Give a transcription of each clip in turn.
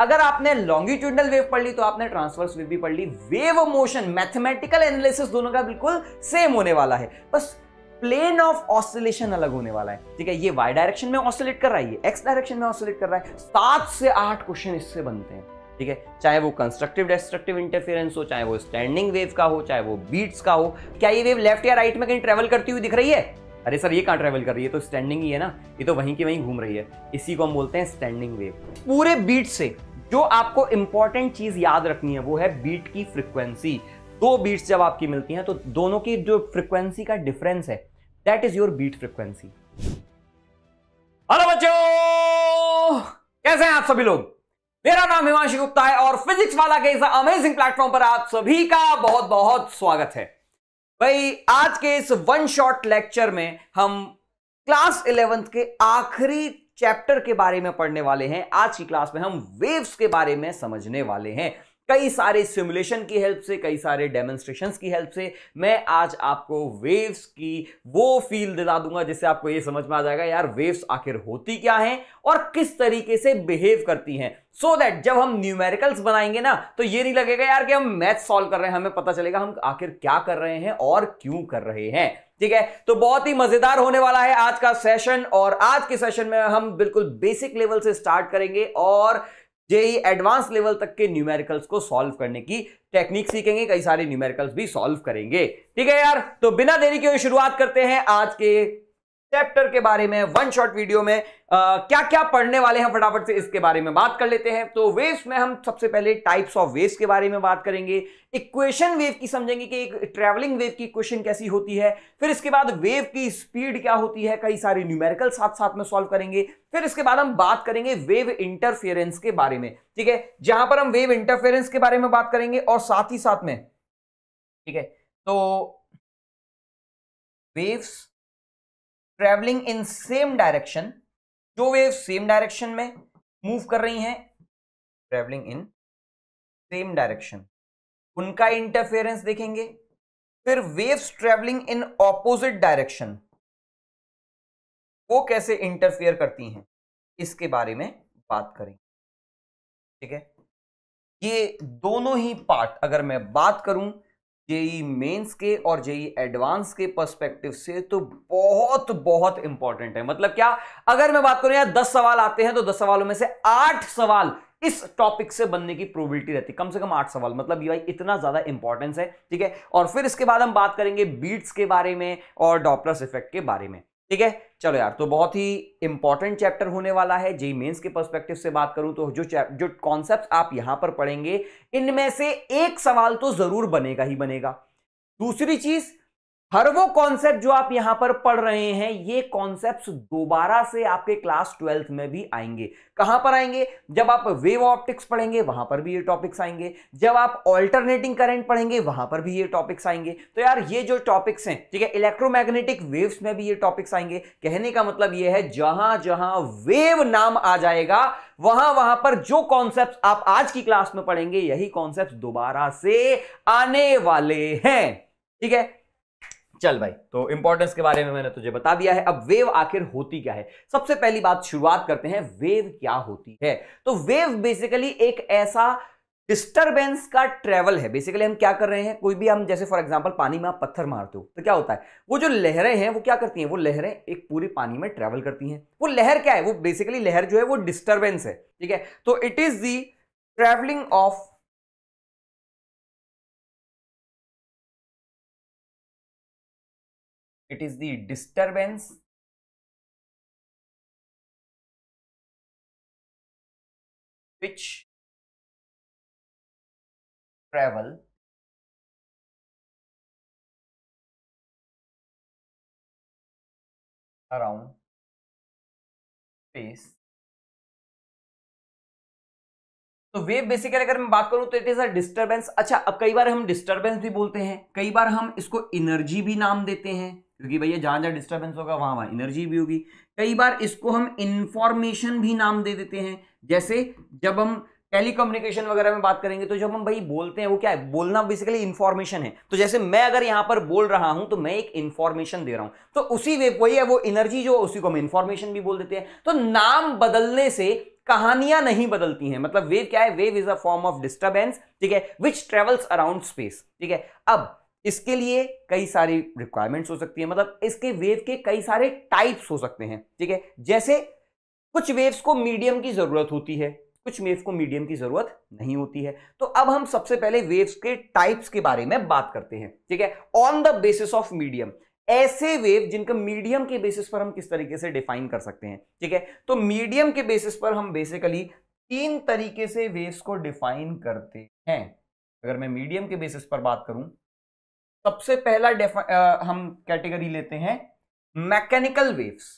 अगर आपने longitudinal wave पढ़ ली तो आपने ट्रांसवर्स वेव भी पढ़ ली वेव मोशन मैथमेटिकल एनालिसिस दोनों का बिल्कुल सेम होने वाला है बस प्लेन ऑफ ऑसिलेशन अलग होने वाला है ठीक है ये वाई डायरेक्शन में ऑसिलेट कर रहा है ये एक्स डायरेक्शन में ऑसिलेट कर रहा है सात से आठ क्वेश्चन इससे बनते हैं ठीक है चाहे वो कंस्ट्रक्टिव डिस्ट्रक्टिव इंटरफेरेंस हो चाहे वो स्टैंडिंग वेव का हो चाहे वो बीट्स का हो क्या ये वेव लेफ्ट या राइट में कहीं ट्रेवल करती हुई दिख रही है अरे सर ये कहाँ ट्रेवल कर रही है तो स्टैंडिंग ही है ना ये तो वहीं की वहीं घूम रही है इसी को हम बोलते हैं स्टैंडिंग वेव पूरे बीट से जो आपको इंपॉर्टेंट चीज याद रखनी है वो है बीट की फ्रिक्वेंसी दो बीट्स जब आपकी मिलती हैं तो दोनों की जो फ्रिक्वेंसी का डिफरेंस है that is your beat frequency hello बच्चों कैसे हैं आप सभी लोग मेरा नाम हिमांशु गुप्ता है और फिजिक्स वाला के इस अमेजिंग प्लेटफॉर्म पर आप सभी का बहुत बहुत स्वागत है भाई आज के इस वन शॉट लेक्चर में हम क्लास इलेवेंथ के आखिरी चैप्टर के बारे में पढ़ने वाले हैं आज की क्लास में हम वेव्स के बारे में समझने वाले हैं कई सारे सिमुलेशन की हेल्प से कई सारे डेमोन्स्ट्रेशन की हेल्प से मैं आज आपको वेव्स की वो फील दिला दूंगा जिससे आपको ये समझ में आ जाएगा यार वेव्स आखिर होती क्या हैं और किस तरीके से बिहेव करती हैं सो so दैट जब हम न्यूमेरिकल्स बनाएंगे ना तो ये नहीं लगेगा यार कि हम मैथ सॉल्व कर रहे हैं हमें पता चलेगा हम आखिर क्या कर रहे हैं और क्यों कर रहे हैं ठीक है तो बहुत ही मजेदार होने वाला है आज का सेशन और आज के सेशन में हम बिल्कुल बेसिक लेवल से स्टार्ट करेंगे और ही एडवांस लेवल तक के न्यूमेरिकल्स को सॉल्व करने की टेक्निक सीखेंगे कई सारे न्यूमेरिकल्स भी सॉल्व करेंगे ठीक है यार तो बिना देरी के शुरुआत करते हैं आज के चैप्टर के बारे में वन शॉट वीडियो में आ, क्या क्या पढ़ने वाले हैं फटाफट से इसके बारे में बात कर लेते हैं तो वेव्स में हम सबसे पहले टाइप्स ऑफ वेव्स के बारे में बात करेंगे इक्वेशन वेव की समझेंगे कि एक ट्रैवलिंग वेव की इक्वेशन कैसी होती है फिर इसके बाद वेव की स्पीड क्या होती है कई सारे न्यूमेरिकल साथ साथ में सॉल्व करेंगे फिर इसके बाद हम बात करेंगे वेव इंटरफेरेंस के बारे में ठीक है जहां पर हम वेव इंटरफेरेंस के बारे में बात करेंगे और साथ ही साथ में ठीक है तो waves travelling in same direction जो वेव सेम डायरेक्शन में मूव कर रही हैं ट्रेवलिंग इन सेम डायरेक्शन उनका इंटरफेरेंस देखेंगे फिर waves travelling in opposite direction वो कैसे इंटरफेयर करती हैं इसके बारे में बात करें ठीक है ये दोनों ही पार्ट अगर मैं बात करूं जेई मेंस के और जेई एडवांस के पर्सपेक्टिव से तो बहुत बहुत इंपॉर्टेंट है मतलब क्या अगर मैं बात करूं यार दस सवाल आते हैं तो दस सवालों में से आठ सवाल इस टॉपिक से बनने की प्रोबेबिलिटी रहती है कम से कम आठ सवाल मतलब ये भाई इतना ज़्यादा इंपॉर्टेंस है ठीक है और फिर इसके बाद हम बात करेंगे बीट्स के बारे में और डॉपलस इफेक्ट के बारे में ठीक है चलो यार तो बहुत ही इंपॉर्टेंट चैप्टर होने वाला है जेई मेंस के पर्सपेक्टिव से बात करूं तो जो जो कॉन्सेप्ट आप यहां पर पढ़ेंगे इनमें से एक सवाल तो जरूर बनेगा ही बनेगा दूसरी चीज हर वो कॉन्सेप्ट जो आप यहां पर पढ़ रहे हैं ये कॉन्सेप्ट दोबारा से आपके क्लास ट्वेल्थ में भी आएंगे कहां पर आएंगे जब आप वेव ऑप्टिक्स पढ़ेंगे वहां पर भी ये टॉपिक्स आएंगे जब आप ऑल्टरनेटिंग करंट पढ़ेंगे वहां पर भी ये टॉपिक्स आएंगे तो यार ये जो टॉपिक्स हैं ठीक है इलेक्ट्रोमैग्नेटिक वेव्स में भी ये टॉपिक्स आएंगे कहने का मतलब ये है जहां जहां वेव नाम आ जाएगा वहां वहां पर जो कॉन्सेप्ट आप आज की क्लास में पढ़ेंगे यही कॉन्सेप्ट दोबारा से आने वाले हैं ठीक है चल भाई तो इंपॉर्टेंस के बारे में मैंने तुझे बता दिया है अब वेव आखिर होती क्या है सबसे पहली बात शुरुआत करते हैं वेव क्या होती है तो वेव बेसिकली एक ऐसा डिस्टरबेंस का ट्रेवल है बेसिकली हम क्या कर रहे हैं कोई भी हम जैसे फॉर एग्जांपल पानी में आप पत्थर मारते हो तो क्या होता है वो जो लहरें हैं वो क्या करती हैं वो लहरें एक पूरी पानी में ट्रेवल करती हैं वो लहर क्या है वो बेसिकली लहर जो है वो डिस्टर्बेंस है ठीक है तो it is the travelling of it is the disturbance which travel around space तो वेव बेसिकली अगर मैं बात करूं तो इट इज अ डिस्टरबेंस अच्छा अब कई बार हम डिस्टरबेंस भी बोलते हैं कई बार हम इसको एनर्जी भी नाम देते हैं क्योंकि भैया जहां जहां डिस्टर्बेंस होगा वहां वहां एनर्जी भी होगी कई बार इसको हम इंफॉर्मेशन भी नाम दे देते हैं जैसे जब हम टेलीकम्युनिकेशन वगैरह में बात करेंगे तो जब हम भाई बोलते हैं वो क्या है बोलना बेसिकली इन्फॉर्मेशन है तो जैसे मैं अगर यहाँ पर बोल रहा हूं तो मैं एक इन्फॉर्मेशन दे रहा हूं तो उसी वे वही है वो एनर्जी जो उसी को हम इन्फॉर्मेशन भी बोल देते हैं तो नाम बदलने से कहानियां नहीं बदलती हैं मतलब वेव क्या है wave is a form of disturbance ठीक है विच ट्रेवल्स अराउंड स्पेस ठीक है अब इसके लिए कई सारी रिक्वायरमेंट्स हो सकती है मतलब इसके वेव के कई सारे टाइप्स हो सकते हैं ठीक है जैसे कुछ वेव्स को मीडियम की जरूरत होती है कुछ वेव को मीडियम की जरूरत नहीं होती है तो अब हम सबसे पहले वेव्स के टाइप्स के बारे में बात करते हैं ठीक है on the basis of medium ऐसे वेव जिनका मीडियम के बेसिस पर हम किस तरीके से डिफाइन कर सकते हैं ठीक है तो मीडियम के बेसिस पर हम बेसिकली तीन तरीके से वेव्स को डिफाइन करते हैं अगर मैं मीडियम के बेसिस पर बात करूं सबसे पहला आ, हम कैटेगरी लेते हैं मैकेनिकल वेव्स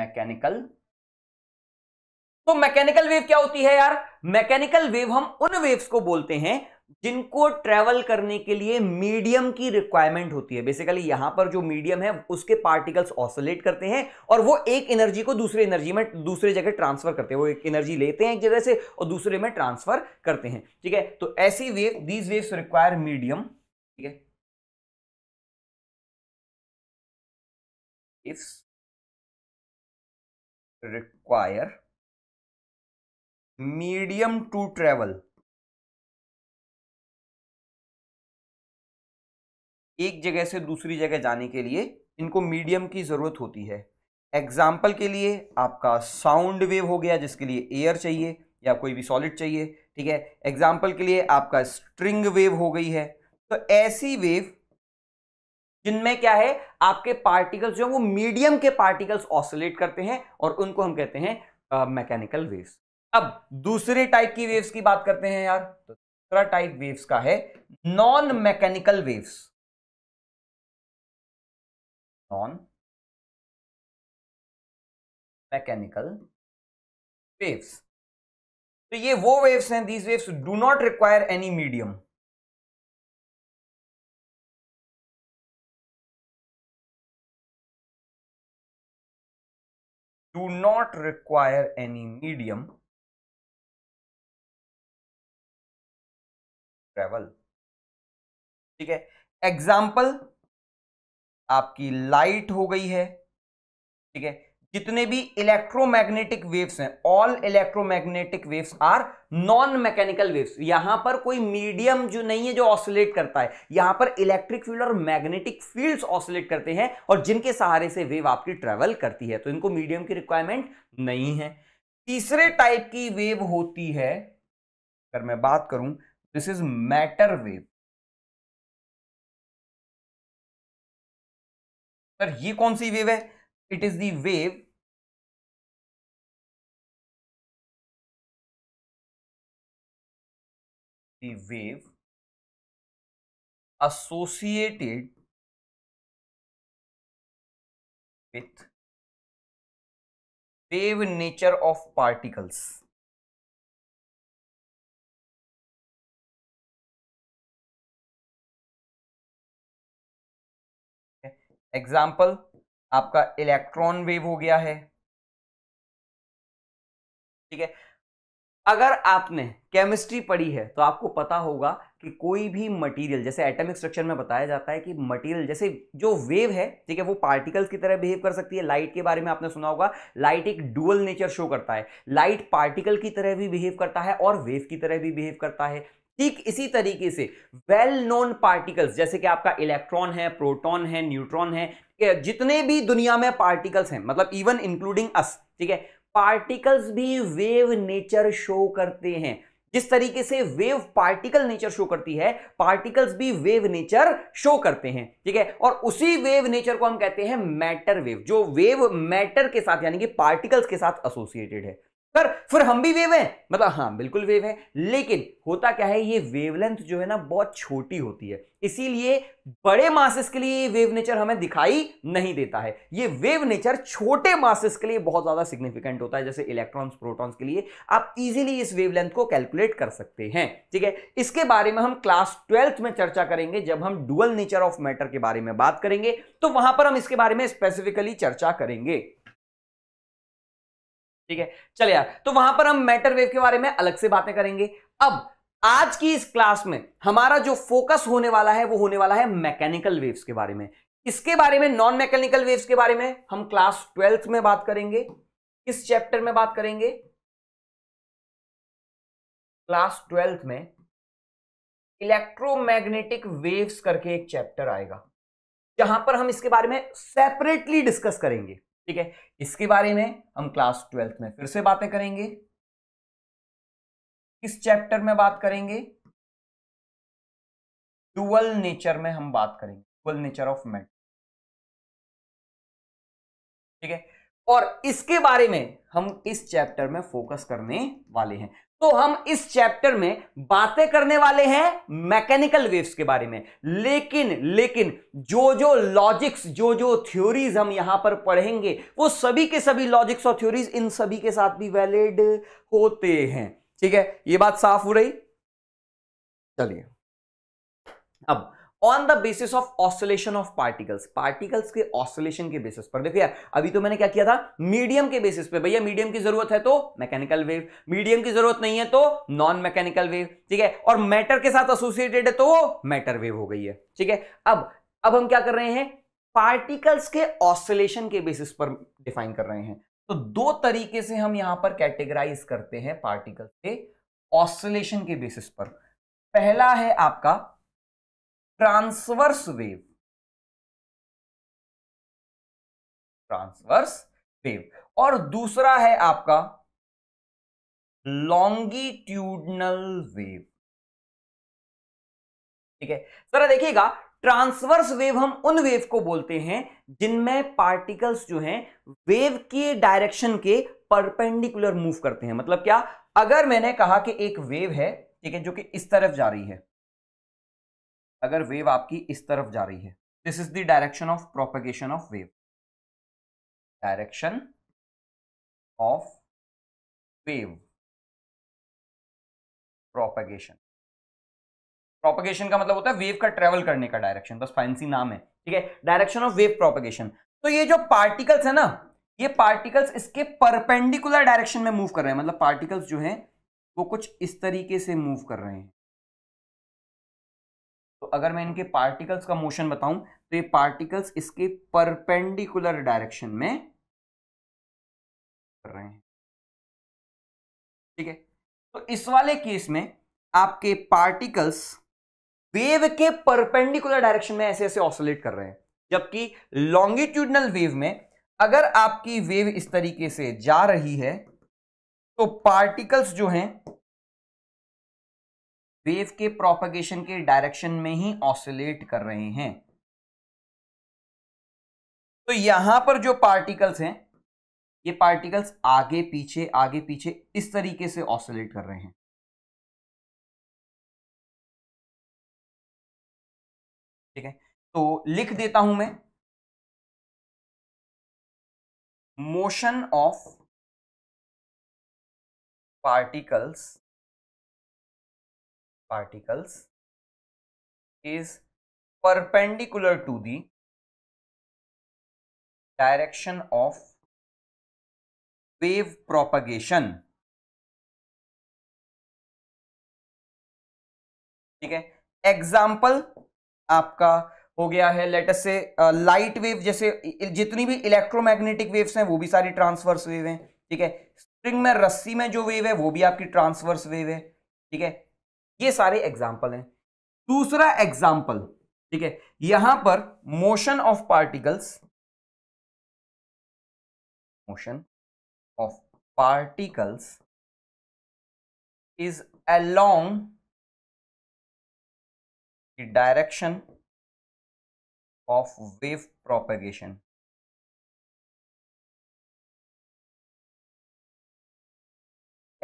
मैकेनिकल तो मैकेनिकल वेव क्या होती है यार मैकेनिकल वेव हम उन वेव्स को बोलते हैं जिनको ट्रेवल करने के लिए मीडियम की रिक्वायरमेंट होती है बेसिकली यहां पर जो मीडियम है उसके पार्टिकल्स ऑसोलेट करते हैं और वो एक एनर्जी को दूसरे एनर्जी में दूसरे जगह ट्रांसफर करते हैं वो एक एनर्जी लेते हैं एक जगह से और दूसरे में ट्रांसफर करते हैं ठीक है तो ऐसी wave these waves require medium ठीक है इफ्स मीडियम टू ट्रेवल एक जगह से दूसरी जगह जाने के लिए इनको मीडियम की ज़रूरत होती है एग्जाम्पल के लिए आपका साउंड वेव हो गया जिसके लिए एयर चाहिए या कोई भी सॉलिड चाहिए ठीक है एग्जाम्पल के लिए आपका स्ट्रिंग वेव हो गई है तो ऐसी वेव जिनमें क्या है आपके पार्टिकल्स जो है वो मीडियम के पार्टिकल्स ऑसोलेट करते हैं और उनको हम कहते हैं मैकेनिकल वेव्स अब दूसरे टाइप की वेव्स की बात करते हैं यार तो दूसरा टाइप वेव्स का है non mechanical waves non mechanical waves तो ये वो वेव्स हैं these waves do not require any medium do not require any medium travel ठीक है एग्जाम्पल आपकी लाइट हो गई है ठीक है जितने भी इलेक्ट्रोमैग्नेटिक वेव्स हैं all electromagnetic waves are non mechanical waves यहां पर कोई मीडियम जो नहीं है जो ऑसिलेट करता है यहां पर इलेक्ट्रिक फील्ड और मैग्नेटिक फील्ड्स ऑसिलेट करते हैं और जिनके सहारे से वेव आपकी ट्रेवल करती है तो इनको मीडियम की रिक्वायरमेंट नहीं है तीसरे टाइप की वेव होती है अगर मैं बात करूं this is matter wave sir ये कौन सी वेव है it is the wave the wave associated with wave nature of particles example आपका इलेक्ट्रॉन वेव हो गया है ठीक है अगर आपने केमिस्ट्री पढ़ी है तो आपको पता होगा कि कोई भी मटेरियल जैसे एटॉमिक स्ट्रक्चर में बताया जाता है कि मटेरियल जैसे जो वेव है ठीक है वो पार्टिकल्स की तरह बिहेव कर सकती है लाइट के बारे में आपने सुना होगा लाइट एक डुअल नेचर शो करता है लाइट पार्टिकल की तरह भी बिहेव करता है और वेव की तरह भी बिहेव करता है ठीक इसी तरीके से वेल नोन पार्टिकल्स जैसे कि आपका इलेक्ट्रॉन है प्रोटॉन है न्यूट्रॉन है जितने भी दुनिया में पार्टिकल्स हैं मतलब इवन इंक्लूडिंग अस ठीक है पार्टिकल्स भी वेव नेचर शो करते हैं जिस तरीके से वेव पार्टिकल नेचर शो करती है पार्टिकल्स भी वेव नेचर शो करते हैं ठीक है और उसी वेव नेचर को हम कहते हैं मैटर वेव जो वेव मैटर के साथ यानी कि पार्टिकल्स के साथ एसोसिएटेड है पर फिर हम भी वेव हैं मतलब हाँ बिल्कुल वेव है लेकिन होता क्या है ये वेवलेंथ जो है ना बहुत छोटी होती है इसीलिए बड़े मासेस के लिए वेव नेचर हमें दिखाई नहीं देता है ये वेव नेचर छोटे मासेस के लिए बहुत ज्यादा सिग्निफिकेंट होता है जैसे इलेक्ट्रॉन्स प्रोटॉन्स के लिए आप इजीली इस वेवलेंथ को कैलकुलेट कर सकते हैं ठीक है इसके बारे में हम क्लास ट्वेल्थ में चर्चा करेंगे जब हम डुअल नेचर ऑफ मैटर के बारे में बात करेंगे तो वहां पर हम इसके बारे में स्पेसिफिकली चर्चा करेंगे ठीक है चले यार तो वहां पर हम मैटर वेव के बारे में अलग से बातें करेंगे अब आज की इस क्लास में हमारा जो फोकस होने वाला है वो होने वाला है मैकेनिकल वेव्स के बारे में इसके बारे में नॉन मैकेनिकल वेव्स के बारे में हम क्लास ट्वेल्थ में बात करेंगे किस चैप्टर में बात करेंगे क्लास ट्वेल्थ में इलेक्ट्रोमैग्नेटिक वेव्स करके एक चैप्टर आएगा जहां पर हम इसके बारे में सेपरेटली डिस्कस करेंगे ठीक है इसके बारे में हम क्लास ट्वेल्थ में फिर से बातें करेंगे किस चैप्टर में बात करेंगे डुअल नेचर में हम बात करेंगे डुअल नेचर ऑफ मैटर ठीक है और इसके बारे में हम इस चैप्टर में फोकस करने वाले हैं तो हम इस चैप्टर में बातें करने वाले हैं मैकेनिकल वेव्स के बारे में लेकिन लेकिन जो जो लॉजिक्स जो जो थ्योरीज हम यहां पर पढ़ेंगे वो सभी के सभी लॉजिक्स और थ्योरीज इन सभी के साथ भी वैलिड होते हैं ठीक है ये बात साफ हो रही चलिए अब on the basis of oscillation of particles particles के ऑसोलेशन के बेसिस पर देखो यार अभी तो मैंने क्या किया था मीडियम के बेसिस पे भैया मीडियम की जरूरत है तो मैकेनिकल वेव मीडियम की जरूरत नहीं है तो नॉन मैकेनिकल वेव ठीक है और मैटर के साथ एसोसिएटेड है तो वो मैटर वेव हो गई है ठीक है अब अब हम क्या कर रहे हैं पार्टिकल्स के ऑसोलेशन के बेसिस पर डिफाइन कर रहे हैं तो दो तरीके से हम यहां पर कैटेगराइज करते हैं पार्टिकल्स के ऑसोलेशन के बेसिस पर पहला है आपका ट्रांसवर्स वेव ट्रांसवर्स वेव और दूसरा है आपका लॉन्गिट्यूडनल वेव ठीक है सर देखिएगा ट्रांसवर्स वेव हम उन वेव को बोलते हैं जिनमें पार्टिकल्स जो हैं वेव के डायरेक्शन के परपेंडिकुलर मूव करते हैं मतलब क्या अगर मैंने कहा कि एक वेव है ठीक है जो कि इस तरफ जा रही है अगर वेव आपकी इस तरफ जा रही है this is the direction of propagation of wave direction of wave propagation propagation का मतलब होता है वेव का ट्रेवल करने का डायरेक्शन बस फैंसी नाम है ठीक है डायरेक्शन ऑफ वेव प्रोपेगेशन तो ये जो पार्टिकल्स है ना ये पार्टिकल्स इसके परपेंडिकुलर डायरेक्शन में मूव कर रहे हैं मतलब पार्टिकल्स जो है वो कुछ इस तरीके से मूव कर रहे हैं तो अगर मैं इनके पार्टिकल्स का मोशन बताऊं तो ये पार्टिकल्स इसके परपेंडिकुलर डायरेक्शन में कर रहे हैं ठीक है तो इस वाले केस में आपके पार्टिकल्स वेव के परपेंडिकुलर डायरेक्शन में ऐसे ऐसे ऑसोलेट कर रहे हैं जबकि लॉन्गिट्यूडनल वेव में अगर आपकी वेव इस तरीके से जा रही है तो पार्टिकल्स जो हैं वेव के प्रोपगेशन के डायरेक्शन में ही ऑसिलेट कर रहे हैं तो यहां पर जो पार्टिकल्स हैं ये पार्टिकल्स आगे पीछे आगे पीछे इस तरीके से ऑसिलेट कर रहे हैं ठीक है तो लिख देता हूं मैं motion of particles particles is perpendicular to the direction of wave propagation ठीक है एग्जाम्पल आपका हो गया है लेट से लाइट वेव जैसे जितनी भी इलेक्ट्रोमैग्नेटिक वेव्स हैं वो भी सारी ट्रांसवर्स वेव हैं ठीक है स्ट्रिंग में रस्सी में जो वेव है वो भी आपकी ट्रांसवर्स वेव है ठीक है ये सारे एग्जाम्पल हैं दूसरा एग्जाम्पल ठीक है यहां पर motion of particles motion of particles is along direction of wave propagation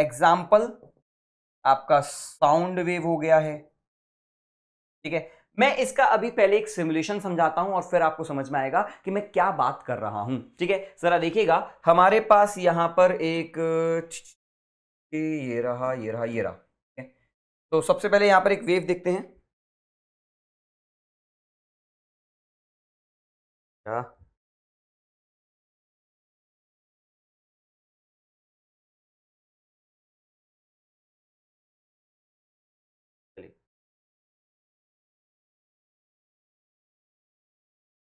example आपका साउंड वेव हो गया है ठीक है मैं इसका अभी पहले एक सिमुलेशन समझाता हूं और फिर आपको समझ में आएगा कि मैं क्या बात कर रहा हूं ठीक है जरा देखिएगा हमारे पास यहां पर एक ये रहा ये रहा ये रहा तो सबसे पहले यहां पर एक वेव देखते हैं क्या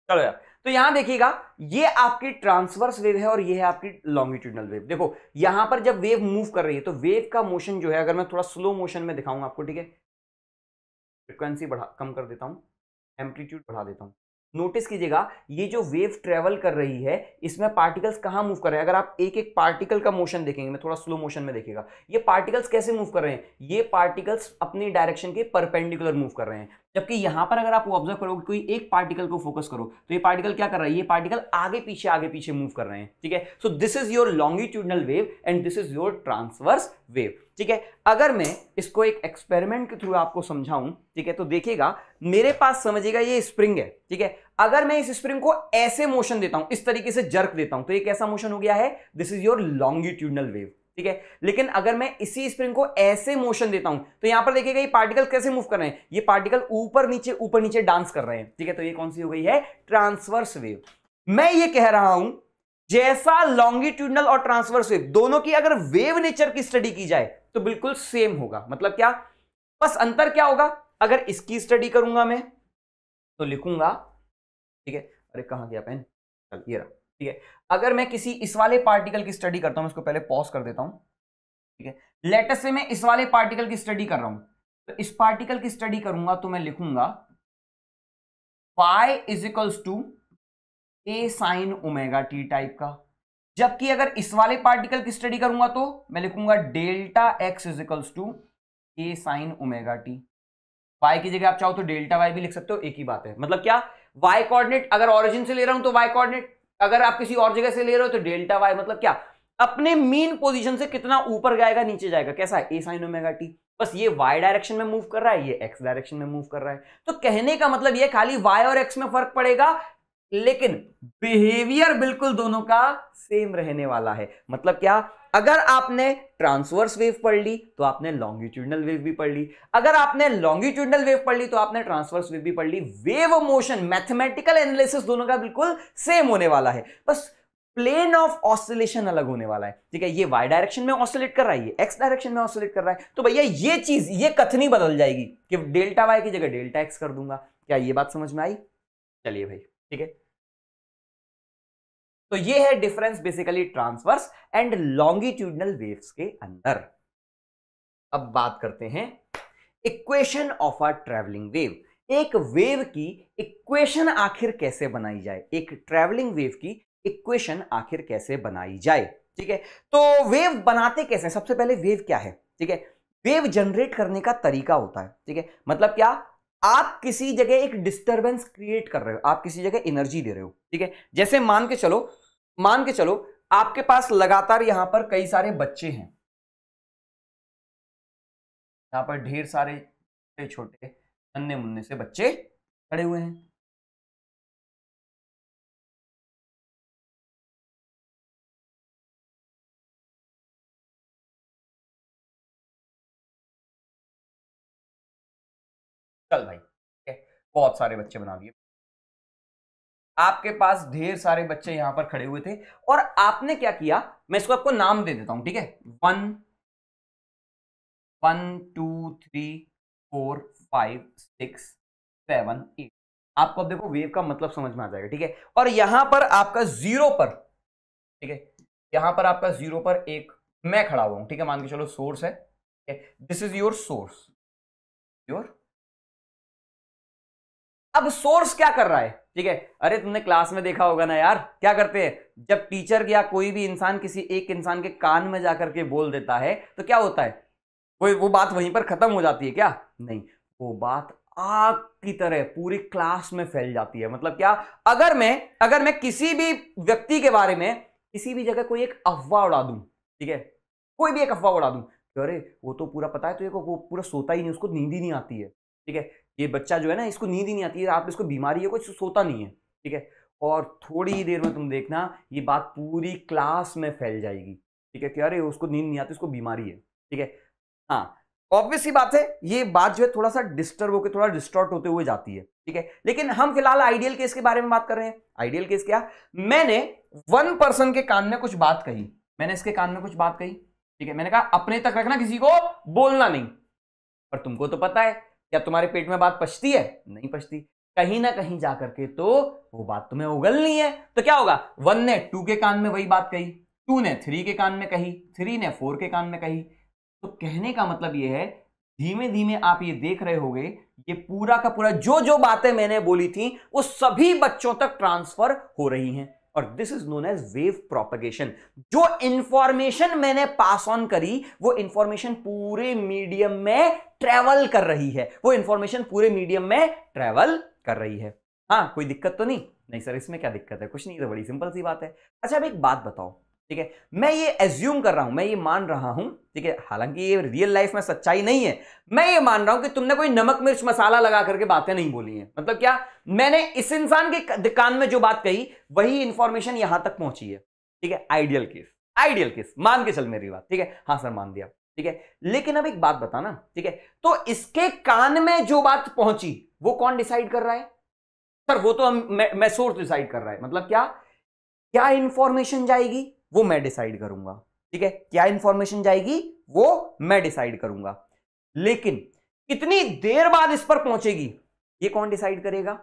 चलो यार तो यहां देखिएगा ये आपकी ट्रांसवर्स वेव है और ये है आपकी लॉन्गिट्यूडनल वेव देखो यहां पर जब वेव मूव कर रही है तो वेव का मोशन जो है अगर मैं थोड़ा स्लो मोशन में दिखाऊंगा आपको ठीक है फ्रिक्वेंसी बढ़ा कम कर देता हूं एम्पलीट्यूड बढ़ा देता हूं नोटिस कीजिएगा ये जो वेव ट्रेवल कर रही है इसमें पार्टिकल्स कहाँ मूव कर रहे हैं अगर आप एक एक पार्टिकल का मोशन देखेंगे मैं थोड़ा स्लो मोशन में देखेगा ये पार्टिकल्स कैसे मूव कर रहे हैं ये पार्टिकल्स अपनी डायरेक्शन के परपेंडिकुलर मूव कर रहे हैं जबकि यहाँ पर अगर आप ऑब्जर्व करोगे कोई एक पार्टिकल को फोकस करो तो ये पार्टिकल क्या कर रहा है ये पार्टिकल आगे पीछे आगे पीछे मूव कर रहे हैं ठीक है so this is your longitudinal wave and this is your transverse wave ठीक है अगर मैं इसको एक एक्सपेरिमेंट के थ्रू आपको समझाऊं ठीक है तो देखिएगा मेरे पास समझिएगा ये स्प्रिंग है ठीक है अगर मैं इस स्प्रिंग को ऐसे मोशन देता हूं इस तरीके से जर्क देता हूं तो ये कैसा मोशन हो गया है this is your longitudinal wave ठीक है लेकिन अगर मैं इसी स्प्रिंग को ऐसे मोशन देता हूं तो यहां पर देखिएगा ये पार्टिकल कैसे मूव कर रहे हैं ये पार्टिकल ऊपर नीचे ऊपर नीचे डांस कर रहे हैं ठीक है तो ये कौन सी हो गई है ट्रांसवर्स वेव मैं ये कह रहा हूं जैसा लॉन्गिट्यूडनल और ट्रांसवर्स वेव दोनों की अगर वेव नेचर की स्टडी की जाए तो बिल्कुल सेम होगा मतलब क्या बस अंतर क्या होगा अगर इसकी स्टडी करूंगा मैं तो लिखूंगा ठीक है अरे कहा गया पेन चल ये रहा ठीक है अगर मैं किसी इस वाले पार्टिकल की स्टडी करता हूं इसको पहले पॉज कर देता हूं ठीक है लेटेस्ट से मैं इस वाले पार्टिकल की स्टडी कर रहा हूं तो इस पार्टिकल की स्टडी करूंगा तो मैं लिखूंगा five is equals to A sine omega t type का जबकि अगर इस वाले पार्टिकल की स्टडी करूंगा तो मैं लिखूंगा delta x equals to A sine omega T y की जगह आप चाहो तो डेल्टा वाई भी लिख सकते हो एक ही बात है मतलब क्या वाई कोऑर्डिनेट अगर ऑरिजिन से ले रहा हूं तो वाई कोऑर्डिनेट अगर आप किसी और जगह से ले रहे हो तो डेल्टा वाई मतलब क्या अपने मेन पोजिशन से कितना ऊपर जाएगा नीचे जाएगा कैसा है ए साइन ओमेगा टी बस ये y डायरेक्शन में मूव कर रहा है ये x डायरेक्शन में मूव कर रहा है तो कहने का मतलब ये खाली y और x में फर्क पड़ेगा लेकिन बिहेवियर बिल्कुल दोनों का सेम रहने वाला है मतलब क्या अगर आपने ट्रांसवर्स वेव पढ़ ली तो आपने लॉन्गिट्यूडनल वेव भी पढ़ ली अगर आपने लॉन्गिट्यूडनल वेव पढ़ ली तो आपने ट्रांसवर्स वेव भी पढ़ ली वेव मोशन मैथमेटिकल एनालिसिस दोनों का बिल्कुल सेम होने वाला है बस प्लेन ऑफ ऑसिलेशन अलग होने वाला है ठीक है ये वाई डायरेक्शन में ऑसोलेट कर रहा है ये एक्स डायरेक्शन में ऑसोलेट कर रहा है तो भैया ये चीज ये कथनी बदल जाएगी कि डेल्टा वाई की जगह डेल्टा एक्स कर दूंगा क्या ये बात समझ में आई चलिए भाई ठीक है तो ये है difference basically transverse and longitudinal waves के अंदर अब बात करते हैं equation of a travelling wave एक वेव की इक्वेशन आखिर कैसे बनाई जाए एक ट्रेवलिंग वेव की इक्वेशन आखिर कैसे बनाई जाए ठीक है तो वेव बनाते कैसे सबसे पहले वेव क्या है ठीक है वेव जनरेट करने का तरीका होता है ठीक है मतलब क्या आप किसी जगह एक डिस्टरबेंस क्रिएट कर रहे हो आप किसी जगह एनर्जी दे रहे हो ठीक है जैसे मान के चलो मान के चलो आपके पास लगातार यहां पर कई सारे बच्चे हैं यहां पर ढेर सारे छोटे छोटे अन्य मुन्ने से बच्चे खड़े हुए हैं चल भाई ठीक है बहुत सारे बच्चे बना दिए आपके पास ढेर सारे बच्चे यहां पर खड़े हुए थे और आपने क्या किया मैं इसको आपको नाम दे देता हूं ठीक है one one two three four five six seven eight आपको अब देखो वेव का मतलब समझ में आ जाएगा ठीक है और यहां पर आपका जीरो पर ठीक है यहां पर आपका जीरो पर एक मैं खड़ा हुआ हूं ठीक है मान के चलो सोर्स है this is your source your अब सोर्स क्या कर रहा है ठीक है अरे तुमने क्लास में देखा होगा ना यार क्या करते हैं जब टीचर या कोई भी इंसान किसी एक इंसान के कान में जाकर के बोल देता है तो क्या होता है कोई वो बात वहीं पर खत्म हो जाती है क्या नहीं वो बात आग की तरह पूरी क्लास में फैल जाती है मतलब क्या अगर मैं अगर मैं किसी भी व्यक्ति के बारे में किसी भी जगह कोई एक अफवाह उड़ा दूं ठीक है कोई भी एक अफवाह उड़ा दूं अरे वो तो पूरा पता है तो ये को वो पूरा सोता ही नहीं उसको नींद ही नहीं आती है ठीक है ये बच्चा जो है ना इसको नींद ही नहीं आती है रात में इसको बीमारी है कुछ सोता नहीं है ठीक है और थोड़ी ही देर में तुम देखना ये बात पूरी क्लास में फैल जाएगी ठीक है कि अरे उसको नींद नहीं आती उसको बीमारी है ठीक है हाँ ऑब्वियस ही बात है ये बात जो है थोड़ा सा डिस्टर्ब होकर थोड़ा डिस्टॉर्ट होते हुए जाती है ठीक है लेकिन हम फिलहाल आइडियल केस के बारे में बात कर रहे हैं आइडियल केस क्या मैंने वन पर्सन के कान में कुछ बात कही मैंने इसके कान में कुछ बात कही ठीक है मैंने कहा अपने तक रखना किसी को बोलना नहीं पर तुमको तो पता है क्या तुम्हारे पेट में बात पछती है नहीं पछती कहीं ना कहीं जा करके तो वो बात तुम्हें उगलनी है तो क्या होगा वन ने टू के कान में वही बात कही टू ने थ्री के कान में कही थ्री ने फोर के कान में कही तो कहने का मतलब ये है धीमे धीमे आप ये देख रहे होगे ये पूरा का पूरा जो जो बातें मैंने बोली थी वो सभी बच्चों तक ट्रांसफर हो रही हैं और this is known as wave propagation जो इंफॉर्मेशन मैंने पास ऑन करी वो इंफॉर्मेशन पूरे मीडियम में ट्रेवल कर रही है वो इंफॉर्मेशन पूरे मीडियम में ट्रेवल कर रही है हाँ कोई दिक्कत तो नहीं नहीं सर इसमें क्या दिक्कत है कुछ नहीं तो बड़ी सिंपल सी बात है अच्छा अब एक बात बताओ ठीक है मैं ये एज्यूम कर रहा हूं मैं ये मान रहा हूं ठीक है हालांकि ये रियल लाइफ में सच्चाई नहीं है मैं ये मान रहा हूं कि तुमने कोई नमक मिर्च मसाला लगा करके बातें नहीं बोली हैं मतलब क्या मैंने इस इंसान के कान में जो बात कही वही इंफॉर्मेशन यहां तक पहुंची है ठीक है आइडियल केस आइडियल केस मान के चल मेरी बात ठीक है हाँ सर मान दिया ठीक है लेकिन अब एक बात बताना ठीक है तो इसके कान में जो बात पहुंची वो कौन डिसाइड कर रहा है सर वो तो हम मैं सोर्स डिसाइड कर रहा है मतलब क्या क्या इंफॉर्मेशन जाएगी वो मैं डिसाइड करूंगा ठीक है क्या इंफॉर्मेशन जाएगी वो मैं डिसाइड करूंगा लेकिन कितनी देर बाद इस पर पहुंचेगी ये कौन डिसाइड करेगा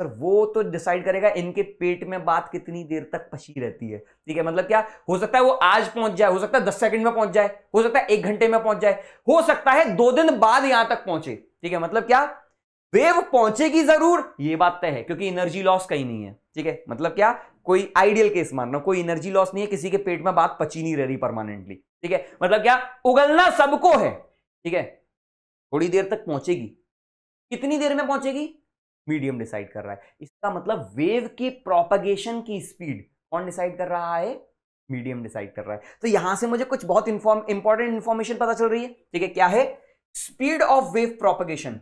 सर वो तो डिसाइड करेगा इनके पेट में बात कितनी देर तक पसी रहती है ठीक है मतलब क्या हो सकता है वो आज पहुंच जाए हो सकता है दस सेकंड में पहुंच जाए हो सकता है एक घंटे में पहुंच जाए हो सकता है दो दिन बाद यहां तक पहुंचे ठीक है मतलब क्या वेव पहुंचेगी जरूर ये बात तय है क्योंकि एनर्जी लॉस कहीं नहीं है ठीक है मतलब क्या कोई आइडियल केस मान रहा हूं कोई एनर्जी लॉस नहीं है किसी के पेट में बात पची नहीं रह रही परमानेंटली ठीक है मतलब क्या उगलना सबको है ठीक है थोड़ी देर तक पहुंचेगी कितनी देर में पहुंचेगी मीडियम डिसाइड कर रहा है इसका मतलब वेव के प्रोपगेशन की स्पीड कौन डिसाइड कर रहा है मीडियम डिसाइड कर रहा है तो यहां से मुझे कुछ बहुत इंपॉर्टेंट इंफॉर्मेशन पता चल रही है ठीक है क्या है speed of wave propagation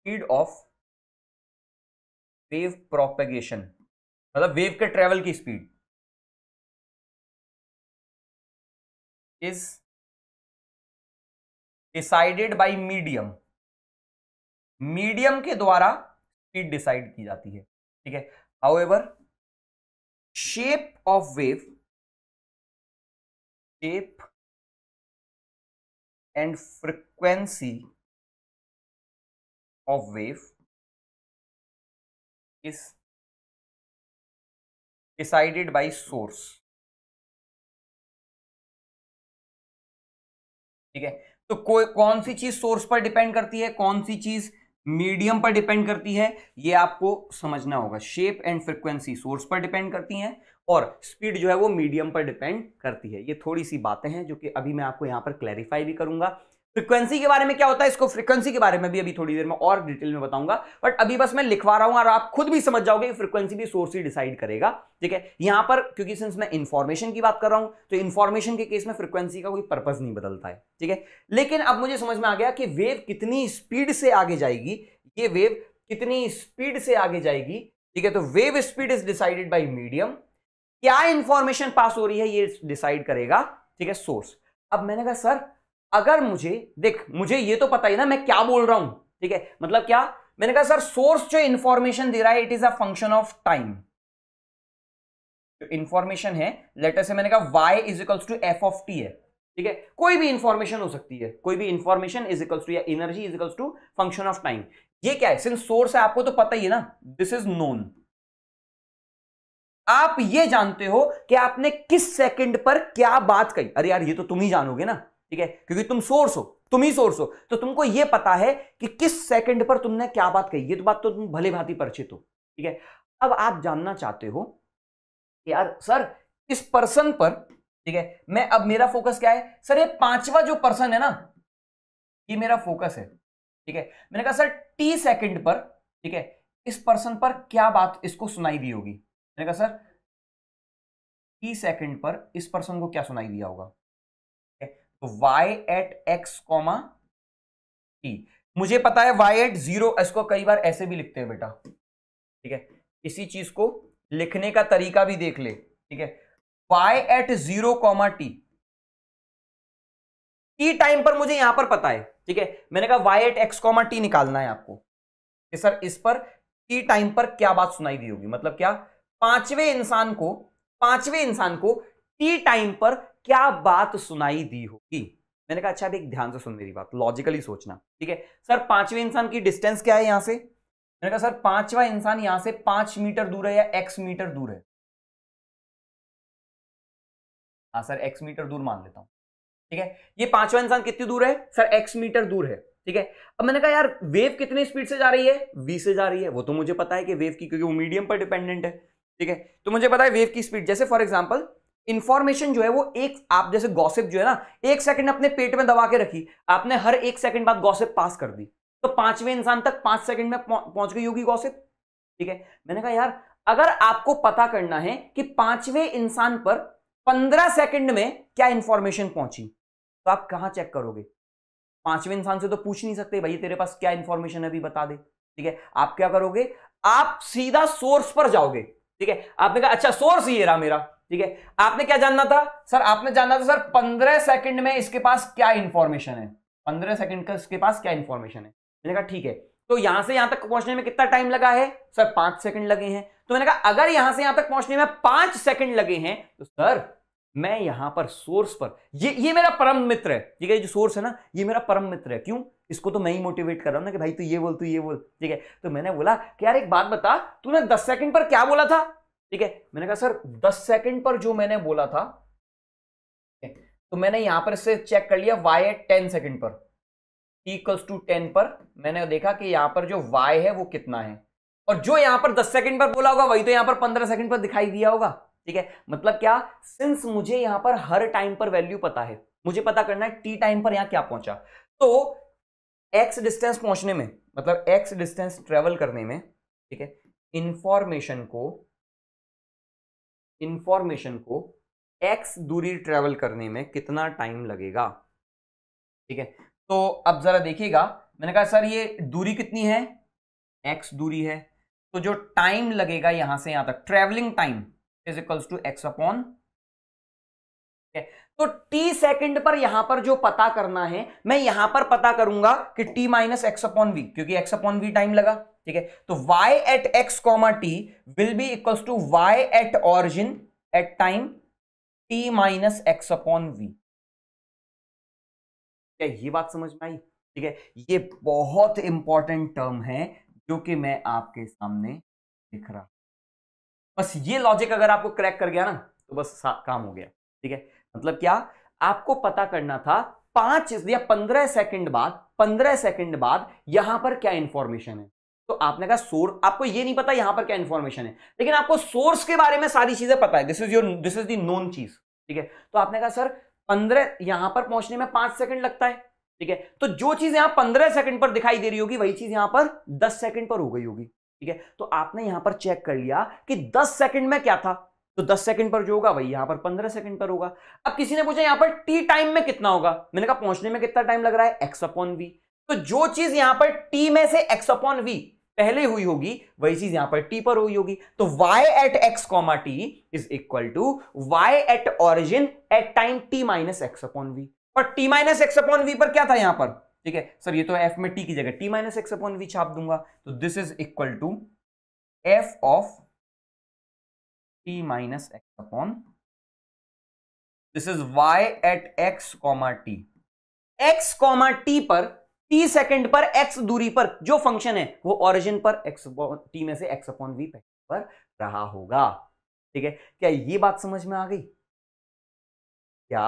speed of wave propagation मतलब वेव के ट्रेवल की speed is decided by medium medium के द्वारा स्पीड डिसाइड की जाती है ठीक है however shape of wave shape and frequency of wave is decided by source ठीक है तो कोई कौन सी चीज सोर्स पर डिपेंड करती है कौन सी चीज मीडियम पर डिपेंड करती है ये आपको समझना होगा शेप एंड फ्रिक्वेंसी सोर्स पर डिपेंड करती हैं और स्पीड जो है वो मीडियम पर डिपेंड करती है ये थोड़ी सी बातें हैं जो कि अभी मैं आपको यहां पर क्लैरिफाई भी करूंगा फ्रीक्वेंसी के बारे में क्या होता है इसको फ्रीक्वेंसी के बारे में भी अभी थोड़ी देर में और डिटेल में बताऊंगा बट अभी बस मैं लिखवा रहा हूं और आप खुद भी समझ जाओगे फ्रीक्वेंसी भी सोर्स ही डिसाइड करेगा ठीक है यहां पर क्योंकि सिंस मैं इन्फॉर्मेशन की बात कर रहा हूं तो इन्फॉर्मेशन के केस में फ्रीक्वेंसी का कोई पर्पज नहीं बदलता है ठीक है लेकिन अब मुझे समझ में आ गया कि वेव कितनी स्पीड से आगे जाएगी ये वेव कितनी स्पीड से आगे जाएगी ठीक है तो wave speed is decided by medium क्या इंफॉर्मेशन पास हो रही है ये डिसाइड करेगा ठीक है सोर्स अब मैंने कहा सर अगर मुझे देख मुझे ये तो पता ही ना मैं क्या बोल रहा हूं ठीक है मतलब क्या मैंने कहा सर सोर्स जो इंफॉर्मेशन दे रहा है it is a function of time information है लेटर से मैंने कहा y is equals to f of t है ठीक है कोई भी इंफॉर्मेशन हो सकती है कोई भी इंफॉर्मेशन इज इक्वल्स टू या energy is equals to function of time ये क्या है सिंस सोर्स है आपको तो पता ही है ना दिस इज नोन आप ये जानते हो कि आपने किस सेकंड पर क्या बात कही अरे यार ये तो तुम ही जानोगे ना ठीक है क्योंकि तुम सोर्स हो तुम ही सोर्स हो तो तुमको यह पता है कि किस सेकंड पर तुमने क्या बात कही ये तो बात तो तुम भले भांति परिचित हो ठीक है अब आप जानना चाहते हो यार सर इस पर्सन पर ठीक है मैं अब मेरा फोकस क्या है सर ये पांचवा जो पर्सन है ना ये मेरा फोकस है ठीक है मैंने कहा सर टी सेकंड पर ठीक है इस पर्सन पर क्या बात इसको सुनाई दी होगी मैंने कहा सर टी सेकंड पर इस पर्सन को क्या सुनाई दिया होगा तो y at x comma t मुझे पता है y एट जीरो इसको कई बार ऐसे भी लिखते हैं बेटा ठीक है इसी चीज को लिखने का तरीका भी देख ले ठीक है y at zero comma t t time पर मुझे यहां पर पता है ठीक है मैंने कहा y at x comma t निकालना है आपको कि सर इस पर टी टाइम पर क्या बात सुनाई दी होगी मतलब क्या पांचवें इंसान को पांचवें इंसान को टी टाइम पर क्या बात सुनाई दी होगी मैंने कहा अच्छा एक ध्यान से सुन मेरी बात लॉजिकली सोचना ठीक है सर पांचवें इंसान की डिस्टेंस क्या है यहां से मैंने कहा सर पांचवा इंसान यहां से पांच मीटर दूर है या एक्स मीटर दूर है हाँ सर एक्स मीटर दूर मान लेता हूं ठीक है ये पांचवा इंसान कितनी दूर है सर एक्स मीटर दूर है ठीक है अब मैंने कहा यार वेव कितने स्पीड से जा रही है वी से जा रही है वो तो मुझे पता है कि वेव की क्योंकि वो मीडियम पर डिपेंडेंट है ठीक है तो मुझे पता है वेव की स्पीड जैसे फॉर एग्जाम्पल इन्फॉर्मेशन जो है वो एक आप जैसे गॉसिप जो है ना एक सेकंड अपने पेट में दबा के रखी आपने हर एक सेकंड बाद गॉसिप पास कर दी तो पांचवें इंसान तक पांच सेकंड में पहुंच गई होगी गॉसिप ठीक है मैंने कहा यार अगर आपको पता करना है कि पांचवें इंसान पर पंद्रह सेकंड में क्या इंफॉर्मेशन पहुंची तो आप कहां चेक करोगे पांचवें इंसान से तो पूछ नहीं सकते भाई तेरे पास क्या इंफॉर्मेशन अभी बता दे ठीक है आप क्या करोगे आप सीधा सोर्स पर जाओगे ठीक है आपने कहा अच्छा सोर्स ये रहा मेरा ठीक है आपने क्या जानना था सर आपने जानना था सर पंद्रह सेकंड में इसके पास क्या इंफॉर्मेशन है पंद्रह सेकंड का इसके पास क्या इंफॉर्मेशन है मैंने कहा ठीक है तो यहां से यहां तक पहुंचने में कितना टाइम लगा है सर पांच सेकंड लगे हैं तो मैंने कहा अगर यहां से यहां तक पहुंचने में पांच सेकंड लगे हैं तो सर मैं यहां पर सोर्स पर ये ये मेरा परम मित्र है ठीक है जो सोर्स है ना ये मेरा परम मित्र है क्यों इसको तो मैं ही मोटिवेट कर रहा हूं ना कि भाई तू ये बोल तू ये बोल ठीक है तो मैंने बोला कि यार एक बात बता तूने दस सेकंड पर क्या बोला था ठीक है मैंने कहा सर दस सेकेंड पर जो मैंने बोला था तो मैंने यहां पर इसे चेक कर लिया वाई है टेन सेकेंड पर इक्वल्स टू टेन पर मैंने देखा कि यहां पर जो वाई है वो कितना है और जो यहां पर दस सेकंड पर बोला होगा वही तो यहां पर पंद्रह सेकंड पर दिखाई दिया होगा ठीक है मतलब क्या सिंस मुझे यहां पर हर टाइम पर वैल्यू पता है मुझे पता करना है टी टाइम पर यहां क्या पहुंचा तो एक्स डिस्टेंस पहुंचने में मतलब एक्स डिस्टेंस ट्रेवल करने में ठीक है इंफॉर्मेशन को इंफॉर्मेशन को एक्स दूरी ट्रेवल करने में कितना टाइम लगेगा ठीक है तो अब ज़रा देखिएगा मैंने कहा सर ये दूरी कितनी है एक्स दूरी है तो जो टाइम लगेगा यहां से यहां तक travelling time is to x upon तो टी सेकंड पर यहां पर जो पता करना है मैं यहां पर पता करूंगा कि t minus x upon v क्योंकि एक्स अपॉन वी टाइम लगा ठीक है तो y at x comma t will be equal to y at origin at time t minus x upon v क्या ये बात समझ में आई ठीक है ये बहुत इंपॉर्टेंट टर्म है जो कि मैं आपके सामने लिख रहा बस ये लॉजिक अगर आपको क्रैक कर गया ना तो बस काम हो गया ठीक है मतलब क्या आपको पता करना था पांच या पंद्रह सेकंड बाद पंद्रह सेकंड बाद यहां पर क्या इंफॉर्मेशन है तो आपने कहा सोर्स आपको ये नहीं पता यहां पर क्या इन्फॉर्मेशन है लेकिन आपको सोर्स के बारे में सारी चीजें पता है this is your this is the known चीज ठीक है तो आपने कहा सर पंद्रह यहां पर पहुंचने में पांच सेकंड लगता है ठीक है तो जो चीज यहां पंद्रह सेकंड पर दिखाई दे रही होगी वही चीज यहां पर दस सेकंड पर हो गई होगी ठीक है तो आपने यहां पर चेक कर लिया कि दस सेकंड में क्या था तो दस सेकंड पर जो होगा वही यहां पर पंद्रह सेकंड पर होगा अब किसी ने पूछा यहां पर टी टाइम में कितना होगा मैंने कहा पहुंचने में कितना टाइम लग रहा है एक्स अपॉन वी तो जो चीज यहां पर टी में से एक्स अपॉन वी पहले हुई होगी वही चीज यहां पर टी पर हुई होगी तो y at x comma t is equal to y at origin at time t minus x upon v और t minus x upon v पर क्या था यहां पर ठीक है सर ये तो एफ में टी की जगह t minus x upon v छाप दूंगा तो this is equal to f of t minus x upon this is y at x comma t x comma t पर टी सेकंड पर एक्स दूरी पर जो फंक्शन है वो ऑरिजिन पर एक्स टी में से एक्स अपॉन वी पर रहा होगा ठीक है क्या ये बात समझ में आ गई क्या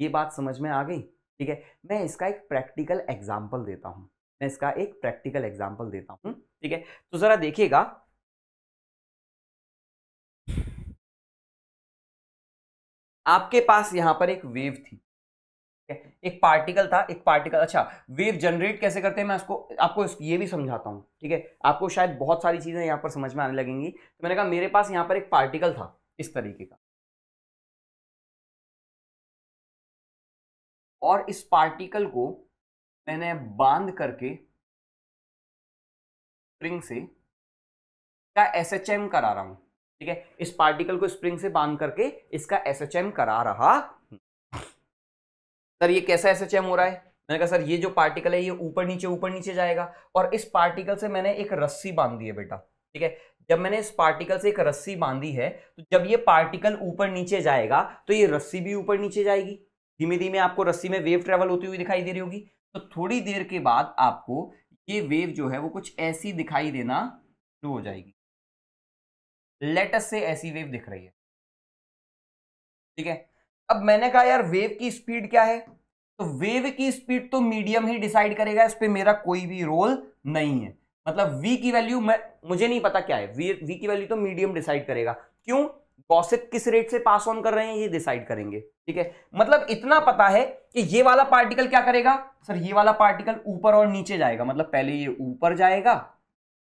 ये बात समझ में आ गई ठीक है मैं इसका एक प्रैक्टिकल एग्जाम्पल देता हूं मैं इसका एक प्रैक्टिकल एग्जाम्पल देता हूं ठीक है तो जरा देखिएगा आपके पास यहां पर एक वेव थी एक पार्टिकल था एक पार्टिकल अच्छा वेव जनरेट कैसे करते हैं मैं उसको आपको ये भी समझाता हूँ ठीक है आपको शायद बहुत सारी चीज़ें यहाँ पर समझ में आने लगेंगी तो मैंने कहा मेरे पास यहाँ पर एक पार्टिकल था इस तरीके का और इस पार्टिकल को मैंने बांध करके स्प्रिंग से का एस एच एम करा रहा हूँ ठीक है इस पार्टिकल को स्प्रिंग से बांध करके इसका एस एच एम करा रहा सर ये कैसा एस हो रहा है मैंने कहा सर ये जो पार्टिकल है ये ऊपर नीचे ऊपर नीचे जाएगा और इस पार्टिकल से मैंने एक रस्सी बांधी है बेटा ठीक है जब मैंने इस पार्टिकल से एक रस्सी बांधी है तो जब ये पार्टिकल ऊपर नीचे जाएगा तो ये रस्सी भी ऊपर नीचे जाएगी धीमे धीमे आपको रस्सी में वेव ट्रेवल होती हुई दिखाई दे रही होगी तो थोड़ी देर के बाद आपको ये वेव जो है वो कुछ ऐसी दिखाई देना शुरू हो जाएगी लेटस से ऐसी वेव दिख रही है ठीक है अब मैंने कहा यार वेव की स्पीड क्या है तो वेव की स्पीड तो मीडियम ही डिसाइड करेगा इस पर मेरा कोई भी रोल नहीं है मतलब v की वैल्यू मैं मुझे नहीं पता क्या है v v की वैल्यू तो मीडियम डिसाइड करेगा क्यों गॉसिप किस रेट से पास ऑन कर रहे हैं ये डिसाइड करेंगे ठीक है मतलब इतना पता है कि ये वाला पार्टिकल क्या करेगा सर ये वाला पार्टिकल ऊपर और नीचे जाएगा मतलब पहले ये ऊपर जाएगा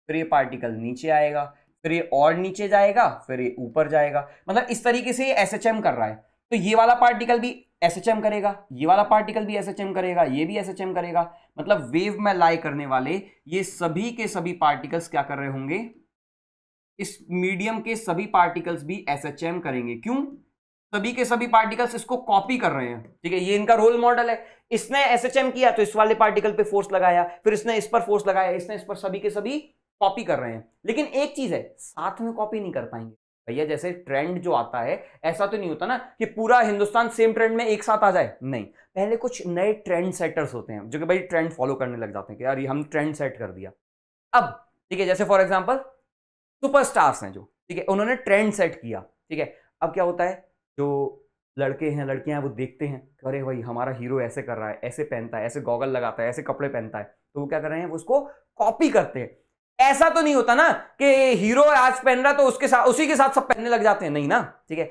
फिर ये पार्टिकल नीचे आएगा फिर ये और नीचे जाएगा फिर ये ऊपर जाएगा मतलब इस तरीके से ये एस कर रहा है तो ये वाला पार्टिकल भी एस करेगा ये वाला पार्टिकल भी एस करेगा ये भी एस करेगा मतलब वेव में लाई करने वाले ये सभी के सभी पार्टिकल्स क्या कर रहे होंगे इस मीडियम के सभी पार्टिकल्स भी एस करेंगे क्यों सभी के सभी पार्टिकल्स इसको कॉपी कर रहे हैं ठीक है ये इनका रोल मॉडल है इसने एस किया तो इस वाले पार्टिकल पे फोर्स लगाया फिर इसने इस पर फोर्स लगाया इसने इस पर सभी के सभी कॉपी कर रहे हैं लेकिन एक चीज है साथ में कॉपी नहीं कर पाएंगे भैया जैसे ट्रेंड जो आता है ऐसा तो नहीं होता ना कि पूरा हिंदुस्तान सेम ट्रेंड में एक साथ आ जाए नहीं पहले कुछ नए ट्रेंड सेटर्स होते हैं जो कि भाई ट्रेंड फॉलो करने लग जाते हैं कि यार ये हम ट्रेंड सेट कर दिया अब ठीक है जैसे फॉर एग्जाम्पल सुपरस्टार्स हैं जो ठीक है उन्होंने ट्रेंड सेट किया ठीक है अब क्या होता है जो लड़के हैं लड़कियां हैं वो देखते हैं अरे भाई हमारा हीरो ऐसे कर रहा है ऐसे पहनता है ऐसे गॉगल लगाता है ऐसे कपड़े पहनता है तो वो क्या कर रहे हैं वो उसको कॉपी करते हैं ऐसा तो नहीं होता ना कि हीरो आज पहन रहा तो उसके साथ उसी के साथ सब पहनने लग जाते हैं नहीं ना ठीक है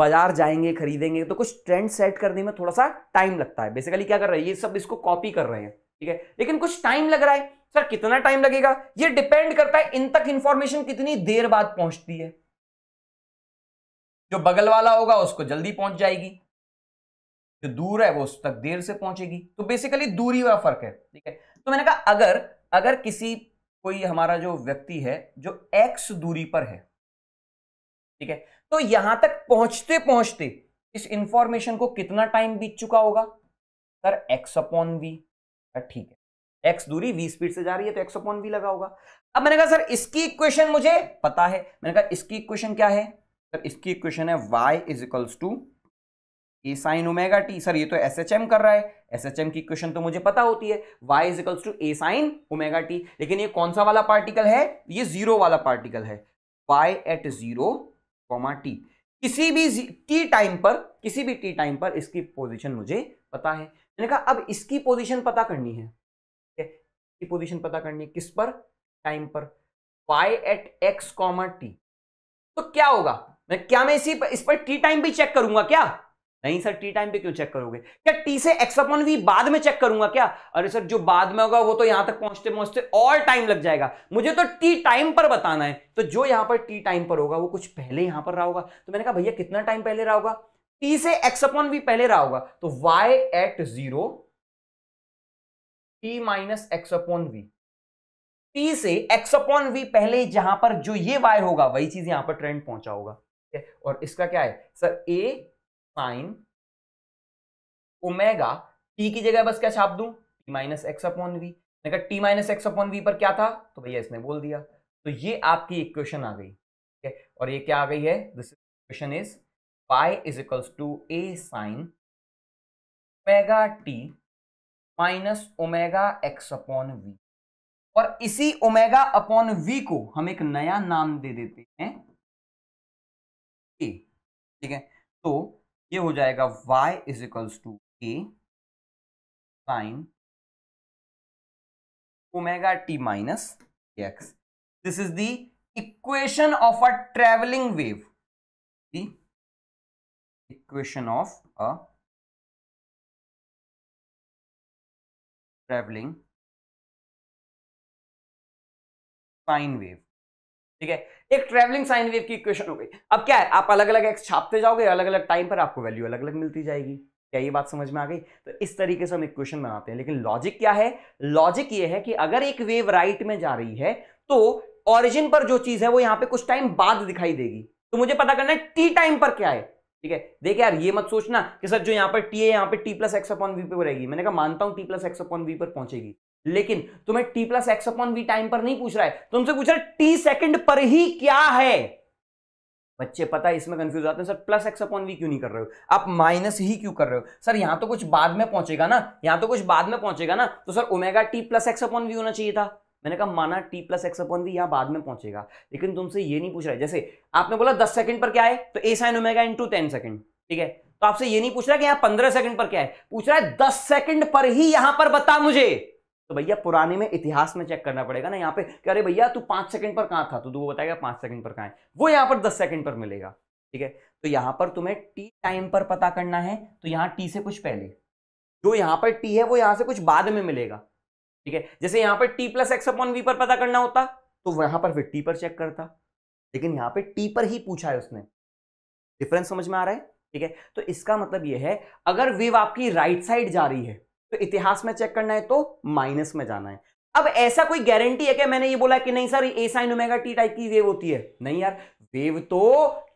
बाजार जाएंगे खरीदेंगे तो कुछ ट्रेंड सेट करने में थोड़ा सा टाइम लगता है बेसिकली क्या कर रहे हैं ये सब इसको कॉपी कर रहे हैं ठीक है लेकिन कुछ टाइम लग रहा है सर कितना टाइम लगेगा ये डिपेंड करता है इन तक इंफॉर्मेशन कितनी देर बाद पहुंचती है जो बगल वाला होगा उसको जल्दी पहुंच जाएगी जो दूर है वो उस तक देर से पहुंचेगी तो बेसिकली दूरी वाला फर्क है ठीक है तो मैंने कहा अगर अगर किसी कोई हमारा जो व्यक्ति है जो एक्स दूरी पर है ठीक है तो यहां तक पहुंचते पहुंचते इस इंफॉर्मेशन को कितना टाइम बीत चुका होगा सर एक्स अपॉन वी ठीक है एक्स दूरी वी स्पीड से जा रही है तो एक्स अपॉन वी लगा होगा अब मैंने कहा सर इसकी इक्वेशन मुझे पता है मैंने कहा इसकी इक्वेशन क्या है सर इसकी इक्वेशन है वाई इज इक्वल्स टू ये साइन ओमेगा टी सर ये तो एस एच एम कर रहा है एस एच एम की क्वेश्चन तो मुझे पता होती है y is equals to A sine omega t लेकिन ये कौन सा वाला पार्टिकल है ये जीरो वाला पार्टिकल है y at zero comma t किसी भी टी टाइम पर किसी भी टी टाइम पर इसकी पोजिशन मुझे पता है मैंने कहा अब इसकी पोजिशन पता करनी है इसकी पोजीशन पता करनी है किस पर टाइम पर y at x comma t तो क्या होगा मैं क्या मैं इसी पर इस पर टी टाइम भी चेक करूंगा क्या नहीं सर टी टाइम पे क्यों चेक करोगे क्या टी से एक्स अपॉन वी बाद में चेक करूंगा क्या अरे सर जो बाद में होगा वो तो यहां तक पहुंचते पहुंचते और टाइम लग जाएगा मुझे तो टी टाइम पर बताना है तो जो यहां पर टी टाइम पर होगा वो कुछ पहले यहां पर रहा होगा तो मैंने कहा भैया कितना टाइम पहले रहा होगा टी से एक्स अपॉन वी पहले रहा होगा तो y at zero t minus x upon v t से एक्स अपॉन वी पहले जहां पर जो ये वाई होगा वही चीज यहां पर ट्रेंड पहुंचा होगा और इसका क्या है सर ए साइन ओमेगा टी की जगह बस क्या छाप दू t minus x upon v कहा t minus x upon v पर क्या था तो भैया इसने बोल दिया तो ये आपकी इक्वेशन आ गई ठीक है और ये क्या आ गई है this equation is pi is equals to A sine omega T minus omega x upon v और इसी ओमेगा अपॉन वी को हम एक नया नाम दे देते हैं ठीक है तो ये हो जाएगा y is equals to A sine omega T minus x this is the equation of a travelling wave equation of a travelling sine wave ठीक है एक ट्रेवलिंग साइन वेव की इक्वेशन हो गई अब क्या है आप अलग अलग एक्स छापते जाओगे अलग अलग टाइम पर आपको वैल्यू अलग अलग मिलती जाएगी क्या ये बात समझ में आ गई तो इस तरीके से हम इक्वेशन बनाते हैं लेकिन लॉजिक क्या है लॉजिक ये है कि अगर एक वेव राइट में जा रही है तो ऑरिजिन पर जो चीज है वो यहाँ पे कुछ टाइम बाद दिखाई देगी तो मुझे पता करना है टी टाइम पर क्या है ठीक है देखिए यार ये मत सोचना कि सर जो यहाँ पर टी है यहाँ पे t plus x upon v पर रहेगी मैंने कहा मानता हूँ t plus x upon v पर पहुंचेगी लेकिन तुम्हें t plus x upon v time पर नहीं पूछ रहा है तुमसे पूछ रहा है टी सेकंड पर ही क्या है बच्चे पता है इसमें कंफ्यूज आते हैं sir plus x upon v क्यों नहीं कर रहे हो आप माइनस ही क्यों कर रहे हो सर यहां तो कुछ बाद में पहुंचेगा ना यहां तो कुछ बाद में पहुंचेगा ना तो sir omega T plus x upon v होना चाहिए था मैंने कहा माना t plus x upon v यहां बाद में पहुंचेगा लेकिन तुमसे ये नहीं पूछ रहा है जैसे आपने बोला दस सेकंड पर क्या है तो ए sine omega into ten second ठीक है तो आपसे ये नहीं पूछ रहा कि यहां पंद्रह सेकंड पर क्या है पूछ रहा है दस सेकंड पर ही यहां पर बता मुझे तो भैया पुराने में इतिहास में चेक करना पड़ेगा ना यहाँ पे कि अरे भैया तू पांच सेकंड पर कहाँ था तो तू वो बताएगा पांच सेकंड पर कहाँ है वो यहाँ पर दस सेकंड पर मिलेगा ठीक है तो यहाँ पर तुम्हें टी टाइम पर पता करना है तो यहाँ टी से कुछ पहले जो यहाँ पर टी है वो यहाँ से कुछ बाद में मिलेगा ठीक है जैसे यहाँ पर t plus x upon v पर पता करना होता तो वहां पर फिर टी पर चेक करता लेकिन यहाँ पर टी पर ही पूछा है उसने डिफरेंस समझ में आ रहा है ठीक है तो इसका मतलब यह है अगर वेव आपकी राइट साइड जा रही है तो इतिहास में चेक करना है तो माइनस में जाना है अब ऐसा कोई गारंटी है कि मैंने ये बोला कि नहीं सर ए साइन ओमेगा टी टाइप की वेव होती है नहीं यार वेव तो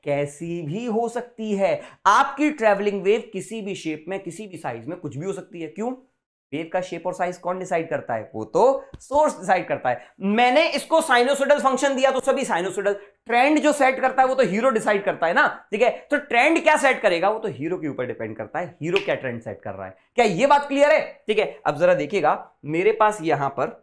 कैसी भी हो सकती है आपकी ट्रेवलिंग वेव किसी भी शेप में किसी भी साइज में कुछ भी हो सकती है क्यों वेव का शेप और साइज कौन डिसाइड करता है वो तो सोर्स डिसाइड करता है मैंने इसको साइनोसोडल फंक्शन दिया तो सभी साइनोसोडल ट्रेंड जो सेट करता है वो तो हीरो डिसाइड करता है ना ठीक है तो ट्रेंड क्या सेट करेगा वो तो हीरो के ऊपर डिपेंड करता है हीरो क्या ट्रेंड सेट कर रहा है क्या ये बात क्लियर है ठीक है अब जरा देखिएगा मेरे पास यहां पर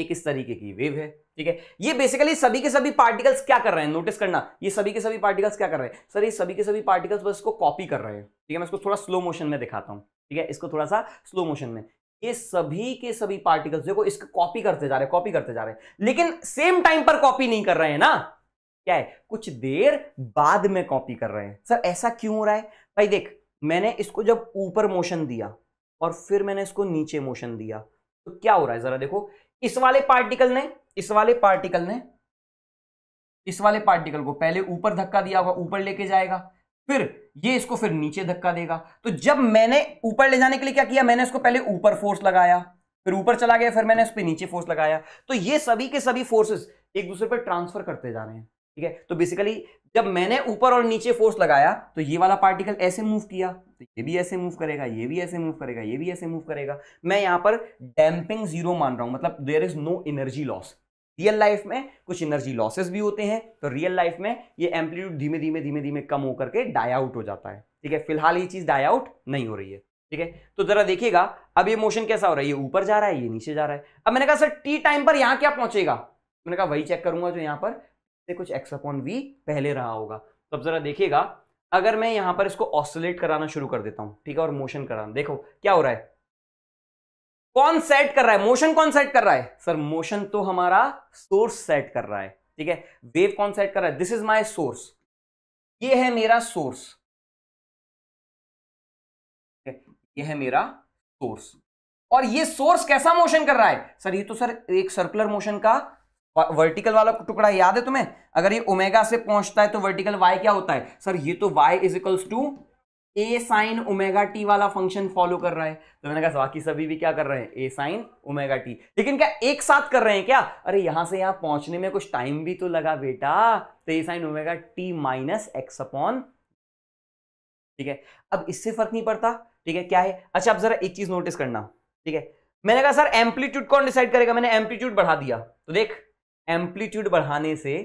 एक इस तरीके की वेव है ठीक है ये बेसिकली सभी के सभी पार्टिकल्स क्या कर रहे हैं नोटिस करना ये सभी के सभी पार्टिकल्स क्या कर रहे हैं सर ये सभी के सभी पार्टिकल्स बस इसको कॉपी कर रहे हैं ठीक है मैं इसको थोड़ा स्लो मोशन में दिखाता हूँ ठीक है इसको थोड़ा सा स्लो मोशन में ये सभी के सभी पार्टिकल्स देखो इसको कॉपी करते जा रहे हैं कॉपी करते जा रहे हैं लेकिन सेम टाइम पर कॉपी नहीं कर रहे हैं ना क्या है कुछ देर बाद में कॉपी कर रहे हैं सर ऐसा क्यों हो रहा है भाई देख मैंने इसको जब ऊपर मोशन दिया और फिर मैंने इसको नीचे मोशन दिया तो क्या हो रहा है जरा देखो इस वाले पार्टिकल ने इस वाले पार्टिकल ने इस वाले पार्टिकल को पहले ऊपर धक्का दिया होगा ऊपर लेके जाएगा फिर ये इसको फिर नीचे धक्का देगा तो जब मैंने ऊपर ले जाने के लिए क्या किया मैंने इसको पहले ऊपर फोर्स लगाया फिर ऊपर चला गया फिर मैंने उस पर नीचे फोर्स लगाया तो ये सभी के सभी फोर्सेस एक दूसरे पर ट्रांसफर करते जा रहे हैं ठीक है तो बेसिकली जब मैंने ऊपर और नीचे फोर्स लगाया तो ये वाला पार्टिकल ऐसे मूव किया तो ये भी ऐसे मूव करेगा ये भी ऐसे मूव करेगा ये भी ऐसे मूव करेगा मैं यहां पर डैम्पिंग जीरो मान रहा हूं मतलब there is no energy loss real life में कुछ एनर्जी लॉसेस भी होते हैं तो रियल लाइफ में ये एम्पलीट्यूड धीमे धीमे धीमे धीमे कम होकर के डाई आउट हो जाता है ठीक है फिलहाल ये चीज़ डाई आउट नहीं हो रही है ठीक है तो जरा देखिएगा अब ये मोशन कैसा हो रहा है ये ऊपर जा रहा है ये नीचे जा रहा है अब मैंने कहा सर टी टाइम पर यहाँ क्या पहुंचेगा मैंने कहा वही चेक करूंगा जो यहाँ पर से कुछ एक्स अपॉन वी पहले रहा होगा तो अब ज़रा देखिएगा अगर मैं यहां पर इसको ऑसोलेट कराना शुरू कर देता हूं ठीक है और मोशन कराना देखो क्या हो रहा है कौन सेट कर रहा है मोशन कौन सेट कर रहा है सर मोशन तो हमारा सोर्स सेट कर रहा है ठीक है वेव कौन सेट कर रहा है दिस इज माय सोर्स ये है मेरा सोर्स ये है मेरा सोर्स और ये सोर्स कैसा मोशन कर रहा है सर ये तो सर एक सर्कुलर मोशन का वर्टिकल वाला टुकड़ा याद है तुम्हें अगर ये ओमेगा से पहुंचता है तो वर्टिकल वाई क्या होता है सर ये तो Y is equals to A sine omega t वाला फंक्शन फॉलो कर रहा है तो मैंने कहा बाकी सभी भी क्या कर रहे हैं ए साइन ओमेगा टी लेकिन क्या एक साथ कर रहे हैं क्या अरे यहां से यहां पहुंचने में कुछ टाइम भी तो लगा बेटा तो ए sine omega T minus x upon ठीक है अब इससे फर्क नहीं पड़ता ठीक है क्या है अच्छा अब जरा एक चीज नोटिस करना ठीक है मैंने कहा सर एम्पलीट्यूड कौन डिसाइड करेगा मैंने एम्पलीट्यूड बढ़ा दिया तो देख एम्पलीट्यूड बढ़ाने से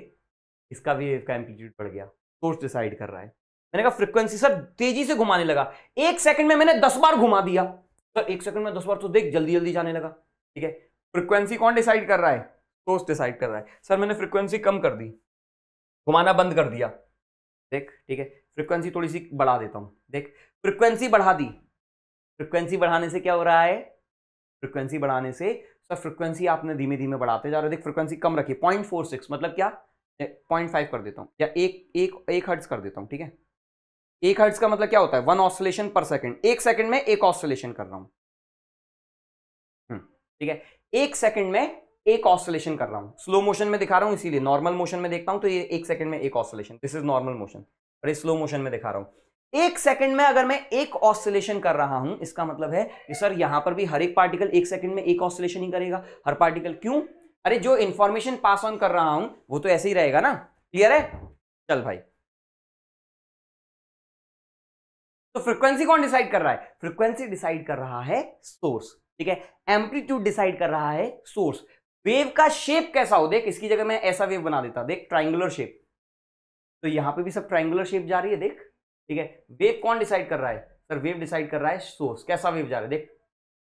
इसका भी का एम्पलीट्यूड बढ़ गया सोर्स डिसाइड कर रहा है मैंने कहा फ्रिक्वेंसी सर तेजी से घुमाने लगा एक सेकंड में मैंने दस बार घुमा दिया सर तो एक सेकंड में दस बार तो देख जल्दी जल्दी जाने लगा ठीक है फ्रिक्वेंसी कौन डिसाइड कर रहा है सोर्स डिसाइड कर रहा है सर मैंने फ्रिक्वेंसी कम कर दी घुमाना बंद कर दिया देख ठीक है फ्रिक्वेंसी थोड़ी सी बढ़ा देता हूँ देख फ्रिक्वेंसी बढ़ा दी फ्रिक्वेंसी बढ़ाने से क्या हो रहा है फ्रिक्वेंसी बढ़ाने से तो फ्रीक्वेंसी आपने धीमे धीमे बढ़ाते जा रहे हो देख फ्रीक्वेंसी कम रखी पॉइंट फोर सिक्स मतलब क्या पॉइंट फाइव कर देता हूँ या एक एक एक हर्ट्स कर देता हूँ ठीक है एक हर्ट्स का मतलब क्या होता है वन ऑसोलेशन पर सेकेंड एक सेकेंड में एक ऑसोलेशन कर रहा हूँ हम्म, ठीक है एक सेकेंड में एक ऑसोलेशन कर रहा हूँ स्लो मोशन में दिखा रहा हूँ इसीलिए नॉर्मल मोशन में देखता हूँ तो ये एक सेकंड में एक oscillation this is normal motion और ये स्लो मोशन में दिखा रहा हूँ एक सेकंड में अगर मैं एक ऑसिलेशन कर रहा हूं इसका मतलब है कि सर यहां पर भी हर एक पार्टिकल एक सेकंड में एक ऑसिलेशन ही करेगा हर पार्टिकल क्यों अरे जो इंफॉर्मेशन पास ऑन कर रहा हूं वो तो ऐसे ही रहेगा ना क्लियर है चल भाई तो फ्रीक्वेंसी कौन डिसाइड कर रहा है फ्रीक्वेंसी डिसाइड कर रहा है सोर्स ठीक है एम्पलीट्यूड डिसाइड कर रहा है सोर्स वेव का शेप कैसा हो देख इसकी जगह मैं ऐसा वेव बना देता देख ट्राइंगुलर शेप तो यहां पे भी सब ट्राइंगुलर शेप जा रही है देख ठीक है वेव कौन डिसाइड कर रहा है सर वेव डिसाइड कर रहा है सोर्स कैसा वेव जा रहा है देख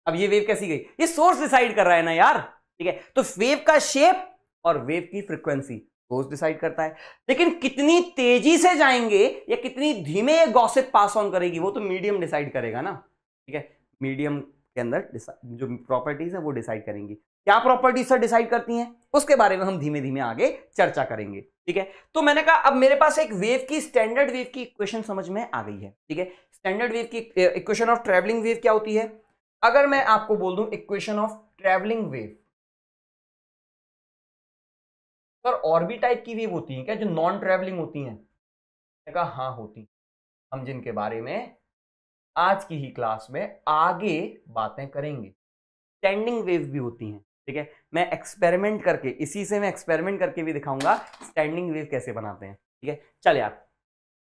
अब ये वेव कैसी गई ये सोर्स डिसाइड कर रहा है ना यार ठीक है तो वेव का शेप और वेव की फ्रिक्वेंसी सोर्स डिसाइड करता है लेकिन कितनी तेजी से जाएंगे या कितनी धीमे ये गॉसिप पास ऑन करेगी वो तो मीडियम डिसाइड करेगा ना ठीक है मीडियम के अंदर जो प्रॉपर्टीज है वो डिसाइड करेंगी क्या प्रॉपर्टीज सर डिसाइड करती हैं उसके बारे में हम धीमे धीमे आगे चर्चा करेंगे ठीक है तो मैंने कहा अब मेरे पास एक वेव की स्टैंडर्ड वेव की इक्वेशन समझ में आ गई है ठीक है स्टैंडर्ड वेव की इक्वेशन ऑफ ट्रेवलिंग वेव क्या होती है अगर मैं आपको बोल दूं इक्वेशन ऑफ ट्रेवलिंग वेव और भी टाइप की वेव होती है क्या जो नॉन ट्रेवलिंग होती है कहा हाँ होती हम जिनके बारे में आज की ही क्लास में आगे बातें करेंगे स्टैंडिंग वेव भी होती हैं ठीक है मैं एक्सपेरिमेंट करके इसी से मैं एक्सपेरिमेंट करके भी दिखाऊंगा स्टैंडिंग वेव कैसे बनाते हैं ठीक है चले आप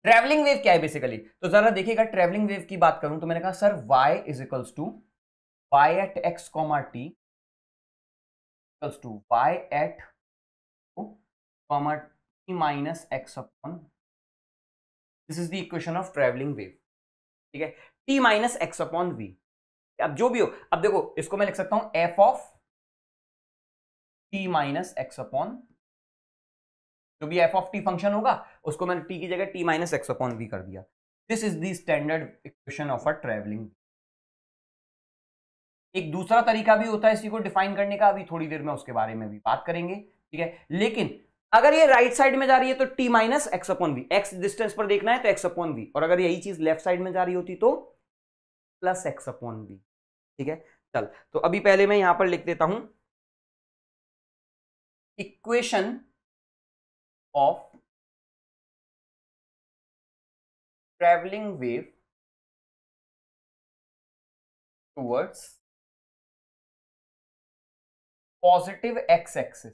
ट्रेवलिंग वेव क्या है बेसिकली तो जरा देखिएगा ट्रेवलिंग वेव की बात करूं तो मैंने कहा sir y is equals to y at x comma t equals to y at comma t minus x upon this is the equation of travelling wave ठीक है t minus x upon v अब जो भी हो अब देखो इसको मैं लिख सकता हूं f of t minus x upon जो भी एफ ऑफ टी फंक्शन होगा उसको मैंने टी की जगह t minus x upon v कर दिया this is the standard equation of a travelling एक दूसरा तरीका भी होता है इसी को डिफाइन करने का अभी थोड़ी देर में उसके बारे में भी बात करेंगे ठीक है लेकिन अगर ये राइट right साइड में जा रही है तो t minus x upon v x distance पर देखना है तो एक्स अपॉन वी और अगर यही चीज लेफ्ट साइड में जा रही होती तो प्लस एक्स अपॉन वी ठीक है चल तो अभी पहले मैं यहां पर लिख देता हूं equation of traveling wave towards positive x axis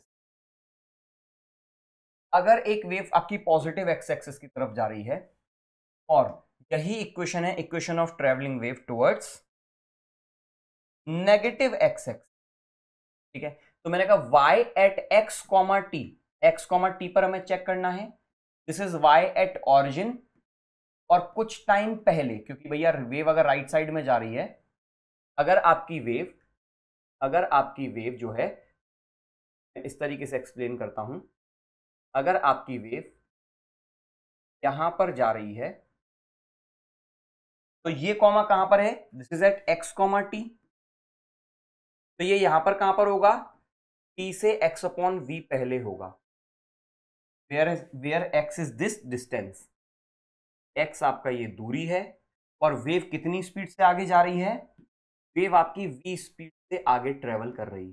अगर एक वेव आपकी पॉजिटिव एक्स एक्सिस की तरफ जा रही है और यही इक्वेशन है equation of travelling wave towards negative x x ठीक है तो मैंने कहा y at x comma t x comma t पर हमें चेक करना है this is y at origin और कुछ टाइम पहले क्योंकि भैया वेव अगर राइट साइड में जा रही है अगर आपकी वेव अगर आपकी वेव जो है इस तरीके से एक्सप्लेन करता हूं अगर आपकी वेव यहां पर जा रही है तो ये कॉमा कहां पर है this is at x comma t तो ये यहां पर कहां पर होगा पी से एक्स अपॉन वी पहले होगा where where x is this distance x आपका ये दूरी है और वेव कितनी स्पीड से आगे जा रही है वेव आपकी वी स्पीड से आगे ट्रेवल कर रही है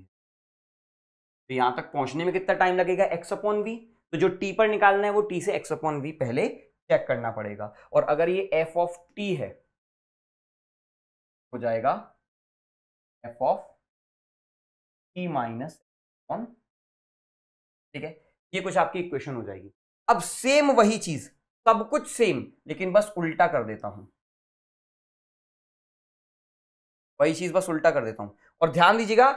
तो यहां तक पहुंचने में कितना टाइम लगेगा एक्स अपॉन वी तो जो टी पर निकालना है वो टी से एक्स अपॉन वी पहले चेक करना पड़ेगा और अगर ये एफ ऑफ टी है हो जाएगा f of t minus form ठीक है ये कुछ आपकी इक्वेशन हो जाएगी अब सेम वही चीज सब कुछ सेम लेकिन बस उल्टा कर देता हूं वही चीज बस उल्टा कर देता हूं और ध्यान दीजिएगा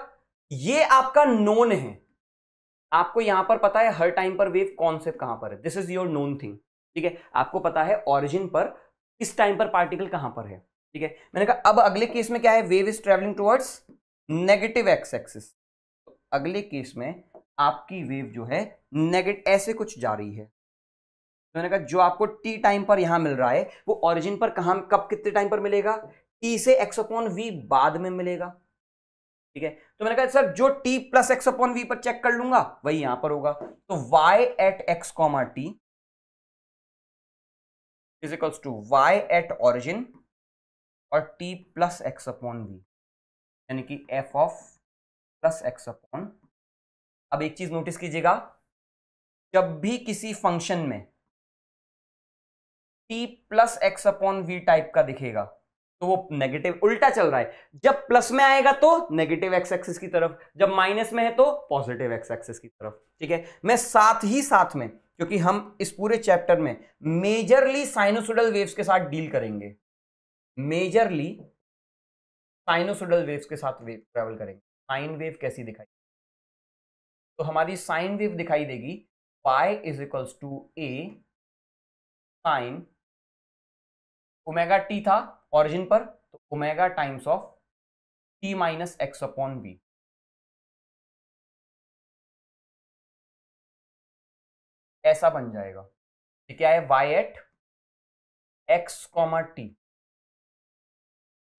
ये आपका नोन है आपको यहां पर पता है हर टाइम पर वेव कॉन्सेप्ट कहां पर है this is your known thing ठीक है आपको पता है ऑरिजिन पर किस टाइम पर पार्टिकल कहां पर है ठीक है मैंने कहा अब अगले केस में क्या है wave is travelling towards negative x axis अगले केस में आपकी वेव जो है नेगेटिव ऐसे कुछ जा रही है तो मैंने कहा जो आपको टी टाइम पर यहां मिल रहा है वो ऑरिजिन पर कहा कब कितने टाइम पर मिलेगा टी से एक्स अपॉन वी बाद में मिलेगा ठीक है तो मैंने कहा सर जो t plus x upon v पर चेक कर लूंगा वही यहां पर होगा तो y at x comma t equals to y at origin और t plus x upon v यानी कि f of plus x upon अब एक चीज नोटिस कीजिएगा जब भी किसी फंक्शन में t plus x upon v type का दिखेगा तो वो नेगेटिव उल्टा चल रहा है जब प्लस में आएगा तो नेगेटिव एक्स एक्सिस की तरफ जब माइनस में है तो पॉजिटिव एक्स एक्सिस की तरफ ठीक है मैं साथ ही साथ में क्योंकि हम इस पूरे चैप्टर में मेजरली साइनोसोडल वेव्स के साथ डील करेंगे मेजरली साइनोसोडल वेव्स के साथ वेव ट्रेवल करेंगे साइन वेव कैसी दिखाई तो हमारी साइन वेव दिखाई देगी psi is equals to A sine omega t था ऑरिजिन पर तो omega times of t minus x upon b ऐसा बन जाएगा ये क्या है y at x comma t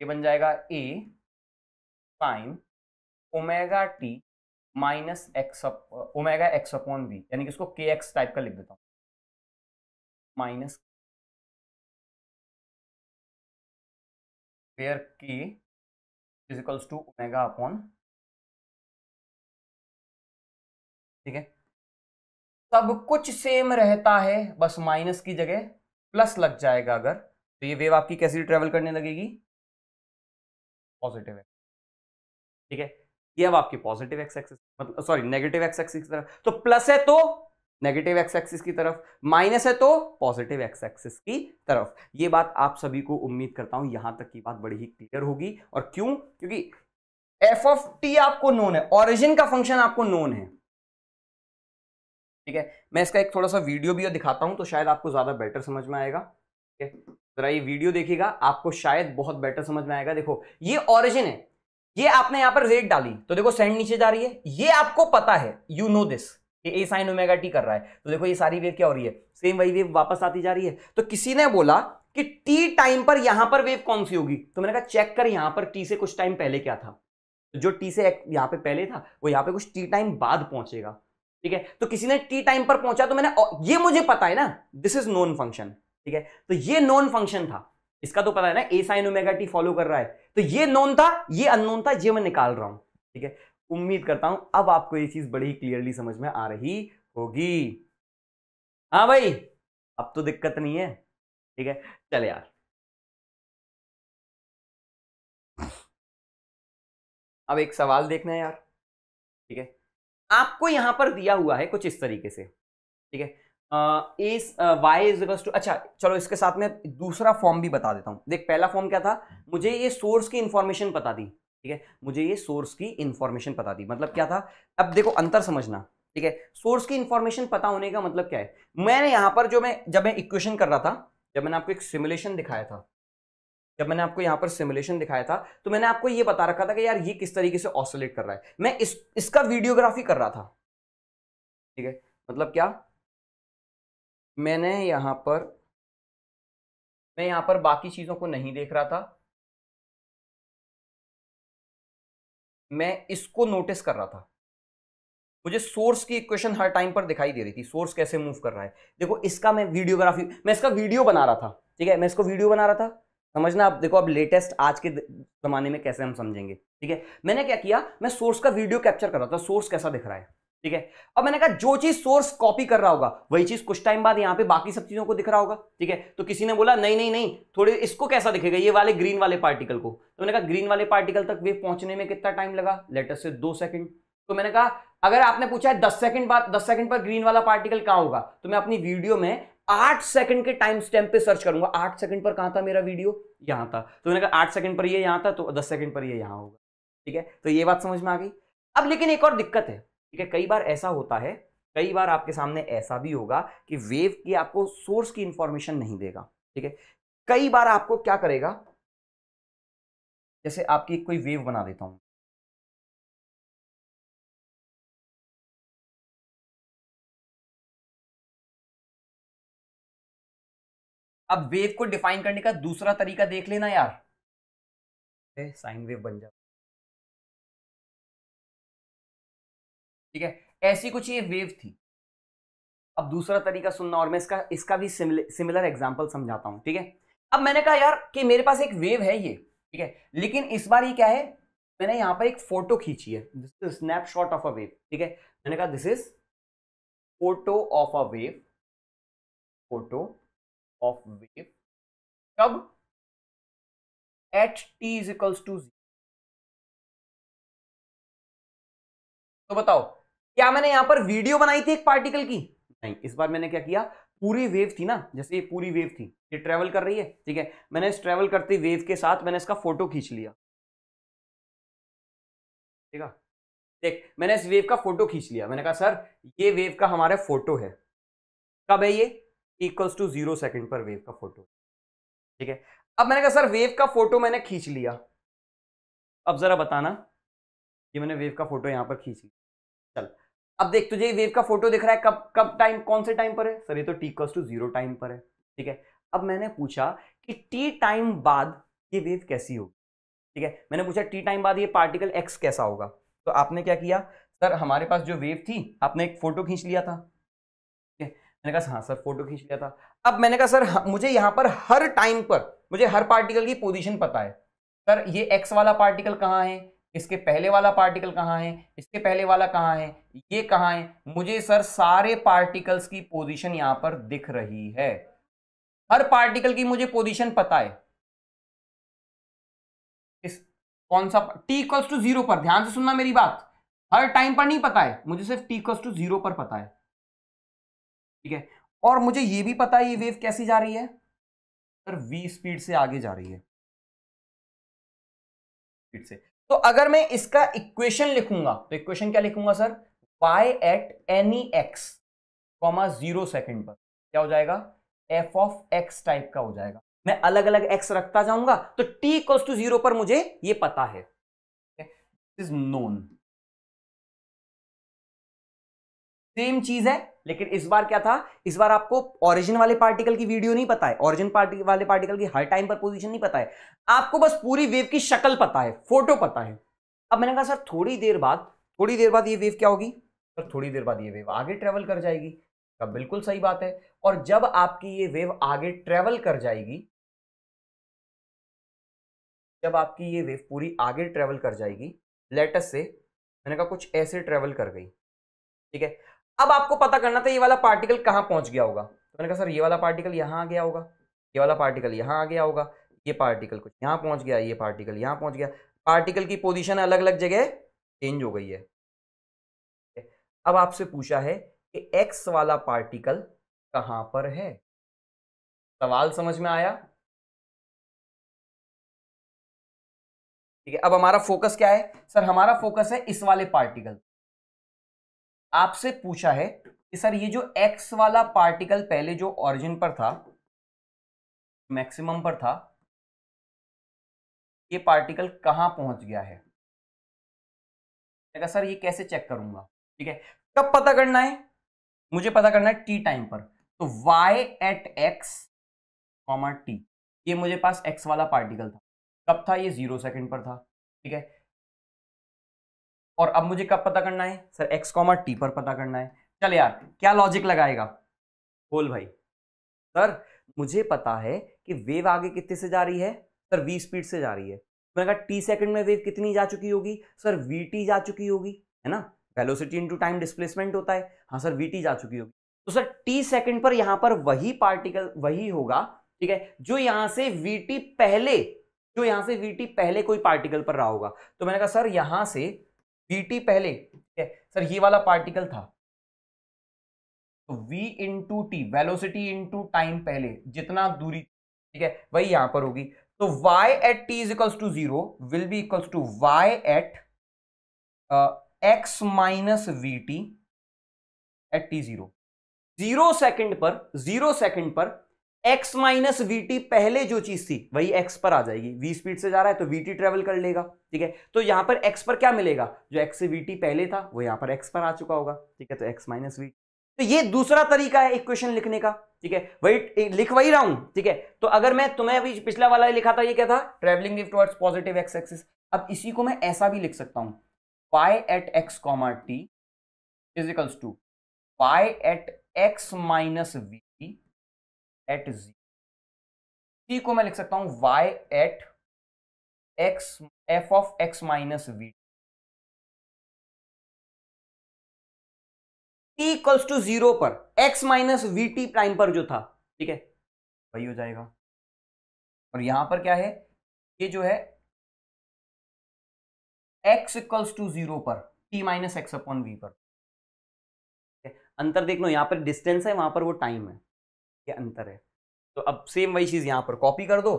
ये बन जाएगा ए sine omega T minus x omega x upon b यानी कि इसको के एक्स टाइप का लिख देता हूं minus where k is equals to omega upon ठीक है सब कुछ सेम रहता है बस माइनस की जगह प्लस लग जाएगा अगर तो ये वेव आपकी कैसी ट्रेवल करने लगेगी पॉजिटिव है ठीक है ये अब आपकी पॉजिटिव एक्स एक्सिस मतलब सॉरी नेगेटिव एक्स एक्सिस की तरफ तो प्लस है तो नेगेटिव एक्स एक्सिस की तरफ माइनस है तो पॉजिटिव एक्स एक्सिस की तरफ ये बात आप सभी को उम्मीद करता हूं यहां तक की बात बड़ी ही क्लियर होगी और क्यों क्योंकि एफ ऑफ टी आपको नोन है ओरिजिन का फंक्शन आपको नोन है ठीक है मैं इसका एक थोड़ा सा वीडियो भी दिखाता हूं तो शायद आपको ज्यादा बेटर समझ में आएगा ठीक है जरा ये वीडियो देखिएगा आपको शायद बहुत बेटर समझ में आएगा देखो ये ऑरिजिन है ये आपने यहां पर रेट डाली तो देखो सेंड नीचे जा रही है ये आपको पता है you know this a sine omega t कर रहा है तो देखो ये सारी वेव क्या हो रही है सेम वही वेव वापस आती जा रही है तो किसी ने बोला कि टी टाइम पर यहां पर वेव कौन सी होगी तो मैंने कहा चेक कर यहां पर टी से कुछ टाइम पहले क्या था तो जो टी से यहां पे पहले था वो यहां पे कुछ टी टाइम बाद पहुंचेगा ठीक है तो किसी ने टी टाइम पर पहुंचा तो मैंने ये मुझे पता है ना दिस इज नोन फंक्शन ठीक है तो ये नॉन फंक्शन था इसका तो पता है ना a sine omega t follow कर रहा है तो ये नोन था ये अननोन था ये मैं निकाल रहा हूं ठीक है उम्मीद करता हूं अब आपको ये चीज बड़ी ही क्लियरली समझ में आ रही होगी हाँ भाई अब तो दिक्कत नहीं है ठीक है चले यार अब एक सवाल देखना है यार ठीक है आपको यहां पर दिया हुआ है कुछ इस तरीके से ठीक है इस वाई इज टू अच्छा चलो इसके साथ में दूसरा फॉर्म भी बता देता हूँ देख पहला फॉर्म क्या था मुझे ये सोर्स की इन्फॉर्मेशन पता थी ठीक है मुझे ये सोर्स की इन्फॉर्मेशन पता थी मतलब क्या था अब देखो अंतर समझना ठीक है सोर्स की इन्फॉर्मेशन पता होने का मतलब क्या है मैंने यहाँ पर जो मैं जब मैं इक्वेशन कर रहा था जब मैंने आपको एक सिमुलेशन दिखाया था जब मैंने आपको यहाँ पर सिमुलेशन दिखाया था तो मैंने आपको ये बता रखा था कि यार ये किस तरीके से ऑसोलेट कर रहा है मैं इस इसका वीडियोग्राफी कर रहा था ठीक है मतलब क्या मैंने यहाँ पर मैं यहाँ पर बाकी चीज़ों को नहीं देख रहा था मैं इसको नोटिस कर रहा था मुझे सोर्स की इक्वेशन हर टाइम पर दिखाई दे रही थी सोर्स कैसे मूव कर रहा है देखो इसका मैं वीडियोग्राफी मैं इसका वीडियो बना रहा था ठीक है मैं इसको वीडियो बना रहा था समझना आप देखो अब लेटेस्ट आज के ज़माने में कैसे हम समझेंगे ठीक है मैंने क्या किया मैं सोर्स का वीडियो कैप्चर कर रहा था सोर्स कैसा दिख रहा है ठीक है अब मैंने कहा जो चीज सोर्स कॉपी कर रहा होगा वही चीज कुछ टाइम बाद यहाँ पे बाकी सब चीजों को दिख रहा होगा ठीक है तो किसी ने बोला नहीं नहीं नहीं थोड़े इसको कैसा दिखेगा ये वाले ग्रीन वाले पार्टिकल को तो मैंने कहा ग्रीन वाले पार्टिकल तक वे पहुंचने में कितना टाइम लगा लेटर से दो सेकंड तो मैंने कहा अगर आपने पूछा है दस सेकंड बाद दस सेकंड पर ग्रीन वाला पार्टिकल कहां होगा तो मैं अपनी वीडियो में आठ सेकंड के टाइम स्टैम्प पे सर्च करूंगा आठ सेकंड पर कहां था मेरा वीडियो यहां था तो मैंने कहा आठ सेकंड पर ये यहां था तो दस सेकंड पर ये यहाँ होगा ठीक है तो ये बात समझ में आ गई अब लेकिन एक और दिक्कत है ठीक है कई बार ऐसा होता है कई बार आपके सामने ऐसा भी होगा कि वेव की आपको सोर्स की इंफॉर्मेशन नहीं देगा ठीक है कई बार आपको क्या करेगा जैसे आपकी कोई वेव बना देता हूं अब वेव को डिफाइन करने का दूसरा तरीका देख लेना यार साइन वेव बन जाओ ठीक है ऐसी कुछ ये वेव थी अब दूसरा तरीका सुनना और मैं इसका इसका भी सिमिलर एग्जाम्पल समझाता हूं ठीक है अब मैंने कहा यार कि मेरे पास एक वेव है ये ठीक है लेकिन इस बार ये क्या है मैंने यहां पर एक फोटो खींची है this is snapshot of a wave ठीक है मैंने कहा this is photo of a wave photo of wave कब at t is equals to तो बताओ क्या मैंने यहां पर वीडियो बनाई थी एक पार्टिकल की नहीं इस बार मैंने क्या किया पूरी वेव थी ना जैसे ये पूरी वेव थी ये ट्रेवल कर रही है ठीक है मैंने इस ट्रेवल करते वेव के साथ मैंने इसका फोटो खींच लिया ठीक है देख मैंने इस वेव का फोटो खींच लिया मैंने कहा सर ये वेव का हमारा फोटो है कब है ये इक्वल्स टू जीरो सेकंड पर वेव का फोटो ठीक है अब मैंने कहा सर वेव का फोटो मैंने खींच लिया अब जरा बताना कि मैंने वेव का फोटो यहां पर खींच लिया चल अब देख तुझे वेव का फोटो दिख रहा है कब कब टाइम कौन से टाइम पर है सर ये तो t cos to zero time पर है ठीक है अब मैंने पूछा कि टी टाइम बाद ये वेव कैसी होगी ठीक है मैंने पूछा टी टाइम बाद ये पार्टिकल एक्स कैसा होगा तो आपने क्या किया सर हमारे पास जो वेव थी आपने एक फोटो खींच लिया था ठीक है मैंने कहा हाँ सर फोटो खींच लिया था अब मैंने कहा सर मुझे यहाँ पर हर टाइम पर मुझे हर पार्टिकल की पोजिशन पता है सर ये एक्स वाला पार्टिकल कहाँ है इसके पहले वाला पार्टिकल कहाँ है इसके पहले वाला कहाँ है ये कहाँ है मुझे सर सारे पार्टिकल्स की पोजीशन यहाँ पर दिख रही है हर पार्टिकल की मुझे पोजीशन पता है इस कौन सा टी इक्वल्स टू जीरो पर ध्यान से सुनना मेरी बात हर टाइम पर नहीं पता है मुझे सिर्फ टी इक्वल्स टू जीरो पर पता है ठीक है और मुझे ये भी पता है ये वेव कैसी जा रही है सर वी स्पीड से आगे जा रही है स्पीड से तो अगर मैं इसका इक्वेशन लिखूंगा तो इक्वेशन क्या लिखूंगा sir y at any x comma zero second पर क्या हो जाएगा एफ ऑफ एक्स टाइप का हो जाएगा मैं अलग अलग एक्स रखता जाऊंगा तो t इक्वल्स टू जीरो पर मुझे ये पता है इज नोन सेम चीज है लेकिन इस बार क्या था इस बार आपको ऑरिजिन वाले पार्टिकल की वीडियो नहीं पता है ऑरिजिन पार्टिकल वाले पार्टिकल की हर टाइम पर पोजीशन नहीं पता है आपको बस पूरी वेव की शक्ल पता है फोटो पता है अब मैंने कहा सर थोड़ी देर बाद थोड़ी देर बाद ये वेव क्या होगी सर थोड़ी देर बाद ये वेव आगे ट्रेवल कर जाएगी तब बिल्कुल सही बात है और जब आपकी ये वेव आगे ट्रेवल कर जाएगी जब आपकी ये वेव पूरी आगे ट्रेवल कर जाएगी लेटस से मैंने कहा कुछ ऐसे ट्रेवल कर गई ठीक है अब आपको पता करना था ये वाला पार्टिकल कहाँ पहुंच गया होगा तो मैंने कहा सर ये वाला पार्टिकल यहाँ आ गया होगा ये वाला पार्टिकल यहाँ आ गया होगा ये पार्टिकल कुछ यहाँ पहुंच गया ये पार्टिकल यहाँ पहुंच गया पार्टिकल की पोजिशन अलग अलग जगह चेंज हो गई है अब आपसे पूछा है कि एक्स वाला पार्टिकल कहाँ पर है सवाल समझ में आया ठीक है अब हमारा फोकस क्या है सर हमारा फोकस है इस वाले पार्टिकल आपसे पूछा है कि सर ये जो एक्स वाला पार्टिकल पहले जो ऑरिजिन पर था मैक्सिमम पर था ये पार्टिकल कहां पहुंच गया है सर ये कैसे चेक करूंगा ठीक है कब पता करना है मुझे पता करना है टी टाइम पर तो y एट x, टी ये मुझे पास x वाला पार्टिकल था कब था ये जीरो सेकंड पर था ठीक है और अब मुझे कब पता करना है सर एक्स कॉमा टी पर पता करना है चल यार क्या लॉजिक लगाएगा बोल भाई सर मुझे पता है कि वेव आगे कितने से जा रही है सर वी स्पीड से जा रही है मैंने कहा टी सेकंड में वेव कितनी जा चुकी होगी सर वी टी जा चुकी होगी है ना वेलोसिटी इनटू टाइम डिस्प्लेसमेंट होता है हाँ सर वी टी जा चुकी होगी तो सर टी सेकंड पर यहाँ पर वही पार्टिकल वही होगा ठीक है जो यहाँ से वी टी पहले जो यहां से वी टी पहले कोई पार्टिकल पर रहा होगा तो मैंने कहा सर यहां से बीटी पहले सर ये वाला पार्टिकल था तो v into t velocity into time पहले जितना दूरी ठीक है वही यहां पर होगी तो y at t is equals to zero will be equals to y at uh, x minus v t at t zero zero second पर जीरो सेकेंड पर एक्स माइनस वी टी पहले जो चीज थी वही एक्स पर आ जाएगी वी स्पीड से जा रहा है तो वी टी ट्रेवल कर लेगा ठीक है तो यहां पर एक्स पर क्या मिलेगा जो एक्स से वी टी पहले था वो यहां पर एक्स पर आ चुका होगा ठीक है तो एक्स माइनस वी तो ये दूसरा तरीका है इक्वेशन लिखने का ठीक है वही लिख वही रहा हूं ठीक है तो अगर मैं तुम्हें अभी पिछला वाला लिखा था ये क्या था travelling towards positive x axis अब इसी को मैं ऐसा भी लिख सकता हूं psi at x comma t equals to psi at x minus v at g t को मैं लिख सकता हूं y at x f of x minus v t equals to zero पर x minus v t prime पर जो था ठीक है वही हो जाएगा और यहां पर क्या है ये जो है एक्स इक्वल्स टू जीरो पर t minus x upon v पर अंतर देख लो यहां पर डिस्टेंस है वहां पर वो टाइम है ये अंतर है तो अब सेम वही चीज़ यहाँ पर कॉपी कर दो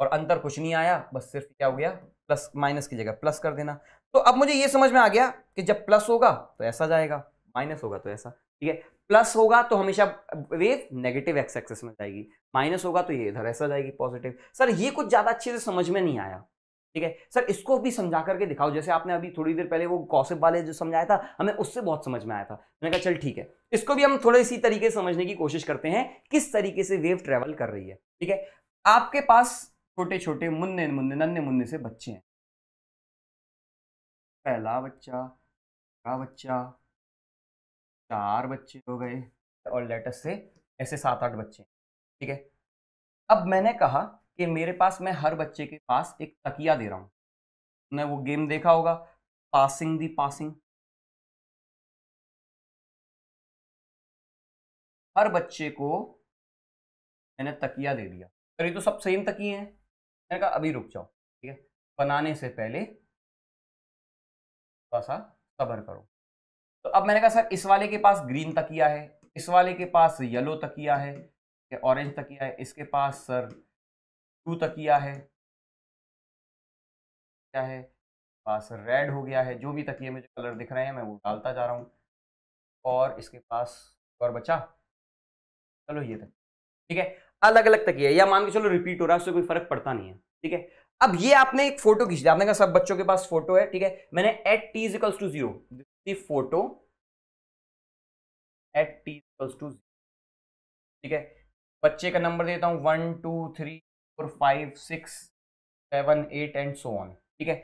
और अंतर कुछ नहीं आया बस सिर्फ क्या हो गया प्लस माइनस की जगह प्लस कर देना तो अब मुझे ये समझ में आ गया कि जब प्लस होगा तो ऐसा जाएगा माइनस होगा तो ऐसा ठीक है प्लस होगा तो हमेशा वेव नेगेटिव एक्स एक्सेस में जाएगी माइनस होगा तो ये इधर ऐसा जाएगी पॉजिटिव सर ये कुछ ज़्यादा अच्छे से समझ में नहीं आया ठीक है सर इसको भी समझा करके दिखाओ जैसे आपने अभी थोड़ी देर पहले वो कौशिप वाले जो समझाया था हमें उससे बहुत समझ में आया था मैंने कहा चल ठीक है इसको भी हम थोड़े इसी तरीके से समझने की कोशिश करते हैं किस तरीके से वेव ट्रेवल कर रही है ठीक है आपके पास छोटे छोटे मुन्ने मुन्ने नन्ने मुन्ने से बच्चे हैं पहला बच्चा का बच्चा चार बच्चे हो गए और लेटेस्ट से ऐसे सात आठ बच्चे ठीक है अब मैंने कहा कि मेरे पास मैं हर बच्चे के पास एक तकिया दे रहा हूँ ने वो गेम देखा होगा पासिंग दी पासिंग हर बच्चे को मैंने तकिया दे दिया अरे तो सब सेम तकिए हैं मैंने कहा अभी रुक जाओ ठीक है बनाने से पहले थोड़ा सा सबर करो तो अब मैंने कहा सर इस वाले के पास ग्रीन तकिया है इस वाले के पास येलो तकिया है ऑरेंज तकिया है इसके पास सर टू तकिया है क्या है पास रेड हो गया है जो भी तकिए जो कलर दिख रहे हैं मैं वो डालता जा रहा हूँ और इसके पास और बचा चलो ये तक ठीक है अलग अलग तकिया या मान के चलो रिपीट हो रहा है उससे कोई फर्क पड़ता नहीं है ठीक है अब ये आपने एक फोटो खींच दिया आपने कहा सब बच्चों के पास फोटो है ठीक है मैंने at t equals to zero photo at t equals to ठीक है बच्चे का नंबर देता हूँ one two three four five six seven eight and so on ठीक है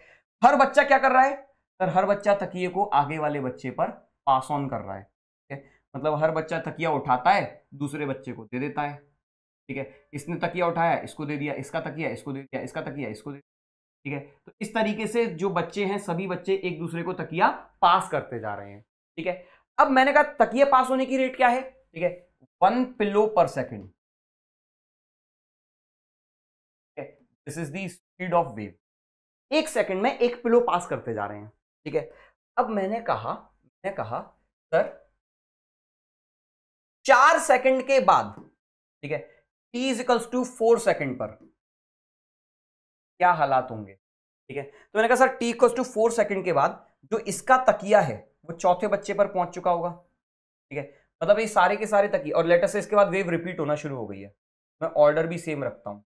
हर बच्चा क्या कर रहा है सर हर बच्चा तकिए को आगे वाले बच्चे पर पास ऑन कर रहा है ठीक है मतलब हर बच्चा तकिया उठाता है दूसरे बच्चे को दे देता है ठीक है इसने तकिया उठाया इसको दे दिया इसका तकिया इसको दे दिया इसका तकिया इसको दे दिया ठीक है तो इस तरीके से जो बच्चे हैं सभी बच्चे एक दूसरे को तकिया पास करते जा रहे हैं ठीक है अब मैंने कहा तकिया पास होने की रेट क्या है ठीक है one pillow per second this is the speed of wave एक सेकंड में एक पिलो पास करते जा रहे हैं ठीक है अब मैंने कहा मैंने कहा सर चार सेकंड के बाद ठीक है t is equals to four second पर क्या हालात होंगे ठीक है तो मैंने कहा sir t equals to four second के बाद जो इसका तकिया है वो चौथे बच्चे पर पहुंच चुका होगा ठीक है मतलब ये सारे के सारे तकिया और लेटर से इसके बाद वेव रिपीट होना शुरू हो गई है मैं ऑर्डर भी सेम रखता हूँ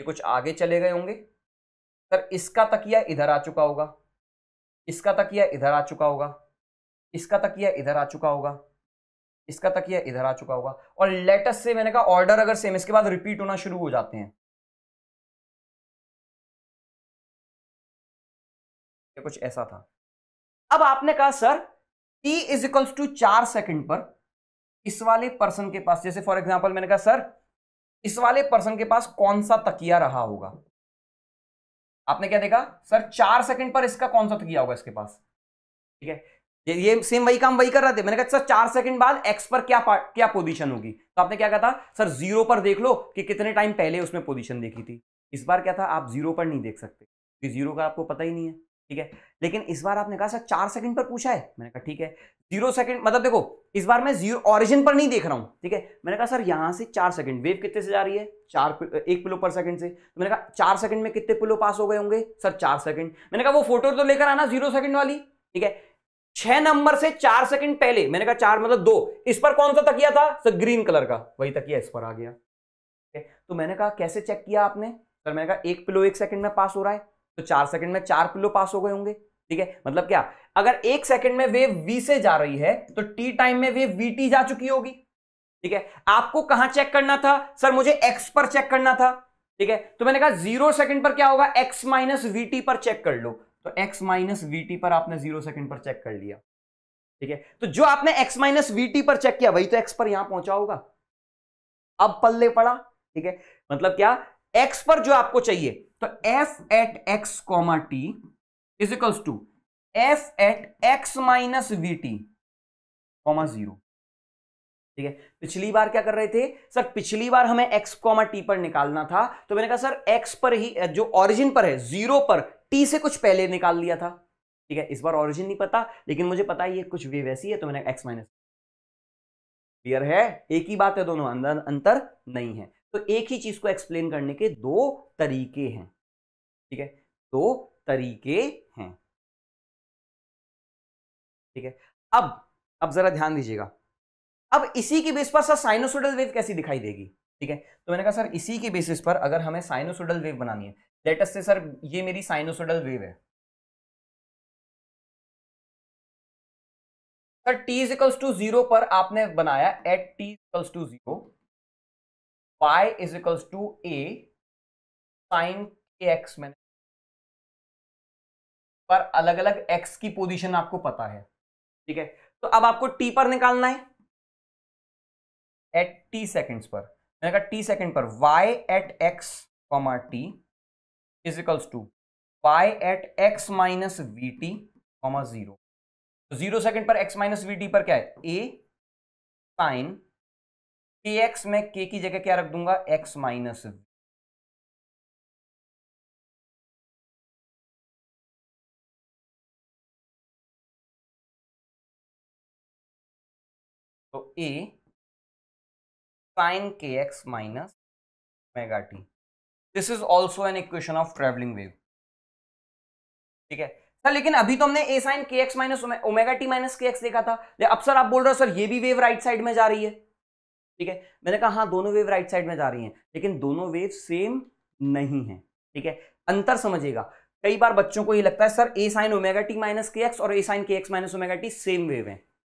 ये कुछ आगे चले गए होंगे सर इसका तकिया इधर आ चुका होगा इसका तकिया इधर आ चुका होगा इसका तकिया इधर आ चुका होगा इसका तकिया इधर आ चुका होगा और लेटस से मैंने कहा ऑर्डर अगर सेम इसके बाद रिपीट होना शुरू हो जाते हैं ये कुछ ऐसा था अब आपने कहा sir t is equals to चार सेकंड पर इस वाले पर्सन के पास जैसे फॉर एग्जांपल मैंने कहा सर इस वाले पर्सन के पास कौन सा तकिया रहा होगा आपने क्या देखा सर चार सेकंड पर इसका कौन सा तकिया होगा इसके पास ठीक है ये, ये सेम वही काम वही कर रहे थे मैंने कहा सर चार सेकंड बाद एक्स पर क्या क्या पोजीशन होगी तो आपने क्या कहा था सर जीरो पर देख लो कि कितने टाइम पहले उसने पोजीशन देखी थी इस बार क्या था आप जीरो पर नहीं देख सकते जीरो का आपको पता ही नहीं है ठीक है लेकिन इस बार आपने कहा सर चार सेकंड पर पूछा है मैंने कहा ठीक है जीरो सेकंड मतलब देखो इस बार मैं जीरो ऑरिजिन पर नहीं देख रहा हूं ठीक है मैंने कहा सर यहां से चार सेकंड वेव कितने से जा रही है चार एक पिलो पर सेकंड से तो मैंने कहा चार सेकंड में कितने पिलो पास हो गए होंगे सर चार सेकंड मैंने कहा वो फोटो तो लेकर आना जीरो सेकंड वाली ठीक है छह नंबर से चार सेकंड पहले मैंने कहा चार मतलब दो इस पर कौन सा तकिया था सर ग्रीन कलर का वही तकिया इस पर आ गया ठीक है तो मैंने कहा कैसे चेक किया आपने सर मैंने कहा एक पिलो एक सेकंड में पास हो रहा है तो चार सेकंड में चार पिलो पास हो गए होंगे ठीक है मतलब क्या अगर एक सेकंड में वेव वी से जा रही है तो टी टाइम में वेव वी टी जा चुकी होगी ठीक है आपको कहां चेक करना था सर मुझे एक्स पर चेक करना था ठीक है तो मैंने कहा जीरो सेकंड पर क्या होगा एक्स माइनस वी पर चेक कर लो तो एक्स माइनस वी पर आपने जीरो सेकंड पर चेक कर लिया ठीक है तो जो आपने एक्स माइनस वी पर चेक किया वही तो एक्स पर यहां पहुंचा होगा अब पल्ले पड़ा ठीक है मतलब क्या एक्स पर जो आपको चाहिए तो f at x comma t is equals to f at x minus v t comma zero ठीक है पिछली बार क्या कर रहे थे सर पिछली बार हमें x कॉमा टी पर निकालना था तो मैंने कहा सर x पर ही जो ऑरिजिन पर है जीरो पर t से कुछ पहले निकाल लिया था ठीक है इस बार ऑरिजिन नहीं पता लेकिन मुझे पता ये कुछ वे वैसी है तो मैंने x माइनस क्लियर है एक ही बात है दोनों अंदर अंतर नहीं है तो एक ही चीज को एक्सप्लेन करने के दो तरीके हैं ठीक है दो तरीके हैं ठीक है अब अब जरा ध्यान दीजिएगा अब इसी के बेस पर सर साइनोसोडल वेव कैसी दिखाई देगी ठीक है तो मैंने कहा सर इसी के बेसिस पर अगर हमें साइनोसोडल वेव बनानी है लेटस से सर ये मेरी साइनोसोडल वेव है sir t equals to zero पर आपने बनाया at t equals to zero y is equals to a sine kx मैंने पर अलग अलग x की पोजीशन आपको पता है ठीक है तो अब आपको t पर निकालना है एट t सेकेंड्स पर मैंने कहा t सेकेंड पर y at x comma t is equals to y at x minus v t comma zero zero second पर x माइनस वी टी पर क्या है a साइन एक्स में के की जगह क्या रख दूंगा एक्स माइनस तो ए साइन के x minus omega t this is also an equation of travelling wave ठीक है सर लेकिन अभी तो हमने ए साइन के x minus omega T minus के एक्स देखा था अब सर आप बोल रहे हो सर ये भी वेव राइट साइड में जा रही है ठीक है मैंने कहा हाँ दोनों वेव राइट साइड में जा रही हैं लेकिन दोनों वेव सेम नहीं है ठीक है अंतर समझिएगा कई बार बच्चों को ये लगता है सर ए साइन ओमेगा टी माइनस के एक्स और ए साइन के x minus omega t same wave है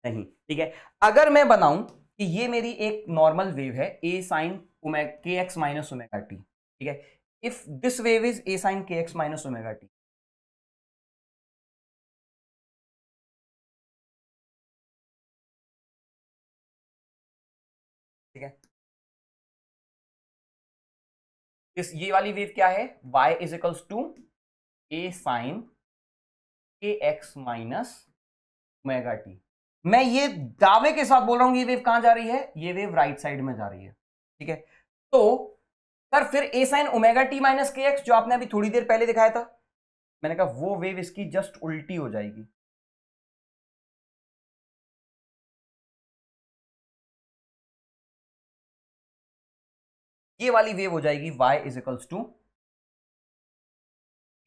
नहीं ठीक है अगर मैं बनाऊं कि ये मेरी एक नॉर्मल वेव है ए साइन के एक्स माइनस ओमेगा टी ठीक है if this wave is a sine के एक्स माइनस ओमेगा टी इस ये वाली वेव क्या है y is equals to A sine के एक्स माइनस मेगा टी मैं ये दावे के साथ बोल रहा हूं ये वेव कहां जा रही है ये वेव राइट साइड में जा रही है ठीक है तो सर फिर a sine omega T minus के एक्स जो आपने अभी थोड़ी देर पहले दिखाया था मैंने कहा वो वेव इसकी जस्ट उल्टी हो जाएगी ये वाली वेव हो जाएगी y is equals to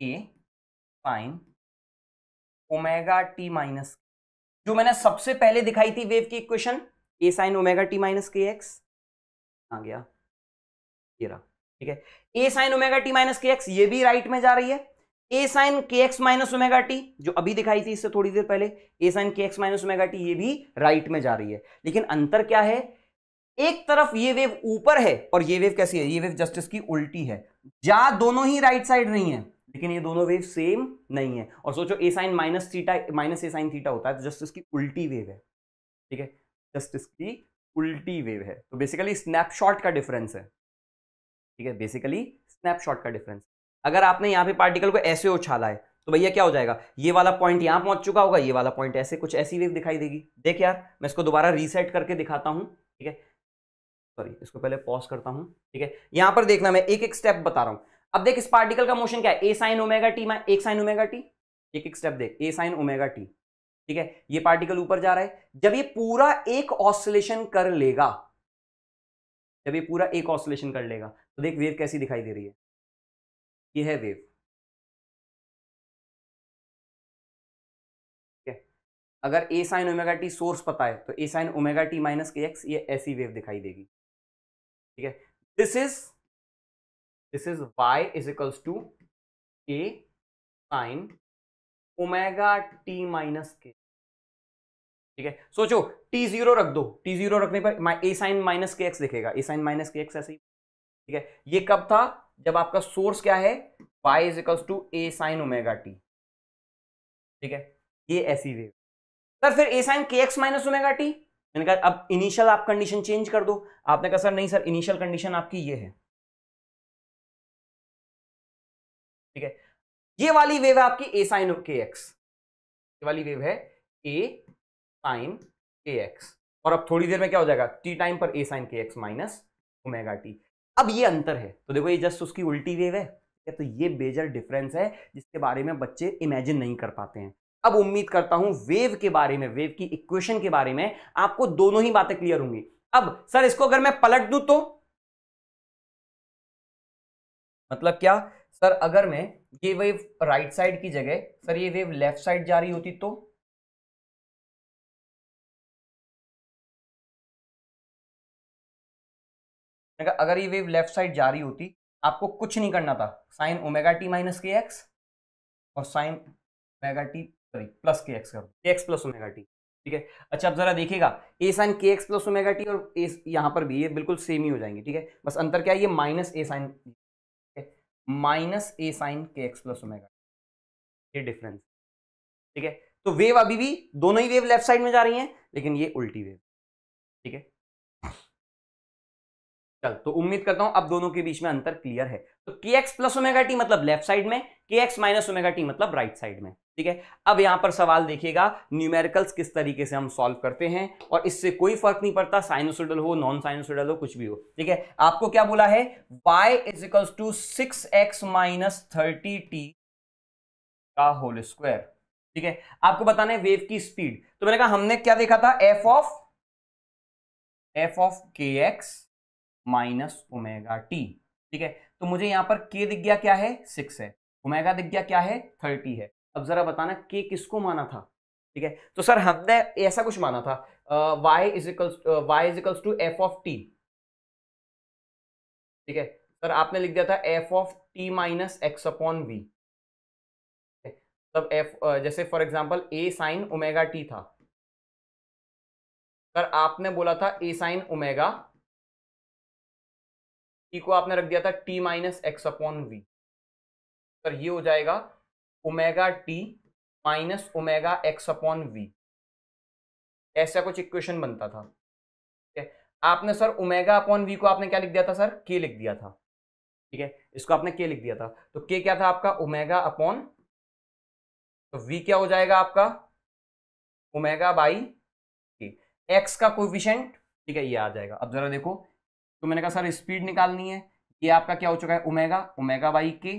a sine omega t minus जो मैंने सबसे पहले दिखाई थी वेव की equation a sine omega t minus के एक्स आ गया ये रहा ठीक है ए साइन ओमेगा t माइनस के एक्स ये भी राइट में जा रही है ए साइन के एक्स माइनस ओमेगा टी जो अभी दिखाई थी इससे थोड़ी देर पहले ए साइन के एक्स माइनस ओमेगा टी ये भी राइट में जा रही है लेकिन अंतर क्या है एक तरफ ये वेव ऊपर है और ये वेव कैसी है ये वेव जस्टिस की उल्टी है जा दोनों ही राइट साइड नहीं है लेकिन ये दोनों वेव सेम नहीं है और सोचो a sine minus theta minus a sine theta होता है तो जस्टिस की उल्टी वेव है ठीक है जस्टिस की उल्टी वेव है तो बेसिकली स्नैपशॉट का डिफरेंस है ठीक है बेसिकली स्नैपशॉट का डिफरेंस अगर आपने यहाँ पे पार्टिकल को ऐसे उछाला है तो भैया क्या हो जाएगा ये वाला पॉइंट यहाँ पहुंच चुका होगा ये वाला पॉइंट ऐसे कुछ ऐसी वेव दिखाई देगी देख यार मैं इसको दोबारा रीसेट करके दिखाता हूँ ठीक है सॉरी इसको पहले पॉज करता हूं ठीक है यहां पर देखना मैं एक एक स्टेप बता रहा हूं अब देख इस पार्टिकल का मोशन क्या है ए साइन ओमेगा टी मैं एक साइन ओमेगा टी एक एक स्टेप देख ए साइन ओमेगा टी ठीक है ये पार्टिकल ऊपर जा रहा है जब ये पूरा एक ऑसिलेशन कर लेगा जब ये पूरा एक ऑसिलेशन कर लेगा तो देख वेव कैसी दिखाई दे रही है ये है वेव ठीक है अगर a sine omega t source पता है तो ए साइन ओमेगा टी माइनस के एक्स ये ऐसी वेव दिखाई देगी ठीक है this is this is y is equals to A sine omega T minus k ठीक है सोचो टी जीरो रख दो टी जीरो रखने पर ए साइन माइनस के एक्स देखेगा ए साइन माइनस के एक्स ऐसे ही ठीक है ये कब था जब आपका सोर्स क्या है y is equals to A sine omega T ठीक है ये ऐसी वेव सर फिर ए साइन के एक्स माइनस ओमेगा टी मैंने कहा अब इनिशियल आप कंडीशन चेंज कर दो आपने कहा सर नहीं सर इनिशियल कंडीशन आपकी ये है ठीक है ये वाली वेव है आपकी ए साइन के एक्स ये वाली वेव है ए साइन के एक्स और अब थोड़ी देर में क्या हो जाएगा टी टाइम पर ए साइन के एक्स माइनस ओमेगा टी अब ये अंतर है तो देखो ये जस्ट उसकी उल्टी वेव है तो ये बेजर डिफरेंस है जिसके बारे में बच्चे इमेजिन नहीं कर पाते हैं अब उम्मीद करता हूं वेव के बारे में वेव की इक्वेशन के बारे में आपको दोनों ही बातें क्लियर होंगी अब सर इसको अगर मैं पलट दू तो मतलब क्या सर अगर मैं ये वेव राइट साइड की जगह सर ये वेव लेफ्ट साइड जा रही होती तो अगर ये वेव लेफ्ट साइड जा रही होती आपको कुछ नहीं करना था साइन ओमेगा टी माइनस के एक्स और sine omega t sorry plus k x कर के एक्स प्लस ओमेगा टी ठीक है अच्छा आप जरा देखिएगा ए साइन के एक्स प्लस ओमेगा टी और ए यहाँ पर भी ये बिल्कुल सेम ही हो जाएंगे ठीक है बस अंतर क्या है ये minus a sine minus a sine के एक्स प्लस ओमेगा ये डिफरेंस ठीक है तो वेव अभी भी दोनों ही वेव लेफ्ट साइड में जा रही हैं लेकिन ये उल्टी वेव ठीक है चल तो उम्मीद करता हूं अब दोनों के बीच में अंतर क्लियर है तो k x plus omega t मतलब लेफ्ट साइड में k x minus omega t मतलब राइट साइड में ठीक है अब यहां पर सवाल देखिएगा न्यूमेरिकल्स किस तरीके से हम सॉल्व करते हैं और इससे कोई फर्क नहीं पड़ता साइनोसोडल हो नॉन साइनोसोडल हो कुछ भी हो ठीक है आपको क्या बोला है y is equals to six x minus thirty t का होल स्क्वायर ठीक है आपको बताना है वेव की स्पीड तो मैंने कहा हमने क्या देखा था f of f of k x minus omega T ठीक है तो मुझे यहाँ पर के दिख गया क्या है सिक्स है ओमेगा दिख गया क्या है थर्टी है अब जरा बताना के किसको माना था ठीक है तो सर हमने ऐसा कुछ माना था y is equals y to f of t ठीक है सर आपने लिख दिया था f of t minus x upon v तब एफ जैसे for example a sine omega t था सर आपने बोला था ए साइन ओमेगा टी को आपने रख दिया था t minus x upon v sir ये हो जाएगा omega T minus omega x upon v ऐसा कुछ इक्वेशन बनता था आपने सर ओमेगा अपॉन वी को आपने क्या लिख दिया था सर के लिख दिया था ठीक है इसको आपने के लिख दिया था तो के क्या था आपका ओमेगा अपॉन तो वी क्या हो जाएगा आपका ओमेगा बाई के एक्स का कोविशेंट ठीक है ये आ जाएगा अब जरा देखो तो मैंने कहा सर स्पीड निकालनी है ये आपका क्या हो चुका है omega omega by k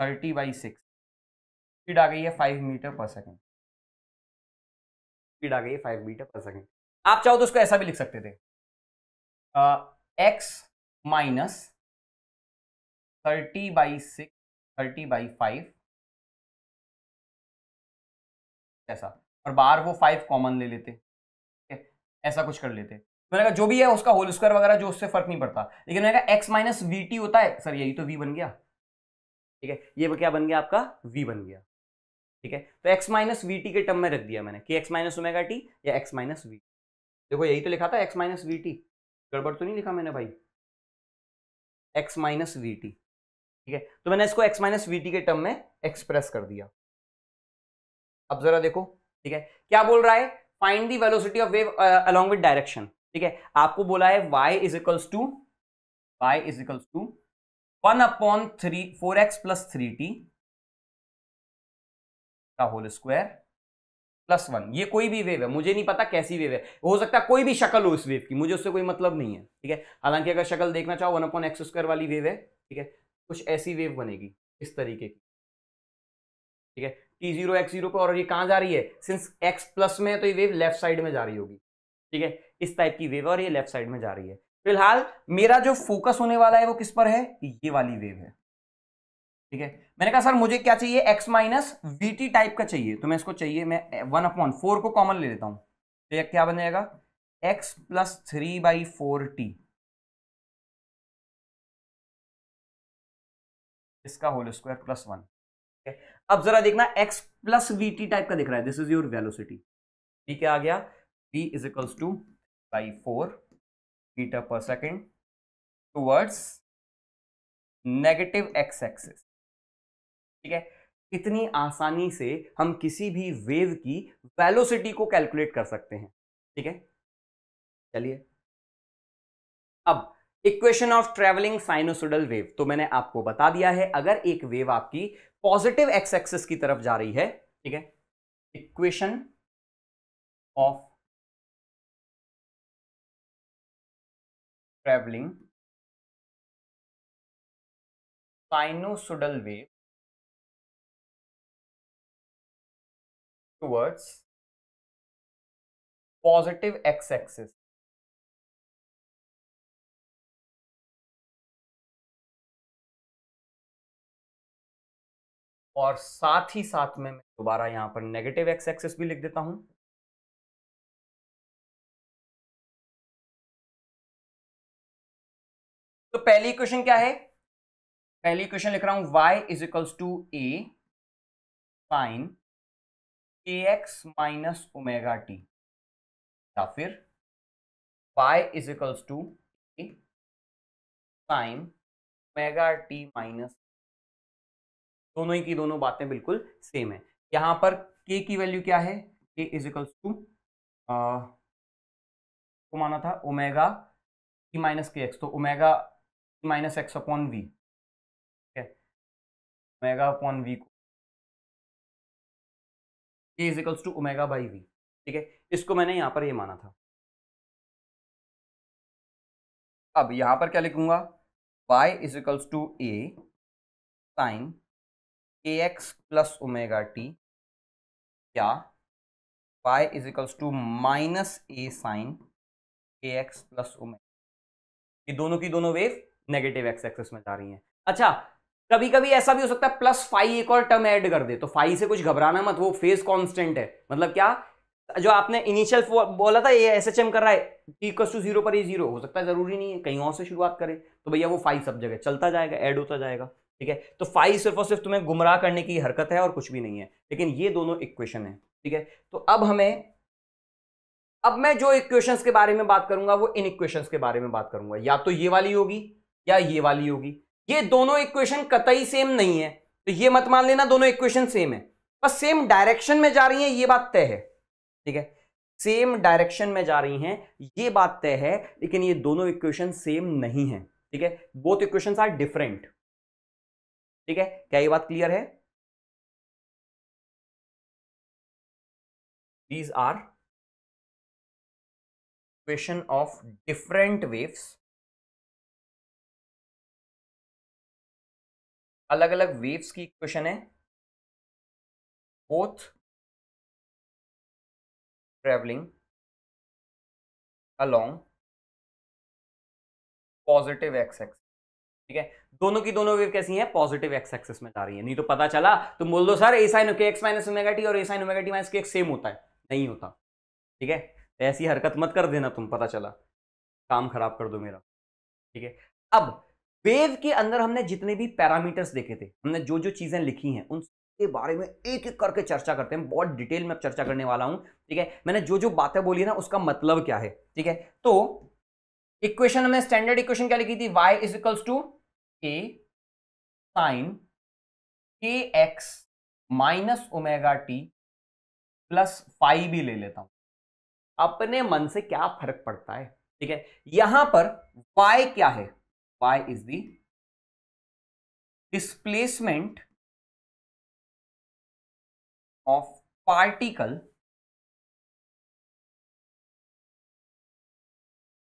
thirty by six speed आ गई है five metre per second speed आ गई है फाइव मीटर पर सेकेंड आप चाहो तो उसको ऐसा भी लिख सकते थे x minus thirty by six thirty by five ऐसा और बार वो फाइव कॉमन ले लेते ऐसा कुछ कर लेते मैंने कहा जो भी है उसका होल स्क्वायर वगैरह जो उससे फर्क नहीं पड़ता लेकिन मैंने कहा एक्स माइनस वी टी होता है सर यही तो वी बन गया ठीक है ये क्या बन गया आपका वी बन गया ठीक है तो एक्स माइनस वी टी के टर्म में रख दिया मैंने कि एक्स माइनस ओमेगा टी या एक्स माइनस वी देखो यही तो लिखा था एक्स माइनस वी टी गड़बड़ तो नहीं लिखा मैंने भाई एक्स माइनस वी टी ठीक है तो मैंने इसको एक्स माइनस वी टी के टर्म में एक्सप्रेस कर दिया अब जरा देखो ठीक है क्या बोल रहा है find the velocity of wave along with direction ठीक है आपको बोला है y is equals to y is equals to one upon three four x plus three t का होल स्क्वायर प्लस वन ये कोई भी वेव है मुझे नहीं पता कैसी वेव है हो सकता है कोई भी शक्ल हो इस वेव की मुझे उससे कोई मतलब नहीं है ठीक है हालांकि अगर शक्ल देखना चाहो वन अपॉन एक्स स्क्वायर वाली वेव है ठीक है कुछ ऐसी वेव बनेगी इस तरीके की ठीक है टी जीरो एक्स जीरो पर और ये कहाँ जा रही है सिंस एक्स प्लस में है तो ये वेव लेफ्ट साइड में जा रही होगी ठीक है इस टाइप की वेव है और ये लेफ्ट साइड में जा रही है फिलहाल मेरा जो फोकस होने वाला है वो किस पर है ये वाली वेव है ठीक है मैंने कहा सर मुझे क्या चाहिए x minus v t type का चाहिए तो मैं इसको चाहिए मैं वन अपॉन फोर को कॉमन ले लेता हूं तो यह क्या बन जाएगा x plus three by four t इसका होल स्क्वायर प्लस वन अब जरा देखना x plus v t type का दिख रहा है दिस इज योर वेलोसिटी ठीक है आ गया v is equals to by 4 meter per second towards negative x axis ठीक है इतनी आसानी से हम किसी भी वेव की वेलोसिटी को कैलकुलेट कर सकते हैं ठीक है चलिए अब equation of travelling sinusoidal wave तो मैंने आपको बता दिया है अगर एक वेव आपकी पॉजिटिव एक्स एक्सिस की तरफ जा रही है ठीक है equation of travelling sinusoidal wave towards positive x axis और साथ ही साथ में मैं दोबारा यहां पर नेगेटिव एक्स एक्सेस भी लिख देता हूं तो पहली इक्वेशन क्या है पहली इक्वेशन लिख रहा हूं y is equals to A sine के एक्स माइनस ओमेगा टी या फिर y is equals to A sine omega T minus दोनों ही की दोनों बातें बिल्कुल सेम है यहां पर k की वैल्यू क्या है k इज इक्वल्स टू को माना था ओमेगा टी माइनस के एक्स तो omega minus x upon v ठीक है ओमेगा अपॉन वी को a two omega by we ठीक है इसको मैंने यहां पर ये यह माना था अब यहां पर क्या लिखूंगा y is equals to A sine A x plus omega t या y is equals to minus a sine A x plus omega ये दोनों की दोनों वेव नेगेटिव एक्स एक्सेस में जा रही हैं अच्छा कभी कभी ऐसा भी हो सकता है प्लस फाइव एक और टर्म ऐड कर दे तो फाइव से कुछ घबराना मत वो फेस कॉन्स्टेंट है मतलब क्या जो आपने इनिशियल बोला था ये एस एच एम कर रहा है इक्वस टू जीरो पर ही जीरो हो सकता है जरूरी नहीं है कहीं और से शुरुआत करें तो भैया वो फाइव सब जगह चलता जाएगा ऐड होता जाएगा ठीक है तो फाइव सिर्फ और सिर्फ तुम्हें गुमराह करने की हरकत है और कुछ भी नहीं है लेकिन ये दोनों इक्वेशन है ठीक है तो अब हमें अब मैं जो इक्वेशंस के बारे में बात करूंगा वो इन इक्वेशंस के बारे में बात करूंगा या तो ये वाली होगी या ये वाली होगी ये दोनों इक्वेशन कतई सेम नहीं है तो ये मत मान लेना दोनों इक्वेशन सेम है बस सेम डायरेक्शन में जा रही है ये बात तय है ठीक है सेम डायरेक्शन में जा रही हैं ये बात तय है लेकिन ये दोनों इक्वेशन सेम नहीं है ठीक है बोथ इक्वेशन आर डिफरेंट ठीक है क्या ये बात क्लियर है these are equation of different waves अलग अलग वेव्स की इक्वेशन है both travelling along positive x x ठीक है दोनों की दोनों वेव कैसी हैं पॉजिटिव एक्स एक्सेस में जा रही है नहीं तो पता चला तुम बोल दो सर ए साइन के एक्स माइनस मेगाटी और ए साइन माइनस के एक्स सेम होता है नहीं होता ठीक है ऐसी हरकत मत कर देना तुम पता चला काम खराब कर दो मेरा ठीक है अब वेव के अंदर हमने जितने भी पैरामीटर्स देखे थे हमने जो जो चीजें लिखी हैं उन के बारे में एक एक करके चर्चा करते हैं बहुत डिटेल में चर्चा करने वाला हूं ठीक है मैंने जो जो बातें बोली ना उसका मतलब क्या है ठीक है तो इक्वेशन हमने स्टैंडर्ड इक्वेशन क्या लिखी थी Y is equals to A sine के x minus omega T plus five भी ले लेता हूं अपने मन से क्या फर्क पड़ता है ठीक है यहां पर वाई क्या है y is the displacement of particle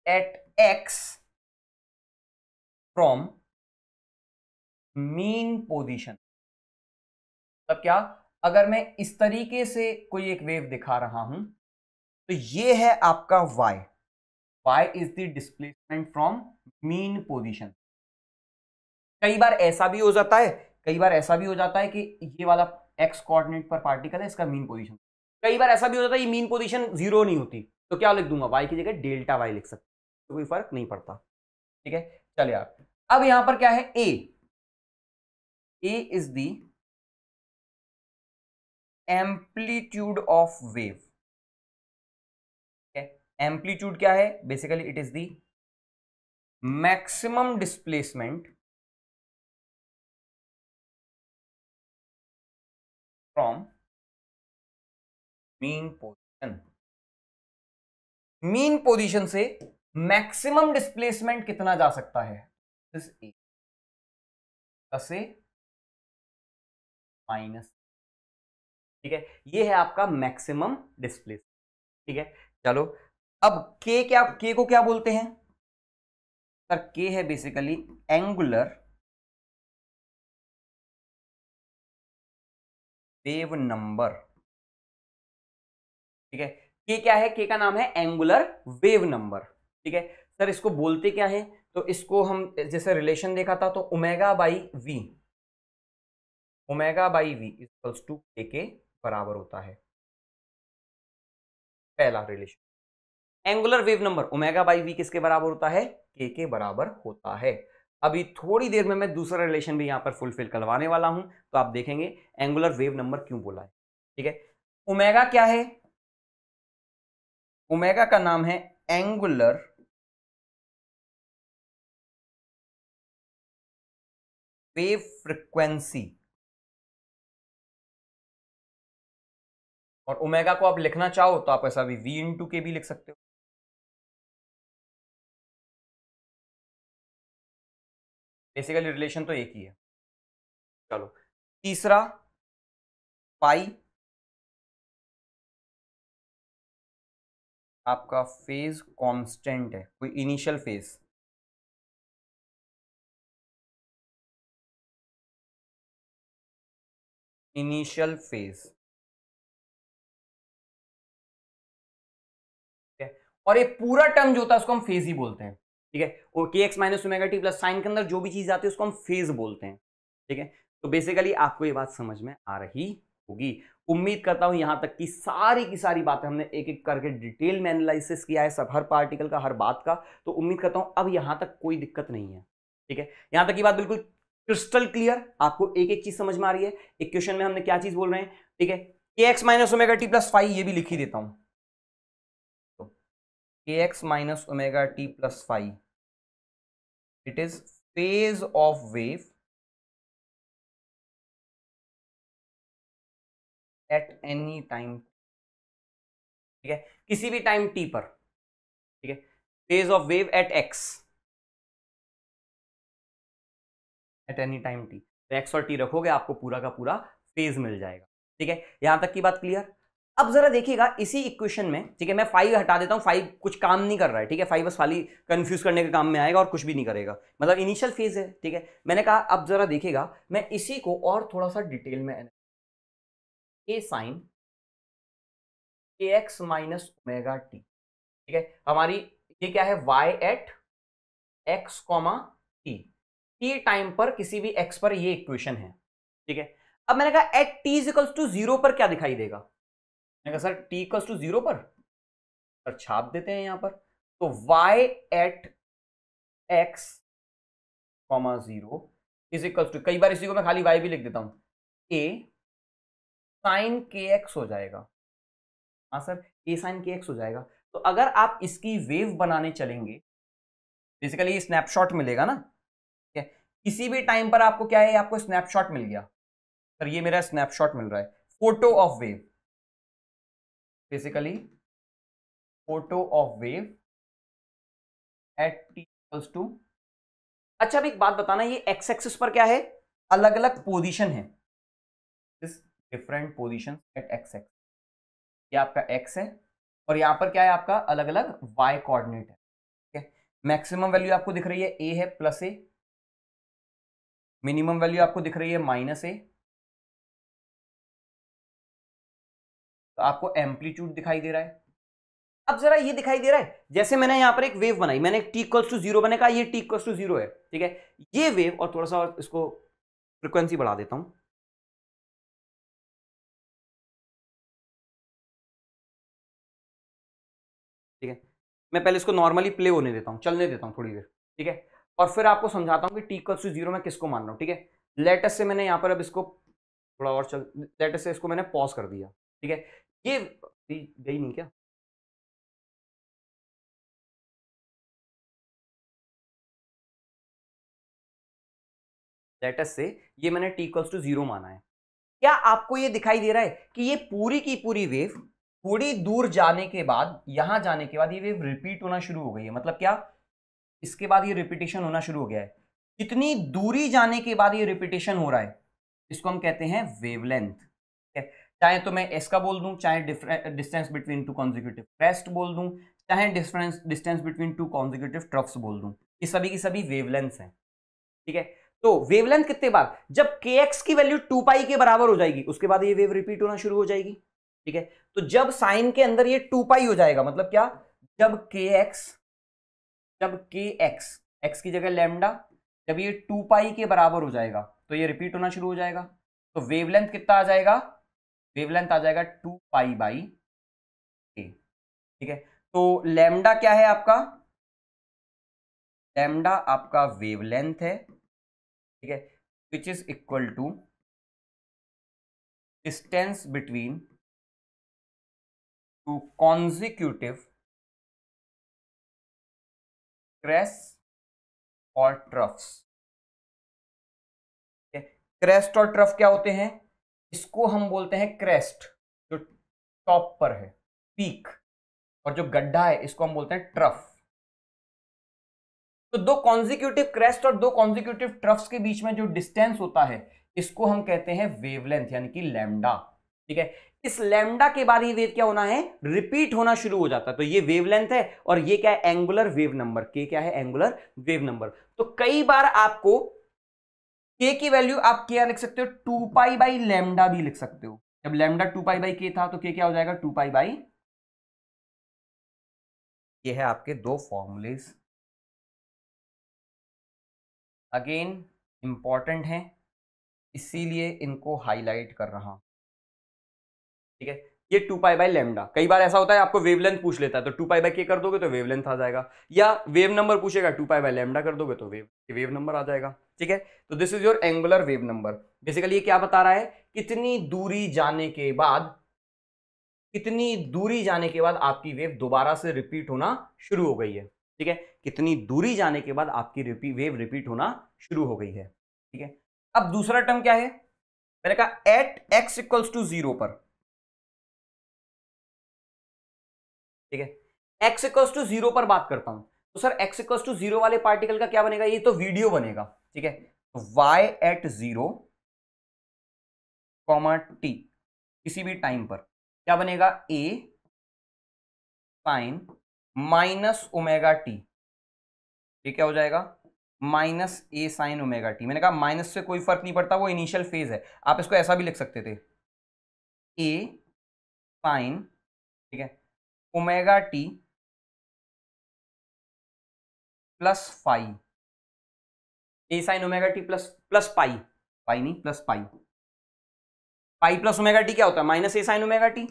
at x from mean position तब क्या अगर मैं इस तरीके से कोई एक वेव दिखा रहा हूं तो ये है आपका y y is the displacement from mean position कई बार ऐसा भी हो जाता है कई बार ऐसा भी हो जाता है कि ये वाला एक्स कोऑर्डिनेट पर पार्टिकल है इसका मीन पोजिशन कई बार ऐसा भी हो जाता है ये मीन पोजिशन जीरो नहीं होती तो क्या लिख दूंगा वाई की जगह डेल्टा वाई लिख सकते तो कोई फर्क नहीं पड़ता ठीक है चलिए आप अब यहां पर क्या है a a is the amplitude of wave amplitude क्या है basically it is the maximum displacement from mean position mean position से मैक्सिमम डिस्प्लेसमेंट कितना जा सकता है दिस से माइनस ठीक है ये है आपका मैक्सिमम डिस्प्लेसमेंट ठीक है चलो अब के क्या के को क्या बोलते हैं सर के है बेसिकली एंगुलर वेव नंबर ठीक है के क्या है के का नाम है एंगुलर वेव नंबर ठीक है सर इसको बोलते क्या है तो इसको हम जैसे रिलेशन देखा था तो omega by v omega by v equals to k के बराबर होता है पहला relation angular wave number omega by v किसके बराबर होता है के के बराबर होता है अभी थोड़ी देर में मैं दूसरा रिलेशन भी यहां पर फुलफिल करवाने वाला हूं तो आप देखेंगे एंगुलर वेव नंबर क्यों बोला है ठीक है ओमेगा क्या है ओमेगा का नाम है एंगुलर वेव फ्रिक्वेंसी और ओमेगा को आप लिखना चाहो तो आप ऐसा भी इन टू के भी लिख सकते हो बेसिकली रिलेशन तो एक ही है चलो तीसरा पाई आपका फेज कांस्टेंट है कोई इनिशियल फेज इनिशियल फेज और ये पूरा टर्म जो होता है उसको हम फेज ही बोलते हैं ठीक है और k x minus omega T plus sine के अंदर जो भी चीज़ आती है उसको हम फेज बोलते हैं ठीक है तो बेसिकली आपको ये बात समझ में आ रही होगी उम्मीद करता हूं यहां तक की सारी की सारी बातें हमने एक एक करके डिटेल में एनालिसिस किया है सब हर पार्टिकल का हर बात का तो उम्मीद करता हूँ अब यहां तक कोई दिक्कत नहीं है ठीक है यहां तक की बात बिल्कुल क्रिस्टल क्लियर आपको एक एक चीज़ समझ में आ रही है एक क्वेश्चन में हमने क्या चीज़ बोल रहे हैं ठीक है k x minus omega T plus five ये भी लिखी देता हूँ k x minus omega T plus five it is phase of wave at any time ठीक है किसी भी टाइम टी पर ठीक है phase of wave at x at any time t x और टी रखोगे आपको पूरा का पूरा फेज मिल जाएगा ठीक है यहां तक की बात क्लियर अब जरा देखिएगा इसी इक्वेशन में ठीक है मैं फाइव हटा देता हूँ फाइव कुछ काम नहीं कर रहा है ठीक है फाइव बस खाली कंफ्यूज करने के काम में आएगा और कुछ भी नहीं करेगा मतलब इनिशियल फेज है ठीक है मैंने कहा अब जरा देखिएगा मैं इसी को और थोड़ा सा डिटेल में a sine A x minus omega T ठीक है हमारी ये क्या है y at x comma t t time पर किसी भी एक्स पर ये इक्वेशन है ठीक है अब मैंने कहा at t is equals to zero पर क्या दिखाई देगा मैंने कहा सर टी कस टू जीरो पर सर छाप देते हैं यहाँ पर तो y at x comma zero is equal to कई बार इसी को मैं खाली y भी लिख देता हूँ a साइन के एक्स हो जाएगा हाँ सर a साइन के एक्स हो जाएगा तो अगर आप इसकी वेव बनाने चलेंगे बेसिकली स्नैपशॉट मिलेगा ना ठीक है किसी भी टाइम पर आपको क्या है आपको स्नैपशॉट मिल गया सर ये मेरा स्नैपशॉट मिल रहा है photo of wave basically photo of wave at t equals to अच्छा अभी एक बात बताना ये x एक्सिस पर क्या है अलग अलग पोजीशन है this different position at x x ये आपका x है और यहाँ पर क्या है आपका अलग अलग y कोऑर्डिनेट है ठीक है मैक्सिमम वैल्यू आपको दिख रही है a है प्लस ए मिनिमम वैल्यू आपको दिख रही है माइनस ए तो आपको एम्पलीट्यूड दिखाई दे रहा है अब जरा ये दिखाई दे रहा है जैसे मैंने यहां पर एक वेव बनाई मैंने टी इक्वल्स टू जीरो बने कहा ये टी इक्वल्स टू जीरो है ठीक है ये वेव और थोड़ा सा इसको फ्रिक्वेंसी बढ़ा देता हूं ठीक है मैं पहले इसको नॉर्मली प्ले होने देता हूं चलने देता हूं थोड़ी देर ठीक है और फिर आपको समझाता हूं कि टी इक्वल्स टू जीरो में किसको मान रहा हूं ठीक है लेटेस्ट से मैंने यहां पर अब इसको थोड़ा और चल लेटेस्ट से इसको मैंने पॉज कर दिया ठीक है ये गई नहीं क्या लेटस से ये मैंने टी इक्वल्स टू जीरो माना है क्या आपको ये दिखाई दे रहा है कि ये पूरी की पूरी वेव थोड़ी दूर जाने के बाद यहां जाने के बाद ये वेव रिपीट होना शुरू हो गई है मतलब क्या इसके बाद ये रिपीटेशन होना शुरू हो गया है कितनी दूरी जाने के बाद ये रिपीटेशन हो रहा है इसको हम कहते हैं वेवलेंथ ठीक है चाहे तो मैं एस का बोल दूं चाहे distance between two consecutive crest बोल दूं चाहे difference distance between two consecutive troughs बोल दूं ये सभी की सभी वेवलेंथ हैं ठीक है तो वेवलेंथ कितने बार जब के एक्स की वैल्यू टू पाई के बराबर हो जाएगी उसके बाद ये वेव रिपीट होना शुरू हो जाएगी ठीक है तो जब साइन के अंदर ये टू पाई हो जाएगा मतलब क्या जब के एक्स जब के एक्स एक्स की जगह लेमडा जब ये टू पाई के बराबर हो जाएगा तो ये रिपीट होना शुरू हो जाएगा तो वेवलेंथ कितना आ जाएगा वेवलेंथ आ जाएगा टू पाई बाई ए ठीक है तो लेमडा क्या है आपका लेमडा आपका वेवलेंथ है ठीक है which is equal to distance between two consecutive crest और ट्रफ्स क्रेस्ट और ट्रफ क्या होते हैं इसको हम बोलते हैं क्रेस्ट जो टॉप पर है पीक और जो गड्ढा है इसको हम बोलते हैं ट्रफ तो दो कॉन्जिक्यूटिव क्रेस्ट और दो कॉन्जिक्यूटिव ट्रफ्स के बीच में जो डिस्टेंस होता है इसको हम कहते हैं वेवलेंथ यानी कि लैमडा ठीक है इस लैमडा के बाद ये वेव क्या होना है रिपीट होना शुरू हो जाता है तो ये वेवलेंथ है और ये क्या है एंगुलर वेव नंबर के क्या है एंगुलर वेव नंबर तो कई बार आपको के की वैल्यू आप क्या लिख सकते हो टू पाई बाई लेमडा भी लिख सकते हो जब लेमडा टू पाई बाई के था तो के क्या हो जाएगा टू पाई बाई ये है आपके दो फॉर्मूले अगेन इंपॉर्टेंट हैं इसीलिए इनको हाईलाइट कर रहा हूं ठीक है ये टू पाई बाई लेमडा कई बार ऐसा होता है आपको वेवलेंथ पूछ लेता है तो टू पाई बाई के कर दोगे तो वेवलेंथ आ जाएगा या वेव नंबर पूछेगा टू पाई बाई लेमडा कर दोगे तो वेव वेव नंबर आ जाएगा ठीक है तो this is your angular wave number basically ये क्या बता रहा है कितनी दूरी जाने के बाद कितनी दूरी जाने के बाद आपकी वेव दोबारा से रिपीट होना शुरू हो गई है ठीक है कितनी दूरी जाने के बाद आपकी रिपी, वेव रिपीट होना शुरू हो गई है ठीक है अब दूसरा टर्म क्या है मैंने कहा at x equals to zero पर ठीक है एक्स इक्व टू जीरो पर बात करता हूं तो sir x equal to zero वाले पार्टिकल का क्या बनेगा ये तो वीडियो बनेगा ठीक है y at zero comma t किसी भी टाइम पर क्या बनेगा a sine minus omega T ये क्या हो जाएगा minus a sine omega T मैंने कहा माइनस से कोई फर्क नहीं पड़ता वो इनिशियल फेज है आप इसको ऐसा भी लिख सकते थे ए साइन ठीक है omega T plus five a sine omega T plus plus pi pi नहीं plus pi pi plus omega t क्या होता है minus a sine omega T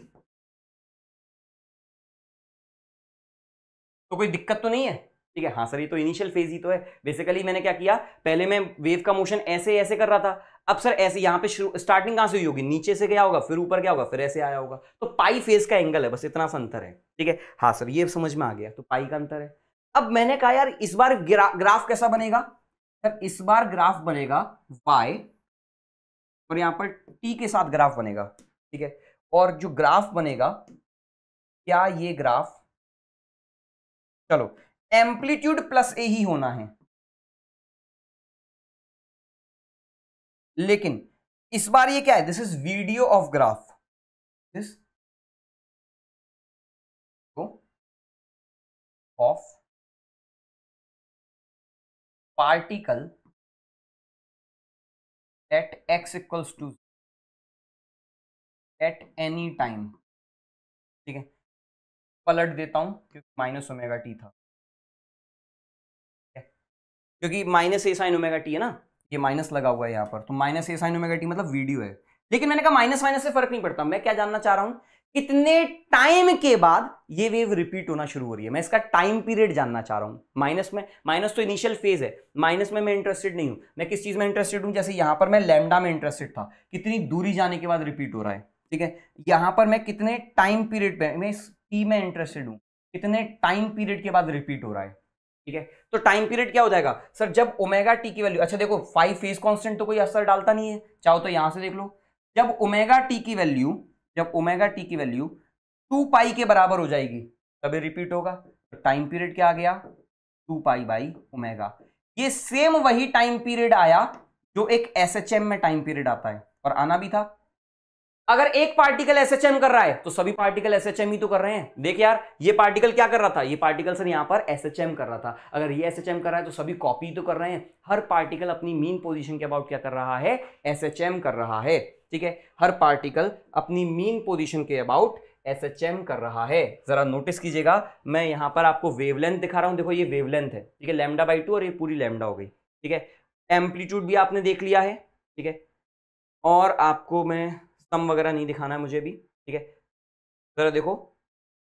तो कोई दिक्कत तो नहीं है ठीक है हाँ सर ये तो इनिशियल फेज ही तो है बेसिकली मैंने क्या किया पहले मैं वेव का मोशन ऐसे ऐसे कर रहा था अब सर ऐसे यहां पे शुरू स्टार्टिंग कहां से हुई होगी नीचे से गया होगा फिर ऊपर गया होगा फिर ऐसे आया होगा तो पाई फेस का एंगल है बस इतना सा अंतर है ठीक है हाँ सर ये समझ में आ गया तो पाई का अंतर है अब मैंने कहा यार इस बार ग्रा, ग्राफ कैसा बनेगा सर इस बार ग्राफ बनेगा वाई और यहां पर टी के साथ ग्राफ बनेगा ठीक है और जो ग्राफ बनेगा क्या ये ग्राफ चलो एम्पलीट्यूड प्लस ए ही होना है लेकिन इस बार ये क्या है this is video of graph this of particle at x equals to at any time ठीक है पलट देता हूं क्योंकि माइनस ओमेगा टी था क्योंकि minus a sine omega T है ना ये माइनस लगा हुआ है यहाँ पर तो minus a sine omega t मतलब वीडियो है लेकिन मैंने कहा माइनस माइनस से फर्क नहीं पड़ता मैं क्या जानना चाह रहा हूं कितने टाइम के बाद ये वेव रिपीट होना शुरू हो रही है मैं इसका टाइम पीरियड जानना चाह रहा हूँ माइनस में माइनस तो इनिशियल फेज है माइनस में मैं इंटरेस्टेड नहीं हूँ मैं किस चीज़ में इंटरेस्टेड हूँ जैसे यहाँ पर मैं लेमडा में इंटरेस्टेड था कितनी दूरी जाने के बाद रिपीट हो रहा है ठीक है यहाँ पर मैं कितने टाइम पीरियड पे मैं इस टी में इंटरेस्टेड हूँ कितने टाइम पीरियड के बाद रिपीट हो रहा है ठीक है तो टाइम पीरियड क्या हो जाएगा सर जब ओमेगा टी की वैल्यू अच्छा देखो फाइव फेज कॉन्स्टेंट तो कोई असर डालता नहीं है चाहो तो यहां से देख लो जब ओमेगा टी की वैल्यू जब ओमेगा टी की वैल्यू टू पाई के बराबर हो जाएगी तभी रिपीट होगा तो टाइम पीरियड क्या आ गया टू पाई बाई ओमेगा ये सेम वही टाइम पीरियड आया जो एक एस में टाइम पीरियड आता है और आना भी था अगर एक पार्टिकल एस एच एम कर रहा है तो सभी पार्टिकल एस एच एम ही तो कर रहे हैं देख यार ये पार्टिकल क्या कर रहा था ये पार्टिकल सर यहां पर एस एच एम कर रहा था अगर ये एस एच एम कर रहा है तो सभी कॉपी तो कर रहे हैं हर पार्टिकल अपनी मीन पोजीशन के अबाउट क्या कर रहा है एस एच एम कर रहा है ठीक है हर पार्टिकल अपनी मीन पोजिशन के अबाउट एस एच एम कर रहा है जरा नोटिस कीजिएगा मैं यहां पर आपको वेवलेंथ दिखा रहा हूं देखो ये वेवलेंथ है ठीक है लेमडा बाई टू और ये पूरी लेमडा हो गई ठीक है एम्पलीट्यूड भी आपने देख लिया है ठीक है और आपको मैं सम वगैरह नहीं दिखाना है मुझे भी ठीक है जरा देखो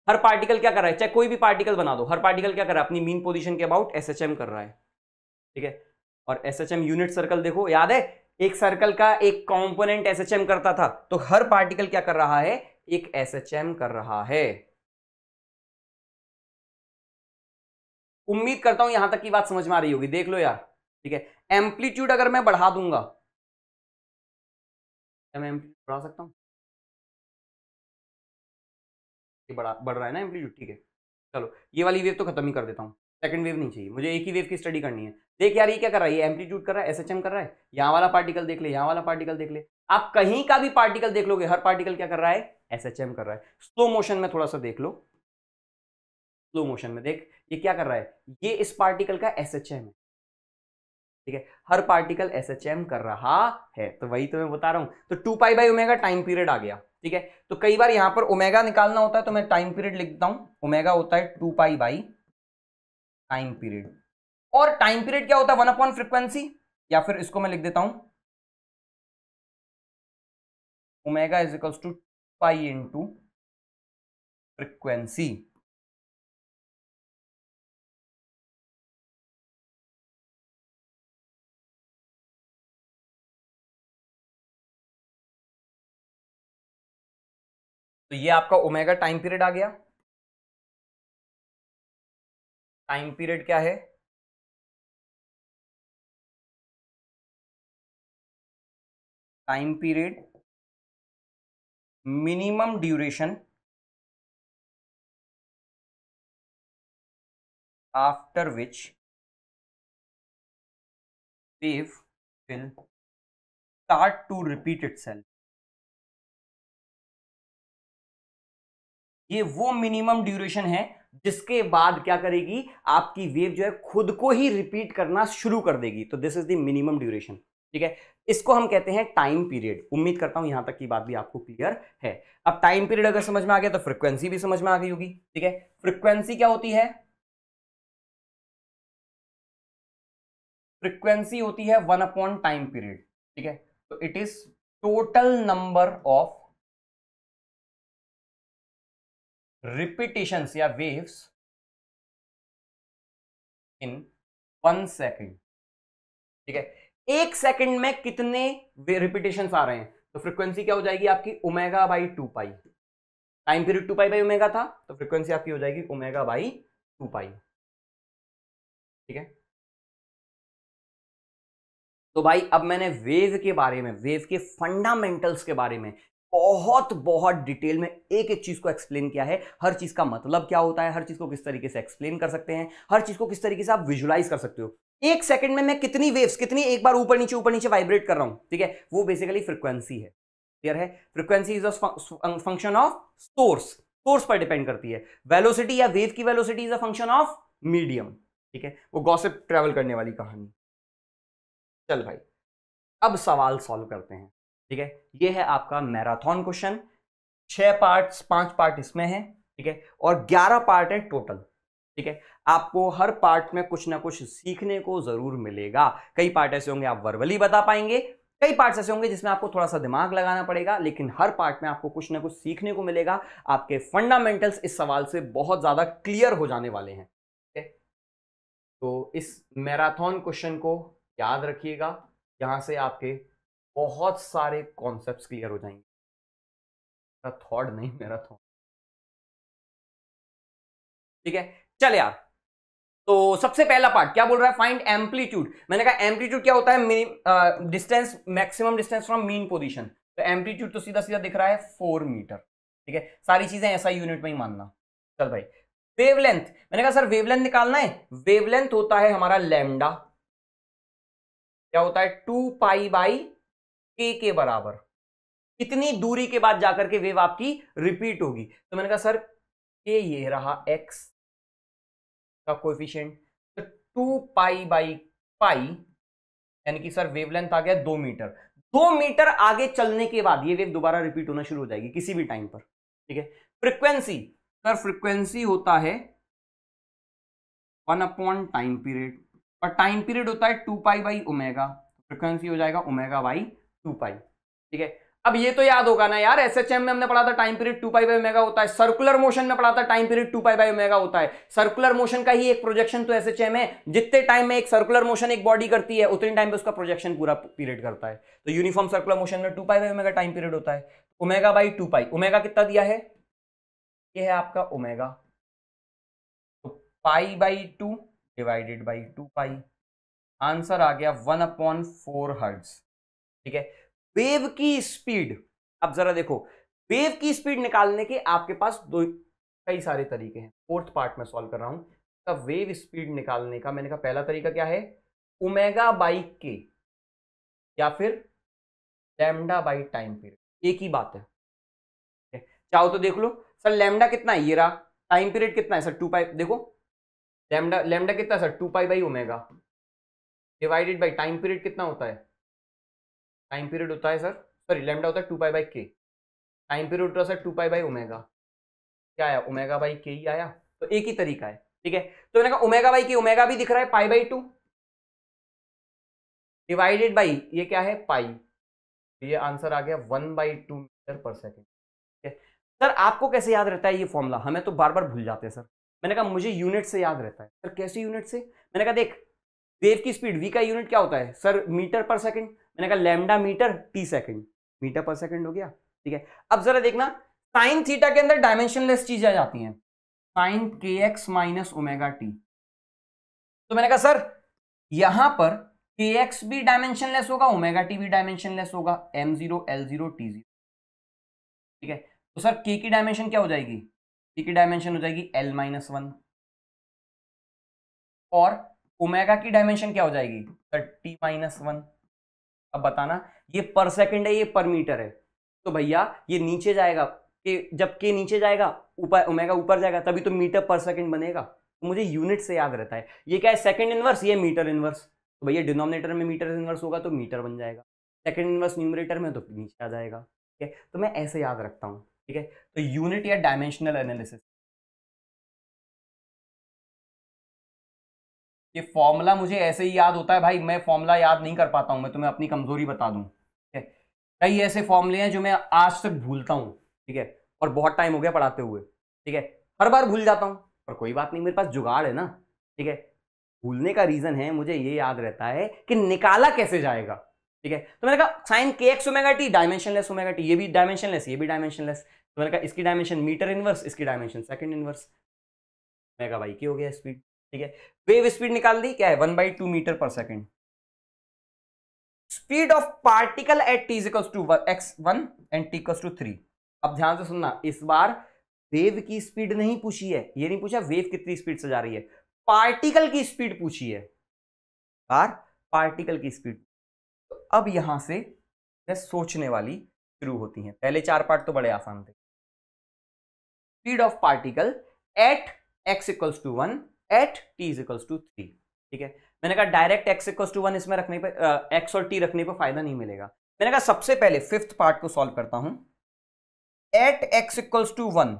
हर पार्टिकल क्या कर रहा है चाहे कोई भी पार्टिकल बना दो हर पार्टिकल क्या कर रहा है अपनी मीन पोजिशन के अबाउट एस कर रहा है ठीक है और एस यूनिट सर्कल देखो याद है एक सर्कल का एक कॉम्पोनेंट एस करता था तो हर पार्टिकल क्या कर रहा है एक एस कर रहा है उम्मीद करता हूं यहां तक की बात समझ में आ रही होगी देख लो यार ठीक है एम्पलीट्यूड अगर मैं बढ़ा दूंगा क्या मैं एम्पलीट्यूड बढ़ा सकता हूँ बढ़ा बढ़ रहा है ना एम्पलीट्यूड ठीक है चलो ये वाली वेव तो खत्म ही कर देता हूँ सेकंड वेव नहीं चाहिए मुझे एक ही वेव की स्टडी करनी है देख यार ये क्या कर रहा है ये एम्पलीट्यूड कर रहा है एस कर रहा है यहाँ वाला पार्टिकल देख ले यहाँ वाला पार्टिकल देख ले आप कहीं का भी पार्टिकल देख लोगे हर पार्टिकल क्या कर रहा है एस कर रहा है स्लो मोशन में थोड़ा सा देख लो स्लो मोशन में देख ये क्या कर रहा है ये इस पार्टिकल का एस है ठीक है हर पार्टिकल एस एच एम कर रहा है तो वही तो मैं बता रहा हूं तो two pi by omega time period आ गया ठीक है तो कई बार यहां पर ओमेगा निकालना होता है तो मैं टाइम पीरियड लिखता हूं ओमेगा होता है two pi by time period और टाइम पीरियड क्या होता है वन अपॉन फ्रिक्वेंसी या फिर इसको मैं लिख देता हूं omega is equals to pi into frequency तो ये आपका ओमेगा टाइम पीरियड आ गया टाइम पीरियड क्या है time period minimum duration after which wave will start to repeat itself ये वो मिनिमम ड्यूरेशन है जिसके बाद क्या करेगी आपकी वेव जो है खुद को ही रिपीट करना शुरू कर देगी तो this is the minimum duration ठीक है इसको हम कहते हैं टाइम पीरियड उम्मीद करता हूं यहां तक की बात भी आपको क्लियर है अब टाइम पीरियड अगर समझ में आ गया तो फ्रीक्वेंसी भी समझ में आ गई होगी ठीक है फ्रीक्वेंसी क्या होती है फ्रीक्वेंसी होती है वन अपॉन टाइम पीरियड ठीक है तो it is total number of repetitions या वेव्स इन वन सेकेंड ठीक है एक सेकेंड में कितने रिपीटेशन आ रहे हैं तो फ्रीक्वेंसी क्या हो जाएगी आपकी omega by two pi time period two pi by omega था तो फ्रीक्वेंसी आपकी हो जाएगी ओमेगा बाई टू पाई ठीक है तो भाई अब मैंने वेव के बारे में वेव के फंडामेंटल्स के बारे में बहुत बहुत डिटेल में एक एक चीज़ को एक्सप्लेन किया है हर चीज़ का मतलब क्या होता है हर चीज़ को किस तरीके से एक्सप्लेन कर सकते हैं हर चीज़ को किस तरीके से आप विजुलाइज कर सकते हो एक सेकंड में मैं कितनी वेव्स कितनी एक बार ऊपर नीचे ऊपर नीचे वाइब्रेट कर रहा हूँ ठीक है वो बेसिकली फ्रिक्वेंसी है क्लियर है frequency is a function of source source पर डिपेंड करती है वेलोसिटी या वेव की velocity is a function of medium ठीक है वो गॉसिप ट्रेवल करने वाली कहानी चल भाई अब सवाल सॉल्व करते हैं ठीक है ये है आपका मैराथन क्वेश्चन छः पार्ट्स पांच पार्ट इसमें है ठीक है और ग्यारह पार्ट है टोटल ठीक है आपको हर पार्ट में कुछ ना कुछ सीखने को जरूर मिलेगा कई पार्ट ऐसे होंगे आप वर्बली बता पाएंगे कई पार्ट्स ऐसे होंगे जिसमें आपको थोड़ा सा दिमाग लगाना पड़ेगा लेकिन हर पार्ट में आपको कुछ ना कुछ सीखने को मिलेगा आपके फंडामेंटल्स इस सवाल से बहुत ज़्यादा क्लियर हो जाने वाले हैं ठीक है तो इस मैराथन क्वेश्चन को याद रखिएगा यहाँ से आपके बहुत सारे कॉन्सेप्ट क्लियर हो जाएंगे मेरा थॉट नहीं मेरा थॉट ठीक है चल यार तो सबसे पहला पार्ट क्या बोल रहा है फाइंड एम्पलीट्यूड मैंने कहा एम्पलीट्यूड क्या होता है distance maximum distance from mean position तो एम्पलीट्यूड तो सीधा सीधा दिख रहा है फोर मीटर ठीक है सारी चीजें ऐसा यूनिट में ही मानना चल भाई वेवलेंथ मैंने कहा सर वेवलेंथ निकालना है वेवलेंथ होता है हमारा लेमडा क्या होता है टू पाई बाई के के बराबर कितनी दूरी के बाद जाकर के वेव आपकी रिपीट होगी तो मैंने कहा सर के ये रहा एक्स का कोफिशियंट तो टू पाई बाई पाई यानी कि सर वेवलेंथ आ गया दो मीटर दो मीटर आगे चलने के बाद ये वेव दोबारा रिपीट होना शुरू हो जाएगी किसी भी टाइम पर ठीक है फ्रीक्वेंसी सर फ्रीक्वेंसी होता है वन अपॉन टाइम पीरियड और टाइम पीरियड होता है two pi by omega frequency हो जाएगा ओमेगा बाई टू पाई ठीक है अब ये तो याद होगा ना यार एसएचएम में हमने पढ़ा था time period two pi by omega होता है सर्कुलर मोशन में पढ़ा था time period two pi by omega होता है सर्कुलर मोशन का ही एक प्रोजेक्शन तो एसएचएम है जितने टाइम में एक सर्कुलर मोशन एक बॉडी करती है उतने टाइम पे उसका प्रोजेक्शन पूरा पीरियड करता है तो यूनिफॉर्म सर्कुलर मोशन में two pi by omega time period होता है omega by two pi omega कितना दिया है यह है आपका ओमेगा तो pi by two divided by two pi answer आ गया वन अपॉन फोर हर्ट्स ठीक है वेव की स्पीड अब जरा देखो वेव की स्पीड निकालने के आपके पास दो कई सारे तरीके हैं फोर्थ पार्ट में सॉल्व कर रहा हूं का वेव स्पीड निकालने का मैंने कहा पहला तरीका क्या है ओमेगा बाई के या फिर लैमडा बाई टाइम पीरियड एक ही बात है चाहो तो देख लो सर लैम्डा कितना है ये रहा टाइम पीरियड कितना है सर टू पाई देखो लैम्डा लैम्डा कितना है sir two pi by omega divided by time period कितना होता है टाइम पीरियड होता है सर सॉरी लेमडा होता है two pi by k time period होता है sir two pi by omega क्या आया ओमेगा बाई के ही आया तो एक ही तरीका है ठीक है तो मैंने कहा ओमेगा बाई के ओमेगा भी दिख रहा है pi by two divided by ये क्या है पाई तो ये आंसर आ गया one by two metre per second ठीक है सर आपको कैसे याद रहता है ये फॉर्मूला हमें तो बार बार भूल जाते हैं सर मैंने कहा मुझे यूनिट से याद रहता है सर कैसे यूनिट से मैंने कहा देख वेव की स्पीड वी का यूनिट क्या होता है सर मीटर पर सेकेंड मैंने कहा lambda metre T second metre per second हो गया ठीक है अब जरा देखना साइन थीटा के अंदर डायमेंशनलेस चीजें आ जाती हैं साइन के एक्स माइनस ओमेगा टी तो मैंने कहा सर यहां पर के एक्स भी डायमेंशनलेस होगा ओमेगा टी भी डायमेंशनलेस होगा M zero L zero T zero ठीक है तो सर के की डायमेंशन क्या हो जाएगी के की डायमेंशन हो जाएगी एल माइनस वन और ओमेगा की डायमेंशन क्या हो जाएगी सर टी माइनस वन अब बताना ये पर सेकंड है ये पर मीटर है तो भैया ये नीचे जाएगा के जब के नीचे जाएगा ऊपर ओमेगा ऊपर जाएगा तभी तो मीटर पर सेकंड बनेगा तो मुझे यूनिट से याद रहता है ये क्या है सेकंड इन्वर्स ये मीटर इन्वर्स तो भैया डिनोमिनेटर में मीटर इन्वर्स होगा तो मीटर बन जाएगा सेकंड इन्वर्स न्यूमरेटर में तो नीचे आ जाएगा ठीक है तो मैं ऐसे याद रखता हूँ ठीक है तो यूनिट या डायमेंशनल एनालिसिस ये फॉर्मूला मुझे ऐसे ही याद होता है भाई मैं फॉर्मूला याद नहीं कर पाता हूँ मैं तुम्हें अपनी कमजोरी बता दूँ ठीक है कई ऐसे फॉर्मूले हैं जो मैं आज तक भूलता हूँ ठीक है और बहुत टाइम हो गया पढ़ाते हुए ठीक है हर बार भूल जाता हूँ पर कोई बात नहीं मेरे पास जुगाड़ है ना ठीक है भूलने का रीज़न है मुझे ये याद रहता है कि निकाला कैसे जाएगा ठीक है तो मैंने कहा साइन के x omega t dimensionless omega T ये भी डायमेंशन लेस ये भी डायमेंशन लेस तो मैंने कहा इसकी डायमेंशन मीटर इनवर्स इसकी डायमेंशन सेकंड इनवर्स कहा बाई की हो गया स्पीड ठीक है वेव स्पीड निकाल दी क्या है one by two metre per second speed of particle at t equals to x one and t to three अब ध्यान से सुनना इस बार वेव की स्पीड नहीं पूछी है ये नहीं पूछा वेव कितनी स्पीड से जा रही है पार्टिकल की स्पीड पूछी है बार पार्टिकल की स्पीड तो अब यहां से सोचने वाली शुरू होती हैं पहले चार पार्ट तो बड़े आसान थे speed of particle at x equals to one at t is equals to three ठीक है मैंने कहा direct x equals to one इसमें रखने पर एक्स और टी रखने पर फायदा नहीं मिलेगा मैंने कहा सबसे पहले फिफ्थ पार्ट को सॉल्व करता हूं at x equals to one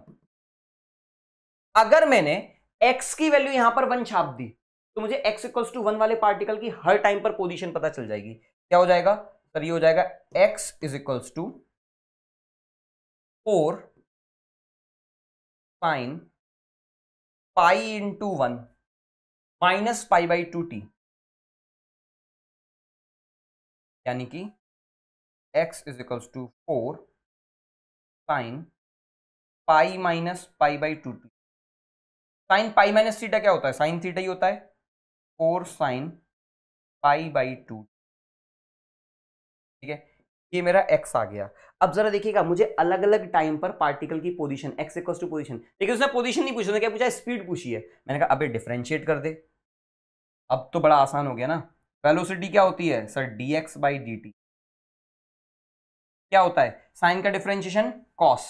अगर मैंने एक्स की वैल्यू यहां पर वन छाप दी तो मुझे एक्स इक्वल्स टू वन वाले पार्टिकल की हर टाइम पर पोजिशन पता चल जाएगी क्या हो जाएगा सर ये हो जाएगा x is equals to four sine pi into one minus pi by two t यानी कि x is equals to four sine pi minus pi by two t sine pi minus theta क्या होता है sine theta ही होता है four sine pi by two ठीक है ये मेरा एक्स आ गया अब जरा देखिएगा मुझे अलग अलग टाइम पर पार्टिकल की position x equals to position लेकिन उसने पोजीशन नहीं पूछा क्या पूछा स्पीड पूछी है मैंने कहा अबे डिफ्रेंशिएट कर दे अब तो बड़ा आसान हो गया ना वेलोसिटी क्या होती है sir d x by D t क्या होता है साइन का डिफ्रेंशिएशन कॉस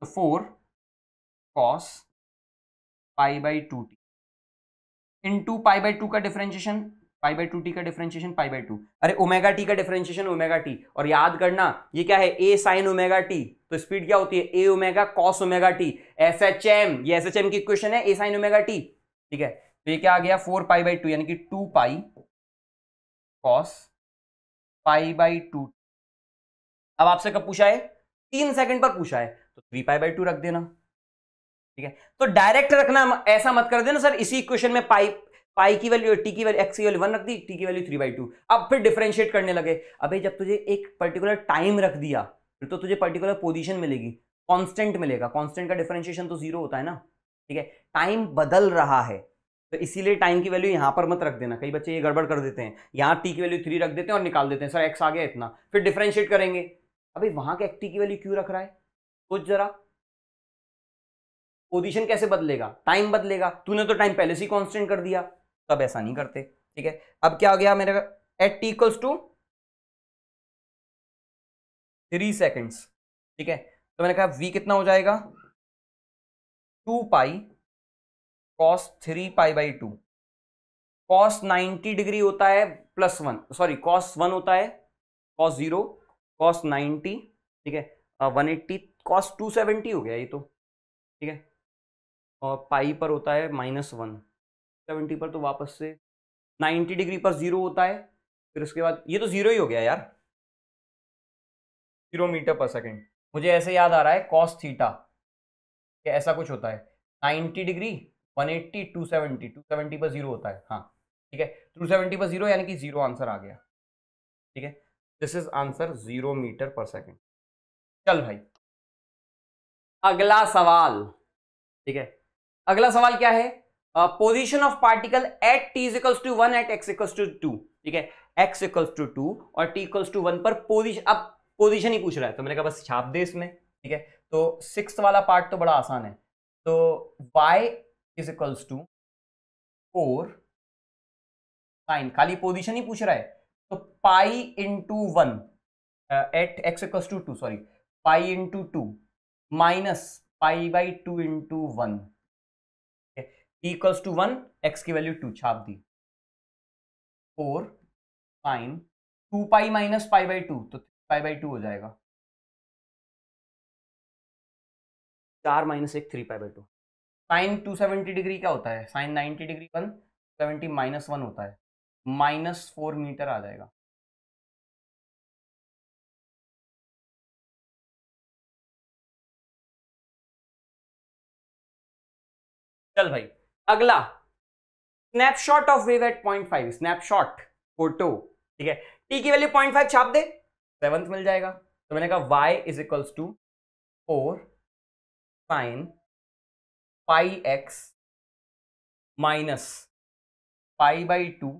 तो four cos pi by two t into pi by two का differentiation pi by two t का डिफरेंशिएशन पाई बाई टू अरे ओमेगा टी का differentiation omega T और याद करना ये क्या है ए साइन ओमेगा टी तो स्पीड क्या होती है a omega cos omega t S H M ये एस एच एम की क्वेश्चन है ए साइन ओमेगा टी ठीक है तो ये क्या आ गया फोर पाई बाई टू यानी कि two pi cos pi by two अब आपसे कब पूछा है तीन सेकंड पर पूछा है तो थ्री पाई बाई टू रख देना ठीक है तो डायरेक्ट रखना ऐसा मत कर देना सर इसी इक्वेशन में पाई पाई की वैल्यू टी की वैल्यू एक्स की वैल्यू वन रख दी टी की वैल्यू थ्री बाई टू अब फिर डिफ्रेंशिएट करने लगे अभी जब तुझे एक पर्टिकुलर टाइम रख दिया फिर तो तुझे पर्टिकुलर पोजिशन मिलेगी कॉन्स्टेंट मिलेगा कॉन्स्टेंट का डिफ्रेंशिएशन तो जीरो होता है ना ठीक है टाइम बदल रहा है तो इसीलिए टाइम की वैल्यू यहाँ पर मत रख देना कई बच्चे ये गड़बड़ कर देते हैं यहाँ टी की वैल्यू थ्री रख देते हैं और निकाल देते हैं सर एक्स आ गया इतना फिर डिफ्रेंशिएट करेंगे अभी वहाँ के एक्स टी की वैल्यू क्यों रख रहा है सोच जरा पोजीशन कैसे बदलेगा टाइम बदलेगा तूने तो टाइम पहले से ही कॉन्स्टेंट कर दिया तो अब ऐसा नहीं करते ठीक है अब क्या हो गया मेरे at t equals to three seconds ठीक है तो मैंने कहा वी कितना हो जाएगा two pi cos three pi by two cos ninety degree होता है plus one sorry cos one होता है कॉस जीरो कॉस नाइन्टी ठीक है one eighty cos two seventy हो गया ये तो ठीक है और पाई पर होता है माइनस वन सेवेंटी पर तो वापस से नाइन्टी डिग्री पर ज़ीरो होता है फिर उसके बाद ये तो ज़ीरो ही हो गया यार मीटर पर सेकेंड मुझे ऐसे याद आ रहा है कॉस थीटा कि ऐसा कुछ होता है ninety degree one eighty two seventy two seventy पर ज़ीरो होता है हाँ ठीक है टू सेवेंटी पर ज़ीरो यानी कि ज़ीरो आंसर आ गया ठीक है this is answer zero metre per second चल भाई अगला सवाल ठीक है अगला सवाल क्या है position of particle at t equals to one at x equals to two ठीक है एक्स इक्वल्स टू टू और टी इक्वल्स टू वन पर पोजिशन अब पोजिशन ही पूछ रहा है तो मैंने कहा बस छाप दे इसमें ठीक है तो सिक्स वाला पार्ट तो बड़ा आसान है तो Y is equals to four sine खाली पोजिशन ही पूछ रहा है तो pi into one at x equals to two sorry pi into two minus pi by two in into one equals to one x की value two छाप दी four sine two pi minus pi by two तो pi by two हो जाएगा चार माइनस एक three pi by two sine to seventy degree क्या होता है sine ninety degree one seventy minus one होता है माइनस फोर मीटर आ जाएगा चल भाई अगला snapshot of wave at point five snapshot photo ठीक है टी की वैल्यू पॉइंट फाइव छाप दे सेवंथ मिल जाएगा तो मैंने कहा y is equals to four sine pi x minus pi by two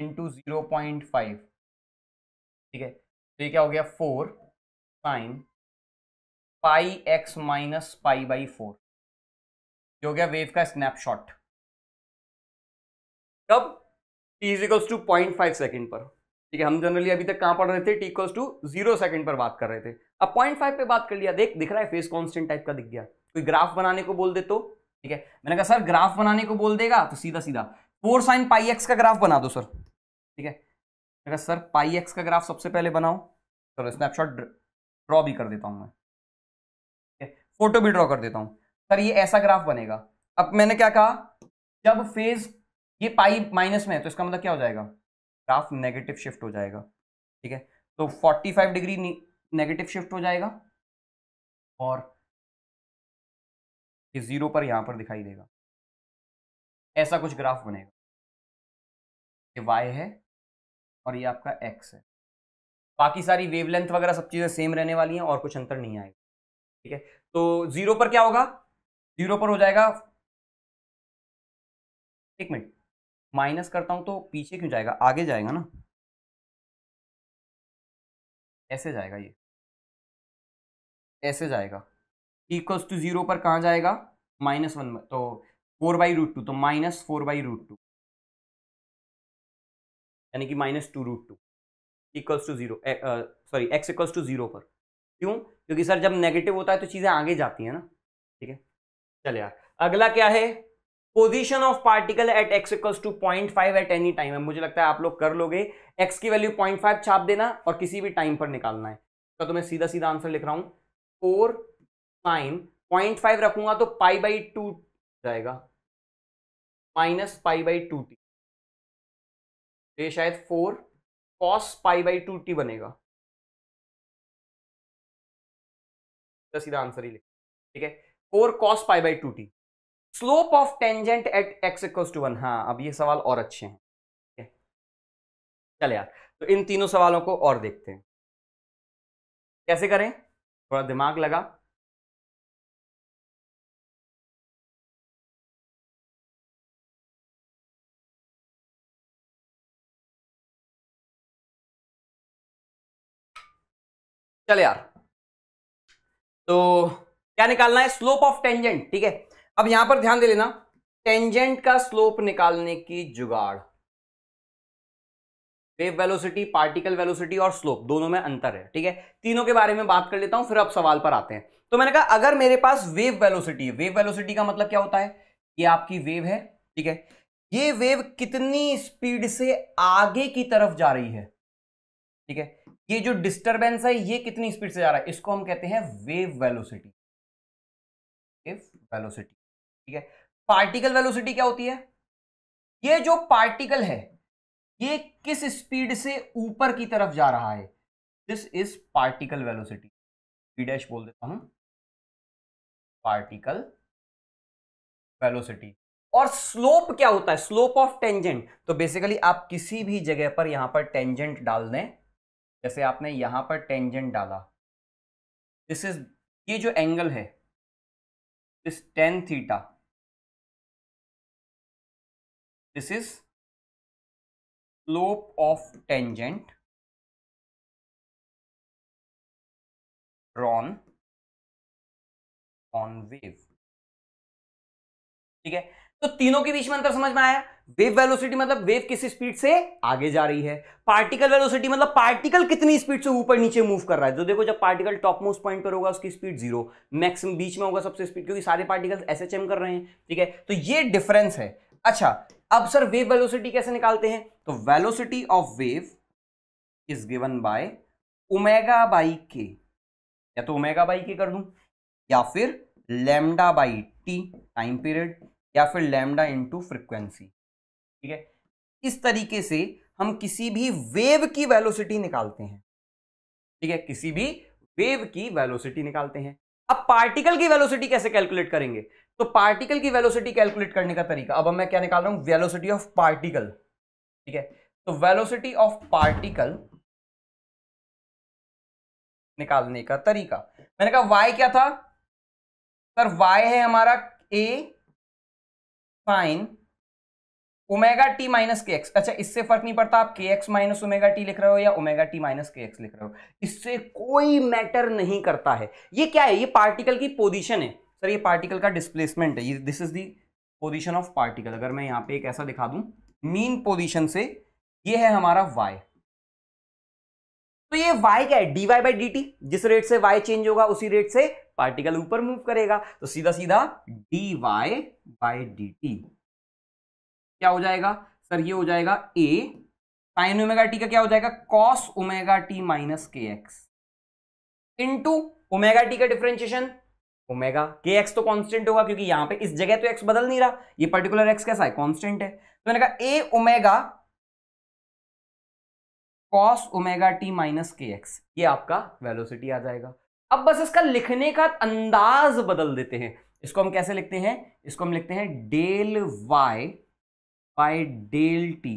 into zero point five ठीक है तो ये क्या हो गया four sine pi x minus pi by four जो गया वेव का स्नैपशॉट कब t equals to point five second पर ठीक है हम जनरली अभी तक कहां पढ़ रहे थे टीकल्स टू जीरो सेकेंड पर बात कर रहे थे अब पॉइंट फाइव पर बात कर लिया देख दिख रहा है फेस कॉन्स्टेंट टाइप का दिख गया कोई ग्राफ बनाने को बोल दे तो ठीक है मैंने कहा सर ग्राफ बनाने को बोल देगा तो सीधा सीधा फोर साइन पाई एक्स का ग्राफ बना दो सर ठीक है मैंने कहा सर पाई एक्स का ग्राफ सबसे पहले बनाओ चलो स्नैपशॉट ड्रॉ भी कर देता हूँ मैं ठीक है फोटो भी ड्रॉ कर देता हूँ सर ये ऐसा ग्राफ बनेगा अब मैंने क्या कहा जब फेज ये पाई माइनस में है तो इसका मतलब क्या हो जाएगा ग्राफ नेगेटिव शिफ्ट हो जाएगा ठीक है तो 45 डिग्री नेगेटिव शिफ्ट हो जाएगा और ये जीरो पर यहां पर दिखाई देगा ऐसा कुछ ग्राफ बनेगा ये वाई है और ये आपका एक्स है बाकी सारी वेवलेंथ वगैरह सब चीज़ें सेम रहने वाली हैं और कुछ अंतर नहीं आएगा ठीक है तो जीरो पर क्या होगा जीरो पर हो जाएगा एक मिनट माइनस करता हूँ तो पीछे क्यों जाएगा आगे जाएगा ना ऐसे जाएगा ये ऐसे जाएगा इक्वल्स टू जीरो पर कहाँ जाएगा माइनस वन तो फोर बाई रूट टू तो minus four by root two यानी कि minus two root two equals to zero sorry x equals to zero पर क्यों क्योंकि सर जब नेगेटिव होता है तो चीज़ें आगे जाती हैं ना ठीक है चल यार अगला क्या है position of particle at x equals to point five at any time है मुझे लगता है आप लोग कर लोगे एक्स की वैल्यू पॉइंट फाइव छाप देना और किसी भी टाइम पर निकालना है तो, तो मैं सीधा सीधा आंसर लिख रहा हूँ फोर साइन पॉइंट फाइव रखूंगा तो पाई बाई टू जाएगा minus pi by two t ये शायद four cos pi by two t बनेगा सीधा आंसर ही लिख ठीक है four cos pi by two t slope of tangent at x equal to one हाँ अब ये सवाल और अच्छे हैं चले चल यार तो इन तीनों सवालों को और देखते हैं कैसे करें थोड़ा दिमाग लगा चले यार तो क्या निकालना है स्लोप ऑफ टेंजेंट ठीक है अब यहां पर ध्यान दे लेना टेंजेंट का स्लोप निकालने की जुगाड़ वेव वेलोसिटी पार्टिकल वेलोसिटी और स्लोप दोनों में अंतर है ठीक है तीनों के बारे में बात कर लेता हूं फिर अब सवाल पर आते हैं तो मैंने कहा अगर मेरे पास वेव वेलोसिटी है वेव वेलोसिटी का मतलब क्या होता है ये आपकी वेव है ठीक है ये वेव कितनी स्पीड से आगे की तरफ जा रही है ठीक है ये जो डिस्टर्बेंस है ये कितनी स्पीड से जा रहा है इसको हम कहते हैं वेव वेलोसिटी इफ वेलोसिटी ठीक है पार्टिकल वेलोसिटी क्या होती है ये जो पार्टिकल है ये किस स्पीड से ऊपर की तरफ जा रहा है this is particle velocity P dash बोल देता हूं पार्टिकल वेलोसिटी और स्लोप क्या होता है स्लोप ऑफ टेंजेंट तो बेसिकली आप किसी भी जगह पर यहां पर टेंजेंट डाल दें जैसे आपने यहां पर टेंजेंट डाला दिस इज ये जो एंगल है is tan theta this is slope of tangent drawn on wave ठीक है तो तीनों के बीच में अंतर समझ में आया वेव वेलोसिटी मतलब वेव किस स्पीड से आगे जा रही है पार्टिकल वेलोसिटी मतलब पार्टिकल कितनी स्पीड से ऊपर नीचे मूव कर रहा है तो देखो जब पार्टिकल टॉप मोस्ट पॉइंट पर होगा उसकी स्पीड जीरो मैक्सिमम बीच में होगा सबसे स्पीड क्योंकि सारे पार्टिकल एस कर रहे हैं ठीक है तो ये डिफरेंस है अच्छा अब सर वेव वेलोसिटी कैसे निकालते हैं तो velocity of wave is given by omega by k या तो ओमेगा बाई के कर दूं या फिर lambda by T time period या फिर लैमडा इंटू फ्रिक्वेंसी ठीक है इस तरीके से हम किसी भी वेव की वेलोसिटी निकालते हैं ठीक है किसी भी वेव की वेलोसिटी निकालते हैं अब पार्टिकल की वेलोसिटी कैसे कैलकुलेट करेंगे तो पार्टिकल की वेलोसिटी कैलकुलेट करने का तरीका अब मैं क्या निकाल रहा हूं वेलोसिटी ऑफ पार्टिकल ठीक है तो वेलोसिटी ऑफ पार्टिकल निकालने का तरीका मैंने कहा वाई क्या था सर वाई है हमारा a sine omega T minus के एक्स अच्छा इससे फर्क नहीं पड़ता आप के एक्स माइनस ओमेगा टी लिख रहे हो या ओमेगा टी माइनस के एक्स लिख रहे हो इससे कोई मैटर नहीं करता है ये क्या है ये पार्टिकल की पोजिशन है सर ये पार्टिकल का डिस्प्लेसमेंट है ये this is the position of particle अगर मैं यहाँ पे एक ऐसा दिखा दूं मीन पोजिशन से ये है हमारा वाई तो ये वाई क्या है d Y by D t जिस रेट से वाई चेंज होगा उसी रेट से पार्टिकल ऊपर मूव करेगा तो सीधा सीधा d Y by D t क्या हो जाएगा सर ये हो जाएगा ए साइन ओमेगा टी का क्या हो जाएगा कॉस ओमेगा टी माइनस के एक्स इंटू ओमेगा टी का डिफ्रेंशिएशन ओमेगा के एक्स तो कांस्टेंट होगा क्योंकि यहां पे इस जगह तो एक्स बदल नहीं रहा ये पर्टिकुलर एक्स कैसा है कांस्टेंट है तो मैंने कहा a omega cos omega T minus के एक्स ये आपका वेलोसिटी आ जाएगा अब बस इसका लिखने का अंदाज बदल देते हैं इसको हम कैसे लिखते हैं इसको हम लिखते हैं del Y by del t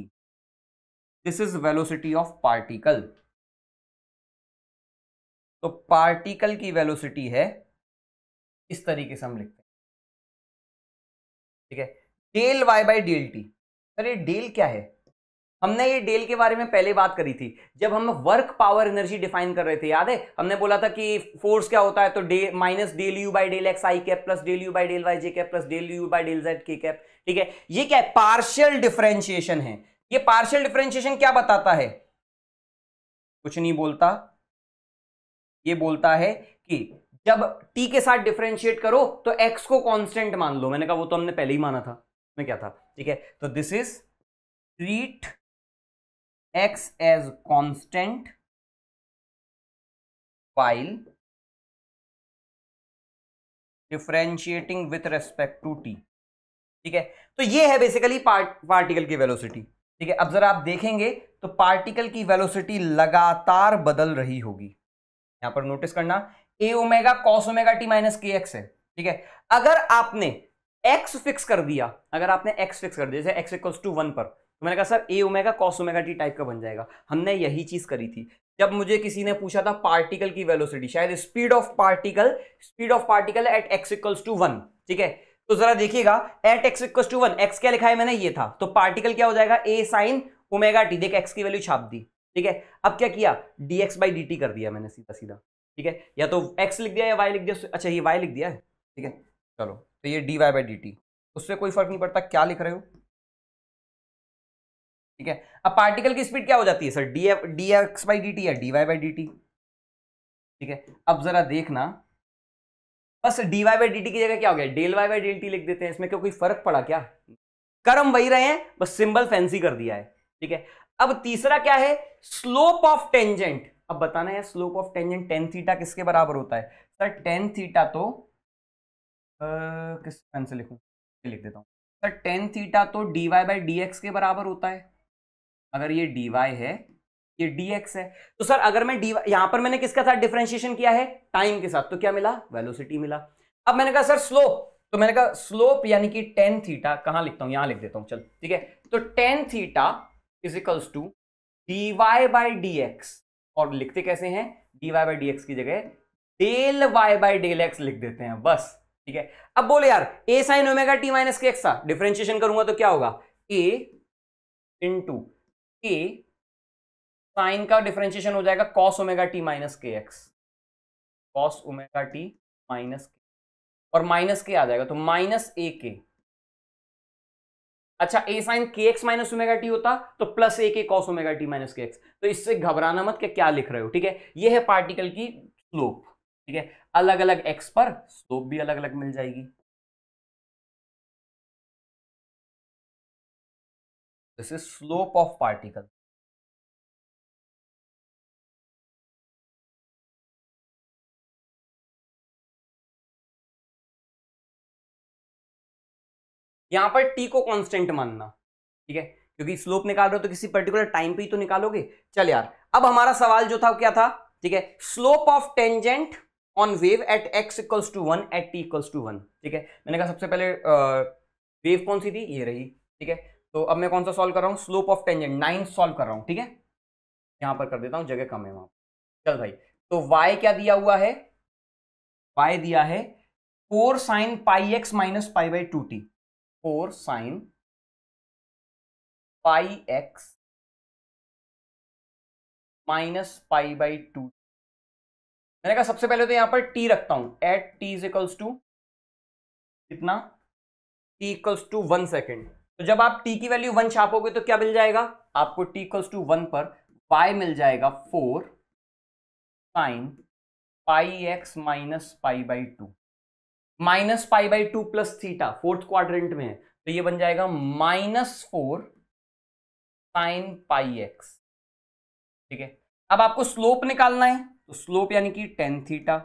this is velocity of particle तो पार्टिकल की वेलोसिटी है इस तरीके से हम लिखते हैं ठीक है del Y by del t sir ये डेल क्या है हमने ये डेल के बारे में पहले बात करी थी जब हम वर्क पावर एनर्जी डिफाइन कर रहे थे याद है हमने बोला था कि फोर्स क्या होता है तो del minus del u by del x i cap plus del u by del y j cap plus del u by del z k cap ठीक है ये क्या है पार्शियल डिफरेंशिएशन है ये पार्शियल डिफरेंशिएशन क्या बताता है कुछ नहीं बोलता ये बोलता है कि जब टी के साथ डिफरेंशिएट करो तो एक्स को कॉन्स्टेंट मान लो मैंने कहा वो तो हमने पहले ही माना था मैं क्या था ठीक है तो this is treat x as constant while differentiating with respect to t ठीक है तो ये है बेसिकली पार्ट पार्टिकल की वेलोसिटी ठीक है अब जरा आप देखेंगे तो पार्टिकल की वेलोसिटी लगातार बदल रही होगी यहां पर नोटिस करना a omega cos omega T minus के एक्स है ठीक है अगर आपने एक्स फिक्स कर दिया अगर आपने एक्स फिक्स कर दिया जैसे एक्स इक्वल्स टू वन पर तो मैंने कहा sir a omega cos omega t type का बन जाएगा हमने यही चीज करी थी जब मुझे किसी ने पूछा था पार्टिकल की वेलोसिटी शायद speed of particle speed of particle at x equals to one ठीक है तो जरा देखिएगा at x equals to one x क्या लिखा है मैंने ये था तो पार्टिकल क्या हो जाएगा ए साइन ओमेगा टी देख एक्स की वैल्यू छाप दी ठीक है अब क्या किया d x by D t कर दिया मैंने सीधा सीधा ठीक है या तो एक्स लिख दिया या वाई लिख दिया अच्छा ये वाई लिख दिया है ठीक है चलो तो ये d Y by D t उससे कोई फर्क नहीं पड़ता क्या लिख रहे हो ठीक है अब पार्टिकल की स्पीड क्या हो जाती है sir d f d x by D t या d Y by D t ठीक है अब जरा देखना बस d Y by D t की जगह क्या हो गया del Y by del T लिख देते हैं इसमें क्या कोई फर्क पड़ा क्या कर्म वही रहे हैं बस सिंबल फैंसी कर दिया है ठीक है अब तीसरा क्या है स्लोप ऑफ टेंजेंट अब बताना है slope of tangent tan theta किसके बराबर होता है सर टेन थीटा तो किस पेन से लिखूं लिख देता हूं सर टेन थीटा तो D Y by d x के बराबर होता है अगर ये डी वाई है ये डी एक्स है तो सर अगर मैं डी यहां पर मैंने किसका साथ डिफ्रेंशिएशन किया है टाइम के साथ तो क्या मिला वेलोसिटी मिला अब मैंने कहा सर स्लोप तो मैंने कहा स्लोप यानी कि टेन थीटा कहां लिखता हूं यहां लिख देता हूं चल ठीक है तो tan theta equals to d Y by d x और लिखते कैसे हैं d Y by d x की जगह del Y by del x लिख देते हैं बस ठीक है अब बोले यार ए साइन ओमेगा टी माइनस के एक्स था डिफ्रेंशिएशन करूंगा तो क्या होगा ए टू कि साइन का डिफ्रेंशिएशन हो जाएगा कॉस ओमेगा टी माइनस के x cos omega T minus के और माइनस के आ जाएगा तो माइनस ए के अच्छा ए साइन के एक्स माइनस ओमेगा टी होता तो प्लस ए के कॉस ओमेगा टी माइनस के एक्स तो इससे घबराना मत कि क्या लिख रहे हो ठीक है यह है पार्टिकल की स्लोप ठीक है अलग अलग एक्स पर स्लोप भी अलग अलग मिल जाएगी this is slope of particle यहां पर टी को कांस्टेंट मानना ठीक है क्योंकि स्लोप निकाल रहे हो तो किसी पर्टिकुलर टाइम पे ही तो निकालोगे चल यार अब हमारा सवाल जो था क्या था ठीक है slope of tangent on wave at x equals to one at t equals to one ठीक है मैंने कहा सबसे पहले आ, वेव कौन सी थी ये रही ठीक है तो अब मैं कौन सा सॉल्व कर रहा हूँ slope of tangent nine solve कर रहा हूँ ठीक है यहाँ पर कर देता हूँ जगह कम है वहाँ चल भाई तो y क्या दिया हुआ है y दिया है four sine pi x minus pi by two t four sine pi x minus pi by two मैंने कहा सबसे पहले तो यहां पर t रखता हूं at t is equals to कितना t equals to one second तो जब आप टी की वैल्यू वन छापोगे तो क्या मिल जाएगा आपको टी इक्वल्स टू वन पर पाई मिल जाएगा four sine pi x minus pi by two minus pi by two plus theta fourth quadrant में है तो ये बन जाएगा minus four sine pi x ठीक है अब आपको स्लोप निकालना है तो स्लोप यानी कि टेन थीटा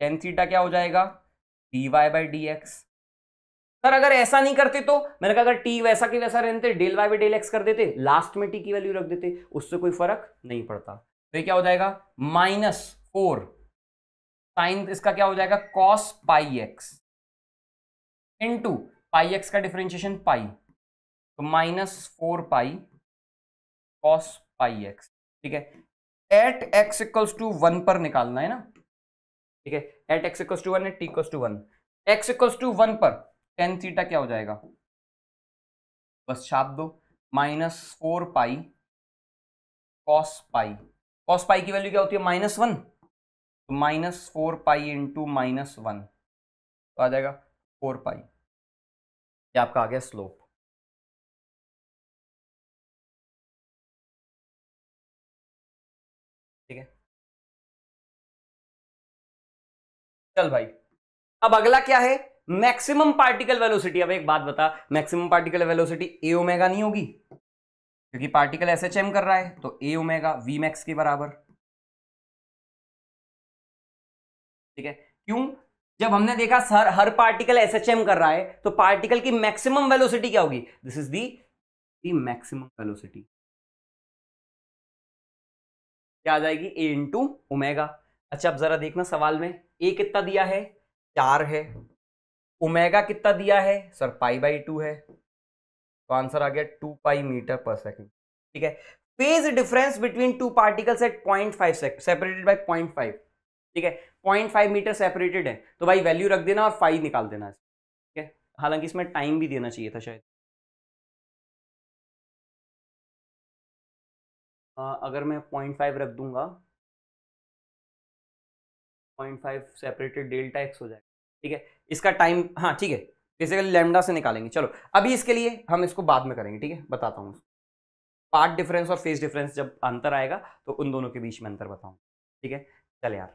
टेन थीटा क्या हो जाएगा d Y by d x sir अगर ऐसा नहीं करते तो मैंने कहा अगर टी वैसा के वैसा रहते डेल वाई डेल एक्स कर देते लास्ट में टी की वैल्यू रख देते उससे कोई फर्क नहीं पड़ता तो क्या हो जाएगा माइनस फोर साइन इसका क्या हो जाएगा cos pi x into pi x का डिफरेंशिएशन पाई तो minus four pi cos pi x ठीक है at x equals to one पर निकालना है ना ठीक है at x equals to one at t equals to one x equals to one पर टेन थीटा क्या हो जाएगा बस छाप दो minus four pi cos pi cos pi की वैल्यू क्या होती है माइनस वन तो minus four pi into minus one तो आ जाएगा फोर पाई ये आपका आ गया स्लोप ठीक है चल भाई अब अगला क्या है मैक्सिमम पार्टिकल वेलोसिटी अब एक बात बता maximum particle velocity a omega नहीं होगी क्योंकि पार्टिकल एस एच एम कर रहा है तो ए ओमेगा वी मैक्स के बराबर ठीक है क्यों जब हमने देखा सर हर पार्टिकल एस एच एम कर रहा है तो पार्टिकल की मैक्सिमम वेलोसिटी क्या होगी this is the maximum velocity क्या आ जाएगी ए इंटू ओमेगा अच्छा अब जरा देखना सवाल में ए कितना दिया है चार है ओमेगा कितना दिया है सर पाई बाई टू है तो आंसर आ गया two pi metre per second ठीक है phase difference between two particles at point five separated by point five ठीक है पॉइंट फाइव मीटर सेपरेटेड है तो भाई वैल्यू रख देना और फाइव निकाल देना ठीक है हालांकि इसमें टाइम भी देना चाहिए था शायद आ, अगर मैं पॉइंट फाइव रख दूंगा point five separated delta x हो जाएगा ठीक है इसका टाइम हाँ ठीक है बेसिकली लेमडा से निकालेंगे चलो अभी इसके लिए हम इसको बाद में करेंगे ठीक है बताता हूँ पार्ट डिफरेंस और फेस डिफरेंस जब अंतर आएगा तो उन दोनों के बीच में अंतर बताऊँ ठीक है चले यार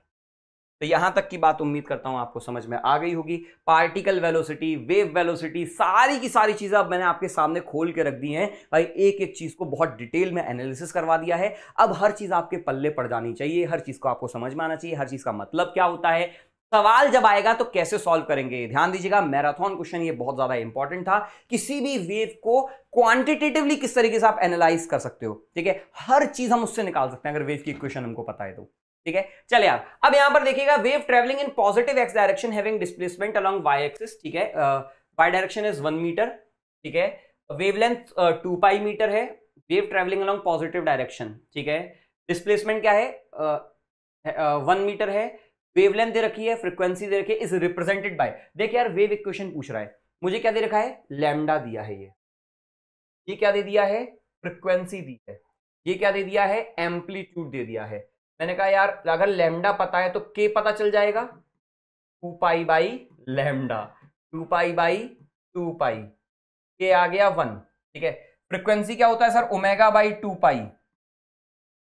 तो यहाँ तक की बात उम्मीद करता हूँ आपको समझ में आ गई होगी पार्टिकल वेलोसिटी वेव वेलोसिटी सारी की सारी चीज़ें अब मैंने आपके सामने खोल के रख दी हैं भाई एक एक चीज़ को बहुत डिटेल में एनालिसिस करवा दिया है अब हर चीज़ आपके पल्ले पड़ जानी चाहिए हर चीज़ को आपको समझ में आना चाहिए हर चीज़ का मतलब क्या होता है सवाल जब आएगा तो कैसे सॉल्व करेंगे ध्यान दीजिएगा मैराथन क्वेश्चन ये बहुत ज्यादा इंपॉर्टेंट था किसी भी वेव को क्वांटिटेटिवली किस तरीके से आप एनालाइज कर सकते हो ठीक है हर चीज हम उससे निकाल सकते हैं अगर वेव की इक्वेशन हमको पता है तो ठीक है चले आप अब यहां पर देखिएगा wave travelling in positive x direction having displacement along y axis ठीक है y direction is one metre ठीक है wavelength two pi metre है wave travelling along positive direction ठीक है डिस्प्लेसमेंट क्या है वन uh, मीटर uh, है वेवलेंथ दे रखी है फ्रीक्वेंसी दे रखी है इज रिप्रेजेंटेड बाय देख यार वेव इक्वेशन पूछ रहा है मुझे क्या दे रखा है लैमडा दिया है ये ये क्या दे दिया है फ्रिक्वेंसी दी है ये क्या दे दिया है एम्पलीट्यूड दे दिया है मैंने कहा यार अगर लेमडा पता है तो के पता चल जाएगा two pi by lambda two pi by two pi k आ गया वन ठीक है फ्रीक्वेंसी क्या होता है sir omega by two pi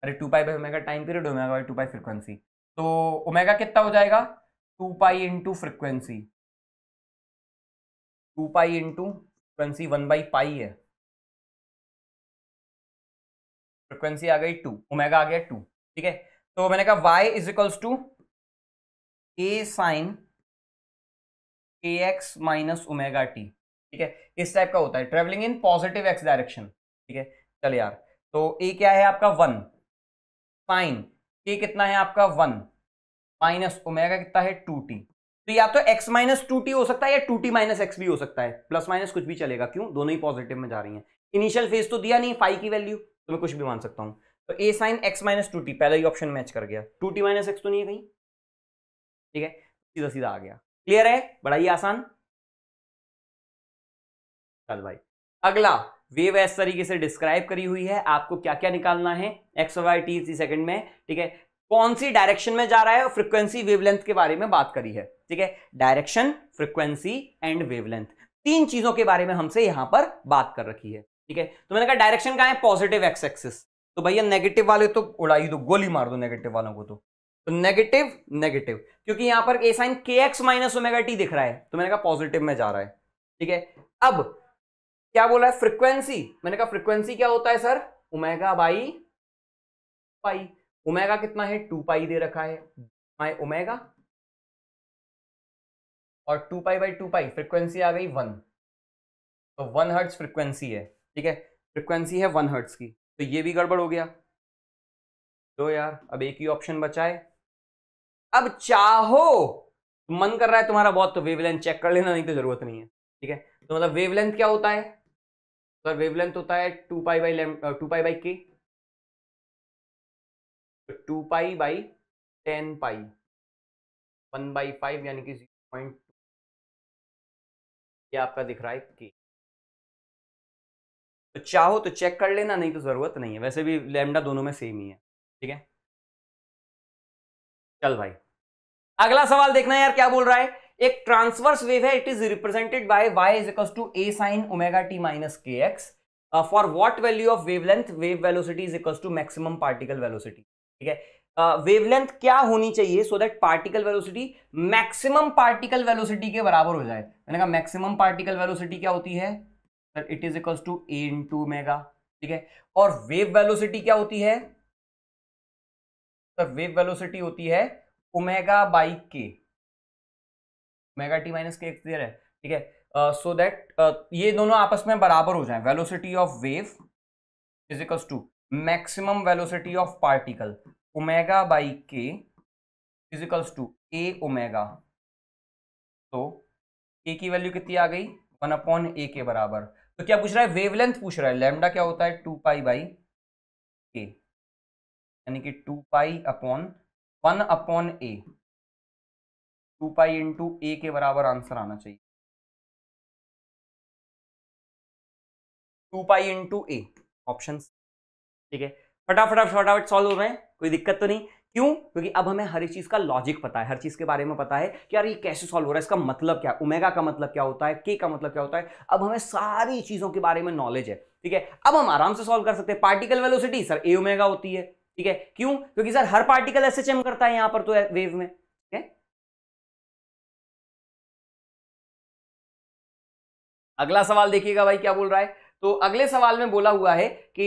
अरे two pi by omega time period omega by two pi frequency तो ओमेगा कितना हो जाएगा two pi into frequency two pi into frequency one by pi है फ्रिक्वेंसी आ गई टू ओमेगा आ गया to ठीक है तो मैंने कहा y is equals to A sine A x minus omega T ठीक है इस टाइप का होता है travelling in positive x direction ठीक है चल यार तो ए क्या है आपका वन साइन के कितना है आपका वन माइनस ओमेगा कितना है टू टी तो या तो एक्स माइनस टू टी हो सकता है या टू टी माइनस एक्स भी हो सकता है प्लस माइनस कुछ भी चलेगा क्यों दोनों ही पॉजिटिव में जा रही हैं इनिशियल फेज तो दिया नहीं फाइव की वैल्यू तो मैं कुछ भी मान सकता हूँ तो ए sine x minus two t पहला ही ऑप्शन मैच कर गया टू टी माइनस एक्स तो नहीं है कहीं ठीक है सीधा सीधा आ गया क्लियर है बड़ा ही आसान चल भाई अगला वेव ऐस तरीके से डिस्क्राइब करी हुई है आपको क्या क्या निकालना है x y t c second में ठीक है कौन सी डायरेक्शन में जा रहा है और फ्रिक्वेंसी वेवलेंथ के बारे में बात करी है ठीक है डायरेक्शन फ्रिक्वेंसी एंड वेवलेंथ तीन चीजों के बारे में हमसे यहां पर बात कर रखी है ठीक है तो मैंने कहा डायरेक्शन कहा है पॉजिटिव एक्स एक्सिस तो भैया नेगेटिव वाले तो उड़ाई दो गोली मार दो नेगेटिव वालों को तो तो नेगेटिव नेगेटिव क्योंकि यहां पर ए साइन के एक्स माइनस ओमेगा टी दिख रहा है तो मैंने कहा पॉजिटिव में जा रहा है ठीक है अब क्या बोला है फ्रीक्वेंसी मैंने कहा फ्रीक्वेंसी क्या होता है sir omega by pi omega कितना है टू पाई दे रखा है माई उमेगा और two pi by two pi frequency आ गई वन तो वन हर्ट्स फ्रीक्वेंसी है ठीक है फ्रीक्वेंसी है वन हर्ट्स की तो ये भी गड़बड़ हो गया दो यार अब एक ही ऑप्शन बचा है अब चाहो मन कर रहा है तुम्हारा बहुत तो वेवलेंथ चेक कर लेना नहीं तो जरूरत नहीं है ठीक है तो मतलब वेवलेंथ क्या होता है तो वेवलेंथ होता है two pi by two pi by k two pi by ten pi one by five यानी कि जीरो पॉइंट ये आपका दिख रहा है के तो चाहो तो चेक कर लेना नहीं तो ज़रूरत नहीं है वैसे भी लेमडा दोनों में सेम ही है ठीक है चल भाई अगला सवाल देखना है यार क्या बोल रहा है एक ट्रांसवर्स वेव है it is represented by y is equal to A sine omega T minus के x for what value of wavelength wave velocity is equal to maximum particle velocity ठीक है वेवलेंथ uh, क्या होनी चाहिए so that particle velocity maximum particle velocity के बराबर हो जाए मैंने कहा मैक्सिमम पार्टिकल वेलोसिटी क्या होती है sir it is equal to a into omega ठीक है और वेव वेलोसिटी क्या होती है सर वेव वेलोसिटी होती है omega by k omega t minus के एक्स है ठीक है so uh, that so uh, ये दोनों आपस में बराबर हो जाए velocity of wave equals to maximum velocity of particle omega by k equals to a omega तो ए की वैल्यू कितनी आ गई वन अपॉन ए के बराबर तो क्या पूछ रहा है वेवलेंथ पूछ रहा है लेमडा क्या होता है टू पाई बाई के यानी कि two pi upon one upon ए टू पाई इंटू ए के बराबर आंसर आना चाहिए two pi into a option ठीक है फटाफट फटाफट सॉल्व हो रहे हैं कोई दिक्कत तो नहीं क्यों क्योंकि अब हमें हर चीज का लॉजिक पता है हर चीज के बारे में पता है कि यार ये कैसे सॉल्व हो रहा है इसका मतलब क्या उमेगा का मतलब क्या होता है के का मतलब क्या होता है अब हमें सारी चीजों के बारे में नॉलेज है ठीक है अब हम आराम से सॉल्व कर सकते हैं particle velocity sir a omega होती है ठीक है क्यों क्योंकि सर हर पार्टिकल एस करता है यहां पर तो वेव में अगला सवाल देखिएगा भाई क्या बोल रहा है तो अगले सवाल में बोला हुआ है कि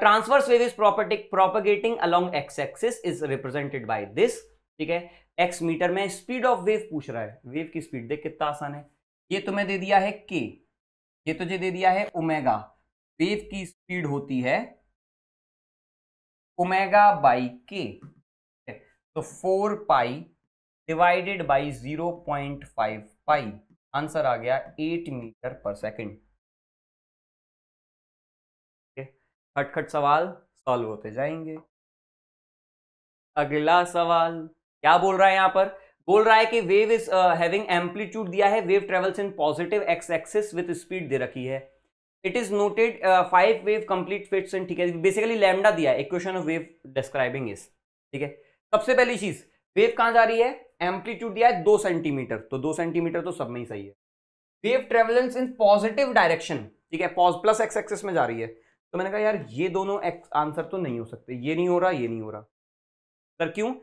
ट्रांसवर्स वेव इज प्रॉपर्टिक propagating along x axis is represented by this ठीक है एक्स मीटर में स्पीड ऑफ वेव पूछ रहा है वेव की स्पीड देख कितना आसान है ये तुम्हें दे दिया है के ये तुझे दे दिया है ओमेगा वेव की स्पीड होती है ओमेगा बाई के तो four pi divided by zero point five pi answer आ गया एट मीटर पर सेकेंड खटखट सवाल सॉल्व होते जाएंगे अगला सवाल क्या बोल रहा है यहां पर बोल रहा है कि वेव इज हैविंग एम्पलीट्यूड दिया है wave travels in positive x axis with speed दे रखी है it is noted five wave complete fits in ठीक है बेसिकली लैमडा दिया है equation of wave describing is ठीक है सबसे पहली चीज वेव कहां जा रही है एम्पलीट्यूड दिया है दो सेंटीमीटर तो दो सेंटीमीटर तो सब में ही सही है wave travels in positive direction ठीक है प्लस एक्स एक्सेस में जा रही है तो मैंने कहा यार ये दोनों एक्स आंसर तो नहीं हो सकते ये नहीं हो रहा ये नहीं हो रहा सर क्यों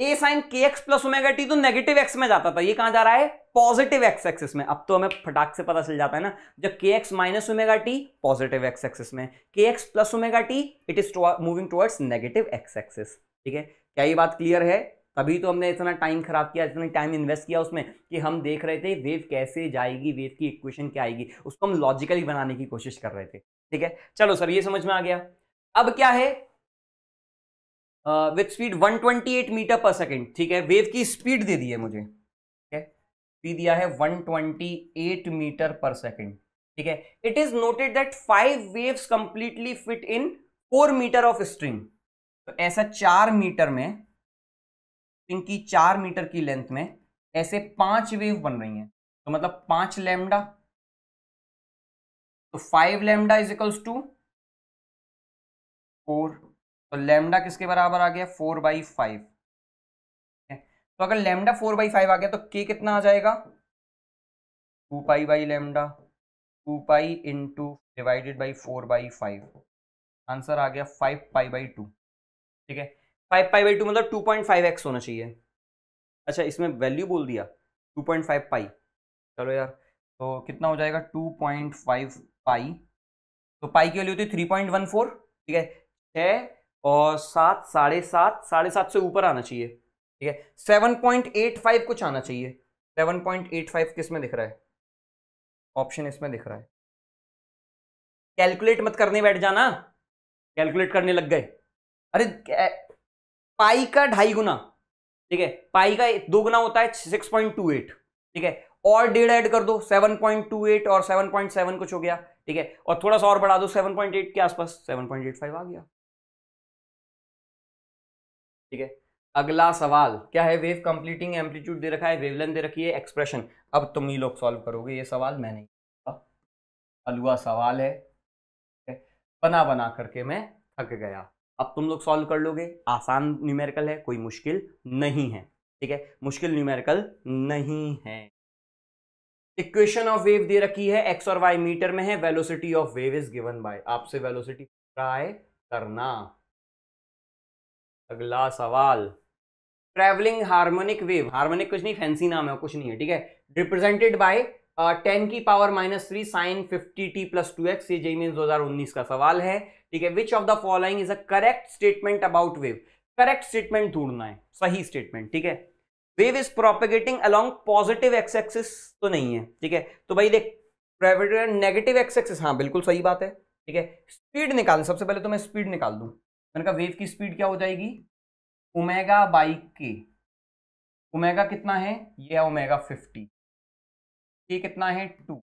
ए साइन के एक्स प्लस ओमेगा टी तो नेगेटिव एक्स में जाता था ये कहां जा रहा है पॉजिटिव एक्स एक्सिस में अब तो हमें फटाक से पता चल जाता है ना जब k x minus omega t positive x axis में k x plus omega t it is moving towards negative x axis ठीक है क्या ये बात क्लियर है तभी तो हमने इतना टाइम खराब किया इतना टाइम इन्वेस्ट किया उसमें कि हम देख रहे थे वेव कैसे जाएगी वेव की इक्वेशन क्या आएगी उसको हम लॉजिकली बनाने की कोशिश कर रहे थे ठीक है चलो सर ये समझ में आ गया अब क्या है with speed 128 metre per second ठीक है वेव की स्पीड दे दी है मुझे ठीक है पी दिया है 128 मीटर पर सेकेंड ठीक है it is noted that five waves completely fit in four metre of string तो ऐसा चार मीटर में इनकी चार मीटर की लेंथ में ऐसे पांच वेव बन रही हैं तो मतलब पांच लेमडा तो five lambda is equals to four तो लेमडा किसके बराबर आ गया फोर बाई फाइव तो अगर लेमडा फोर बाई फाइव आ गया तो के कितना आ जाएगा two pi by lambda two pi into divided by four by five answer आ गया फाइव पाई बाई टू ठीक है फाइव पाई बाई टू मतलब टू पॉइंट फाइव एक्स होना चाहिए अच्छा इसमें वैल्यू बोल दिया टू पॉइंट फाइव पाई चलो यार तो कितना हो जाएगा टू पॉइंट फाइव पाई तो पाई की वैल्यू होती है थ्री पॉइंट वन फोर ठीक है छः और सात साढ़े सात साढ़े सात से ऊपर आना चाहिए ठीक है सेवन पॉइंट एट फाइव कुछ आना चाहिए सेवन पॉइंट एट फाइव किस में दिख रहा है ऑप्शन इसमें दिख रहा है कैलकुलेट मत करने बैठ जाना कैलकुलेट करने लग गए अरे पाई का ढाई गुना ठीक है पाई का दो गुना होता है सिक्स पॉइंट टू एट ठीक है और डेढ़ ऐड कर दो सेवन पॉइंट टू एट और सेवन पॉइंट सेवन कुछ हो गया ठीक है और थोड़ा सा और बढ़ा दो सेवन पॉइंट एट के आसपास सेवन पॉइंट एट फाइव आ गया ठीक है अगला सवाल क्या है वेव कंप्लीटिंग एम्पलीट्यूड दे रखा है वेवलेंथ दे रखी है एक्सप्रेशन अब तुम ही लोग सॉल्व करोगे ये सवाल मैं नहीं अलुआ सवाल है बना बना करके मैं थक गया अब तुम लोग सॉल्व कर लोगे आसान न्यूमेरिकल है कोई मुश्किल नहीं है ठीक है मुश्किल न्यूमेरिकल नहीं है इक्वेशन ऑफ वेव दे रखी है एक्स और वाई मीटर में है velocity of wave is given by आपसे वेलोसिटी ट्राई करना अगला सवाल ट्रेवलिंग हार्मोनिक वेव हार्मोनिक कुछ नहीं फैंसी नाम है कुछ नहीं है ठीक है रिप्रेजेंटेड बाय टेन की power minus three sine fifty t plus two x ये दो हजार दो का सवाल है ठीक है which of the following is a correct statement about wave correct statement ढूंढना है सही स्टेटमेंट ठीक है wave is propagating along positive x axis तो नहीं है ठीक है तो भाई देख नेगेटिव एक्स एक्सिस हाँ बिल्कुल सही बात है ठीक है स्पीड निकाल सबसे पहले तो मैं स्पीड निकाल दूं मैंने कहा वेव की स्पीड क्या हो जाएगी उमेगा बाई के उमेगा कितना है ये उमेगा फिफ्टी ये कितना है two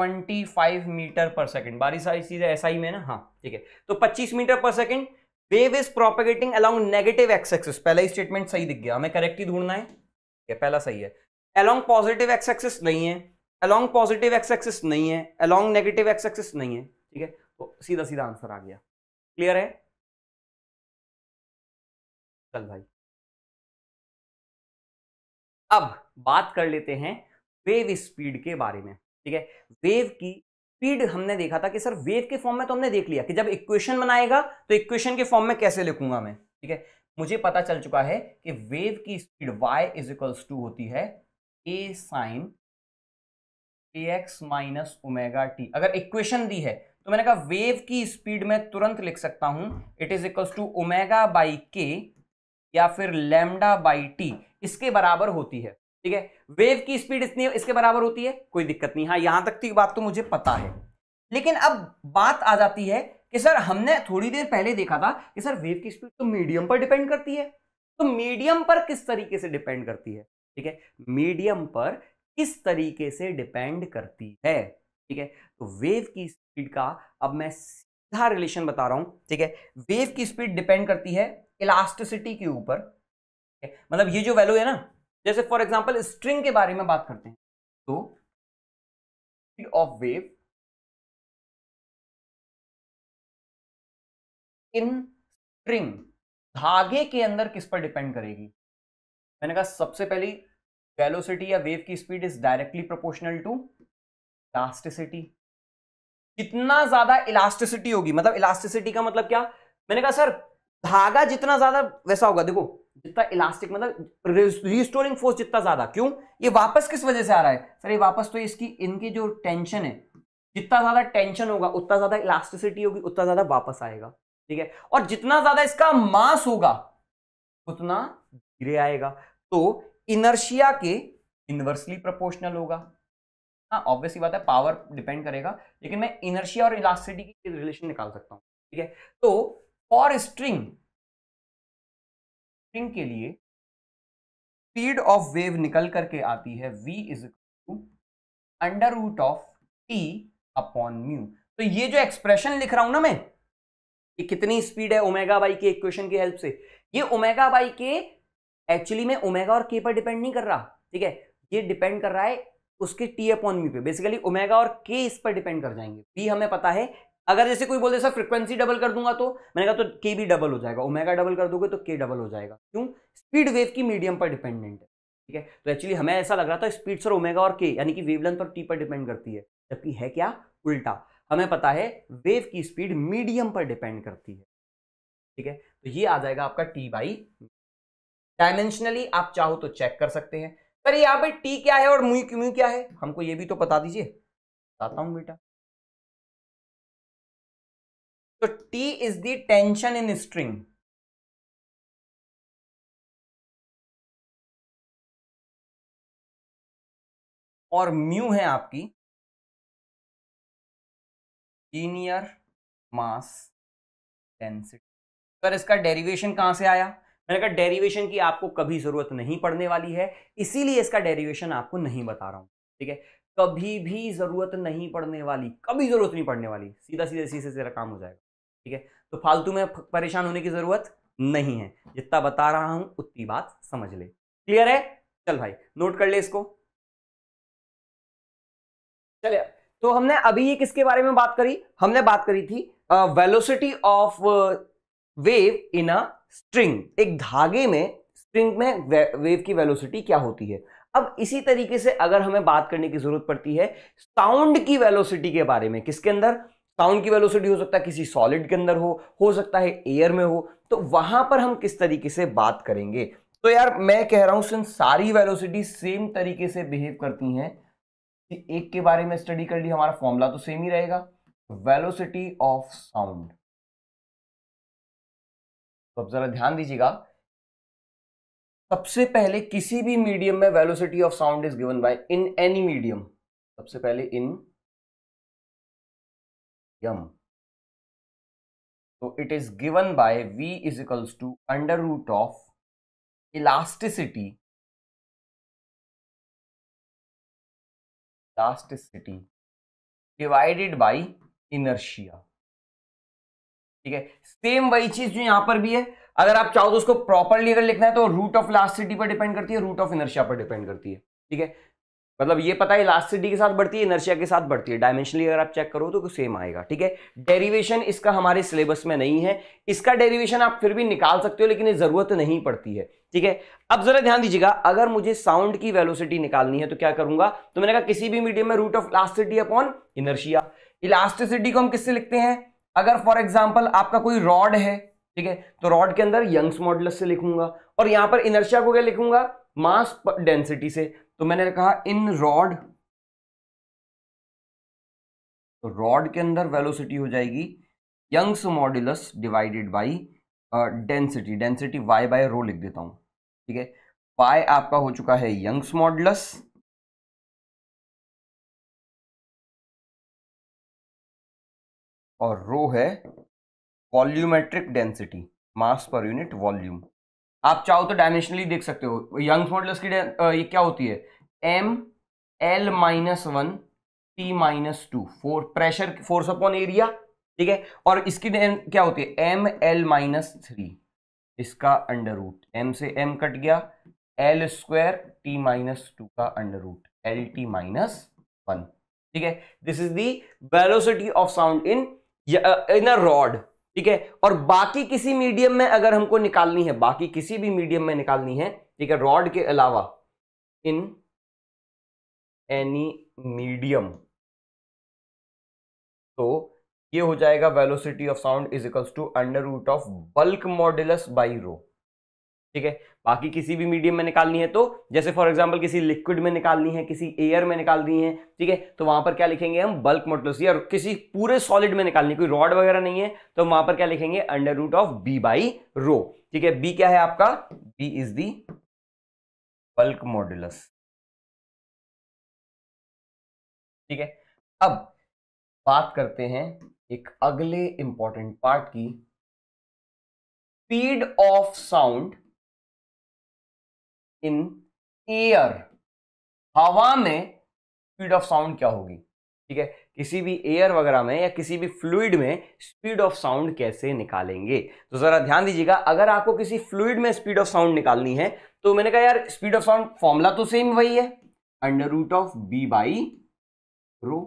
twenty five metre per second बारिश सारी चीज़ें ऐसा ही में ना हाँ ठीक है तो पच्चीस metre per second wave is propagating along negative x axis पहला ही स्टेटमेंट सही दिख गया हमें करेक्ट ही ढूंढना है ठीक है पहला सही है अलॉन्ग पॉजिटिव एक्स एक्सिस नहीं है अलॉन्ग पॉजिटिव एक्स एक्सिस नहीं है अलॉन्ग नेगेटिव एक्स एक्सिस नहीं है ठीक है तो सीधा सीधा आंसर आ गया क्लियर है चल भाई अब बात कर लेते हैं वेव स्पीड के बारे में ठीक है वेव की स्पीड हमने देखा था कि सर वेव के फॉर्म में तो हमने देख लिया कि जब इक्वेशन बनाएगा तो इक्वेशन के फॉर्म में कैसे लिखूंगा मैं ठीक है मुझे पता चल चुका है कि वेव की speed y is equals to होती है ए साइन ए एक्स माइनस ओमेगा टी अगर इक्वेशन दी है तो मैंने कहा वेव की स्पीड में तुरंत लिख सकता हूं it is equals to omega by k या फिर लेमडा बाई टी इसके बराबर होती है ठीक है वेव की स्पीड इतनी इसके बराबर होती है कोई दिक्कत नहीं हाँ यहां तक की बात तो मुझे पता है लेकिन अब बात आ जाती है कि सर हमने थोड़ी देर पहले देखा था कि सर वेव की स्पीड तो मीडियम पर डिपेंड करती है तो मीडियम पर किस तरीके से डिपेंड करती है ठीक है मीडियम पर किस तरीके से डिपेंड करती है ठीक है तो वेव की स्पीड का अब मैं सीधा रिलेशन बता रहा हूं ठीक है वेव की स्पीड डिपेंड करती है इलास्टिसिटी के ऊपर मतलब ये जो वैल्यू है ना जैसे फॉर एग्जाम्पल स्ट्रिंग के बारे में बात करते हैं तो speed of wave in string धागे के अंदर किस पर डिपेंड करेगी मैंने कहा सबसे पहली वेलोसिटी या वेव की speed is directly proportional to elasticity कितना ज्यादा इलास्टिसिटी होगी मतलब इलास्टिसिटी का मतलब क्या मैंने कहा सर धागा जितना ज्यादा वैसा होगा देखो जितना इलास्टिक मतलब रिस्टोरिंग फोर्स जितना ज्यादा क्यों ये वापस किस वजह से आ रहा है सर ये वापस तो इसकी इनकी जो टेंशन है जितना ज्यादा टेंशन होगा उतना ज्यादा इलास्टिसिटी होगी उतना ज्यादा वापस आएगा ठीक है और जितना ज्यादा इसका मास होगा उतना धीरे आएगा तो इनर्शिया के इनवर्सली प्रोपोर्शनल होगा हाँ ऑब्वियसली बात है पावर डिपेंड करेगा लेकिन मैं इनर्शिया और इलास्टिसिटी की रिलेशन निकाल सकता हूँ ठीक है तो फॉर स्ट्रिंग स्ट्रिंग के लिए स्पीड ऑफ वेव निकल करके आती है v is to under root of t upon mu तो ये जो एक्सप्रेशन लिख रहा हूं ना मैं ये कितनी स्पीड है ओमेगा बाई के इक्वेशन की हेल्प से ये ओमेगा बाई के एक्चुअली में ओमेगा और के पर डिपेंड नहीं कर रहा ठीक है ये डिपेंड कर रहा है उसके टी अपॉन म्यू पे बेसिकली ओमेगा और के इस पर डिपेंड कर जाएंगे बी हमें पता है अगर जैसे कोई बोले सर फ्रिक्वेंसी डबल कर दूंगा तो मैंने कहा तो के भी डबल हो जाएगा ओमेगा डबल कर दोगे तो के डबल हो जाएगा क्यों स्पीड वेव की मीडियम पर डिपेंडेंट है ठीक है तो एक्चुअली हमें ऐसा लग रहा था स्पीड सर ओमेगा और के यानी कि वेव और टी पर डिपेंड करती है जबकि है क्या उल्टा हमें पता है वेव की स्पीड मीडियम पर डिपेंड करती है ठीक है तो ये आ जाएगा आपका टी बाई डायमेंशनली आप चाहो तो चेक कर सकते हैं सर यहाँ पे टी क्या है और मुई म्यू क्या है हमको ये भी तो बता दीजिए बताता हूँ बेटा तो t is the tension in string और म्यू है आपकी लीनियर मास डेंसिटी सर इसका डेरिवेशन कहां से आया मैंने कहा डेरिवेशन की आपको कभी ज़रूरत नहीं पड़ने वाली है इसीलिए इसका डेरिवेशन आपको नहीं बता रहा हूं ठीक है कभी भी ज़रूरत नहीं पड़ने वाली कभी ज़रूरत नहीं पड़ने वाली सीधा सीधा इसी से तेरा काम हो जाएगा ठीक है तो फालतू में परेशान होने की जरूरत नहीं है जितना बता रहा हूं उतनी बात समझ ले क्लियर है चल भाई नोट कर ले इसको चले तो हमने अभी ये किसके बारे में बात करी हमने बात करी थी velocity of wave in a string एक धागे में स्ट्रिंग में वे, वेव की वेलोसिटी क्या होती है अब इसी तरीके से अगर हमें बात करने की जरूरत पड़ती है साउंड की वेलोसिटी के बारे में किसके अंदर साउंड की वेलोसिटी हो सकता है किसी सॉलिड के अंदर हो हो सकता है एयर में हो तो वहां पर हम किस तरीके से बात करेंगे तो यार मैं कह रहा हूं सिंस सारी वेलोसिटी सेम तरीके से बिहेव करती हैं एक के बारे में स्टडी कर ली हमारा फॉर्मूला तो सेम ही रहेगा वेलोसिटी ऑफ साउंड तो अब जरा ध्यान दीजिएगा सबसे पहले किसी भी मीडियम में velocity of sound is given by in any medium सबसे पहले इन यम तो it is given by v is equals to under root of elasticity elasticity divided by inertia ठीक है सेम वही चीज जो यहां पर भी है अगर आप चाहो तो उसको प्रॉपरली अगर लिखना है तो रूट ऑफ इलास्टिसिटी पर डिपेंड करती है रूट ऑफ इनर्शिया पर डिपेंड करती है ठीक है मतलब ये पता है इलास्टिसिटी के साथ बढ़ती है इनर्शिया के साथ बढ़ती है डायमेंशनली अगर आप चेक करो तो सेम आएगा ठीक है डेरिवेशन इसका हमारे सिलेबस में नहीं है इसका डेरिवेशन आप फिर भी निकाल सकते हो लेकिन ये जरूरत नहीं पड़ती है ठीक है अब जरा ध्यान दीजिएगा अगर मुझे साउंड की वेलोसिटी निकालनी है तो क्या करूंगा तो मैंने कहा किसी भी मीडियम में root of elasticity upon inertia elasticity को हम किससे लिखते हैं अगर फॉर एग्जाम्पल आपका कोई रॉड है ठीक है तो रॉड के अंदर यंग्स मॉडल से लिखूंगा और यहां पर इनर्शिया को क्या लिखूंगा मास डेंसिटी से तो मैंने कहा इन रॉड तो रॉड के अंदर वेलोसिटी हो जाएगी Young's modulus divided by density density Y by rho लिख देता हूं ठीक है वाई आपका हो चुका है यंग्स मॉड्यूलस और रो है volumetric density mass per unit volume आप चाहो तो डायमेंशनली देख सकते हो यंग मॉडल की ये क्या होती है M L minus one T minus two for pressure force upon area ठीक है और इसकी क्या होती है एम एल माइनस थ्री इसका अंडर रूट एम से एम कट गया L square T minus two का under root L T minus one ठीक है this is the velocity of sound in in a rod ठीक है और बाकी किसी मीडियम में अगर हमको निकालनी है बाकी किसी भी मीडियम में निकालनी है ठीक है रॉड के अलावा इन एनी मीडियम तो ये हो जाएगा velocity of sound is equals to under root of bulk modulus by rho ठीक है बाकी किसी भी मीडियम में निकालनी है तो जैसे फॉर एग्जाम्पल किसी लिक्विड में निकालनी है किसी एयर में निकालनी है ठीक है तो वहां पर क्या लिखेंगे हम बल्क मोटलोसी और किसी पूरे सॉलिड में निकालनी कोई रॉड वगैरह नहीं है तो वहां पर क्या लिखेंगे under root of B by rho ठीक है बी क्या है आपका B is the bulk modulus ठीक है अब बात करते हैं एक अगले इंपॉर्टेंट पार्ट की speed of sound in air हवा में स्पीड ऑफ साउंड क्या होगी ठीक है किसी भी एयर वगैरह में या किसी भी फ्लूड में स्पीड ऑफ साउंड कैसे निकालेंगे तो ज़रा ध्यान दीजिएगा अगर आपको किसी फ्लूड में स्पीड ऑफ साउंड निकालनी है तो मैंने कहा यार स्पीड ऑफ साउंड फॉर्मूला तो सेम वही है under root of B by rho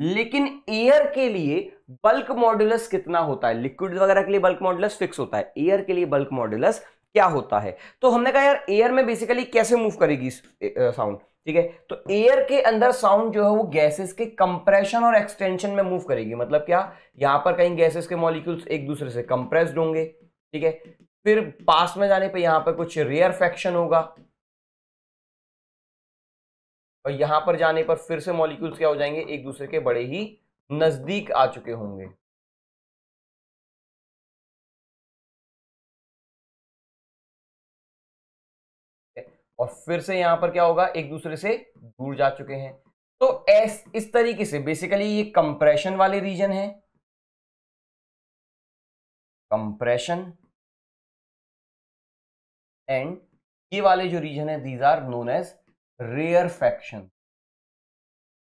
लेकिन एयर के लिए बल्क मॉड्यूलस कितना होता है लिक्विड वगैरह के लिए बल्क मॉड्यूलस फिक्स होता है एयर के लिए बल्क मॉड्यूलस क्या होता है तो हमने कहा यार एयर में बेसिकली कैसे मूव करेगी साउंड ठीक है तो एयर के अंदर साउंड जो है वो गैसेस के कंप्रेशन और एक्सटेंशन में मूव करेगी मतलब क्या यहां पर कहीं गैसेस के मॉलिक्यूल्स एक दूसरे से कंप्रेस्ड होंगे ठीक है फिर पास में जाने पर यहां पर कुछ रेयर फैक्शन होगा और यहां पर जाने पर फिर से मॉलिक्यूल्स क्या हो जाएंगे एक दूसरे के बड़े ही नजदीक आ चुके होंगे और फिर से यहां पर क्या होगा एक दूसरे से दूर जा चुके हैं तो एस इस तरीके से बेसिकली ये कंप्रेशन वाले रीजन है कंप्रेशन एंड ये वाले जो रीजन है these are known as rarefaction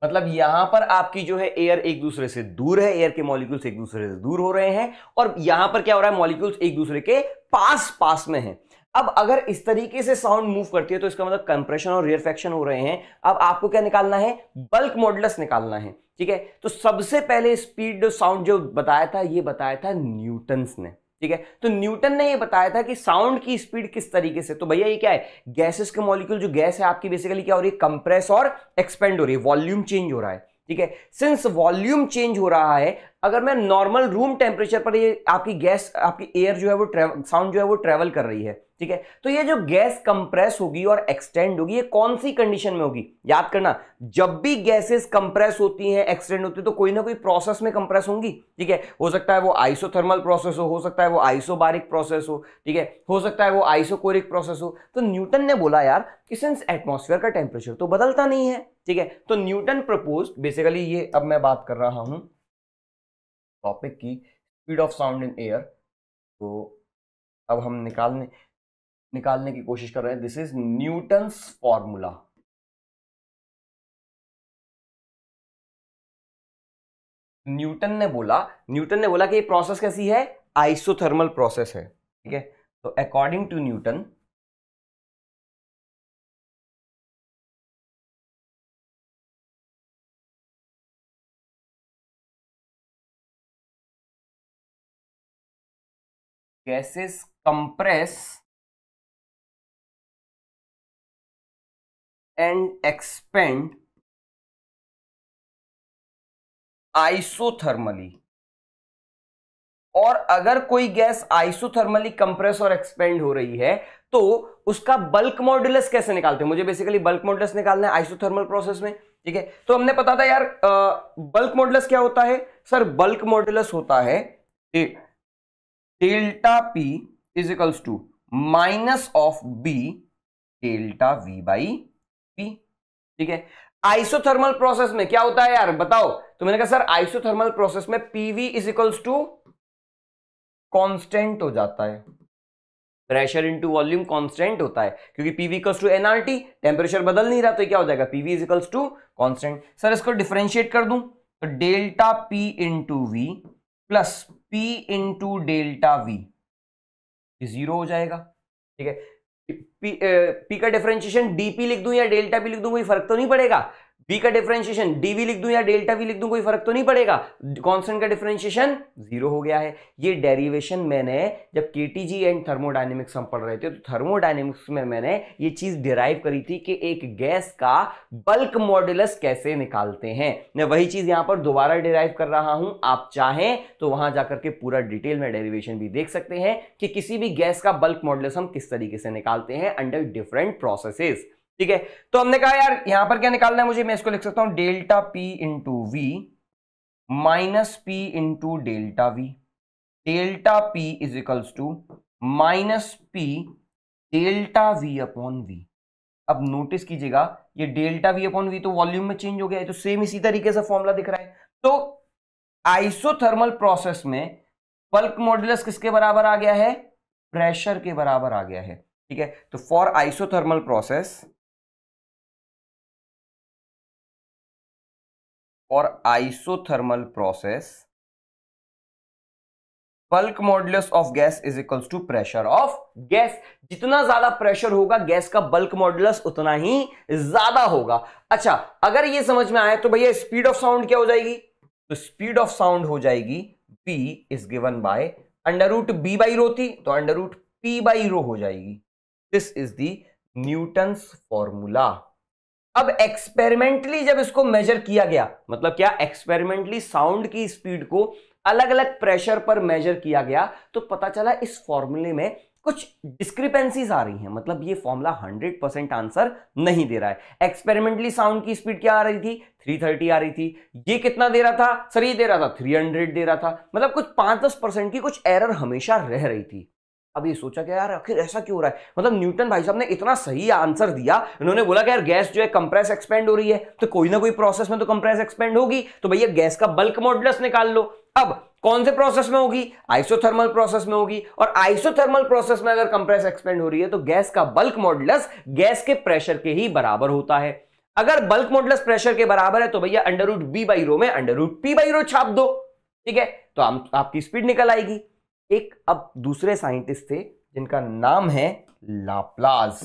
मतलब यहां पर आपकी जो है एयर एक दूसरे से दूर है एयर के मॉलिक्यूल्स एक दूसरे से दूर हो रहे हैं और यहां पर क्या हो रहा है मॉलिक्यूल्स एक दूसरे के पास पास में हैं अब अगर इस तरीके से साउंड मूव करती है तो इसका मतलब कंप्रेशन और रियरफेक्शन हो रहे हैं अब आपको क्या निकालना है बल्क मॉडलस निकालना है ठीक है तो सबसे पहले स्पीड साउंड जो बताया था ये बताया था न्यूटन्स ने ठीक है तो न्यूटन ने ये बताया था कि साउंड की स्पीड किस तरीके से तो भैया ये क्या है गैसेस के मॉलिक्यूल जो गैस है आपकी बेसिकली क्या हो रही है कंप्रेस और एक्सपेंड हो रही है वॉल्यूम चेंज हो रहा है ठीक है सिंस वॉल्यूम चेंज हो रहा है अगर मैं नॉर्मल रूम टेम्परेचर पर ये आपकी गैस आपकी एयर जो है वो साउंड जो है वो ट्रेवल कर रही है ठीक है तो ये जो गैस कंप्रेस होगी और एक्सटेंड होगी ये कौन सी कंडीशन में होगी याद करना जब भी गैसेस कंप्रेस होती हैं एक्सटेंड होती है तो कोई ना कोई प्रोसेस में कंप्रेस होंगी ठीक है हो सकता है वो आइसोथर्मल प्रोसेस हो हो सकता है वो आइसोबारिक प्रोसेस हो ठीक है हो सकता है वो आइसोकोरिक प्रोसेस हो तो न्यूटन ने बोला यार कि सिंस एटमोसफेयर का टेम्परेचर तो बदलता नहीं है ठीक है तो न्यूटन प्रपोज बेसिकली ये अब मैं बात कर रहा हूं टॉपिक की speed of sound in air तो अब हम निकालने निकालने की कोशिश कर रहे हैं this is Newton's formula Newton ने बोला न्यूटन ने बोला कि ये प्रोसेस कैसी है आइसोथर्मल प्रोसेस है ठीक है तो according to Newton gases compress and expand isothermally और अगर कोई गैस आइसोथर्मली कंप्रेस और एक्सपेंड हो रही है तो उसका बल्क मॉड्यूलस कैसे निकालते हैं मुझे बेसिकली बल्क मॉड्यूलस निकालना है आइसोथर्मल प्रोसेस में ठीक है तो हमने पता था यार बल्क मॉड्यूलस क्या होता है सर बल्क मॉड्यूलस होता है delta p is equals to minus of B delta we by p ठीक है आइसोथर्मल प्रोसेस में क्या होता है यार बताओ तो मैंने कहा सर आइसोथर्मल प्रोसेस में PV is equals to constant हो जाता है प्रेशर इनटू वॉल्यूम कांस्टेंट होता है क्योंकि PV equals to nRT temperature बदल नहीं रहा तो क्या हो जाएगा PV is equals to constant sir इसको डिफ्रेंशिएट कर दूं तो delta p into v plus p into delta v zero हो जाएगा ठीक है पी, पी uh, का डिफ्रेंशिएशन डीपी लिख दूं या डेल्टा पी लिख दूं कोई फर्क तो नहीं पड़ेगा बी का डी डीवी लिख दूं या डेल्टा वी लिख दूं कोई फर्क तो नहीं पड़ेगा कांस्टेंट का डिफरेंशिएशन जीरो हो गया है ये डेरिवेशन मैंने जब केटीजी एंड थर्मोडाइनेमिक्स हम पढ़ रहे थे तो थर्मोडाइनेमिक्स में मैंने ये चीज डिराइव करी थी कि एक गैस का बल्क मॉड्यूलस कैसे निकालते हैं मैं वही चीज यहां पर दोबारा डिराइव कर रहा हूं आप चाहें तो वहां जाकर के पूरा डिटेल में डेरिवेशन भी देख सकते हैं कि किसी भी गैस का बल्क मॉड्यूलस हम किस तरीके से निकालते हैं अंडर डिफरेंट प्रोसेसेस ठीक है तो हमने कहा यार यहां पर क्या निकालना है मुझे मैं इसको लिख सकता हूं delta p into v minus p into delta v delta p is equals to minus p delta v upon v अब नोटिस कीजिएगा ये डेल्टा वी अपॉन वी तो वॉल्यूम में चेंज हो गया है तो सेम इसी तरीके से फॉर्मूला दिख रहा है तो आइसोथर्मल प्रोसेस में बल्क मॉड्यूलस किसके बराबर आ गया है प्रेशर के बराबर आ गया है ठीक है तो फॉर आइसोथर्मल प्रोसेस और isothermal process bulk module of gas is equals to pressure of gas जितना ज्यादा प्रेशर होगा गैस का बल्क मॉड्यूल उतना ही ज्यादा होगा अच्छा अगर ये समझ में आए तो भैया स्पीड ऑफ साउंड क्या हो जाएगी तो स्पीड ऑफ साउंड हो जाएगी B is given by under root B by rho थी तो under root p by rho हो जाएगी दिस इज दी फॉर्मूला अब एक्सपेरिमेंटली जब इसको मेजर किया गया मतलब क्या एक्सपेरिमेंटली साउंड की स्पीड को अलग अलग प्रेशर पर मेजर किया गया तो पता चला इस फॉर्मूले में कुछ डिस्क्रिपेंसीज आ रही हैं मतलब ये फॉर्मूला 100 परसेंट आंसर नहीं दे रहा है एक्सपेरिमेंटली साउंड की स्पीड क्या आ रही थी 330 आ रही थी ये कितना दे रहा था सर ये दे रहा था 300 दे रहा था मतलब कुछ पांच दस परसेंट की कुछ एरर हमेशा रह रही थी अब ये सोचा क्या यार आखिर ऐसा क्यों हो रहा है मतलब न्यूटन भाई साहब ने इतना सही आंसर दिया उन्होंने बोला कि यार गैस जो है कंप्रेस एक्सपेंड हो रही है तो कोई ना कोई प्रोसेस में तो कंप्रेस एक्सपेंड होगी तो भैया गैस का बल्क मॉडलस निकाल लो अब कौन से प्रोसेस में होगी आइसोथर्मल प्रोसेस में होगी और आइसोथर्मल प्रोसेस में अगर कंप्रेस एक्सपेंड हो रही है तो गैस का बल्क मॉडलस गैस के प्रेशर के ही बराबर होता है अगर बल्क मॉडलस प्रेशर के बराबर है तो भैया under root B by rho में under root p by rho छाप दो ठीक है तो आपकी स्पीड निकल आएगी एक अब दूसरे साइंटिस्ट थे जिनका नाम है लाप्लास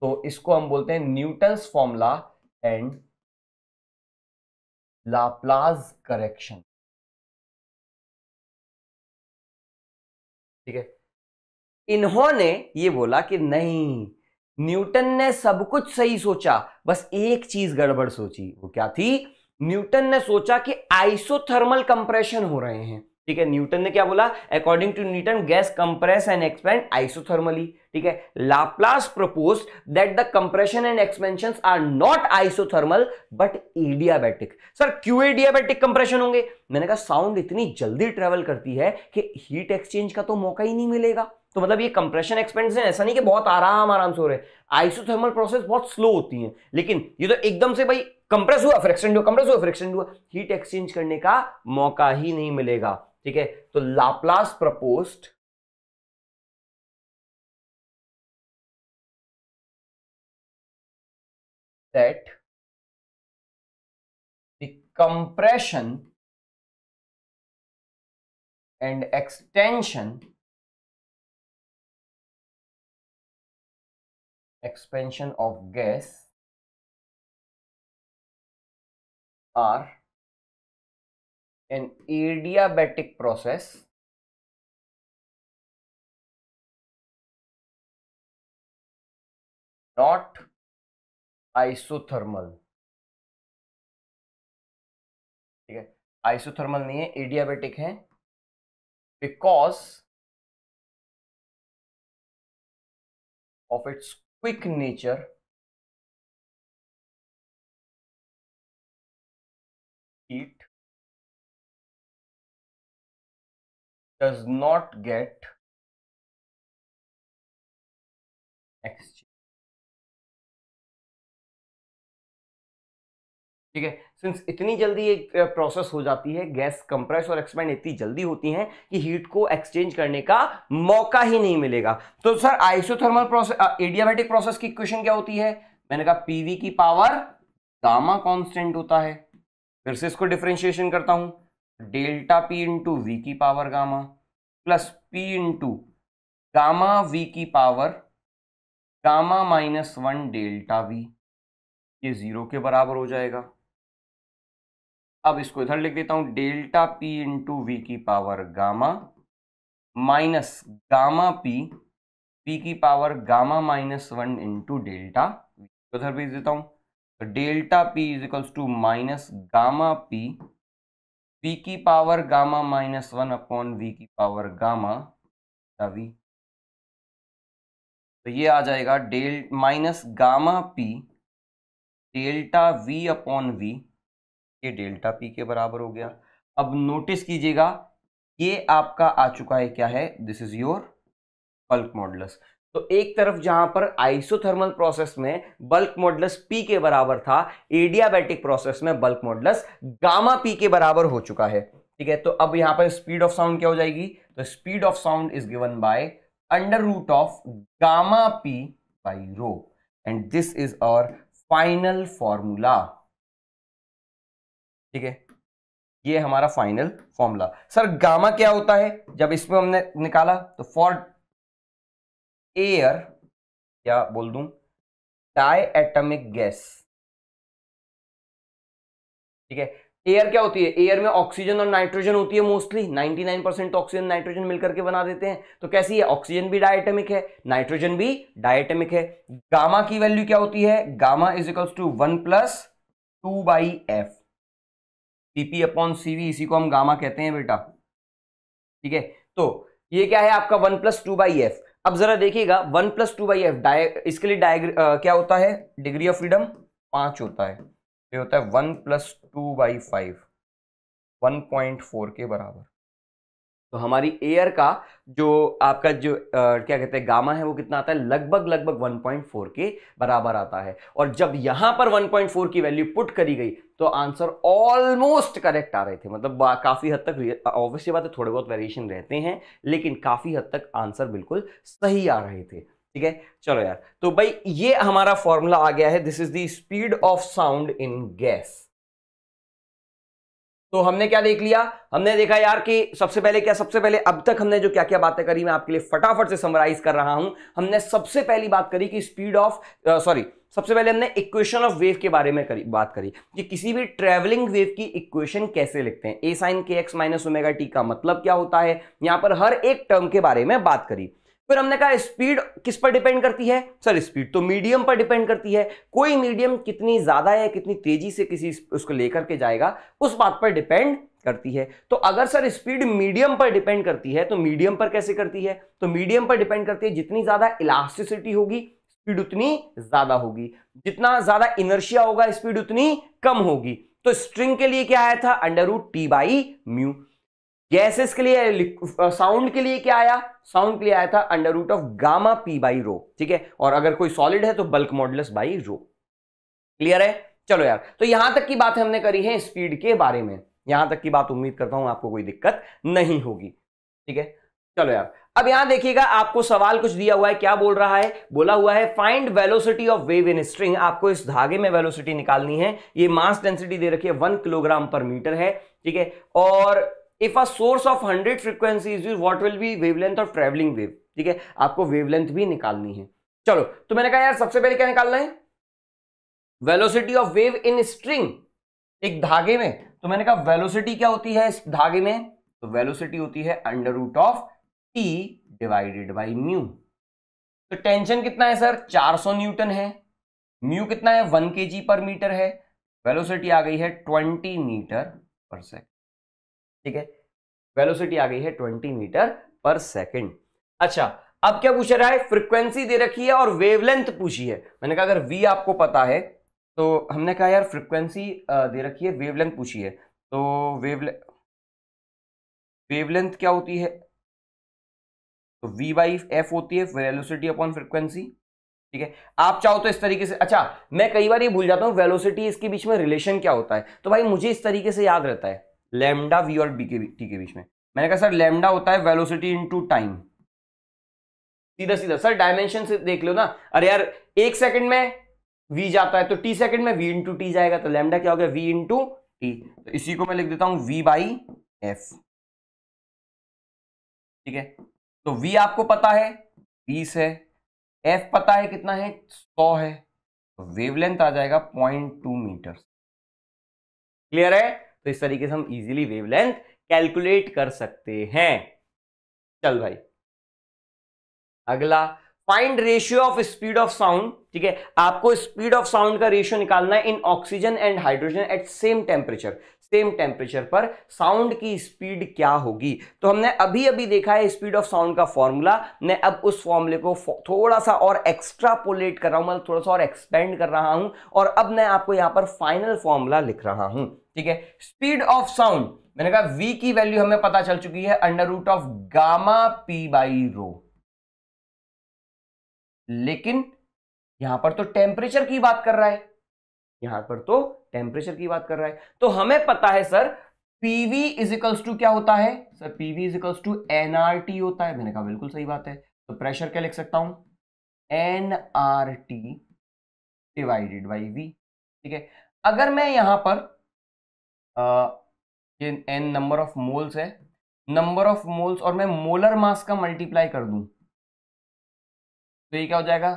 तो इसको हम बोलते हैं Newton's formula and Laplace correction ठीक है इन्होंने ये बोला कि नहीं न्यूटन ने सब कुछ सही सोचा बस एक चीज गड़बड़ सोची वो क्या थी न्यूटन ने सोचा कि आइसोथर्मल कंप्रेशन हो रहे हैं ठीक है न्यूटन ने क्या बोला according to Newton gas compress and expand isothermally ठीक है Laplace propose that the compression and expansion are not isothermal but adiabatic sir क्यों एडियाबैटिक कंप्रेशन होंगे मैंने कहा साउंड इतनी जल्दी ट्रेवल करती है कि हीट एक्सचेंज का तो मौका ही नहीं मिलेगा तो मतलब ये कंप्रेशन एक्सपेंशन ऐसा नहीं कि बहुत आराम आराम से हो रहे आइसोथर्मल प्रोसेस बहुत स्लो होती है लेकिन ये तो एकदम से भाई कंप्रेस हुआ फ्रिक्शन हुआ कंप्रेस हुआ फ्रैक्शन हुआ हीट एक्सचेंज करने का मौका ही नहीं मिलेगा ठीक है तो Laplace proposed that the compression and extension expansion of gas are an adiabatic process not isothermal ठीक है आइसोथर्मल नहीं है एडियाबेटिक है because of its quick nature heat does not get exchange ठीक है सिंस इतनी जल्दी एक प्रोसेस हो जाती है गैस कंप्रेस और एक्सपैंड इतनी जल्दी होती हैं कि हीट को एक्सचेंज करने का मौका ही नहीं मिलेगा तो sir isothermal process adiabatic process की इक्वेशन क्या होती है मैंने कहा पीवी की पावर गामा कांस्टेंट होता है फिर से इसको डिफ्रेंशिएशन करता हूं डेल्टा पी इंटू वी की power gamma plus p into gamma v की power gamma minus one delta v ये जीरो के बराबर हो जाएगा अब इसको इधर लिख देता हूं डेल्टा पी इंटू वी की power gamma minus gamma p p की power gamma minus one into delta v उधर भेज देता हूं तो delta p is equals to minus gamma p v की power gamma minus one upon v की power gamma v तो ये आ जाएगा del minus gamma p delta v upon v ये डेल्टा पी के बराबर हो गया अब नोटिस कीजिएगा ये आपका आ चुका है क्या है this is your bulk modulus तो एक तरफ जहां पर आइसोथर्मल प्रोसेस में बल्क मॉडलस पी के बराबर था एडियाबैटिक प्रोसेस में बल्क मॉडलस गामा पी के बराबर हो चुका है ठीक है तो अब यहां पर स्पीड ऑफ साउंड क्या हो जाएगी तो speed of sound is given by under root of gamma P by rho and this is our final formula ठीक है ये हमारा फाइनल फॉर्मूला सर गामा क्या होता है जब इसमें हमने निकाला तो फॉर एयर या बोल दूं डाई एटमिक गैस ठीक है एयर क्या होती है एयर में ऑक्सीजन और नाइट्रोजन होती है मोस्टली 99 परसेंट ऑक्सीजन नाइट्रोजन मिलकर के बना देते हैं तो कैसी है ऑक्सीजन भी डायटमिक है नाइट्रोजन भी डायटमिक है गामा की वैल्यू क्या होती है gamma is equals to one plus two by f CP upon CV इसी को हम गामा कहते हैं बेटा ठीक है तो ये क्या है आपका one plus two by f अब जरा देखिएगा one plus two by f इसके लिए डायग्र क्या होता है डिग्री ऑफ फ्रीडम पाँच होता है ये होता है one plus two by five one point four के बराबर तो हमारी एयर का जो आपका जो आ, क्या कहते हैं गामा है वो कितना आता है लगभग लगभग 1.4 के बराबर आता है और जब यहां पर 1.4 की वैल्यू पुट करी गई तो आंसर ऑलमोस्ट करेक्ट आ रहे थे मतलब काफ़ी हद तक ऑब्वियसली बात है थोड़े बहुत वेरिएशन रहते हैं लेकिन काफ़ी हद तक आंसर बिल्कुल सही आ रहे थे ठीक है चलो यार तो भाई ये हमारा फॉर्मूला आ गया है this is the speed of sound in gas तो हमने क्या देख लिया हमने देखा यार कि सबसे पहले क्या सबसे पहले अब तक हमने जो क्या क्या बातें करी मैं आपके लिए फटाफट से समराइज कर रहा हूं हमने सबसे पहली बात करी कि स्पीड ऑफ सॉरी सबसे पहले हमने इक्वेशन ऑफ वेव के बारे में करी बात करी कि किसी भी ट्रेवलिंग वेव की इक्वेशन कैसे लिखते हैं ए साइन के एक्स माइनस ओमेगा टी का मतलब क्या होता है यहां पर हर एक टर्म के बारे में बात करी फिर हमने कहा स्पीड किस पर डिपेंड करती है सर स्पीड तो मीडियम पर डिपेंड करती है कोई मीडियम कितनी ज़्यादा या कितनी तेजी से किसी उसको लेकर के जाएगा उस बात पर डिपेंड करती है तो अगर सर स्पीड मीडियम पर डिपेंड करती है तो मीडियम पर कैसे करती है तो मीडियम पर डिपेंड करती है जितनी ज़्यादा इलास्टिसिटी होगी स्पीड उतनी ज़्यादा होगी जितना ज़्यादा इनर्शिया होगा स्पीड उतनी कम होगी तो स्ट्रिंग के लिए क्या आया था under root T by mu gases के लिए साउंड के लिए क्या आया साउंड के लिए आया था under root of gamma P by rho ठीक है और अगर कोई सॉलिड है तो bulk modulus by rho clear है चलो यार तो यहां तक की बात हमने करी है स्पीड के बारे में यहां तक की बात उम्मीद करता हूं आपको कोई दिक्कत नहीं होगी ठीक है चलो यार अब यहां देखिएगा आपको सवाल कुछ दिया हुआ है क्या बोल रहा है बोला हुआ है find velocity of wave in string आपको इस धागे में वेलोसिटी निकालनी है ये मास डेंसिटी दे रखी है वन किलोग्राम पर मीटर है ठीक है और if a source of hundred frequency what will be wavelength of travelling wave ठीक है आपको वेवलेंथ भी निकालनी है चलो तो मैंने कहा यार सबसे पहले क्या निकालना है velocity of wave in string एक धागे में तो मैंने कहा वेलोसिटी क्या होती है इस धागे में तो वेलोसिटी होती है under root of t divided by mu तो टेंशन कितना है सर 400 न्यूटन है म्यू कितना है 1 केजी पर मीटर है वेलोसिटी आ गई है 20 मीटर पर सेकंड ठीक है वेलोसिटी आ गई है ट्वेंटी मीटर पर सेकेंड अच्छा अब क्या पूछ रहा है फ्रीक्वेंसी दे रखी है और वेवलेंथ पूछी है मैंने कहा अगर वी आपको पता है तो हमने कहा यार फ्रीक्वेंसी दे रखी है वेवलेंथ पूछी है तो वेवले वेवलेंथ क्या होती है तो वी बाई एफ होती है वेलोसिटी अपॉन फ्रीक्वेंसी ठीक है आप चाहो तो इस तरीके से अच्छा मैं कई बार ये भूल जाता हूँ वेलोसिटी इसके बीच में रिलेशन क्या होता है तो भाई मुझे इस तरीके से याद रहता है लेमडा वी और बी के टी के बीच में मैंने कहा सर लेमडा होता है वेलोसिटी इन टाइम सीधा सीधा सर डायमेंशन से देख लो ना अरे यार एक सेकंड में वी जाता है तो टी सेकंड में वी इंटू टी जाएगा तो लेमडा क्या हो गया वी इंटू टी तो इसी को मैं लिख देता हूं वी बाई एफ ठीक है तो वी आपको पता है बीस है एफ पता है कितना है सौ है तो वेवलेंथ आ जाएगा पॉइंट मीटर क्लियर है तो इस तरीके से हम इजीली वेवलेंथ कैलकुलेट कर सकते हैं चल भाई अगला find ratio of speed of sound ठीक है आपको स्पीड ऑफ साउंड का रेशियो निकालना है in oxygen and hydrogen at same temperature same temperature पर साउंड की स्पीड क्या होगी तो हमने अभी अभी देखा है स्पीड ऑफ साउंड का फॉर्मूला मैं अब उस फॉर्मूले को थोड़ा सा और एक्स्ट्रापोलेट कर रहा हूं मतलब थोड़ा सा और एक्सपेंड कर रहा हूं और अब मैं आपको यहां पर फाइनल फॉर्मूला लिख रहा हूं ठीक है स्पीड ऑफ साउंड मैंने कहा v की वैल्यू हमें पता चल चुकी है under root of gamma p by rho लेकिन यहां पर तो टेम्परेचर की बात कर रहा है यहां पर तो टेम्परेचर की बात कर रहा है तो हमें पता है सर पीवी इजिकल्स टू क्या होता है sir PV equals equals to NRT होता है मैंने कहा बिल्कुल सही बात है तो प्रेशर क्या लिख सकता हूं एनआरटी डिवाइडेड बाई वी ठीक है अगर मैं यहां पर एन नंबर ऑफ मोल्स है नंबर ऑफ मोल्स और मैं मोलर मास का मल्टीप्लाई कर दूं तो ये क्या हो जाएगा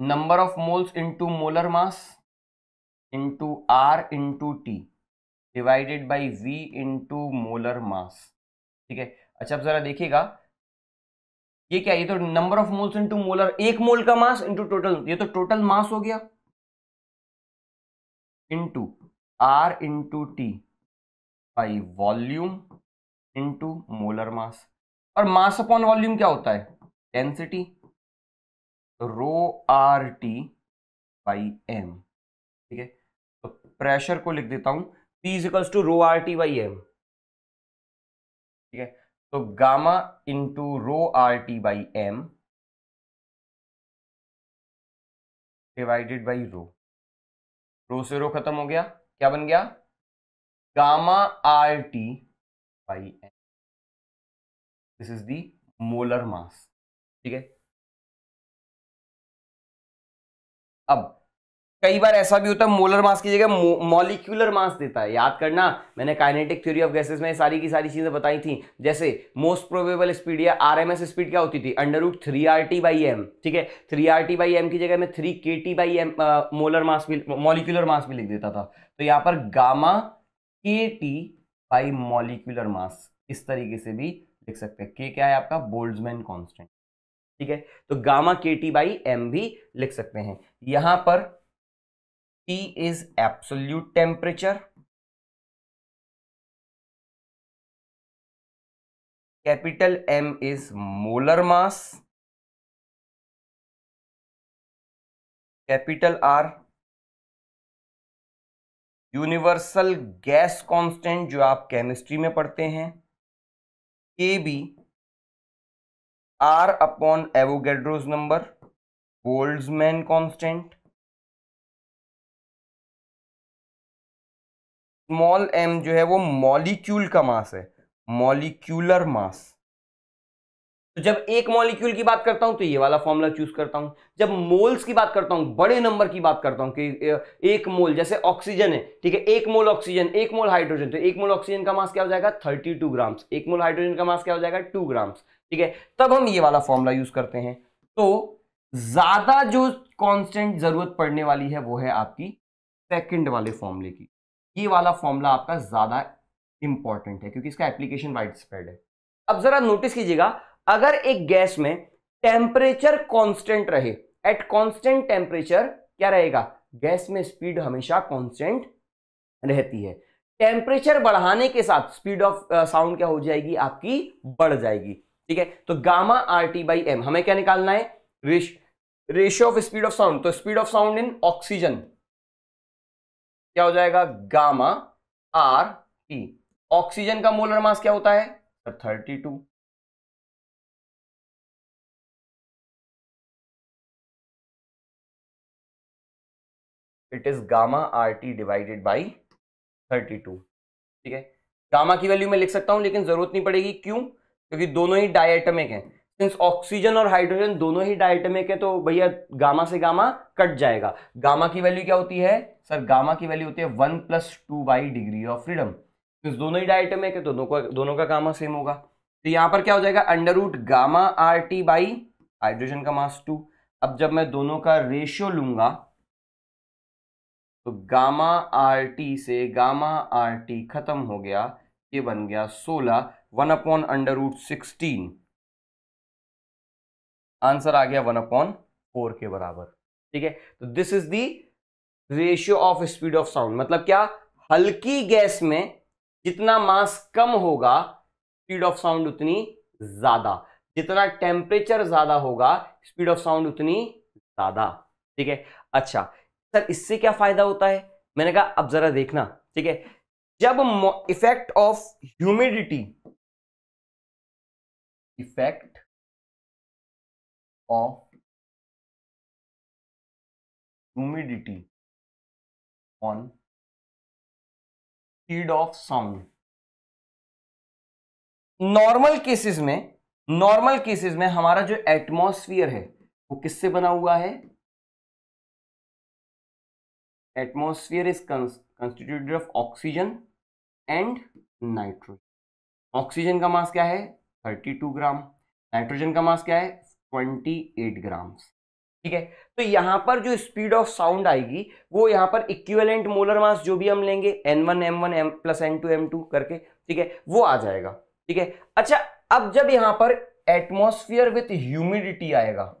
number of moles into molar mass into R into T divided by V into molar mass ठीक है अच्छा आप जरा देखिएगा ये क्या ये तो number of moles into molar एक मोल का मास इंटू टोटल ये तो टोटल मास हो गया into R into T by volume into molar mass और मास अपॉन वॉल्यूम क्या होता है density rho R T by M ठीक है तो प्रेशर को लिख देता हूं P equals to rho R T by M ठीक है तो gamma into rho R T by M divided by rho rho से रो खत्म हो गया क्या बन गया gamma R T by M this is the molar mass ठीक है अब कई बार ऐसा भी होता है मोलर मास की जगह मॉलिक्यूलर मास देता है याद करना मैंने काइनेटिक थ्योरी ऑफ गैसेस में सारी की सारी चीजें बताई थी जैसे मोस्ट प्रोबेबल स्पीड या आरएमएस स्पीड क्या होती थी under root three R T by M ठीक है three R T by M की जगह मैं three K T by M molar mass भी मॉलिक्यूलर मास भी लिख देता था तो यहाँ पर गामा के टी बाई मॉलिक्यूलर मास इस तरीके से भी लिख सकते हैं के क्या है आपका बोल्ड्समैन कॉन्स्टेंट ठीक है तो गामा के टी बाई एम भी लिख सकते हैं यहां पर T is absolute temperature capital M is molar mass capital R universal gas constant जो आप केमिस्ट्री में पढ़ते हैं K B R upon Avogadro's number Boltzmann constant small M जो है वो मॉलिक्यूल का मास है मॉलिक्यूलर मास तो जब एक मॉलिक्यूल की बात करता हूं तो ये वाला फॉर्मूला चूज करता हूं जब मोल्स की बात करता हूं बड़े नंबर की बात करता हूं कि एक मोल जैसे ऑक्सीजन है ठीक है एक मोल ऑक्सीजन एक मोल हाइड्रोजन तो एक मोल ऑक्सीजन का मास क्या हो जाएगा 32 ग्राम्स एक मोल हाइड्रोजन का मास क्या हो जाएगा 2 ग्राम्स ठीक है तब हम ये वाला फॉर्मूला यूज करते हैं तो ज्यादा जो कांस्टेंट जरूरत पड़ने वाली है वो है आपकी सेकंड वाले फॉर्मूले की ये वाला फॉर्मूला आपका ज्यादा इंपॉर्टेंट है क्योंकि इसका एप्लीकेशन वाइड स्प्रेड है अब जरा नोटिस कीजिएगा अगर एक गैस में टेम्परेचर कॉन्स्टेंट रहे एट कॉन्स्टेंट टेम्परेचर क्या रहेगा गैस में स्पीड हमेशा कॉन्स्टेंट रहती है टेम्परेचर बढ़ाने के साथ स्पीड ऑफ साउंड क्या हो जाएगी आपकी बढ़ जाएगी ठीक है तो gamma R T by M हमें क्या निकालना है ratio of speed of sound तो speed of sound in oxygen क्या हो जाएगा गामा आर टी ऑक्सीजन का मोलर मास क्या होता है तो thirty two it is gamma R T divided by thirty two ठीक है गामा की वैल्यू मैं लिख सकता हूं लेकिन जरूरत नहीं पड़ेगी क्यों क्योंकि दोनों ही डायटमिक हैं सिंस ऑक्सीजन और हाइड्रोजन दोनों ही डायटमिक है तो भैया गामा से गामा कट जाएगा गामा की वैल्यू क्या होती है सर गामा की वैल्यू होती है one plus two by degree of freedom since दोनों ही डायटमिक है तो दोनों का दोनों का गामा सेम होगा तो यहाँ पर क्या हो जाएगा under root gamma R T by hydrogen का मास टू अब जब मैं दोनों का रेशियो लूंगा तो गामा आर टी से गामा आर टी खत्म हो गया ये बन गया सोलह one upon under root sixteen answer आ गया वन अपॉन फोर के बराबर ठीक है तो this is the ratio of speed of sound मतलब क्या हल्की गैस में जितना मास कम होगा स्पीड ऑफ साउंड उतनी ज्यादा जितना टेम्परेचर ज्यादा होगा स्पीड ऑफ साउंड उतनी ज्यादा ठीक है अच्छा सर इससे क्या फायदा होता है मैंने कहा अब जरा देखना ठीक है जब effect of humidity effect of humidity on speed of sound normal cases में नॉर्मल केसेस में हमारा जो एटमोस्फियर है वो किससे बना हुआ है atmosphere is constituted of oxygen and nitrogen oxygen का मास क्या है 32 ग्राम नाइट्रोजन का मास क्या है 28 ग्राम ठीक है तो यहाँ पर जो स्पीड ऑफ साउंड आएगी वो यहाँ पर इक्विवेलेंट मोलर मास जो भी हम लेंगे N one M one M plus N two M two करके ठीक है वो आ जाएगा ठीक है अच्छा अब जब यहाँ पर एटमोस्फियर विथ ह्यूमिडिटी आएगा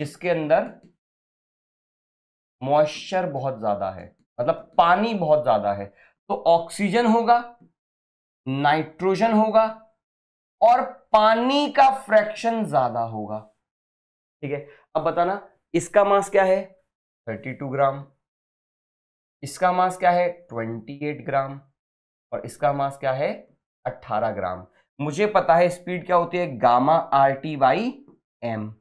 जिसके अंदर मॉइस्चर बहुत ज्यादा है मतलब पानी बहुत ज्यादा है तो ऑक्सीजन होगा नाइट्रोजन होगा और पानी का फ्रैक्शन ज्यादा होगा ठीक है अब बताना इसका मास क्या है 32 ग्राम इसका मास क्या है 28 ग्राम और इसका मास क्या है 18 ग्राम मुझे पता है स्पीड क्या होती है gamma R T by M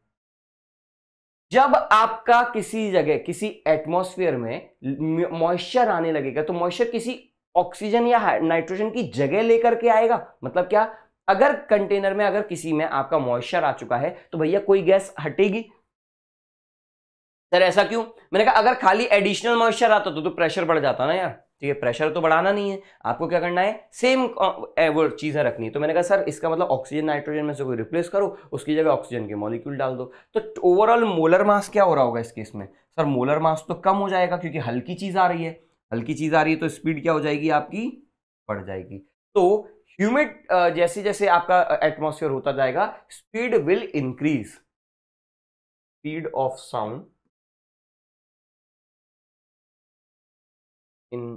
जब आपका किसी जगह किसी एटमॉस्फेयर में मॉइस्चर आने लगेगा तो मॉइस्चर किसी ऑक्सीजन या नाइट्रोजन की जगह लेकर के आएगा मतलब क्या अगर कंटेनर में अगर किसी में आपका मॉइस्चर आ चुका है तो भैया कोई गैस हटेगी सर ऐसा क्यों मैंने कहा अगर खाली एडिशनल मॉइस्चर आता तो, तो प्रेशर बढ़ जाता ना यार ठीक है प्रेशर तो बढ़ाना नहीं है आपको क्या करना है सेम वो चीज़ें रखनी है तो मैंने कहा सर इसका मतलब ऑक्सीजन नाइट्रोजन में से कोई रिप्लेस करो उसकी जगह ऑक्सीजन के मॉलिक्यूल डाल दो तो ओवरऑल मोलर मास क्या हो रहा होगा इस केस में सर मोलर मास तो कम हो जाएगा क्योंकि हल्की चीज़ आ रही है हल्की चीज़ आ रही है तो स्पीड क्या हो जाएगी आपकी बढ़ जाएगी तो ह्यूमिड जैसे जैसे आपका एटमोसफियर होता जाएगा speed will increase speed of sound in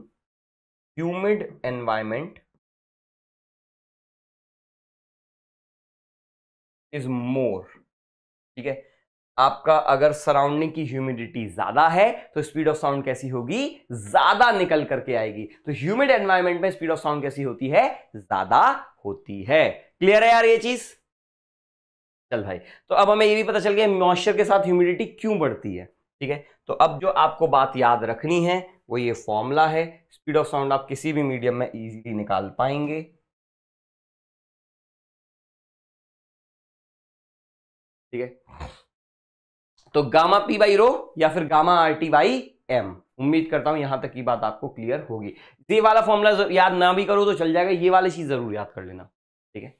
humid environment is more ठीक है आपका अगर सराउंडिंग की ह्यूमिडिटी ज्यादा है तो स्पीड ऑफ साउंड कैसी होगी ज्यादा निकल करके आएगी तो ह्यूमिड एनवायरमेंट में स्पीड ऑफ साउंड कैसी होती है ज्यादा होती है क्लियर है यार ये चीज चल भाई तो अब हमें ये भी पता चल गया मॉइस्चर के साथ ह्यूमिडिटी क्यों बढ़ती है ठीक है तो अब जो आपको बात याद रखनी है वो ये फॉर्मूला है स्पीड ऑफ साउंड आप किसी भी मीडियम में इजीली निकाल पाएंगे ठीक है तो गामा पी बाई रो या फिर gamma R T by M उम्मीद करता हूं यहां तक की बात आपको क्लियर होगी ये वाला फॉर्मूला याद ना भी करो तो चल जाएगा ये वाली चीज जरूर याद कर लेना ठीक है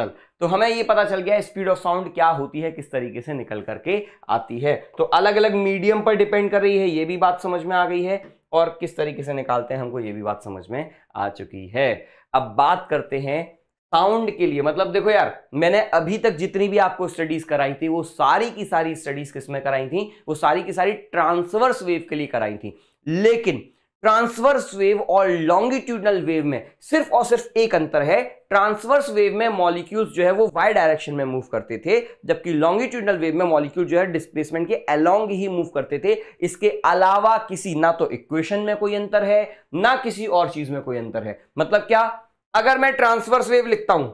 चल तो हमें ये पता चल गया स्पीड ऑफ साउंड क्या होती है किस तरीके से निकल करके आती है तो अलग अलग मीडियम पर डिपेंड कर रही है ये भी बात समझ में आ गई है और किस तरीके से निकालते हैं हमको ये भी बात समझ में आ चुकी है अब बात करते हैं साउंड के लिए मतलब देखो यार मैंने अभी तक जितनी भी आपको स्टडीज कराई थी वो सारी की सारी स्टडीज किसमें कराई थी वो सारी की सारी ट्रांसवर्स वेव के लिए कराई थी लेकिन ट्रांसवर्स वेव और लॉन्गिट्यूडनल वेव में सिर्फ और सिर्फ एक अंतर है ट्रांसवर्स वेव में मॉलिक्यूल्स जो है वो वाई डायरेक्शन में मूव करते थे जबकि लॉन्गिट्यूडनल वेव में मॉलिक्यूल जो है डिस्प्लेसमेंट के अलोंग ही मूव करते थे इसके अलावा किसी ना तो इक्वेशन में कोई अंतर है ना किसी और चीज में कोई अंतर है मतलब क्या अगर मैं ट्रांसवर्स वेव लिखता हूं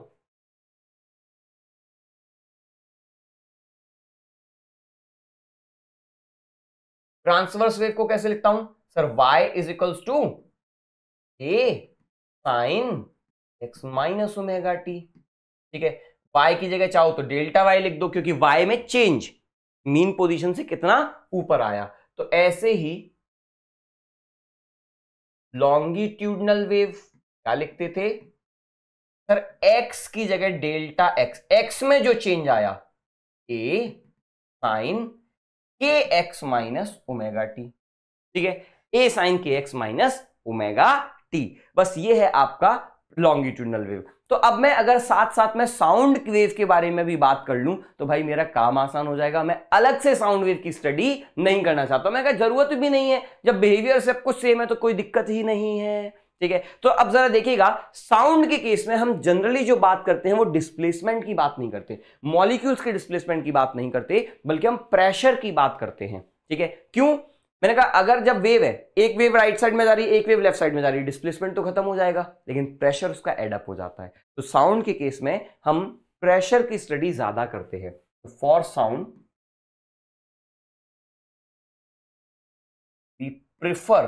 ट्रांसवर्स वेव को कैसे लिखता हूं sir y is equals to A sine x minus omega t ठीक है y की जगह चाहो तो डेल्टा y लिख दो क्योंकि y में चेंज मीन पोजीशन से कितना ऊपर आया तो ऐसे ही लॉन्गिट्यूडनल वेव क्या लिखते थे सर एक्स की जगह डेल्टा एक्स एक्स में जो चेंज आया ए साइन के एक्स माइनस ओमेगा टी ठीक है ए साइन के एक्स माइनस ओमेगा टी बस ये है आपका लॉन्गिट्यूडनल वेव तो अब मैं अगर साथ साथ में साउंड वेव के बारे में भी बात कर लूं तो भाई मेरा काम आसान हो जाएगा मैं अलग से साउंड वेव की स्टडी नहीं करना चाहता मैं कहा जरूरत भी नहीं है जब बिहेवियर सब कुछ सेम है तो कोई दिक्कत ही नहीं है ठीक है तो अब जरा देखिएगा साउंड के केस में हम जनरली जो बात करते हैं वो डिस्प्लेसमेंट की बात नहीं करते मॉलिक्यूल्स के डिस्प्लेसमेंट की बात नहीं करते बल्कि हम प्रेशर की बात करते हैं ठीक है क्यों मैंने कहा अगर जब वेव है एक वेव राइट साइड में जा रही है एक वेव लेफ्ट साइड में जा रही है डिस्प्लेसमेंट तो खत्म हो जाएगा लेकिन प्रेशर उसका एडअप हो जाता है तो साउंड के केस में हम प्रेशर की स्टडी ज्यादा करते हैं for sound prefer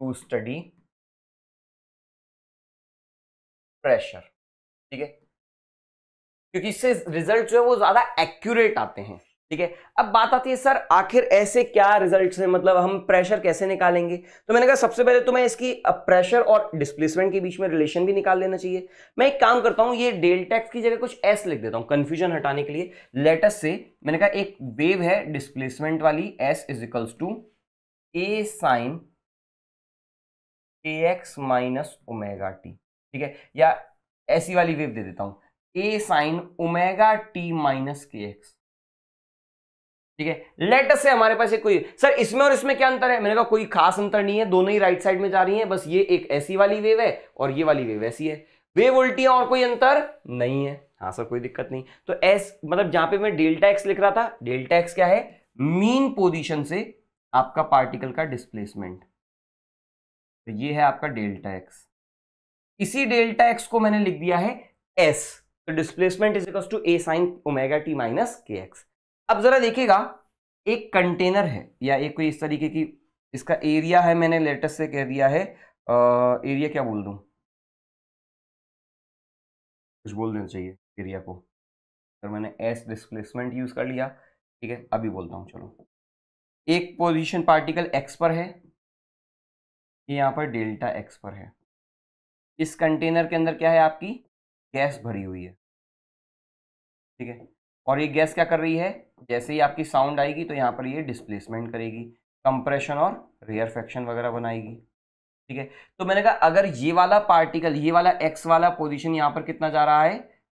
to study pressure ठीक है क्योंकि इससे रिजल्ट जो है वो ज्यादा एक्यूरेट आते हैं ठीक है अब बात आती है सर आखिर ऐसे क्या रिजल्ट है मतलब हम प्रेशर कैसे निकालेंगे तो मैंने कहा सबसे पहले तो मैं इसकी प्रेशर और डिस्प्लेसमेंट के बीच में रिलेशन भी निकाल लेना चाहिए मैं एक काम करता हूं ये डेल्टेक्स की जगह कुछ एस लिख देता हूं कंफ्यूजन हटाने के लिए लेटस से मैंने कहा एक वेव है डिस्प्लेसमेंट वाली S equals to A sine A x minus omega T ठीक है या ऐसी वाली वेव दे देता हूं A sine omega T minus के एक्स ठीक है लेटस से हमारे पास एक कोई सर इसमें और इसमें क्या अंतर है मैंने कहा कोई खास अंतर नहीं है दोनों ही राइट साइड में जा रही है बस ये एक ऐसी वाली वेव है और ये वाली वेव ऐसी है वेव उल्टी है और कोई अंतर नहीं है हाँ सर कोई दिक्कत नहीं तो एस मतलब जहां पे मैं डेल्टा एक्स लिख रहा था डेल्टा एक्स क्या है मीन पोजिशन से आपका पार्टिकल का डिस्प्लेसमेंट तो ये है आपका डेल्टा एक्स इसी डेल्टा एक्स को मैंने लिख दिया है एस तो displacement is equal to A sine omega T minus के एक्स अब जरा देखिएगा एक कंटेनर है या एक कोई इस तरीके की इसका एरिया है मैंने लेटेस्ट से कह दिया है आ, एरिया क्या बोल दू कुछ बोल देना चाहिए एरिया को फिर तो मैंने एस डिस्प्लेसमेंट यूज़ कर लिया ठीक है अभी बोलता हूँ चलो एक पोजीशन पार्टिकल एक्स पर है ये यहाँ पर डेल्टा एक्स पर है इस कंटेनर के अंदर क्या है आपकी गैस भरी हुई है ठीक है और ये गैस क्या कर रही है जैसे ही आपकी साउंड आएगी तो यहाँ पर ये डिस्प्लेसमेंट करेगी कंप्रेशन और रेयरफेक्शन वगैरह बनाएगी ठीक है तो मैंने कहा अगर ये वाला पार्टिकल ये वाला एक्स वाला पोजिशन यहाँ पर कितना जा रहा है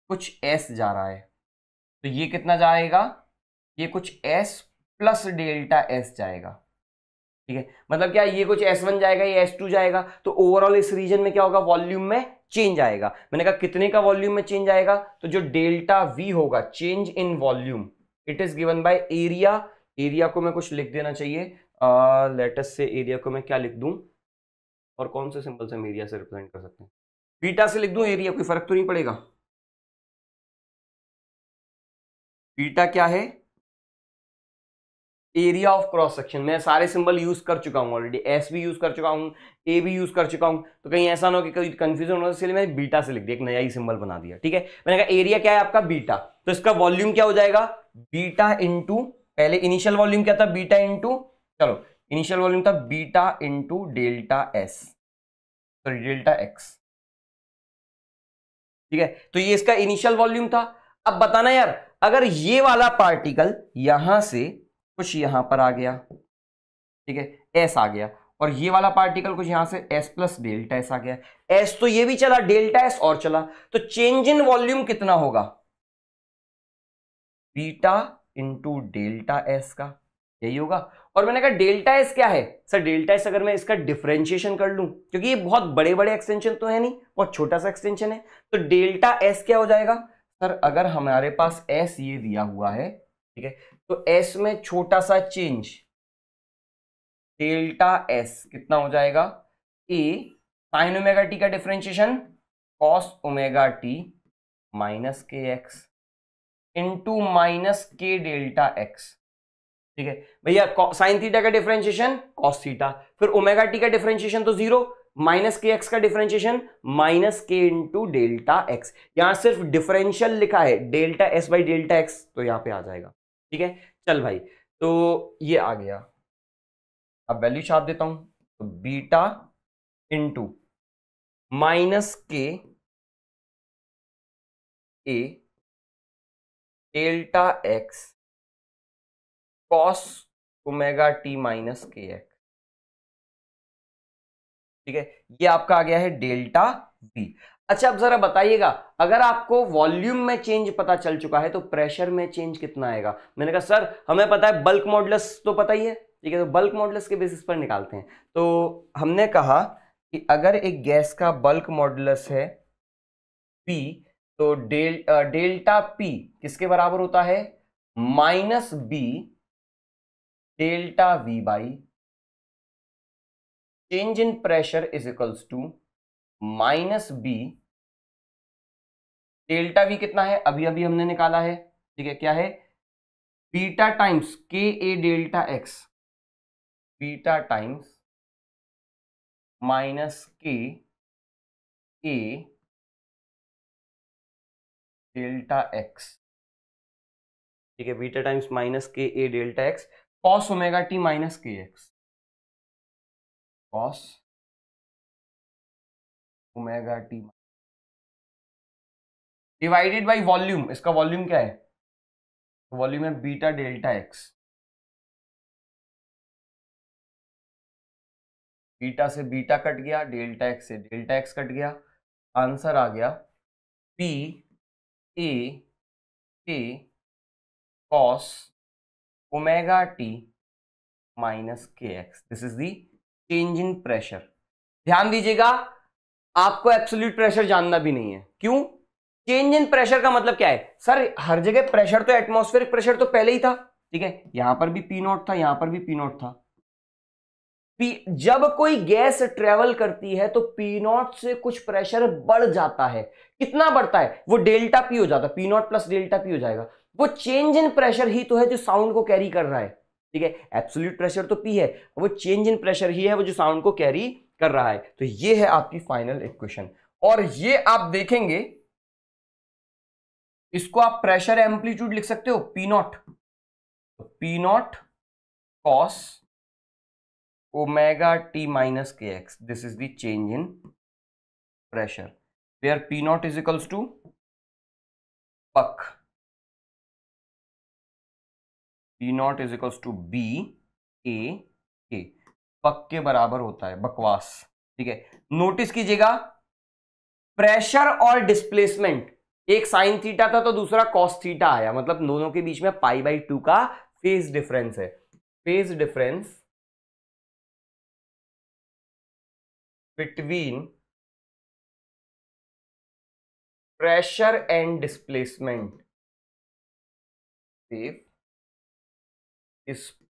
कुछ एस जा रहा है तो ये कितना जाएगा ये कुछ एस प्लस डेल्टा एस जाएगा ठीक है मतलब क्या ये कुछ S1 जाएगा ये S2 जाएगा तो ओवरऑल इस रीजन में क्या होगा वॉल्यूम में चेंज आएगा मैंने कहा कितने का वॉल्यूम में चेंज आएगा तो जो डेल्टा V होगा change in volume it is given by area area को मैं कुछ लिख देना चाहिए लेटेस्ट से एरिया को मैं क्या लिख दूं और कौन से सिंपल से एरिया से रिप्रेजेंट कर सकते हैं बीटा से लिख दूं एरिया कोई फर्क तो नहीं पड़ेगा बीटा क्या है एरिया ऑफ क्रॉस सेक्शन मैं सारे सिंबल यूज कर चुका हूँ ऑलरेडी एस भी यूज कर चुका हूँ ए भी यूज कर चुका हूँ तो कहीं ऐसा ना हो कि कहीं कंफ्यूजन होना इसलिए मैंने बीटा से लिख दिया एक नया ही सिंबल बना दिया ठीक है मैंने कहा एरिया क्या है आपका बीटा तो इसका वॉल्यूम क्या हो जाएगा बीटा इंटू पहले इनिशियल वॉल्यूम क्या था बीटा इंटू चलो इनिशियल वॉल्यूम था beta into delta S sorry delta X ठीक है तो ये इसका इनिशियल वॉल्यूम था अब बताना यार अगर ये वाला पार्टिकल यहां से कुछ यहाँ पर आ गया ठीक है एस आ गया और ये वाला पार्टिकल कुछ यहां से एस प्लस डेल्टा एस आ गया एस तो ये भी चला डेल्टा एस और चला तो चेंज इन वॉल्यूम कितना होगा बीटा इंटू डेल्टा एस का यही होगा और मैंने कहा डेल्टा एस क्या है सर डेल्टा एस अगर मैं इसका डिफ्रेंशिएशन कर लूं क्योंकि ये बहुत बड़े बड़े एक्सटेंशन तो है नहीं बहुत छोटा सा एक्सटेंशन है तो डेल्टा एस क्या हो जाएगा सर अगर हमारे पास एस ये दिया हुआ है ठीक है तो एस में छोटा सा चेंज डेल्टा एस कितना हो जाएगा ए साइन ओमेगा टी का differentiation cos omega T minus के x into minus K delta X ठीक है भैया साइन थीटा का डिफ्रेंशिएशन कॉस थीटा फिर ओमेगा टी का डिफ्रेंशिएशन तो जीरो माइनस के एक्स का differentiation minus K into delta X यहां सिर्फ डिफरेंशियल लिखा है delta S by delta X तो यहां पे आ जाएगा ठीक है चल भाई तो ये आ गया अब वैल्यू छाप देता हूं तो beta into minus K A delta X cos omega T minus के एक्स ठीक है ये आपका आ गया है डेल्टा बी अच्छा अब जरा बताइएगा अगर आपको वॉल्यूम में चेंज पता चल चुका है तो प्रेशर में चेंज कितना आएगा मैंने कहा सर हमें पता है बल्क मॉडल्स तो पता ही है ठीक है तो बल्क मॉडल्स के बेसिस पर निकालते हैं तो हमने कहा कि अगर एक गैस का बल्क मॉडल्स है पी तो डेल डेल्टा पी किसके बराबर होता है minus B delta we by change in pressure is equals to minus B delta V कितना है अभी अभी हमने निकाला है ठीक है क्या है beta times K A delta X beta times minus K A delta X ठीक है beta times minus K A delta X cos omega T minus के x cos omega T divided by volume इसका volume क्या है volume है beta delta X beta से beta cut गया delta X से डेल्टा एक्स कट गया answer आ गया पी ए के कॉस ओमेगा टी माइनस के X this is the change in pressure ध्यान दीजिएगा आपको एब्सोल्यूट प्रेशर जानना भी नहीं है क्यों चेंज इन प्रेशर का मतलब क्या है सर हर जगह प्रेशर तो एटमोस्फेरिक प्रेशर तो पहले ही था ठीक है यहां पर भी पी नोट था यहां पर भी पी नोट था पी जब कोई गैस ट्रेवल करती है तो पी नॉट से कुछ प्रेशर बढ़ जाता है कितना बढ़ता है वो डेल्टा पी हो जाता है P not plus delta P हो जाएगा वो चेंज इन प्रेशर ही तो है जो साउंड को कैरी कर रहा है ठीक है एब्सोल्यूट प्रेशर तो पी है वो चेंज इन प्रेशर ही है वो जो साउंड को कैरी कर रहा है तो ये है आपकी फाइनल इक्वेशन और ये आप देखेंगे इसको आप प्रेशर एम्पलीट्यूड लिख सकते हो P not P not cos omega T minus के X this is the change in pressure where P not is equals to पक P not is equals to B A पक्के के बराबर होता है बकवास ठीक है नोटिस कीजिएगा प्रेशर और डिस्प्लेसमेंट एक साइन थीटा था तो दूसरा कॉस थीटा आया मतलब दोनों के बीच में पाई बाई टू का फेज डिफरेंस है phase difference between pressure and displacement सेफ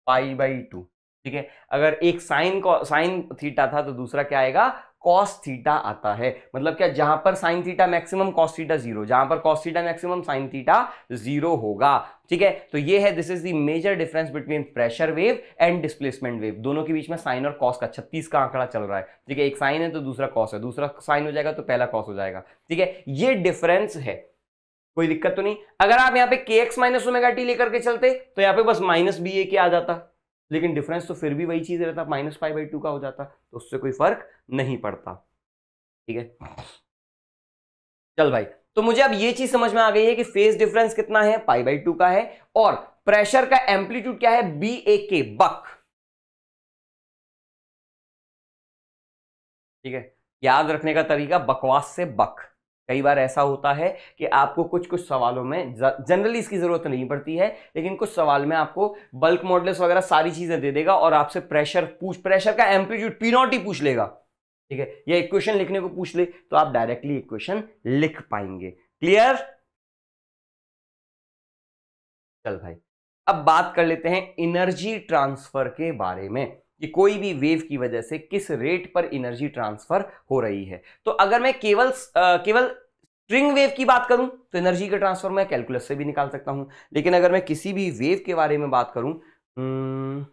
पाई बाई टू ठीक है अगर एक साइन साइन थीटा था तो दूसरा क्या आएगा कॉस थीटा आता है मतलब क्या जहां पर sine theta maximum cos theta zero जहां पर cos theta maximum sine theta zero होगा ठीक है तो ये है this is the major difference between pressure wave and displacement wave दोनों के बीच में साइन और कॉस का छत्तीस का आंकड़ा चल रहा है ठीक है एक साइन है तो दूसरा कॉस है दूसरा साइन हो जाएगा तो पहला कॉस हो जाएगा ठीक है ये डिफरेंस है कोई दिक्कत तो नहीं अगर आप यहाँ पे के एक्स माइनस ओमेगा टी लेकर के चलते तो यहाँ पे बस माइनस बी ए के आ जाता लेकिन डिफरेंस तो फिर भी वही चीज़ रहता माइनस फाइव बाई टू का हो जाता तो उससे कोई फर्क नहीं पड़ता ठीक है चल भाई तो मुझे अब ये चीज समझ में आ गई है कि फेज डिफरेंस कितना है पाई बाई टू का है और प्रेशर का एम्पलीट्यूड क्या है बी ए के बक ठीक है याद रखने का तरीका बकवास से बक कई बार ऐसा होता है कि आपको कुछ कुछ सवालों में जनरली इसकी ज़रूरत नहीं पड़ती है लेकिन कुछ सवाल में आपको बल्क मॉडल्स वगैरह सारी चीज़ें दे देगा और आपसे प्रेशर पूछ प्रेशर का एम्पलीट्यूड पी नॉट ही पूछ लेगा ठीक है या इक्वेशन लिखने को पूछ ले तो आप डायरेक्टली इक्वेशन लिख पाएंगे क्लियर चल भाई अब बात कर लेते हैं एनर्जी ट्रांसफर के बारे में कि कोई भी वेव की वजह से किस रेट पर एनर्जी ट्रांसफर हो रही है तो अगर मैं केवल आ, केवल स्ट्रिंग वेव की बात करूं तो एनर्जी का ट्रांसफर मैं कैलकुलस से भी निकाल सकता हूं लेकिन अगर मैं किसी भी वेव के बारे में बात करूं हम्म,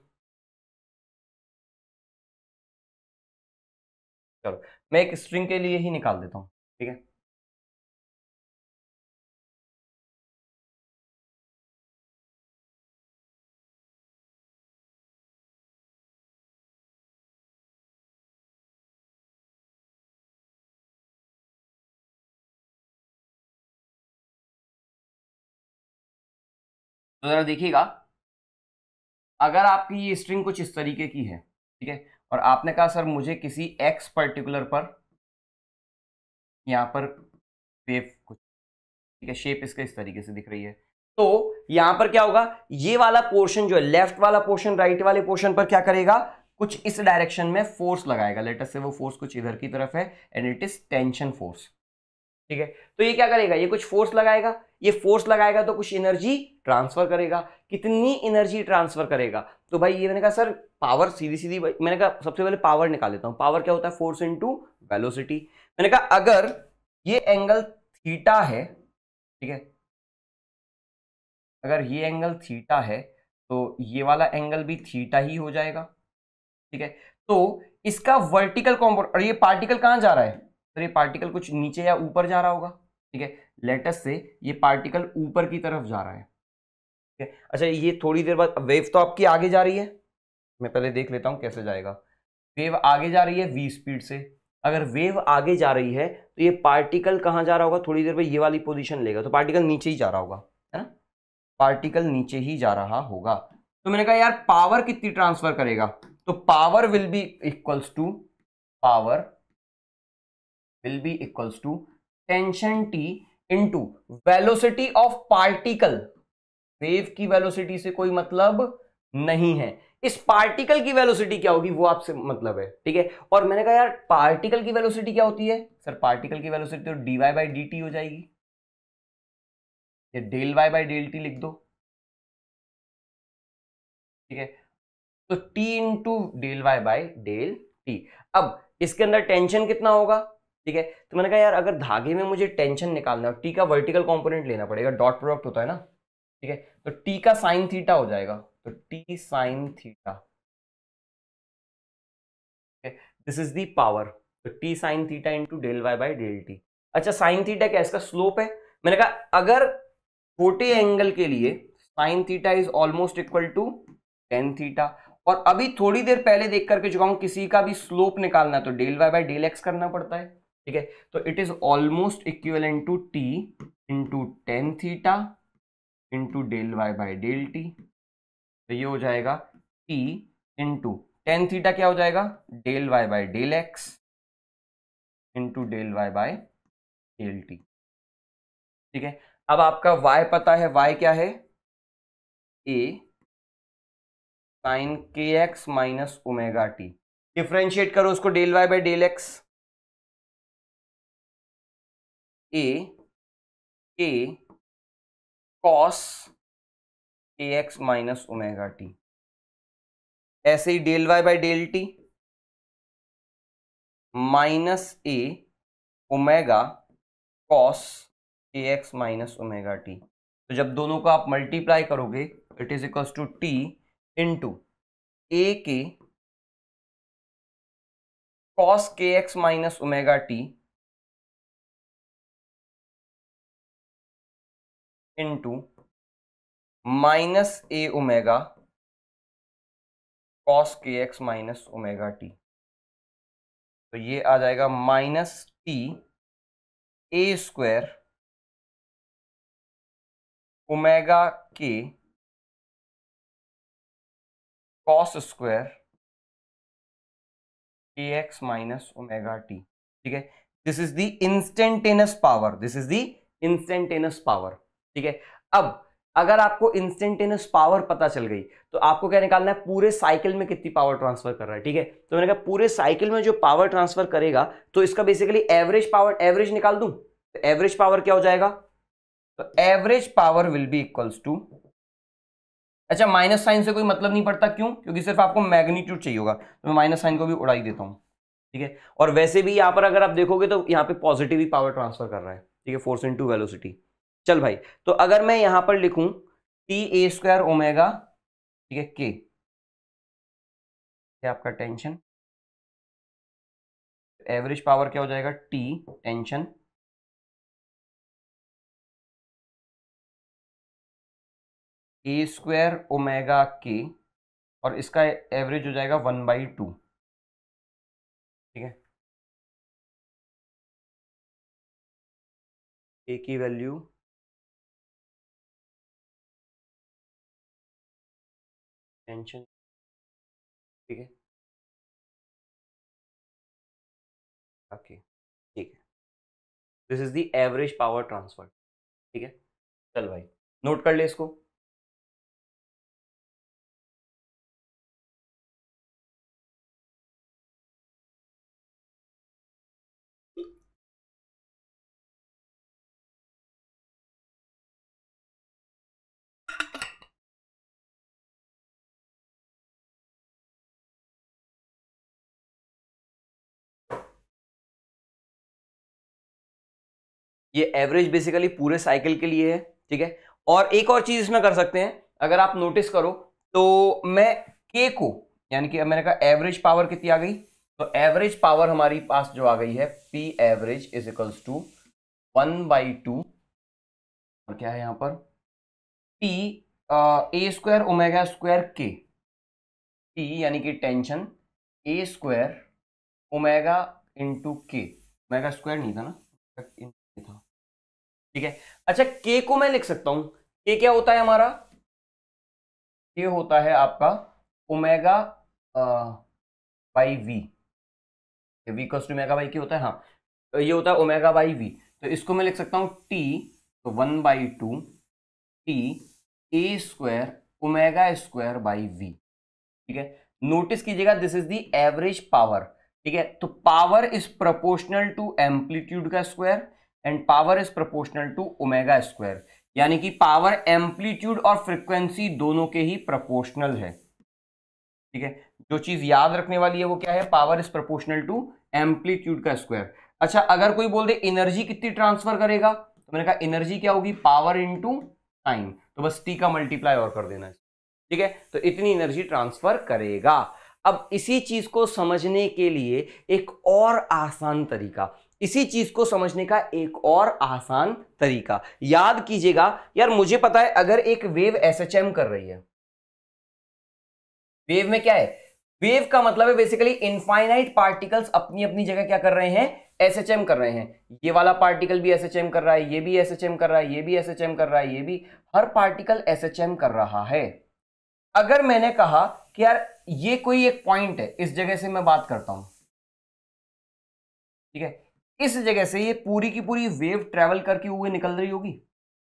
चलो मैं एक स्ट्रिंग के लिए ही निकाल देता हूं ठीक है तो ज़रा देखिएगा अगर आपकी ये स्ट्रिंग कुछ इस तरीके की है ठीक है और आपने कहा सर मुझे किसी एक्स पर्टिकुलर पर यहाँ पर वेव कुछ ठीक है शेप इसका इस तरीके से दिख रही है तो यहां पर क्या होगा ये वाला पोर्शन जो है लेफ्ट वाला पोर्शन राइट वाले पोर्शन पर क्या करेगा कुछ इस डायरेक्शन में फोर्स लगाएगा लेटर से वो फोर्स कुछ इधर की तरफ है and it is tension force ठीक है तो ये क्या करेगा ये कुछ फोर्स लगाएगा ये फोर्स लगाएगा तो कुछ एनर्जी ट्रांसफर करेगा कितनी एनर्जी ट्रांसफर करेगा तो भाई ये मैंने कहा सर पावर सीधी सीधी मैंने कहा सबसे पहले पावर निकाल लेता हूं पावर क्या होता है फोर्स इंटू वेलोसिटी मैंने कहा अगर ये एंगल थीटा है ठीक है अगर ये एंगल थीटा है तो ये वाला एंगल भी थीटा ही हो जाएगा ठीक है तो इसका वर्टिकल कॉम्पोनेंट और ये पार्टिकल कहां जा रहा है तो ये पार्टिकल कुछ नीचे या ऊपर जा रहा होगा ठीक है लेटस से ये पार्टिकल ऊपर की तरफ जा रहा है ठीक है अच्छा ये थोड़ी देर बाद वेव तो आपकी आगे जा रही है मैं पहले देख लेता हूँ कैसे जाएगा वेव आगे जा रही है वी स्पीड से अगर वेव आगे जा रही है तो ये पार्टिकल कहाँ जा रहा होगा थोड़ी देर में ये वाली पोजीशन लेगा तो पार्टिकल नीचे ही जा रहा होगा है ना पार्टिकल नीचे ही जा रहा होगा तो मैंने कहा यार पावर कितनी ट्रांसफर करेगा तो power will be equals to power will be equals to tension T into velocity of particle wave की वेलोसिटी से कोई मतलब नहीं है इस पार्टिकल की वेलोसिटी क्या होगी वो आपसे मतलब है ठीक है और मैंने कहा यार पार्टिकल की वेलोसिटी क्या होती है सर पार्टिकल की वेलोसिटी तो D Y by D T हो जाएगी del Y by del T लिख दो ठीक है तो T into del Y by del T अब इसके अंदर टेंशन कितना होगा ठीक है तो मैंने कहा यार अगर धागे में मुझे टेंशन निकालना है टी का वर्टिकल कॉम्पोनेंट लेना पड़ेगा डॉट प्रोडक्ट होता है ना ठीक है तो टी का साइन थीटा हो जाएगा तो T sine theta this is the power तो T sine theta into del Y by del T अच्छा साइन थीटा क्या इसका स्लोप है मैंने कहा अगर छोटे एंगल के लिए sine theta is almost equal to tan theta और अभी थोड़ी देर पहले देख करके चुका हूं किसी का भी स्लोप निकालना है तो del Y by del X करना पड़ता है ठीक है तो it is almost equivalent to T into tan theta into del Y by del T तो ये हो जाएगा टी इंटू टेन थीटा क्या हो जाएगा del Y by del X into del Y by del T ठीक है अब आपका वाई पता है वाई क्या है ए साइन के x minus omega T differentiate करो उसको del Y by del X A के cos A x minus omega T ऐसे ही del Y by del T minus A omega cos A x minus omega T तो जब दोनों को आप मल्टीप्लाई करोगे it is equals to T into ए के cos K x minus omega T into minus A omega cos K x minus omega T तो ये आ जाएगा minus T A square omega K cos square K x minus omega T ठीक है this is the instantaneous power this is the instantaneous power ठीक है अब अगर आपको इंस्टेंटेनियस पावर पता चल गई तो आपको क्या निकालना है पूरे साइकिल में कितनी पावर ट्रांसफर कर रहा है ठीक है तो मैंने कहा पूरे साइकिल में जो पावर ट्रांसफर करेगा तो इसका बेसिकली एवरेज पावर एवरेज निकाल दू तो एवरेज पावर क्या हो जाएगा तो average power will be equals to अच्छा माइनस साइन से कोई मतलब नहीं पड़ता क्यों क्योंकि सिर्फ आपको मैग्नीट्यूड चाहिए होगा तो मैं माइनस साइन को भी उड़ाई देता हूँ ठीक है और वैसे भी यहां पर अगर आप देखोगे तो यहां पे पॉजिटिव ही पावर ट्रांसफर कर रहा है ठीक है फोर्स इंटू वेलोसिटी चल भाई तो अगर मैं यहां पर लिखूं टी ए स्क्वायर ओमेगा ठीक है के आपका टेंशन एवरेज पावर क्या हो जाएगा T tension A square omega K और इसका एवरेज हो जाएगा वन बाई टू ठीक है ए की वैल्यू टेंशन ठीक है ओके ठीक है this is the average power transfer ठीक है चल भाई नोट कर ले इसको ये एवरेज बेसिकली पूरे साइकिल के लिए है ठीक है और एक और चीज़ इसमें कर सकते हैं अगर आप नोटिस करो तो मैं के को यानी कि मैंने कहा एवरेज पावर कितनी आ गई तो एवरेज पावर हमारी पास जो आ गई है P average is equals to one by two और क्या है यहां पर P A square omega square K P यानी कि tension A square omega into K omega square नहीं था ना था ठीक है अच्छा के को मैं लिख सकता हूं के क्या होता है हमारा के होता है आपका omega by V V cost omega by K होता है हाँ तो ये होता है ओमेगा बाई वी तो इसको मैं लिख सकता हूं टी तो one by two T A square omega square by we ठीक है नोटिस कीजिएगा this is the average power ठीक है तो power is proportional to amplitude का square and power is proportional to omega square यानी कि पावर एम्पलीट्यूड और फ्रिक्वेंसी दोनों के ही प्रोपोर्शनल है ठीक है जो चीज याद रखने वाली है वो क्या है power is proportional to amplitude का स्क्वायर अच्छा अगर कोई बोल दे एनर्जी कितनी ट्रांसफर करेगा तो मैंने कहा एनर्जी क्या होगी पावर इंटू टाइम तो बस टी का मल्टीप्लाई और कर देना है ठीक है तो इतनी एनर्जी ट्रांसफर करेगा अब इसी चीज को समझने के लिए एक और आसान तरीका इसी चीज को समझने का एक और आसान तरीका याद कीजिएगा यार मुझे पता है अगर एक वेव एस एच एम कर रही है वेव में क्या है वेव का मतलब है बेसिकली इनफाइनाइट पार्टिकल्स अपनी अपनी जगह क्या कर रहे हैं एस एच एम कर रहे हैं ये वाला पार्टिकल भी एस एच एम कर रहा है ये भी एस एच एम कर रहा है ये भी एस एच एम कर रहा है ये भी हर पार्टिकल एस एच एम कर रहा है अगर मैंने कहा कि यार ये कोई एक पॉइंट है इस जगह से मैं बात करता हूं ठीक है इस जगह से ये पूरी की पूरी वेव ट्रेवल करके हुए निकल रही होगी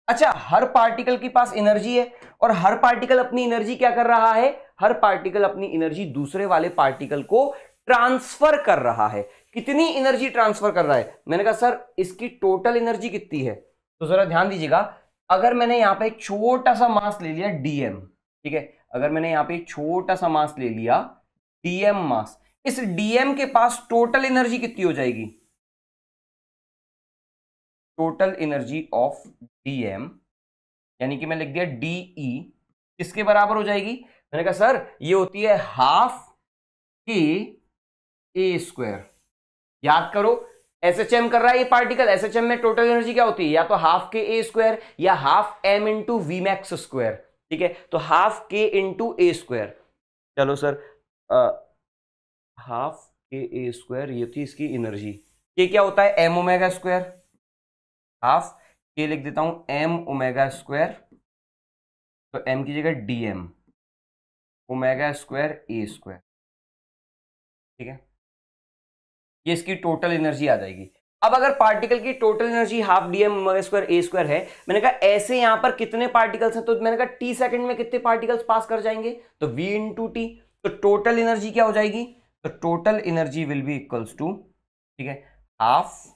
अच्छा हर पार्टिकल के पास एनर्जी है और हर पार्टिकल अपनी एनर्जी क्या कर रहा है हर पार्टिकल अपनी एनर्जी दूसरे वाले पार्टिकल को ट्रांसफर कर रहा है कितनी एनर्जी ट्रांसफर कर रहा है मैंने कहा सर इसकी टोटल एनर्जी कितनी है तो जरा ध्यान दीजिएगा अगर मैंने यहां पे एक छोटा सा मास ले लिया डीएम ठीक है अगर मैंने यहां पे छोटा सा मास ले लिया डीएम मास इस डीएम के पास टोटल एनर्जी कितनी हो जाएगी total energy of D M यानी कि मैं लिख दिया डी ई किसके बराबर हो जाएगी मैंने कहा सर ये होती है हाफ के ए स्क्वायर याद करो एस एच एम कर रहा है ये पार्टिकल एस एच एम में टोटल एनर्जी क्या होती है या तो हाफ के ए स्क्वायर या half M into V max square ठीक है तो half K into A square चलो सर आ, हाफ के ए स्क्वायर ये थी इसकी एनर्जी ये क्या होता है एम ओमेगा स्क्वायर हाफ के लिख देता हूं एम ओमेगा स्क्वायर तो एम की जगह D M omega square A square ठीक है ये इसकी टोटल एनर्जी आ जाएगी अब अगर पार्टिकल की total energy half D M square A square है मैंने कहा ऐसे यहां पर कितने पार्टिकल्स हैं तो मैंने कहा टी सेकंड में कितने पार्टिकल्स पास कर जाएंगे तो वी इंटू टी तो टोटल एनर्जी क्या हो जाएगी तो total energy will be equals to ठीक है half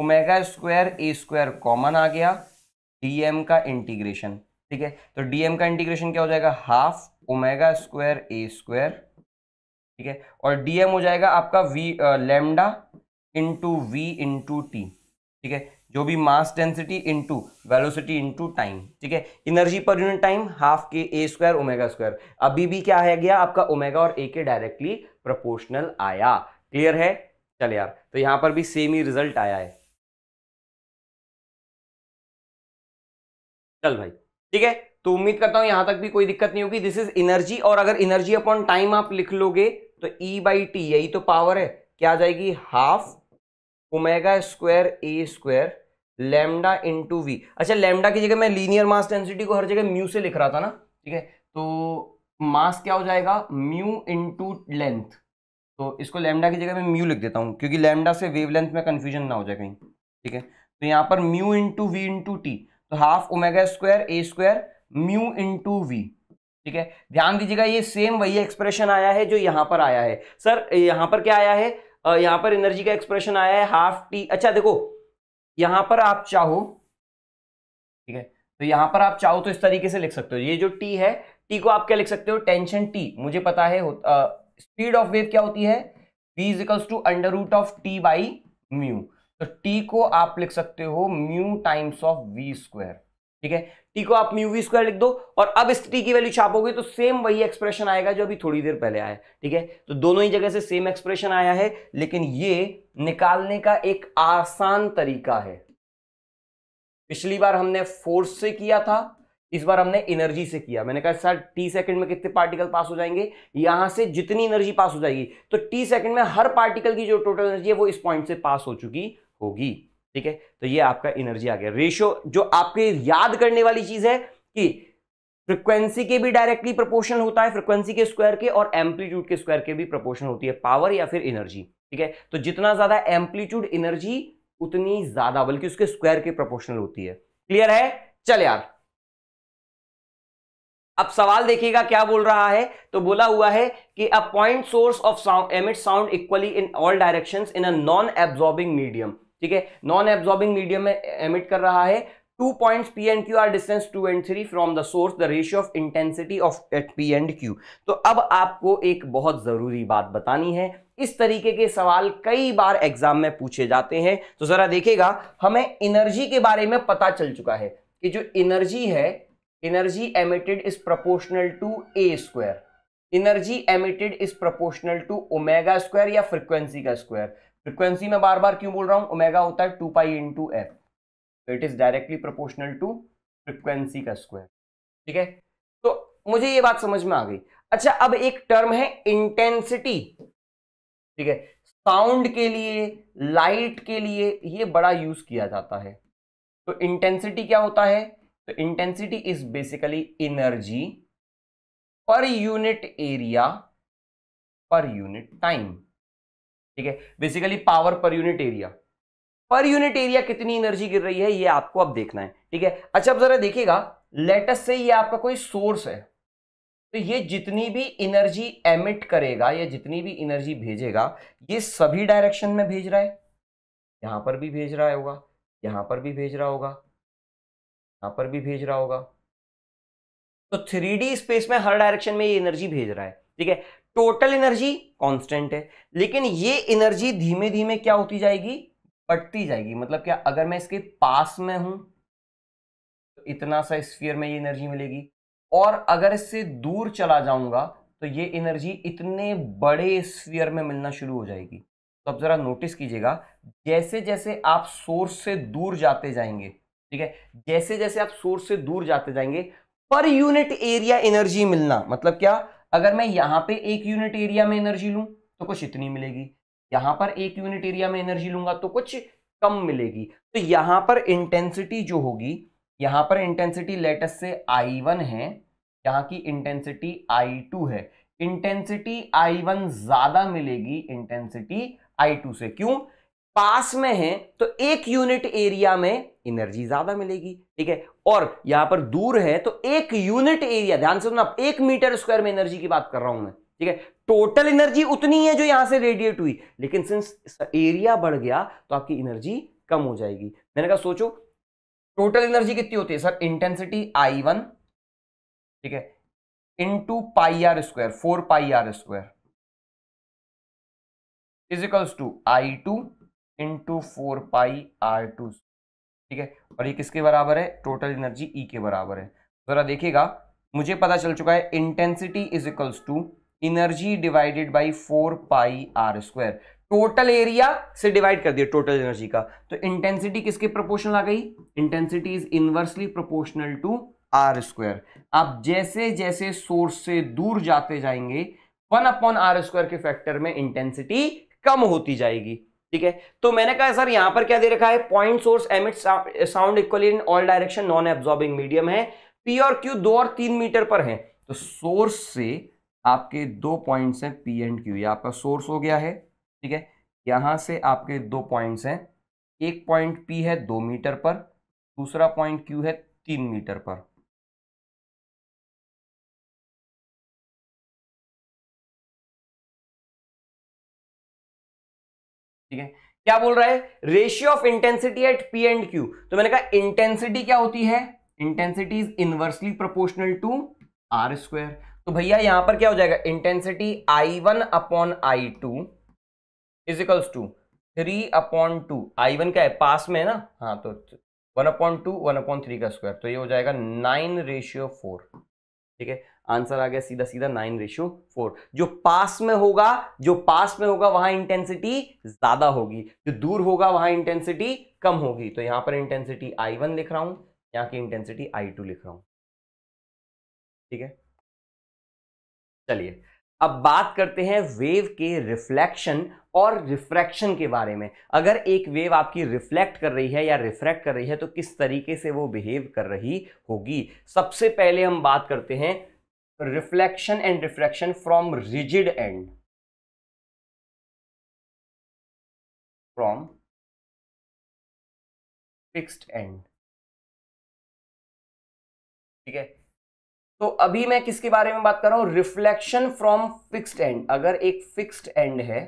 omega square A square common आ गया डीएम का इंटीग्रेशन ठीक है तो डीएम का इंटीग्रेशन क्या हो जाएगा half omega square A square ठीक है और डीएम हो जाएगा आपका V lambda into V into T ठीक है जो भी mass density into velocity into time ठीक है इनर्जी पर unit time half K A square omega square अभी भी क्या है गया आपका ओमेगा और ए के डायरेक्टली प्रोपोर्शनल आया क्लियर है चल यार तो यहां पर भी सेम ही रिजल्ट आया है चल भाई ठीक है तो उम्मीद करता हूं यहां तक भी कोई दिक्कत नहीं होगी दिस इज एनर्जी और अगर एनर्जी अपॉन टाइम आप लिख लोगे तो ई बाई टी यही तो पावर है क्या आ जाएगी half omega square A square lambda to V अच्छा लेमडा की जगह मैं लीनियर मास डेंसिटी को हर जगह म्यू से लिख रहा था ना ठीक है तो मास क्या हो जाएगा म्यू इंटू लेंथ तो इसको लेमडा की जगह मैं म्यू लिख देता हूँ क्योंकि लेमडा से वेवलेंथ में कन्फ्यूजन ना हो जाए कहीं ठीक है तो यहाँ पर mu into V into T तो half omega square A square mu to V ठीक है ध्यान दीजिएगा ये सेम वही एक्सप्रेशन आया है जो यहां पर आया है सर यहां पर क्या आया है यहां पर एनर्जी का एक्सप्रेशन आया है हाफ टी अच्छा देखो यहां पर आप चाहो ठीक है तो यहां पर आप चाहो तो इस तरीके से लिख सकते हो ये जो टी है टी को आप क्या लिख सकते हो टेंशन टी मुझे पता है स्पीड ऑफ वेव क्या होती है B is equals to under root of T by mu तो टी को आप लिख सकते हो mu times of V square ठीक है टी को आप म्यू वी स्क्वायर लिख दो और अब इस टी की वैल्यू छापोगे तो सेम वही एक्सप्रेशन आएगा जो अभी थोड़ी देर पहले आया ठीक है तो दोनों ही जगह से सेम एक्सप्रेशन आया है लेकिन ये निकालने का एक आसान तरीका है पिछली बार हमने फोर्स से किया था इस बार हमने एनर्जी से किया मैंने कहा सर टी सेकंड में कितने पार्टिकल पास हो जाएंगे यहां से जितनी एनर्जी पास हो जाएगी तो टी सेकंड में हर पार्टिकल की जो टोटल एनर्जी है वो इस पॉइंट से पास हो चुकी होगी ठीक है तो ये आपका एनर्जी आ गया रेशियो जो आपके याद करने वाली चीज है कि फ्रीक्वेंसी के भी डायरेक्टली प्रोपोर्शनल होता है फ्रीक्वेंसी के स्क्वायर के और एम्पलीट्यूड के स्क्वायर के भी प्रोपोर्शनल होती है पावर या फिर एनर्जी ठीक है तो जितना ज्यादा एम्पलीट्यूड एनर्जी उतनी ज्यादा बल्कि उसके स्क्वायर के प्रोपोर्शनल होती है क्लियर है चल यार अब सवाल देखिएगा क्या बोल रहा है तो बोला हुआ है कि a point source of sound emit sound equally in all directions in a non absorbing medium ठीक है नॉन एब्जॉर्बिंग मीडियम में एमिट कर रहा है two point P and Q are distance two and three from the source the ratio of intensity of at P and Q तो अब आपको एक बहुत ज़रूरी बात बतानी है इस तरीके के सवाल कई बार एग्जाम में पूछे जाते हैं तो ज़रा देखेगा हमें एनर्जी के बारे में पता चल चुका है कि जो एनर्जी है energy emitted is proportional to A square energy emitted is proportional to omega square या फ्रिक्वेंसी का स्क्वायर फ्रिक्वेंसी में बार बार क्यों बोल रहा हूं ओमेगा होता है टू पाई इंटू एफ तो it is directly proportional to frequency का स्क्वायर ठीक है तो मुझे ये बात समझ में आ गई अच्छा अब एक टर्म है इंटेंसिटी ठीक है साउंड के लिए लाइट के लिए ये बड़ा यूज किया जाता है तो इंटेंसिटी क्या होता है तो intensity is basically energy per unit area per unit time ठीक है basically power per unit area per unit area कितनी एनर्जी गिर रही है ये आपको अब देखना है ठीक है अच्छा अब जरा देखिएगा लेटेस्ट से ये आपका कोई सोर्स है तो ये जितनी भी एनर्जी एमिट करेगा या जितनी भी एनर्जी भेजेगा ये सभी डायरेक्शन में भेज रहा है यहां पर भी भेज रहा होगा यहां पर भी भेज रहा होगा यहां पर भी भेज रहा होगा तो थ्री स्पेस में हर डायरेक्शन में ये एनर्जी भेज रहा है ठीक है टोटल एनर्जी कांस्टेंट है लेकिन ये एनर्जी धीमे धीमे क्या होती जाएगी बढ़ती जाएगी मतलब क्या अगर मैं इसके पास में हूं तो इतना सा स्फीयर में ये एनर्जी मिलेगी और अगर इससे दूर चला जाऊंगा तो ये एनर्जी इतने बड़े स्फीयर में मिलना शुरू हो जाएगी तो अब ज़रा नोटिस कीजिएगा जैसे जैसे आप सोर्स से दूर जाते जाएंगे ठीक है जैसे जैसे आप सोर्स से दूर जाते जाएंगे पर यूनिट एरिया एनर्जी मिलना मतलब क्या अगर मैं यहाँ पे एक यूनिट एरिया में एनर्जी लूँ तो कुछ इतनी मिलेगी यहाँ पर एक यूनिट एरिया में एनर्जी लूंगा तो कुछ कम मिलेगी तो यहाँ पर इंटेंसिटी जो होगी यहाँ पर intensity let's say I one है यहाँ की इंटेंसिटी आई टू है इंटेंसिटी आई वन ज्यादा मिलेगी इंटेंसिटी आई टू से क्यों पास में है तो एक यूनिट एरिया में एनर्जी ज्यादा मिलेगी ठीक है और यहां पर दूर है तो एक यूनिट एरिया ध्यान से सुनना एक मीटर स्क्वायर में एनर्जी की बात कर रहा हूं मैं ठीक है टोटल एनर्जी उतनी है जो यहां से रेडिएट हुई लेकिन सिंस एरिया बढ़ गया तो आपकी एनर्जी कम हो जाएगी मैंने कहा सोचो टोटल एनर्जी कितनी होती है सर इंटेंसिटी आई वन ठीक है into pi are square four pi are square equals to I two into four pi R two ठीक है और ये किसके बराबर है टोटल एनर्जी ई के बराबर है ज़रा देखिएगा मुझे पता चल चुका है intensity is equals to energy divided by four pi are square total area से डिवाइड कर दिया टोटल एनर्जी का तो इंटेंसिटी किसके प्रोपोर्शनल आ गई intensity is inversely proportional to R square आप जैसे जैसे सोर्स से दूर जाते जाएंगे वन अपॉन आर स्क्वायर के फैक्टर में इंटेंसिटी कम होती जाएगी ठीक है तो मैंने कहा सर यहां पर क्या दे रखा है point source emit sound equal in all direction non absorbing medium है पी और क्यू दो और तीन मीटर पर है तो सोर्स से आपके दो पॉइंट्स हैं पी एंड क्यू ये आपका सोर्स हो गया है ठीक है यहां से आपके दो पॉइंट्स हैं एक पॉइंट पी है दो मीटर पर दूसरा पॉइंट क्यू है तीन मीटर पर ठीक है क्या बोल रहा है ratio of intensity at P and Q तो मैंने कहा इंटेंसिटी क्या होती है intensity is inversely proportional to R square तो भैया यहां पर क्या हो जाएगा intensity I one upon I two equals to three upon two I one क्या है पास में है ना हाँ तो one upon two one upon three का स्क्वायर तो ये हो जाएगा नाइन रेशियो फोर ठीक है आंसर आ गया सीधा सीधा नाइन रेशियो फोर जो पास में होगा जो पास में होगा वहां इंटेंसिटी ज्यादा होगी जो दूर होगा वहां इंटेंसिटी कम होगी तो यहां पर इंटेंसिटी आई वन लिख रहा हूं यहाँ की इंटेंसिटी आई टू लिख रहा हूं ठीक है चलिए अब बात करते हैं वेव के रिफ्लेक्शन और रिफ्रैक्शन के बारे में अगर एक वेव आपकी रिफ्लेक्ट कर रही है या रिफ्रैक्ट कर रही है तो किस तरीके से वो बिहेव कर रही होगी सबसे पहले हम बात करते हैं reflection and refraction from rigid end from fixed end ठीक है तो अभी मैं किसके बारे में बात कर रहा हूं रिफ्लेक्शन फ्रॉम फिक्स्ड एंड अगर एक फिक्स्ड एंड है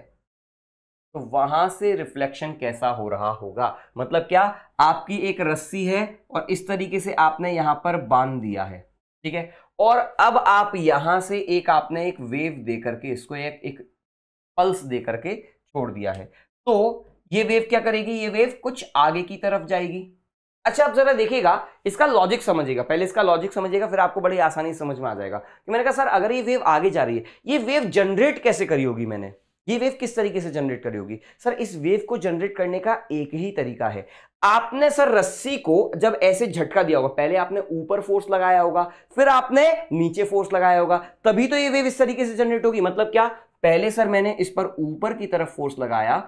तो वहां से रिफ्लेक्शन कैसा हो रहा होगा मतलब क्या आपकी एक रस्सी है और इस तरीके से आपने यहां पर बांध दिया है ठीक है और अब आप यहां से एक आपने एक वेव दे करके इसको एक एक पल्स दे करके छोड़ दिया है तो ये वेव क्या करेगी ये वेव कुछ आगे की तरफ जाएगी अच्छा आप जरा देखिएगा इसका लॉजिक समझिएगा पहले इसका लॉजिक समझिएगा फिर आपको बड़ी आसानी समझ में आ जाएगा कि मैंने कहा सर अगर ये वेव आगे जा रही है ये वेव जनरेट कैसे करी होगी मैंने ये वेव किस तरीके से जनरेट करी होगी सर इस वेव को जनरेट करने का एक ही तरीका है आपने सर रस्सी को जब ऐसे झटका दिया होगा पहले आपने ऊपर फोर्स लगाया होगा फिर आपने नीचे फोर्स लगाया होगा तभी तो ये वेव इस तरीके से जनरेट होगी मतलब क्या पहले सर मैंने इस पर ऊपर की तरफ फोर्स लगाया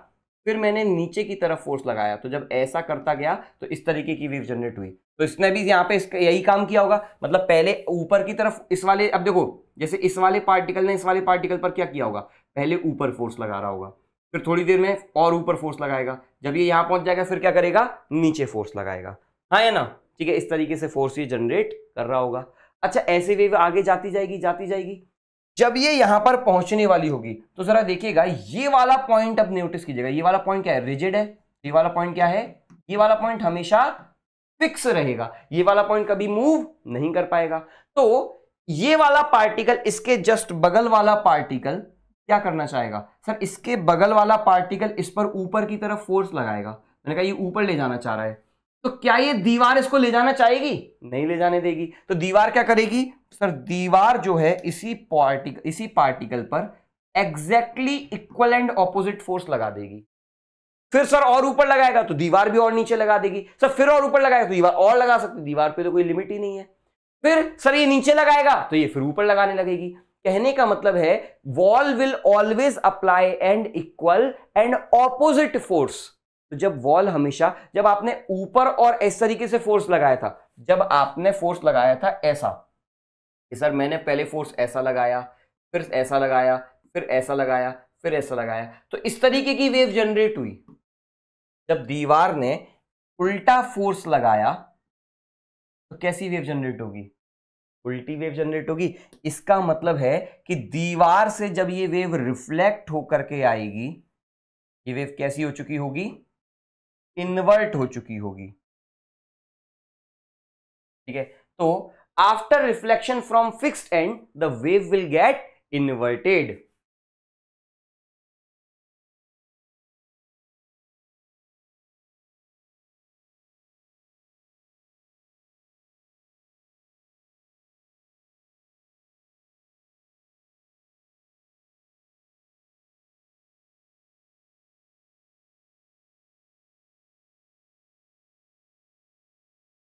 फिर मैंने नीचे की तरफ फोर्स लगाया तो जब ऐसा करता गया तो इस तरीके की वेव जनरेट हुई तो इसने भी यहाँ पे यही काम किया होगा मतलब पहले ऊपर की तरफ इस वाले अब देखो जैसे इस वाले पार्टिकल ने इस वाले पार्टिकल पर क्या किया होगा पहले ऊपर फोर्स लगा रहा होगा फिर थोड़ी देर में और ऊपर फोर्स लगाएगा जब ये यहाँ पहुँच जाएगा फिर क्या करेगा नीचे फोर्स लगाएगा हाँ या ना ठीक है इस तरीके से फोर्स ये जनरेट कर रहा होगा अच्छा ऐसे वेव आगे जाती जाएगी जाती जाएगी जब ये यहां पर पहुंचने वाली होगी तो जरा देखिएगा ये वाला पॉइंट अब नोटिस कीजिएगा ये वाला पॉइंट क्या है रिजिड है ये वाला पॉइंट क्या है ये वाला पॉइंट हमेशा फिक्स रहेगा ये वाला पॉइंट कभी मूव नहीं कर पाएगा तो ये वाला पार्टिकल इसके जस्ट बगल वाला पार्टिकल क्या करना चाहेगा सर इसके बगल वाला पार्टिकल इस पर ऊपर की तरफ फोर्स लगाएगा मैंने कहा ये ऊपर ले जाना चाह रहा है तो क्या ये दीवार इसको ले जाना चाहेगी नहीं ले जाने देगी तो दीवार क्या करेगी सर दीवार जो है इसी पार्टिकल इसी पार्टिकल पर exactly equal and opposite force लगा देगी फिर सर और ऊपर लगाएगा तो दीवार भी और नीचे लगा देगी सर फिर और ऊपर लगाएगा तो दीवार और लगा सकती दीवार पे तो कोई लिमिट ही नहीं है फिर सर ये नीचे लगाएगा तो ये फिर ऊपर लगाने लगेगी कहने का मतलब है wall will always apply and equal and opposite force तो जब वॉल हमेशा जब आपने ऊपर और इस तरीके से फोर्स लगाया था जब आपने फोर्स लगाया था ऐसा कि सर मैंने पहले फोर्स ऐसा लगाया फिर ऐसा लगाया फिर ऐसा लगाया फिर ऐसा लगाया तो इस तरीके की वेव जनरेट हुई जब दीवार ने उल्टा फोर्स लगाया तो कैसी वेव जनरेट होगी उल्टी वेव जनरेट होगी इसका मतलब है कि दीवार से जब ये वेव रिफ्लेक्ट होकर के आएगी ये वेव कैसी हो चुकी होगी इन्वर्ट हो चुकी होगी ठीक है तो after reflection from fixed end the wave will get inverted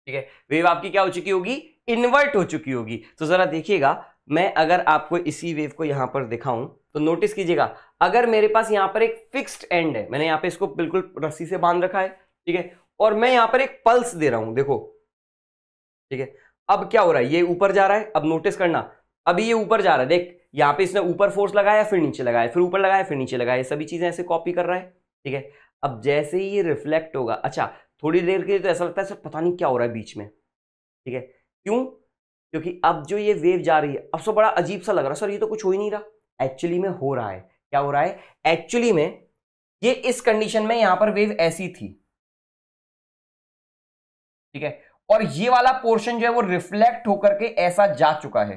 ठीक है वेव आपकी क्या हो चुकी होगी इन्वर्ट हो चुकी होगी तो ज़रा देखिएगा मैं अगर आपको इसी वेव को यहां पर दिखाऊं तो नोटिस कीजिएगा अगर मेरे पास यहां पर एक फिक्स्ड एंड है मैंने यहां पे इसको बिल्कुल रस्सी से बांध रखा है ठीक है और मैं यहां पर एक पल्स दे रहा हूं देखो ठीक है अब क्या हो रहा है ये ऊपर जा रहा है अब नोटिस करना अभी ये ऊपर जा रहा है देख यहां पे इसने ऊपर फोर्स लगाया फिर नीचे लगाया फिर ऊपर लगाया फिर नीचे लगाया सभी चीज़ें ऐसे कॉपी कर रहा है ठीक है अब जैसे ही ये रिफ्लेक्ट होगा अच्छा थोड़ी देर के लिए तो ऐसा लगता है सर पता नहीं क्या हो रहा है बीच में ठीक है क्यों क्योंकि अब जो ये वेव जा रही है अब सो बड़ा अजीब सा लग रहा है सर ये तो कुछ हो ही नहीं रहा एक्चुअली में हो रहा है क्या हो रहा है एक्चुअली में ये इस कंडीशन में यहां पर वेव ऐसी थी ठीक है और ये वाला पोर्शन जो है वो रिफ्लेक्ट होकर के ऐसा जा चुका है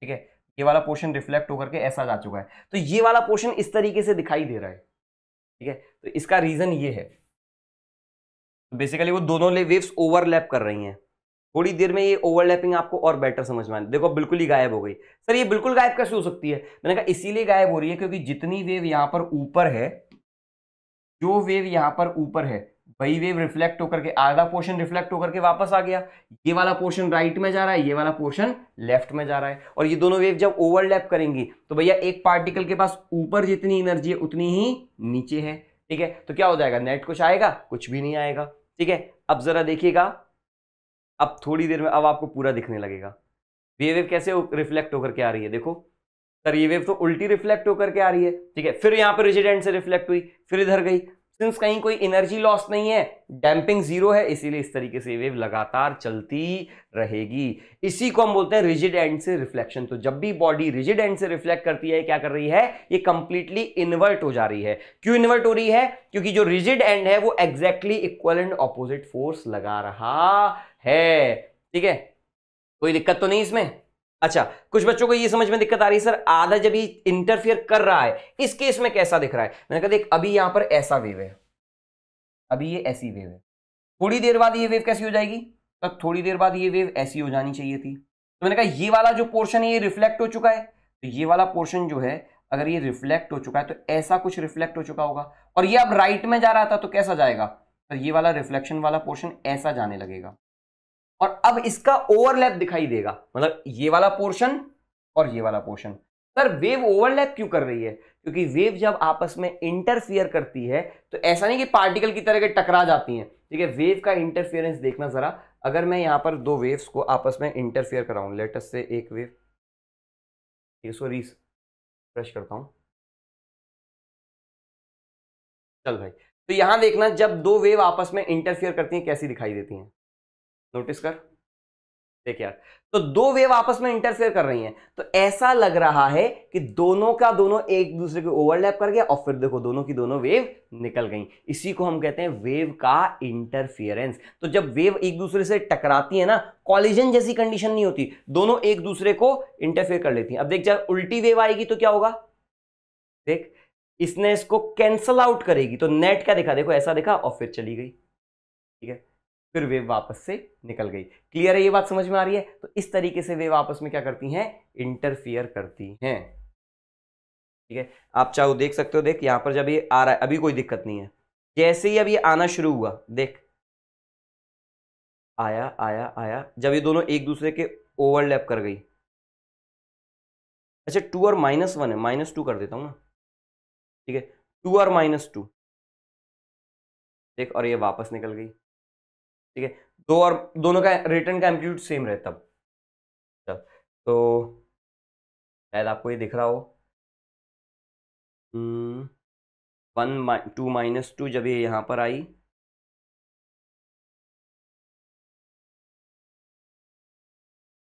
ठीक है ये वाला पोर्शन रिफ्लेक्ट होकर के ऐसा जा चुका है तो ये वाला पोर्शन इस तरीके से दिखाई दे रहा है ठीक है तो इसका रीजन ये है बेसिकली वो दोनों वेव्स ओवरलैप कर रही हैं थोड़ी देर में ये ओवरलैपिंग आपको और बेटर समझ में आए देखो बिल्कुल ही गायब हो गई सर ये बिल्कुल गायब कैसे हो सकती है मैंने कहा इसीलिए गायब हो रही है क्योंकि जितनी वेव यहाँ पर ऊपर है जो वेव यहाँ पर ऊपर है वही वेव रिफ्लेक्ट होकर के आधा पोर्शन रिफ्लेक्ट होकर के वापस आ गया ये वाला पोर्शन राइट में जा रहा है ये वाला पोर्शन लेफ्ट में जा रहा है और ये दोनों वेव जब ओवरलैप करेंगी तो भैया एक पार्टिकल के पास ऊपर जितनी एनर्जी है उतनी ही नीचे है ठीक है तो क्या हो जाएगा नेट कुछ आएगा कुछ भी नहीं आएगा ठीक है अब ज़रा देखिएगा अब थोड़ी देर में अब आपको पूरा दिखने लगेगा ये वेव कैसे रिफ्लेक्ट होकर के आ रही है देखो सर ये वेव तो उल्टी रिफ्लेक्ट होकर के आ रही है ठीक है फिर यहाँ पर रिजिडेंट से रिफ्लेक्ट हुई फिर इधर गई सिंस कहीं कोई एनर्जी लॉस नहीं है डैम्पिंग जीरो है इसीलिए इस तरीके से वेव लगातार चलती रहेगी इसी को हम बोलते हैं रिजिड एंड से रिफ्लेक्शन तो जब भी बॉडी रिजिड एंड से रिफ्लेक्ट करती है क्या कर रही है ये कंप्लीटली इन्वर्ट हो जा रही है क्यों इन्वर्ट हो रही है क्योंकि जो रिजिड एंड है वो exactly equal and opposite force लगा रहा है ठीक है कोई दिक्कत तो नहीं इसमें अच्छा कुछ बच्चों को ये समझ में दिक्कत आ रही है सर आधा जब ये इंटरफियर कर रहा है इस केस में कैसा दिख रहा है मैंने कहा देख अभी यहां पर ऐसा वेव है अभी ये ऐसी वेव है थोड़ी देर बाद ये वेव कैसी हो जाएगी तब तो थोड़ी देर बाद ये वेव ऐसी हो जानी चाहिए थी तो मैंने कहा ये वाला जो पोर्शन है ये रिफ्लेक्ट हो चुका है तो ये वाला पोर्शन जो है अगर ये रिफ्लेक्ट हो चुका है तो ऐसा कुछ रिफ्लेक्ट हो चुका होगा और ये अब राइट में जा रहा था तो कैसा जाएगा तो ये वाला रिफ्लेक्शन वाला पोर्शन ऐसा जाने लगेगा और अब इसका ओवरलैप दिखाई देगा मतलब ये वाला पोर्शन और ये वाला पोर्शन सर वेव ओवरलैप क्यों कर रही है क्योंकि वेव जब आपस में इंटरफियर करती है तो ऐसा नहीं कि पार्टिकल की तरह के टकरा जाती हैं ठीक है वेव का इंटरफियरेंस देखना ज़रा अगर मैं यहां पर दो वेव्स को आपस में इंटरफियर कराऊं लेटेस्ट से एक वेव सॉरी ब्रश करता हूँ चल भाई तो यहां देखना जब दो वेव आपस में इंटरफियर करती हैं कैसी दिखाई देती हैं नोटिस कर देख यार तो दो वेव आपस में इंटरफेयर कर रही हैं तो ऐसा लग रहा है कि दोनों का दोनों एक दूसरे को ओवरलैप कर गया और फिर देखो दोनों की दोनों वेव निकल गई इसी को हम कहते हैं वेव का इंटरफेरेंस तो जब वेव एक दूसरे से टकराती है ना कॉलिजन जैसी कंडीशन नहीं होती दोनों एक दूसरे को इंटरफेयर कर लेती है अब देख जब उल्टी वेव आएगी तो क्या होगा देख इसने इसको कैंसल आउट करेगी तो नेट क्या देखा देखो ऐसा देखा और फिर चली गई ठीक है फिर वेव वापस से निकल गई क्लियर है ये बात समझ में आ रही है तो इस तरीके से वेव आपस में क्या करती हैं इंटरफियर करती हैं ठीक है आप चाहो देख सकते हो देख यहां पर जब ये आ रहा है अभी कोई दिक्कत नहीं है जैसे ही अब ये आना शुरू हुआ देख आया आया आया जब ये दोनों एक दूसरे के ओवरलैप कर गई अच्छा टू और माइनस वन है माइनस टू कर देता हूं ना ठीक है टू और माइनस टू देख और ये वापस निकल गई ठीक है दो और दोनों का रिटर्न का एम्पलीट्यूड सेम रहे तब तो शायद आपको ये दिख रहा हो वन टू माइनस टू जब ये यहाँ पर आई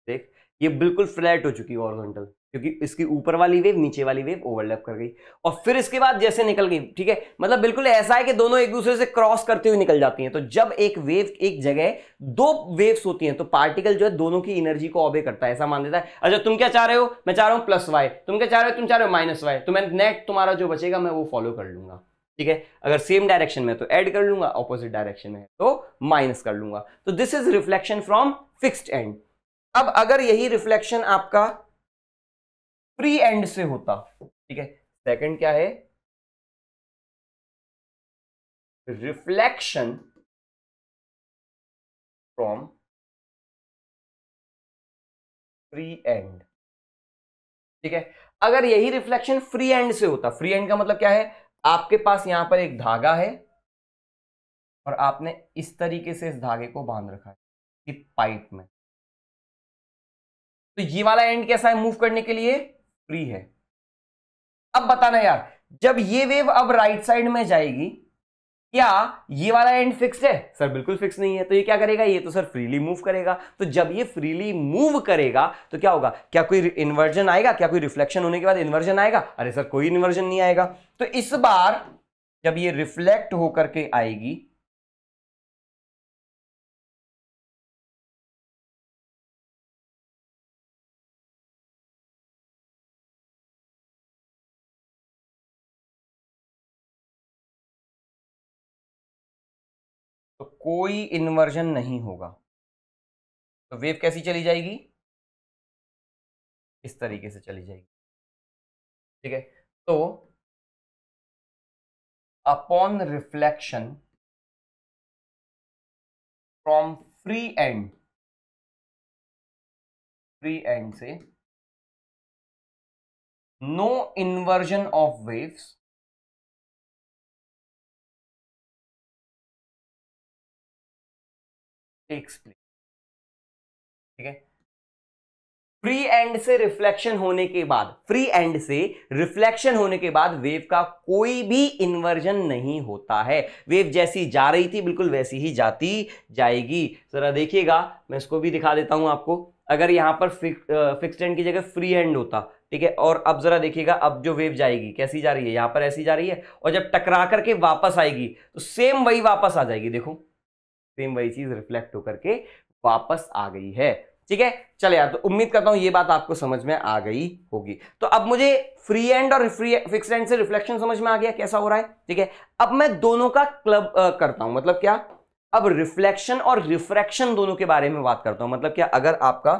देख ये बिल्कुल फ्लैट हो चुकी है ऑर्गेंटल क्योंकि इसकी ऊपर वाली वेव नीचे वाली वेव ओवरलैप कर गई और फिर इसके बाद जैसे निकल गई ठीक है मतलब बिल्कुल ऐसा है कि दोनों एक दूसरे से क्रॉस करते हुए निकल जाती हैं तो जब एक वेव एक जगह दो वेव्स होती हैं तो पार्टिकल जो है दोनों की एनर्जी को ऑबे करता है ऐसा मान देता है अच्छा तुम क्या चाह रहे हो मैं चाह रहा हूँ प्लस वाई तुम क्या चाह रहे हो तुम चाह रहे हो माइनस वाई तो मैं नेट तुम्हारा जो बचेगा मैं वो फॉलो कर लूंगा ठीक है अगर सेम डायरेक्शन में तो ऐड कर लूंगा ऑपोजिट डायरेक्शन में तो माइनस कर लूंगा तो this is reflection from fixed end अब अगर यही रिफ्लेक्शन आपका फ्री एंड से होता ठीक है सेकंड क्या है रिफ्लेक्शन फ्रॉम फ्री एंड ठीक है अगर यही रिफ्लेक्शन फ्री एंड से होता फ्री एंड का मतलब क्या है आपके पास यहां पर एक धागा है और आपने इस तरीके से इस धागे को बांध रखा है कि पाइप में तो ये वाला एंड कैसा है मूव करने के लिए फ्री है अब बताना यार जब ये वेव अब राइट साइड में जाएगी क्या ये वाला एंड फिक्स है सर बिल्कुल फिक्स नहीं है तो ये क्या करेगा ये तो सर फ्रीली मूव करेगा तो जब ये फ्रीली मूव करेगा तो क्या होगा क्या कोई इन्वर्जन आएगा क्या कोई रिफ्लेक्शन होने के बाद इन्वर्जन आएगा अरे सर कोई इन्वर्जन नहीं आएगा तो इस बार जब ये रिफ्लेक्ट होकर के आएगी कोई इन्वर्जन नहीं होगा तो वेव कैसी चली जाएगी इस तरीके से चली जाएगी ठीक है तो upon reflection from free end free end से no inversion of waves takes place ठीक है फ्री एंड से रिफ्लेक्शन होने के बाद फ्री एंड से रिफ्लेक्शन होने के बाद वेव का कोई भी इन्वर्जन नहीं होता है वेव जैसी जा रही थी बिल्कुल वैसी ही जाती जाएगी जरा देखिएगा मैं इसको भी दिखा देता हूं आपको अगर यहां पर फिक्स एंड की जगह फ्री एंड होता ठीक है और अब जरा देखिएगा अब जो वेव जाएगी कैसी जा रही है यहां पर ऐसी जा रही है और जब टकरा करके वापस आएगी तो सेम वही वापस आ जाएगी देखो सेम वही चीज रिफ्लेक्ट होकर के वापस आ गई है ठीक है चले यार तो उम्मीद करता हूं ये बात आपको समझ में आ गई होगी तो अब मुझे फ्री एंड और फिक्स एंड से रिफ्लेक्शन समझ में आ गया कैसा हो रहा है ठीक है अब मैं दोनों का क्लब आ, करता हूं मतलब क्या अब रिफ्लेक्शन और रिफ्रैक्शन दोनों के बारे में बात करता हूं मतलब क्या अगर आपका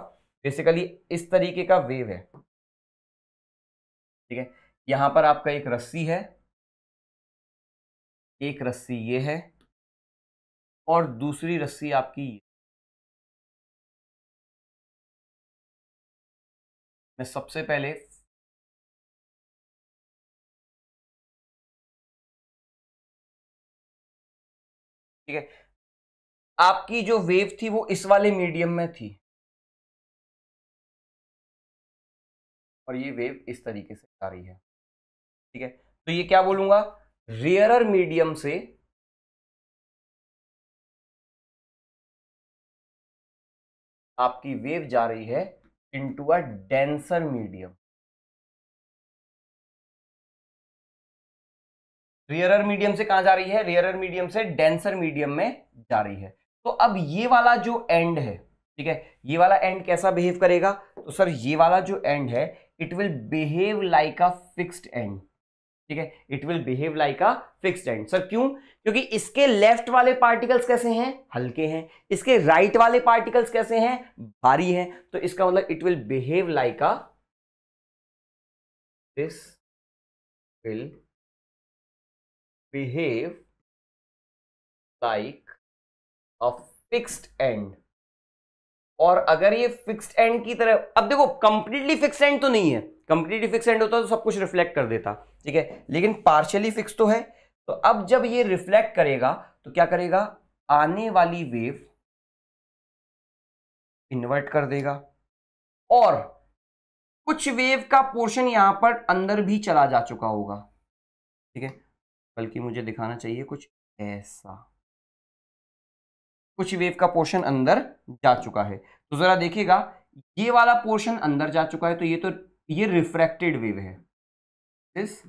बेसिकली इस तरीके का वेव है ठीक है यहां पर आपका एक रस्सी है एक रस्सी ये है और दूसरी रस्सी आपकी ये मैं सबसे पहले ठीक है आपकी जो वेव थी वो इस वाले मीडियम में थी और ये वेव इस तरीके से आ रही है ठीक है तो ये क्या बोलूंगा रेयरर मीडियम से आपकी वेव जा रही है into a denser medium rarer medium से कहां जा रही है रियरर मीडियम से डेंसर मीडियम में जा रही है तो अब ये वाला जो एंड है ठीक है ये वाला एंड कैसा बिहेव करेगा तो सर ये वाला जो एंड है it will behave like a fixed end ठीक है it will behave like a fix end sir क्यों क्योंकि इसके लेफ्ट वाले पार्टिकल्स कैसे हैं हल्के हैं इसके राइट right वाले पार्टिकल्स कैसे हैं भारी हैं तो इसका मतलब it will behave like a this will behave like a fixed end और अगर ये फिक्स्ड एंड की तरह अब देखो कंप्लीटली फिक्स्ड एंड तो नहीं है कंप्लीटली फिक्स एंड होता तो सब कुछ रिफ्लेक्ट कर देता ठीक है लेकिन पार्शियली फिक्स तो है तो अब जब ये रिफ्लेक्ट करेगा तो क्या करेगा आने वाली वेव इन्वर्ट कर देगा और कुछ वेव का पोर्शन यहां पर अंदर भी चला जा चुका होगा ठीक है बल्कि मुझे दिखाना चाहिए कुछ ऐसा कुछ वेव का पोर्शन अंदर जा चुका है तो जरा देखिएगा ये वाला पोर्शन अंदर जा चुका है तो ये तो ये रिफ्रैक्टेड वेव है this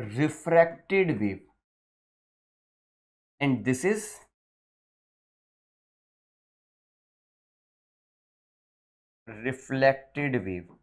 refracted wave and this is reflected wave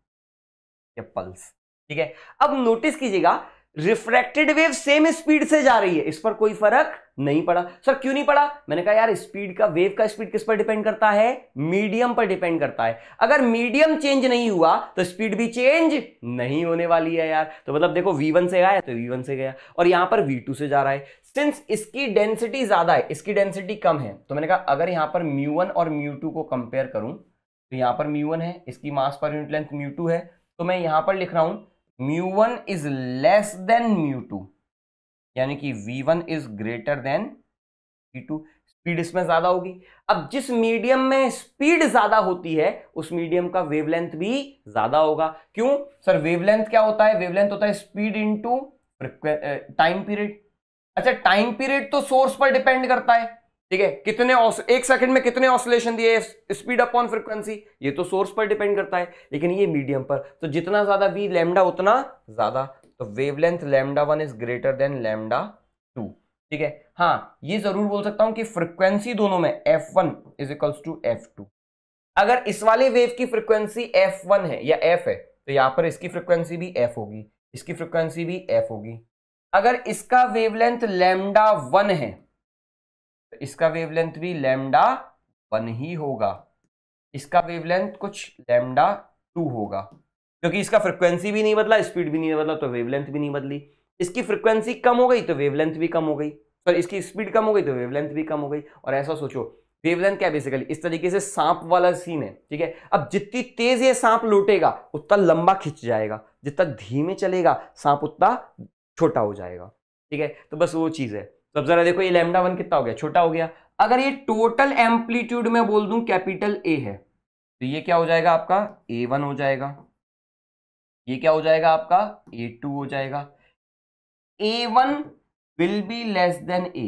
या पल्स ठीक है अब नोटिस कीजिएगा रिफ्रैक्टेड वेव सेम स्पीड से जा रही है इस पर कोई फर्क नहीं पड़ा सर क्यों नहीं पड़ा मैंने कहा यार स्पीड का वेव का स्पीड किस पर डिपेंड करता है मीडियम पर डिपेंड करता है अगर मीडियम चेंज नहीं हुआ तो स्पीड भी चेंज नहीं होने वाली है यार तो मतलब देखो v1 से गया तो v1 से गया और यहां पर v2 से जा रहा है सिंस इसकी डेंसिटी ज्यादा है इसकी डेंसिटी कम है तो मैंने कहा अगर यहां पर म्यू और म्यू को कंपेयर करूं तो यहां पर म्यू है इसकी मास पर यूनिट लेंथ म्यू है तो मैं यहां पर लिख रहा हूं mu one is less than mu two यानी कि V one is greater than V two speed इसमें ज्यादा होगी अब जिस मीडियम में स्पीड ज्यादा होती है उस मीडियम का वेवलेंथ भी ज्यादा होगा क्यों सर वेवलेंथ क्या होता है वेवलेंथ होता है स्पीड इनटू टाइम पीरियड अच्छा टाइम पीरियड तो सोर्स पर डिपेंड करता है ठीक है कितने एक सेकंड में कितने ऑसोलेशन दिए स्पीड अप ऑन फ्रिक्वेंसी ये तो सोर्स पर डिपेंड करता है लेकिन ये मीडियम पर तो जितना ज्यादा वी लेमडा उतना ज्यादा तो wavelength lambda one is greater than lambda two ठीक है हाँ ये जरूर बोल सकता हूं कि फ्रिक्वेंसी दोनों में F one is equals to F two अगर इस वाले वेव की फ्रिक्वेंसी एफ वन है या एफ है तो यहां पर इसकी फ्रिक्वेंसी भी एफ होगी इसकी फ्रिक्वेंसी भी एफ होगी अगर इसका वेवलेंथ लेमडा वन है तो इसका वेवलेंथ भी लेमडा वन ही होगा इसका वेवलेंथ कुछ लेमडा टू होगा क्योंकि इसका फ्रिक्वेंसी भी नहीं बदला स्पीड भी नहीं बदला तो वेवलेंथ भी नहीं बदली इसकी फ्रिक्वेंसी कम हो गई तो वेवलेंथ भी कम हो गई सॉरी इसकी स्पीड कम हो गई तो वेवलेंथ भी कम हो गई और ऐसा सोचो वेवलेंथ क्या बेसिकली इस तरीके से सांप वाला सीन है ठीक है अब जितनी तेज ये सांप लौटेगा उतना लंबा खिंच जाएगा जितना धीमे चलेगा सांप उतना छोटा हो जाएगा ठीक है तो बस वो चीज़ है तो अब जरा देखो ये लेमडा वन कितना हो गया छोटा हो गया अगर ये टोटल एम्पलीट्यूड में बोल दूं कैपिटल ए है तो ये क्या हो जाएगा आपका ए वन हो जाएगा ये क्या हो जाएगा आपका ए टू हो जाएगा A one will be less than A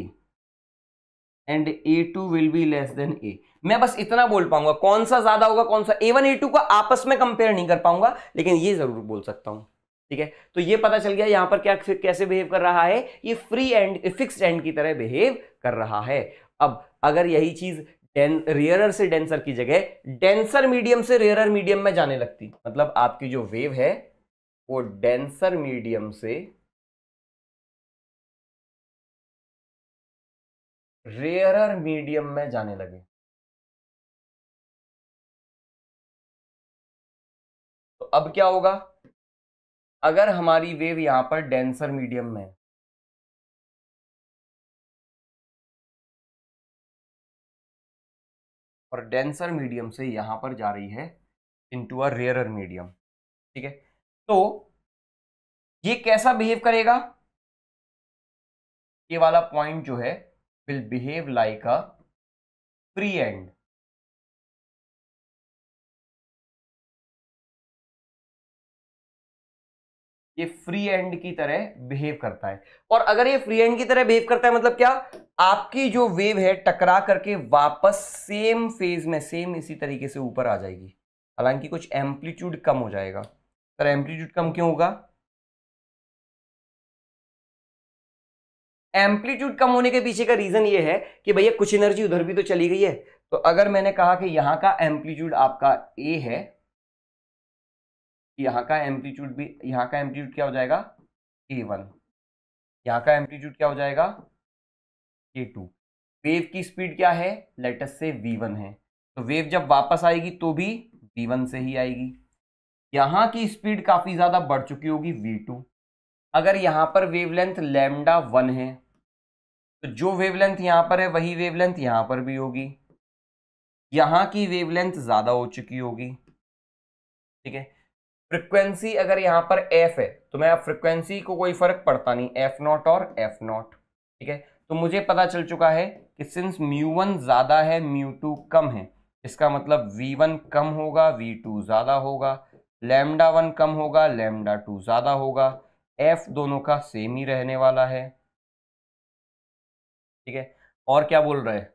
and A two will be less than A मैं बस इतना बोल पाऊंगा कौन सा ज्यादा होगा कौन सा ए वन ए टू को आपस में कंपेयर नहीं कर पाऊंगा लेकिन ये जरूर बोल सकता हूं ठीक है तो ये पता चल गया यहां पर क्या कैसे बिहेव कर रहा है ये फ्री एंड फिक्स एंड की तरह बिहेव कर रहा है अब अगर यही चीज रेयर से डेंसर की जगह डेंसर मीडियम से रेयर मीडियम में जाने लगती मतलब आपकी जो वेव है वो डेंसर मीडियम से रेयरर मीडियम में जाने लगे तो अब क्या होगा अगर हमारी वेव यहां पर डेंसर मीडियम में और डेंसर मीडियम से यहां पर जा रही है इनटू अ रेयरर मीडियम ठीक है तो ये कैसा बिहेव करेगा ये वाला पॉइंट जो है will behave like a free end ये फ्री एंड की तरह बिहेव करता है और अगर ये फ्री एंड की तरह बिहेव करता है मतलब क्या आपकी जो वेव है टकरा करके वापस सेम फेज में सेम इसी तरीके से ऊपर आ जाएगी हालांकि कुछ एम्पलीट्यूड कम हो जाएगा सर एम्पलीट्यूड कम क्यों होगा एम्पलीट्यूड कम होने के पीछे का रीजन ये है कि भैया कुछ एनर्जी उधर भी तो चली गई है तो अगर मैंने कहा कि यहां का एम्पलीट्यूड आपका ए है यहाँ का एम्पलीट्यूड भी यहाँ का एम्पलीट्यूड क्या हो जाएगा के वन यहाँ का एम्पलीट्यूड क्या हो जाएगा के टू वेव की स्पीड क्या है लेटस से वी वन है तो वेव जब वापस आएगी तो भी वी वन से ही आएगी यहाँ की स्पीड काफ़ी ज़्यादा बढ़ चुकी होगी वी टू अगर यहाँ पर वेव लेंथ लेमडा वन है तो जो वेव लेंथ यहाँ पर है वही वेव लेंथ यहाँ पर भी होगी यहाँ की वेव लेंथ ज़्यादा हो चुकी होगी ठीक है फ्रिक्वेंसी अगर यहाँ पर एफ है तो मैं फ्रिक्वेंसी को कोई फर्क पड़ता नहीं एफ नॉट और एफ नॉट ठीक है तो मुझे पता चल चुका है कि सिंस म्यू वन ज़्यादा है म्यू टू कम है इसका मतलब वी वन कम होगा वी टू ज़्यादा होगा लेमडा वन कम होगा लेमडा टू ज़्यादा होगा एफ दोनों का सेम ही रहने वाला है ठीक है और क्या बोल रहे हैं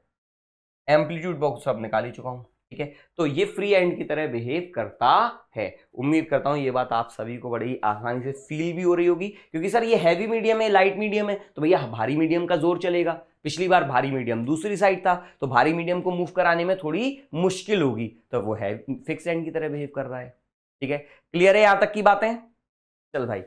एम्पलीट्यूड बॉक्स तो अब निकाल ही चुका हूँ ठीक है तो ये फ्री एंड की तरह बिहेव करता है उम्मीद करता हूँ ये बात आप सभी को बड़ी आसानी से फील भी हो रही होगी क्योंकि सर ये हैवी मीडियम है लाइट मीडियम है तो भैया भारी मीडियम का जोर चलेगा पिछली बार भारी मीडियम दूसरी साइड था तो भारी मीडियम को मूव कराने में थोड़ी मुश्किल होगी तो वो है फिक्स एंड की तरह बिहेव कर रहा है ठीक है क्लियर है यहां तक की बातें चल भाई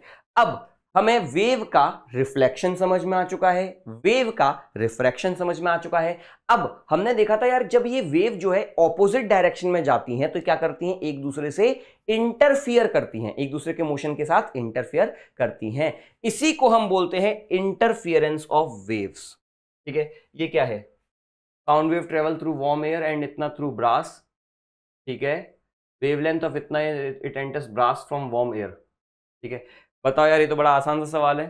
अब हमें वेव का रिफ्लेक्शन समझ में आ चुका है वेव का रिफ्रैक्शन समझ में आ चुका है अब हमने देखा था यार जब ये वेव जो है ऑपोजिट डायरेक्शन में जाती हैं तो क्या करती हैं एक दूसरे से इंटरफियर करती हैं एक दूसरे के मोशन के साथ इंटरफियर करती हैं इसी को हम बोलते हैं इंटरफियरेंस ऑफ वेव्स ठीक है ये क्या है sound wave travel through warm air and इतना थ्रू ब्रास ठीक है वेवलेंथ ऑफ इतना it enters brass from warm air ठीक है बताओ यार ये तो बड़ा आसान सा सवाल है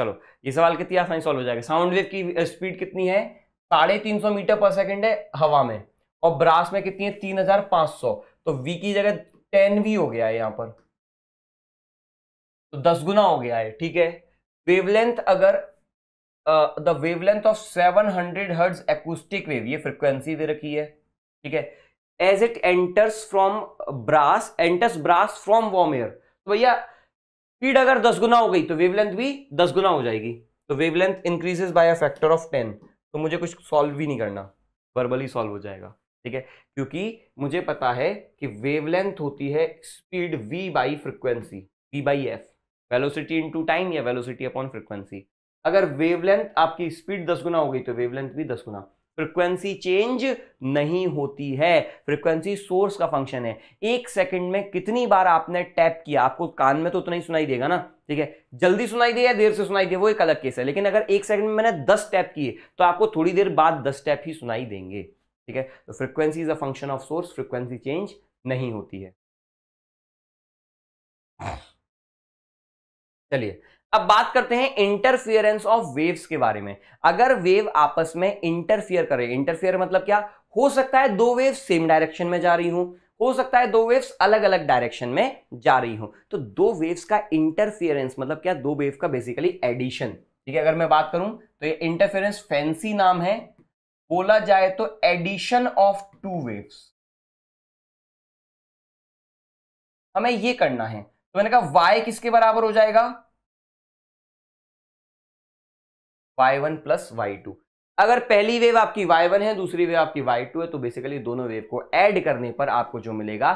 चलो ये सवाल कितनी आसानी सॉल्व हो जाएगा साउंड वेव की स्पीड कितनी है साढ़े तीन सौ मीटर पर सेकंड है हवा में और ब्रास में कितनी है तीन हजार पांच सौ तो वी की जगह टेन वी हो गया है यहां पर तो दस गुना हो गया है ठीक है वेवलेंथ अगर the wavelength of seven hundred hertz acoustic wave ये फ्रिक्वेंसी दे रखी है ठीक है as it enters from brass enters brass from warm air तो भैया स्पीड अगर दस गुना हो गई तो वेवलेंथ भी दस गुना हो जाएगी तो wavelength increases by a factor of ten तो मुझे कुछ सॉल्व भी नहीं करना वर्बली सॉल्व हो जाएगा ठीक है क्योंकि मुझे पता है कि वेवलेंथ होती है speed v by frequency v by F velocity to time या वेलोसिटी अपॉन फ्रिक्वेंसी अगर वेवलेंथ आपकी स्पीड दस गुना हो गई तो वेवलेंथ भी दस गुना फ्रीक्वेंसी चेंज नहीं होती है फ्रीक्वेंसी सोर्स का फंक्शन है एक सेकंड में कितनी बार आपने टैप किया आपको कान में तो उतना ही सुनाई देगा ना ठीक है जल्दी सुनाई दे या देर से सुनाई दे वो एक अलग केस है लेकिन अगर एक सेकंड में मैंने दस टैप किए तो आपको थोड़ी देर बाद दस टैप ही सुनाई देंगे ठीक है तो frequency is a function of source frequency change नहीं होती है चलिए अब बात करते हैं इंटरफियरेंस ऑफ वेव्स के बारे में अगर वेव आपस में इंटरफियर करे इंटरफियर मतलब क्या हो सकता है दो वेव सेम डायरेक्शन में जा रही हूं हो सकता है दो वेव्स अलग अलग डायरेक्शन में जा रही हूं तो दो वेव्स का इंटरफियरेंस मतलब क्या दो वेव का बेसिकली एडिशन ठीक है अगर मैं बात करूं तो ये इंटरफियरेंस फैंसी नाम है बोला जाए तो एडिशन ऑफ टू वेव्स हमें ये करना है तो मैंने कहा y किसके बराबर हो जाएगा Y one plus Y two अगर पहली वेव आपकी y1 है दूसरी वेव आपकी y2 है तो बेसिकली दोनों वेव को ऐड करने पर आपको जो मिलेगा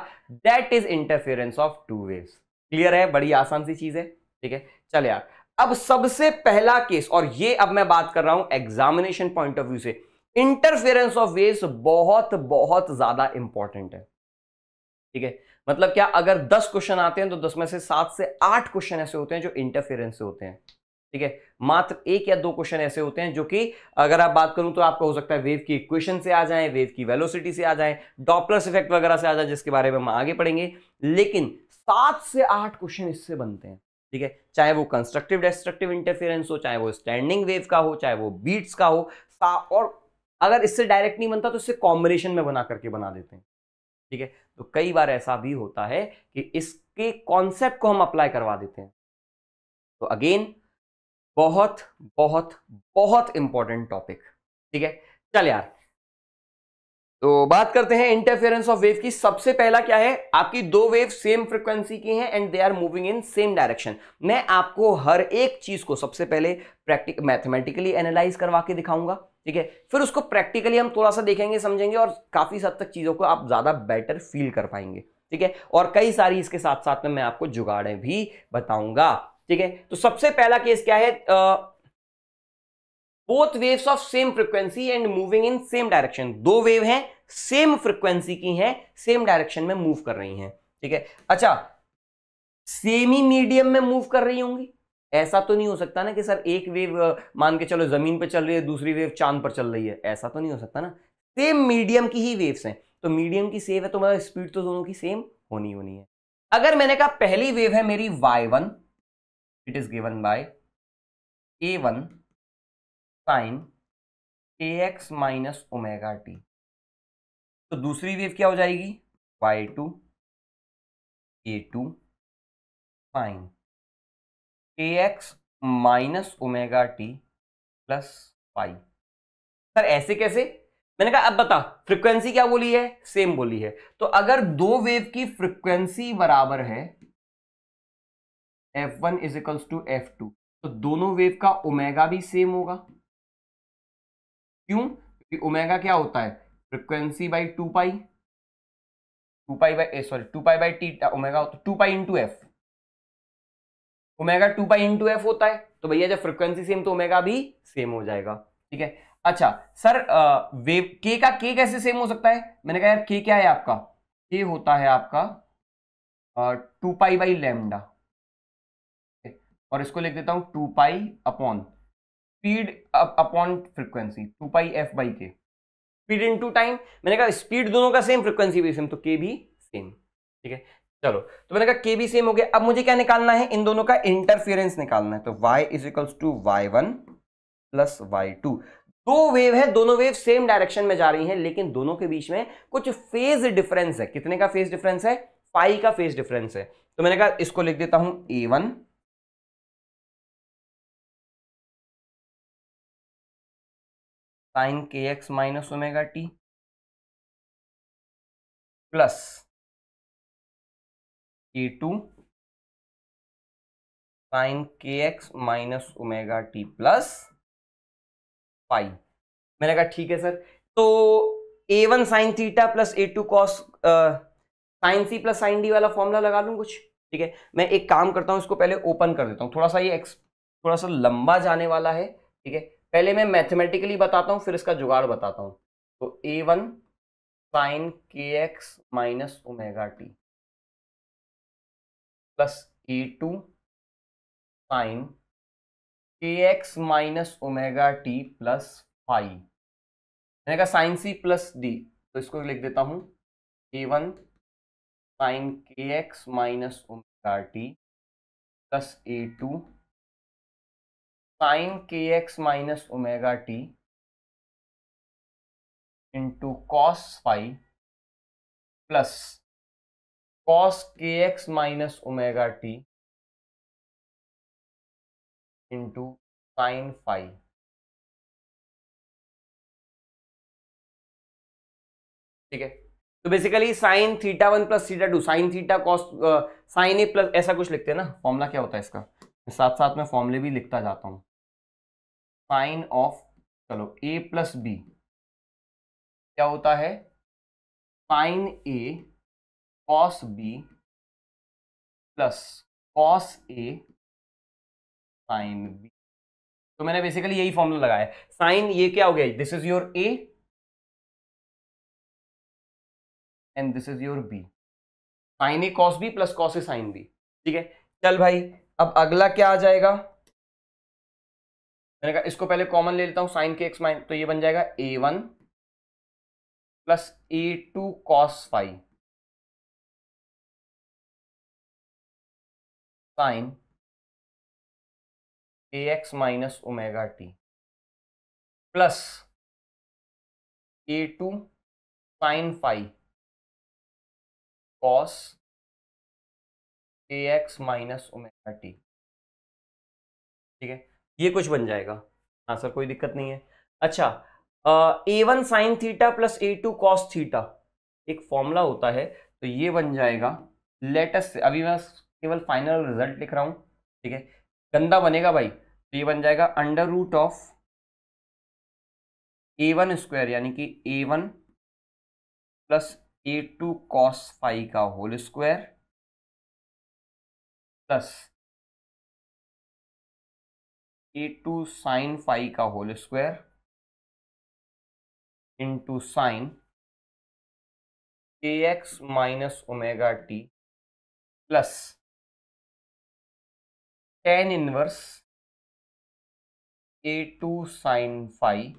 that is interference of two wave clear है बड़ी आसान सी चीज है ठीक है चले यार अब सबसे पहला केस और ये अब मैं बात कर रहा हूं एग्जामिनेशन पॉइंट ऑफ व्यू से इंटरफेरेंस ऑफ वेव्स बहुत बहुत ज्यादा इंपॉर्टेंट है ठीक है मतलब क्या अगर 10 क्वेश्चन आते हैं तो 10 में से सात से आठ क्वेश्चन ऐसे होते हैं जो इंटरफेरेंस से होते हैं ठीक है मात्र एक या दो क्वेश्चन ऐसे होते हैं जो कि अगर आप बात करूं तो आपका हो सकता है वेव की इक्वेशन से आ जाए वेव की वेलोसिटी से आ जाए डॉपलर्स इफेक्ट वगैरह से आ जाए जिसके बारे में हम आगे पढ़ेंगे लेकिन सात से आठ क्वेश्चन इससे बनते हैं ठीक है चाहे वो कंस्ट्रक्टिव डेस्ट्रक्टिव इंटरफेरेंस हो चाहे वो स्टैंडिंग वेव का हो चाहे वो बीट्स का हो और अगर इससे डायरेक्ट नहीं बनता तो इससे कॉम्बिनेशन में बना करके बना देते हैं ठीक है तो कई बार ऐसा भी होता है कि इसके कॉन्सेप्ट को हम अप्लाई करवा देते हैं तो अगेन बहुत बहुत बहुत इंपॉर्टेंट टॉपिक ठीक है चल यार तो बात करते हैं इंटरफेरेंस ऑफ वेव की सबसे पहला क्या है आपकी दो वेव सेम फ्रिक्वेंसी की हैं and they are moving in same direction मैं आपको हर एक चीज को सबसे पहले प्रैक्टिक मैथमेटिकली एनालाइज करवा के दिखाऊंगा ठीक है फिर उसको प्रैक्टिकली हम थोड़ा सा देखेंगे समझेंगे और काफी हद तक चीजों को आप ज्यादा बेटर फील कर पाएंगे ठीक है और कई सारी इसके साथ साथ में मैं आपको जुगाड़े भी बताऊंगा ठीक है तो सबसे पहला केस क्या है both waves of same frequency and moving in same direction दो वेव हैं सेम फ्रिक्वेंसी की हैं सेम डायरेक्शन में मूव कर रही हैं ठीक है अच्छा सेम ही मीडियम में मूव कर रही होंगी ऐसा तो नहीं हो सकता ना कि सर एक वेव मान के चलो जमीन पर चल रही है दूसरी वेव चांद पर चल रही है ऐसा तो नहीं हो सकता ना सेम मीडियम की ही वेव्स हैं तो मीडियम की सेव है तो मतलब स्पीड तो दोनों की सेम होनी होनी है अगर मैंने कहा पहली वेव है मेरी Y one it is given by A one sine A x minus omega T तो दूसरी वेव क्या हो जाएगी Y two A two sine A x minus omega T plus Y sir ऐसे कैसे मैंने कहा अब बता फ्रीक्वेंसी क्या बोली है सेम बोली है तो अगर दो वेव की फ्रीक्वेंसी बराबर है F one is equals to F two तो दोनों वेव का ओमेगा भी सेम होगा क्यों क्योंकि ओमेगा क्या होता है frequency by two pi two pi by sorry two pi by T omega two pi into F omega two pi into F होता है तो भैया जब फ्रिक्वेंसी सेम तो ओमेगा भी सेम हो जाएगा ठीक है अच्छा सर आ, वेव के का के कैसे सेम हो सकता है मैंने कहा यार के क्या है आपका के होता है आपका टू पाई बाई लेमडा और इसको लिख देता हूँ two pi upon speed upon frequency two pi F by K speed into time मैंने कहा स्पीड दोनों का सेम फ्रिक्वेंसी भी सेम तो के भी सेम ठीक है चलो तो मैंने कहा के भी सेम हो गया अब मुझे क्या निकालना है इन दोनों का इंटरफेरेंस निकालना है तो Y is equals to Y one plus Y two दो वेव है दोनों वेव सेम डायरेक्शन में जा रही हैं लेकिन दोनों के बीच में कुछ फेज डिफरेंस है कितने का फेज डिफरेंस है पाई का फेज डिफरेंस है तो मैंने कहा इसको लिख देता हूं ए वन साइन के x minus omega T plus K two sine के x minus omega T plus pi मैंने कहा ठीक है सर तो A one sine theta plus A two cos sine C plus sine D वाला formula लगा लूँ कुछ ठीक है मैं एक काम करता हूँ इसको पहले ओपन कर देता हूँ थोड़ा सा ये एक्स थोड़ा सा लंबा जाने वाला है ठीक है पहले मैं मैथमेटिकली बताता हूँ फिर इसका जुगाड़ बताता हूँ तो ए वन साइन के x minus omega T plus A two sine के x minus omega T plus phi मैंने कहा साइन सी प्लस डी तो इसको लिख देता हूँ ए वन साइन के x minus omega T plus A two sine के x minus omega T into cos phi plus cos K x minus omega T into sine phi ठीक है तो basically sine theta one plus theta two sine theta cos sine A plus ऐसा कुछ लिखते हैं ना formula क्या होता है इसका साथ साथ में फॉर्मूले भी लिखता जाता हूँ साइन ऑफ चलो ए प्लस बी क्या होता है sine A cos B plus cos A sine B तो मैंने बेसिकली यही फॉर्मूला लगाया साइन ये क्या हो गया this is your A and this is your B sine A cos B plus cos A sine B ठीक है चल भाई अब अगला क्या आ जाएगा मैंने कहा इसको पहले कॉमन ले लेता हूं साइन के एक्स माइन तो ये बन जाएगा A one plus A two cos phi sine A x minus omega T plus A two sine phi cos A x minus omega T ठीक है ये कुछ बन जाएगा हाँ सर कोई दिक्कत नहीं है अच्छा A one sine theta plus A two cos theta एक फॉर्मूला होता है तो ये बन जाएगा लेटेस्ट अभी मैं केवल फाइनल रिजल्ट लिख रहा हूँ ठीक है गंदा बनेगा भाई तो ये बन जाएगा under root of A one square यानी कि A one plus A two cos phi का whole square plus A two sine phi का whole square into sine A x minus omega T plus tan inverse A two sine phi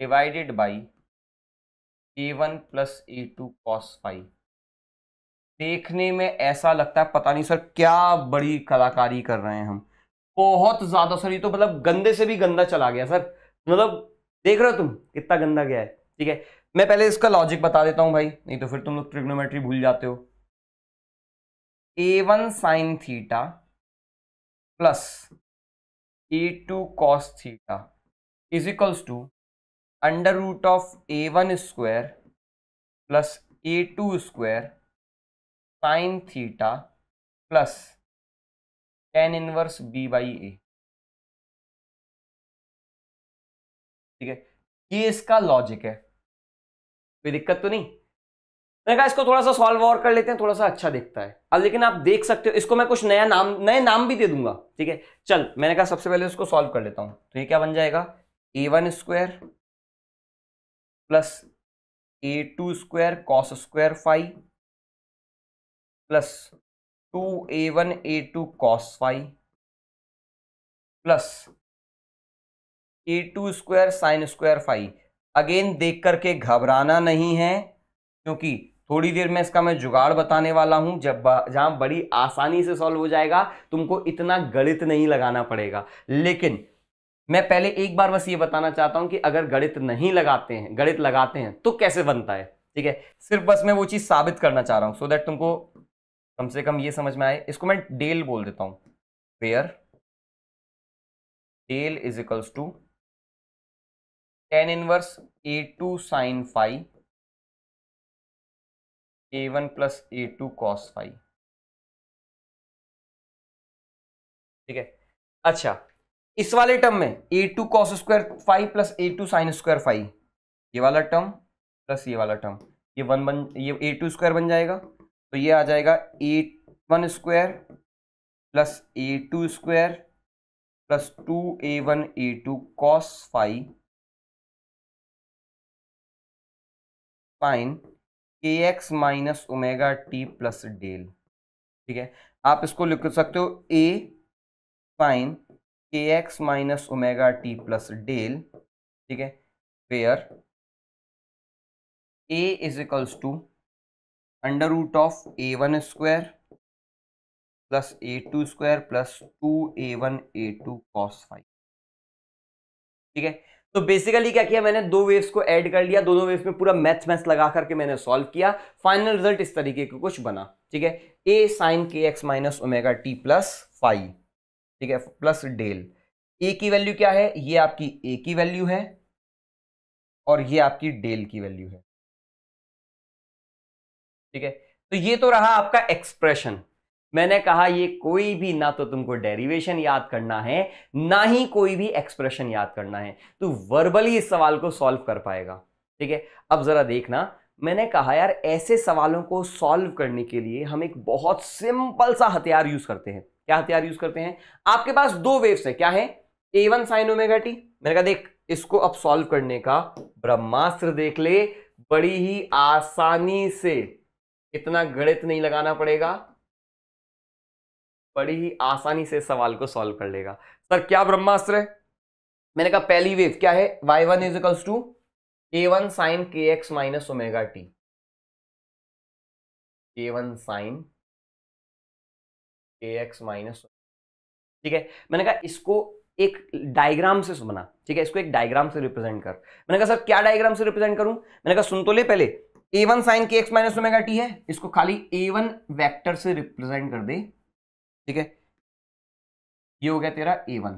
divided by A one plus A two cos phi देखने में ऐसा लगता है पता नहीं sir क्या बड़ी कलाकारी कर रहे हैं हम बहुत ज्यादा सर ये तो मतलब गंदे से भी गंदा चला गया सर मतलब देख रहे हो तुम कितना गंदा गया है ठीक है मैं पहले इसका लॉजिक बता देता हूं भाई नहीं तो फिर तुम लोग ट्रिग्नोमेट्री भूल जाते हो A one sine theta plus A two cos theta is equals to under root of A one square plus A two square sine theta plus tan inverse B by A ठीक है ये इसका logic है कोई दिक्कत तो नहीं मैंने तो कहा इसको थोड़ा सा सॉल्व और कर लेते हैं थोड़ा सा अच्छा दिखता है अब लेकिन आप देख सकते हो इसको मैं कुछ नया नाम नए नाम भी दे दूंगा ठीक है चल मैंने कहा सबसे पहले इसको सॉल्व कर लेता हूं तो ये क्या बन जाएगा A one square plus A two square cos square phi plus two A one A two cos Y plus A two square sine square phi again देख करके घबराना नहीं है क्योंकि थोड़ी देर में इसका मैं जुगाड़ बताने वाला हूं जब जहां बड़ी आसानी से सॉल्व हो जाएगा तुमको इतना गणित नहीं लगाना पड़ेगा लेकिन मैं पहले एक बार बस ये बताना चाहता हूं कि अगर गणित नहीं लगाते हैं गणित लगाते हैं तो कैसे बनता है ठीक है सिर्फ बस मैं वो चीज़ साबित करना चाह रहा हूं सो so दैट तुमको कम से कम ये समझ में आए इसको मैं डेल बोल देता हूं where del is equals to tan inverse A two sine phi A one plus A two cos phi ठीक है अच्छा इस वाले टर्म में A two cos square phi plus A two sine square phi ये वाला टर्म प्लस ये वाला टर्म ये वन बन ये ए टू स्क्वायर बन जाएगा तो ये आ जाएगा A one square plus A two square plus two A one A two cos phi sine के x minus omega T plus del ठीक है आप इसको लिख सकते हो ए साइन के x minus omega T plus del ठीक है where A is equals to under root of A one square plus A two square plus two A one A two cos phi ठीक है तो basically क्या किया मैंने दो वेव्स को ऐड कर लिया दोनों वेव्स में पूरा मैथ मैथ लगा करके मैंने सॉल्व किया फाइनल रिजल्ट इस तरीके का कुछ बना ठीक है ए साइन के x minus omega T plus phi ठीक है प्लस डेल ए की वैल्यू क्या है ये आपकी ए की वैल्यू है और ये आपकी डेल की वैल्यू है ठीक है तो ये तो रहा आपका एक्सप्रेशन मैंने कहा ये कोई भी ना तो तुमको डेरिवेशन याद करना है ना ही कोई भी एक्सप्रेशन याद करना है तो वर्बली इस सवाल को सॉल्व कर पाएगा ठीक है अब जरा देखना मैंने कहा यार ऐसे सवालों को सॉल्व करने के लिए हम एक बहुत सिंपल सा हथियार यूज करते हैं क्या हथियार यूज करते हैं आपके पास दो वेव्स है क्या है A one sine omega T मैंने कहा देख इसको अब सॉल्व करने का ब्रह्मास्त्र देख ले बड़ी ही आसानी से इतना गणित नहीं लगाना पड़ेगा बड़ी ही आसानी से सवाल को सॉल्व कर लेगा सर क्या ब्रह्मास्त्र है मैंने कहा पहली वेव क्या है Y one is equals to K one sine के x minus omega T K one sine के एक्स माइनस ठीक है मैंने कहा इसको एक डायग्राम से सुना ठीक है इसको एक डायग्राम से रिप्रेजेंट कर मैंने कहा सर क्या डायग्राम से रिप्रेजेंट करूं मैंने कहा सुन तो ले पहले ए वन साइन के एक्स माइनस ओमेगा टी है इसको खाली ए वन वैक्टर से रिप्रेजेंट कर दे ठीक है ये हो गया तेरा ए वन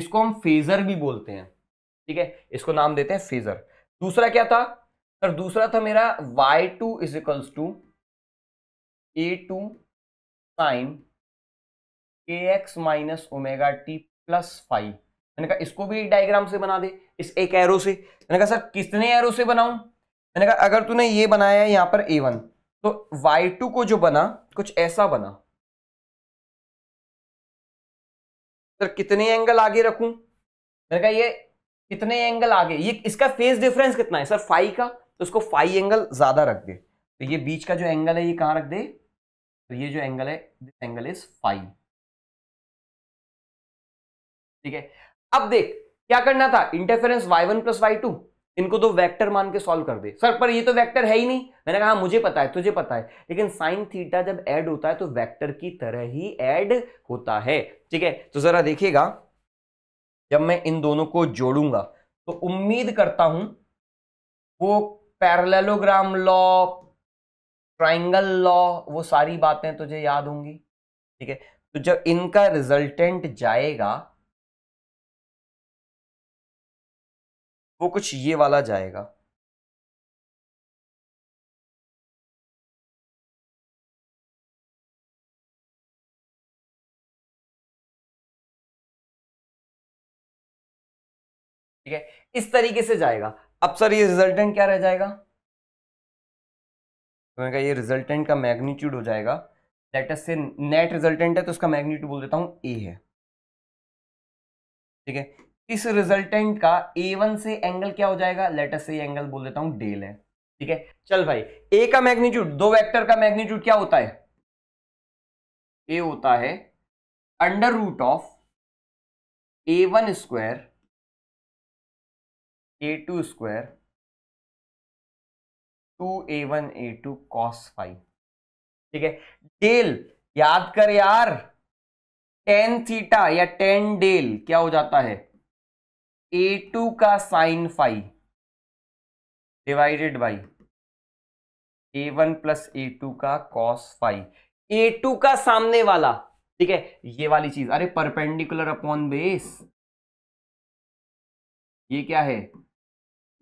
इसको हम फेजर भी बोलते हैं ठीक है इसको नाम देते हैं फेजर दूसरा क्या था सर दूसरा था मेरा Y two is equals to A two sine के x minus omega T plus phi मैंने कहा इसको भी डायग्राम से बना दे इस एक एरो से मैंने कहा सर कितने एरो से बनाऊं मैंने कहा अगर तूने ये बनाया है यहां पर ए वन तो वाई टू को जो बना कुछ ऐसा बना सर कितने एंगल आगे रखूं मैंने कहा ये कितने एंगल आगे ये इसका फेस डिफरेंस कितना है सर फाइव का तो उसको फाइव एंगल ज्यादा रख दे तो ये बीच का जो एंगल है ये कहां रख दे तो ये जो एंगल है दिस एंगल इज फाइव ठीक है अब देख क्या करना था interference Y one plus Y two इनको तो वेक्टर मान के सॉल्व कर दे सर पर ये तो वेक्टर है ही नहीं मैंने कहा हाँ, मुझे पता है तुझे पता है लेकिन साइन थीटा जब ऐड होता है तो वेक्टर की तरह ही ऐड होता है ठीक है तो जरा देखिएगा जब मैं इन दोनों को जोड़ूंगा तो उम्मीद करता हूं वो पैरलेलोग्राम लॉ ट्राइंगल लॉ वो सारी बातें तुझे याद होंगी ठीक है तो जब इनका रिजल्टेंट जाएगा वो कुछ ये वाला जाएगा ठीक है इस तरीके से जाएगा अब सर ये रिजल्टेंट क्या रह जाएगा तो मैंने कहा ये रिजल्टेंट का मैग्नीट्यूड हो जाएगा लेटेस्ट से नेट रिजल्टेंट है तो उसका मैग्नीट्यूड बोल देता हूं ए है ठीक है इस रिजल्टेंट का ए वन से एंगल क्या हो जाएगा लेटर से एंगल बोल देता हूं डेल है ठीक है चल भाई ए का मैग्नीट्यूड दो वेक्टर का मैग्नीट्यूड क्या होता है ए होता है under root of A one square A two square two A one A two cos phi ठीक है डेल याद कर यार टेन थीटा या टेन डेल क्या हो जाता है ए टू का sine phi divided by A one plus A two का कॉस फाइव ए टू का सामने वाला ठीक है ये वाली चीज अरे परपेंडिकुलर अपॉन बेस ये क्या है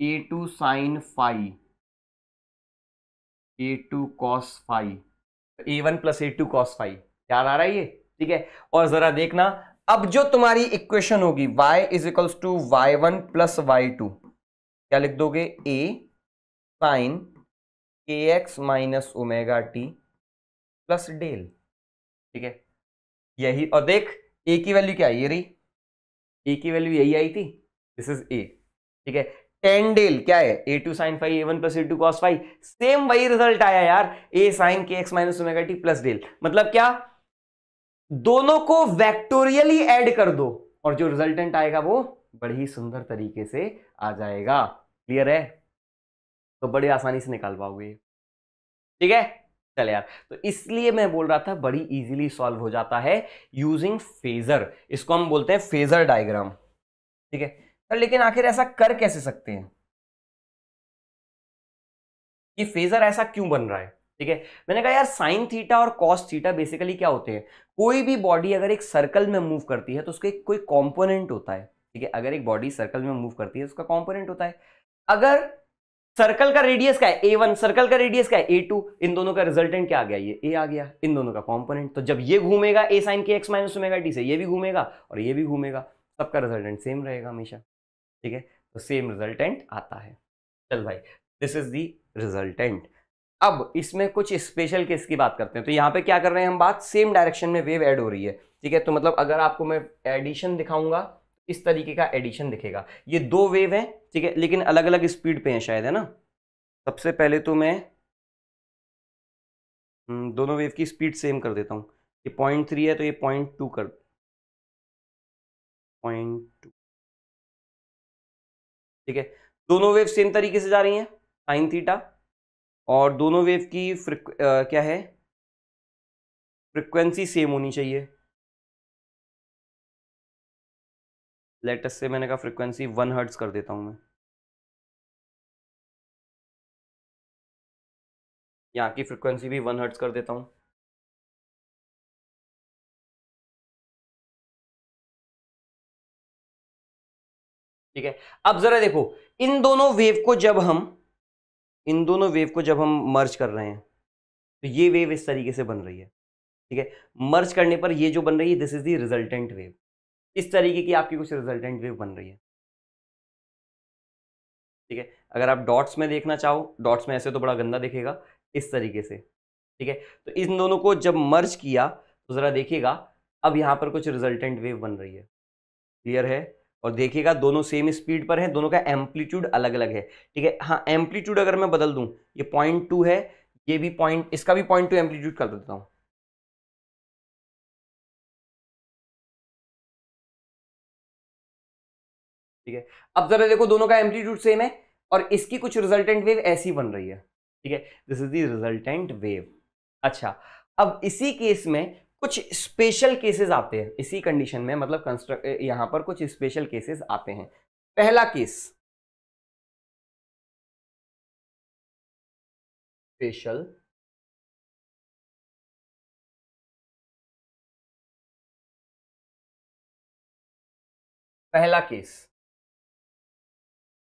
A two sine phi A two cos phi A one plus A two cos phi याद आ रहा है ये ठीक है और जरा देखना अब जो तुम्हारी इक्वेशन होगी y is equals to Y one plus Y two क्या लिख दोगे a साइन के x minus omega T plus del ठीक है यही और देख a की वैल्यू क्या ये रही a की वैल्यू यही आई थी दिस इज a ठीक है टेन डेल क्या है A two sine phi A one plus A two cos phi same वही रिजल्ट आया यार ए साइन के x minus omega T plus del मतलब क्या दोनों को वैक्टोरियली ऐड कर दो और जो रिजल्टेंट आएगा वो बड़ी ही सुंदर तरीके से आ जाएगा क्लियर है तो बड़े आसानी से निकाल पाओगे ठीक है चल यार तो इसलिए मैं बोल रहा था बड़ी इजीली सॉल्व हो जाता है यूजिंग फेजर इसको हम बोलते हैं फेजर डायग्राम ठीक है तो लेकिन आखिर ऐसा कर कैसे सकते हैं कि फेजर ऐसा क्यों बन रहा है ठीक है मैंने कहा यार साइन थीटा और कॉस थीटा बेसिकली क्या होते हैं कोई भी बॉडी अगर एक सर्कल में मूव करती है तो उसका एक कोई कॉम्पोनेंट होता है ठीक है अगर एक बॉडी सर्कल में मूव करती है तो उसका कॉम्पोनेंट होता है अगर सर्कल का रेडियस क्या है ए वन सर्कल का रेडियस क्या है ए टू इन दोनों का रिजल्टेंट क्या आ गया ये ए आ गया इन दोनों का कॉम्पोनेंट तो जब ये घूमेगा ए साइन के एक्स माइनस ओमेगा डी से ये भी घूमेगा और ये भी घूमेगा सबका रिजल्टेंट सेम रहेगा हमेशा ठीक है तो सेम रिजल्टेंट आता है चल भाई दिस इज द रिजल्टेंट अब इसमें कुछ स्पेशल केस की बात करते हैं तो यहाँ पे क्या कर रहे हैं हम बात सेम डायरेक्शन में वेव ऐड हो रही है ठीक है तो मतलब अगर आपको मैं एडिशन दिखाऊंगा इस तरीके का एडिशन दिखेगा ये दो वेव है ठीक है लेकिन अलग अलग स्पीड पे हैं शायद है ना सबसे पहले तो मैं हम्म, दोनों वेव की स्पीड सेम कर देता हूँ ये पॉइंट थ्री है तो ये पॉइंट टू कर पॉइंट टू ठीक है दोनों वेव सेम तरीके से जा रही हैं साइन थीटा और दोनों वेव की आ, क्या है फ्रिक्वेंसी सेम होनी चाहिए लेटेस्ट से मैंने कहा फ्रिक्वेंसी वन हर्ट्स कर देता हूं मैं यहाँ की फ्रिक्वेंसी भी वन हर्ट्स कर देता हूँ ठीक है अब ज़रा देखो इन दोनों वेव को जब हम इन दोनों वेव को जब हम मर्ज कर रहे हैं तो ये वेव इस तरीके से बन रही है ठीक है मर्ज करने पर ये जो बन रही है this is the resultant wave इस तरीके की आपकी कुछ रिजल्टेंट वेव बन रही है ठीक है अगर आप डॉट्स में देखना चाहो डॉट्स में ऐसे तो बड़ा गंदा दिखेगा इस तरीके से ठीक है तो इन दोनों को जब मर्ज किया तो ज़रा देखिएगा अब यहाँ पर कुछ रिजल्टेंट वेव बन रही है क्लियर है और देखिएगा दोनों सेम स्पीड पर हैं दोनों का एम्पलीट्यूड अलग अलग है ठीक है हाँ एम्पलीट्यूड अगर मैं बदल दूँ ये पॉइंट टू है ये भी पॉइंट इसका भी पॉइंट टू एम्पलीट्यूड कर देता हूँ ठीक है अब जरा देखो दोनों का एम्पलीट्यूड सेम है और इसकी कुछ रिजल्टेंट वेव ऐसी बन रही है ठीक है this is the resultant wave अच्छा अब इसी केस में कुछ स्पेशल केसेस आते हैं इसी कंडीशन में मतलब कंस्ट्रक्ट यहां पर कुछ स्पेशल केसेस आते हैं पहला केस स्पेशल पहला केस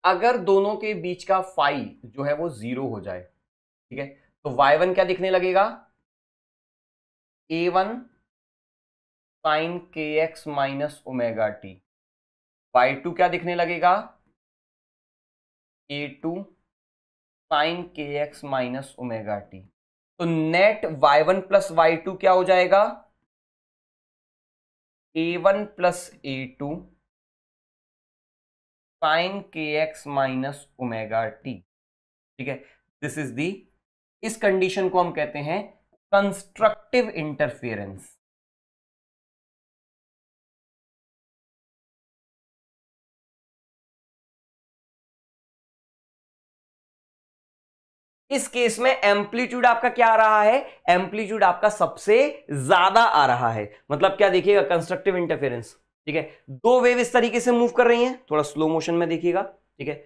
अगर दोनों के बीच का फाई जो है वो जीरो हो जाए ठीक है तो वाई वन क्या दिखने लगेगा ए वन साइन के x minus omega T Y two क्या दिखने लगेगा ए टू साइन के एक्स माइनस ओमेगा टी तो net Y one plus Y two क्या हो जाएगा A one plus A two sine के एक्स माइनस ओमेगा टी ठीक है दिस इज दी इस कंडीशन को हम कहते हैं कंस्ट्रक्टिव इंटरफेरेंस इस केस में एम्पलीट्यूड आपका क्या आ रहा है एम्पलीट्यूड आपका सबसे ज्यादा आ रहा है मतलब क्या देखिएगा कंस्ट्रक्टिव इंटरफेरेंस ठीक है दो वेव इस तरीके से मूव कर रही हैं थोड़ा स्लो मोशन में देखिएगा ठीक है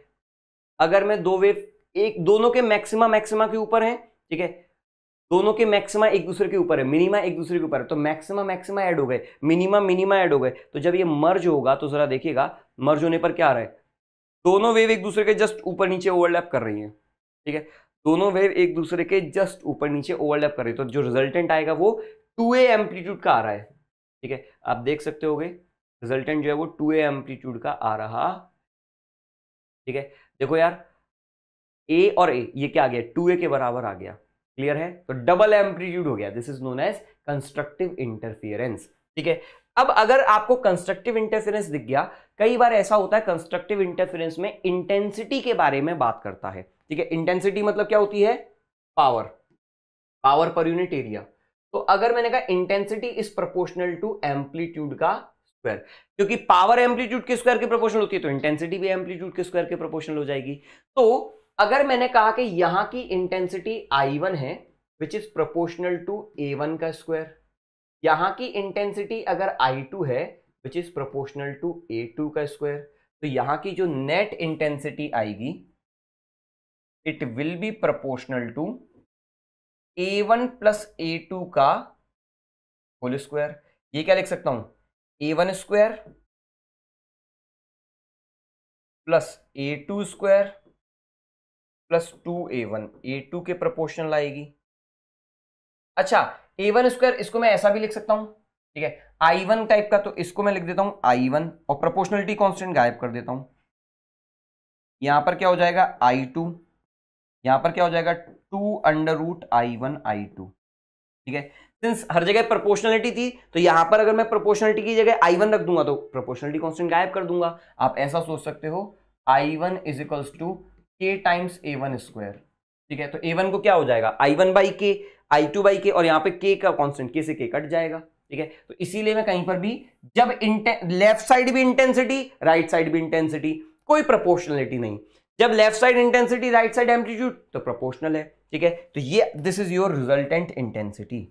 अगर मैं दो वेव एक दोनों के मैक्सिमा मैक्सिमा के ऊपर हैं ठीक है दोनों के मैक्सिमा एक दूसरे के ऊपर है मिनिमा एक दूसरे के ऊपर है तो मैक्सिमा मैक्सिमा ऐड हो गए मिनिमा मिनिमा ऐड हो गए तो जब ये मर्ज होगा तो ज़रा देखिएगा मर्ज होने पर क्या आ रहा है दोनों वेव एक दूसरे के जस्ट ऊपर नीचे ओवरलैप कर रही है ठीक है दोनों वेव एक दूसरे के जस्ट ऊपर नीचे ओवरलैप कर रही है तो जो रिजल्टेंट आएगा वो टू ए एम्पलीट्यूड का आ रहा है ठीक है आप देख सकते हो रिजल्टेंट जो है वो टू ए एम्पलीट्यूड का आ रहा ठीक है देखो यार ए और ए ये क्या आ गया टू ए के बराबर आ गया क्लियर है तो डबल एम्पलीट्यूड हो गया this is known as constructive interference ठीक है अब अगर आपको कंस्ट्रक्टिव इंटरफेरेंस दिख गया कई बार ऐसा होता है कंस्ट्रक्टिव इंटरफेरेंस में इंटेंसिटी के बारे में बात करता है ठीक है इंटेंसिटी मतलब क्या होती है power power per unit area तो अगर मैंने कहा intensity is proportional to amplitude का स्क्वायर क्योंकि पावर एम्पलीट्यूड के स्क्वायर के प्रोपोर्शनल होती है तो इंटेंसिटी भी एम्पलीट्यूड के स्क्वायर के प्रोपोर्शनल हो जाएगी तो अगर मैंने कहा कि यहां की इंटेंसिटी आई वन है which is proportional to A one का स्क्वायर यहां की इंटेंसिटी अगर आई टू है which is proportional to A two का स्क्वायर तो यहां की जो नेट इंटेंसिटी आएगी it will be proportional to A one plus A two का होल स्क्वायर ये क्या लिख सकता हूं A one square plus A two square plus two A one A two के प्रोपोर्शनल आएगी अच्छा ए वन स्क्वायर इसको मैं ऐसा भी लिख सकता हूं ठीक है आई वन टाइप का तो इसको मैं लिख देता हूँ आई वन और प्रोपोर्शनलिटी कॉन्स्टेंट गायब कर देता हूं यहां पर क्या हो जाएगा आई टू यहां पर क्या हो जाएगा two under root I one I two ठीक है सिंस हर जगह प्रोपोर्शनलिटी थी तो यहां पर अगर मैं प्रोपोर्शनलिटी की जगह आई वन रख दूंगा तो प्रोपोर्शनलिटी कॉन्स्टेंट गायब कर दूंगा आप ऐसा सोच सकते हो I one is equals to K times A one square ठीक है तो ए वन को क्या हो जाएगा आई वन बाई के आई टू बाई के और यहाँ पे के का कॉन्स्टेंट के से के कट जाएगा ठीक है तो इसीलिए मैं कहीं पर भी जब लेफ्ट साइड भी इंटेंसिटी राइट साइड भी इंटेंसिटी कोई प्रोपोर्शनलिटी नहीं जब left side intensity right side amplitude तो प्रोपोर्शनल है ठीक है तो ये this is your resultant intensity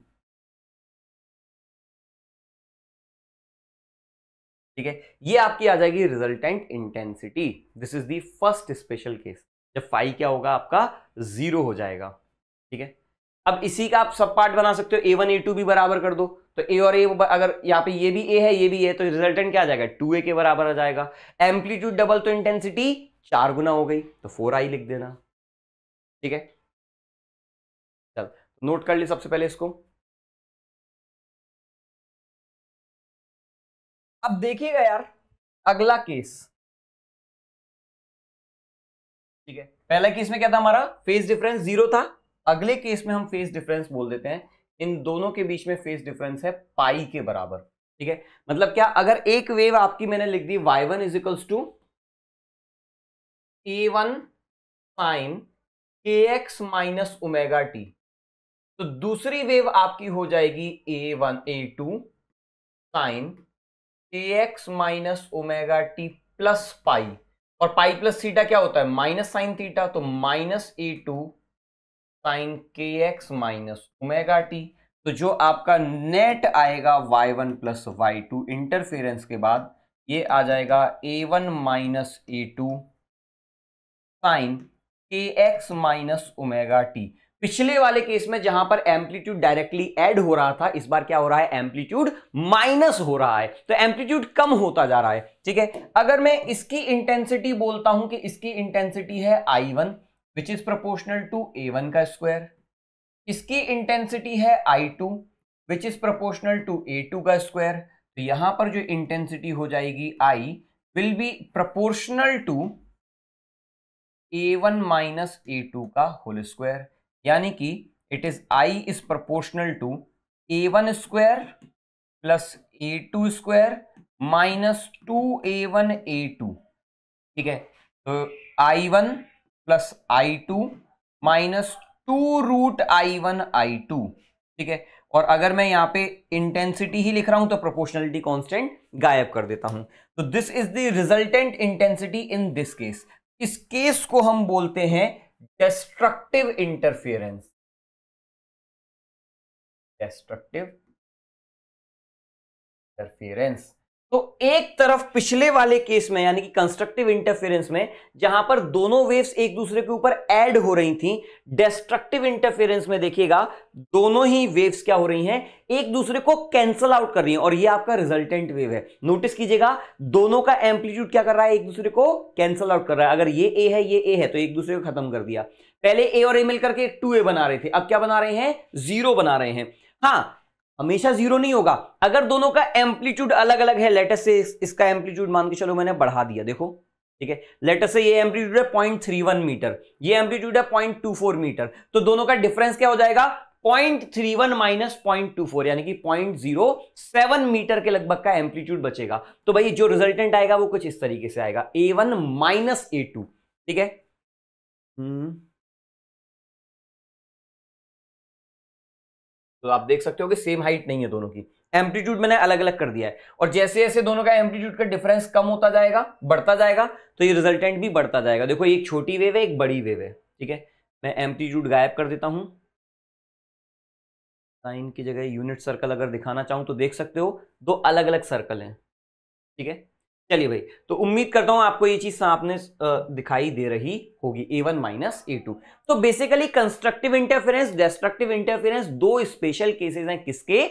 ठीक है ये आपकी आ जाएगी resultant intensity this is the first special case जब फाइव क्या होगा आपका जीरो हो जाएगा ठीक है अब इसी का आप सब पार्ट बना सकते हो ए वन ए टू भी बराबर कर दो तो ए और ए अगर यहाँ पे ये भी ए है ये भी ए तो रिजल्टेंट क्या आ जाएगा टू ए के बराबर आ जाएगा एम्पलीट्यूड डबल तो इंटेंसिटी चार गुना हो गई तो फोर आई लिख देना ठीक है चल नोट कर ली सबसे पहले इसको अब देखिएगा यार अगला केस ठीक है पहला केस में क्या था हमारा फेस डिफरेंस जीरो था अगले केस में हम फेस डिफरेंस बोल देते हैं इन दोनों के बीच में फेस डिफरेंस है पाई के बराबर ठीक है मतलब क्या अगर एक वेव आपकी मैंने लिख दी Y one is equals to A one sine के एक्स माइनस ओमेगा टी तो दूसरी वेव आपकी हो जाएगी A one A two sine के x minus omega T plus pi और पाई प्लस थीटा क्या होता है माइनस साइन थीटा तो माइनस ए टू साइन के एक्स माइनस ओमेगा टी तो जो आपका नेट आएगा Y one plus Y two interference के बाद ये आ जाएगा A one minus A two sine के एक्स माइनस ओमेगा टी पिछले वाले केस में जहां पर एम्पलीट्यूड डायरेक्टली ऐड हो रहा था इस बार क्या हो रहा है एम्पलीट्यूड माइनस हो रहा है तो एम्पलीट्यूड कम होता जा रहा है ठीक है अगर मैं इसकी इंटेंसिटी बोलता हूं कि इसकी इंटेंसिटी है I one which is proportional to A one का स्क्वायर इसकी इंटेंसिटी है I two which is proportional to A two का स्क्वायर तो यहां पर जो इंटेंसिटी हो जाएगी I will be proportional to A one minus A two का होल स्क्वायर यानी कि it is I is proportional to A one square plus A two square minus two A one A two ठीक है तो I one plus I two minus two root I one I two ठीक है और अगर मैं यहाँ पे इंटेंसिटी ही लिख रहा हूं तो प्रोपोर्शनलिटी कांस्टेंट गायब कर देता हूं तो this is the resultant intensity in this case इस केस को हम बोलते हैं destructive interference destructive interference तो एक तरफ पिछले वाले केस में यानी कि कंस्ट्रक्टिव इंटरफेरेंस में जहां पर दोनों वेव्स एक दूसरे के ऊपर ऐड हो रही थी डेस्ट्रक्टिव इंटरफेरेंस में देखिएगा दोनों ही वेव्स क्या हो रही हैं एक दूसरे को कैंसल आउट कर रही हैं और ये आपका रिजल्टेंट वेव है नोटिस कीजिएगा दोनों का एम्पलीट्यूड क्या कर रहा है एक दूसरे को कैंसल आउट कर रहा है अगर ये ए है ये ए है तो एक दूसरे को खत्म कर दिया पहले ए और ए मिलकर के टू ए बना रहे थे अब क्या बना रहे हैं जीरो बना रहे हैं हाँ हमेशा जीरो नहीं होगा अगर दोनों का एम्पलीट्यूड अलग अलग है लेटर से इसका एम्पलीट्यूड मान के चलो मैंने बढ़ा दिया देखो ठीक है लेटर से ये एम्पलीट्यूड है पॉइंट थ्री वन मीटर ये एम्पलीट्यूड है पॉइंट टू फोर मीटर तो दोनों का डिफरेंस क्या हो जाएगा point three one minus point two four यानी कि पॉइंट जीरो सेवन मीटर के लगभग का एम्पलीट्यूड बचेगा तो भाई जो रिजल्टेंट आएगा वो कुछ इस तरीके से आएगा A one minus A two ठीक है हम्म तो आप देख सकते हो कि सेम हाइट नहीं है दोनों की एम्पलीट्यूड मैंने अलग अलग कर दिया है और जैसे जैसे दोनों का एम्पलीट्यूड का डिफरेंस कम होता जाएगा बढ़ता जाएगा तो ये रिजल्टेंट भी बढ़ता जाएगा देखो एक छोटी वेव है एक बड़ी वेव है ठीक है मैं एम्पलीट्यूड गायब कर देता हूँ साइन की जगह यूनिट सर्कल अगर दिखाना चाहूँ तो देख सकते हो दो अलग अलग सर्कल हैं ठीक है चलिए भाई तो उम्मीद करता हूं आपको ये चीज आपने दिखाई दे रही होगी A one minus A two तो basically constructive interference destructive interference दो स्पेशल केसेस हैं किसके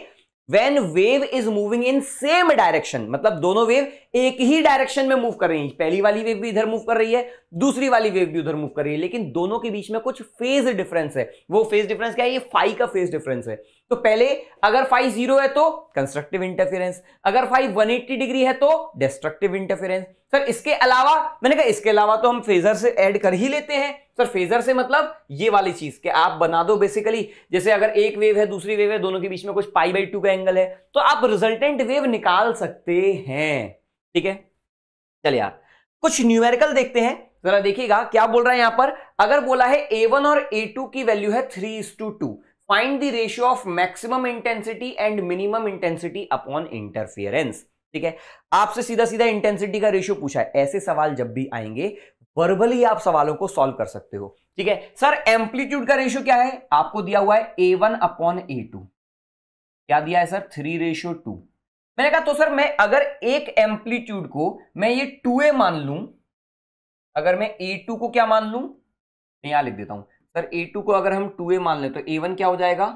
when wave is moving in same direction मतलब दोनों वेव एक ही डायरेक्शन में मूव कर रही है पहली वाली वेव भी इधर मूव कर रही है दूसरी वाली वेव भी उधर मूव कर रही है लेकिन दोनों के बीच में कुछ फेज डिफरेंस है वो फेज डिफरेंस क्या है ये फाइव का फेज डिफरेंस है तो पहले अगर फाइव जीरो है तो कंस्ट्रक्टिव इंटरफेरेंस अगर फाइव एट्टी डिग्री है तो डिस्ट्रक्टिव इंटरफेरेंस सर इसके अलावा मैंने कहा इसके अलावा तो हम फेजर से एड कर ही लेते हैं सर फेजर से मतलब ये वाली चीज कि आप बना दो बेसिकली जैसे अगर एक वेव है दूसरी वेव है दोनों के बीच में कुछ पाई बाई टू का एंगल है तो आप रिजल्टेंट वेव निकाल सकते हैं ठीक है चलिए आप कुछ न्यूमेरिकल देखते हैं जरा देखिएगा क्या बोल रहा है यहां पर अगर बोला है ए वन और ए टू की वैल्यू है three is two to find the ratio of maximum intensity and minimum intensity upon interference ठीक है आपसे सीधा सीधा इंटेंसिटी का रेशियो पूछा है ऐसे सवाल जब भी आएंगे वर्बली आप सवालों को सॉल्व कर सकते हो ठीक है सर एम्पलीट्यूड का रेशियो क्या है आपको दिया हुआ है A one upon A two क्या दिया है सर थ्री रेशियो टू मैंने कहा तो सर मैं अगर एक एम्पलीट्यूड को मैं ये टू ए मान लू अगर मैं ए टू को क्या मान लू मैं यहां लिख देता हूं सर ए टू को अगर हम टू ए मान लें तो ए वन क्या हो जाएगा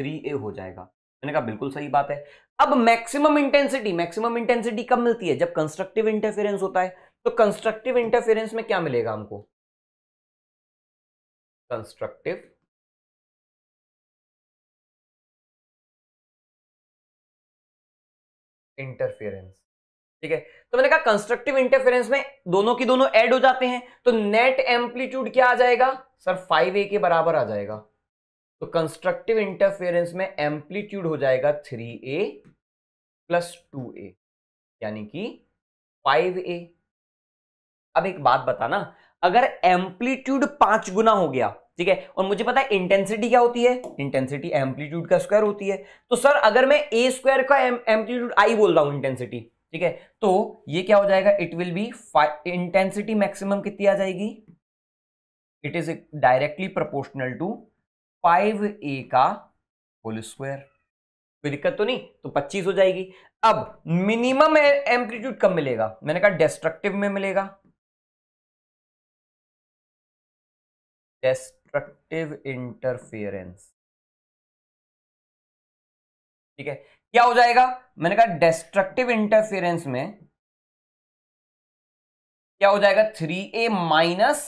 थ्री ए हो जाएगा मैंने कहा बिल्कुल सही बात है अब मैक्सिमम इंटेंसिटी मैक्सिमम इंटेंसिटी कब मिलती है जब कंस्ट्रक्टिव इंटरफेरेंस होता है तो कंस्ट्रक्टिव इंटरफेरेंस में क्या मिलेगा हमको कंस्ट्रक्टिव इंटरफेरेंस ठीक है तो मैंने कहा कंस्ट्रक्टिव इंटरफेरेंस में दोनों की दोनों ऐड हो जाते हैं तो नेट एम्पलीट्यूड क्या आ जाएगा सर फाइव ए के बराबर आ जाएगा तो कंस्ट्रक्टिव इंटरफेरेंस में एम्पलीट्यूड हो जाएगा three A plus two A यानी कि फाइव ए अब एक बात बताना अगर एम्पलीट्यूड पांच गुना हो गया ठीक है और मुझे पता है इंटेंसिटी क्या होती है इंटेंसिटी एम्पलीट्यूड का स्क्वायर होती है तो सर अगर मैं ए स्क्वायर का एम्पलीट्यूड आई बोल रहा हूं इंटेंसिटी ठीक है तो ये क्या हो जाएगा it will be intensity maximum कितनी आ जाएगी it is directly proportional to five A का होल स्क्वायर कोई दिक्कत तो नहीं तो पच्चीस हो जाएगी अब मिनिमम एम्पलीट्यूड कब मिलेगा मैंने कहा डिस्ट्रक्टिव में मिलेगा डेस्ट्रक्टिव इंटरफेरेंस ठीक है क्या हो जाएगा मैंने कहा डेस्ट्रक्टिव इंटरफेरेंस में क्या हो जाएगा थ्री ए माइनस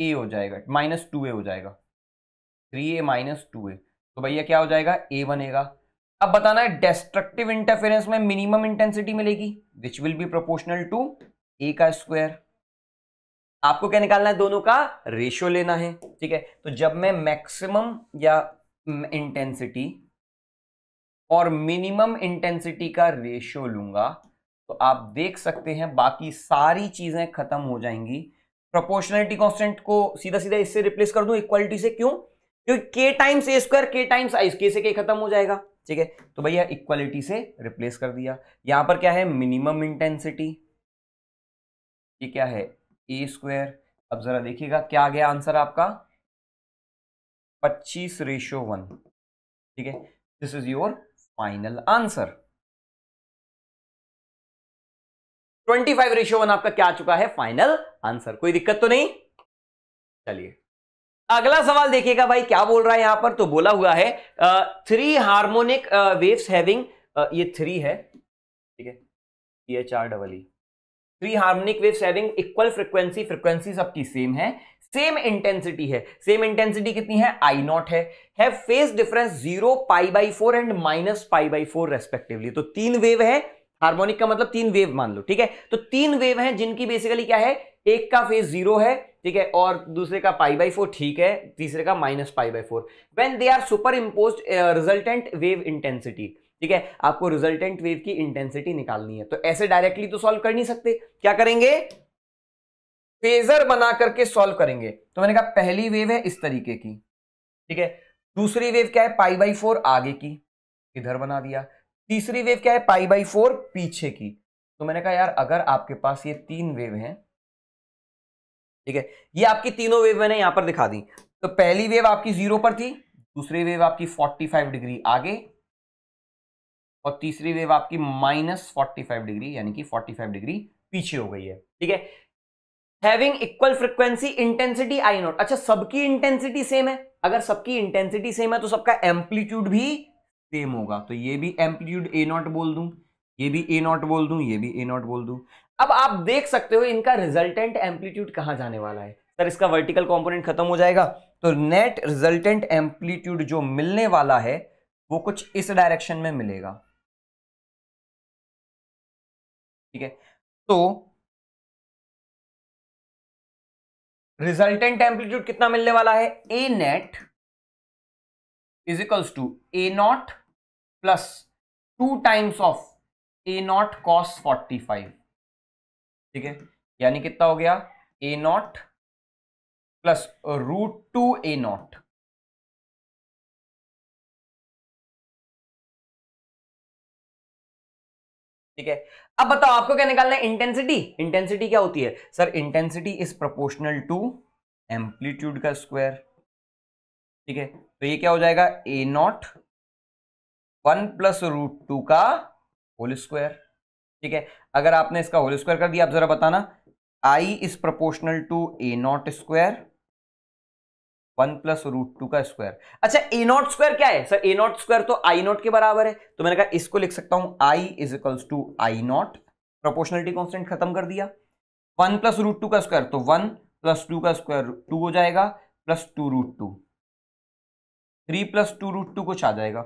ए हो जाएगा माइनस टू ए हो जाएगा three A minus two A तो भैया क्या हो जाएगा ए बनेगा अब बताना है डेस्ट्रक्टिव इंटरफेरेंस में मिनिमम इंटेंसिटी मिलेगी which will be proportional to A का स्क्वायर आपको क्या निकालना है दोनों का रेशियो लेना है ठीक है तो जब मैं मैक्सिमम या इंटेंसिटी और मिनिमम इंटेंसिटी का रेशियो लूंगा तो आप देख सकते हैं बाकी सारी चीजें खत्म हो जाएंगी प्रोपोर्शनलिटी कांस्टेंट को सीधा सीधा इससे रिप्लेस कर दूं इक्वालिटी से क्यों क्योंकि K times A square K times I K से के खत्म हो जाएगा ठीक है तो भैया इक्वालिटी से रिप्लेस कर दिया यहां पर क्या है मिनिमम इंटेंसिटी ये क्या है ए स्क्वायर अब ज़रा देखिएगा क्या आ गया आंसर आपका पच्चीस रेशो वन ठीक है this is your final answer twenty five ratio one आपका क्या आ चुका है फाइनल आंसर कोई दिक्कत तो नहीं चलिए अगला सवाल देखिएगा भाई क्या बोल रहा है यहां पर तो बोला हुआ है थ्री हार्मोनिक वेव्स हैविंग ये थ्री है ठीक है ये चार double E three harmonic wave sharing equal frequency frequency सबकी सेम है सेम इंटेंसिटी है सेम इंटेंसिटी कितनी है आई नॉट है have phase difference zero pi by four and minus pi by four respectively तो तीन वेव है हार्मोनिक का मतलब तीन वेव मान लो ठीक है तो तीन वेव हैं जिनकी बेसिकली क्या है एक का फेस जीरो है ठीक है और दूसरे का पाई बाई फोर ठीक है तीसरे का minus pi by four when they are superimpose resultant wave intensity ठीक है आपको रिजल्टेंट वेव की इंटेंसिटी निकालनी है तो ऐसे डायरेक्टली तो सॉल्व कर नहीं सकते क्या करेंगे फेजर बना करके सॉल्व करेंगे तो मैंने कहा पहली वेव है इस तरीके की ठीक है दूसरी वेव क्या है पाई बाई फोर आगे की इधर बना दिया तीसरी वेव क्या है पाई बाई फोर पीछे की तो मैंने कहा यार अगर आपके पास ये तीन वेव हैं ठीक है ये आपकी तीनों वेव मैंने यहां पर दिखा दी तो पहली वेव आपकी जीरो पर थी दूसरी वेव आपकी फाइव डिग्री आगे और तीसरी वेव आपकी माइनस फोर्टी फाइव डिग्री यानी कि फोर्टी फाइव डिग्री पीछे हो गई है ठीक है having equal frequency intensity I naught अच्छा सबकी इंटेंसिटी सेम है अगर सबकी इंटेंसिटी सेम है तो सबका एम्पलीट्यूड भी सेम होगा तो ये भी एम्पलीट्यूड ए नॉट बोल दू ये भी ए नॉट बोल दू ये भी ए नॉट बोल दू अब आप देख सकते हो इनका रिजल्टेंट एम्पलीट्यूड कहां जाने वाला है सर इसका वर्टिकल कंपोनेंट खत्म हो जाएगा तो नेट रिजल्टेंट एम्पलीट्यूड जो मिलने वाला है वो कुछ इस डायरेक्शन में मिलेगा ठीक है तो रिजल्टेंट एम्पलीट्यूड कितना मिलने वाला है A net is equals to A naught plus two times of A naught cos forty five ठीक है यानी कितना हो गया A naught plus root two A naught ठीक है अब बताओ आपको क्या निकालना है इंटेंसिटी इंटेंसिटी क्या होती है sir intensity is proportional to amplitude का स्क्वायर ठीक है तो ये क्या हो जाएगा A naught one plus root two का होल स्क्वायर ठीक है अगर आपने इसका होल स्क्वायर कर दिया आप जरा बताना I is proportional to A naught square one plus root two का स्क्वायर अच्छा ए नॉट स्क्वायर क्या है सर ए नॉट स्क्वायर तो आई नॉट के बराबर है तो मैंने कहा इसको लिख सकता हूं I is equals to I naught proportionality constant खत्म कर दिया वन प्लस रूट टू का स्क्वायर तो वन प्लस टू का स्क्वायर टू हो जाएगा plus two root two three plus two root two कुछ आ जाएगा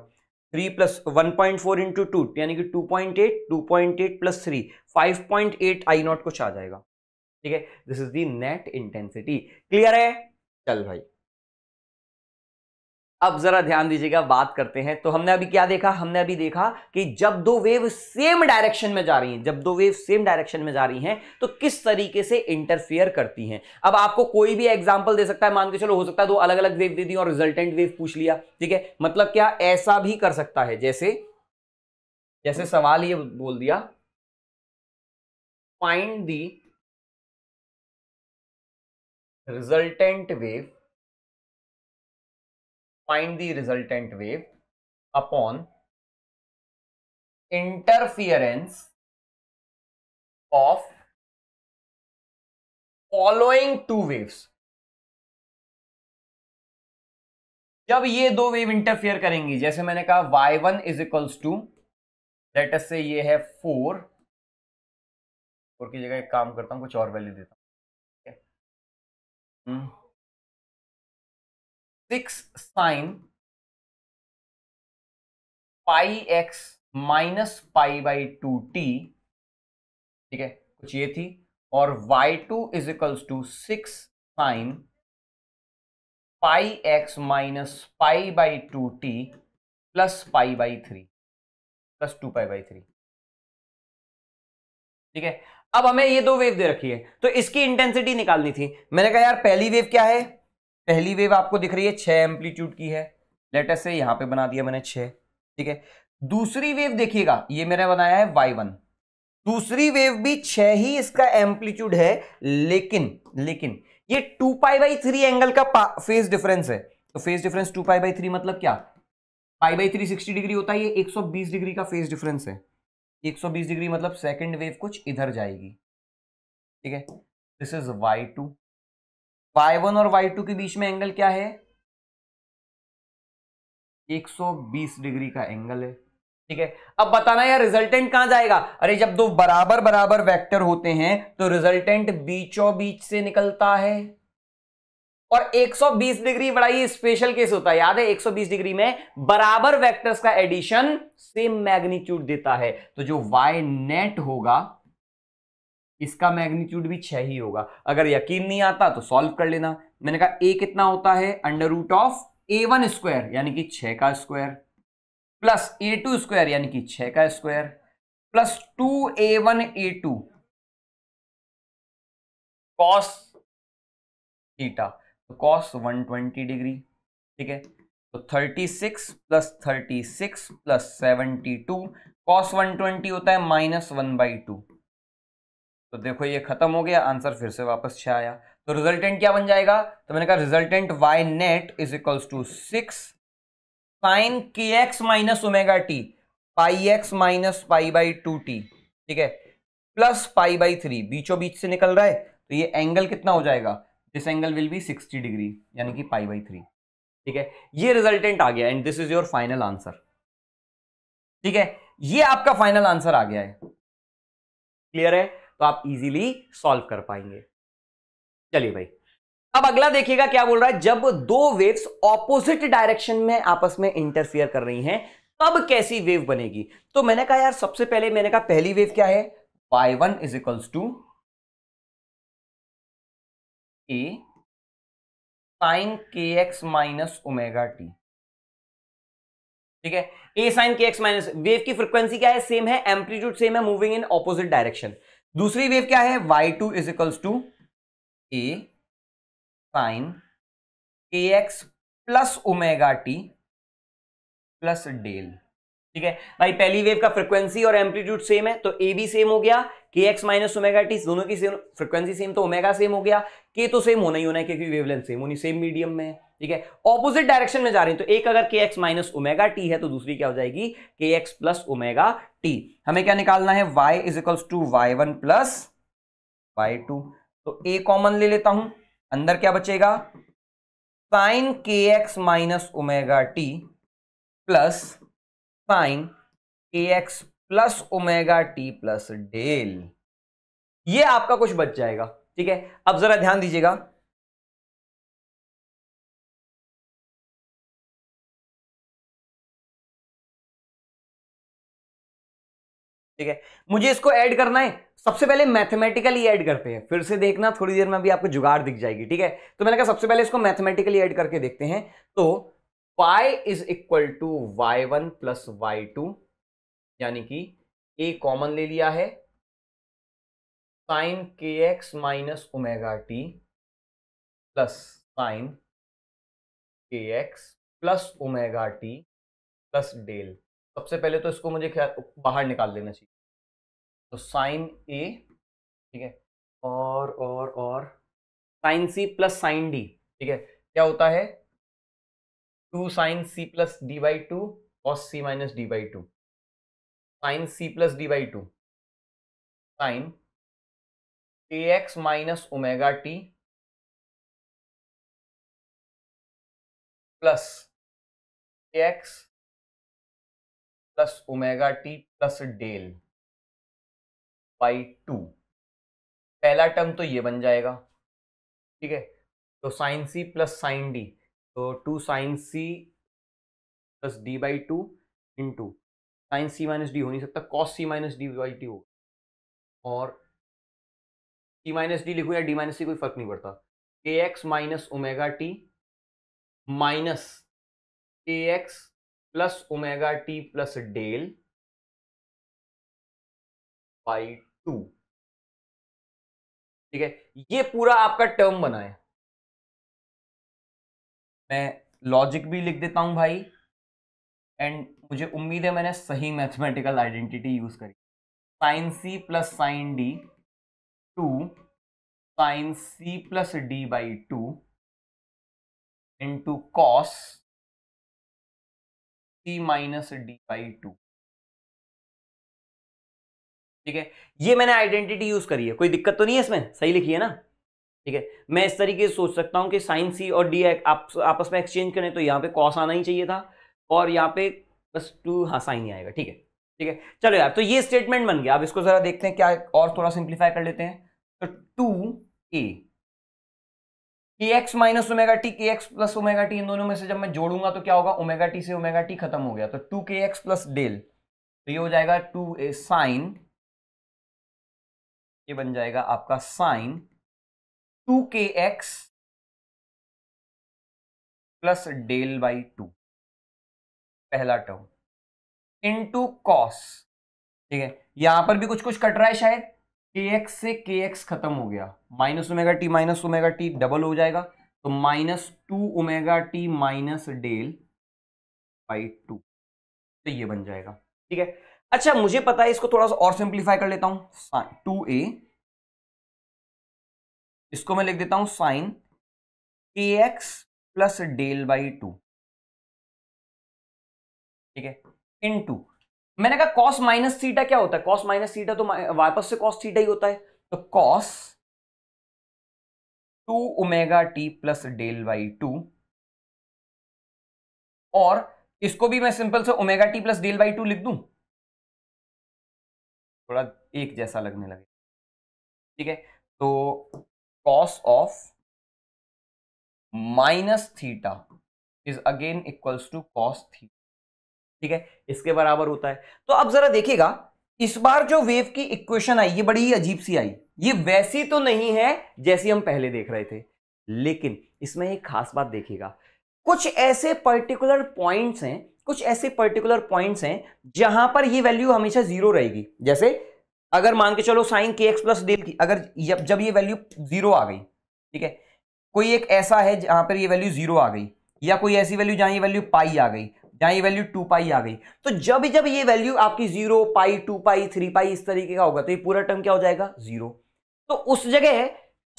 three plus one point four into two यानी कि two point eight two point eight plus three five point eight I naught कुछ आ जाएगा ठीक है this is the net intensity clear है चल भाई अब जरा ध्यान दीजिएगा बात करते हैं तो हमने अभी क्या देखा हमने अभी देखा कि जब दो वेव सेम डायरेक्शन में जा रही हैं जब दो वेव सेम डायरेक्शन में जा रही हैं तो किस तरीके से इंटरफेयर करती हैं अब आपको कोई भी एग्जांपल दे सकता है मान के चलो हो सकता है दो अलग अलग वेव दे दी और रिजल्टेंट वेव पूछ लिया ठीक है मतलब क्या ऐसा भी कर सकता है जैसे जैसे सवाल ये बोल दिया find the resultant wave find the resultant wave upon interference of following two waves जब ये दो वेव इंटरफेयर करेंगी जैसे मैंने कहा Y one is equals to let us से ये है फोर फोर की जगह एक काम करता हूं कुछ और वैल्यू देता हूँ six sine pi x minus pi by two T ठीक है कुछ ये थी और Y two is equals to six sine pi x minus pi by two T plus pi by three plus two pi by three ठीक है अब हमें ये दो वेव दे रखी है तो इसकी इंटेंसिटी निकालनी थी मैंने कहा यार पहली वेव क्या है पहली वेव आपको दिख रही है छः एम्पलीट्यूड की है लेटेस्ट से यहाँ पे बना दिया मैंने छः ठीक है दूसरी वेव देखिएगा ये मैंने बनाया है वाई वन दूसरी वेव भी छः ही इसका एम्पलीट्यूड है लेकिन लेकिन ये two pi by three angle का फेज डिफरेंस है तो phase difference two pi by three मतलब क्या pi by three sixty degree होता है ये एक सौ बीस डिग्री का फेज डिफरेंस है एक सौ बीस डिग्री मतलब सेकेंड वेव कुछ इधर जाएगी ठीक है this is Y two Y one और वाई टू के बीच में एंगल क्या है 120 डिग्री का एंगल है ठीक है अब बताना यार रिजल्टेंट कहां जाएगा अरे जब दो बराबर बराबर वेक्टर होते हैं तो रिजल्टेंट बीचो बीच से निकलता है और 120 डिग्री बड़ा ही स्पेशल केस होता है याद है 120 डिग्री में बराबर वेक्टर्स का एडिशन सेम मैग्नीट्यूड देता है तो जो वाई नेट होगा इसका मैग्नीट्यूड भी छह ही होगा अगर यकीन नहीं आता तो सॉल्व कर लेना मैंने कहा ए कितना होता है under root of A one square यानी कि छः का square plus A two square यानी कि छः का square plus two A one A two cos theta तो कॉस वन ट्वेंटी डिग्री ठीक है तो thirty six plus thirty six plus seventy two cos one twenty होता है माइनस वन बाई टू तो देखो ये खत्म हो गया आंसर फिर से वापस छः आया तो रिजल्टेंट क्या बन जाएगा तो मैंने कहा resultant Y net is equals to six sine के x minus omega T pi x minus pi by two T ठीक है प्लस पाई बाई थ्री बीचों बीच से निकल रहा है तो ये एंगल कितना हो जाएगा this angle will be sixty degree यानी कि पाई बाई थ्री ठीक है ये रिजल्टेंट आ गया and this is your final answer ठीक है ये आपका फाइनल आंसर आ गया है क्लियर है तो आप इजीली सॉल्व कर पाएंगे चलिए भाई अब अगला देखिएगा क्या बोल रहा है जब दो वेव्स ऑपोजिट डायरेक्शन में आपस में इंटरफियर कर रही हैं तब कैसी वेव बनेगी तो मैंने कहा यार सबसे पहले मैंने कहा पहली वेव क्या है Y one is equals to A sine के एक्स माइनस ओमेगा टी ठीक है ए साइन के एक्स माइनस वेव की फ्रीक्वेंसी क्या है सेम है एम्पलीट्यूड सेम है मूविंग इन ऑपोजिट डायरेक्शन दूसरी वेव क्या है Y two is equals to A sine के x plus omega T plus del ठीक है भाई पहली वेव का फ्रीक्वेंसी और एम्पलीट्यूड सेम है तो ए भी सेम हो गया के एक्स माइनस ओमेगा टी दोनों की सेम फ्रीक्वेंसी सेम तो ओमेगा सेम हो गया के तो सेम होना ही होना है क्योंकि वेवलेंथ सेम होनी सेम मीडियम में है ठीक है ऑपोजिट डायरेक्शन में जा रही है तो एक अगर के एक्स माइनस ओमेगा टी है तो दूसरी क्या हो जाएगी के एक्स प्लस ओमेगा टी हमें क्या निकालना है y is equals to Y one plus Y two तो ए कॉमन ले लेता हूं अंदर क्या बचेगा साइन के x minus omega T plus sine के x plus omega T plus del ये आपका कुछ बच जाएगा ठीक है अब जरा ध्यान दीजिएगा ठीक है मुझे इसको ऐड करना है सबसे पहले मैथमेटिकली ऐड करते हैं फिर से देखना थोड़ी देर में अभी आपको जुगाड़ दिख जाएगी ठीक है तो मैंने कहा सबसे पहले इसको मैथमेटिकली ऐड करके देखते हैं तो y is equal to Y one plus Y two यानी कि a कॉमन ले लिया है साइन के x minus omega T plus sine के x plus omega T plus del सबसे पहले तो इसको मुझे बाहर निकाल देना चाहिए तो साइन ए ठीक है और और और साइन सी प्लस साइन डी ठीक है क्या होता है two sine C plus D by two cos C minus D by two sine C plus D by two sine A x minus omega T plus x plus omega T plus del by two पहला term तो ये बन जाएगा ठीक है तो sine सी plus sine d तो two sine C plus D by two in two sine c minus d हो नहीं सकता cos C minus D by t हो और सी माइनस डी लिखो या डी माइनस सी कोई फर्क नहीं पड़ता k x minus omega T minus के x plus omega T plus del by two ठीक है ये पूरा आपका टर्म बना है मैं लॉजिक भी लिख देता हूं भाई एंड मुझे उम्मीद है मैंने सही मैथमेटिकल आइडेंटिटी यूज करी sine C plus sine d two sine C plus D by two into cos C minus D by two ठीक है ये मैंने आइडेंटिटी यूज करी है कोई दिक्कत तो नहीं है इसमें सही लिखी है ना ठीक है मैं इस तरीके से सोच सकता हूँ कि साइन सी और डी आप, आपस में एक्सचेंज करें तो यहाँ पे कॉस आना ही चाहिए था और यहाँ पे बस टू हाँ साइन ही आएगा ठीक है ठीक है चलो यार तो ये स्टेटमेंट बन गया अब इसको जरा देखते हैं क्या और थोड़ा सिंप्लीफाई कर लेते हैं तो two a k x minus omega T k x plus omega t इन दोनों में से जब मैं जोड़ूंगा तो क्या होगा ओमेगा टी से ओमेगा टी खत्म हो गया तो to k x plus del तो ये हो जाएगा टू ए साइन ये बन जाएगा आपका sine two k x plus del by two पहला टर्म इन टू कॉस ठीक है यहां पर भी कुछ कुछ कट रहा है शायद के एक्स से के एक्स खत्म हो गया minus omega T minus omega t double हो जाएगा तो minus two omega T minus del by two तो ये बन जाएगा ठीक है अच्छा मुझे पता है इसको थोड़ा सा और सिंप्लीफाई कर लेता हूं टू ए इसको मैं लिख देता हूं साइन के x plus del by two ठीक है इन टू मैंने कहा कॉस माइनस थीटा क्या होता है कॉस माइनस थीटा तो वापस से कॉस थीटा ही होता है तो cos two omega T plus del by two और इसको भी मैं सिंपल से omega T plus del by two लिख दूं थोड़ा एक जैसा लगने लगे ठीक है तो cos of minus theta is again equals to cos theta ठीक है इसके बराबर होता है तो अब जरा देखिएगा इस बार जो वेव की इक्वेशन आई ये बड़ी अजीब सी आई ये वैसी तो नहीं है जैसी हम पहले देख रहे थे लेकिन इसमें एक खास बात देखिएगा कुछ ऐसे पर्टिकुलर पॉइंट्स हैं कुछ ऐसे पर्टिकुलर पॉइंट्स हैं जहां पर ये वैल्यू हमेशा जीरो रहेगी जैसे अगर मान के चलो साइन के एक्स प्लस डी अगर जब जब ये वैल्यू जीरो आ गई ठीक है कोई एक ऐसा है जहां पर ये वैल्यू जीरो आ गई या कोई ऐसी वैल्यू जहां ये वैल्यू पाई आ गई जहां ये वैल्यू टू पाई आ गई तो जब जब ये वैल्यू आपकी zero pi two pi three pi इस तरीके का होगा तो ये पूरा टर्म क्या हो जाएगा जीरो तो उस जगह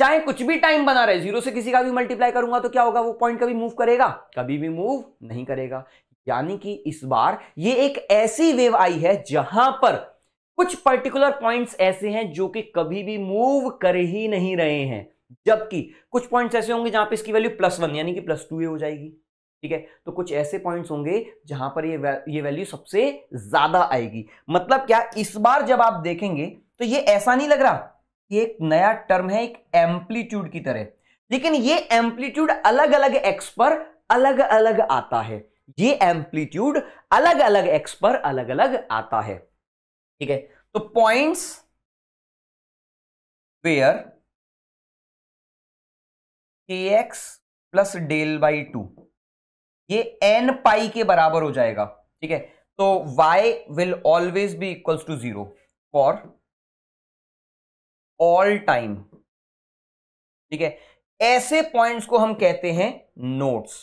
चाहे कुछ भी टाइम बना रहे जीरो से किसी का भी मल्टीप्लाई करूंगा तो क्या होगा वो पॉइंट कभी मूव करेगा कभी भी मूव नहीं करेगा यानी कि इस बार ये एक ऐसी वेव आई है जहां पर कुछ पर्टिकुलर पॉइंट्स ऐसे हैं जो कि कभी भी मूव कर ही नहीं रहे हैं जबकि कुछ पॉइंट्स ऐसे होंगे जहां पर इसकी वैल्यू प्लस वन यानी कि प्लस टू हो जाएगी ठीक है तो कुछ ऐसे पॉइंट्स होंगे जहां पर ये ये वैल्यू सबसे ज्यादा आएगी मतलब क्या इस बार जब आप देखेंगे तो ये ऐसा नहीं लग रहा एक नया टर्म है एक एम्पलीट्यूड की तरह लेकिन ये एम्पलीट्यूड अलग अलग एक्स पर अलग अलग आता है ये एम्पलीट्यूड अलग अलग एक्स पर अलग अलग आता है ठीक है तो points where k x plus del by two ये एन पाई के बराबर हो जाएगा ठीक है तो y will always be equals to zero for all time ठीक है ऐसे पॉइंट्स को हम कहते हैं नोट्स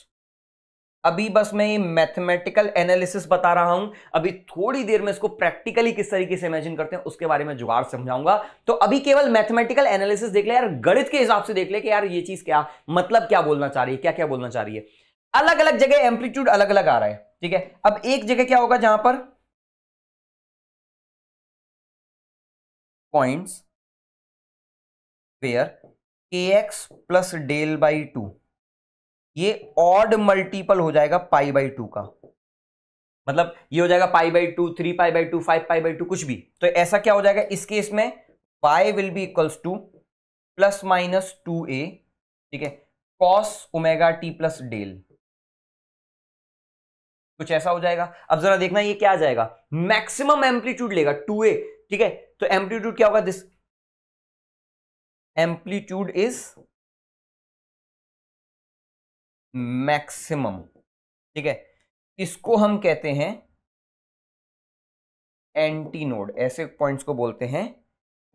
अभी बस मैं ये मैथमेटिकल एनालिसिस बता रहा हूं अभी थोड़ी देर में इसको प्रैक्टिकली किस तरीके से इमेजिन करते हैं उसके बारे में जुगाड़ समझाऊंगा तो अभी केवल मैथमेटिकल एनालिसिस देख ले यार गणित के हिसाब से देख ले कि यार ये चीज क्या मतलब क्या बोलना चाह रही है क्या क्या बोलना चाह रही है अलग अलग जगह एम्पलीट्यूड अलग अलग आ रहा है ठीक है अब एक जगह क्या होगा जहां पर points where k x plus del by two ये ऑड मल्टीपल हो जाएगा पाई बाई टू का मतलब ये हो जाएगा pi by two three pi by two five pi by two कुछ भी तो ऐसा क्या हो जाएगा इस केस में y will be equals to plus minus two ए ठीक है cos omega T plus del कुछ ऐसा हो जाएगा अब जरा देखना ये क्या आ जाएगा मैक्सिमम एम्पलीट्यूड लेगा टू ए ठीक है तो एम्पलीट्यूड क्या होगा दिस एम्पलीट्यूड इज मैक्सिमम ठीक है इसको हम कहते हैं एंटी नोड ऐसे पॉइंट्स को बोलते हैं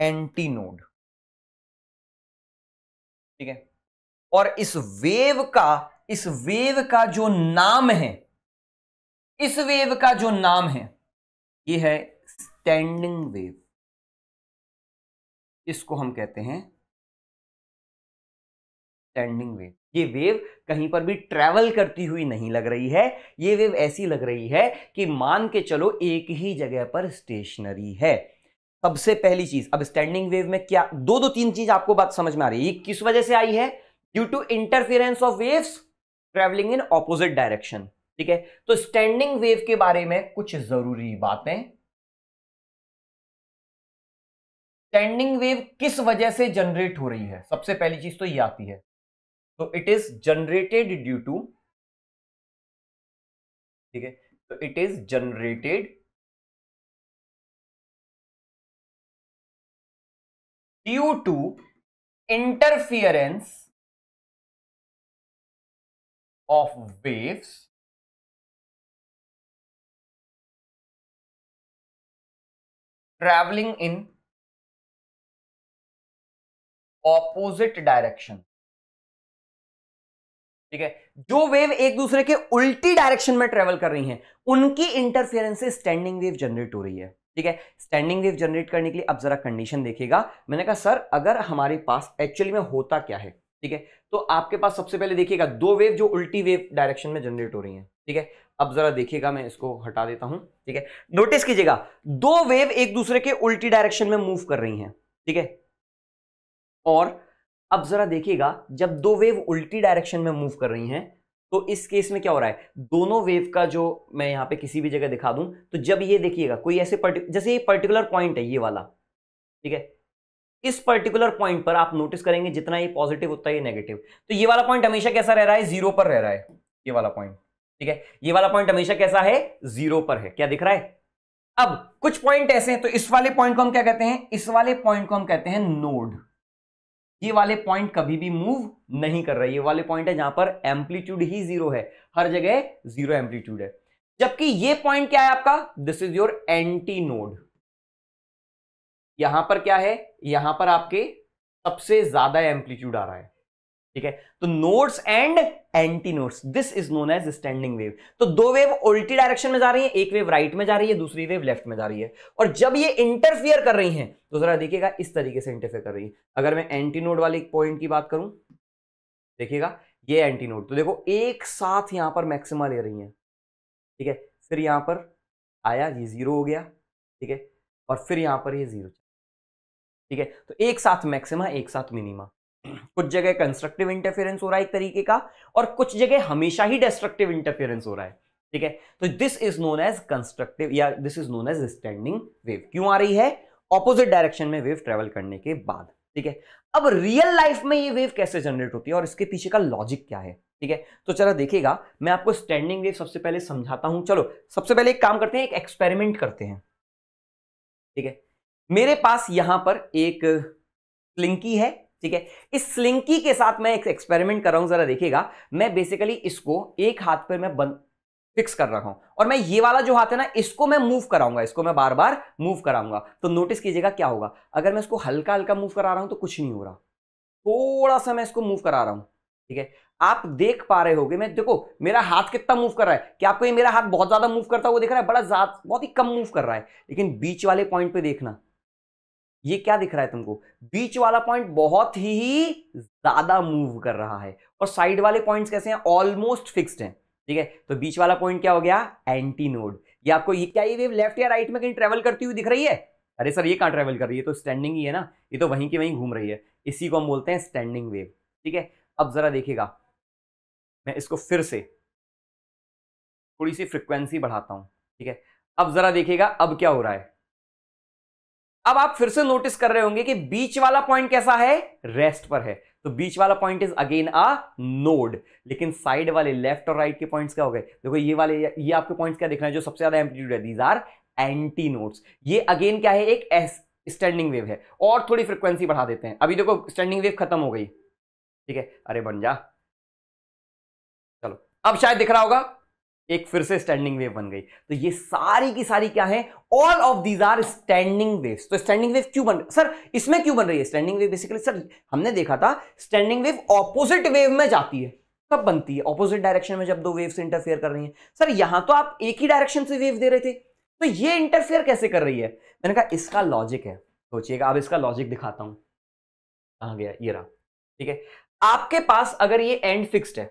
एंटी नोड ठीक है और इस वेव का इस वेव का जो नाम है इस वेव का जो नाम है ये है स्टैंडिंग वेव इसको हम कहते हैं स्टैंडिंग वेव ये वेव कहीं पर भी ट्रैवल करती हुई नहीं लग रही है ये वेव ऐसी लग रही है कि मान के चलो एक ही जगह पर स्टेशनरी है सबसे पहली चीज अब स्टैंडिंग वेव में क्या दो दो तीन चीज आपको बात समझ में आ रही है किस वजह से आई है due to interference of waves travelling in opposite direction ठीक है तो स्टैंडिंग वेव के बारे में कुछ जरूरी बातें स्टैंडिंग वेव किस वजह से जनरेट हो रही है सबसे पहली चीज तो ये आती है तो it is generated due to ठीक है तो it is generated due to interference of waves travelling in opposite direction ठीक है जो वेव एक दूसरे के उल्टी डायरेक्शन में ट्रेवल कर रही है उनकी इंटरफेरेंस से स्टैंडिंग वेव जनरेट हो रही है ठीक है स्टैंडिंग वेव जनरेट करने के लिए अब जरा कंडीशन देखेगा मैंने कहा सर अगर हमारे पास एक्चुअली में होता क्या है ठीक है तो आपके पास सबसे पहले देखिएगा दो वेव जो उल्टी वेव डायरेक्शन में जनरेट हो रही है ठीक है अब जरा देखिएगा मैं इसको हटा देता हूं ठीक है नोटिस कीजिएगा दो वेव एक दूसरे के उल्टी डायरेक्शन में मूव कर रही हैं ठीक है और अब ज़रा देखिएगा जब दो वेव उल्टी डायरेक्शन में मूव कर रही हैं तो इस केस में क्या हो रहा है दोनों वेव का जो मैं यहाँ पे किसी भी जगह दिखा दूं तो जब ये देखिएगा कोई ऐसे जैसे ये पर्टिकुलर पॉइंट है ये वाला ठीक है इस पर्टिकुलर पॉइंट पर आप नोटिस करेंगे जितना ये पॉजिटिव होता है ये नेगेटिव तो ये वाला पॉइंट हमेशा कैसा रह रहा है जीरो पर रह रहा है ये वाला पॉइंट ठीक है ये वाला पॉइंट हमेशा कैसा है जीरो पर है क्या दिख रहा है अब कुछ पॉइंट ऐसे हैं तो इस वाले पॉइंट को हम क्या कहते हैं इस वाले पॉइंट को हम कहते हैं नोड ये वाले पॉइंट कभी भी मूव नहीं कर रहे ये वाले पॉइंट है जहां पर एम्पलीट्यूड ही जीरो है हर जगह जीरो एम्पलीट्यूड है जबकि ये पॉइंट क्या है आपका this is your antinode यहां पर क्या है यहां पर आपके सबसे ज्यादा एम्पलीट्यूड आ रहा है ठीक है तो nodes and antinodes this is known as standing wave तो दो वेव उल्टी डायरेक्शन में जा रही है एक वेव राइट में जा रही है दूसरी वेव लेफ्ट में जा रही है और जब ये इंटरफियर कर रही हैं तो जरा देखिएगा इस तरीके से इंटरफियर कर रही है अगर मैं एंटी नोड वाले पॉइंट की बात करूं देखिएगा ये एंटी नोड तो देखो एक साथ यहां पर मैक्सिमा ले रही है ठीक है फिर यहां पर आया ये जीरो हो गया ठीक है और फिर यहां पर ये जीरो ठीक है तो एक साथ मैक्सिमा एक साथ मिनिमा कुछ जगह कंस्ट्रक्टिव इंटरफेरेंस हो रहा है एक तरीके का और कुछ जगह हमेशा ही डेस्ट्रक्टिव इंटरफेरेंस हो रहा है ठीक है तो this is known as constructive या this is known as standing wave क्यों आ रही है ऑपोजिट डायरेक्शन में वेव ट्रेवल करने के बाद ठीक है अब रियल लाइफ में ये वेव कैसे जनरेट होती है और इसके पीछे का लॉजिक क्या है ठीक है तो चलो देखिएगा मैं आपको स्टैंडिंग वेव सबसे पहले समझाता हूं चलो सबसे पहले एक काम करते हैं एक एक्सपेरिमेंट करते हैं ठीक है मेरे पास यहां पर एक क्लिंकी है ठीक है इस स्लिंकी के साथ मैं एक एक्सपेरिमेंट कर रहा हूं जरा देखिएगा मैं बेसिकली इसको एक हाथ पर मैं बंद फिक्स कर रहा हूं और मैं ये वाला जो हाथ है ना इसको मैं मूव कराऊंगा इसको मैं बार बार मूव कराऊंगा तो नोटिस कीजिएगा क्या होगा अगर मैं इसको हल्का हल्का मूव करा रहा हूं तो कुछ नहीं हो रहा थोड़ा सा मैं इसको मूव करा रहा हूं ठीक है आप देख पा रहे होगे मैं देखो मेरा हाथ कितना मूव कर रहा है क्या आपको ये मेरा हाथ बहुत ज्यादा मूव करता है वो देख रहा है बड़ा बहुत ही कम मूव कर रहा है लेकिन बीच वाले पॉइंट पे देखना ये क्या दिख रहा है तुमको बीच वाला पॉइंट बहुत ही ज्यादा मूव कर रहा है और साइड वाले पॉइंट्स कैसे हैं ऑलमोस्ट फिक्स्ड हैं ठीक है तो बीच वाला पॉइंट क्या हो गया एंटी नोड ये आपको ये क्या ये लेफ्ट या राइट में कहीं ट्रेवल करती हुई दिख रही है अरे सर ये कहाँ ट्रेवल कर रही है तो स्टैंडिंग ही है ना ये तो वहीं की वहीं घूम रही है इसी को हम बोलते हैं स्टैंडिंग वेव ठीक है अब जरा देखिएगा मैं इसको फिर से थोड़ी सी फ्रिक्वेंसी बढ़ाता हूं ठीक है अब जरा देखिएगा अब क्या हो रहा है अब आप फिर से नोटिस कर रहे होंगे कि बीच वाला पॉइंट कैसा है रेस्ट पर है तो बीच वाला point is again a node लेकिन साइड वाले लेफ्ट और राइट के पॉइंट्स क्या हो गए देखो ये वाले ये आपके पॉइंट्स क्या दिखना है जो सबसे ज्यादा एम्पलीट्यूड है दीज आर एंटी नोड्स ये अगेन क्या है एक स्टैंडिंग वेव है और थोड़ी फ्रिक्वेंसी बढ़ा देते हैं अभी देखो स्टैंडिंग वेव खत्म हो गई ठीक है अरे बन जा चलो अब शायद दिख रहा होगा एक फिर से स्टैंडिंग वेव बन गई तो ये सारी की सारी क्या है all of these are standing wave तो स्टैंडिंग वेव क्यों बन सर इसमें क्यों बन रही है स्टैंडिंग वेव बेसिकली सर हमने देखा था स्टैंडिंग वेव ऑपोजिट वेव में जाती है कब बनती है ऑपोजिट डायरेक्शन में जब दो वेव्स इंटरफेयर कर रही हैं सर यहां तो आप एक ही डायरेक्शन से वेव दे रहे थे तो ये इंटरफेयर कैसे कर रही है मैंने कहा इसका लॉजिक है सोचिएगा अब इसका लॉजिक दिखाता हूं कहा गया ये रहा ठीक है आपके पास अगर ये एंड फिक्स्ड है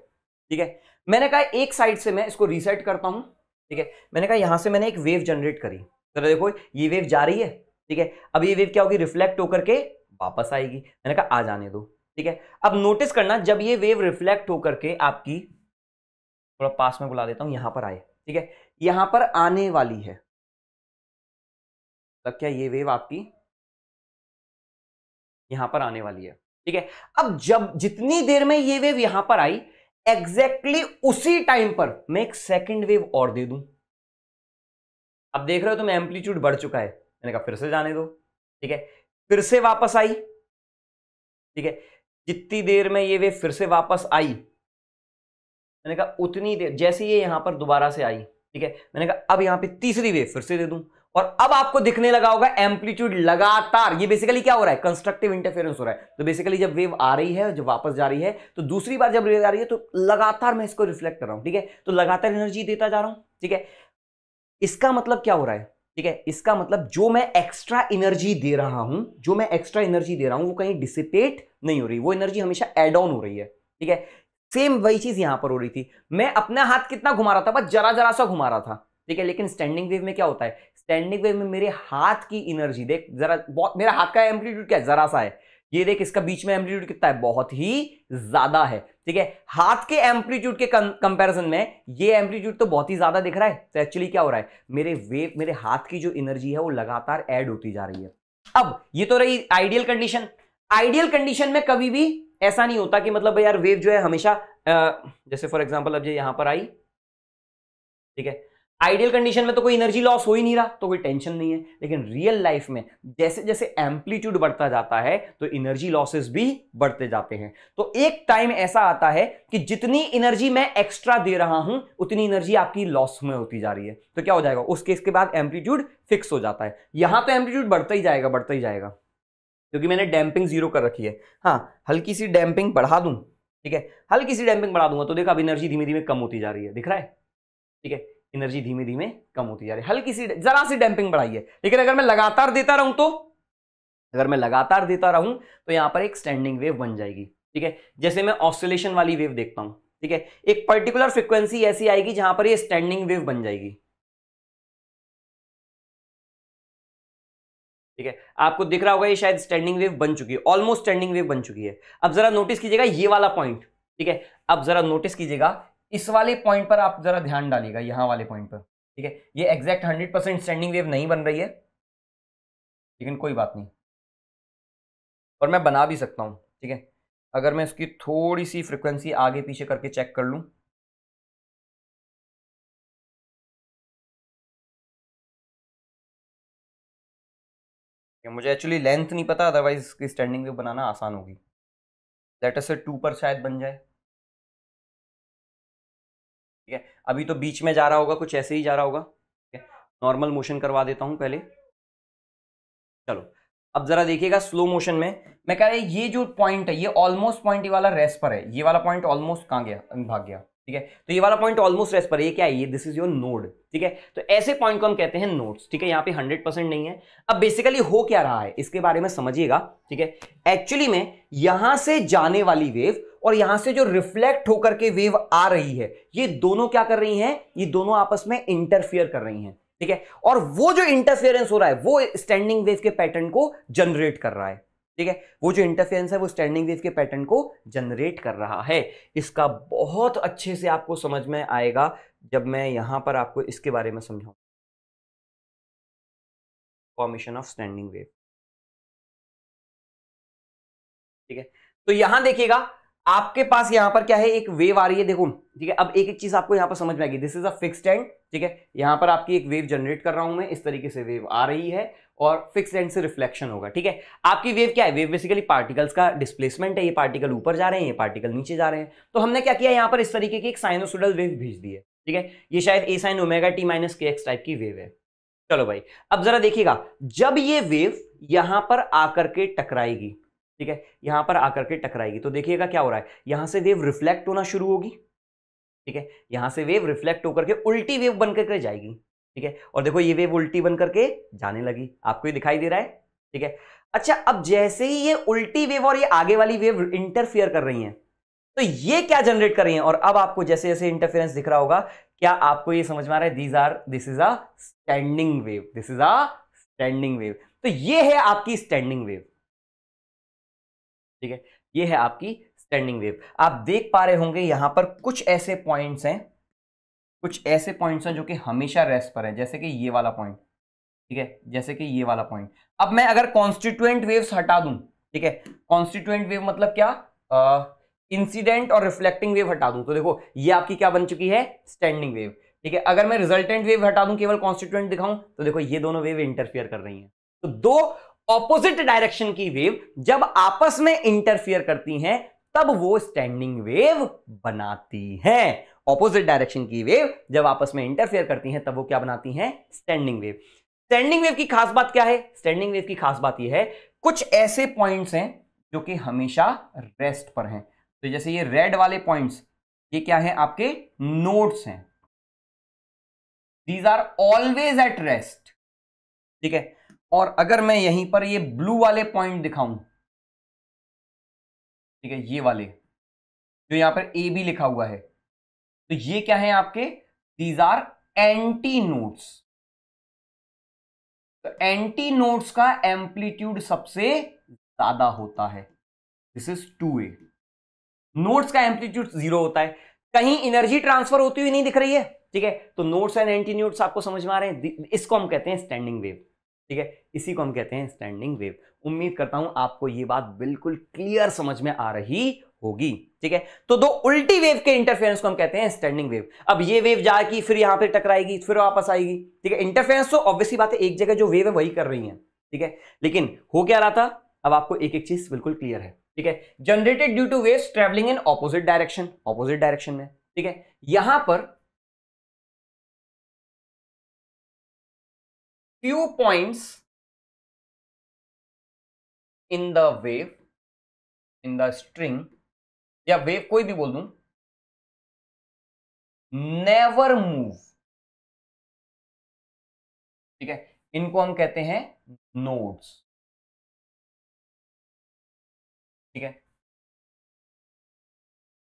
ठीक है मैंने कहा एक साइड से मैं इसको रीसेट करता हूँ ठीक है मैंने कहा यहाँ से मैंने एक वेव जनरेट करी तो देखो ये वेव जा रही है ठीक है अब ये वेव क्या होगी रिफ्लेक्ट होकर के वापस आएगी मैंने कहा आ जाने दो ठीक है अब नोटिस करना जब ये वेव रिफ्लेक्ट होकर के आपकी थोड़ा पास में बुला देता हूँ यहाँ पर आए ठीक है यहाँ पर आने वाली है तब क्या ये वेव आपकी यहां पर आने वाली है ठीक है अब जब जितनी देर में ये वेव यहां पर आई एग्जैक्टली exactly उसी टाइम पर मैं एक सेकेंड वेव और दे दूं अब देख रहे हो तो मैं एम्पलीट्यूड बढ़ चुका है मैंने कहा फिर से जाने दो ठीक है फिर से वापस आई ठीक है जितनी देर में ये वेव फिर से वापस आई मैंने कहा उतनी देर जैसे ये यहां पर दोबारा से आई ठीक है मैंने कहा अब यहां पे तीसरी वेव फिर से दे दूं और अब आपको दिखने लगा होगा एम्पलीट्यूड लगातार ये बेसिकली क्या हो रहा है कंस्ट्रक्टिव इंटरफेरेंस हो रहा है तो बेसिकली जब वेव आ रही है जब वापस जा रही है तो दूसरी बार जब वेव आ रही है तो लगातार मैं इसको रिफ्लेक्ट कर रहा हूं ठीक है तो लगातार एनर्जी देता जा रहा हूं ठीक है इसका मतलब क्या हो रहा है ठीक है इसका मतलब जो मैं एक्स्ट्रा एनर्जी दे रहा हूं जो मैं एक्स्ट्रा एनर्जी दे रहा हूं वो कहीं डिसिपेट नहीं हो रही वो एनर्जी हमेशा एड ऑन हो रही है ठीक है सेम वही चीज यहां पर हो रही थी मैं अपना हाथ कितना घुमा रहा था बस जरा जरा सा घुमा रहा था ठीक है लेकिन स्टैंडिंग वेव में क्या होता है स्टैंडिंग वेव में मेरे हाथ की एनर्जी देख जरा बहुत मेरा हाथ का एम्पलीट्यूड क्या है जरा सा है ये देख इसका बीच में एम्पलीट्यूड कितना है बहुत ही ज्यादा है ठीक है हाथ के एम्पलीट्यूड के कंपैरिजन में ये एम्पलीट्यूड तो बहुत ही ज्यादा दिख रहा है तो एक्चुअली क्या हो रहा है मेरे वेव मेरे हाथ की जो एनर्जी है वो लगातार एड होती जा रही है अब ये तो रही आइडियल कंडीशन आइडियल कंडीशन में कभी भी ऐसा नहीं होता कि मतलब यार वेव जो है हमेशा जैसे फॉर एग्जाम्पल अब ये यहां पर आई ठीक है आइडियल कंडीशन में तो कोई एनर्जी लॉस हो ही नहीं रहा तो कोई टेंशन नहीं है लेकिन रियल लाइफ में जैसे जैसे एम्पलीट्यूड बढ़ता जाता है तो एनर्जी लॉसेस भी बढ़ते जाते हैं तो एक टाइम ऐसा आता है कि जितनी एनर्जी मैं एक्स्ट्रा दे रहा हूं उतनी एनर्जी आपकी लॉस में होती जा रही है तो क्या हो जाएगा उस केस के बाद एम्पलीट्यूड फिक्स हो जाता है यहां तो एम्पलीट्यूड बढ़ता ही जाएगा बढ़ता ही जाएगा क्योंकि मैंने डैम्पिंग जीरो कर रखी है हाँ हल्की सी डैम्पिंग बढ़ा दूं ठीक है हल्की सी डैम्पिंग बढ़ा दूंगा तो देखा अब एनर्जी धीमे धीमे कम होती जा रही है दिख रहा है ठीक है एनर्जी धीमे धीमे कम होती जा रही है हल्की सी जरा सी डैम्पिंग है लेकिन अगर मैं लगातार देता रहूं तो अगर मैं लगातार देता रहूं तो यहां पर एक स्टैंडिंग वेव बन जाएगी ठीक है जैसे मैं ऑस्ट्रेलेशन वाली वेव देखता हूं ठीक है एक पर्टिकुलर फ्रिक्वेंसी ऐसी आएगी जहां पर यह स्टैंडिंग वेव बन जाएगी ठीक है आपको दिख रहा होगा ये शायद स्टैंडिंग वेव बन चुकी है ऑलमोस्ट स्टैंडिंग वेव बन चुकी है अब जरा नोटिस कीजिएगा ये वाला पॉइंट ठीक है अब जरा नोटिस कीजिएगा इस वाले पॉइंट पर आप जरा ध्यान डालिएगा यहाँ वाले पॉइंट पर ठीक है ये exact hundred percent standing wave नहीं बन रही है लेकिन कोई बात नहीं और मैं बना भी सकता हूँ ठीक है अगर मैं इसकी थोड़ी सी फ्रिक्वेंसी आगे पीछे करके चेक कर लूँ मुझे एक्चुअली लेंथ नहीं पता अदरवाइज इसकी स्टैंडिंग वेव बनाना आसान होगी लेटर से टू पर शायद बन जाए ठीक है अभी तो बीच में जा रहा होगा कुछ ऐसे ही जा रहा होगा ठीक है नॉर्मल मोशन करवा देता हूँ पहले चलो अब जरा देखिएगा स्लो मोशन में मैं कह रहा ये जो पॉइंट है ये ऑलमोस्ट पॉइंट ये वाला रेस्ट पर है ये वाला पॉइंट ऑलमोस्ट कहाँ गया भाग गया ठीक है तो ये वाला पॉइंट ऑलमोस्ट रेस्ट पर है ये क्या है ये दिस इज योर नोड ठीक है तो ऐसे पॉइंट को हम कहते हैं नोड्स ठीक है यहाँ पे हंड्रेड परसेंट नहीं है अब बेसिकली हो क्या रहा है इसके बारे में समझिएगा ठीक है एक्चुअली में यहां से जाने वाली वेव और यहां से जो रिफ्लेक्ट होकर के वेव आ रही है ये दोनों क्या कर रही हैं ये दोनों आपस में इंटरफियर कर रही हैं ठीक है और वो जो इंटरफियरेंस हो रहा है वो स्टैंडिंग वेव के पैटर्न को जनरेट कर रहा है ठीक है वो जो इंटरफेरेंस है वो स्टैंडिंग वेव के पैटर्न को जनरेट कर रहा है इसका बहुत अच्छे से आपको समझ में आएगा जब मैं यहां पर आपको इसके बारे में समझाऊ फॉर्मेशन ऑफ स्टैंडिंग वेव ठीक है तो यहां देखिएगा आपके पास यहां पर क्या है एक वेव आ रही है देखो ठीक है अब एक एक चीज आपको यहां पर समझ में आएगी this is a fixed end ठीक है यहां पर आपकी एक वेव जनरेट कर रहा हूं मैं इस तरीके से वेव आ रही है और फिक्स्ड एंड से रिफ्लेक्शन होगा ठीक है आपकी वेव क्या है वेव बेसिकली पार्टिकल्स का डिस्प्लेसमेंट है ये पार्टिकल ऊपर जा रहे हैं ये पार्टिकल नीचे जा रहे हैं तो हमने क्या किया यहां पर इस तरीके की एक साइनोसोडल वेव भेज दी है ठीक है ये शायद a sine omega T minus के एक्स टाइप की वेव है चलो भाई अब जरा देखिएगा जब ये वेव यहां पर आकर के टकराएगी ठीक है यहां पर आकर के टकराएगी तो देखिएगा क्या हो रहा है यहां से वेव रिफ्लेक्ट होना शुरू होगी ठीक है यहां से वेव रिफ्लेक्ट होकर के उल्टी वेव बन करके जाएगी ठीक है और देखो ये वेव उल्टी बन करके जाने लगी आपको ये दिखाई दे रहा है ठीक है अच्छा अब जैसे ही ये उल्टी वेव और ये आगे वाली वेव इंटरफियर कर रही है तो ये क्या जनरेट कर रही है और अब आपको जैसे जैसे इंटरफेरेंस दिख रहा होगा क्या आपको ये समझ में आ रहा है these are this is a standing wave this is a standing wave तो ये है आपकी स्टैंडिंग वेव ठीक है ये है आपकी स्टैंडिंग वेव आप देख पा रहे होंगे यहाँ पर कुछ ऐसे पॉइंट्स हैं कुछ ऐसे पॉइंट्स हैं जो कि हमेशा रेस्ट पर है जैसे कि ये वाला पॉइंट ठीक है जैसे कि ये वाला पॉइंट अब मैं अगर कॉन्स्टिट्यूएंट वेव्स हटा दूं ठीक है कॉन्स्टिट्यूएंट वेव मतलब क्या इंसिडेंट uh, और रिफ्लेक्टिंग वेव हटा दूं तो देखो ये आपकी क्या बन चुकी है स्टैंडिंग वेव ठीक है अगर मैं रिजल्टेंट वेव हटा दूं केवल कॉन्स्टिट्यूएंट दिखाऊं तो देखो ये दोनों वेव इंटरफियर कर रही है तो दो ऑपोजिट डायरेक्शन की वेव जब आपस में इंटरफियर करती हैं तब वो स्टैंडिंग वेव बनाती हैं ऑपोजिट डायरेक्शन की वेव जब आपस में इंटरफियर करती हैं तब वो क्या बनाती हैं स्टैंडिंग वेव स्टैंडिंग वेव की खास बात क्या है स्टैंडिंग वेव की खास बात यह है कुछ ऐसे पॉइंट्स हैं जो कि हमेशा रेस्ट पर हैं तो जैसे ये रेड वाले पॉइंट्स ये क्या है आपके नोड्स हैं these are always at rest ठीक है और अगर मैं यहीं पर ये ब्लू वाले पॉइंट दिखाऊं ठीक है ये वाले जो यहां पर ए बी लिखा हुआ है तो ये क्या है आपके दीज आर एंटी नोट्स तो एंटी नोट्स का एम्पलीट्यूड सबसे ज्यादा होता है this is two a nodes का एम्पलीट्यूड जीरो होता है कहीं एनर्जी ट्रांसफर होती हुई नहीं दिख रही है ठीक है तो नोट्स एंड एंटी नोट्स आपको समझ में आ रहे हैं इसको हम कहते हैं स्टैंडिंग वेव ठीक है इसी को हम कहते हैं स्टैंडिंग वेव उम्मीद करता हूं आपको ये बात बिल्कुल क्लियर समझ में आ रही होगी ठीक है तो दो उल्टी वेव के इंटरफेरेंस को हम कहते हैं स्टैंडिंग वेव अब ये वेव जाएगी फिर यहां पर टकराएगी फिर वापस आएगी ठीक है इंटरफेरेंस तो ऑब्वियसली बात है एक जगह जो वेव है वही कर रही है ठीक है लेकिन हो क्या रहा था अब आपको एक एक चीज बिल्कुल क्लियर है ठीक है generated due to wave travelling in opposite direction opposite direction में ठीक है यहां पर few points in the wave in the string या वेव कोई भी बोल दू never मूव ठीक है इनको हम कहते हैं nodes ठीक है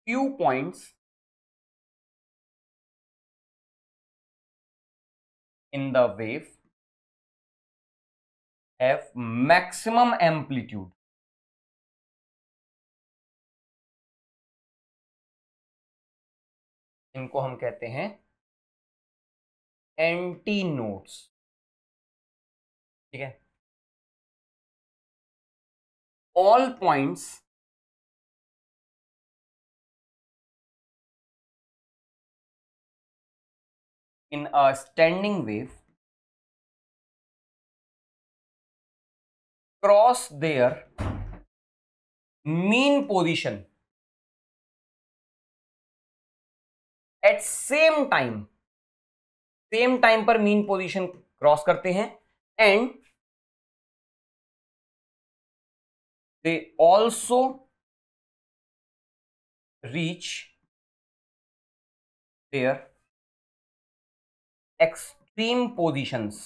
few points in the wave have maximum amplitude इनको हम कहते हैं एंटी नोट्स ठीक है all points in a standing wave cross their mean position at same time same time पर मीन पोजिशन क्रॉस करते हैं and they also reach their extreme positions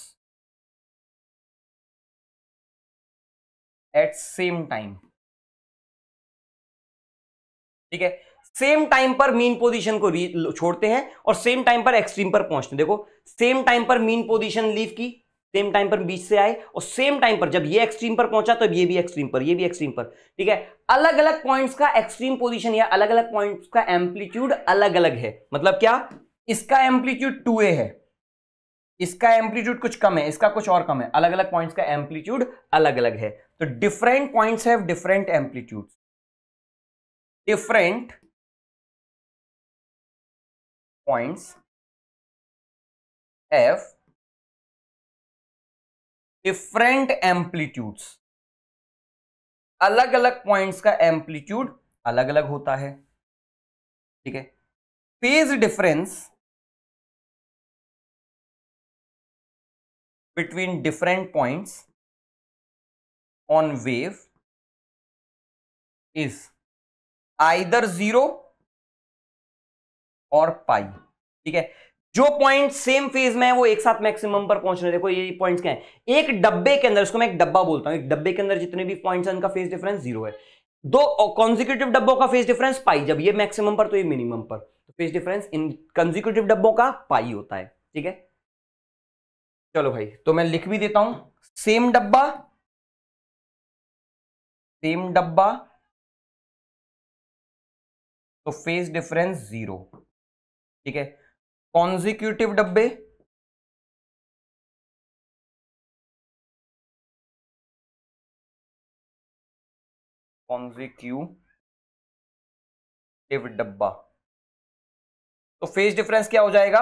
at same time ठीक है सेम टाइम पर mean position को छोड़ते हैं और सेम टाइम पर एक्सट्रीम पर पहुंचते देखो सेम टाइम पर मीन पोजीशन लीव की सेम टाइम पर बीच से आए और सेम टाइम पर जब ये एक्सट्रीम पर पहुंचा तो ये भी एक्सट्रीम पर ये भी एक्सट्रीम पर ठीक है अलग अलग पॉइंट्स का एक्सट्रीम पोजीशन या अलग अलग पॉइंट्स का एम्पलीट्यूड अलग अलग है मतलब क्या इसका एम्पलीट्यूड टू है इसका एम्पलीट्यूड कुछ कम है इसका कुछ और कम है अलग अलग पॉइंट्स का एम्पलीट्यूड अलग अलग है तो different points have different amplitude different points have different amplitudes अलग अलग पॉइंट्स का एम्पलीट्यूड अलग अलग होता है ठीक है phase difference between different points on wave is either zero और पाई ठीक है जो पॉइंट सेम फेज में है वो एक साथ मैक्सिमम पर पहुंच रहे देखो ये पॉइंट्स क्या है एक डब्बे के अंदर इसको मैं एक डब्बा बोलता हूं एक डब्बे के अंदर जितने भी पॉइंट्स हैं उनका फेज डिफरेंस जीरो है दो कॉन्जिक्यूटिव डब्बों का फेज डिफरेंस पाई जब ये मैक्सिमम पर तो ये मिनिमम पर तो फेज डिफरेंस इन कंजिक्यूटिव डब्बों का पाई होता है ठीक है चलो भाई तो मैं लिख भी देता हूं सेम डब्बा सेम डब्बा तो फेज डिफरेंस जीरो ठीक है कॉन्जिक्यूटिव डब्बे कॉन्जिक्यूटिव डब्बा तो फेज डिफरेंस क्या हो जाएगा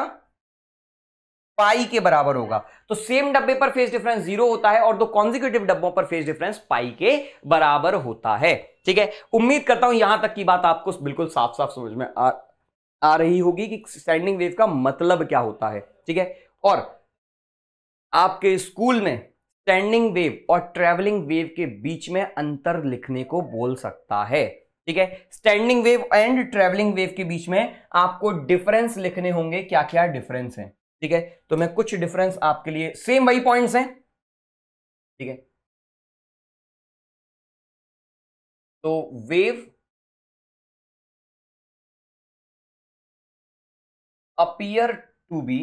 पाई के बराबर होगा तो सेम डब्बे पर फेज डिफरेंस जीरो होता है और दो कॉन्जिक्यूटिव डब्बों पर फेज डिफरेंस पाई के बराबर होता है ठीक है उम्मीद करता हूं यहां तक की बात आपको बिल्कुल साफ साफ समझ में आ, आ रही होगी कि स्टैंडिंग वेव का मतलब क्या होता है ठीक है और आपके स्कूल में स्टैंडिंग वेव और ट्रेवलिंग वेव के बीच में अंतर लिखने को बोल सकता है ठीक है standing wave and travelling wave के बीच में आपको डिफरेंस लिखने होंगे क्या क्या डिफरेंस है ठीक है तो मैं कुछ डिफरेंस आपके लिए सेम वही पॉइंट्स हैं ठीक है तो wave appear to be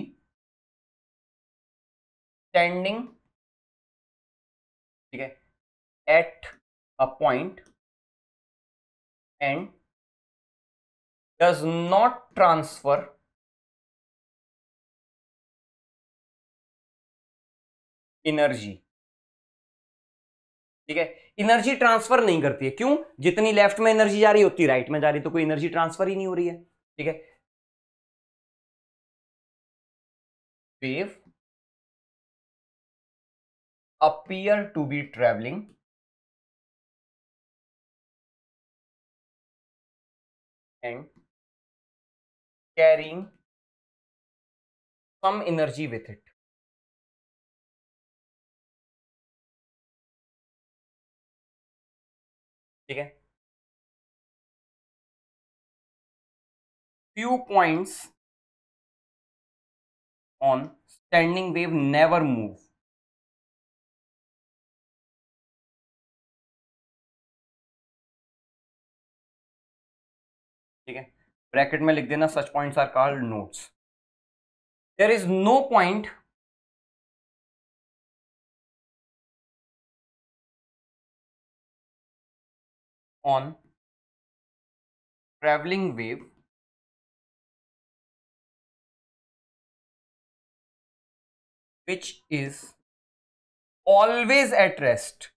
standing ठीक है at a point and does not transfer energy ठीक है एनर्जी ट्रांसफर नहीं करती है क्यों जितनी लेफ्ट में एनर्जी जा रही होती राइट में जा रही तो कोई एनर्जी ट्रांसफर ही नहीं हो रही है ठीक है wave appear to be travelling and carrying some energy with it ठीक है few points on standing wave never move ठीक है ब्रैकेट में लिख देना such points are called nodes there is no point on traveling wave which is always at rest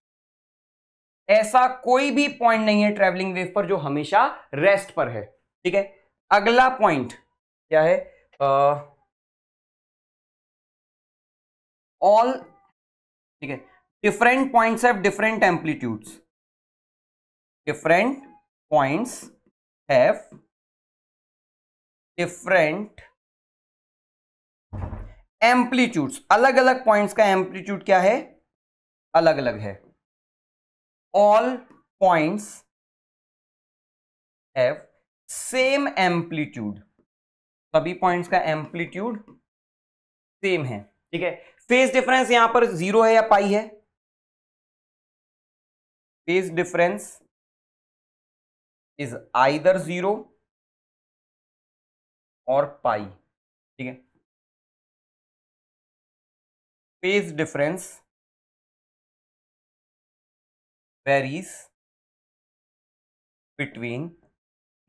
ऐसा कोई भी पॉइंट नहीं है ट्रेवलिंग वेव पर जो हमेशा रेस्ट पर है ठीक है अगला पॉइंट क्या है ऑल ठीक है different points have different amplitudes different points have different amplitude अलग अलग पॉइंट्स का एम्पलीट्यूड क्या है अलग अलग है all points have same amplitude सभी पॉइंट्स का एम्पलीट्यूड सेम है ठीक है फेस डिफरेंस यहां पर जीरो है या पाई है phase difference is either zero और पाई ठीक है phase difference varies between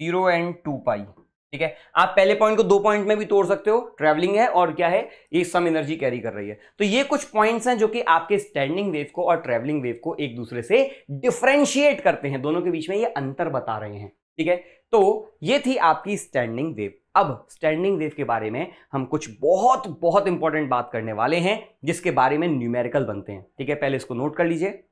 zero and two pi ठीक है आप पहले पॉइंट को दो पॉइंट में भी तोड़ सकते हो ट्रैवलिंग है और क्या है ये सम एनर्जी कैरी कर रही है तो ये कुछ पॉइंट्स हैं जो कि आपके स्टैंडिंग वेव को और ट्रैवलिंग वेव को एक दूसरे से डिफ्रेंशिएट करते हैं दोनों के बीच में ये अंतर बता रहे हैं ठीक है तो ये थी आपकी स्टैंडिंग वेव अब स्टैंडिंग वेव के बारे में हम कुछ बहुत बहुत इंपॉर्टेंट बात करने वाले हैं जिसके बारे में न्यूमेरिकल बनते हैं ठीक है पहले इसको नोट कर लीजिए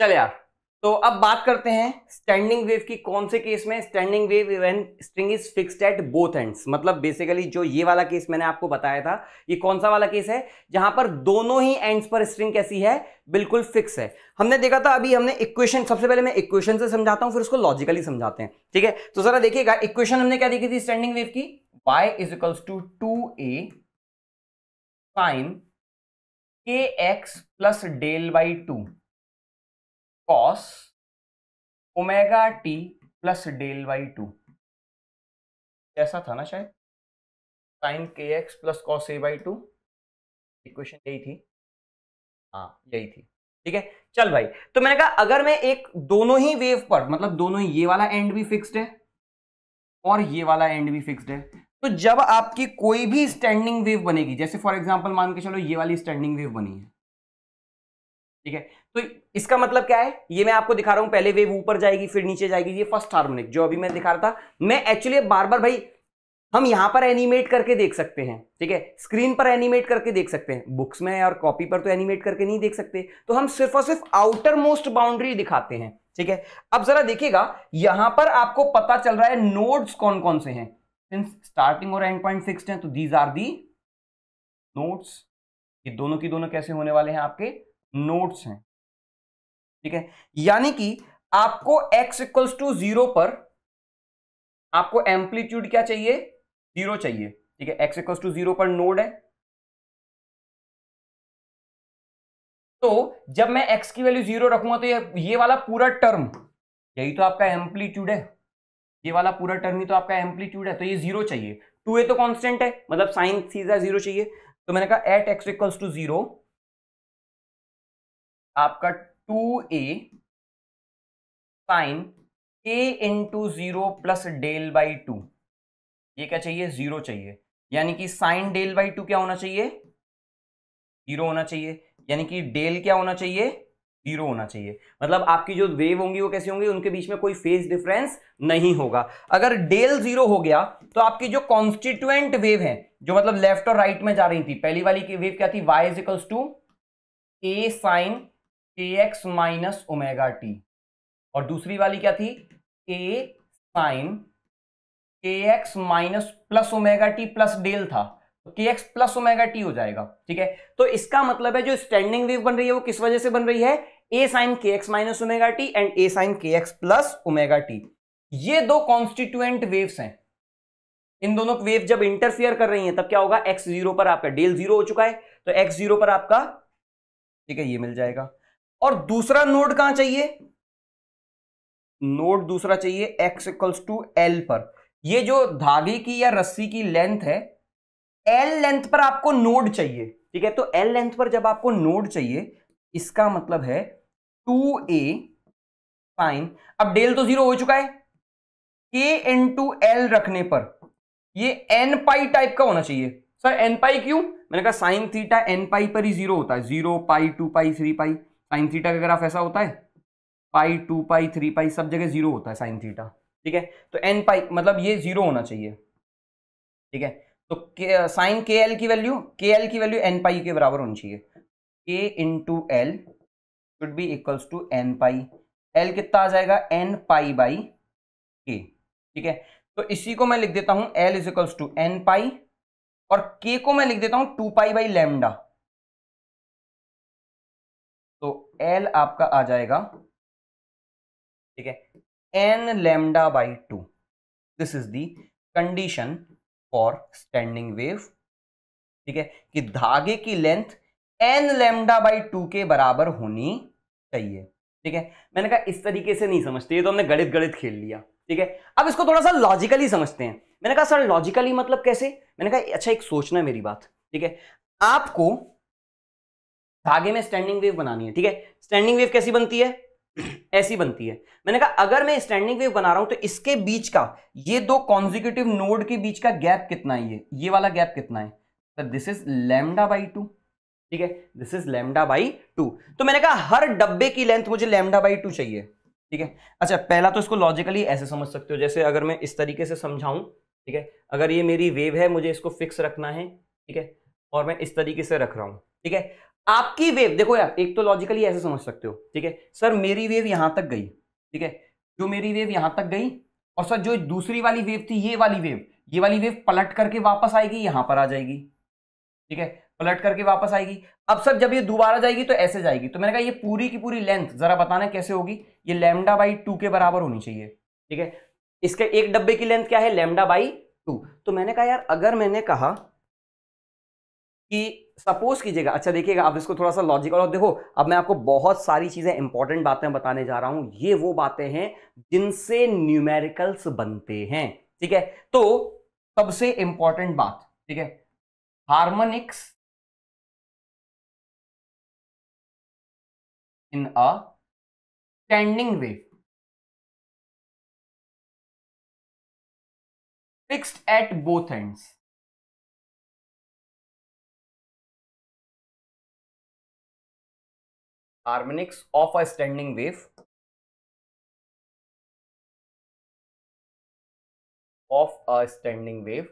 चले यार तो अब बात करते हैं स्टैंडिंग वेव की कौन से केस में standing wave even string is fixed at both ends मतलब बेसिकली जो ये वाला केस मैंने आपको बताया था ये कौन सा वाला केस है जहां पर दोनों ही एंड्स पर स्ट्रिंग कैसी है बिल्कुल फिक्स है हमने देखा था अभी हमने इक्वेशन सबसे पहले मैं इक्वेशन से समझाता हूं फिर उसको लॉजिकली समझाते हैं ठीक है तो जरा देखिएगा इक्वेशन हमने क्या देखी थी स्टैंडिंग वेव की y is equals to two A sine के x plus del by two cos omega T plus del y two ऐसा था ना शायद साइन के x plus cos a by two equation यही थी हाँ यही थी ठीक है चल भाई तो मैंने कहा अगर मैं एक दोनों ही वेव पर मतलब दोनों ही ये वाला एंड भी फिक्स्ड है और ये वाला एंड भी फिक्स्ड है तो जब आपकी कोई भी स्टैंडिंग वेव बनेगी जैसे फॉर एग्जांपल मान के चलो ये वाली स्टैंडिंग वेव बनी है ठीक है तो इसका मतलब क्या है ये मैं आपको दिखा रहा हूं पहले वेव ऊपर जाएगी फिर नीचे जाएगी ये फर्स्ट हार्मोनिक जो अभी मैं दिखा रहा था मैं एक्चुअली बार बार भाई हम यहां पर एनिमेट करके देख सकते हैं ठीक है स्क्रीन पर एनिमेट करके देख सकते हैं बुक्स में और कॉपी पर तो एनिमेट करके नहीं देख सकते तो हम सिर्फ और सिर्फ आउटर मोस्ट बाउंड्री दिखाते हैं ठीक है अब जरा देखिएगा यहां पर आपको पता चल रहा है नोड्स कौन कौन से हैं सिंस स्टार्टिंग और एंड पॉइंट फिक्स्ड हैं तो दीज आर दी नोट्स ये दोनों की दोनों कैसे होने वाले हैं आपके नोट्स हैं ठीक है यानी कि आपको x इक्वल्स टू जीरो पर आपको एम्पलीट्यूड क्या चाहिए जीरो चाहिए ठीक है x इक्वल्स टू जीरो पर नोड है तो जब मैं x की वैल्यू जीरो रखूंगा तो ये ये वाला पूरा टर्म यही तो आपका एम्पलीट्यूड है ये वाला पूरा टर्म ही तो आपका एम्पलीट्यूड है तो ये जीरो चाहिए टू ए तो कांस्टेंट है मतलब साइन सीजा जीरो चाहिए तो मैंने कहा at x equals to zero आपका two A sine a into zero plus del by two ये क्या चाहिए जीरो चाहिए यानी कि साइन डेल बाई टू क्या होना चाहिए जीरो होना चाहिए यानी कि डेल क्या होना चाहिए जीरो होना चाहिए मतलब आपकी जो वेव होंगी वो कैसी होंगी उनके बीच में कोई फेज डिफरेंस नहीं होगा अगर डेल जीरो हो गया तो आपकी जो कॉन्स्टिट्यूएंट वेव है जो मतलब लेफ्ट और राइट right में जा रही थी पहली वाली की वेव क्या थी Y is equals to A sine A x minus omega T और दूसरी वाली क्या थी ए साइन के x minus plus omega T plus del था तो k x plus omega T हो जाएगा ठीक है तो इसका मतलब है जो स्टैंडिंग वेव बन रही है वो किस वजह से बन रही है ए साइन के x minus omega T and A sine के एक्स प्लस ओमेगा टी ये दो कॉन्स्टिट्यूएंट वेव्स हैं इन दोनों वेव जब इंटरफियर कर रही हैं तब क्या होगा एक्स जीरो पर आपका डेल जीरो हो चुका है तो एक्स जीरो पर आपका ठीक है ये मिल जाएगा और दूसरा नोड कहां चाहिए नोड दूसरा चाहिए एक्स इक्वल्स टू एल पर ये जो धागे की या रस्सी की लेंथ है एल लेंथ पर आपको नोड चाहिए ठीक है तो एल लेंथ पर जब आपको नोड चाहिए इसका मतलब है टू ए फाइन अब डेल तो जीरो हो चुका है के इन टू एल रखने पर ये एन पाई टाइप का होना चाहिए सर एन पाई क्यों मैंने कहा साइन थीटा एन पाई पर ही जीरो होता है zero pi two pi three pi sine theta का ग्राफ ऐसा होता है पाई टू पाई थ्री पाई सब जगह जीरो होता है साइन थीटा ठीक है तो एन पाई मतलब ये जीरो होना चाहिए ठीक है तो साइन के एल की वैल्यू के एल की वैल्यू एन पाई के बराबर होनी चाहिए के इन to L should be equals to N pi L कितना आ जाएगा एन पाई बाई के ठीक है तो इसी को मैं लिख देता हूं L is equals to N pi और के को मैं लिख देता हूं two pi by lambda L आपका आ जाएगा ठीक है N lambda by two this is the condition for standing wave ठीक है कि धागे की length N lambda by two के बराबर होनी चाहिए ठीक है मैंने कहा इस तरीके से नहीं समझते ये तो हमने गणित गणित खेल लिया ठीक है अब इसको थोड़ा सा लॉजिकली समझते हैं मैंने कहा सर लॉजिकली मतलब कैसे मैंने कहा अच्छा एक सोचना मेरी बात ठीक है आपको धागे में स्टैंडिंग वेव बनानी है ठीक है स्टैंडिंग वेव कैसी बनती है ऐसी बनती है मैंने कहा अगर मैं स्टैंडिंग वेव बना रहा हूं तो इसके बीच का ये दो कॉन्जिक्यूटिव नोड के बीच का गैप कितना है ये ये वाला गैप कितना है this is lambda by two ठीक है this is lambda by two तो मैंने कहा हर डब्बे की लेंथ मुझे लेमडा बाई टू चाहिए ठीक है अच्छा पहला तो इसको लॉजिकली ऐसे समझ सकते हो जैसे अगर मैं इस तरीके से समझाऊं ठीक है अगर ये मेरी वेव है मुझे इसको फिक्स रखना है ठीक है और मैं इस तरीके से रख रहा हूँ ठीक है आपकी वेव देखो यार एक तो लॉजिकली ऐसे समझ सकते हो ठीक है सर मेरी वेव यहां तक गई ठीक है जो मेरी वेव यहां तक गई और सर जो दूसरी वाली वेव थी ये वाली वेव ये वाली वेव पलट करके वापस आएगी यहां पर आ जाएगी ठीक है पलट करके वापस आएगी अब सर जब ये दोबारा जाएगी तो ऐसे जाएगी तो मैंने कहा ये पूरी की पूरी लेंथ जरा बताना कैसे होगी ये लेमडा बाई टू के बराबर होनी चाहिए ठीक है इसके एक डब्बे की लेंथ क्या है लेमडा बाई टू तो मैंने कहा यार अगर मैंने कहा कि सपोज कीजिएगा अच्छा देखिएगा अब इसको थोड़ा सा लॉजिकल और देखो अब मैं आपको बहुत सारी चीज़ें इंपॉर्टेंट बातें बताने जा रहा हूं ये वो बातें हैं जिनसे न्यूमेरिकल्स बनते हैं ठीक है तो सबसे इंपॉर्टेंट बात ठीक है harmonics in a standing wave fixed at both ends harmonics of a standing wave of a standing wave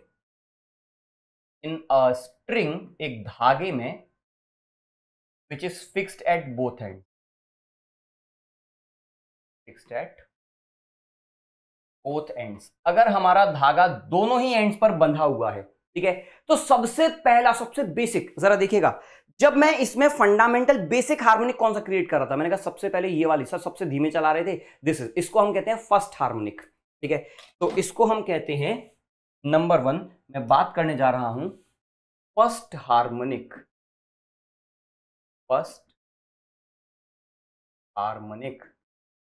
in a string एक धागे में which is fixed at both end fixed at both ends अगर हमारा धागा दोनों he ends पर बंधा हुआ है ठीक है तो सबसे पहला सबसे बेसिक जरा देखिएगा जब मैं इसमें फंडामेंटल बेसिक हार्मोनिक कौन सा क्रिएट कर रहा था मैंने कहा सबसे पहले ये वाली सर सबसे धीमे चला रहे थे दिस इज इसको हम कहते हैं फर्स्ट हार्मोनिक ठीक है तो इसको हम कहते हैं नंबर वन मैं बात करने जा रहा हूं फर्स्ट हार्मोनिक फर्स्ट हार्मोनिक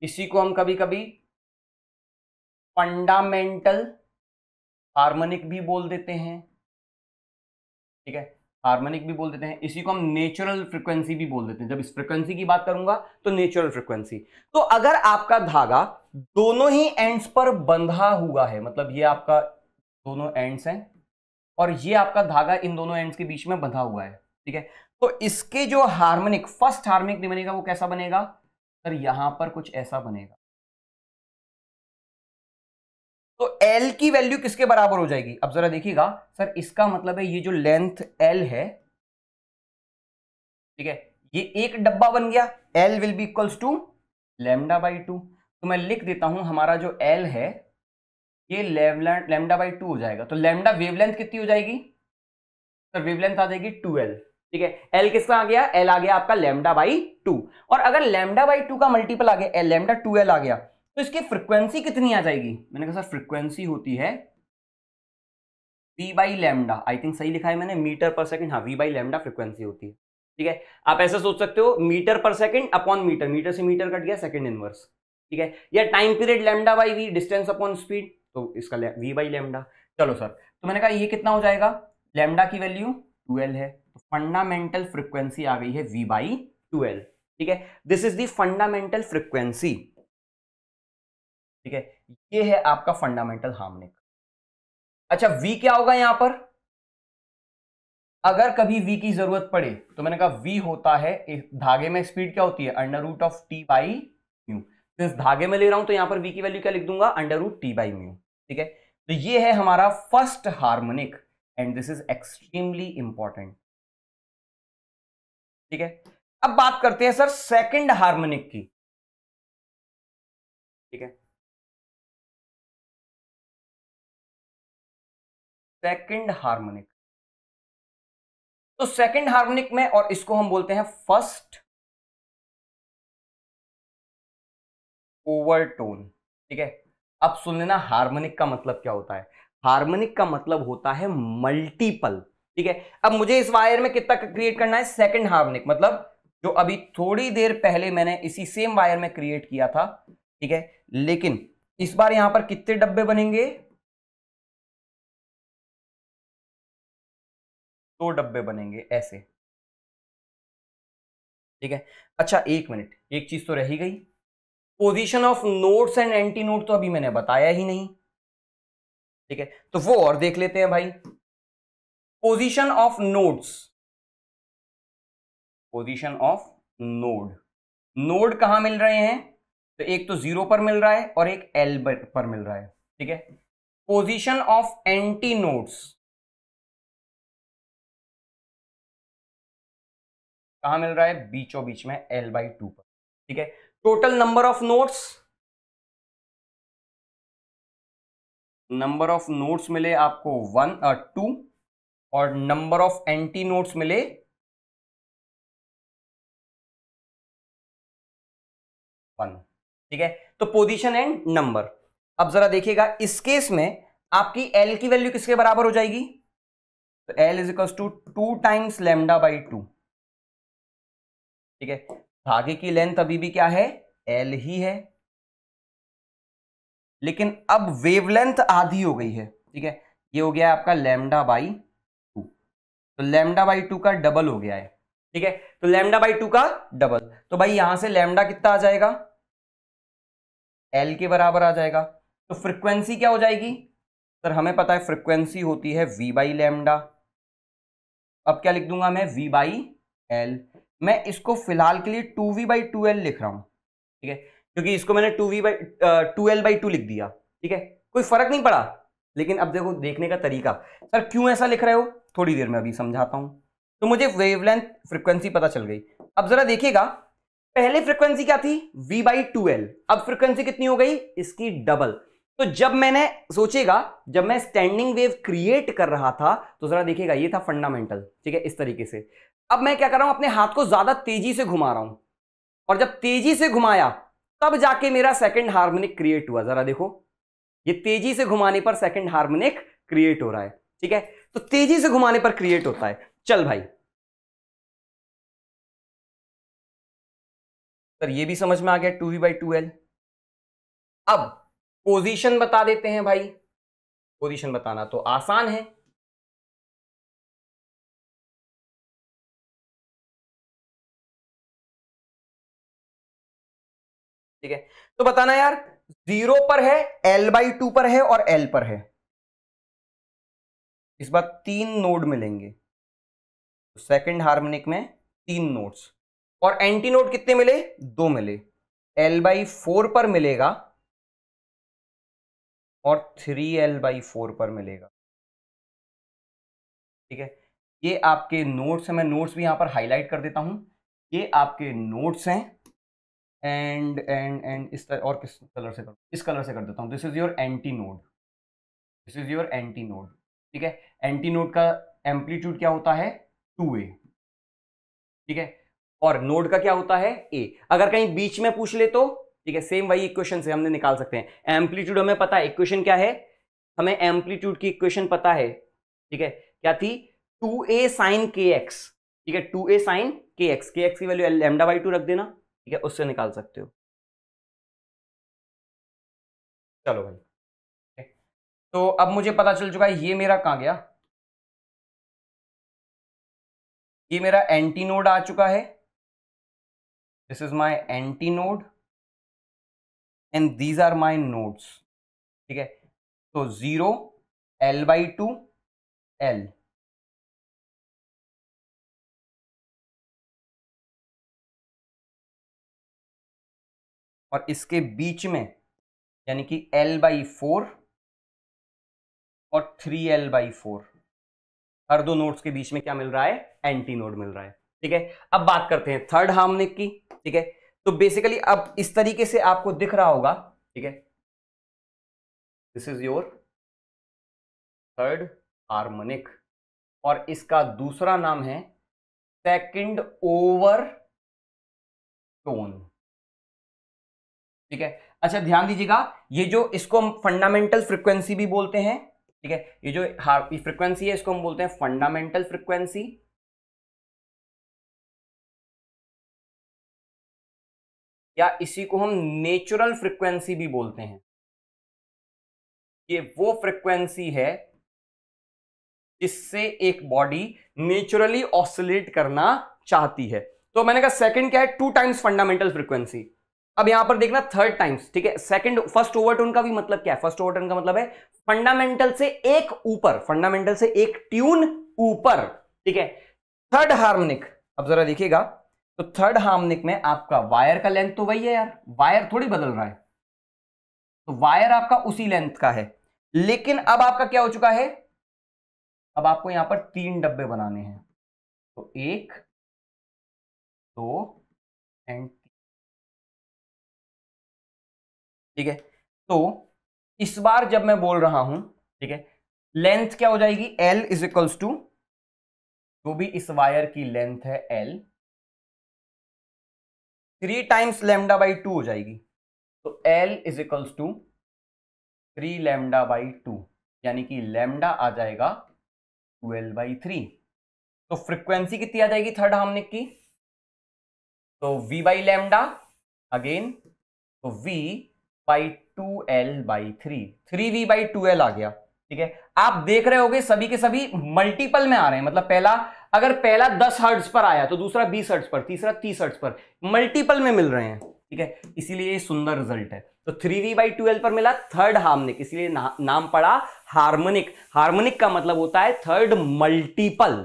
इसी को हम कभी कभी फंडामेंटल हार्मोनिक भी बोल देते हैं ठीक है हार्मोनिक भी बोल देते हैं इसी को हम नेचुरल फ्रिक्वेंसी भी बोल देते हैं जब इस फ्रिक्वेंसी की बात करूंगा तो नेचुरल फ्रिक्वेंसी तो अगर आपका धागा दोनों ही एंड्स पर बंधा हुआ है मतलब ये आपका दोनों एंड्स हैं और ये आपका धागा इन दोनों एंड्स के बीच में बंधा हुआ है ठीक है तो इसके जो हार्मोनिक फर्स्ट हार्मोनिक बनेगा वो कैसा बनेगा सर यहां पर कुछ ऐसा बनेगा तो एल की वैल्यू किसके बराबर हो जाएगी अब जरा देखिएगा सर इसका मतलब है ये जो लेंथ एल है ठीक है ये एक डब्बा बन गया L will be equals to lambda by two तो मैं लिख देता हूं हमारा जो एल है ये लेमडा बाई टू हो जाएगा तो लेमडा वेवलेंथ कितनी हो जाएगी सर वेवलेंथ आ जाएगी ट्वेल्व ठीक है एल किसका आ गया एल आ गया आपका लेमडा बाई टू और अगर लेमडा बाई टू का मल्टीपल आ गया लेमडा टू एल आ गया तो इसकी फ्रिक्वेंसी कितनी आ जाएगी मैंने कहा सर फ्रिक्वेंसी होती है V by lambda I think सही लिखा है मैंने मीटर पर सेकंड हाँ वी बाई लेमडा फ्रिक्वेंसी होती है ठीक है आप ऐसा सोच सकते हो मीटर पर सेकंड अपॉन मीटर मीटर से मीटर कट गया सेकंड इनवर्स ठीक है या time period lambda by V distance upon speed तो इसका वी बाई लेमडा चलो सर तो मैंने कहा ये कितना हो जाएगा लेमडा की वैल्यू ट्वेल्व है तो फंडामेंटल फ्रिक्वेंसी आ गई है वी बाई ट्वेल्व ठीक है this is the fundamental frequency ठीक है ये है आपका फंडामेंटल हार्मोनिक अच्छा वी क्या होगा यहां पर अगर कभी वी की जरूरत पड़े तो मैंने कहा वी होता है धागे में स्पीड क्या होती है under root of T by mu इस धागे में ले रहा हूं तो यहां पर v की वैल्यू क्या लिख दूंगा under root T by mu ठीक है तो ये है हमारा first harmonic and this is extremely important ठीक है अब बात करते हैं सर सेकंड हार्मोनिक की ठीक है सेकंड हार्मोनिक तो सेकंड हार्मोनिक में और इसको हम बोलते हैं फर्स्ट ओवरटोन ठीक है अब सुन लेना हार्मोनिक का मतलब क्या होता है हार्मोनिक का मतलब होता है मल्टीपल ठीक है अब मुझे इस वायर में कितना क्रिएट करना है सेकंड हार्मोनिक मतलब जो अभी थोड़ी देर पहले मैंने इसी सेम वायर में क्रिएट किया था ठीक है लेकिन इस बार यहां पर कितने डब्बे बनेंगे दो डब्बे बनेंगे ऐसे ठीक है अच्छा एक मिनट एक चीज तो रही गई position of nodes and antinode तो अभी मैंने बताया ही नहीं ठीक है तो वो और देख लेते हैं भाई position of nodes position of node node कहां मिल रहे हैं तो एक तो जीरो पर मिल रहा है और एक एल पर मिल रहा है ठीक है पोजीशन ऑफ एंटी नोड्स कहा मिल रहा है बीचों बीच में एल बाई टू पर ठीक है total number of nodes number of nodes मिले आपको वन टू uh, और नंबर ऑफ एंटी नोट्स मिले वन ठीक है तो पोजीशन एंड नंबर अब जरा देखिएगा इस केस में आपकी एल की वैल्यू किसके बराबर हो जाएगी तो L is equal to two times lambda by two ठीक है धागे की लेंथ अभी भी क्या है एल ही है लेकिन अब वेवलेंथ आधी हो गई है ठीक है ये हो गया आपका लेमडा बाई टू तो लेमडा बाई टू का डबल हो गया है ठीक है तो लेमडा बाई टू का डबल तो भाई यहां से लेमडा कितना आ जाएगा एल के बराबर आ जाएगा तो फ्रीक्वेंसी क्या हो जाएगी सर हमें पता है फ्रिक्वेंसी होती है वी बाई लेमडा अब क्या लिख दूंगा मैं वी बाई एल मैं इसको फिलहाल के लिए two V by two L लिख रहा हूँ ठीक है क्योंकि इसको मैंने two V by two L by two लिख दिया ठीक है कोई फर्क नहीं पड़ा लेकिन अब देखो देखने का तरीका सर क्यों ऐसा लिख रहे हो थोड़ी देर में अभी समझाता हूँ तो मुझे वेवलेंथ फ्रिक्वेंसी पता चल गई अब जरा देखिएगा पहले फ्रिक्वेंसी क्या थी वी बाई टू एल अब फ्रिक्वेंसी कितनी हो गई इसकी डबल तो जब मैंने सोचेगा जब मैं स्टैंडिंग वेव क्रिएट कर रहा था तो जरा देखिएगा ये था फंडामेंटल ठीक है इस तरीके से अब मैं क्या कर रहा हूं अपने हाथ को ज्यादा तेजी से घुमा रहा हूं और जब तेजी से घुमाया तब जाके मेरा सेकंड हार्मोनिक क्रिएट हुआ जरा देखो ये तेजी से घुमाने पर सेकंड हार्मोनिक क्रिएट हो रहा है ठीक है तो तेजी से घुमाने पर क्रिएट होता है चल भाई सर ये भी समझ में आ गया two V by two L अब पोजीशन बता देते हैं भाई पोजीशन बताना तो आसान है ठीक है तो बताना यार जीरो पर है एल बाई टू पर है और एल पर है इस बार तीन नोड मिलेंगे सेकंड तो हार्मोनिक में तीन नोड्स और एंटी नोड कितने मिले दो मिले एल बाई फोर पर मिलेगा और थ्री एल बाई फोर पर मिलेगा ठीक है ये आपके नोट्स हैं मैं नोट्स भी यहां पर हाईलाइट कर देता हूं ये आपके नोट्स हैं एंड एंड एंड इस तरह और किस कलर से कर इस कलर से कर देता हूँ this is your antinode this is your anti node ठीक है एंटी नोड का एम्पलीट्यूड क्या होता है टू ए ठीक है और नोड का क्या होता है ए अगर कहीं बीच में पूछ ले तो ठीक है सेम वही इक्वेशन से हमने निकाल सकते हैं एम्पलीट्यूड हमें पता है इक्वेशन क्या है हमें एम्पलीट्यूड की इक्वेशन पता है ठीक है क्या थी टू ए साइन के एक्स ठीक है टू ए साइन के एक्स के एक्स की वैल्यू लेमडा बाई टू रख देना ठीक है उससे निकाल सकते हो चलो भाई तो अब मुझे पता चल चुका है ये मेरा कहाँ गया ये मेरा एंटी नोड आ चुका है this is my antinode and these are my nodes ठीक है तो zero L by two L और इसके बीच में यानी कि एल बाई फोर और थ्री एल बाई फोर हर दो नोड्स के बीच में क्या मिल रहा है एंटी नोड मिल रहा है ठीक है अब बात करते हैं थर्ड हार्मोनिक की ठीक है तो बेसिकली अब इस तरीके से आपको दिख रहा होगा ठीक है this is your third harmonic और इसका दूसरा नाम है सेकंड ओवर टोन ठीक है अच्छा ध्यान दीजिएगा ये जो इसको हम फंडामेंटल फ्रिक्वेंसी भी बोलते हैं ठीक है ये जो फ्रिक्वेंसी है इसको हम बोलते हैं फंडामेंटल फ्रिक्वेंसी या इसी को हम नेचुरल फ्रिक्वेंसी भी बोलते हैं ये वो फ्रिक्वेंसी है जिससे एक बॉडी नेचुरली ऑसिलेट करना चाहती है तो मैंने कहा सेकंड क्या है टू टाइम्स फंडामेंटल फ्रिक्वेंसी अब यहां पर देखना थर्ड टाइम्स ठीक है सेकंड फर्स्ट ओवरटोन का भी मतलब क्या है फर्स्ट ओवरटोन का मतलब है फंडामेंटल से एक ऊपर फंडामेंटल से एक ट्यून ऊपर ठीक है थर्ड हार्मोनिक अब जरा देखिएगा तो थर्ड हार्मोनिक में आपका वायर का लेंथ तो वही है यार वायर थोड़ी बदल रहा है तो वायर आपका उसी लेंथ का है लेकिन अब आपका क्या हो चुका है अब आपको यहां पर तीन डब्बे बनाने हैं तो एक दो एंड ठीक है तो इस बार जब मैं बोल रहा हूं ठीक है लेंथ क्या हो जाएगी एल इज इक्वल्स टू जो भी इस वायर की लेंथ है L three times lambda by two हो जाएगी तो L is equals to three lambda by two यानी कि लेमडा आ जाएगा ट्वेल्व बाई थ्री तो फ्रिक्वेंसी कितनी आ जाएगी थर्ड हमने की तो v बाई लेमडा अगेन तो v by two L by three three V by two L आ गया ठीक है आप देख रहे होगे सभी के सभी मल्टीपल में आ रहे हैं मतलब पहला अगर पहला दस हर्ट्स पर आया तो दूसरा बीस हर्ट्स पर तीसरा तीस हर्ट्स पर मल्टीपल में मिल रहे हैं ठीक है इसीलिए सुंदर रिजल्ट है तो थ्री वी बाई ट्वेल्व पर मिला थर्ड हार्मोनिक इसीलिए ना, नाम पड़ा हार्मोनिक हार्मोनिक का मतलब होता है थर्ड मल्टीपल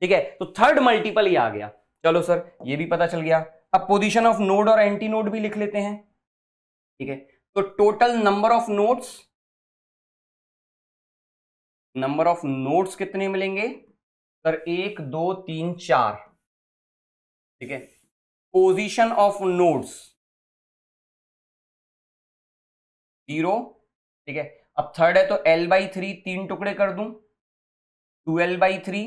ठीक है तो थर्ड मल्टीपल ही आ गया चलो सर ये भी पता चल गया अब पोजिशन ऑफ नोड और एंटी नोड भी लिख लेते हैं ठीक है तो total number of nodes number of nodes कितने मिलेंगे सर एक दो तीन चार ठीक है पोजीशन ऑफ नोट्स जीरो ठीक है अब थर्ड है तो एल बाई थ्री तीन टुकड़े कर दूं टू एल बाई थ्री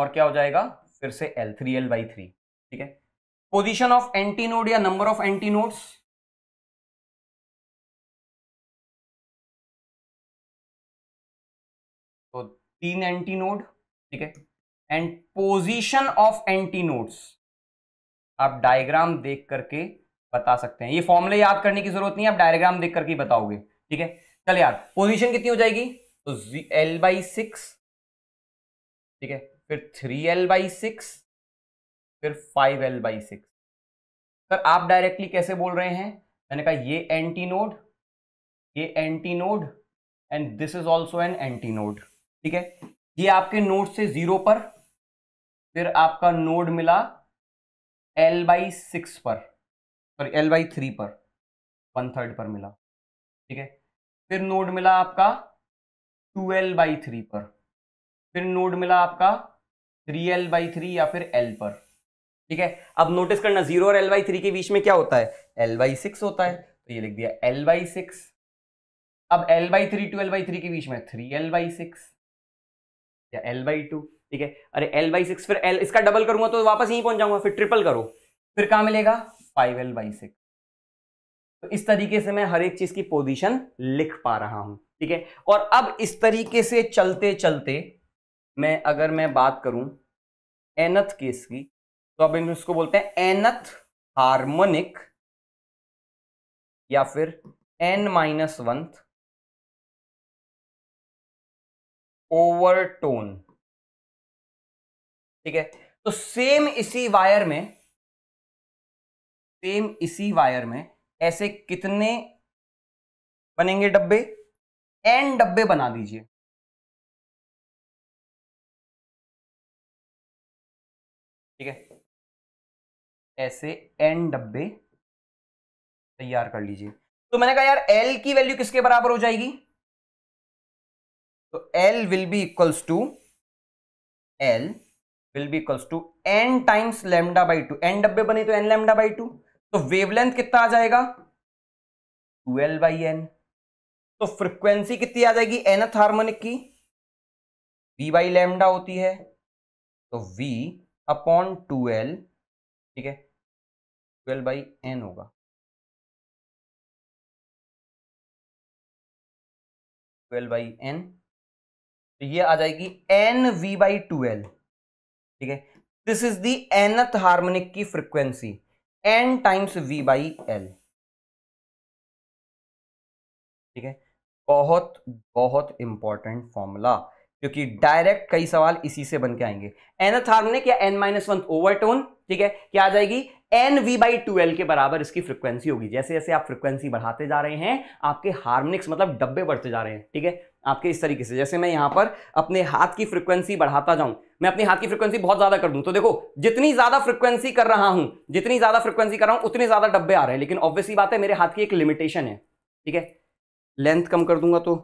और क्या हो जाएगा फिर से L three L by three ठीक है पोजीशन ऑफ एंटी नोड या नंबर ऑफ एंटी नोड्स तो तीन एंटी नोड ठीक है and position of antinodes आप डायग्राम देख करके बता सकते हैं ये फॉर्मूले याद करने की जरूरत नहीं है आप डायग्राम देख करके बताओगे ठीक है चल यार पोजीशन कितनी हो जाएगी तो एल बाई सिक्स ठीक है फिर थ्री एल बाई सिक्स फिर five L by six sir आप डायरेक्टली कैसे बोल रहे हैं मैंने कहा ये एंटी नोड ये antinode and this is also an anti node ठीक है ये आपके नोड से जीरो पर फिर आपका नोड मिला एल बाई सिक्स पर सॉरी एल बाई थ्री पर वन थर्ड पर मिला ठीक है फिर नोड मिला आपका टू एल बाई थ्री पर फिर नोड मिला आपका थ्री एल बाई थ्री या फिर एल पर ठीक है अब नोटिस करना जीरो और एल वाई थ्री के बीच में क्या होता है एल वाई सिक्स होता है तो ये लिख दिया एल वाई सिक्स अब L by three two L by three के बीच में थ्री एल वाई सिक्स या एल वाई टू ठीक है अरे एल वाई सिक्स फिर एल इसका डबल करूंगा तो वापस यहीं पहुंच जाऊंगा फिर ट्रिपल करो फिर कहाँ मिलेगा फाइव एल वाई सिक्स तो इस तरीके से मैं हर एक चीज की पोजिशन लिख पा रहा हूं ठीक है और अब इस तरीके से चलते चलते मैं अगर मैं बात करूं एनथ केस की तो अब इसको बोलते हैं एनथ हार्मोनिक या फिर एन माइनस वंथ ओवरटोन ठीक है तो सेम इसी वायर में सेम इसी वायर में ऐसे कितने बनेंगे डब्बे एन डब्बे बना दीजिए ठीक है ऐसे एन डब्बे तैयार कर लीजिए तो मैंने कहा यार एल की वैल्यू किसके बराबर हो जाएगी तो L will be equals to L will be equals to N times lambda by two N डब्बे बने तो एन लेमडा बाई टू तो वेवलेंथ कितना आ जाएगा टू एल बाई एन तो फ्रिक्वेंसी कितनी आ जाएगी एनथ हार्मोनिक की वी बाई लेमडा होती है तो वी अपॉन टू एल ठीक है ट्वेल्व बाई एन होगा ट्वेल्व बाई एन तो ये आ जाएगी एन वी बाई ट्वेल्व ठीक है this is the nth harmonic की frequency N times V by L ठीक है बहुत बहुत इंपॉर्टेंट फॉर्मूला क्योंकि डायरेक्ट कई सवाल इसी से बन के आएंगे एनथ हार्मोनिक या N minus one overtone ठीक है क्या आ जाएगी एन वी बाई ट्वेल्व के बराबर इसकी फ्रिक्वेंसी होगी जैसे जैसे आप फ्रिक्वेंसी बढ़ाते जा रहे हैं आपके हार्मोनिक्स मतलब डब्बे बढ़ते जा रहे हैं ठीक है आपके इस तरीके से जैसे मैं यहां पर अपने हाथ की फ्रिक्वेंसी बढ़ाता जाऊं मैं अपने हाथ की फ्रिक्वेंसी बहुत ज्यादा कर दूं तो देखो जितनी ज्यादा फ्रिक्वेंसी कर रहा हूं जितनी ज्यादा फ्रिक्वेंसी कर रहा हूं उतने ज्यादा डब्बे आ रहे हैं लेकिन ऑब्वियसली बात है मेरे हाथ की एक लिमिटेशन है ठीक है लेंथ कम कर दूंगा तो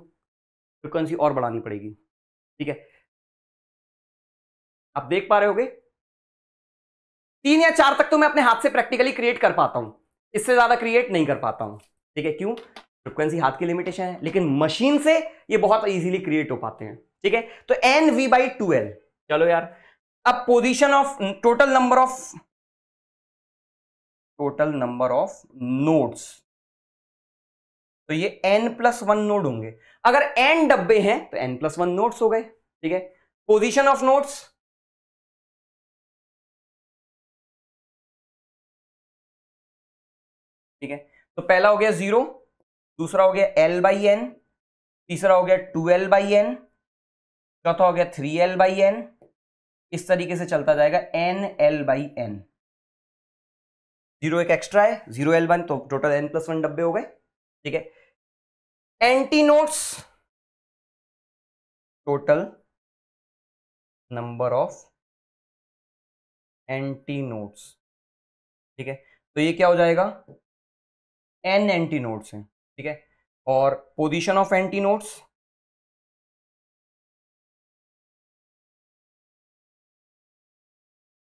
फ्रिक्वेंसी और बढ़ानी पड़ेगी ठीक है आप देख पा रहे होगे तीन या चार तक तो मैं अपने हाथ से प्रैक्टिकली क्रिएट कर पाता हूँ इससे ज़्यादा क्रिएट नहीं कर पाता हूँ ठीक है क्यों फ्रिक्वेंसी हाथ की लिमिटेशन है लेकिन मशीन से ये बहुत ईजिली क्रिएट हो पाते हैं ठीक है तो N V by two L चलो यार अब position of total number of total number of nodes तो ये एन प्लस वन नोड होंगे अगर एन डब्बे हैं तो एन प्लस वन नोट्स हो गए ठीक है पोजिशन ऑफ नोट्स ठीक है तो पहला हो गया जीरो दूसरा हो गया एल बाई एन तीसरा हो गया टू एल बाई एन चौथा हो गया थ्री एल बाई एन इस तरीके से चलता जाएगा N L by N zero एक एक्स्ट्रा है जीरो एल वन तो टोटल एन प्लस वन डब्बे हो गए ठीक है antinodes total number of anti antinodes ठीक है तो ये क्या हो जाएगा एन एंटी नोड्स हैं ठीक है और पोजीशन ऑफ एंटी नोट्स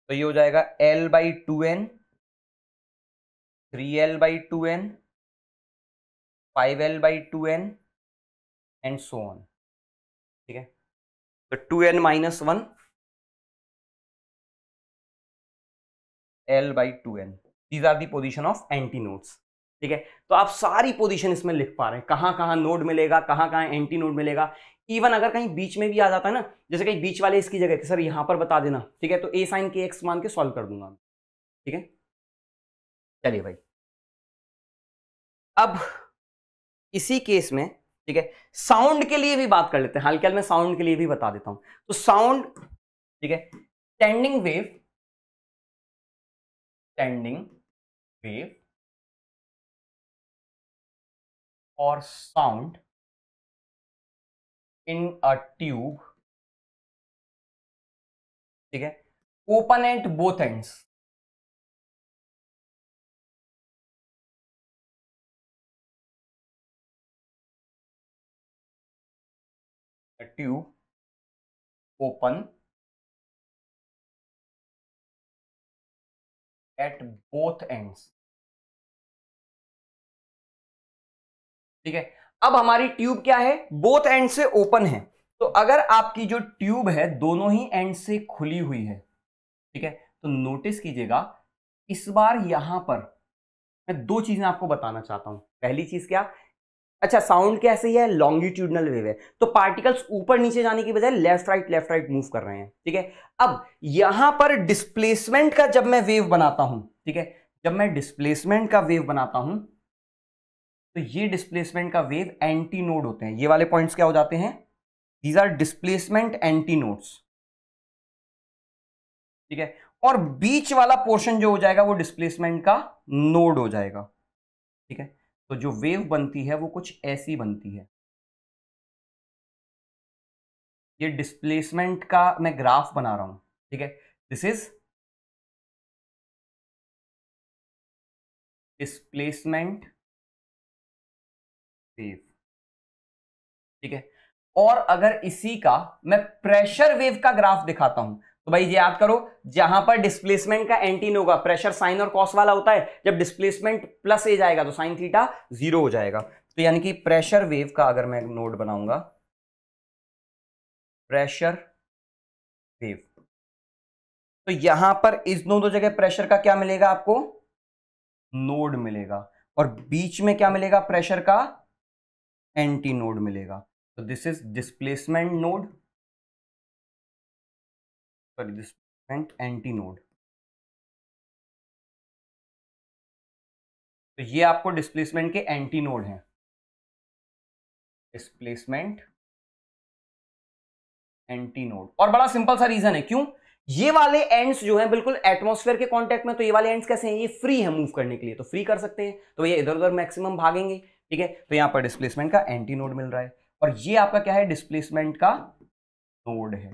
तो ये हो जाएगा L by two N three L by two N five L by two N and so on ठीक है तो two N minus one L by two N these are the position of anti antinodes ठीक है तो आप सारी position इसमें लिख पा रहे हैं कहाँ कहाँ नोड मिलेगा कहाँ कहाँ एंटी नोड मिलेगा इवन अगर कहीं बीच में भी आ जाता है ना जैसे कहीं बीच वाले इसकी जगह सर यहाँ पर बता देना ठीक है तो ए साइन के एक्स मान के सॉल्व कर दूंगा ठीक है चलिए भाई अब इसी केस में ठीक है साउंड के लिए भी बात कर लेते हैं हाल के हाल में साउंड के लिए भी बता देता हूं तो साउंड ठीक है standing wave standing wave or sound in a tube ठीक है open at both ends a tube open at both ends ठीक है अब हमारी ट्यूब क्या है बोथ एंड से ओपन है तो अगर आपकी जो ट्यूब है दोनों ही एंड से खुली हुई है ठीक है तो नोटिस कीजिएगा इस बार यहां पर मैं दो चीजें आपको बताना चाहता हूं पहली चीज क्या अच्छा साउंड कैसे है लॉन्गिट्यूडनल वेव है तो पार्टिकल्स ऊपर नीचे जाने की बजाय left right left right move कर रहे हैं ठीक है अब यहां पर डिस्प्लेसमेंट का जब मैं वेव बनाता हूं ठीक है जब मैं डिस्प्लेसमेंट का वेव बनाता हूं तो ये डिस्प्लेसमेंट का वेव एंटी नोड होते हैं ये वाले पॉइंट्स क्या हो जाते हैं these are displacement anti nodes ठीक है और बीच वाला पोर्शन जो हो जाएगा वो डिस्प्लेसमेंट का नोड हो जाएगा ठीक है तो जो वेव बनती है वो कुछ ऐसी बनती है ये डिस्प्लेसमेंट का मैं ग्राफ बना रहा हूं ठीक है दिस इज डिस्प्लेसमेंट वेव ठीक है और अगर इसी का मैं प्रेशर वेव का ग्राफ दिखाता हूं तो भाई याद करो जहां पर डिस्प्लेसमेंट का एंटीन होगा प्रेशर साइन और कॉस वाला होता है जब डिस्प्लेसमेंट प्लस ए जाएगा तो साइन थीटा जीरो हो जाएगा तो यानी कि प्रेशर वेव का अगर मैं नोट बनाऊंगा प्रेशर वेव तो यहां पर इस दोनों जगह प्रेशर का क्या मिलेगा आपको नोड मिलेगा और बीच में क्या मिलेगा प्रेशर का एंटी नोड मिलेगा तो this is displacement node sorry displacement antinode तो ये आपको डिस्प्लेसमेंट के एंटी नोड हैं डिस्प्लेसमेंट एंटी नोड और बड़ा सिंपल सा रीजन है क्यों ये वाले एंड्स जो है बिल्कुल एटमॉस्फेयर के कांटेक्ट में तो ये वाले एंड्स कैसे हैं ये फ्री है मूव करने के लिए तो फ्री कर सकते हैं तो ये इधर उधर मैक्सिमम भागेंगे ठीक है तो यहां पर डिस्प्लेसमेंट का एंटी नोड मिल रहा है और ये आपका क्या है डिस्प्लेसमेंट का नोड है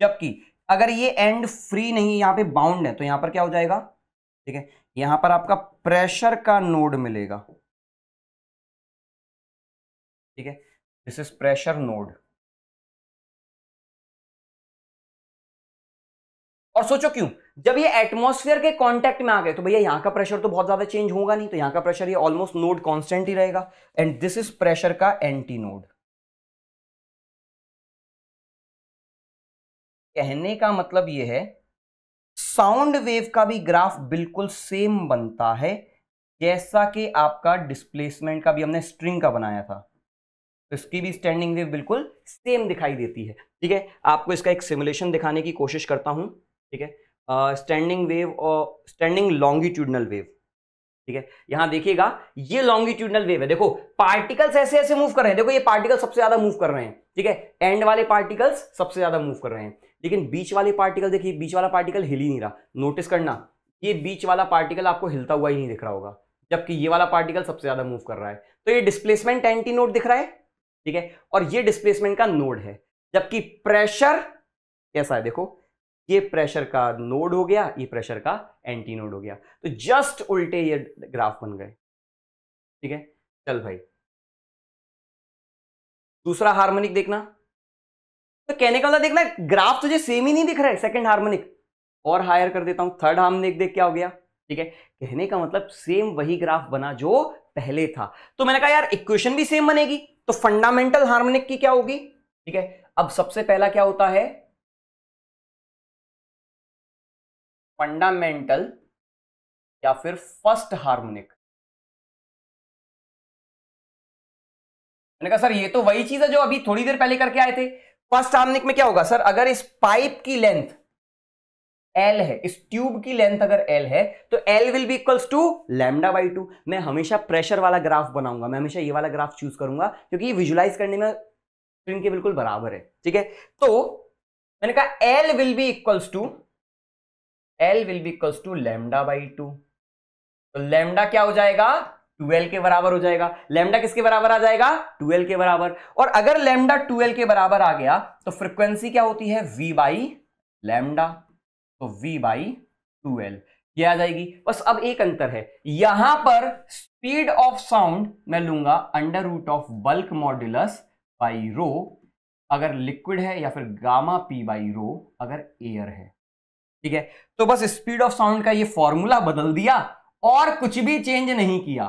जबकि अगर ये एंड फ्री नहीं यहां पे बाउंड है तो यहां पर क्या हो जाएगा ठीक है यहां पर आपका प्रेशर का नोड मिलेगा ठीक है दिस इज प्रेशर नोड और सोचो क्यों जब ये एटमोस्फेयर के कॉन्टेक्ट में आ गए तो भैया यहाँ का प्रेशर तो बहुत ज्यादा चेंज होगा नहीं तो यहाँ का प्रेशर ये ऑलमोस्ट नोड कॉन्स्टेंट ही रहेगा एंड दिस इज प्रेशर का एंटी नोड कहने का मतलब ये है साउंड वेव का भी ग्राफ बिल्कुल सेम बनता है जैसा कि आपका डिस्प्लेसमेंट का भी हमने स्ट्रिंग का बनाया था तो इसकी भी स्टैंडिंग वेव बिल्कुल सेम दिखाई देती है ठीक है आपको इसका एक सिमुलेशन दिखाने की कोशिश करता हूं ठीक है स्टैंडिंग वेव और स्टैंडिंग लॉन्गिट्यूडनल वेव ठीक है यहां देखिएगा ये लॉन्गिट्यूडनल वेव है देखो पार्टिकल्स ऐसे ऐसे मूव कर रहे हैं देखो ये पार्टिकल सबसे ज्यादा मूव कर रहे हैं ठीक है एंड वाले पार्टिकल्स सबसे ज्यादा मूव कर रहे हैं लेकिन बीच वाले पार्टिकल देखिए बीच वाला पार्टिकल हिल ही नहीं रहा नोटिस करना ये बीच वाला पार्टिकल आपको हिलता हुआ ही नहीं दिख रहा होगा जबकि ये वाला पार्टिकल सबसे ज्यादा मूव कर रहा है तो ये डिस्प्लेसमेंट एंटी नोड दिख रहा है ठीक है और ये डिस्प्लेसमेंट का नोड है जबकि प्रेशर कैसा है देखो ये प्रेशर का नोड हो गया ये प्रेशर का एंटी नोड हो गया तो जस्ट उल्टे ये ग्राफ बन गए ठीक है चल भाई दूसरा हार्मोनिक देखना तो कहने का देखना ग्राफ तुझे सेम ही नहीं दिख रहा है सेकेंड हार्मोनिक और हायर कर देता हूं थर्ड हार्मोनिक देख क्या हो गया ठीक है कहने का मतलब सेम वही ग्राफ बना जो पहले था तो मैंने कहा यार इक्वेशन भी सेम बनेगी तो फंडामेंटल हार्मोनिक की क्या होगी ठीक है अब सबसे पहला क्या होता है फंडामेंटल या फिर फर्स्ट हार्मोनिक मैंने कहा सर ये तो वही चीज है जो अभी थोड़ी देर पहले करके आए थे फर्स्ट हार्मोनिक में क्या होगा सर अगर इस पाइप की लेंथ एल है इस ट्यूब की लेंथ अगर एल है तो L will be equals to lambda by two मैं हमेशा प्रेशर वाला ग्राफ बनाऊंगा मैं हमेशा ये वाला ग्राफ चूज करूंगा क्योंकि ये विजुलाइज करने में स्क्रीन के बिल्कुल बराबर है ठीक है तो मैंने कहा L will be equals to L will be equals to lambda by two तो लेमडा क्या हो जाएगा ट्वेल्व के बराबर हो जाएगा लेमडा किसके बराबर आ जाएगा ट्वेल्व के बराबर और अगर लेमडा ट्वेल्व के बराबर आ गया तो फ्रिक्वेंसी क्या होती है वी बाई लेमडा तो वी बाई ट्वेल्व ये आ जाएगी बस अब एक अंतर है यहां पर स्पीड ऑफ साउंड मैं लूंगा under root of bulk modulus by rho अगर लिक्विड है या फिर गामा पी बाई रो अगर एयर है ठीक है तो बस स्पीड ऑफ साउंड का ये फॉर्मूला बदल दिया और कुछ भी चेंज नहीं किया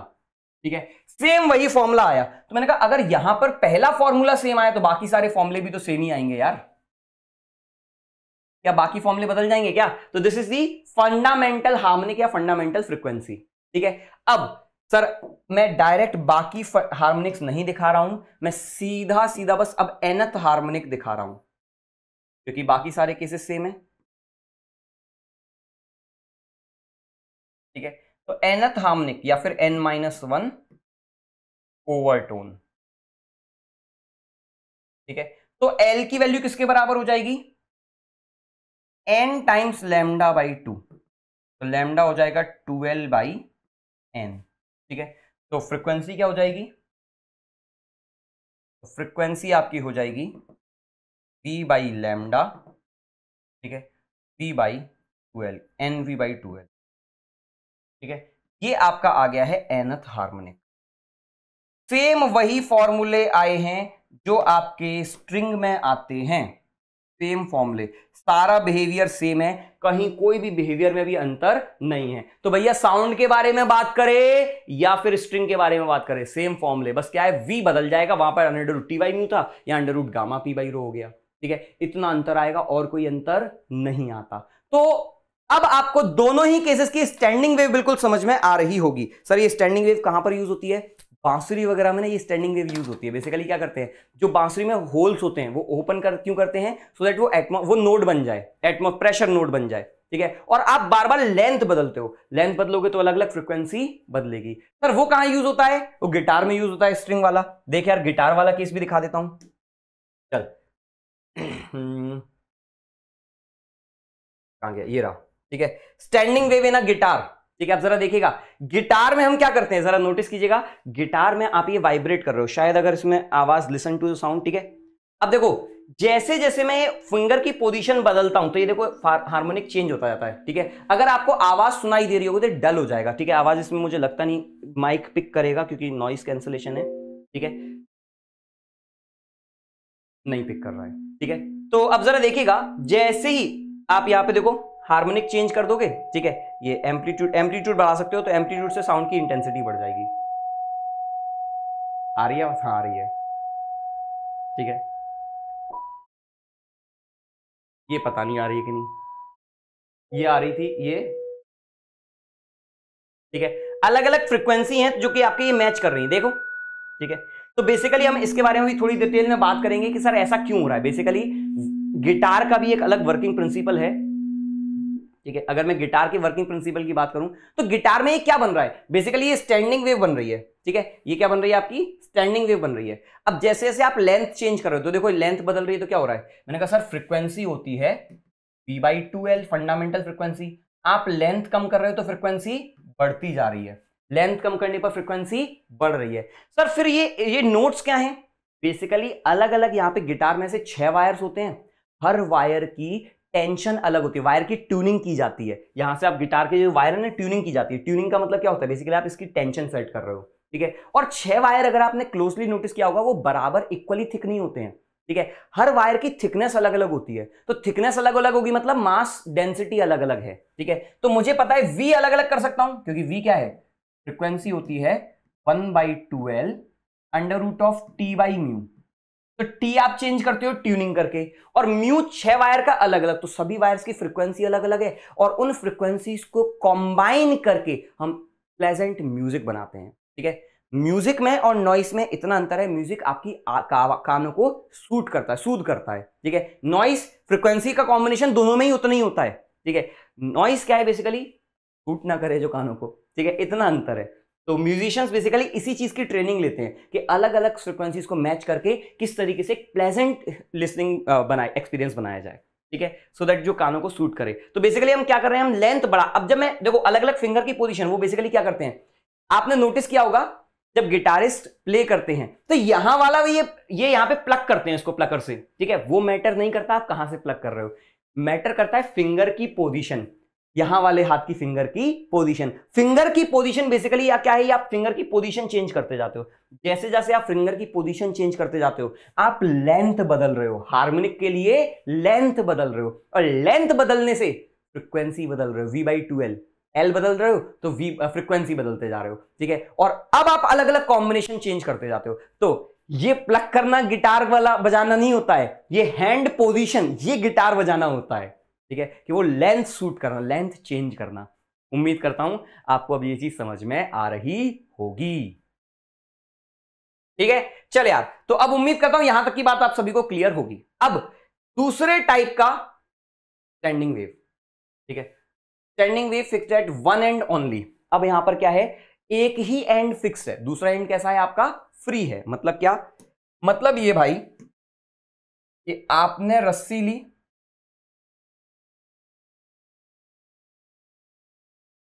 ठीक है सेम वही फॉर्मूला आया तो मैंने कहा अगर यहां पर पहला फॉर्मूला सेम आया तो बाकी सारे फॉर्मूले भी तो सेम ही आएंगे यार क्या बाकी फॉर्मूले बदल जाएंगे क्या तो this is the fundamental harmonic या फंडामेंटल फ्रीक्वेंसी ठीक है अब सर मैं डायरेक्ट बाकी हार्मोनिक्स नहीं दिखा रहा हूं मैं सीधा सीधा बस अब एनथ हार्मोनिक दिखा रहा हूं क्योंकि बाकी सारे केसेस सेम है ठीक है तो एनथ हार्मोनिक या फिर एन माइनस वन ओवरटोन ठीक है तो एल की वैल्यू किसके बराबर हो जाएगी N times lambda by two तो लेमडा हो जाएगा टूएल्व बाई एन ठीक है तो फ्रीक्वेंसी क्या हो जाएगी तो फ्रीक्वेंसी आपकी हो जाएगी वी बाई लेमडा ठीक है V by twelve N V by twelve ठीक है ये आपका आ गया है एनथ हार्मोनिक सेम वही फॉर्मूले आए हैं जो आपके स्ट्रिंग में आते हैं सेम फॉर्मूले सारा बिहेवियर सेम है कहीं कोई भी बिहेवियर में भी अंतर नहीं है तो भैया साउंड के बारे में बात करें या फिर स्ट्रिंग के बारे में बात करें सेम फॉर्मूले बस क्या है वी बदल जाएगा वहां पर under root T by mu था या under root gamma P by rho हो गया ठीक है इतना अंतर आएगा और कोई अंतर नहीं आता तो अब आपको दोनों ही केसेस की स्टैंडिंग वेव बिल्कुल समझ में आ रही होगी सर ये स्टैंडिंग वेव कहां पर यूज होती है बांसुरी वगैरह में ना ये स्टैंडिंग वेव यूज होती है बेसिकली क्या करते हैं जो बांसुरी में होल्स होते हैं वो ओपन कर क्यों करते हैं सो so दैट वो एटमो वो नोड बन जाए एटमो प्रेशर नोड बन जाए ठीक है और आप बार बार लेंथ बदलते हो लेंथ बदलोगे तो अलग अलग फ्रिक्वेंसी बदलेगी सर वो कहां यूज होता है वो गिटार में यूज होता है स्ट्रिंग वाला देख यार गिटार वाला केस भी दिखा देता हूं चल कहा गया ये रहा ठीक है standing wave in a guitar ठीक है आप जरा देखिएगा गिटार में हम क्या करते हैं जरा नोटिस कीजिएगा गिटार में आप ये वाइब्रेट कर रहे हो शायद अगर इसमें आवाज लिसन टू साउंड ठीक है अब देखो जैसे जैसे मैं फिंगर की पोजीशन बदलता हूं तो ये देखो हार्मोनिक चेंज होता जाता है ठीक है अगर आपको आवाज सुनाई दे रही होगी तो डल हो जाएगा ठीक है आवाज इसमें मुझे लगता नहीं माइक पिक करेगा क्योंकि नॉइस कैंसलेशन है ठीक है नहीं पिक कर रहा है ठीक है तो अब जरा देखिएगा जैसे ही आप यहां पे देखो हार्मोनिक चेंज कर दोगे ठीक है ये एम्पलीट्यूड एम्पलीट्यूड बढ़ा सकते हो तो एम्पलीट्यूड से साउंड की इंटेंसिटी बढ़ जाएगी आ रही है हाँ आ रही है ठीक है ये पता नहीं आ रही है कि नहीं ये आ रही थी ये ठीक है अलग अलग फ्रिक्वेंसी हैं जो कि आपके ये मैच कर रही है देखो ठीक है तो बेसिकली हम इसके बारे में भी थोड़ी डिटेल में बात करेंगे कि सर ऐसा क्यों हो रहा है बेसिकली गिटार का भी एक अलग वर्किंग प्रिंसिपल है ठीक है अगर मैं गिटार के वर्किंग प्रिंसिपल की बात करूं तो गिटार में ये क्या बन रहा है बेसिकली ये स्टैंडिंग वेव बन रही है ठीक है ये क्या बन रही है आपकी स्टैंडिंग वेव बन रही है अब जैसे जैसे आप लेंथ चेंज कर रहे हो तो देखो लेंथ बदल रही है तो क्या हो रहा है मैंने कहा सर फ्रिक्वेंसी होती है P by two L fundamental frequency आप लेंथ कम कर रहे हो तो फ्रिक्वेंसी बढ़ती जा रही है लेंथ कम करने पर फ्रिक्वेंसी बढ़ रही है सर फिर ये ये नोट्स क्या हैं बेसिकली अलग अलग यहाँ पे गिटार में से छह वायर्स होते हैं हर वायर की टेंशन अलग होती है वायर की ट्यूनिंग की जाती है यहाँ से आप गिटार के जो वायर है ना ट्यूनिंग की जाती है ट्यूनिंग का मतलब क्या होता है बेसिकली आप इसकी टेंशन सेट कर रहे हो ठीक है और छह वायर अगर आपने क्लोजली नोटिस किया होगा वो बराबर इक्वली थिक नहीं होते हैं ठीक है हर वायर की थिकनेस अलग अलग होती है तो थिकनेस अलग अलग होगी मतलब मास डेंसिटी अलग अलग है ठीक है तो मुझे पता है वी अलग अलग कर सकता हूं क्योंकि वी क्या है फ्रिक्वेंसी होती है one by two L under root of T by mu तो टी आप चेंज करते हो ट्यूनिंग करके और म्यू छह वायर का अलग अलग तो सभी वायर्स की फ्रीक्वेंसी अलग अलग है और उन फ्रीक्वेंसीज को कॉम्बाइन करके हम प्लेजेंट म्यूजिक बनाते हैं ठीक है म्यूजिक में और नॉइस में इतना अंतर है म्यूजिक आपकी कानों को सूट करता है सूद करता है ठीक है नॉइस फ्रिक्वेंसी का कॉम्बिनेशन दोनों में ही उतना ही होता है ठीक है नॉइस क्या है बेसिकली सूट ना करे जो कानों को ठीक है इतना अंतर है तो म्यूजिशियंस बेसिकली इसी चीज़ की ट्रेनिंग लेते हैं कि अलग अलग फ्रिक्वेंसीज को मैच करके किस तरीके से प्लेजेंट लिसनिंग बनाए एक्सपीरियंस बनाया जाए ठीक है सो दैट जो कानों को सूट करे तो बेसिकली हम क्या कर रहे हैं हम लेंथ बढ़ा अब जब मैं देखो अलग अलग फिंगर की पोजिशन वो बेसिकली क्या करते हैं आपने नोटिस किया होगा जब गिटारिस्ट प्ले करते हैं तो यहां वाला ये ये यहां पे प्लग करते हैं इसको प्लकर से ठीक है वो मैटर नहीं करता आप कहां से प्लग कर रहे हो मैटर करता है फिंगर की पोजीशन यहां वाले हाथ की फिंगर की पोजीशन फिंगर की पोजीशन बेसिकली या क्या है आप फिंगर की पोजीशन चेंज करते जाते हो जैसे जैसे आप फिंगर की पोजीशन चेंज करते जाते हो आप लेंथ बदल रहे हो हार्मोनिक के लिए लेंथ बदल रहे हो और लेंथ बदलने से फ्रिक्वेंसी बदल रहे हो वी बाई ट्वेल्व एल बदल रहे हो तो वी फ्रिक्वेंसी बदलते जा रहे हो ठीक है और अब आप अलग अलग कॉम्बिनेशन चेंज करते जाते हो तो ये प्लग करना गिटार वाला बजाना नहीं होता है ये हैंड पोजीशन ये गिटार बजाना होता है ठीक है कि वो लेंथ सूट करना लेंथ चेंज करना उम्मीद करता हूं आपको अब ये चीज समझ में आ रही होगी ठीक है चले यार तो अब उम्मीद करता हूं यहां तक की बात आप सभी को क्लियर होगी अब दूसरे टाइप का स्टैंडिंग वेव ठीक है standing wave fix at one end only अब यहां पर क्या है एक ही एंड फिक्स है दूसरा एंड कैसा है आपका फ्री है मतलब क्या मतलब ये भाई कि आपने रस्सी ली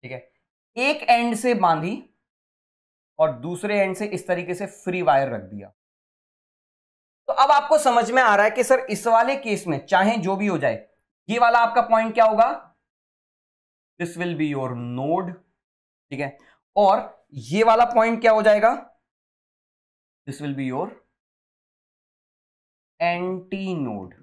ठीक है एक एंड से बांधी और दूसरे एंड से इस तरीके से फ्री वायर रख दिया तो अब आपको समझ में आ रहा है कि सर इस वाले केस में चाहे जो भी हो जाए ये वाला आपका पॉइंट क्या होगा this will be your node ठीक है और ये वाला पॉइंट क्या हो जाएगा this will be your anti node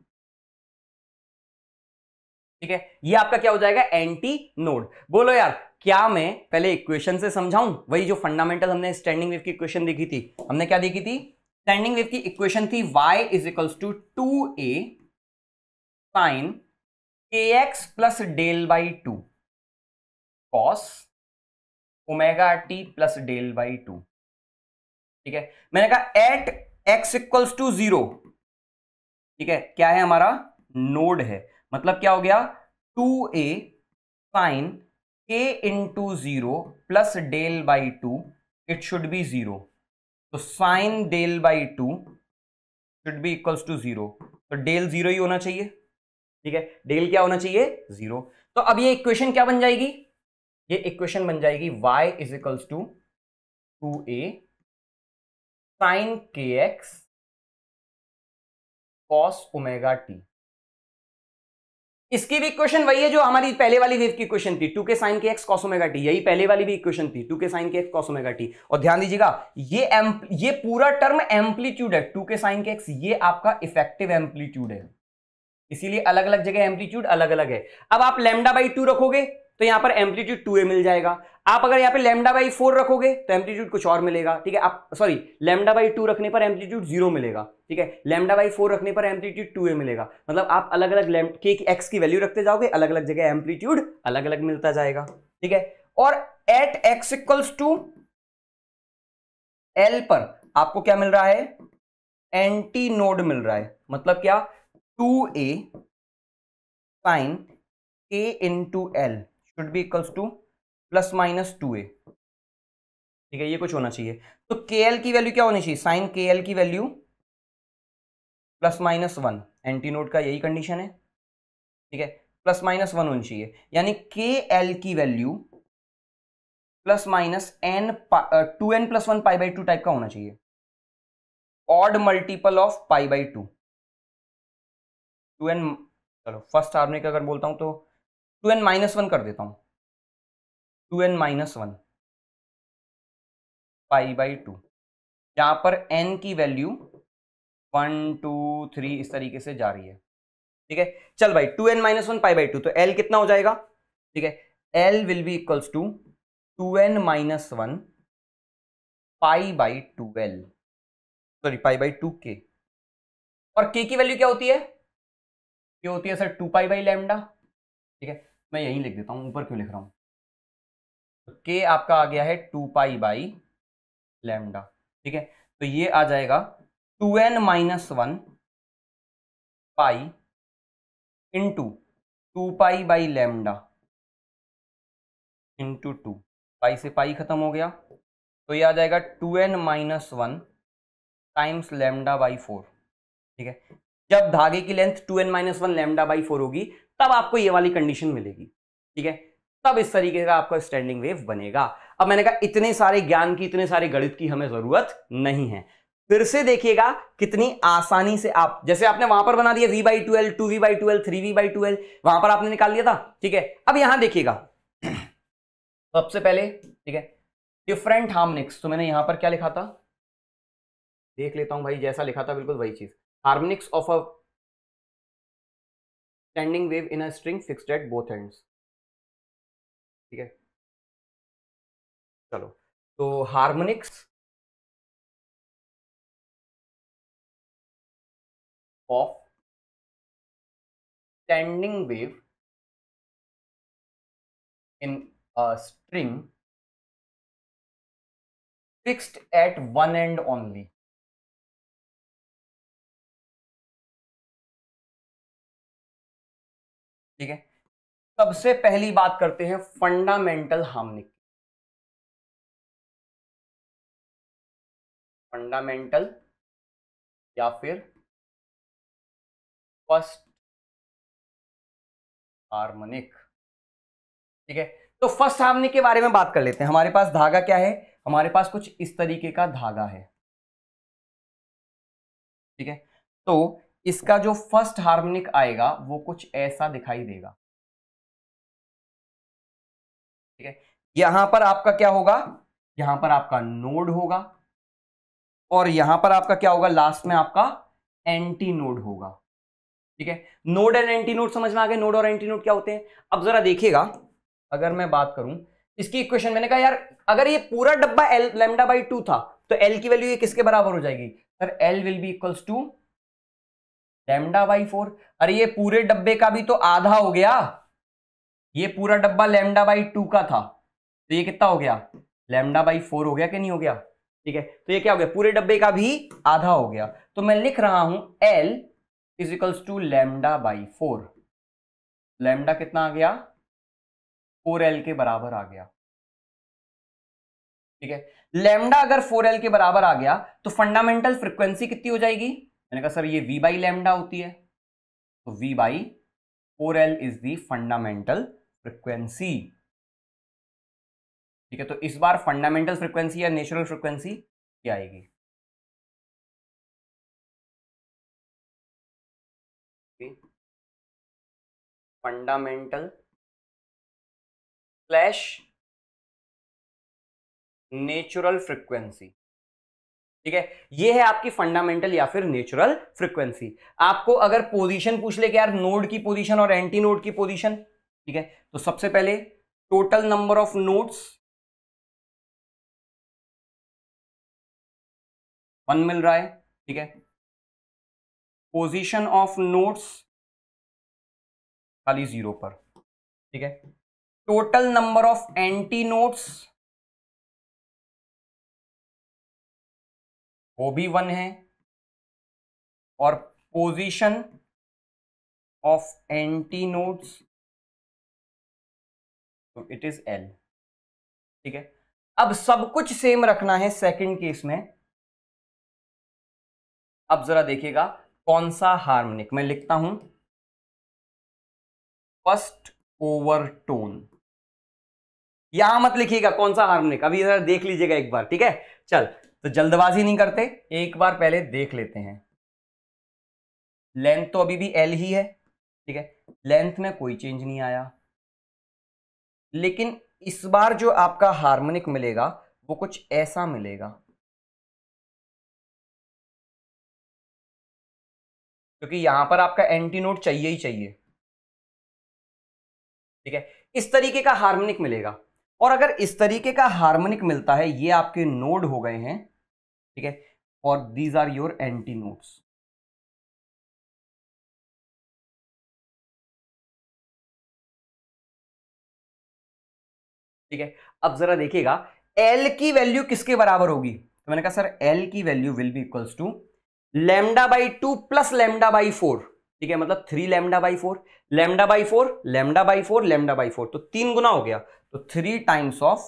ठीक है ये आपका क्या हो जाएगा एंटी नोड बोलो यार क्या मैं पहले इक्वेशन से समझाऊं वही जो फंडामेंटल हमने स्टैंडिंग वेव की इक्वेशन देखी थी हमने क्या देखी थी स्टैंडिंग वेव की इक्वेशन थी y is equals to two A sine के x plus del by two cos omega T plus del by two ठीक है मैंने कहा at x equals to zero ठीक है क्या है हमारा नोड है मतलब क्या हो गया to A sine K in into zero plus del by two it should be zero तो sine del by two should be equals to zero तो डेल जीरो ही होना चाहिए ठीक है डेल क्या होना चाहिए जीरो तो अब ये इक्वेशन क्या बन जाएगी ये इक्वेशन बन जाएगी y is equals to two A sine के एक्स कॉस ओमेगा टी इसकी भी इक्वेशन वही है जो हमारी पहले वाली वेव की इक्वेशन थी टू के साइन के एक्स कॉसोमेगा टी यही पहले वाली भी इक्वेशन थी टू के साइन के एक्स कॉसोमेगा टी और ध्यान दीजिएगा ये ये पूरा टर्म एम्पलीट्यूड है टू के साइन के एक्स ये आपका इफेक्टिव एम्पलीट्यूड है इसीलिए अलग अलग जगह एम्पलीट्यूड अलग अलग है अब आप लेमडा बाई टू रखोगे तो यहां पर एम्पलीट्यूड टू ए मिल जाएगा आप अगर यहाँ पे लेमडा बाई फोर रखोगे तो एम्पलीट्यूड कुछ और मिलेगा ठीक है आप सॉरी लेमडा बाई टू रखने पर एम्पलीट्यूड जीरो मिलेगा ठीक है लेमडा बाई फोर रखने पर एम्पलीट्यूड टू ए मिलेगा मतलब आप अलग अलग के एक्स की वैल्यू रखते जाओगे अलग अलग जगह एम्पलीट्यूड अलग अलग मिलता जाएगा ठीक है और at x equals to L पर आपको क्या मिल रहा है एंटी नोड मिल रहा है मतलब क्या to A sine K in to L should be equals to plus minus two ए ठीक है ये कुछ होना चाहिए तो के एल की वैल्यू क्या होनी चाहिए साइन के एल की value plus minus one antinode का यही कंडीशन है ठीक है प्लस माइनस वन होनी चाहिए यानी के एल की value plus minus N two N plus one pi by two type का होना चाहिए odd multiple of pi by two two N चलो फर्स्ट हार्मोनिक अगर बोलता हूं तो टू एन माइनस वन कर देता हूं two N minus one pi by two यहाँ पर एन की वैल्यू वन टू थ्री इस तरीके से जा रही है ठीक है चल भाई two N minus one pi by two तो एल कितना हो जाएगा ठीक है L will be equals to two N minus one pi by two L sorry pi by two K और के की वैल्यू क्या होती है क्या होती है sir two pi by lambda ठीक है मैं यहीं लिख देता हूँ ऊपर क्यों लिख रहा हूँ के आपका आ गया है टू पाई बाई लेमडा ठीक है तो ये आ जाएगा two N minus one pi into two pi by lambda into two pi से पाई खत्म हो गया तो ये आ जाएगा two N minus one times lambda by four ठीक है जब धागे की length two N minus one lambda by four होगी तब आपको ये वाली कंडीशन मिलेगी ठीक है तब इस तरीके का आपका स्टैंडिंग वेव बनेगा अब मैंने कहा इतने सारे ज्ञान की इतने सारे गणित की हमें जरूरत नहीं है फिर से देखिएगा कितनी आसानी से आप जैसे आपने वहां पर बना दिया V by twelve two V by twelve three V by twelve वहां पर आपने निकाल लिया था ठीक है अब यहां देखिएगा सबसे पहले ठीक है डिफरेंट हार्मोनिक्स तो मैंने यहां पर क्या लिखा था देख लेता हूं भाई जैसा लिखा था बिल्कुल वही चीज harmonics of a standing wave in a string fixed at both ends ठीक है चलो तो harmonics of standing wave in a string fixed at one end only ठीक है सबसे पहली बात करते हैं फंडामेंटल हार्मोनिक फंडामेंटल या फिर फर्स्ट हार्मोनिक ठीक है तो फर्स्ट हार्मोनिक के बारे में बात कर लेते हैं हमारे पास धागा क्या है हमारे पास कुछ इस तरीके का धागा है ठीक है तो इसका जो फर्स्ट हार्मोनिक आएगा वो कुछ ऐसा दिखाई देगा ठीक है यहां पर आपका क्या होगा यहां पर आपका नोड होगा और यहां पर आपका क्या होगा लास्ट में आपका एंटी नोड होगा ठीक है नोड एंड एंटी नोड समझ में आ गए नोड और एंटी नोड क्या होते हैं अब जरा देखिएगा अगर मैं बात करूं इसकी इक्वेशन मैंने कहा यार अगर ये पूरा डब्बा एल लेमडा बाई टू था तो एल की वैल्यू ये किसके बराबर हो जाएगी sir L will be equals to lambda by four अरे ये पूरे डब्बे का भी तो आधा हो गया ये पूरा डब्बा लेमडा बाई टू का था तो ये कितना हो गया लेमडा बाई फोर हो गया कि नहीं हो गया ठीक है तो ये क्या हो गया पूरे डब्बे का भी आधा हो गया तो मैं लिख रहा हूं L is equals to lambda by four lambda कितना आ गया फोर एल के बराबर आ गया ठीक है लेमडा अगर फोर एल के बराबर आ गया तो फंडामेंटल फ्रिक्वेंसी कितनी हो जाएगी मैंने कहा सर ये वी बाई लेमडा होती है तो V by four L is the fundamental frequency ठीक है तो इस बार फंडामेंटल फ्रिक्वेंसी या नेचुरल फ्रिक्वेंसी क्या आएगी फंडामेंटल स्लैश नेचुरल फ्रिक्वेंसी ठीक है ये है आपकी फंडामेंटल या फिर नेचुरल फ्रिक्वेंसी आपको अगर पोजीशन पूछ ले कि यार नोड की पोजीशन और एंटी नोड की पोजीशन ठीक है तो सबसे पहले total number of nodes one मिल रहा है ठीक है पोजीशन ऑफ नोट्स खाली जीरो पर ठीक है total number of anti antinodes वो भी वन है और पोजीशन ऑफ एंटी नोट्स तो इट इज एल ठीक है अब सब कुछ सेम रखना है सेकंड केस में अब जरा देखिएगा कौन सा हार्मोनिक मैं लिखता हूं फर्स्ट ओवर टोन यहां मत लिखिएगा कौन सा हार्मोनिक अभी जरा देख लीजिएगा एक बार ठीक है चल तो जल्दबाजी नहीं करते एक बार पहले देख लेते हैं लेंथ तो अभी भी एल ही है ठीक है लेंथ में कोई चेंज नहीं आया लेकिन इस बार जो आपका हार्मोनिक मिलेगा वो कुछ ऐसा मिलेगा क्योंकि यहां पर आपका एंटी नोट चाहिए ही चाहिए ठीक है इस तरीके का हार्मोनिक मिलेगा और अगर इस तरीके का हार्मोनिक मिलता है ये आपके नोड हो गए हैं ठीक है और these are your antinodes ठीक है अब जरा देखिएगा एल की वैल्यू किसके बराबर होगी तो मैंने कहा सर एल की value will be equals to lambda by two plus lambda by four ठीक है मतलब three lambda by four lambda by four lambda by four lambda by four तो तीन गुना हो गया तो three times of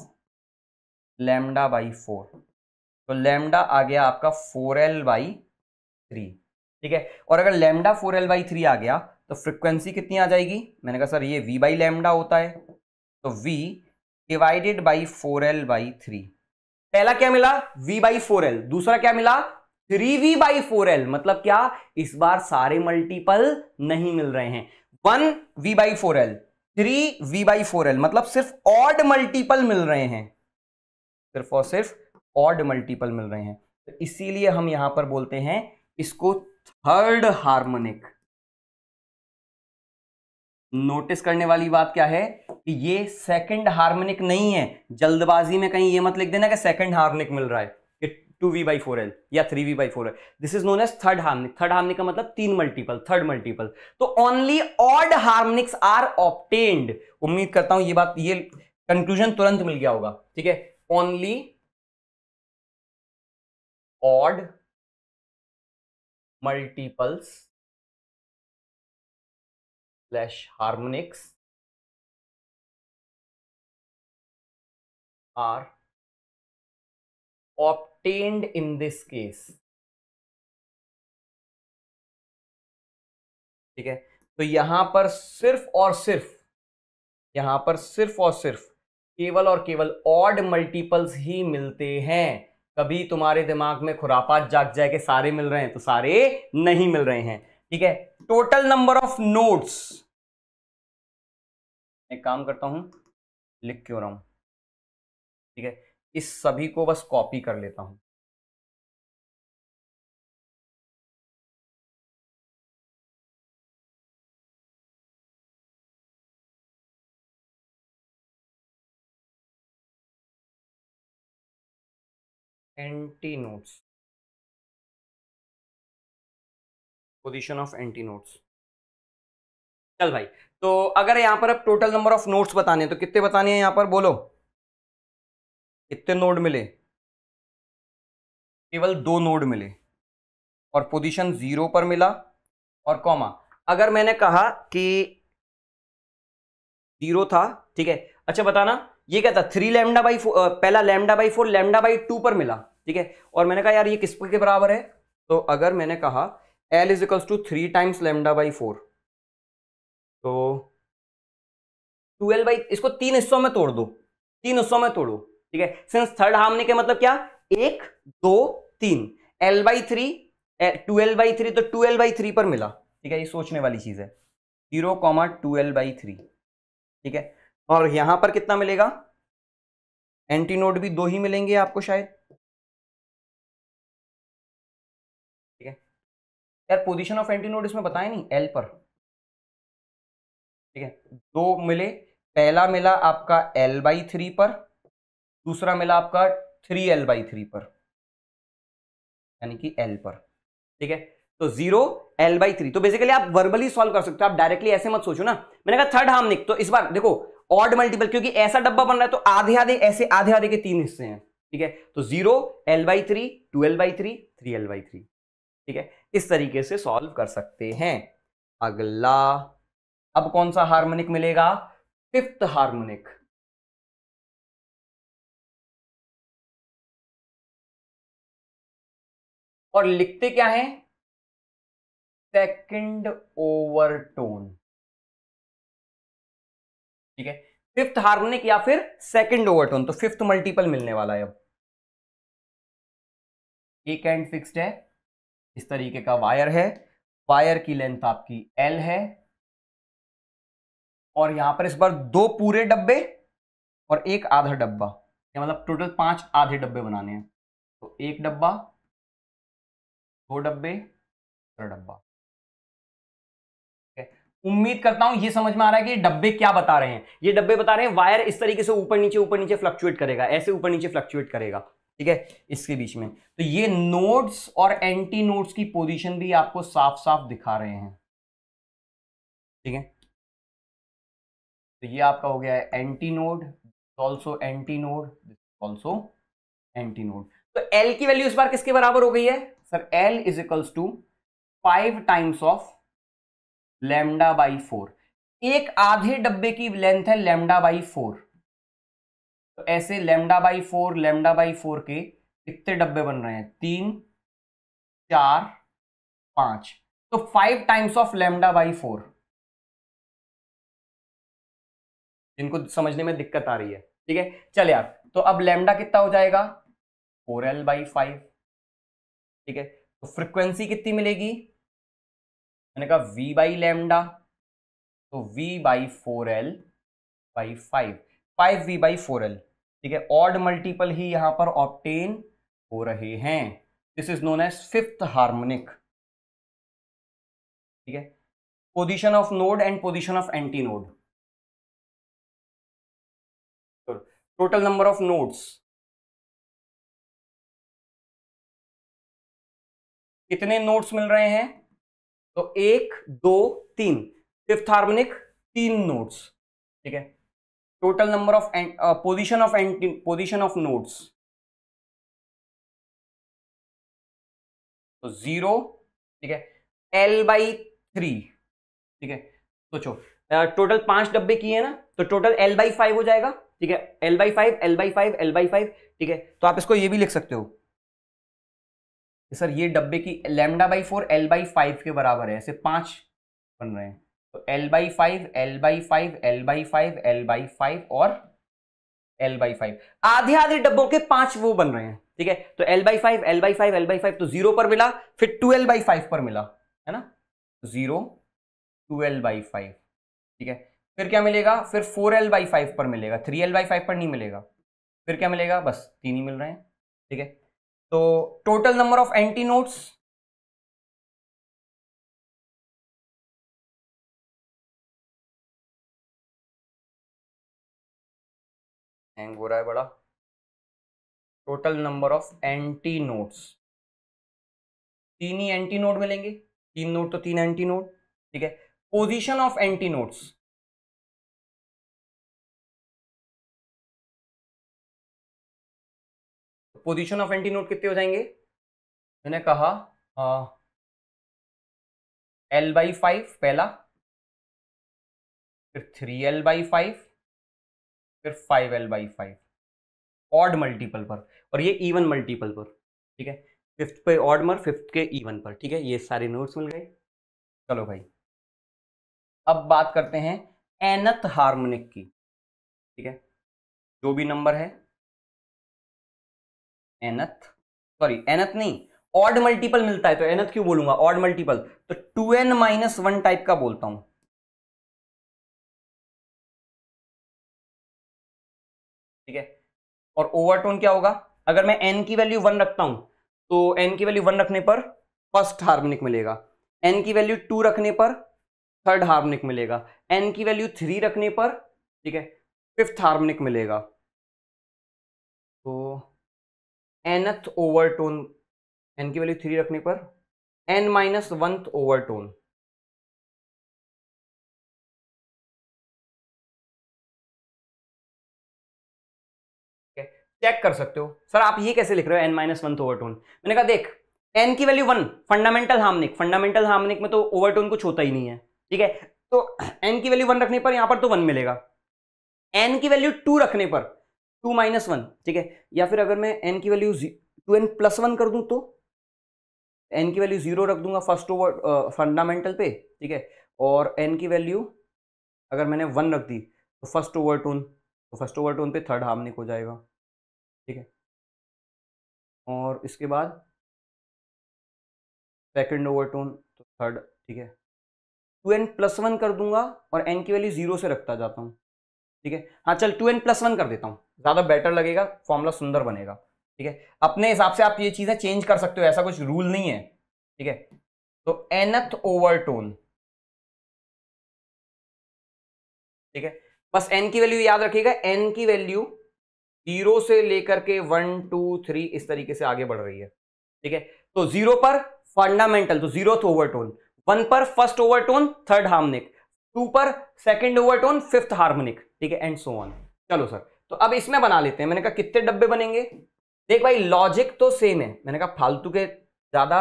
lambda by four तो लेमडा आ गया आपका फोर एल बाई थ्री ठीक है और अगर lambda four L by three आ गया तो फ्रिक्वेंसी कितनी आ जाएगी मैंने कहा सर ये वी बाई लेमडा होता है तो V divided by four L by three पहला क्या मिला v बाई फोर एल दूसरा क्या मिला three V by four L मतलब क्या इस बार सारे मल्टीपल नहीं मिल रहे हैं one V by four L three V by four L मतलब सिर्फ ऑड मल्टीपल मिल रहे हैं सिर्फ और सिर्फ ऑड मल्टीपल मिल रहे हैं तो इसीलिए हम यहां पर बोलते हैं इसको थर्ड हार्मोनिक नोटिस करने वाली बात क्या है कि ये सेकंड हार्मोनिक नहीं है जल्दबाजी में कहीं ये मत लिख देना कि सेकंड हार्मोनिक मिल रहा है कि two V by four L या three V by four L this is known as third harmonic third harmonic का मतलब तीन मल्टीपल थर्ड मल्टीपल तो only odd harmonics are obtained उम्मीद करता हूं ये बात ये कंक्लूजन तुरंत मिल गया होगा ठीक है only odd multiples slash harmonics are obtained in this case ठीक है तो यहां पर सिर्फ और सिर्फ यहां पर सिर्फ और सिर्फ केवल और केवल ऑड मल्टीपल्स ही मिलते हैं कभी तुम्हारे दिमाग में खुरापात जाग जाए के सारे मिल रहे हैं तो सारे नहीं मिल रहे हैं ठीक है टोटल नंबर ऑफ नोड्स एक काम करता हूं लिख क्यों रहा हूं ठीक है इस सभी को बस कॉपी कर लेता हूं antinodes position of anti antinodes चल भाई तो अगर यहां पर अब टोटल नंबर ऑफ नोट्स बताने हैं तो कितने बताने हैं यहां पर बोलो कितने नोड मिले केवल दो नोड मिले और पोजीशन जीरो पर मिला और कॉमा अगर मैंने कहा कि जीरो था ठीक है अच्छा बताना ये क्या था थ्री लेमडा बाई फोर पहला lambda by four lambda by two पर मिला ठीक है और मैंने कहा यार ये किस के बराबर है तो अगर मैंने कहा L is equals to three times lambda by four तो ट्वेल्व बाई इसको तीन हिस्सों में तोड़ दो तीन हिस्सों में तोड़ो ठीक है सिंस थर्ड हार्मनी है मतलब क्या एक दो तीन L by three twelve by three तो ट्वेल्व बाई थ्री पर मिला ठीक है ये सोचने वाली चीज है zero comma twelve by three ठीक है और यहां पर कितना मिलेगा एंटीनोड भी दो ही मिलेंगे आपको शायद यार पोजीशन ऑफ एंटी नोड इसमें बताया नहीं एल पर ठीक है दो मिले पहला मिला आपका एल बाई थ्री पर दूसरा मिला आपका थ्री एल बाई थ्री पर यानी कि एल पर ठीक है तो जीरो एल बाई थ्री तो बेसिकली आप वर्बली सॉल्व कर सकते हो आप डायरेक्टली ऐसे मत सोचो ना मैंने कहा थर्ड हार्मनिक तो इस बार देखो ऑड मल्टीपल क्योंकि ऐसा डब्बा बन रहा है तो आधे आधे ऐसे आधे आधे के तीन हिस्से हैं ठीक है तो zero L by three two L by three three L by three ठीक है इस तरीके से सॉल्व कर सकते हैं अगला अब कौन सा हार्मोनिक मिलेगा फिफ्थ हार्मोनिक और लिखते क्या है सेकंड ओवरटोन ठीक है फिफ्थ हार्मोनिक या फिर सेकंड ओवरटोन तो फिफ्थ मल्टीपल मिलने वाला है अब एक एंड फिक्स्ड है इस तरीके का वायर है वायर की लेंथ आपकी एल है और यहां पर इस बार दो पूरे डब्बे और एक आधा डब्बा या मतलब टोटल पांच आधे डब्बे बनाने हैं तो एक डब्बा दो डब्बे डब्बा उम्मीद करता हूं ये समझ में आ रहा है कि डब्बे क्या बता रहे हैं ये डब्बे बता रहे हैं वायर इस तरीके से ऊपर नीचे ऊपर नीचे फ्लक्चुएट करेगा ऐसे ऊपर नीचे फ्लक्चुएट करेगा ठीक है इसके बीच में तो ये नोड्स और एंटी नोड्स की पोजीशन भी आपको साफ साफ दिखा रहे हैं ठीक है तो ये आपका हो गया है antinode also antinode also antinode तो एल की वैल्यू इस बार किसके बराबर हो गई है sir L is equals to five times of lambda by four एक आधे डब्बे की लेंथ है लेमडा बाई फोर तो ऐसे lambda by four lambda by four के कितने डब्बे बन रहे हैं तीन चार पांच तो five times of lambda by four जिनको समझने में दिक्कत आ रही है ठीक है चले यार तो अब लेमडा कितना हो जाएगा फोर एल बाई फाइव ठीक है तो फ्रिक्वेंसी कितनी मिलेगी मैंने कहा v बाई लेमडा तो v by four L by five five V by four L ठीक है ऑड मल्टीपल ही यहां पर ऑप्टेन हो रहे हैं this is known as fifth harmonic ठीक है position of node and position of antinode total number of nodes कितने नोड्स मिल रहे हैं तो एक दो तीन फिफ्थ हार्मोनिक तीन नोड्स ठीक है total number of and position of of position of notes तो जीरो ठीक है एल बाई थ्री ठीक है सोचो टोटल पांच डब्बे किए ना तो टोटल एल बाई फाइव हो जाएगा ठीक है L by five L by five L by five ठीक है तो आप इसको ये भी लिख सकते हो सर ये डब्बे की lambda by four L by five के बराबर है ऐसे पांच बन रहे हैं तो L by five L by five L by five L by five और एल बाई फाइव आधे आधे डब्बों के पांच वो बन रहे हैं ठीक है तो L by five L by five L by five तो जीरो पर मिला फिर टू एल बाई फाइव पर मिला है ना zero two L by five ठीक है फिर क्या मिलेगा फिर फोर एल बाई फाइव पर मिलेगा थ्री एल बाई फाइव पर नहीं मिलेगा फिर क्या मिलेगा बस तीन ही मिल रहे हैं ठीक है तो total number of anti antinodes hang हो रहा है बड़ा total number of anti antinodes तीन ही एंटी नोट मिलेंगे तीन नोट तो तीन एंटी नोट ठीक है position of anti antinodes position of antinode कितने हो जाएंगे मैंने कहा एल बाई फाइव पहला फिर थ्री एल बाई फाइव फिर five L by five odd multiple पर और ये इवन मल्टीपल पर ठीक है फिफ्थ पे ऑड मर फिफ्थ के इवन पर ठीक है ये सारे नोट्स मिल गए चलो भाई अब बात करते हैं एनथ हार्मोनिक की ठीक है जो भी नंबर है एनथ सॉरी एनथ नहीं ऑड मल्टीपल मिलता है तो एनथ क्यों बोलूंगा ऑड मल्टीपल तो two N minus one type का बोलता हूं ठीक है और ओवरटोन क्या होगा अगर मैं एन की वैल्यू वन रखता हूं तो एन की वैल्यू वन रखने पर फर्स्ट हार्मोनिक मिलेगा एन की वैल्यू टू रखने पर थर्ड हार्मोनिक मिलेगा एन की वैल्यू थ्री रखने पर ठीक है फिफ्थ हार्मोनिक मिलेगा तो एनथ ओवरटोन एन की वैल्यू थ्री रखने पर एन माइनस वंथ ओवरटोन चेक कर सकते हो सर आप ये कैसे लिख रहे हो एन माइनस वन ओवरटोन मैंने कहा देख एन की value one fundamental harmonic fundamental harmonic में तो ओवरटोन कुछ होता ही नहीं है ठीक है तो एन की वैल्यू वन रखने पर यहाँ पर तो वन मिलेगा एन की वैल्यू टू रखने पर टू माइनस वन ठीक है या फिर अगर मैं एन की value two N plus one कर दूं तो एन की वैल्यू जीरो रख दूंगा फर्स्ट ओवर फंडामेंटल पे ठीक है और एन की वैल्यू अगर मैंने वन रख दी तो फर्स्ट ओवर टोन तो फर्स्ट ओवर टोन पे थर्ड हार्मनिक हो जाएगा ठीक है और इसके बाद सेकेंड ओवर टोन तो थर्ड ठीक है टू एन प्लस वन कर दूंगा और एन की वैल्यू जीरो से रखता जाता हूँ ठीक है हाँ चल टू एन प्लस वन कर देता हूँ ज़्यादा बेटर लगेगा फॉर्मूला सुंदर बनेगा ठीक है अपने हिसाब से आप ये चीज़ें चेंज कर सकते हो ऐसा कुछ रूल नहीं है ठीक है तो एनथ ओवर टोन ठीक है बस एन की वैल्यू याद रखिएगा एन की वैल्यू जीरो से लेकर के वन टू थ्री इस तरीके से आगे बढ़ रही है ठीक है तो जीरो पर फंडामेंटल तो जीरो ओवरटोन तो वन पर first overtone third harmonic two पर सेकंड ओवरटोन फिफ्थ हार्मोनिक ठीक है एंड सो ऑन चलो सर तो अब इसमें बना लेते हैं मैंने कहा कितने डब्बे बनेंगे देख भाई लॉजिक तो सेम है मैंने कहा फालतू के ज्यादा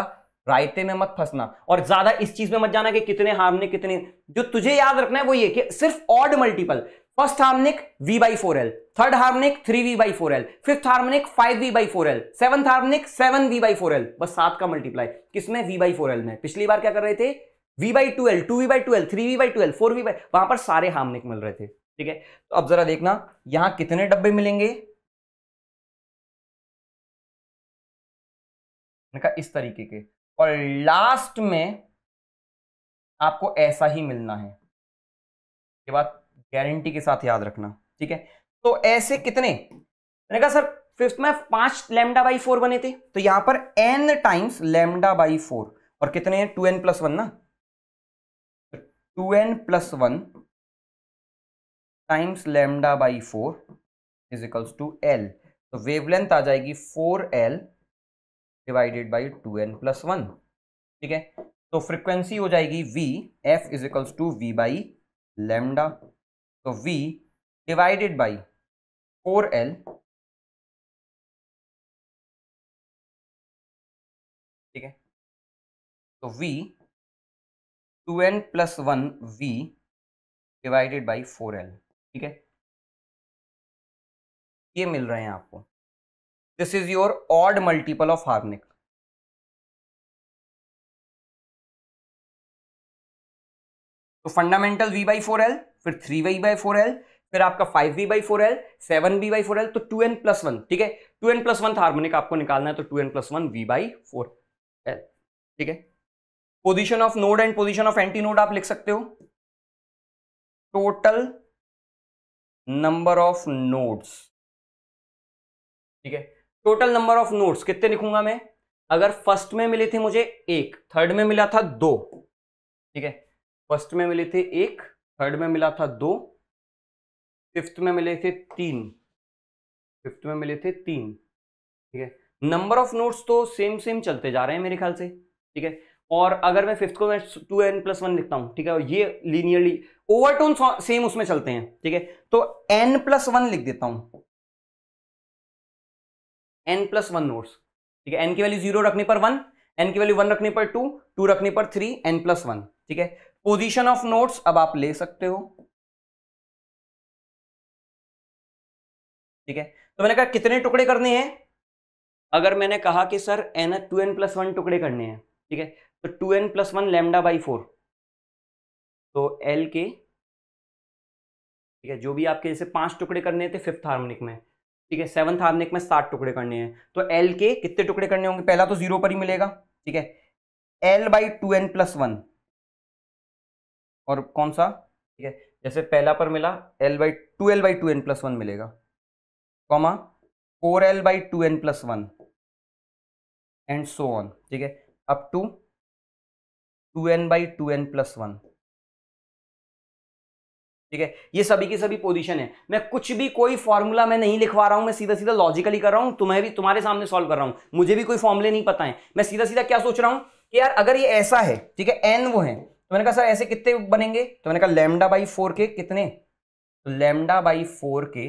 रायते में मत फंसना और ज्यादा इस चीज में मत जाना कि कितने हार्मोनिक कितने जो तुझे याद रखना है वो ये कि सिर्फ odd multiple first harmonic V by four L third harmonic three V by four L fifth harmonic five V by four L seven harmonic seven V by four L बस सात का मल्टीप्लाई किसमें वी बाई फोर एल में पिछली बार क्या कर रहे थे V by two L two V by two three V by two four V by वहां पर सारे हार्मोनिक मिल रहे थे ठीक है तो अब जरा देखना यहां कितने डब्बे मिलेंगे इस तरीके के और लास्ट में आपको ऐसा ही मिलना है उसके बाद गारंटी के साथ याद रखना ठीक है तो ऐसे कितने मैंने कहा सर फिफ्थ में पांच लेमडा बाई फोर बने थे तो यहां पर N times lambda by four और कितने टू एन प्लस वन ना two N plus one times lambda by four is equals to L तो वेवलेंथ आ जाएगी four L divided by two N plus one ठीक है तो फ्रीक्वेंसी हो जाएगी V F is equals to V by lambda तो v divided by four L ठीक है तो v two N plus one V divided by four L ठीक है ये मिल रहे हैं आपको this is your odd multiple of harmonic तो fundamental v by four L फिर three Y by four L फिर आपका five V by four L seven V by four L तो टू एन प्लस वन ठीक है two N plus one harmonic आपको निकालना है तो two N plus one V by four L ठीक है position of node and position of antinode आप लिख सकते हो टोटल नंबर ऑफ नोड्स ठीक है टोटल नंबर ऑफ नोड्स कितने लिखूंगा मैं अगर फर्स्ट में मिले थे मुझे एक थर्ड में मिला था दो ठीक है फर्स्ट में मिले थे एक थर्ड में मिला था दो फिफ्थ में मिले थे तीन फिफ्थ में मिले थे तीन ठीक है नंबर ऑफ नोट्स तो सेम सेम चलते जा रहे हैं मेरे ख्याल से ठीक है और अगर मैं फिफ्थ को मैं टू एन प्लस वन लिखता हूँ ठीक है ये लीनियरली ओवरटोन सेम उसमें चलते हैं ठीक है तो एन प्लस वन लिख देता हूँ एन प्लस वन नोट्स ठीक है एन की वैल्यू जीरो रखने पर वन एन की वैल्यू वन रखने पर टू टू रखने पर थ्री एन प्लस वन ठीक है पोजीशन ऑफ नोट्स अब आप ले सकते हो ठीक है तो मैंने कहा कितने टुकड़े करने हैं अगर मैंने कहा कि sir N two N plus one टुकड़े करने हैं ठीक है तो two N plus one lambda by four तो एल के ठीक है जो भी आपके जैसे पांच टुकड़े करने थे फिफ्थ हार्मोनिक में ठीक है सेवंथ हार्मोनिक में सात टुकड़े करने हैं तो एल के कितने टुकड़े करने होंगे पहला तो जीरो पर ही मिलेगा ठीक है L by two N plus one और कौन सा ठीक है जैसे पहला पर मिला L by two L by two N plus one मिलेगा comma four L by two N plus one and so on ठीक है up to two N by two N plus one ठीक है ये सभी की सभी पोजीशन है मैं कुछ भी कोई फॉर्मूला मैं नहीं लिखवा रहा हूं मैं सीधा सीधा लॉजिकली कर रहा हूं तुम्हें भी तुम्हारे सामने सॉल्व कर रहा हूं मुझे भी कोई फॉर्मूले नहीं पता है मैं सीधा सीधा क्या सोच रहा हूं कि यार अगर ये ऐसा है ठीक है एन वो है तो मैंने कहा सर ऐसे कितने बनेंगे तो मैंने कहा लेमडा बाई फोर के कितने तो लेमडा बाई फोर के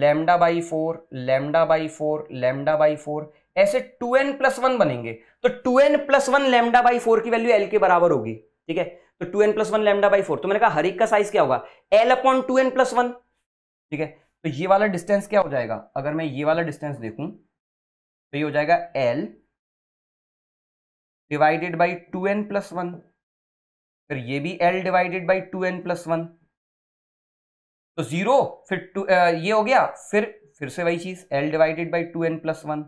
lambda by four lambda by four lambda by four ऐसे टू एन प्लस वन बनेंगे तो two N plus one lambda by four की वैल्यू एल के बराबर होगी ठीक है तो two N plus one lambda by four तो मैंने कहा हर एक का साइज क्या होगा L upon two N plus one ठीक है तो ये वाला डिस्टेंस क्या हो जाएगा अगर मैं ये वाला डिस्टेंस देखूं तो ये हो जाएगा L divided by two N plus one फिर ये भी L divided by two N plus one तो जीरो फिर टू ये हो गया फिर फिर से वही चीज L divided by two N plus one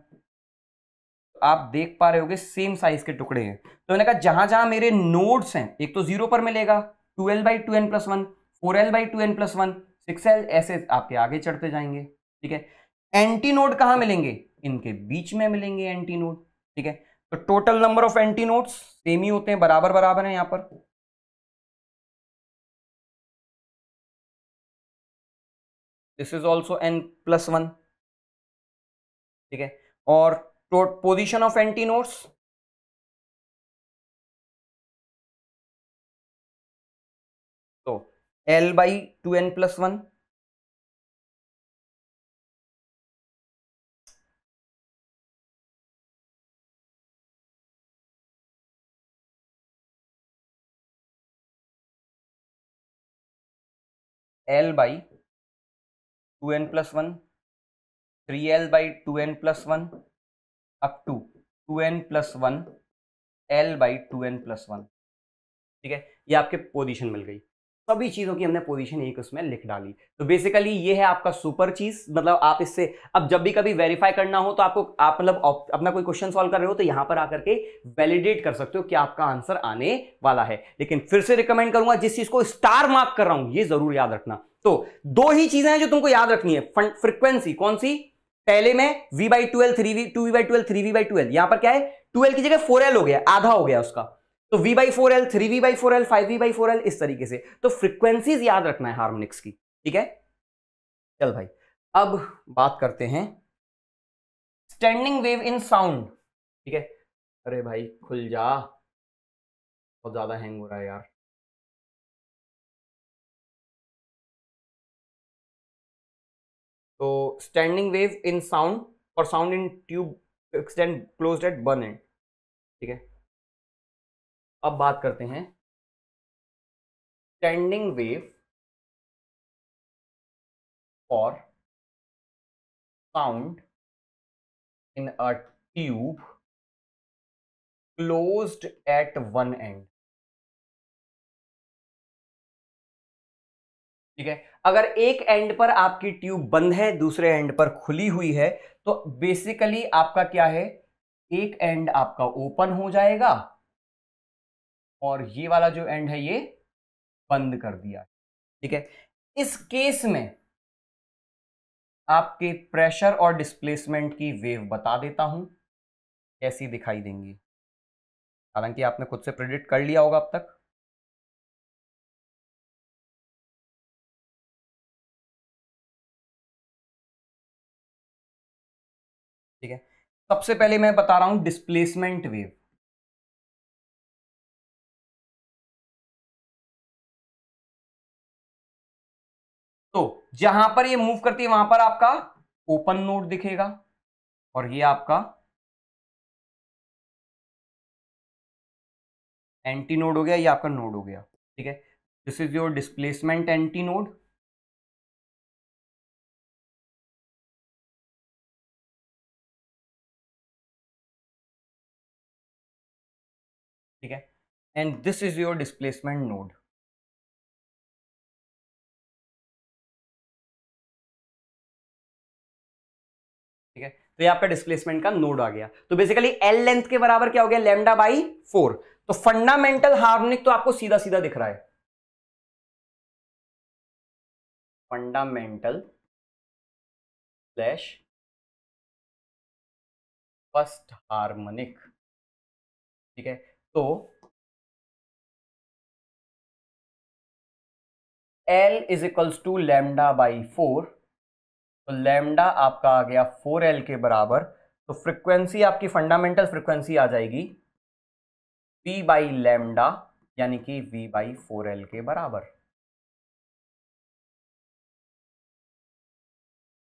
आप देख पा रहे होगे सेम साइज के टुकड़े हैं तो मैंने कहा जहां जहां मेरे नोड्स हैं एक तो जीरो पर मिलेगा two L by two N plus one four L by two N plus one six L ऐसे आपके आगे चढ़ते जाएंगे ठीक है एंटी नोड कहां मिलेंगे इनके बीच में मिलेंगे एंटी नोड ठीक है तो total number of anti notes same ही होते हैं बराबर बराबर है यहां पर this is also N plus one ठीक है और पोजिशन ऑफ एंटी नोट्स तो L by two N plus one L by two N plus one three L by two N plus one up to two N plus one L by two N plus one ठीक है ये आपके position मिल गई सभी चीज़ों की हमने position एक उसमें लिख डाली तो बेसिकली ये है आपका सुपर चीज़ मतलब आप इससे अब जब भी कभी वेरीफाई करना हो तो आपको आप मतलब अपना कोई क्वेश्चन सॉल्व कर रहे हो तो यहाँ पर आकर के वैलिडेट कर सकते हो कि आपका आंसर आने वाला है लेकिन फिर से रिकमेंड करूंगा जिस चीज़ को स्टार मार्क कर रहा हूँ ये ज़रूर याद रखना तो दो ही चीज़ें हैं जो तुमको याद रखनी है फ्रिक्वेंसी कौन सी पहले में V by twelve three V two V by twelve three V by twelve यहाँ पर क्या है ट्वेल्व की जगह फोर एल हो गया आधा हो गया उसका तो V by four L three V by four L five V by four L इस तरीके से तो फ्रीक्वेंसीज याद रखना है हार्मोनिक्स की ठीक है चल भाई अब बात करते हैं स्टैंडिंग वेव इन साउंड ठीक है अरे भाई खुल जा बहुत ज्यादा हैंग हो रहा है यार तो स्टैंडिंग वेव इन साउंड और sound in tube extend close at one end ठीक है अब बात करते हैं स्टैंडिंग वेव और sound in a tube closed at one end ठीक है अगर एक एंड पर आपकी ट्यूब बंद है दूसरे एंड पर खुली हुई है तो बेसिकली आपका क्या है एक एंड आपका ओपन हो जाएगा और ये वाला जो एंड है ये बंद कर दिया ठीक है इस केस में आपके प्रेशर और डिस्प्लेसमेंट की वेव बता देता हूं कैसी दिखाई देंगी हालांकि आपने खुद से प्रेडिक्ट कर लिया होगा अब तक ठीक है सबसे पहले मैं बता रहा हूं डिस्प्लेसमेंट वेव जहां पर ये मूव करती है वहां पर आपका ओपन नोड दिखेगा और ये आपका एंटी नोड हो गया ये आपका नोड हो गया ठीक है this is your displacement anti node ठीक है and this is your displacement node ठीक है तो ये आपका डिस्प्लेसमेंट का नोड आ गया तो बेसिकली एल लेंथ के बराबर क्या हो गया लेमडा बाई फोर तो फंडामेंटल हार्मोनिक तो आपको सीधा सीधा दिख रहा है फंडामेंटल स्लैश फर्स्ट हार्मोनिक ठीक है तो L is equals to lambda by four तो लेमडा आपका आ गया फोर एल के बराबर तो फ्रिक्वेंसी आपकी फंडामेंटल फ्रिक्वेंसी आ जाएगी वी बाई लेमडा यानी कि वी बाई फोर एल के बराबर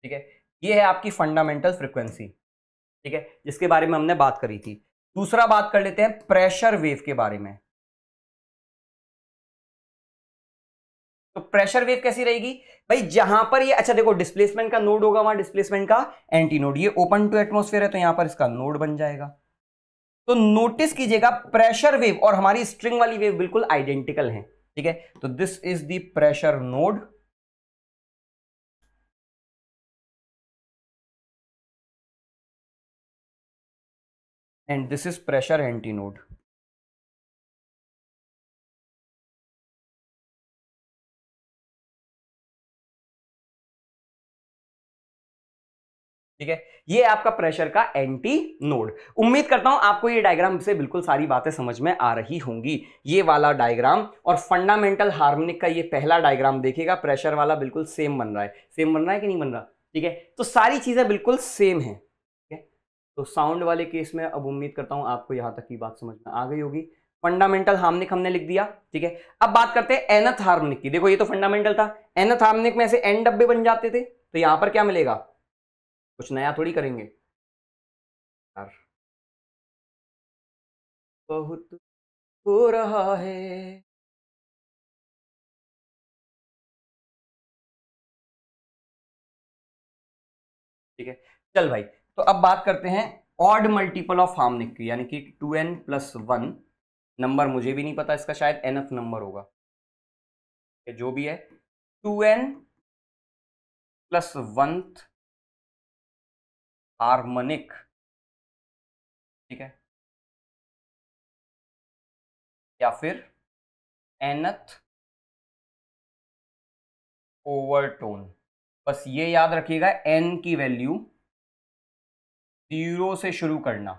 ठीक है ये है आपकी फंडामेंटल फ्रिक्वेंसी ठीक है जिसके बारे में हमने बात करी थी दूसरा बात कर लेते हैं प्रेशर वेव के बारे में तो प्रेशर वेव कैसी रहेगी भाई जहां पर ये अच्छा देखो डिस्प्लेसमेंट का नोड होगा वहां डिस्प्लेसमेंट का एंटी नोड ये ओपन टू एटमोस्फेयर है तो यहां पर इसका नोड बन जाएगा तो नोटिस कीजिएगा प्रेशर वेव और हमारी स्ट्रिंग वाली वेव बिल्कुल आइडेंटिकल है ठीक है तो this is the pressure node and this is pressure anti node ठीक है ये आपका प्रेशर का एंटी नोड उम्मीद करता हूं आपको ये डायग्राम से बिल्कुल सारी बातें समझ में आ रही होंगी ये वाला डायग्राम और फंडामेंटल हार्मोनिक का ये पहला डायग्राम देखेगा प्रेशर वाला बिल्कुल सेम बन रहा है सेम बन रहा है कि नहीं बन रहा ठीक है तो सारी चीज़ें बिल्कुल सेम है ठीक है तो साउंड वाले केस में अब उम्मीद करता हूं आपको यहां तक की बात समझ में आ गई होगी फंडामेंटल हार्मनिक हमने लिख दिया ठीक है अब बात करते हैं एनथ हार्मनिक की देखो ये तो फंडामेंटल था एनथ हार्मोनिक में ऐसे एन डब्बे बन जाते थे तो यहां पर क्या मिलेगा कुछ नया थोड़ी करेंगे यार बहुत हो रहा है ठीक है चल भाई तो अब बात करते हैं ऑड मल्टीपल ऑफ हार्मनिक की यानी कि two N plus one number मुझे भी नहीं पता इसका शायद एन एफ नंबर होगा जो भी है two N plus one harmonic ठीक है या फिर एनथ ओवरटोन बस ये याद रखिएगा एन की वैल्यू जीरो से शुरू करना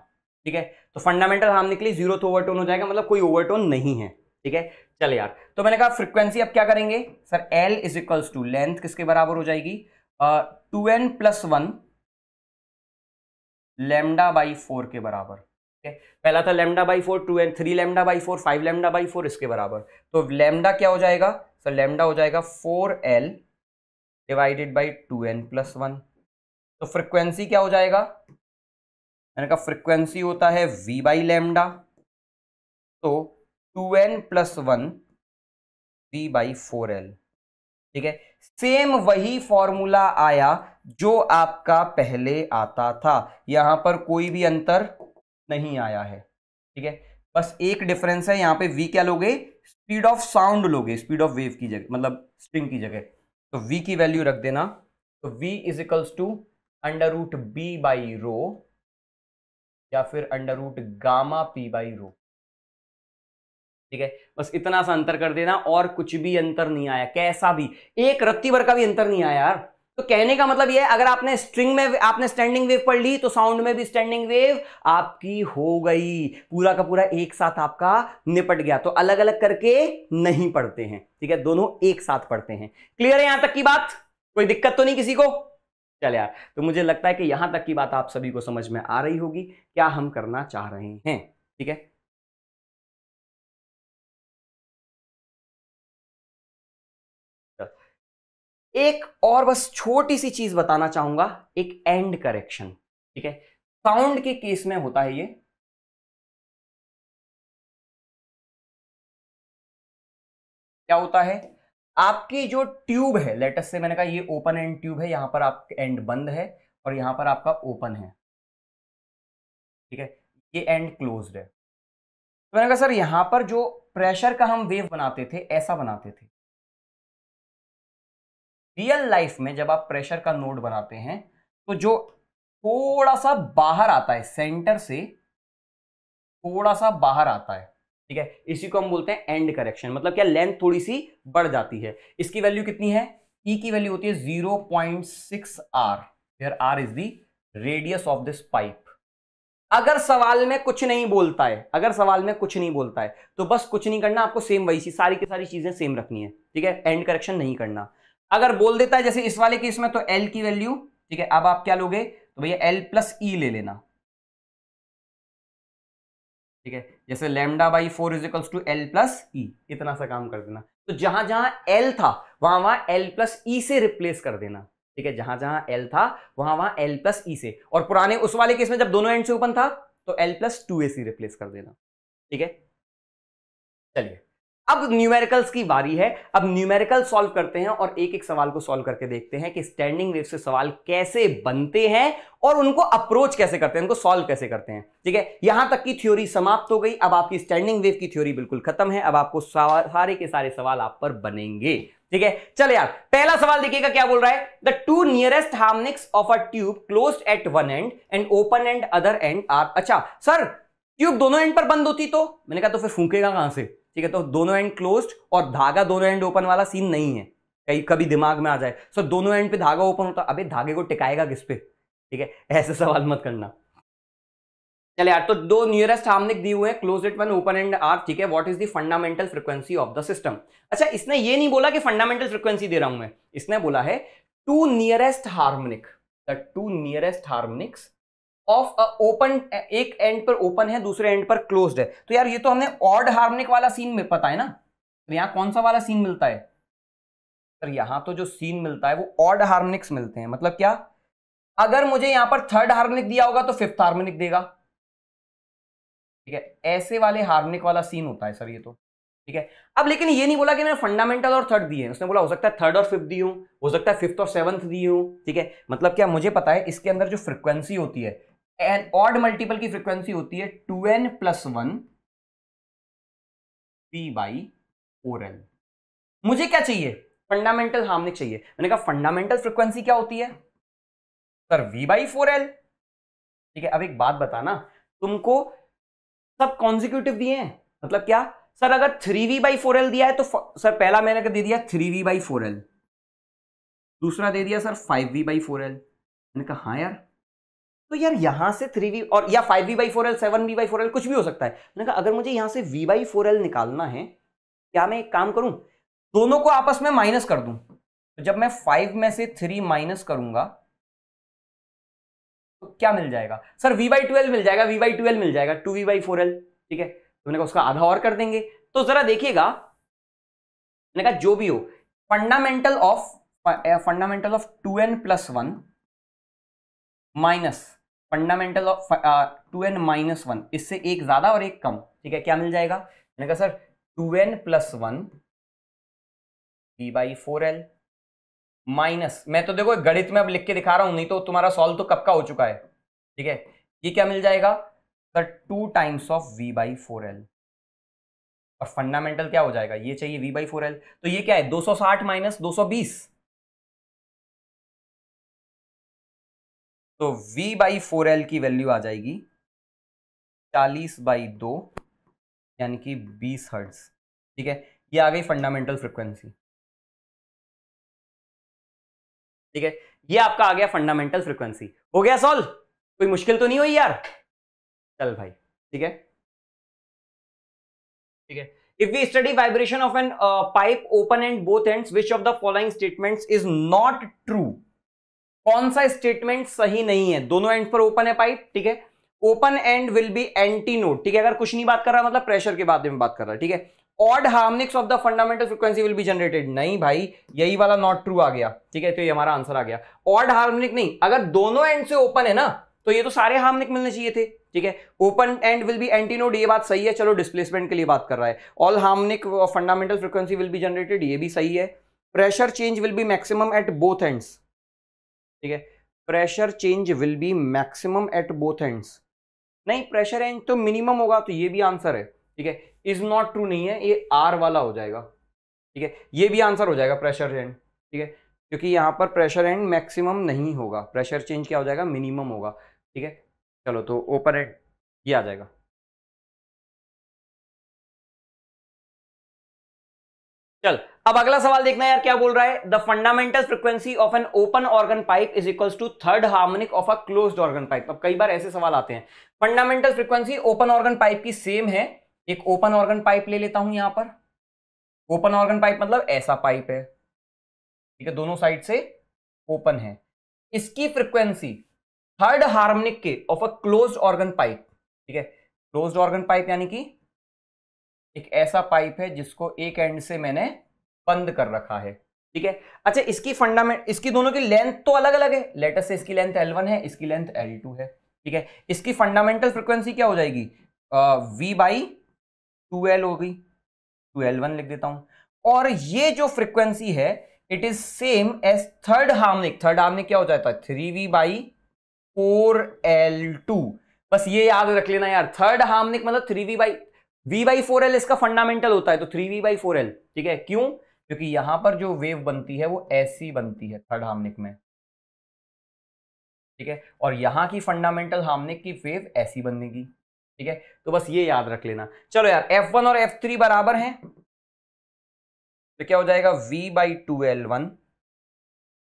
ठीक है तो फंडामेंटल हार्म निकली जीरो तो ओवरटोन हो जाएगा मतलब कोई ओवरटोन नहीं है ठीक है चल यार तो मैंने कहा फ्रीक्वेंसी अब क्या करेंगे sir L is equals to length किसके बराबर हो जाएगी two N plus one lambda by four के बराबर ठीक है पहला था lambda by four two and three lambda by four five lambda by four इसके बराबर तो लेमडा क्या हो जाएगा सर लेमडा हो जाएगा four L divided by two N plus one तो फ्रिक्वेंसी क्या हो जाएगा मैंने कहा फ्रिक्वेंसी होता है वी बाई लेमडा तो two N plus one V by four L ठीक है सेम वही फॉर्मूला आया जो आपका पहले आता था यहां पर कोई भी अंतर नहीं आया है ठीक है बस एक डिफरेंस है यहां पे वी क्या लोगे स्पीड ऑफ साउंड लोगे स्पीड ऑफ वेव की जगह मतलब स्ट्रिंग की जगह तो वी की वैल्यू रख देना तो V is equals to under root B by rho या फिर under root gamma P by rho ठीक है बस इतना सा अंतर कर देना और कुछ भी अंतर नहीं आया कैसा भी एक रत्ती भर का भी अंतर नहीं आया यार तो कहने का मतलब यह है अगर आपने स्ट्रिंग में आपने स्टैंडिंग वेव पढ़ ली तो साउंड में भी स्टैंडिंग वेव आपकी हो गई पूरा का पूरा एक साथ आपका निपट गया तो अलग अलग करके नहीं पढ़ते हैं ठीक है दोनों एक साथ पढ़ते हैं क्लियर है यहां तक की बात कोई दिक्कत तो नहीं किसी को चल यार तो मुझे लगता है कि यहां तक की बात आप सभी को समझ में आ रही होगी क्या हम करना चाह रहे हैं ठीक है एक और बस छोटी सी चीज बताना चाहूंगा एक एंड करेक्शन ठीक है साउंड के केस में होता है ये क्या होता है आपकी जो ट्यूब है लेटस से मैंने कहा ये ओपन एंड ट्यूब है यहां पर आप एंड बंद है और यहां पर आपका ओपन है ठीक है ये एंड क्लोज है तो मैंने कहा सर यहां पर जो प्रेशर का हम वेव बनाते थे ऐसा बनाते थे रियल लाइफ में जब आप प्रेशर का नोड बनाते हैं तो जो थोड़ा सा बाहर आता है सेंटर से थोड़ा सा बाहर आता है ठीक है इसी को हम बोलते हैं एंड करेक्शन मतलब क्या लेंथ थोड़ी सी बढ़ जाती है इसकी वैल्यू कितनी है ई e की वैल्यू होती है जीरो पॉइंट सिक्स आर फिर R is the radius of this pipe अगर सवाल में कुछ नहीं बोलता है अगर सवाल में कुछ नहीं बोलता है तो बस कुछ नहीं करना आपको सेम वही सी सारी की सारी चीजें सेम रखनी है ठीक है एंड करेक्शन नहीं करना अगर बोल देता है जैसे इस वाले केस में तो एल की वैल्यू ठीक है अब आप क्या लोगे तो भैया एल प्लस ई ले लेना ठीक है जैसे lambda by four is equals to L plus E इतना सा काम कर देना तो जहां जहां एल था वहां वहां एल प्लस ई से रिप्लेस कर देना ठीक है जहां जहां एल था वहां वहां एल प्लस ई से और पुराने उस वाले केस में जब दोनों एंड से ओपन था तो L plus two A C replace कर देना ठीक है चलिए अब न्यूमेरिकल्स की बारी है अब न्यूमेरिकल सॉल्व करते हैं और एक एक सवाल को सॉल्व करके देखते हैं कि स्टैंडिंग वेव से सवाल कैसे बनते हैं और उनको अप्रोच कैसे करते हैं उनको सॉल्व कैसे करते हैं ठीक है यहां तक की थ्योरी समाप्त हो गई अब आपकी स्टैंडिंग वेव की थ्योरी बिल्कुल खत्म है अब आपको सारे के सारे सवाल आप पर बनेंगे ठीक है चले यार पहला सवाल देखिएगा क्या बोल रहा है the two nearest harmonics of a tube close at one end and open end other end are अच्छा सर ट्यूब दोनों एंड पर बंद होती तो मैंने कहा तो फिर फूकेगा कहां से ठीक है तो दोनों एंड क्लोज और धागा दोनों एंड ओपन वाला सीन नहीं है कहीं कभी दिमाग में आ जाए सो so, दोनों एंड पे धागा ओपन होता अबे धागे को टिकाएगा किस पे ठीक है ऐसे सवाल मत करना चले यार तो दो नियरेस्ट हार्मोनिक दिए हुए हैं close it one open end are ठीक है what is the fundamental frequency of the system अच्छा इसने ये नहीं बोला कि फंडामेंटल फ्रीक्वेंसी दे रहा हूं मैं इसने बोला है two nearest harmonic the two nearest harmonics of open एक एंड पर ओपन है दूसरे एंड पर क्लोज्ड है तो यार ये तो हमने ऑड हार्मोनिक वाला सीन में पता है ना तो यहाँ कौन सा वाला सीन मिलता है सर यहां तो जो सीन मिलता है वो ऑड हार्मोनिक्स मिलते हैं मतलब क्या अगर मुझे यहां पर थर्ड हार्मोनिक दिया होगा तो फिफ्थ हार्मोनिक देगा ठीक है ऐसे वाले हार्मोनिक वाला सीन होता है सर ये तो ठीक है अब लेकिन ये नहीं बोला कि मैंने फंडामेंटल और थर्ड दिए उसने बोला हो सकता है थर्ड और फिफ्थ दी हूं हो सकता है फिफ्थ और सेवंथ दी हूं ठीक है मतलब क्या मुझे पता है इसके अंदर जो फ्रिक्वेंसी होती है एन ऑड मल्टीपल की फ्रीक्वेंसी होती है two N plus one P by four N मुझे क्या चाहिए फंडामेंटल हार्मोनिक चाहिए मैंने कहा फंडामेंटल फ्रीक्वेंसी क्या होती है sir V by four L ठीक है अब एक बात बताना तुमको सब कॉन्जिक्यूटिव दिए हैं मतलब क्या सर अगर three V by four L दिया है तो सर पहला मैंने दे दिया three V by four L दूसरा दे दिया sir five V by four L मैंने कहा हाँ यार तो यार यहां से थ्री वी और या five V by four L seven V by four L कुछ भी हो सकता है मैंने कहा अगर मुझे यहां से वी बाई फोर एल निकालना है क्या मैं एक काम करूं दोनों को आपस में माइनस कर दूं तो जब मैं फाइव में से थ्री माइनस करूंगा तो क्या मिल जाएगा सर वी बाई ट्वेल्व मिल जाएगा वी बाई ट्वेल्व मिल जाएगा two V by four L ठीक है तो मैंने कहा उसका आधा और कर देंगे तो जरा देखिएगा मैंने कहा जो भी हो fundamental of fundamental of two N plus one minus fundamental of two N minus one इससे एक ज़्यादा और एक कम ठीक है क्या मिल जाएगा मैंने कहा sir two N plus one B by four L minus मैं तो देखो गणित में अब लिख के दिखा रहा हूं नहीं तो तुम्हारा सॉल्व तो कब का हो चुका है ठीक है ये क्या मिल जाएगा sir two times of V by four L और फंडामेंटल क्या हो जाएगा ये चाहिए वी बाई फोर एल तो ये क्या है 260 माइनस 220 तो v बाई फोर एल की वैल्यू आ जाएगी चालीस बाई दो यानी कि बीस हर्ट्स ठीक है ये आ गई फंडामेंटल फ्रिक्वेंसी ठीक है ये आपका आ गया फंडामेंटल फ्रिक्वेंसी हो गया सॉल्व कोई मुश्किल तो नहीं हुई यार चल भाई ठीक है ठीक है if we study vibration of an pipe open end both end which of the following statement is not true कौन सा स्टेटमेंट सही नहीं है दोनों एंड पर ओपन है पाइप ठीक है open end will be anti node ठीक है अगर कुछ नहीं बात कर रहा मतलब प्रेशर के बारे में बात कर रहा है ठीक है odd harmonics of the fundamental frequency will be generated नहीं भाई यही वाला नॉट ट्रू आ गया ठीक है तो ये हमारा आंसर आ गया ऑड हार्मोनिक नहीं अगर दोनों एंड से ओपन है ना तो ये तो सारे हार्मोनिक मिलने चाहिए थे ठीक है open end will be anti node ये बात सही है चलो डिस्प्लेसमेंट के लिए बात कर रहा है all harmonic fundamental frequency will be generated ये भी सही है pressure change will be maximum at both ends ठीक है pressure change will be maximum at both ends नहीं प्रेशर एंज तो मिनिमम होगा तो ये भी आंसर है ठीक है इज नॉट ट्रू नहीं है ये आर वाला हो जाएगा ठीक है ये भी आंसर हो जाएगा प्रेशर एंड ठीक है क्योंकि यहां पर प्रेशर एंड मैक्सिमम नहीं होगा प्रेशर चेंज क्या हो जाएगा मिनिमम होगा ठीक है चलो तो ओपर एंड ये आ जाएगा चल अब अगला सवाल देखना यार क्या बोल रहा है the fundamental frequency of an open organ pipe is equals to third harmonic of a close organ pipe अब कई बार ऐसे सवाल आते हैं fundamental frequency open organ pipe की सेम है एक ओपन ऑर्गन पाइप ले लेता हूं यहां पर ओपन ऑर्गन पाइप मतलब ऐसा पाइप है ठीक है दोनों साइड से ओपन है इसकी फ्रिक्वेंसी थर्ड हार्मोनिक के of a close organ pipe ठीक है क्लोज ऑर्गन पाइप यानी कि एक ऐसा पाइप है जिसको एक एंड से मैंने बंद कर रखा है ठीक है अच्छा इसकी फंडामेंट इसकी दोनों की लेंथ तो अलग अलग है लेटर से इसकी लेंथ L1 है इसकी लेंथ L2 है ठीक है इसकी फंडामेंटल फ्रिक्वेंसी क्या हो जाएगी वी बाई टू एल हो गई टू एल वन लिख देता हूं और ये जो फ्रिक्वेंसी है it is same as third harmonic third harmonic क्या हो जाता है three V by four L two बस ये याद रख लेना यार थर्ड हार्मनिक मतलब three V by V by four L इसका फंडामेंटल होता है तो three V by four L ठीक है क्यों क्योंकि यहां पर जो वेव बनती है वो ऐसी बनती है थर्ड हार्मनिक में ठीक है और यहां की फंडामेंटल हार्मनिक की वेव ऐसी बनेगी ठीक है तो बस ये याद रख लेना चलो यार एफ वन और एफ थ्री बराबर है तो क्या हो जाएगा V by two L one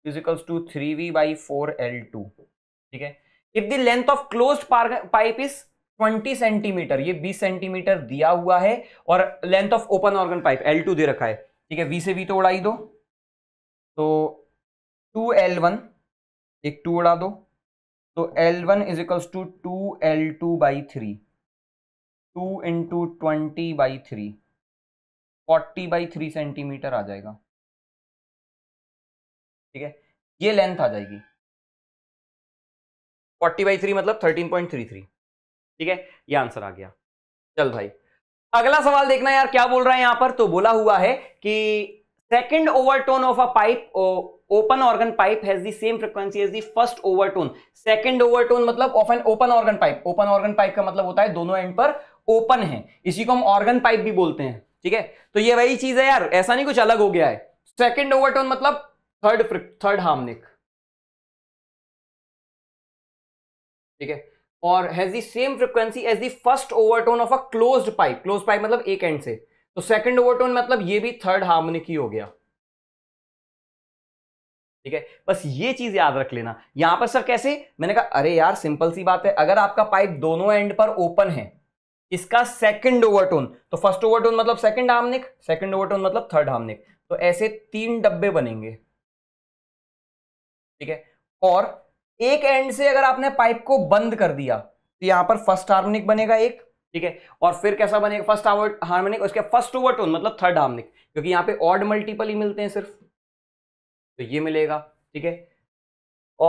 is equals to three V by four L two ठीक है if the length of close pipe is 20 centimeter ये 20 सेंटीमीटर दिया हुआ है और length of open organ pipe L2 दे रखा है ठीक है वी से वी तो उड़ा ही दो तो टू एल वन एक टू उड़ा दो तो L one is equals to two L two by three two into twenty by three forty by three centimeter आ जाएगा ठीक है ये लेंथ आ जाएगी फोर्टी बाई थ्री मतलब थर्टीन पॉइंट थ्री थ्री ठीक है ये आंसर आ गया चल भाई अगला सवाल देखना यार क्या बोल रहा है यहां पर तो बोला हुआ है कि second overtone of a pipe open organ pipe has same frequency as the first overtone second overtone मतलब of an open organ pipe open organ pipe का मतलब होता है दोनों एंड पर ओपन है इसी को हम ऑर्गन पाइप भी बोलते हैं ठीक है तो ये वही चीज है यार ऐसा नहीं कुछ अलग हो गया है सेकेंड ओवरटोन मतलब थर्ड थर्ड हार्मनिक ठीक है और has the same frequency as the first overtone of a close pipe close pipe मतलब एक एंड से तो सेकंड ओवरटोन मतलब ये भी थर्ड हार्मोनिक ही हो गया ठीक है बस ये चीज याद रख लेना यहां पर सर कैसे मैंने कहा अरे यार सिंपल सी बात है अगर आपका पाइप दोनों एंड पर ओपन है इसका सेकंड ओवरटोन तो फर्स्ट ओवरटोन मतलब सेकंड हार्मोनिक सेकंड ओवरटोन मतलब थर्ड हार्मोनिक तो ऐसे तीन डब्बे बनेंगे ठीक है और एक एंड से अगर आपने पाइप को बंद कर दिया तो यहां पर फर्स्ट हार्मोनिक बनेगा एक ठीक है और फिर कैसा बनेगा फर्स्ट हार्मोनिक उसके फर्स्ट ओवर टोन मतलब थर्ड हार्मोनिक क्योंकि यहां पे ऑड मल्टीपल ही मिलते हैं सिर्फ तो ये मिलेगा ठीक है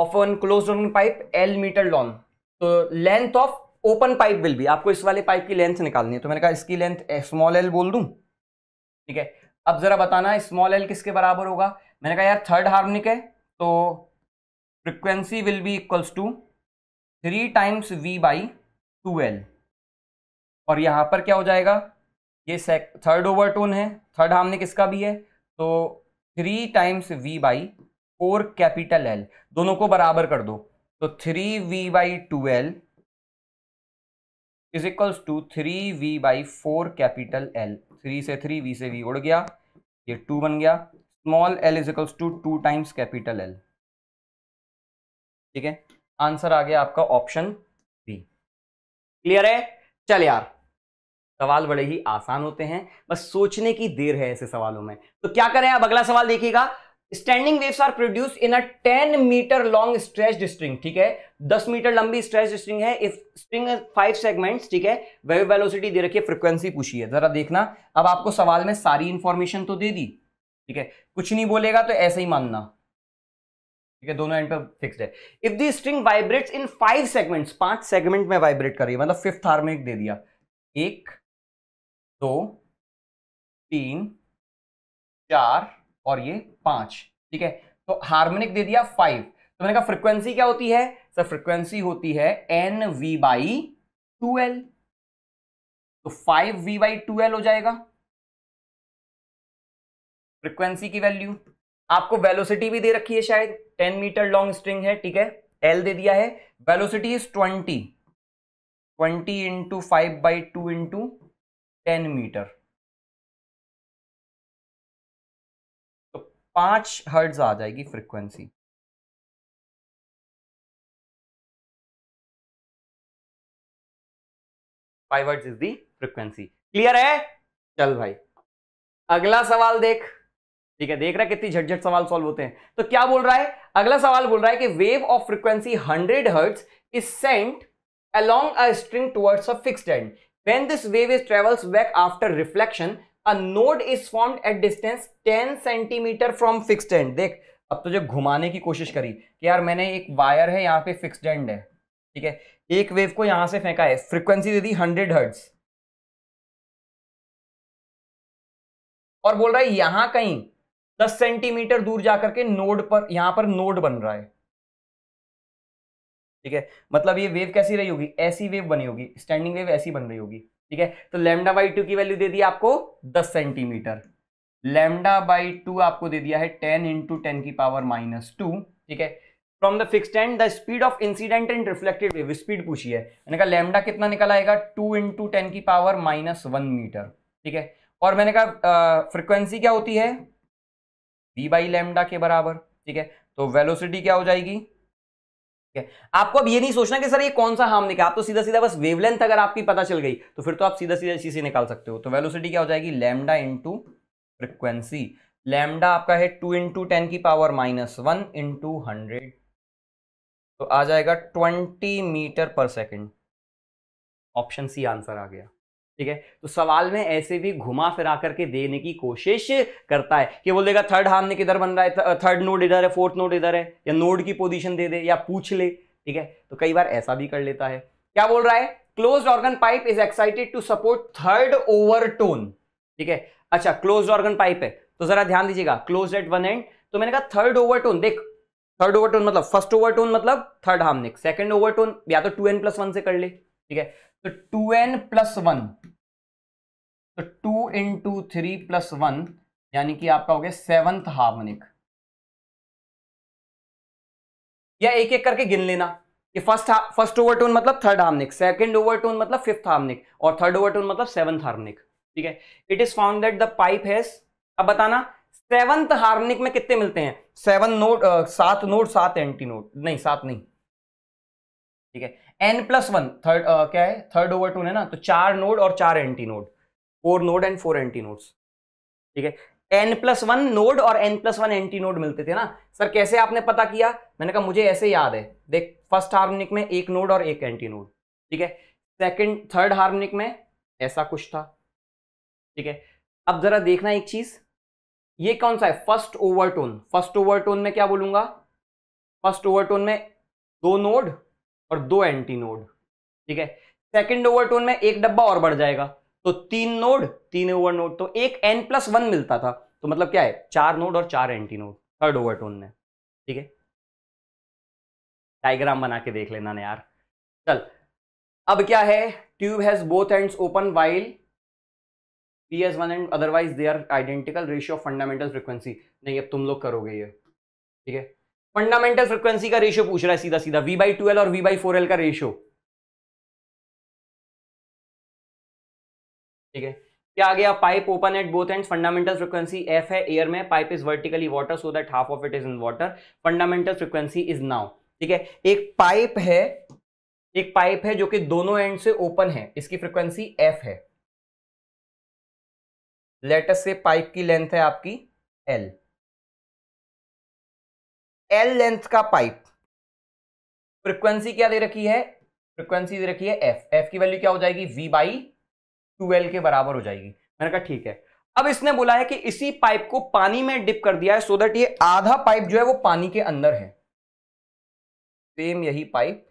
of an close pipe L meter long तो length of open pipe will भी आपको इस वाले पाइप की लेंथ निकालनी है तो मैंने कहा इसकी लेंथ स्मॉल एल बोल दूं ठीक है अब जरा बताना स्मॉल एल किसके बराबर होगा मैंने कहा यार थर्ड हार्मोनिक है तो frequency will be equals to three times V by two L और यहाँ पर क्या हो जाएगा ये थर्ड ओवर टोन है थर्ड हमने किसका भी है तो three times V by four capital L दोनों को बराबर कर दो तो three V by two L is equals to three V by four capital L three से थ्री वी से वी उड़ गया ये टू बन गया small L is equals to two times capital L ठीक है आंसर आ गया आपका ऑप्शन बी क्लियर है चल यार सवाल बड़े ही आसान होते हैं बस सोचने की देर है ऐसे सवालों में तो क्या करें अब अगला सवाल देखिएगा standing waves are produce in a 10 meter long stretch string ठीक है 10 मीटर लंबी स्ट्रेच स्ट्रिंग है इफ स्ट्रिंग फाइव सेगमेंट्स ठीक है वेव वेलोसिटी दे रखी है फ्रीक्वेंसी पूछी है जरा देखना अब आपको सवाल में सारी इंफॉर्मेशन तो दे दी ठीक है कुछ नहीं बोलेगा तो ऐसे ही मानना ठीक है दोनों एंड पे फिक्स्ड है if the string vibrates in five segments पांच सेगमेंट में वाइब्रेट करिए मतलब फिफ्थ हार्मोनिक दे दिया एक दो तीन चार और ये पांच ठीक है तो हार्मोनिक दे दिया फाइव तो मैंने कहा फ्रीक्वेंसी क्या होती है सर फ्रीक्वेंसी होती है N V by two L तो five V by two L हो जाएगा फ्रीक्वेंसी की वैल्यू आपको वेलोसिटी भी दे रखी है शायद टेन मीटर लॉन्ग स्ट्रिंग है ठीक है एल दे दिया है velocity is twenty twenty into five by two into ten meter तो पांच हर्ट्ज आ जाएगी frequency five hertz is the frequency clear है चल भाई अगला सवाल देख ठीक है देख रहा है कितनी झटझट सवाल सॉल्व होते हैं तो क्या बोल रहा है अगला सवाल बोल रहा है कि wave of frequency hundred hertz is sent along a string towards a fixed end When this wave is travels back after reflection a node is formed at distance ten centimeter from fixed end देख अब तो जब घुमाने की कोशिश करी कि यार मैंने एक वायर है यहाँ पे फिक्सड एंड है ठीक है एक वेव को यहां से फेंका है फ्रीक्वेंसी दे दी हंड्रेड हर्ट और बोल रहा है यहां कहीं दस सेंटीमीटर दूर जाकर के नोड पर यहां पर नोड बन रहा है ठीक है मतलब ये वेव कैसी रही होगी ऐसी वेव बनी होगी स्टैंडिंग वेव ऐसी बन रही होगी ठीक है तो लेमडा बाई टू की वैल्यू दे दी आपको दस सेंटीमीटर लेमडा बाई टू आपको दे दिया है टेन इंटू टेन की पावर माइनस टू ठीक है from the fix end the speed of incident and reflected wave speed पूछी है मैंने कहा लेमडा कितना निकल आएगा टू इंटू टेन की पावर माइनस वन मीटर ठीक है और मैंने कहा फ्रिक्वेंसी क्या होती है वी बाई लेमडा के बराबर ठीक है तो वेलोसिटी क्या हो जाएगी ठीक है आपको अब ये नहीं सोचना कि सर ये कौन सा हार्म निकाल आप तो सीधा सीधा बस वेवलेंथ अगर आपकी पता चल गई तो फिर तो आप सीधा सीधा इसी से निकाल सकते हो तो वेलोसिटी क्या हो जाएगी लेमडा इंटू फ्रिक्वेंसी लेमडा आपका है टू इंटू टेन की power minus one into hundred तो आ जाएगा twenty meter per second option C answer आ गया ठीक है तो सवाल में ऐसे भी घुमा फिरा करके देने की कोशिश करता है कि बोलेगा थर्ड हार्मनिक इधर बन रहा है थर्ड नोड इधर है फोर्थ नोड इधर है या नोड की पोजिशन दे दे या पूछ ले ठीक है तो कई बार ऐसा भी कर लेता है क्या बोल रहा है close organ pipe is excited to support third overtone ठीक है अच्छा क्लोज ऑर्गन पाइप है तो जरा ध्यान दीजिएगा क्लोज एट वन एंड तो मैंने कहा थर्ड ओवर टोन देख थर्ड ओवर टोन मतलब फर्स्ट ओवर टोन मतलब third harmonic second overtone या तो टू एन प्लस वन से कर ले ठीक है तो टू एन प्लस वन तो टू इन टू थ्री प्लस वन यानी कि आपका हो गया सेवंथ हार्मोनिक या एक एक करके गिन लेना कि फर्स्ट फर्स्ट ओवरटोन मतलब थर्ड हार्मोनिक सेकंड ओवरटोन मतलब फिफ्थ हार्मोनिक और थर्ड ओवरटोन मतलब सेवंथ हार्मोनिक ठीक है it is found that the pipe has अब बताना सेवंथ हार्मोनिक में कितने मिलते हैं सेवन नोट सात नोट सात एंटी नोट नहीं सात नहीं ठीक है एन प्लस वन थर्ड क्या है थर्ड ओवर टोन है ना तो चार नोड और चार anti node four node and four anti nodes ठीक है एन प्लस वन नोड और N plus one anti node मिलते थे ना सर कैसे आपने पता किया मैंने कहा मुझे ऐसे याद है देख फर्स्ट हार्मोनिक में एक नोड और एक एंटी नोड ठीक है सेकंड थर्ड हार्मोनिक में ऐसा कुछ था ठीक है अब जरा देखना एक चीज ये कौन सा है फर्स्ट ओवरटोन फर्स्ट ओवरटोन में क्या बोलूंगा फर्स्ट ओवरटोन में दो नोड और दो एंटी नोड ठीक है सेकंड ओवरटोन में एक डब्बा और बढ़ जाएगा तो तीन नोड तीन ओवर नोड तो एक एन प्लस वन मिलता था तो मतलब क्या है चार नोड और चार anti node third overtone में ठीक है डायग्राम बना के देख लेना यार चल अब क्या है tube has both ends open while P S one end otherwise they are identical ratio of fundamental frequency नहीं अब तुम लोग करोगे ये ठीक है फंडामेंटल फ्रिक्वेंसी का रेशियो पूछ रहा है सीधा सीधा वी बाई ट्वेल्व और वी बाई फोर एल का रेशियो ठीक है क्या आ गया pipe open at both end fundamental frequency F है एयर में pipe is vertically water so that half of it is in water fundamental frequency is now ठीक है एक पाइप है एक पाइप है जो कि दोनों एंड से ओपन है इसकी फ्रिक्वेंसी एफ है लेटस से पाइप की लेंथ है आपकी एल एल लेंथ का पाइप फ्रिक्वेंसी क्या दे रखी है फ्रिक्वेंसी दे रखी है एफ एफ की वैल्यू क्या हो जाएगी वी बाई ट्वेल्व के बराबर हो जाएगी मैंने कहा ठीक है अब इसने बोला है कि इसी पाइप को पानी में डिप कर दिया है सो देट ये आधा पाइप जो है वो पानी के अंदर है सेम यही पाइप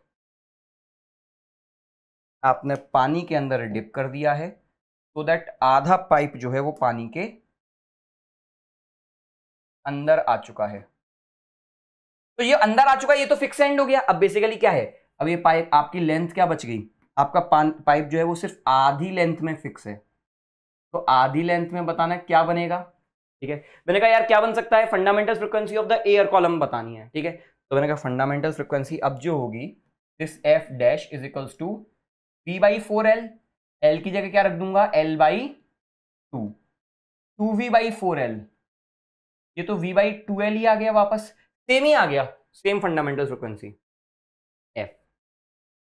आपने पानी के अंदर डिप कर दिया है सो तो दैट आधा पाइप जो है वो पानी के अंदर आ चुका है तो ये अंदर आ चुका है ये तो फिक्स एंड हो गया अब बेसिकली क्या है अब ये पाइप आपकी लेंथ क्या बच गई आपका पाइप जो है वो सिर्फ आधी लेंथ में फिक्स है तो आधी लेंथ में बताना क्या बनेगा ठीक है मैंने कहा यार क्या बन सकता है fundamental frequency of the air column बतानी है ठीक है तो मैंने कहा फंडामेंटल फ्रिक्वेंसी अब जो होगी this F dash is equals to P by four L L की जगह क्या रख दूंगा L by two two V by four L ये तो वी बाई टू एल ही आ गया वापस सेम ही आ गया सेम फंडामेंटल फ्रिक्वेंसी एफ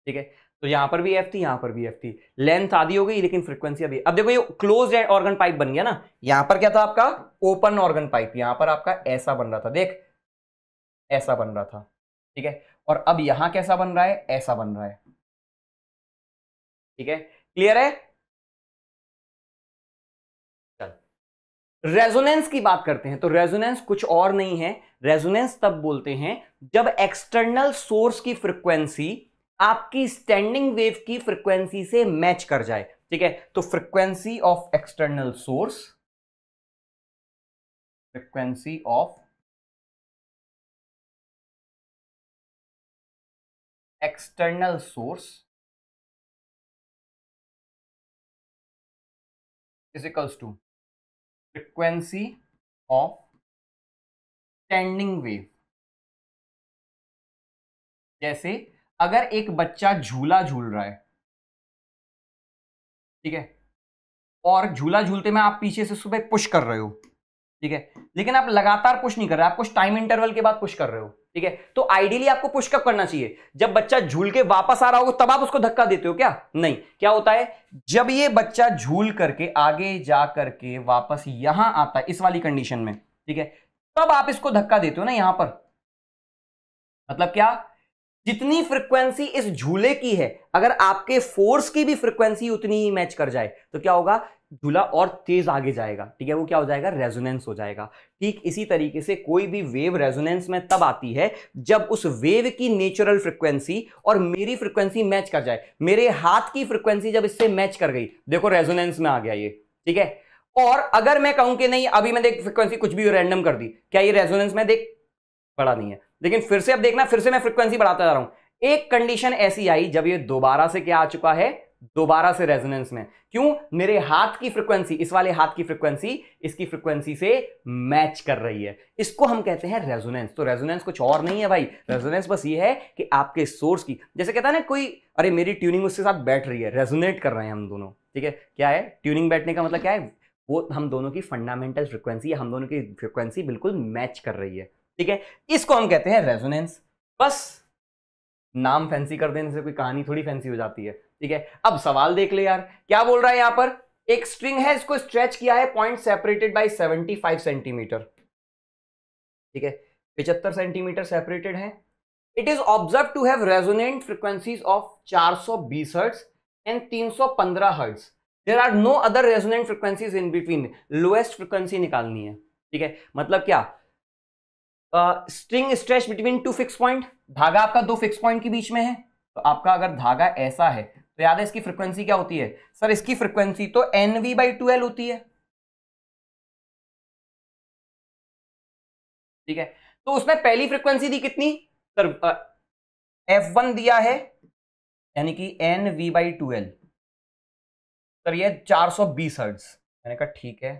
ठीक है तो यहां पर भी एफ थी यहां पर भी एफ थी लेंथ आधी हो गई लेकिन फ्रिक्वेंसी अभी अब देखो ये क्लोज ऑर्गन पाइप बन गया ना यहां पर क्या था आपका ओपन ऑर्गन पाइप यहां पर आपका ऐसा बन रहा था देख ऐसा बन रहा था ठीक है और अब यहां कैसा बन रहा है ऐसा बन रहा है ठीक है क्लियर है रेजोनेंस की बात करते हैं तो रेजोनेंस कुछ और नहीं है रेजोनेंस तब बोलते हैं जब एक्सटर्नल सोर्स की फ्रीक्वेंसी आपकी स्टैंडिंग वेव की फ्रिक्वेंसी से मैच कर जाए ठीक है तो frequency of external source frequency of external source is equals to frequency of standing wave जैसे अगर एक बच्चा झूला झूल रहा है ठीक है और झूला झूलते में आप पीछे से सुबह पुश कर रहे हो ठीक है लेकिन आप लगातार पुश नहीं कर रहे आप कुछ टाइम इंटरवल के बाद पुश कर रहे हो ठीक है तो आइडियली आपको पुश कब करना चाहिए जब बच्चा झूल के वापस आ रहा हो तब आप उसको धक्का देते हो क्या नहीं क्या होता है जब ये बच्चा झूल करके आगे जा करके वापस यहां आता है इस वाली कंडीशन में ठीक है तब आप इसको धक्का देते हो ना यहां पर मतलब क्या जितनी फ्रीक्वेंसी इस झूले की है अगर आपके फोर्स की भी फ्रीक्वेंसी उतनी ही मैच कर जाए तो क्या होगा झूला और तेज आगे जाएगा ठीक है वो क्या हो जाएगा रेजोनेंस हो जाएगा ठीक इसी तरीके से कोई भी वेव रेजोनेंस में तब आती है जब उस वेव की नेचुरल फ्रीक्वेंसी और मेरी फ्रीक्वेंसी मैच कर जाए मेरे हाथ की फ्रीक्वेंसी जब इससे मैच कर गई देखो रेजोनेंस में आ गया ये ठीक है और अगर मैं कहूं कि नहीं अभी मैं देख कुछ भी रैंडम कर दी क्या ये रेजोनेंस में देख पड़ा नहीं है लेकिन फिर से अब देखना फिर से मैं फ्रीक्वेंसी बढ़ाता जा रहा हूं एक कंडीशन ऐसी आई जब ये दोबारा से क्या आ चुका है दोबारा से रेजोनेंस में क्यों मेरे हाथ की फ्रीक्वेंसी इस वाले हाथ की फ्रीक्वेंसी इसकी फ्रीक्वेंसी से मैच कर रही है इसको हम कहते हैं रेजोनेंस तो रेजोनेंस कुछ और नहीं है भाई रेजोनेंस बस ये है कि आपके सोर्स की जैसे कहता है ना कोई अरे मेरी ट्यूनिंग उसके साथ बैठ रही है रेजोनेट कर रहे हैं हम दोनों ठीक है क्या है ट्यूनिंग बैठने का मतलब क्या है वो हम दोनों की फंडामेंटल फ्रिक्वेंसी हम दोनों की फ्रिक्वेंसी बिल्कुल मैच कर रही है ठीक है इसको हम कहते हैं रेजोनेंस बस नाम फैंसी कर देने से कोई कहानी थोड़ी फैंसी हो जाती है ठीक है अब सवाल देख ले यार क्या बोल रहा है यहां पर एक स्ट्रिंग है इसको स्ट्रेच किया है point separated seventy five centimetre ठीक है पिचहत्तर सेंटीमीटर सेपरेटेड है it is observe to have resonant frequencies of बीस हर्ट्स एंड पंद्रह hertz there are no other resonant frequencies in between lowest frequency निकालनी है ठीक है मतलब क्या string stretch between two fix point धागा आपका दो फिक्स पॉइंट के बीच में है तो आपका अगर धागा ऐसा है तो याद है इसकी फ्रिक्वेंसी क्या होती है सर इसकी फ्रिक्वेंसी तो N V by two L होती है ठीक है तो उसने पहली फ्रिक्वेंसी दी कितनी सर एफ वन दिया है यानी कि N V by two L sir ये चार सौ बीस हर्ट्स मैंने कहा ठीक है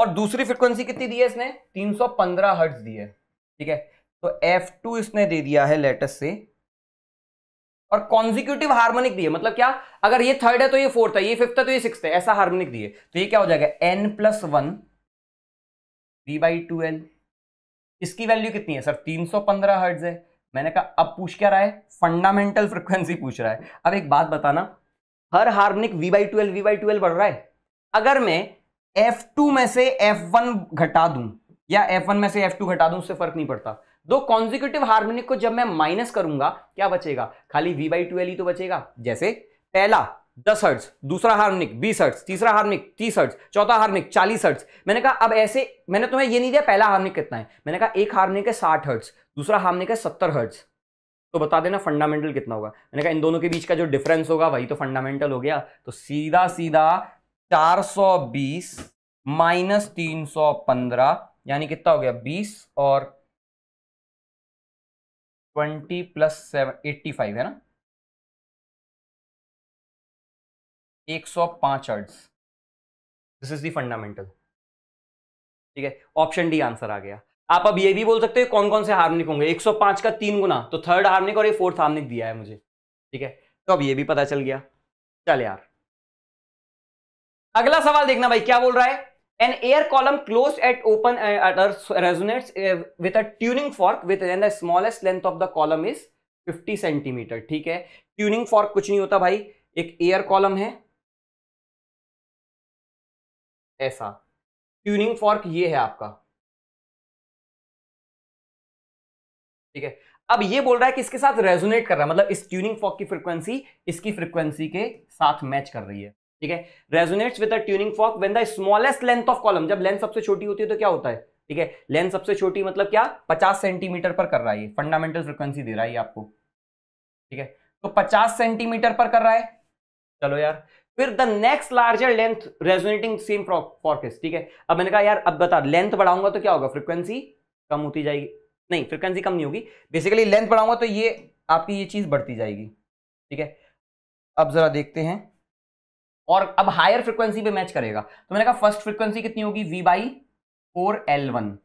और दूसरी फ्रिक्वेंसी कितनी दी है इसने 315 हर्ट्ज दी है ठीक है तो एफ टू इसने दे दिया है लेटेस्ट से और कॉन्जिक्यूटिव हार्मोनिक दिए मतलब क्या अगर ये थर्ड है तो ये फोर्थ है ये फिफ्थ है तो ये सिक्स है ऐसा हार्मोनिक दिए तो ये क्या हो जाएगा N plus one B by two L इसकी वैल्यू कितनी है सर 315 हर्ट्ज है मैंने कहा अब पूछ क्या रहा है फंडामेंटल फ्रिक्वेंसी पूछ रहा है अब एक बात बताना हर harmonic V by twelve V by twelve बढ़ रहा है अगर मैं F2 में से F1 घटा दूं या F1 में से F2 घटा दूं उससे फर्क नहीं पड़ता दो कॉन्जिक्यूटिव हार्मोनिक को जब मैं माइनस करूंगा क्या बचेगा खाली वी बाई टू एल ही तो बचेगा जैसे पहला दस हर्ट्स दूसरा हार्मोनिक बीस हर्ट्स तीसरा हार्मोनिक तीस हर्ट्स चौथा हार्मोनिक चालीस हर्ट्स मैंने कहा अब ऐसे मैंने तुम्हें ये नहीं दिया पहला हार्मोनिक कितना है मैंने कहा एक हार्मोनिक है साठ हर्ट्स दूसरा हार्मोनिक है सत्तर हर्ट्स तो बता देना फंडामेंटल कितना होगा मैंने कहा इन दोनों के बीच का जो डिफरेंस होगा वही तो फंडामेंटल हो गया तो सीधा सीधा चार सौ बीस माइनस तीन सौ पंद्रह यानी कितना हो गया बीस और twenty plus seven eighty five है ना एक सौ पांच अर्ड्स दिस इज दी फंडामेंटल ठीक है ऑप्शन डी आंसर आ गया आप अब ये भी बोल सकते हो कौन कौन से हार्मोनिक होंगे 105 का तीन गुना तो थर्ड हार्मोनिक और ये फोर्थ हार्मोनिक दिया है मुझे ठीक है तो अब ये भी पता चल गया चल यार अगला सवाल देखना भाई क्या बोल रहा है an air column close at open resonate with a tuning fork with an the smallest length of the column is 50 centimetre ठीक है ट्यूनिंग फॉर्क कुछ नहीं होता भाई एक एयर कॉलम है ऐसा ट्यूनिंग फॉर्क ये है आपका ठीक है अब ये बोल रहा है कि इसके साथ रेजोनेट कर रहा है मतलब इस ट्यूनिंग फॉर्क की फ्रीक्वेंसी इसकी फ्रीक्वेंसी के साथ मैच कर रही है ठीक है resonates with a tuning fork when the smallest length of column जब लेंथ सबसे छोटी होती है तो क्या होता है ठीक है लेंथ सबसे छोटी मतलब क्या 50 सेंटीमीटर पर कर रहा है फंडामेंटल फ्रिक्वेंसी दे रहा है आपको ठीक है तो 50 सेंटीमीटर पर कर रहा है चलो यार फिर the next larger length resonating same fork ठीक है अब मैंने कहा यार अब बता लेंथ बढ़ाऊंगा तो क्या होगा फ्रिक्वेंसी कम होती जाएगी नहीं फ्रिक्वेंसी कम नहीं होगी बेसिकली लेंथ बढ़ाऊंगा तो ये आपकी ये चीज बढ़ती जाएगी ठीक है अब जरा देखते हैं और अब हायर फ्रिक्वेंसी पे मैच करेगा तो मैंने कहा फर्स्ट फ्रिक्वेंसी कितनी होगी V by four L one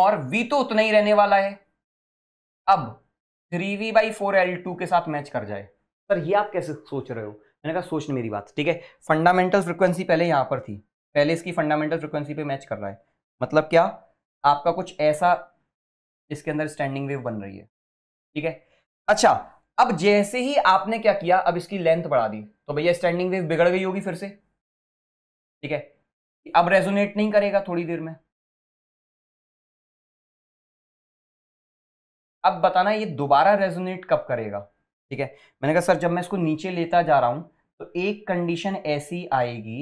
और वी तो उतना ही रहने वाला है अब three V by four L two के साथ मैच कर जाए सर ये आप कैसे सोच रहे हो मैंने कहा सोचने मेरी बात ठीक है फंडामेंटल फ्रिक्वेंसी पहले यहां पर थी पहले इसकी फंडामेंटल फ्रिक्वेंसी पे मैच कर रहा है मतलब क्या आपका कुछ ऐसा इसके अंदर स्टैंडिंग वेव बन रही है ठीक है अच्छा अब जैसे ही आपने क्या किया अब इसकी लेंथ बढ़ा दी तो भैया स्टैंडिंग वेव बिगड़ गई होगी फिर से ठीक है अब रेजोनेट नहीं करेगा थोड़ी देर में अब बताना ये दोबारा रेजोनेट कब करेगा ठीक है मैंने कहा सर जब मैं इसको नीचे लेता जा रहा हूं तो एक कंडीशन ऐसी आएगी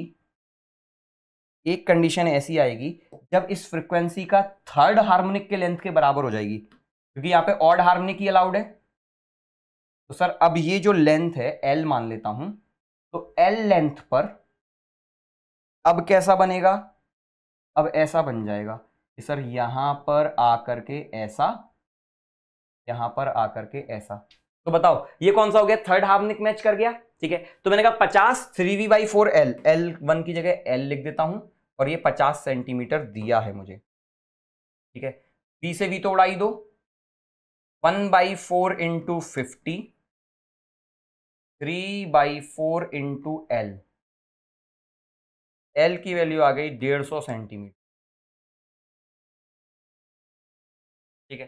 एक कंडीशन ऐसी आएगी जब इस फ्रिक्वेंसी का थर्ड हार्मोनिक के लेंथ के बराबर हो जाएगी क्योंकि यहाँ पे ऑड हार्मोनिक ही अलाउड है तो सर अब ये जो लेंथ है एल मान लेता हूं तो एल लेंथ पर अब कैसा बनेगा अब ऐसा बन जाएगा कि सर यहां पर आकर के ऐसा यहां पर आकर के ऐसा तो बताओ ये कौन सा हो गया थर्ड हार्मोनिक मैच कर गया ठीक है तो मैंने कहा पचास three V by four L L one की जगह एल लिख देता हूं और ये पचास सेंटीमीटर दिया है मुझे ठीक है वी से वी तो उड़ाई दो one by four into fifty three by four into L L की वैल्यू आ गई डेढ़ सौ सेंटीमीटर ठीक है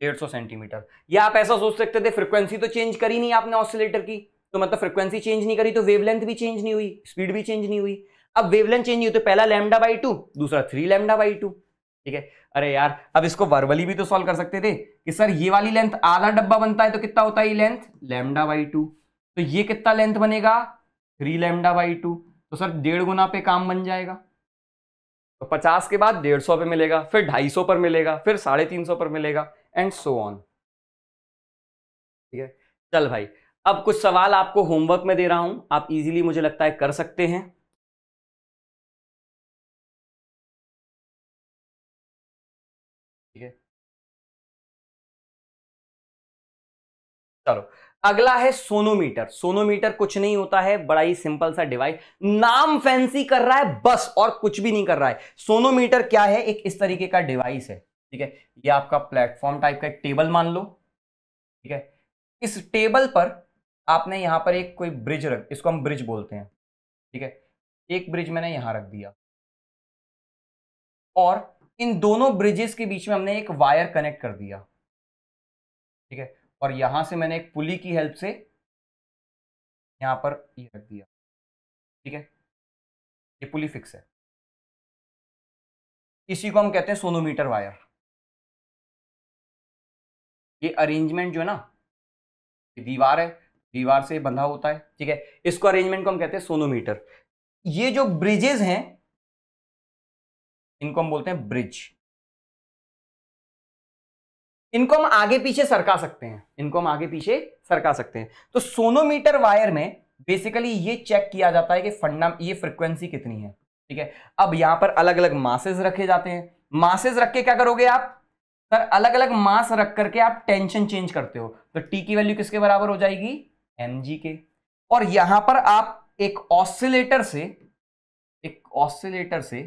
डेढ़ सौ सेंटीमीटर या आप ऐसा सोच सकते थे फ्रीक्वेंसी तो चेंज करी नहीं आपने ऑसिलेटर की तो मतलब फ्रीक्वेंसी चेंज नहीं करी तो वेवलेंथ भी चेंज नहीं हुई स्पीड भी चेंज नहीं हुई अब वेवलेंथ चेंज नहीं हुई तो पहला लेमडा बाई टू दूसरा थ्री लेमडा बाई टू ठीक है अरे यार अब इसको वर्बली भी तो सॉल्व कर सकते थे कि सर ये वाली लेंथ आधा डब्बा बनता है तो कितना होता है ये लेंथ लेमडा बाई टू तो ये कितना लेंथ बनेगा थ्री लेमडा बाई टू तो सर डेढ़ गुना पे काम बन जाएगा तो पचास के बाद डेढ़ सौ पे मिलेगा फिर ढाई सौ पर मिलेगा फिर साढ़े तीन सौ पर मिलेगा एंड सो ऑन ठीक है चल भाई अब कुछ सवाल आपको होमवर्क में दे रहा हूं आप इजीली मुझे लगता है कर सकते हैं ठीक है चलो अगला है सोनोमीटर सोनोमीटर कुछ नहीं होता है बड़ा ही सिंपल सा डिवाइस नाम फैंसी कर रहा है बस और कुछ भी नहीं कर रहा है सोनोमीटर क्या है एक इस तरीके का डिवाइस है ठीक है ये आपका प्लेटफॉर्म टाइप का एक टेबल मान लो ठीक है इस टेबल पर आपने यहां पर एक कोई ब्रिज रख इसको हम ब्रिज बोलते हैं ठीक है एक ब्रिज मैंने यहां रख दिया और इन दोनों ब्रिजेस के बीच में हमने एक वायर कनेक्ट कर दिया ठीक है और यहां से मैंने एक पुली की हेल्प से यहां पर ये रख दिया ठीक है ये पुली फिक्स है इसी को हम कहते हैं सोनोमीटर वायर ये अरेंजमेंट जो है ना दीवार है दीवार से बंधा होता है ठीक है इसको अरेंजमेंट को हम कहते हैं सोनोमीटर ये जो ब्रिजेज हैं इनको हम बोलते हैं ब्रिज इनको हम आगे पीछे सरका सकते हैं इनको हम आगे पीछे सरका सकते हैं तो सोनोमीटर वायर में बेसिकली ये चेक किया जाता है कि फंडा ये फ्रिक्वेंसी कितनी है ठीक है अब यहां पर अलग अलग मासेज रखे जाते हैं मासेज रख के क्या करोगे आप सर अलग अलग मास रख करके आप टेंशन चेंज करते हो तो टी की वैल्यू किसके बराबर हो जाएगी एम के और यहां पर आप एक ऑसिलेटर से एक ऑसिलेटर से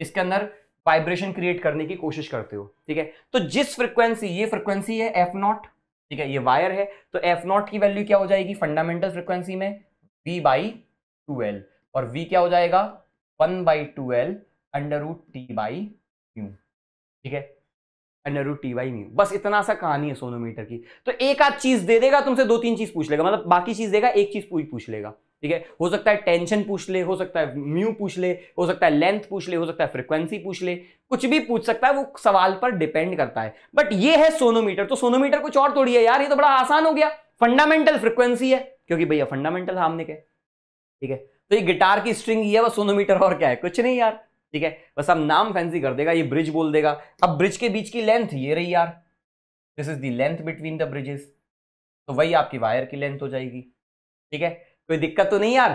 इसके अंदर वाइब्रेशन क्रिएट करने की कोशिश करते हो ठीक है तो जिस फ्रिक्वेंसी ये फ्रिक्वेंसी है एफ नॉट ठीक है ये वायर है तो एफ नॉट की वैल्यू क्या हो जाएगी फंडामेंटल फ्रिक्वेंसी में वी बाई टू एल और वी क्या हो जाएगा one by two L under root T by mu ठीक है under root T by mu बस इतना सा कहानी है सोनोमीटर की तो एक आध चीज दे देगा तुमसे दो तीन चीज पूछ लेगा मतलब बाकी चीज देगा एक चीज पूछ पूछ लेगा ठीक है हो सकता है टेंशन पूछ ले हो सकता है म्यू पूछ ले हो सकता है लेंथ पूछ ले हो सकता है फ्रिक्वेंसी पूछ ले कुछ भी पूछ सकता है वो सवाल पर डिपेंड करता है बट ये है सोनोमीटर तो सोनोमीटर कुछ और तोड़िए यार ये तो बड़ा आसान हो गया फंडामेंटल फ्रिक्वेंसी है क्योंकि भैया फंडामेंटल हार्मनिक है ठीक है तो ये गिटार की स्ट्रिंग ये है बस सोनोमीटर और क्या है कुछ नहीं यार ठीक है बस अब नाम फैंसी कर देगा ये ब्रिज बोल देगा अब ब्रिज के बीच की लेंथ ये रही यार this is the length between the bridges तो वही आपकी वायर की लेंथ हो जाएगी ठीक है कोई दिक्कत तो नहीं यार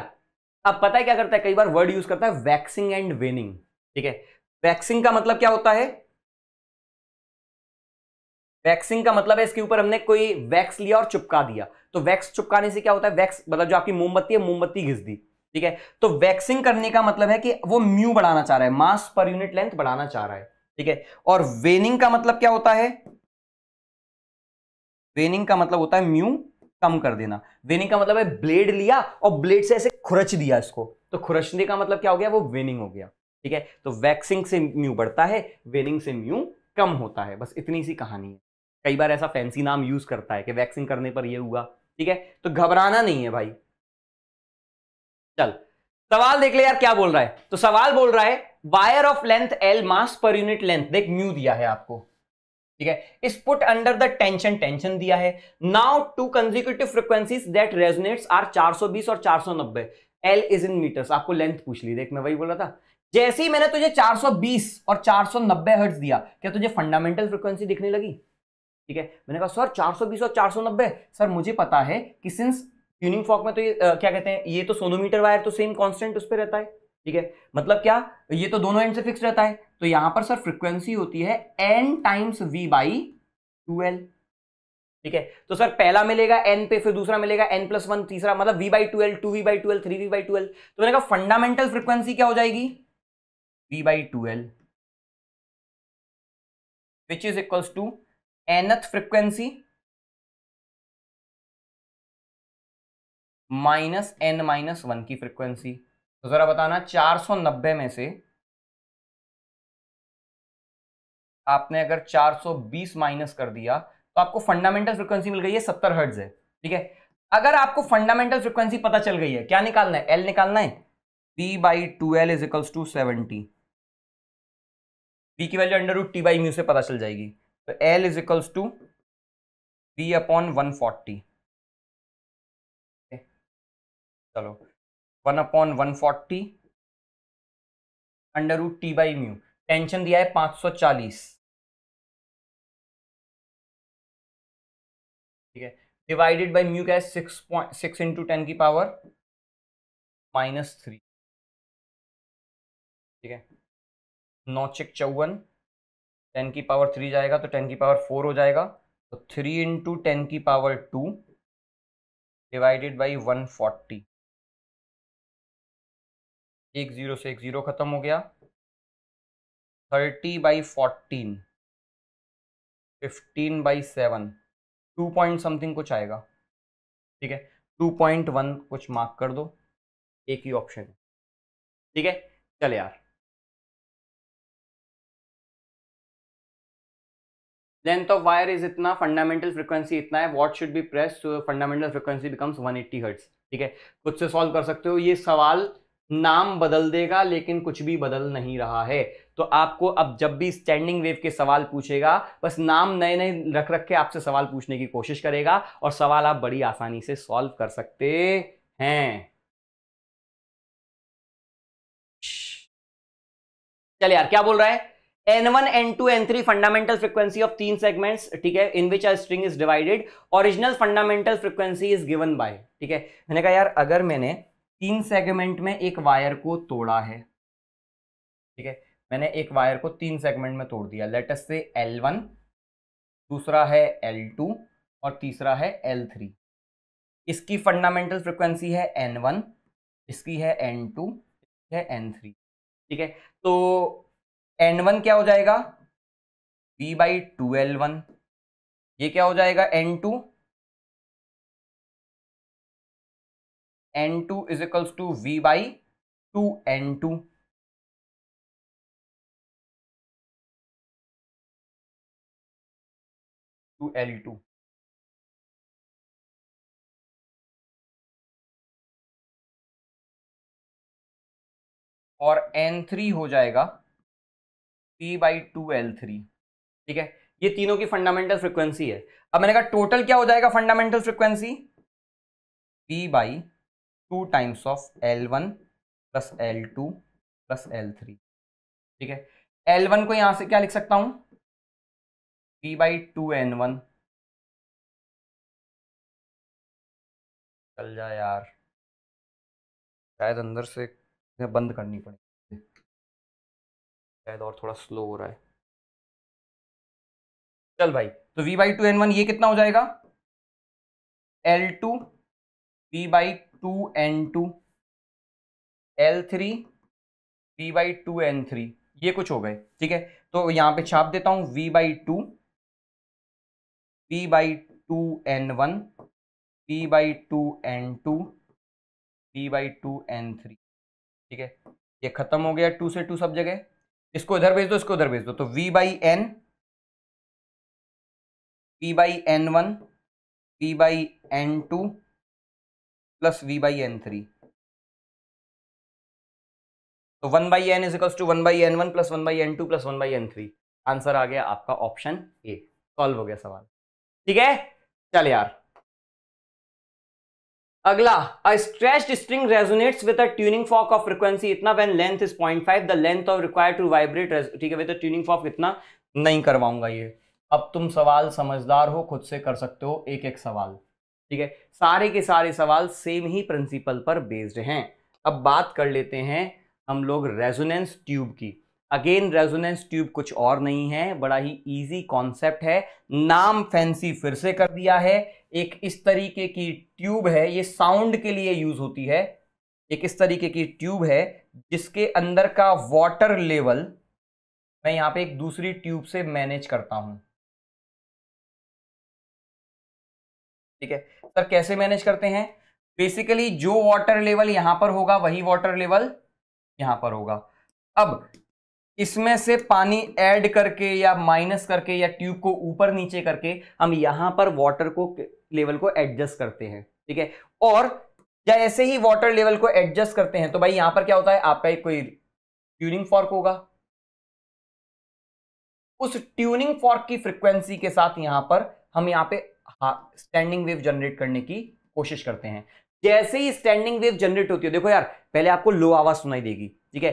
अब पता है क्या करता है कई बार वर्ड यूज करता है वैक्सिंग एंड वेनिंग ठीक है वैक्सिंग का मतलब क्या होता है वैक्सिंग का मतलब है इसके ऊपर हमने कोई वैक्स लिया और चुपका दिया तो वैक्स चुपकाने से क्या होता है वैक्स मतलब जो आपकी मोमबत्ती है मोमबत्ती घिस दी ठीक है तो वैक्सिंग करने का मतलब है कि वो म्यू बढ़ाना चाह रहा है मास पर यूनिट लेंथ बढ़ाना चाह रहा है ठीक है और वेनिंग का मतलब क्या होता है वेनिंग का मतलब होता है म्यू कम कर देना वेनिंग का मतलब है ब्लेड लिया और ब्लेड से ऐसे खुरच दिया इसको तो खुरचने का मतलब क्या हो गया वो वेनिंग हो गया ठीक है तो वैक्सिंग से म्यू बढ़ता है वेनिंग से म्यू कम होता है बस इतनी सी कहानी है कई बार ऐसा फैंसी नाम यूज करता है कि वैक्सिंग करने पर यह हुआ ठीक है तो घबराना नहीं है भाई चल सवाल देख ले यार क्या बोल रहा है तो सवाल बोल रहा है wire of length L mass per unit length देख म्यू दिया है आपको ठीक है is put under the tension tension दिया है now two consecutive frequencies that resonates are 420 और 490 एल इज इन मीटर्स आपको लेंथ पूछ ली देख मैं वही बोला था जैसे ही मैंने तुझे 420 और 490 हर्ट्ज दिया क्या तुझे फंडामेंटल फ्रीक्वेंसी दिखने लगी ठीक है मैंने कहा सर 420 और 490 सर मुझे पता है कि सिंस ट्यूनिंग फॉक में तो ये आ, क्या कहते हैं ये तो सोनोमीटर वायर तो सेम कांस्टेंट उस पर रहता है ठीक है मतलब क्या ये तो दोनों एंड से फिक्स रहता है तो यहां पर सर फ्रीक्वेंसी होती है N times V by twelve ठीक है तो सर पहला मिलेगा एन पे फिर दूसरा मिलेगा एन प्लस वन तीसरा मतलब V by twelve two V by twelve three V by twelve तो मैंने कहा फंडामेंटल फ्रीक्वेंसी क्या हो जाएगी V by twelve which is equals to Nth frequency minus N minus one की फ्रीक्वेंसी तो ज़रा बताना 490 में से आपने अगर 420 माइनस कर दिया तो आपको फंडामेंटल फ्रिक्वेंसी मिल गई है 70 हर्ट्ज है ठीक है अगर आपको फंडामेंटल फ्रिक्वेंसी पता चल गई है क्या निकालना है एल निकालना है P by two L is equals to seventy P की value under root T by mu से पता चल जाएगी तो L is equals to P upon one forty चलो one upon one forty under root T by mu tension दिया है पाँच सौ चालीस ठीक है डिवाइडेड बाई म्यू क्या है six point six into ten की पावर माइनस थ्री ठीक है नौ चिक चौवन टेन की पावर थ्री जाएगा तो टेन की पावर फोर हो जाएगा तो थ्री इंटू टेन की power two divided by one forty एक ज़ीरो से एक ज़ीरो ख़त्म हो गया thirty by fourteen fifteen by seven two point something कुछ आएगा ठीक है टू पॉइंट वन कुछ मार्क कर दो एक ही ऑप्शन है ठीक है चल यार लेंथ ऑफ वायर इज इतना फंडामेंटल फ्रीक्वेंसी इतना है what should be press fundamental frequency becomes 180 hertz ठीक है खुद से सॉल्व कर सकते हो ये सवाल नाम बदल देगा लेकिन कुछ भी बदल नहीं रहा है तो आपको अब जब भी स्टैंडिंग वेव के सवाल पूछेगा बस नाम नए नए रख रख के आपसे सवाल पूछने की कोशिश करेगा और सवाल आप बड़ी आसानी से सॉल्व कर सकते हैं चलिए यार क्या बोल रहा है N N one two N three fundamental frequency of तीन सेगमेंट्स ठीक है in which are string is divided original fundamental frequency is given by ठीक है मैंने कहा यार अगर मैंने तीन सेगमेंट में एक वायर को तोड़ा है ठीक है मैंने एक वायर को तीन सेगमेंट में तोड़ दिया लेटस से एल वन दूसरा है एल टू और तीसरा है एल थ्री इसकी फंडामेंटल फ्रिक्वेंसी है एन वन इसकी है एन टू है एन थ्री ठीक है तो एन वन क्या हो जाएगा B by two L one ये क्या हो जाएगा N two N two is equals to V by two N two two L two और एन थ्री हो जाएगा P by two L three ठीक है ये तीनों की फंडामेंटल फ्रीक्वेंसी है अब मैंने कहा टोटल क्या हो जाएगा fundamental frequency P by two times of L one plus L two plus L three ठीक है एल वन को यहां से क्या लिख सकता हूं P by two N one चल जा यार शायद अंदर से बंद करनी पड़ेगी शायद और थोड़ा स्लो हो रहा है चल भाई तो v by two N one ये कितना हो जाएगा L two P by two N two L three V by two N three ये कुछ हो गए ठीक है तो यहां पे छाप देता हूं V by two P by two N one P by two N two P by two N three ठीक है ये खत्म हो गया टू से टू सब जगह इसको इधर भेज दो इसको उधर भेज दो तो V by N P by N one P by N two plus V by N three तो one by N is equals to one by N one plus one by N two plus one by N three answer आ गया आपका option A solve हो गया सवाल ठीक है चल यार अगला a stretched string resonates with a tuning fork of frequency इतना when length is point five the length of required to vibrate ठीक है विद अ ट्यूनिंग फॉक इतना नहीं करवाऊंगा ये अब तुम सवाल समझदार हो खुद से कर सकते हो एक एक सवाल ठीक है सारे के सारे सवाल सेम ही प्रिंसिपल पर बेस्ड हैं अब बात कर लेते हैं हम लोग रेजोनेंस ट्यूब की अगेन रेजोनेंस ट्यूब कुछ और नहीं है बड़ा ही इजी कॉन्सेप्ट है नाम फैंसी फिर से कर दिया है एक इस तरीके की ट्यूब है ये साउंड के लिए यूज होती है एक इस तरीके की ट्यूब है जिसके अंदर का वाटर लेवल मैं यहां पे एक दूसरी ट्यूब से मैनेज करता हूं ठीक है सर कैसे मैनेज करते हैं बेसिकली जो वाटर लेवल यहां पर होगा वही वाटर लेवल यहां पर होगा अब इसमें से पानी ऐड करके या माइनस करके या ट्यूब को ऊपर नीचे करके हम यहां पर वाटर को लेवल को एडजस्ट करते हैं ठीक है और या ऐसे ही वाटर लेवल को एडजस्ट करते हैं तो भाई यहां पर क्या होता है आपका एक कोई ट्यूनिंग फॉर्क होगा उस ट्यूनिंग फॉर्क की फ्रीक्वेंसी के साथ यहां पर हम यहां पे स्टैंडिंग वेव जनरेट करने की कोशिश करते हैं जैसे ही स्टैंडिंग वेव जनरेट होती है देखो यार पहले आपको लो आवाज सुनाई देगी ठीक है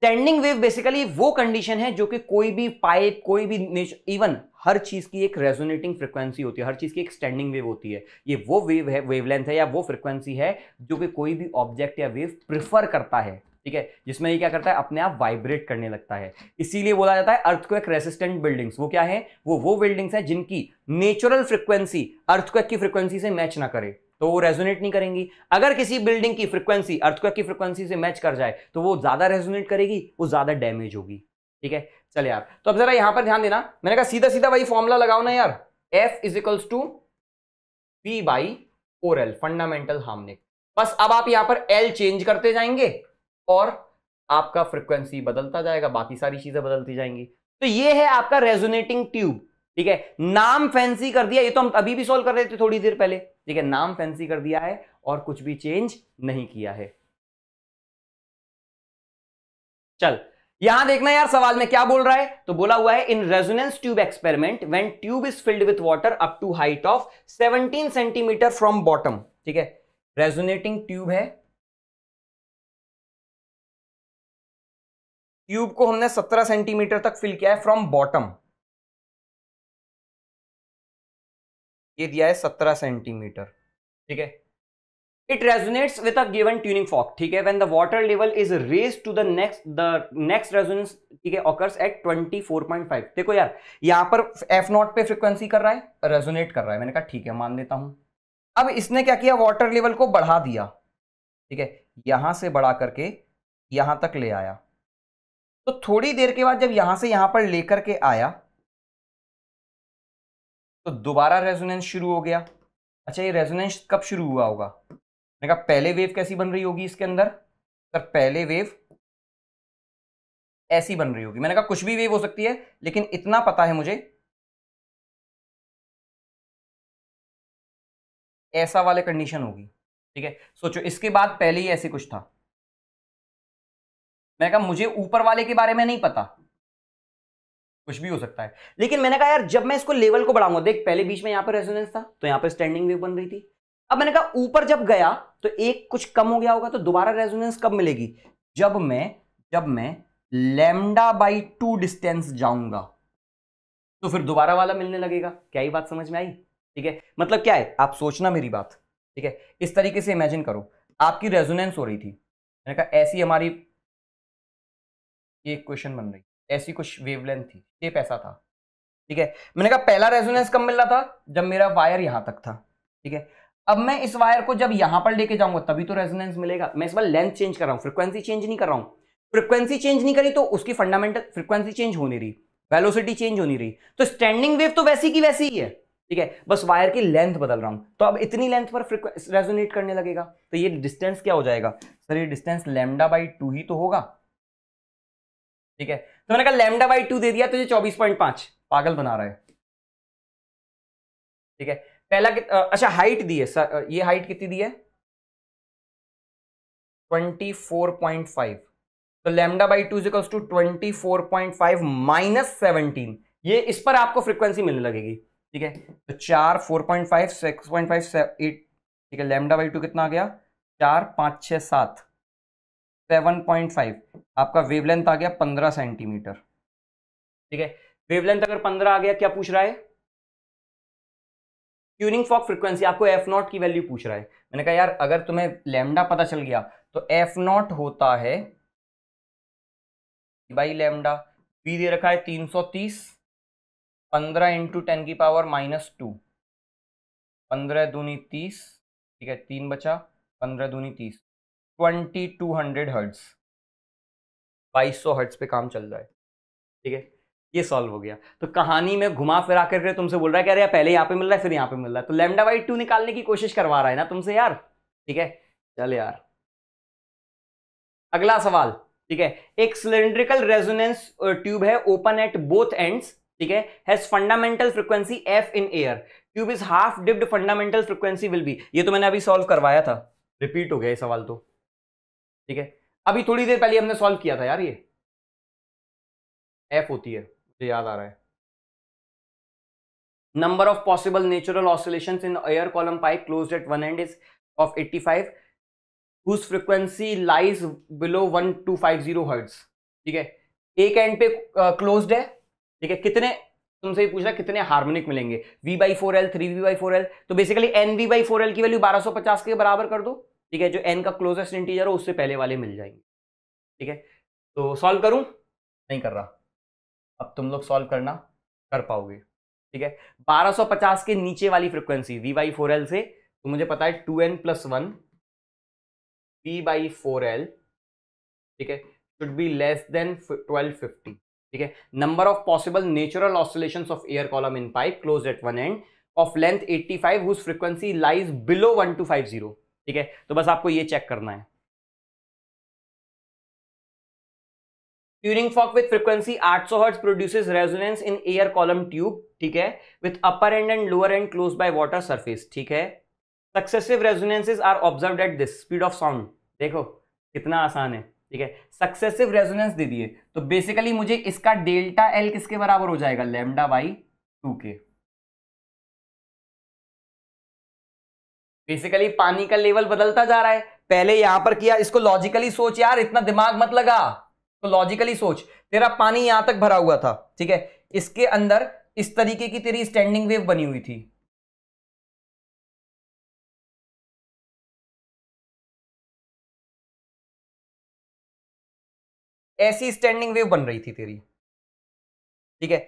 स्टैंडिंग वेव बेसिकली वो कंडीशन है जो कि कोई भी पाइप कोई भी इवन हर चीज की एक रेजोनेटिंग फ्रिक्वेंसी होती है हर चीज की एक स्टैंडिंग वेव होती है ये वो वेव है वेवलेंथ है या वो फ्रिक्वेंसी है जो कि कोई भी ऑब्जेक्ट या वेव प्रिफर करता है ठीक है जिसमें ये क्या करता है अपने आप वाइब्रेट करने लगता है इसीलिए बोला जाता है अर्थक्वेक रेसिस्टेंट बिल्डिंग्स वो क्या है वो वो बिल्डिंग्स हैं जिनकी नेचुरल फ्रिक्वेंसी अर्थक्वेक की फ्रिक्वेंसी से मैच ना करे तो वो रेजोनेट नहीं करेंगी अगर किसी बिल्डिंग की फ्रिक्वेंसी अर्थक्वेक की फ्रिक्वेंसी से मैच कर जाए तो वो ज़्यादा रेजोनेट करेगी वो ज़्यादा डैमेज होगी ठीक है चले यार तो अब जरा यहां पर ध्यान देना मैंने कहा सीधा सीधा वही फॉर्मुला लगाओ ना यार F is equals to P by or L fundamental harmonic बस अब आप यहां पर एल चेंज करते जाएंगे और आपका फ्रिक्वेंसी बदलता जाएगा बाकी सारी चीजें बदलती जाएंगी तो ये है आपका रेजोनेटिंग ट्यूब ठीक है नाम फैंसी कर दिया ये तो हम अभी भी सॉल्व कर रहे थे थोड़ी देर पहले ठीक है नाम फैंसी कर दिया है और कुछ भी चेंज नहीं किया है चल यहां देखना यार सवाल में क्या बोल रहा है तो बोला हुआ है in resonance tube experiment when tube is filled with water up to height of 17 centimetre from bottom ठीक है रेजोनेटिंग ट्यूब है ट्यूब को हमने 17 सेंटीमीटर तक फिल किया है फ्रॉम बॉटम ये दिया है 17 सेंटीमीटर ठीक है it resonates with a given tuning fork ठीक है when the water level is raise to the next the next resonance ठीक है ऑकर्स एट 24.5 देखो यार यहां पर एफ नॉट पे फ्रिक्वेंसी कर रहा है रेजुनेट कर रहा है मैंने कहा ठीक है मान लेता हूं अब इसने क्या किया वाटर लेवल को बढ़ा दिया ठीक है यहां से बढ़ा करके यहां तक ले आया तो थोड़ी देर के बाद जब यहां से यहां पर लेकर के आया तो दोबारा रेजोनेंस शुरू हो गया अच्छा ये रेजोनेंस कब शुरू हुआ होगा मैंने कहा पहले वेव कैसी बन रही होगी इसके अंदर सर पहले वेव ऐसी बन रही होगी मैंने कहा कुछ भी वेव हो सकती है लेकिन इतना पता है मुझे ऐसा वाले कंडीशन होगी ठीक है सोचो इसके बाद पहले ही ऐसे कुछ था मैंने कहा मुझे ऊपर वाले के बारे में नहीं पता कुछ भी हो सकता है लेकिन मैंने कहा यार जब मैं इसको लेवल को बढ़ाऊंगा देख पहले बीच में यहां पर रेजोनेंस था तो यहां पर स्टैंडिंग वेव बन रही थी अब मैंने कहा ऊपर जब गया तो एक कुछ कम हो गया होगा तो दोबारा रेजोनेंस कब मिलेगी जब मैं जब मैं लेमडा बाई टू डिस्टेंस जाऊंगा तो फिर दोबारा वाला मिलने लगेगा क्या ही बात समझ में आई ठीक है मतलब क्या है आप सोचना मेरी बात ठीक है इस तरीके से इमेजिन करो आपकी रेजोनेंस हो रही थी मैंने कहा ऐसी हमारी ये क्वेश्चन बन रही ऐसी कुछ वेवलेंथ थी ये पैसा था ठीक है मैंने कहा पहला रेजोनेंस कब मिल रहा था जब मेरा वायर यहां तक था ठीक है अब मैं इस वायर को जब यहां पर लेके जाऊंगा तभी तो रेजोनेंस मिलेगा मैं इस बार लेंथ चेंज कर रहा हूँ फ्रिक्वेंसी चेंज नहीं कर रहा हूँ फ्रिक्वेंसी चेंज नहीं करी तो उसकी फंडामेंटल फ्रिक्वेंसी चेंज होने रही वेलोसिटी चेंज होनी रही तो स्टैंडिंग वेव तो वैसी की वैसी ही है ठीक है बस वायर की लेंथ बदल रहा हूं तो अब इतनी लेंथ पर रेजोनेट करने लगेगा तो ये डिस्टेंस क्या हो जाएगा सर ये डिस्टेंस लेमडा बाई टू ही तो होगा ठीक है तो मैंने कहा लेमडा बाई टू दे दिया तुझे चौबीस पॉइंट पांच पागल बना रहा है ठीक है पहला कित... अच्छा हाइट दी है सर ये हाइट कितनी दी है ट्वेंटी फोर पॉइंट फाइव तो lambda by two equals to twenty four point five minus seventeen ये इस पर आपको फ्रिक्वेंसी मिलने लगेगी ठीक है तो चार four point five six point five eight ठीक है लेमडा बाई टू कितना आ गया चार पाँच छः सात सेवन पॉइंट फाइव आपका वेवलेंथ आ गया पंद्रह सेंटीमीटर ठीक है वेवलेंथ अगर पंद्रह आ गया क्या पूछ रहा है ट्यूनिंग फॉक फ्रिक्वेंसी आपको एफ नॉट की वैल्यू पूछ रहा है मैंने कहा यार अगर तुम्हें लेमडा पता चल गया तो एफ नॉट होता है बाई लेमडा बी दे रखा है तीन सौ तीस पंद्रह इंटू टेन की पावर माइनस टू पंद्रह दूनी तीस ठीक है तीन बचा पंद्रह दूनी तीस ट्वेंटी टू हंड्रेड हर्ट्स बाईस सौ हर्ट्स पे काम चल रहा है ठीक है ये सॉल्व हो गया तो कहानी में घुमा फिरा करके तुमसे बोल रहा है कह रहे पहले यहाँ पे मिल रहा है फिर यहाँ पे मिल रहा है तो लेमडा वाइट टू निकालने की कोशिश करवा रहा है ना तुमसे यार ठीक है चल यार अगला सवाल ठीक है एक सिलेंड्रिकल रेजोनेंस ट्यूब है ओपन एट बोथ एंड्स ठीक है has fundamental frequency F in air tube is half dipped fundamental frequency will be ये तो मैंने अभी सॉल्व करवाया था रिपीट हो गया ये सवाल तो ठीक है अभी थोड़ी देर पहले हमने सॉल्व किया था यार ये एफ होती है मुझे याद आ रहा है oscillation in air column pipe close at one end is of eighty five whose frequency lies below one two five zero hertz ठीक है एक एंड पे क्लोज uh, है ठीक है कितने तुमसे पूछ रहा कितने हार्मोनिक मिलेंगे V by four L three V by four L तो basically N V by four L की वैल्यू बारह सौ पचास के बराबर कर दो ठीक है जो एन का क्लोजेस्ट इंटीजर हो उससे पहले वाले मिल जाएंगे ठीक है तो सॉल्व करूँ नहीं कर रहा अब तुम लोग सॉल्व करना कर पाओगे ठीक है 1250 के नीचे वाली frequency V by four L से तो मुझे पता है two N plus one V by four L ठीक है शुड बी लेस देन 1250 ठीक है number of possible natural oscillation of air column in pipe close at one end of length 85 five frequency lies below 1250 ठीक है तो बस आपको ये चेक करना है tuning fork with frequency 800 hertz produces resonance in air column tube ठीक है with upper end and lower end close by water surface ठीक है successive resonances are observe at this speed of sound देखो कितना आसान है ठीक है सक्सेसिव रेजोनेंस दे दिए तो बेसिकली मुझे इसका डेल्टा एल किसके बराबर हो जाएगा लेमडा बाई टू के बेसिकली पानी का लेवल बदलता जा रहा है पहले यहां पर किया इसको लॉजिकली सोच यार इतना दिमाग मत लगा तो लॉजिकली सोच तेरा पानी यहां तक भरा हुआ था ठीक है इसके अंदर इस तरीके की तेरी स्टैंडिंग वेव बनी हुई थी ऐसी स्टैंडिंग वेव बन रही थी तेरी ठीक है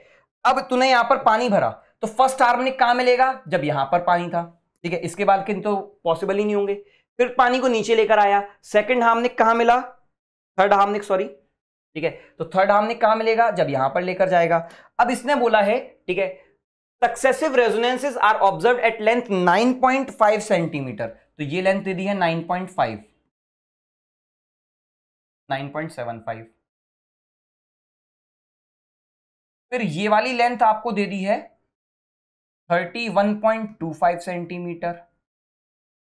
अब तूने यहां पर पानी भरा तो फर्स्ट हार्मोनिक कहां मिलेगा जब यहां पर पानी था ठीक है इसके बाद किन तो पॉसिबल ही नहीं होंगे फिर पानी को नीचे लेकर आया सेकंड हार्मनिक कहाँ मिला थर्ड हार्मनिक सॉरी ठीक है तो थर्ड हार्मनिक कहाँ मिलेगा जब यहां पर लेकर जाएगा अब इसने बोला है ठीक है successive resonances are observe at length five centimetre तो ये लेंथ दे दी है नाइन सेवन 9.75 फिर ये वाली लेंथ आपको दे दी है thirty one point two five centimetre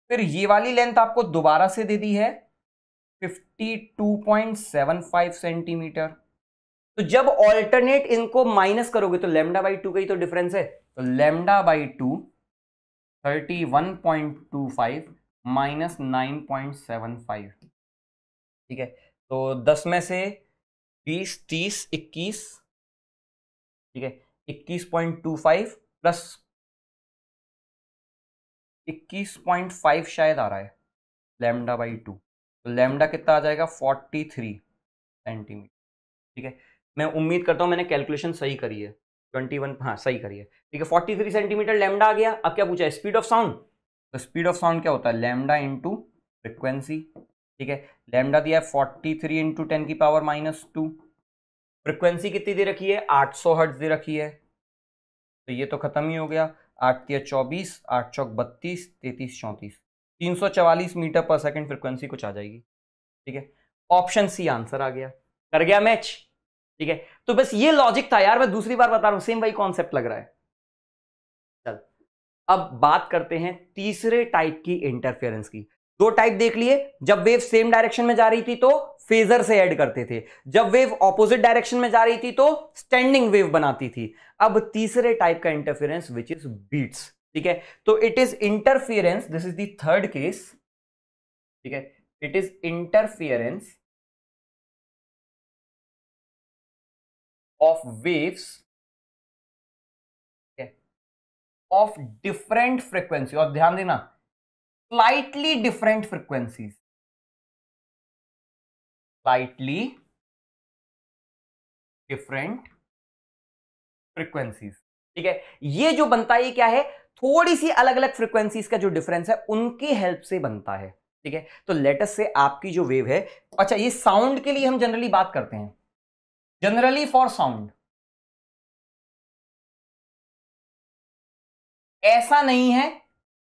फिर ये वाली लेंथ आपको दोबारा से दे दी है fifty two point seven five centimetre तो जब ऑल्टरनेट इनको माइनस करोगे तो लेमडा बाई टू का ही तो डिफरेंस है तो lambda by two thirty one point two five minus nine point seven five ठीक है तो दस में से बीस तीस इक्कीस ठीक है इक्कीस पॉइंट टू फाइव प्लस 21.5 शायद आ रहा है लेमडा बाई टू तो लेमडा कितना आ जाएगा 43 सेंटीमीटर ठीक है मैं उम्मीद करता हूँ मैंने कैलकुलेशन सही करी है 21 हाँ सही करी है ठीक है 43 सेंटीमीटर लेमडा आ गया अब क्या पूछा स्पीड ऑफ साउंड तो स्पीड ऑफ साउंड क्या होता है लेमडा इंटू फ्रिक्वेंसी ठीक है लेमडा दिया है फोर्टी थ्री इंटू टेन की पावर माइनस टू फ्रिक्वेंसी कितनी दे रखी है आठ सौ हर्ट्ज दे रखी है तो ये तो खत्म ही हो गया आठ तीय चौबीस आठ चौक बत्तीस तैतीस चौंतीस तीन सौ चवालीस मीटर पर सेकेंड फ्रिक्वेंसी कुछ आ जाएगी ठीक है ऑप्शन सी आंसर आ गया कर गया मैच ठीक है तो बस ये लॉजिक था यार मैं दूसरी बार बता रहा हूं सेम वही कॉन्सेप्ट लग रहा है चल अब बात करते हैं तीसरे टाइप की इंटरफेरेंस की दो टाइप देख लिए जब वेव सेम डायरेक्शन में जा रही थी तो फेजर से ऐड करते थे जब वेव ऑपोजिट डायरेक्शन में जा रही थी तो स्टैंडिंग वेव बनाती थी अब तीसरे टाइप का इंटरफेरेंस विच इज बीट्स ठीक है तो it is interference this is third case ठीक है it is interference of waves of different frequency और ध्यान देना slightly different frequencies slightly different frequencies ठीक है ये जो बनता है क्या है थोड़ी सी अलग अलग फ्रीक्वेंसीज का जो डिफरेंस है उनकी हेल्प से बनता है ठीक है तो लेटेस्ट से आपकी जो वेव है अच्छा ये साउंड के लिए हम जनरली बात करते हैं जनरली फॉर साउंड ऐसा नहीं है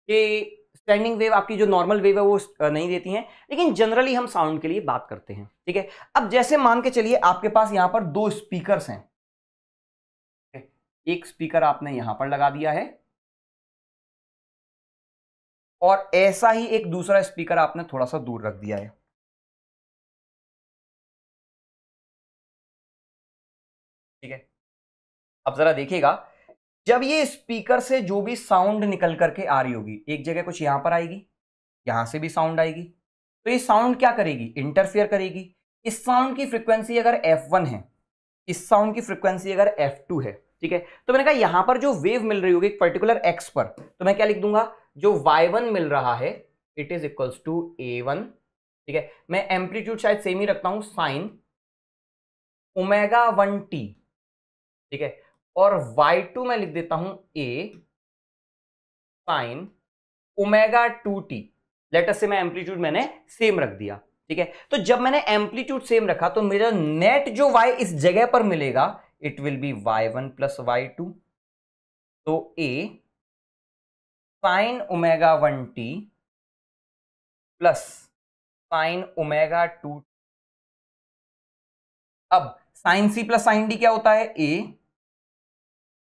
कि स्टैंडिंग वेव आपकी जो नॉर्मल वेव है वो नहीं देती हैं लेकिन जनरली हम साउंड के लिए बात करते हैं ठीक है अब जैसे मान के चलिए आपके पास यहाँ पर दो स्पीकर्स हैं एक स्पीकर आपने यहां पर लगा दिया है और ऐसा ही एक दूसरा स्पीकर आपने थोड़ा सा दूर रख दिया है ठीक है अब ज़रा देखिएगा जब ये स्पीकर से जो भी साउंड निकल करके आ रही होगी एक जगह कुछ यहां पर आएगी यहां से भी साउंड आएगी तो ये साउंड क्या करेगी इंटरफेयर करेगी इस साउंड की फ्रिक्वेंसी अगर एफ है इस साउंड की फ्रिक्वेंसी अगर F2 है ठीक है तो मैंने कहा यहां पर जो वेव मिल रही होगी एक पर्टिकुलर एक्स पर तो मैं क्या लिख दूंगा जो वाई वन मिल रहा है it is equals to A one ठीक है मैं एम्पलीट्यूड शायद सेम ही रखता हूं साइन ओमेगा वन टी ठीक है और वाई टू मैं लिख देता हूं A sine omega two T later से मैं एम्पलीट्यूड मैंने सेम रख दिया ठीक है तो जब मैंने एम्पलीट्यूड सेम रखा तो मेरा नेट जो y इस जगह पर मिलेगा it will be y1 one plus Y two तो a sine omega one T plus sine omega two अब sine c plus sine D क्या होता है a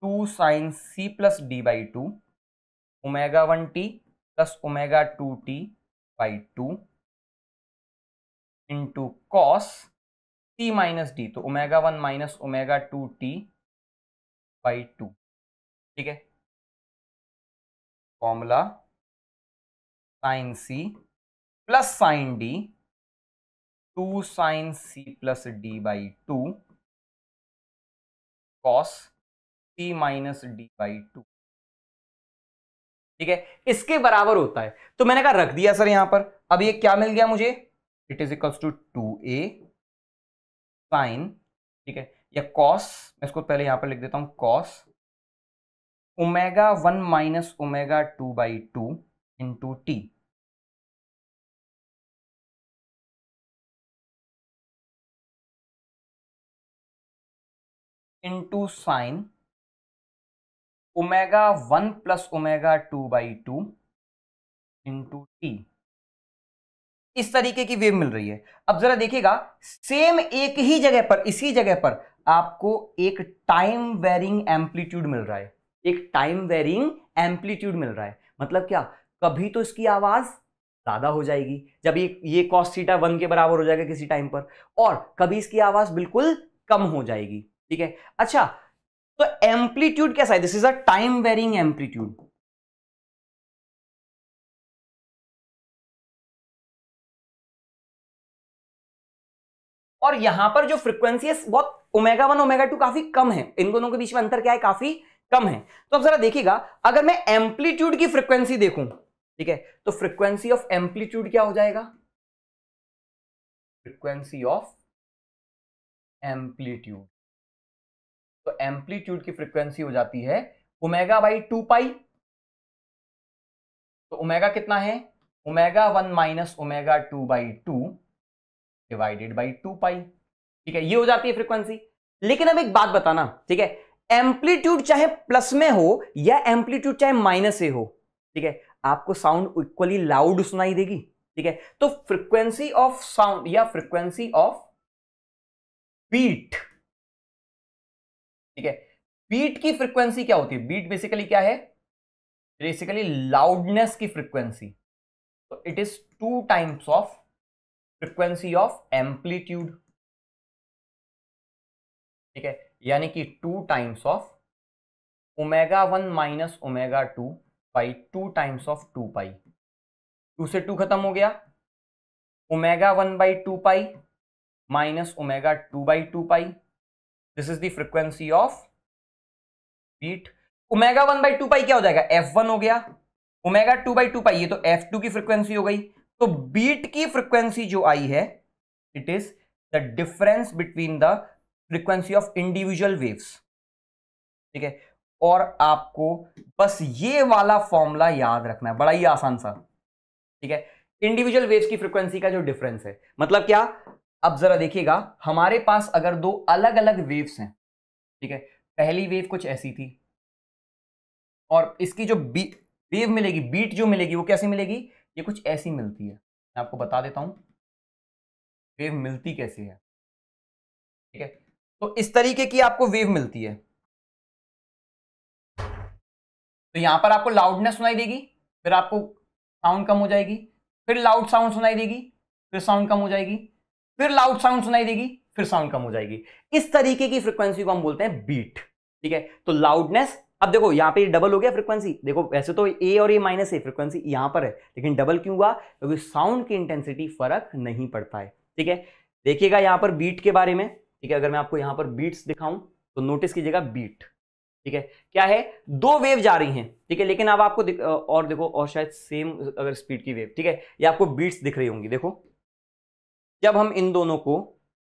two sine C plus D by two omega one T plus omega two T by two into cos T minus D तो omega one minus omega two T by two ठीक है formula sine C plus sine d two sine C plus D by two cos C minus D by two ठीक है इसके बराबर होता है तो मैंने कहा रख दिया सर यहां पर अब ये क्या मिल गया मुझे it is equals to two A sine ठीक है या कॉस मैं इसको पहले यहां पर लिख देता हूं cos omega one minus omega two by two into T into sine omega one plus omega two by two into T इस तरीके की वेव मिल रही है अब जरा देखिएगा सेम एक ही जगह पर इसी जगह पर आपको एक टाइम वेरिंग एम्पलीट्यूड मिल रहा है एक टाइम वेरिंग एम्पलीट्यूड मिल रहा है मतलब क्या कभी तो इसकी आवाज ज़्यादा हो जाएगी जब ये ये कॉस सीटा वन के बराबर हो जाएगा किसी टाइम पर और कभी इसकी आवाज़ बिल्कुल कम हो जाएगी ठीक है अच्छा तो एम्पलीट्यूड कैसा है this is a time varying amplitude और यहां पर जो फ्रीक्वेंसी है बहुत ओमेगा वन ओमेगा टू काफी कम है इन दोनों के बीच में अंतर क्या है काफी कम है तो अब जरा देखिएगा अगर मैं एम्पलीट्यूड की फ्रीक्वेंसी देखूं ठीक है तो फ्रीक्वेंसी ऑफ एम्पलीट्यूड क्या हो जाएगा फ्रीक्वेंसी ऑफ एम्पलीट्यूड तो एम्पलीट्यूड की फ्रीक्वेंसी हो जाती है ओमेगा बाई टू पाई तो ओमेगा कितना है omega one minus omega two by two divided by two pi ठीक है ये हो जाती है फ्रीक्वेंसी लेकिन अब एक बात बताना ठीक है एम्पलीट्यूड चाहे प्लस में हो या एम्पलीट्यूड चाहे माइनस से हो ठीक है आपको साउंड इक्वली लाउड सुनाई देगी ठीक है तो फ्रीक्वेंसी ऑफ साउंड या फ्रीक्वेंसी ऑफ बीट ठीक है बीट की फ्रीक्वेंसी क्या होती है बीट बेसिकली क्या है बेसिकली लाउडनेस की फ्रीक्वेंसी तो it is two times of frequency of amplitude ठीक है यानी कि two times of omega one minus omega two by two times of two pi two से टू खत्म हो गया omega one by two pi minus omega two by two pi this is the frequency of beat omega one by two pi क्या हो जाएगा F one हो गया omega two by two pi ये तो एफ टू की frequency हो गई तो बीट की फ्रिक्वेंसी जो आई है it is the difference between the frequency of individual waves ठीक है और आपको बस ये वाला फॉर्मूला याद रखना है बड़ा ही आसान सा ठीक है इंडिविजुअल वेव्स की फ्रिक्वेंसी का जो डिफरेंस है मतलब क्या अब जरा देखिएगा हमारे पास अगर दो अलग अलग वेव्स हैं ठीक है पहली वेव कुछ ऐसी थी और इसकी जो बी वेव मिलेगी बीट जो मिलेगी वो कैसी मिलेगी ये कुछ ऐसी मिलती है मैं आपको बता देता हूं वेव मिलती कैसी है ठीक है तो इस तरीके की आपको वेव मिलती है तो यहां पर आपको लाउडनेस सुनाई देगी फिर आपको साउंड कम हो जाएगी फिर लाउड साउंड सुनाई देगी फिर साउंड कम हो जाएगी फिर लाउड साउंड सुनाई देगी फिर साउंड कम हो जाएगी इस तरीके की फ्रिक्वेंसी को हम बोलते हैं बीट ठीक है तो लाउडनेस अब देखो यहाँ पे डबल हो गया फ्रिक्वेंसी देखो वैसे तो ए और ए माइनस ए फ्रिक्वेंसी यहाँ पर है लेकिन डबल क्यों हुआ क्योंकि तो साउंड की इंटेंसिटी फर्क नहीं पड़ता है ठीक है देखिएगा यहाँ पर बीट के बारे में ठीक है अगर मैं आपको यहाँ पर बीट्स दिखाऊं तो नोटिस कीजिएगा बीट ठीक है क्या है दो वेव जा रही हैं ठीक है लेकिन अब आपको और देखो और शायद सेम अगर स्पीड की वेव ठीक है ये आपको बीट्स दिख रही होंगी देखो जब हम इन दोनों को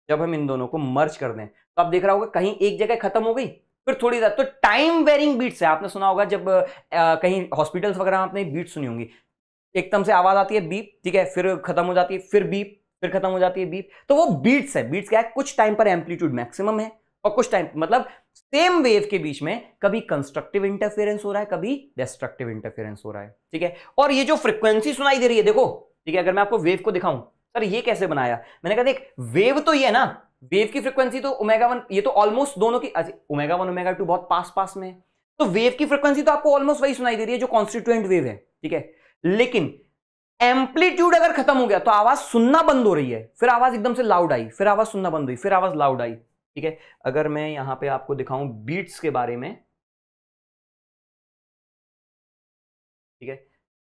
जब हम इन दोनों को मर्ज कर दें तो आप देख रहा होगा कहीं एक जगह खत्म हो गई फिर थोड़ी देर तो टाइम वेरिंग बीट्स है आपने सुना होगा जब आ, कहीं हॉस्पिटल्स वगैरह आपने बीट सुनी होंगी एकदम से आवाज आती है बीप ठीक है फिर खत्म हो जाती है फिर बीप फिर खत्म हो जाती है बीप तो वो बीट्स है बीट्स क्या है कुछ टाइम पर एम्पलीट्यूड मैक्सिमम है और कुछ टाइम मतलब सेम वेव के बीच में कभी कंस्ट्रक्टिव इंटरफेरेंस हो रहा है कभी डेस्ट्रक्टिव इंटरफेरेंस हो रहा है ठीक है और ये जो फ्रिक्वेंसी सुनाई दे रही है देखो ठीक है अगर मैं आपको वेव को दिखाऊं सर ये कैसे बनाया मैंने कहा देख वेव तो ये है ना वेव की फ्रिक्वेंसी तो ओमेगा वन ये तो ऑलमोस्ट दोनों की ओमेगा वन ओमेगा टू बहुत पास पास में है तो वेव की फ्रिक्वेंसी तो आपको ऑलमोस्ट वही सुनाई दे रही है जो कॉन्स्टिट्यूएंट वेव है ठीक है लेकिन एम्पलीट्यूड अगर खत्म हो गया तो आवाज सुनना बंद हो रही है फिर आवाज एकदम से लाउड आई फिर आवाज सुनना बंद हुई फिर आवाज लाउड आई ठीक है अगर मैं यहां पे आपको दिखाऊं बीट्स के बारे में ठीक है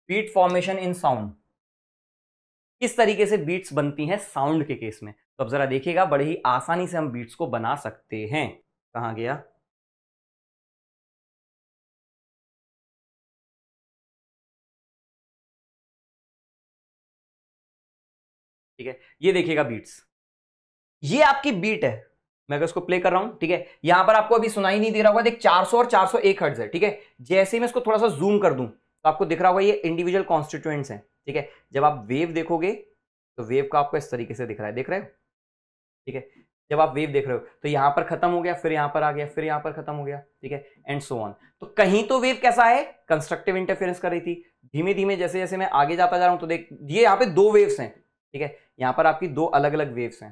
बीट फॉर्मेशन इन साउंड किस तरीके से बीट्स बनती हैं साउंड के केस में तो अब ज़रा देखिएगा बड़े ही आसानी से हम बीट्स को बना सकते हैं कहाँ गया ठीक है ये देखिएगा बीट्स ये आपकी बीट है मैं अगर इसको प्ले कर रहा हूं ठीक है यहां पर आपको अभी सुनाई नहीं दे रहा होगा देख 400 और 401 सौ है ठीक है जैसे ही मैं इसको थोड़ा सा जूम कर दूं तो आपको दिख रहा होगा ये इंडिविजुअल कॉन्स्टिट्यूएंट्स हैं ठीक है जब आप वेव देखोगे तो वेव का आपको इस तरीके से दिख रहा है देख रहे हो ठीक है जब आप वेव देख रहे हो तो यहां पर खत्म हो गया फिर यहां पर आ गया फिर यहां पर खत्म हो गया ठीक है एंड सो ऑन तो कहीं तो वेव कैसा है कंस्ट्रक्टिव इंटरफेरेंस कर रही थी धीमे धीमे जैसे जैसे मैं आगे जाता जा रहा हूं तो देख ये यहाँ पे दो वेव्स हैं ठीक है यहां पर आपकी दो अलग अलग वेव्स हैं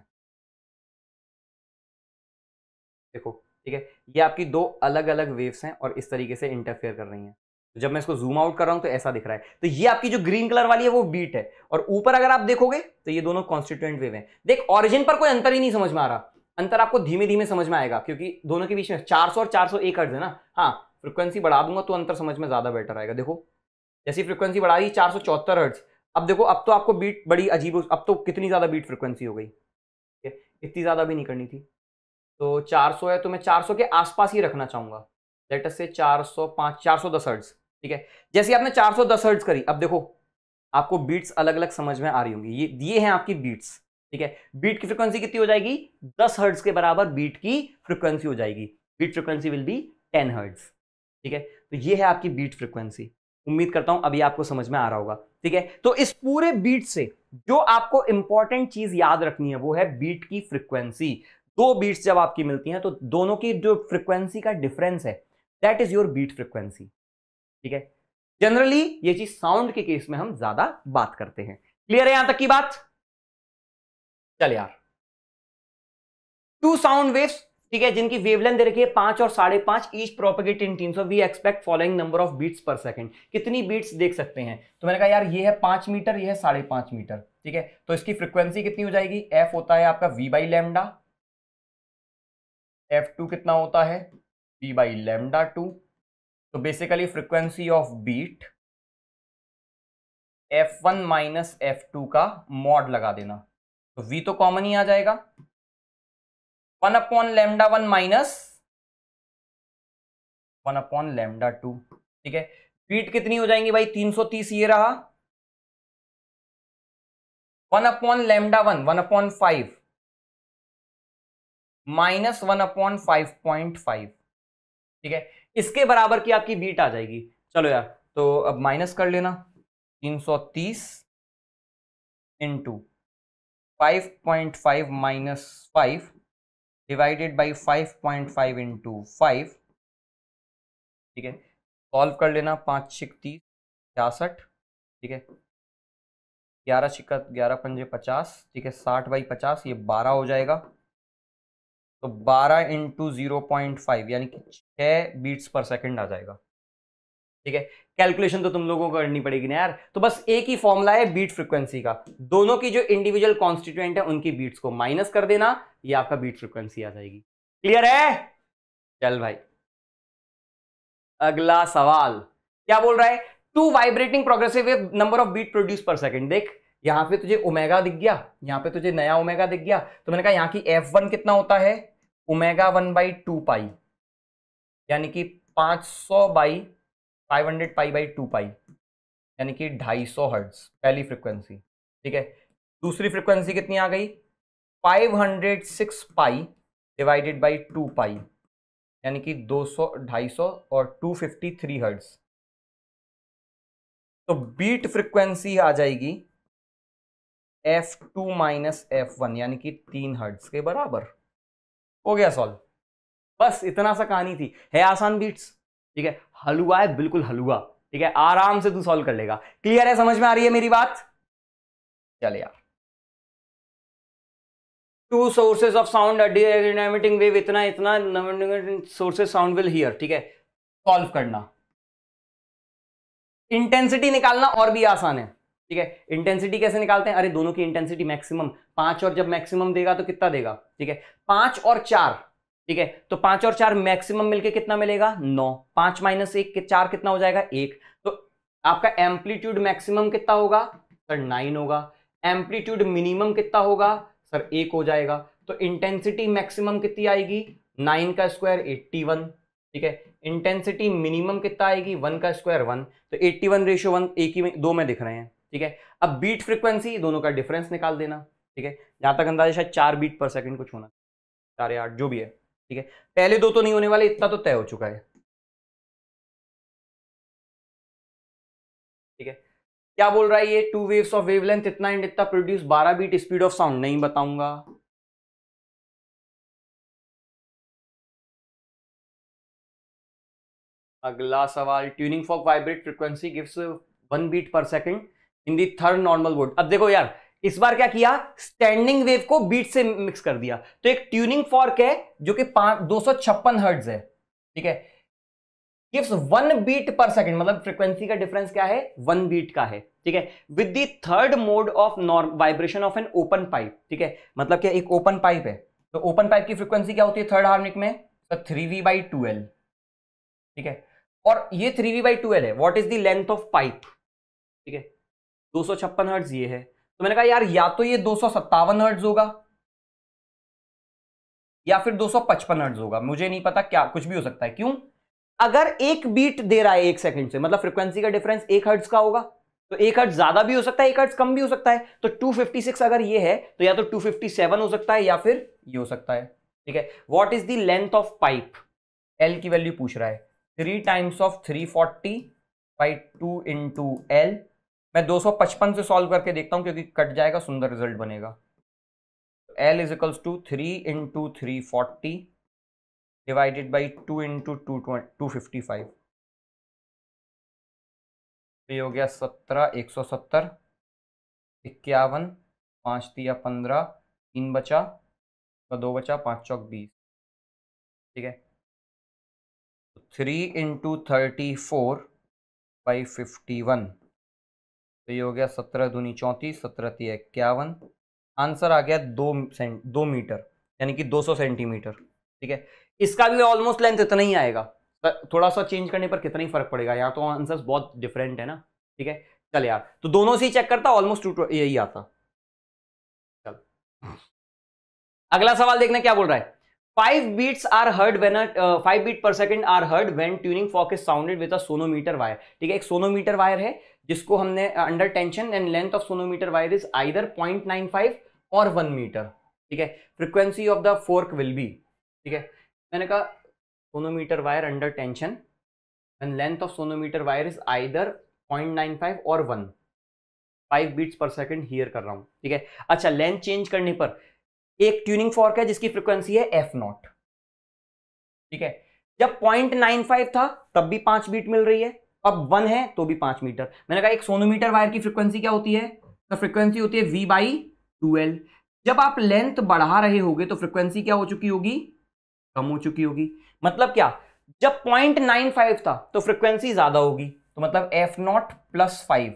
देखो ठीक है ये आपकी दो अलग अलग वेव्स हैं और इस तरीके से इंटरफेयर कर रही हैं जब मैं इसको जूम आउट कर रहा हूं तो ऐसा दिख रहा है तो ये आपकी जो ग्रीन कलर वाली है वो बीट है और ऊपर अगर आप देखोगे तो ये दोनों कॉन्स्टिट्यूएंट वेव हैं देख ऑरिजिन पर कोई अंतर ही नहीं समझ में आ रहा अंतर आपको धीमे धीमे समझ में आएगा क्योंकि दोनों के बीच में सौ और चार सौ हर्ट्ज है ना हाँ फ्रिक्वेंसी बढ़ा दूंगा तो अंतर समझ में ज्यादा बेटर आएगा देखो जैसी फ्रिक्वेंसी बढ़ा दी चार सौ हर्ट्ज अब देखो अब तो आपको बीट बड़ी अजीब अब तो कितनी ज़्यादा बीट फ्रिक्वेंसी हो गई ठीक है इतनी ज़्यादा भी नहीं करनी थी तो 400 है तो मैं 400 के आसपास ही रखना चाहूंगा लेटस से 405 410 हर्ट्ज ठीक है जैसे आपने 410 हर्ट्ज करी अब देखो आपको बीट्स अलग अलग समझ में आ रही होंगी ये दिए हैं आपकी बीट्स ठीक है बीट की फ्रिक्वेंसी कितनी हो जाएगी दस हर्ड्स के बराबर बीट की फ्रिक्वेंसी हो जाएगी beat frequency will be ten hertz ठीक है तो ये है आपकी बीट फ्रिक्वेंसी उम्मीद करता हूं अभी आपको समझ में आ रहा होगा ठीक है तो इस पूरे बीट से जो आपको इंपॉर्टेंट चीज याद रखनी है वो है बीट की फ्रिक्वेंसी दो बीट्स जब आपकी मिलती हैं तो दोनों की जो फ्रिक्वेंसी का डिफरेंस है that is your beat frequency ठीक है जनरली ये चीज साउंड के केस में हम ज्यादा बात करते हैं क्लियर है यहां तक की बात चल यार टू साउंड वेव्स ठीक है जिनकी वेवलेंथ दे रखी है पांच और साढ़े पांच each propagate in team so we expect following number of beats per second कितनी बीट्स देख सकते हैं तो मैंने कहा यार ये है पांच मीटर ये है साढ़े पांच मीटर ठीक है तो इसकी फ्रिक्वेंसी कितनी हो जाएगी एफ होता है आपका V by lambda F two कितना होता है वी बाई लेमडा टू तो basically frequency of beat F1 one minus F का मॉड लगा देना तो V तो कॉमन ही आ जाएगा one upon lambda one minus one upon lambda two ठीक है बीट कितनी हो जाएंगी भाई 330 ये रहा one upon lambda one one upon five minus one upon five point five ठीक है इसके बराबर की आपकी बीट आ जाएगी चलो यार तो अब माइनस कर लेना तीन सौ तीस into five point five minus five divided by five point five into five ठीक है सॉल्व कर लेना पाँच छिक तीस छियासठ ठीक है ग्यारह छिक ग्यारह पंजे पचास ठीक है साठ बाई पचास ये बारह हो जाएगा तो 12 इंटू जीरो पॉइंट फाइव यानी कि छः बीट्स पर सेकंड आ जाएगा ठीक है कैलकुलेशन तो तुम लोगों को करनी पड़ेगी ना यार तो बस एक ही फॉर्मूला है बीट फ्रिक्वेंसी का दोनों की जो इंडिविजुअल कॉन्स्टिट्यूएंट है उनकी बीट्स को माइनस कर देना ये आपका बीट फ्रिक्वेंसी आ जाएगी क्लियर है चल भाई अगला सवाल क्या बोल रहा है two vibrating progressive number of beat produce per second देख यहां पे तुझे ओमेगा दिख गया यहां पे तुझे नया ओमेगा दिख गया तो मैंने कहा यहाँ की एफ वन कितना होता है omega one by two pi यानी कि पाँच सौ by five hundred pi by two pi यानी कि ढाई सौ हर्ट्स पहली फ्रिक्वेंसी ठीक है दूसरी फ्रिक्वेंसी कितनी आ गई five hundred six pi divided by two pi यानी कि दो सौ ढाई सौ और टू फिफ्टी थ्री हर्ट्स तो बीट फ्रिक्वेंसी आ जाएगी F two minus F one यानी कि तीन हर्ट्स के बराबर हो गया सॉल्व बस इतना सा कहानी थी है आसान बीट्स ठीक है हलवा है बिल्कुल हलवा ठीक है आराम से तू सॉल्व कर लेगा क्लियर है समझ में आ रही है मेरी बात चले यार two sources of sound dynamiting wave इतना इतना सोर्सेज साउंड विल हियर ठीक है सॉल्व करना इंटेंसिटी निकालना और भी आसान है ठीक है इंटेंसिटी कैसे निकालते हैं अरे दोनों की इंटेंसिटी मैक्सिमम पांच और जब मैक्सिमम देगा तो कितना देगा ठीक है पांच और चार ठीक है तो पांच और चार मैक्सिमम मिलके कितना मिलेगा नौ पांच माइनस एक के चार कितना हो जाएगा एक तो आपका एम्पलीट्यूड मैक्सिमम कितना होगा सर नाइन होगा एम्पलीट्यूड मिनिमम कितना होगा सर एक हो जाएगा तो इंटेंसिटी मैक्सिमम कितनी आएगी नाइन का स्क्वायर एट्टी वन ठीक है इंटेंसिटी मिनिमम कितना आएगी वन का स्क्वायर वन तो एट्टी वन रेशियो वन एक ही में दो में दिख रहे हैं ठीक है अब बीट फ्रिक्वेंसी दोनों का डिफरेंस निकाल देना ठीक है जहां तक अंदाजा शायद चार बीट पर सेकेंड कुछ होना चार या आठ जो भी है ठीक है पहले दो तो नहीं होने वाले इतना तो तय हो चुका है ठीक है क्या बोल रहा है ये टू वेव्स ऑफ वेवलेंथ इतना एंड इतना प्रोड्यूस बारह बीट स्पीड ऑफ साउंड नहीं बताऊंगा अगला सवाल tuning fork vibrate frequency gives one beat per second in the third normal mode अब देखो यार इस बार क्या किया स्टैंडिंग वेव को बीट से मिक्स कर दिया तो एक ट्यूनिंग फॉर्क है जो कि पांच दो सौ छप्पन हर्ट है ठीक है gives one beat per second मतलब फ्रीक्वेंसी का डिफरेंस क्या है वन बीट का है ठीक है with the third mode of norm vibration of an open pipe ठीक है मतलब क्या एक ओपन पाइप है तो ओपन पाइप की फ्रीक्वेंसी क्या होती है थर्ड हार्मोनिक में थ्री वी बाई टूएल्व ठीक है और ये थ्री वी बाई टूएल्व है what is the length of pipe ठीक है दो सौ छप्पन हर्ट्ज ये है तो मैंने कहा यार या तो ये दो सौ सत्तावन हर्ट्ज होगा या फिर दो सौ पचपन हर्ट्ज होगा मुझे नहीं पता क्या कुछ भी हो सकता है क्यों अगर एक बीट दे रहा है एक सेकंड से मतलब फ्रिक्वेंसी का डिफरेंस एक हर्ट्ज का होगा तो एक हर्ट ज्यादा भी हो सकता है एक हर्ट कम भी हो सकता है तो 256 अगर ये है तो या तो 257 हो सकता है या फिर ये हो सकता है ठीक है what is the length of pipe L की वैल्यू पूछ रहा है three times of three forty by two into L मैं 255 से सॉल्व करके देखता हूँ क्योंकि कट जाएगा सुंदर रिजल्ट बनेगा L is equals to three into three forty divided by two into two two fifty five हो गया सत्रह एक सौ सत्तर इक्यावन पाँच दिया पंद्रह तीन बचा तो दो बचा पाँच चौक बीस ठीक है three into thirty four by fifty one तो ये हो गया सत्रह दूनी चौंतीस सत्रह तीय इक्यावन आंसर आ गया दो सेंट दो मीटर यानी कि दो सौ सेंटीमीटर ठीक है इसका भी ऑलमोस्ट लेंथ इतना ही आएगा थोड़ा सा चेंज करने पर कितना ही फर्क पड़ेगा यहाँ तो आंसर बहुत डिफरेंट है ना ठीक है चल यार तो दोनों से ही चेक करता ऑलमोस्ट यही आता चल अगला सवाल देखना क्या बोल रहा है Five beats are heard when a uh, five beat per second are heard when tuning fork is sounded with a sonometer wire. ठीक है एक सोनोमीटर वायर है जिसको हमने under tension and length of sonometer wire is either 0.95 और 1 metre ठीक है frequency of the fork will be ठीक है मैंने कहा sonometer wire under tension and length of sonometer wire is either 0.95 और 1 five beats per second hear कर रहा हूँ ठीक है अच्छा लेंथ चेंज करने पर एक ट्यूनिंग फॉर्क है जिसकी फ्रीक्वेंसी है एफ नॉट ठीक है जब पॉइंट नाइन फाइव था तब भी पांच बीट मिल रही है अब वन है तो भी पांच मीटर मैंने कहा एक सोनोमीटर वायर की फ्रीक्वेंसी क्या होती है तो फ्रीक्वेंसी होती है वी बाई टूएल जब आप लेंथ बढ़ा रहे होगे तो फ्रिक्वेंसी क्या हो चुकी होगी कम हो चुकी होगी मतलब क्या जब पॉइंट नाइन फाइव था तो फ्रिक्वेंसी ज्यादा होगी तो मतलब एफ नॉट प्लस फाइव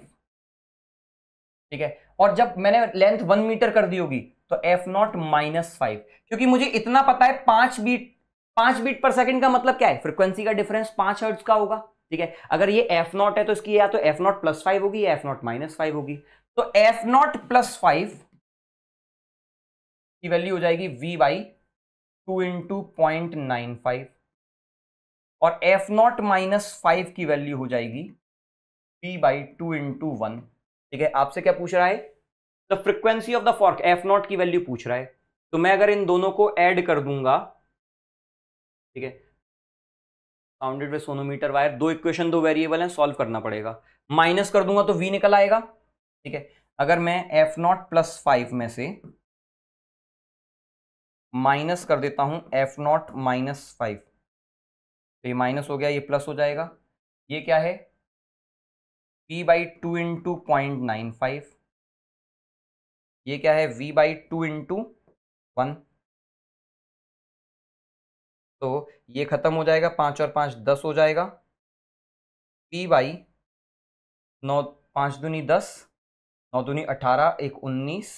ठीक है और जब मैंने लेंथ वन मीटर कर दी होगी तो एफ नॉट माइनस फाइव क्योंकि मुझे इतना पता है पांच बीट पांच बीट पर सेकंड का मतलब क्या है फ्रीक्वेंसी का डिफरेंस पांच हर्ट्ज का होगा ठीक है अगर ये एफ नॉट है तो इसकी या तो एफ नॉट प्लस फाइव होगी या एफ नॉट माइनस फाइव होगी तो एफ नॉट प्लस फाइव की वैल्यू हो जाएगी V by two into point nine five और एफ नॉट माइनस फाइव की वैल्यू हो जाएगी V by two into one ठीक है आपसे क्या पूछ रहा है the frequency of the fork F not की वैल्यू पूछ रहा है तो मैं अगर इन दोनों को ऐड कर दूंगा ठीक है काउंटेड वे सोनोमीटर वायर दो इक्वेशन दो वेरिएबल हैं सॉल्व करना पड़ेगा माइनस कर दूंगा तो वी निकल आएगा ठीक है अगर मैं एफ नॉट प्लस फाइव में से माइनस कर देता हूं एफ नॉट माइनस फाइव तो ये माइनस हो गया ये प्लस हो जाएगा ये क्या है P by two into point nine five ये क्या है v by two into one तो ये ख़त्म हो जाएगा पांच और पांच दस हो जाएगा p बाई नौ पांच दूनी दस नौ दूनी अठारह एक उन्नीस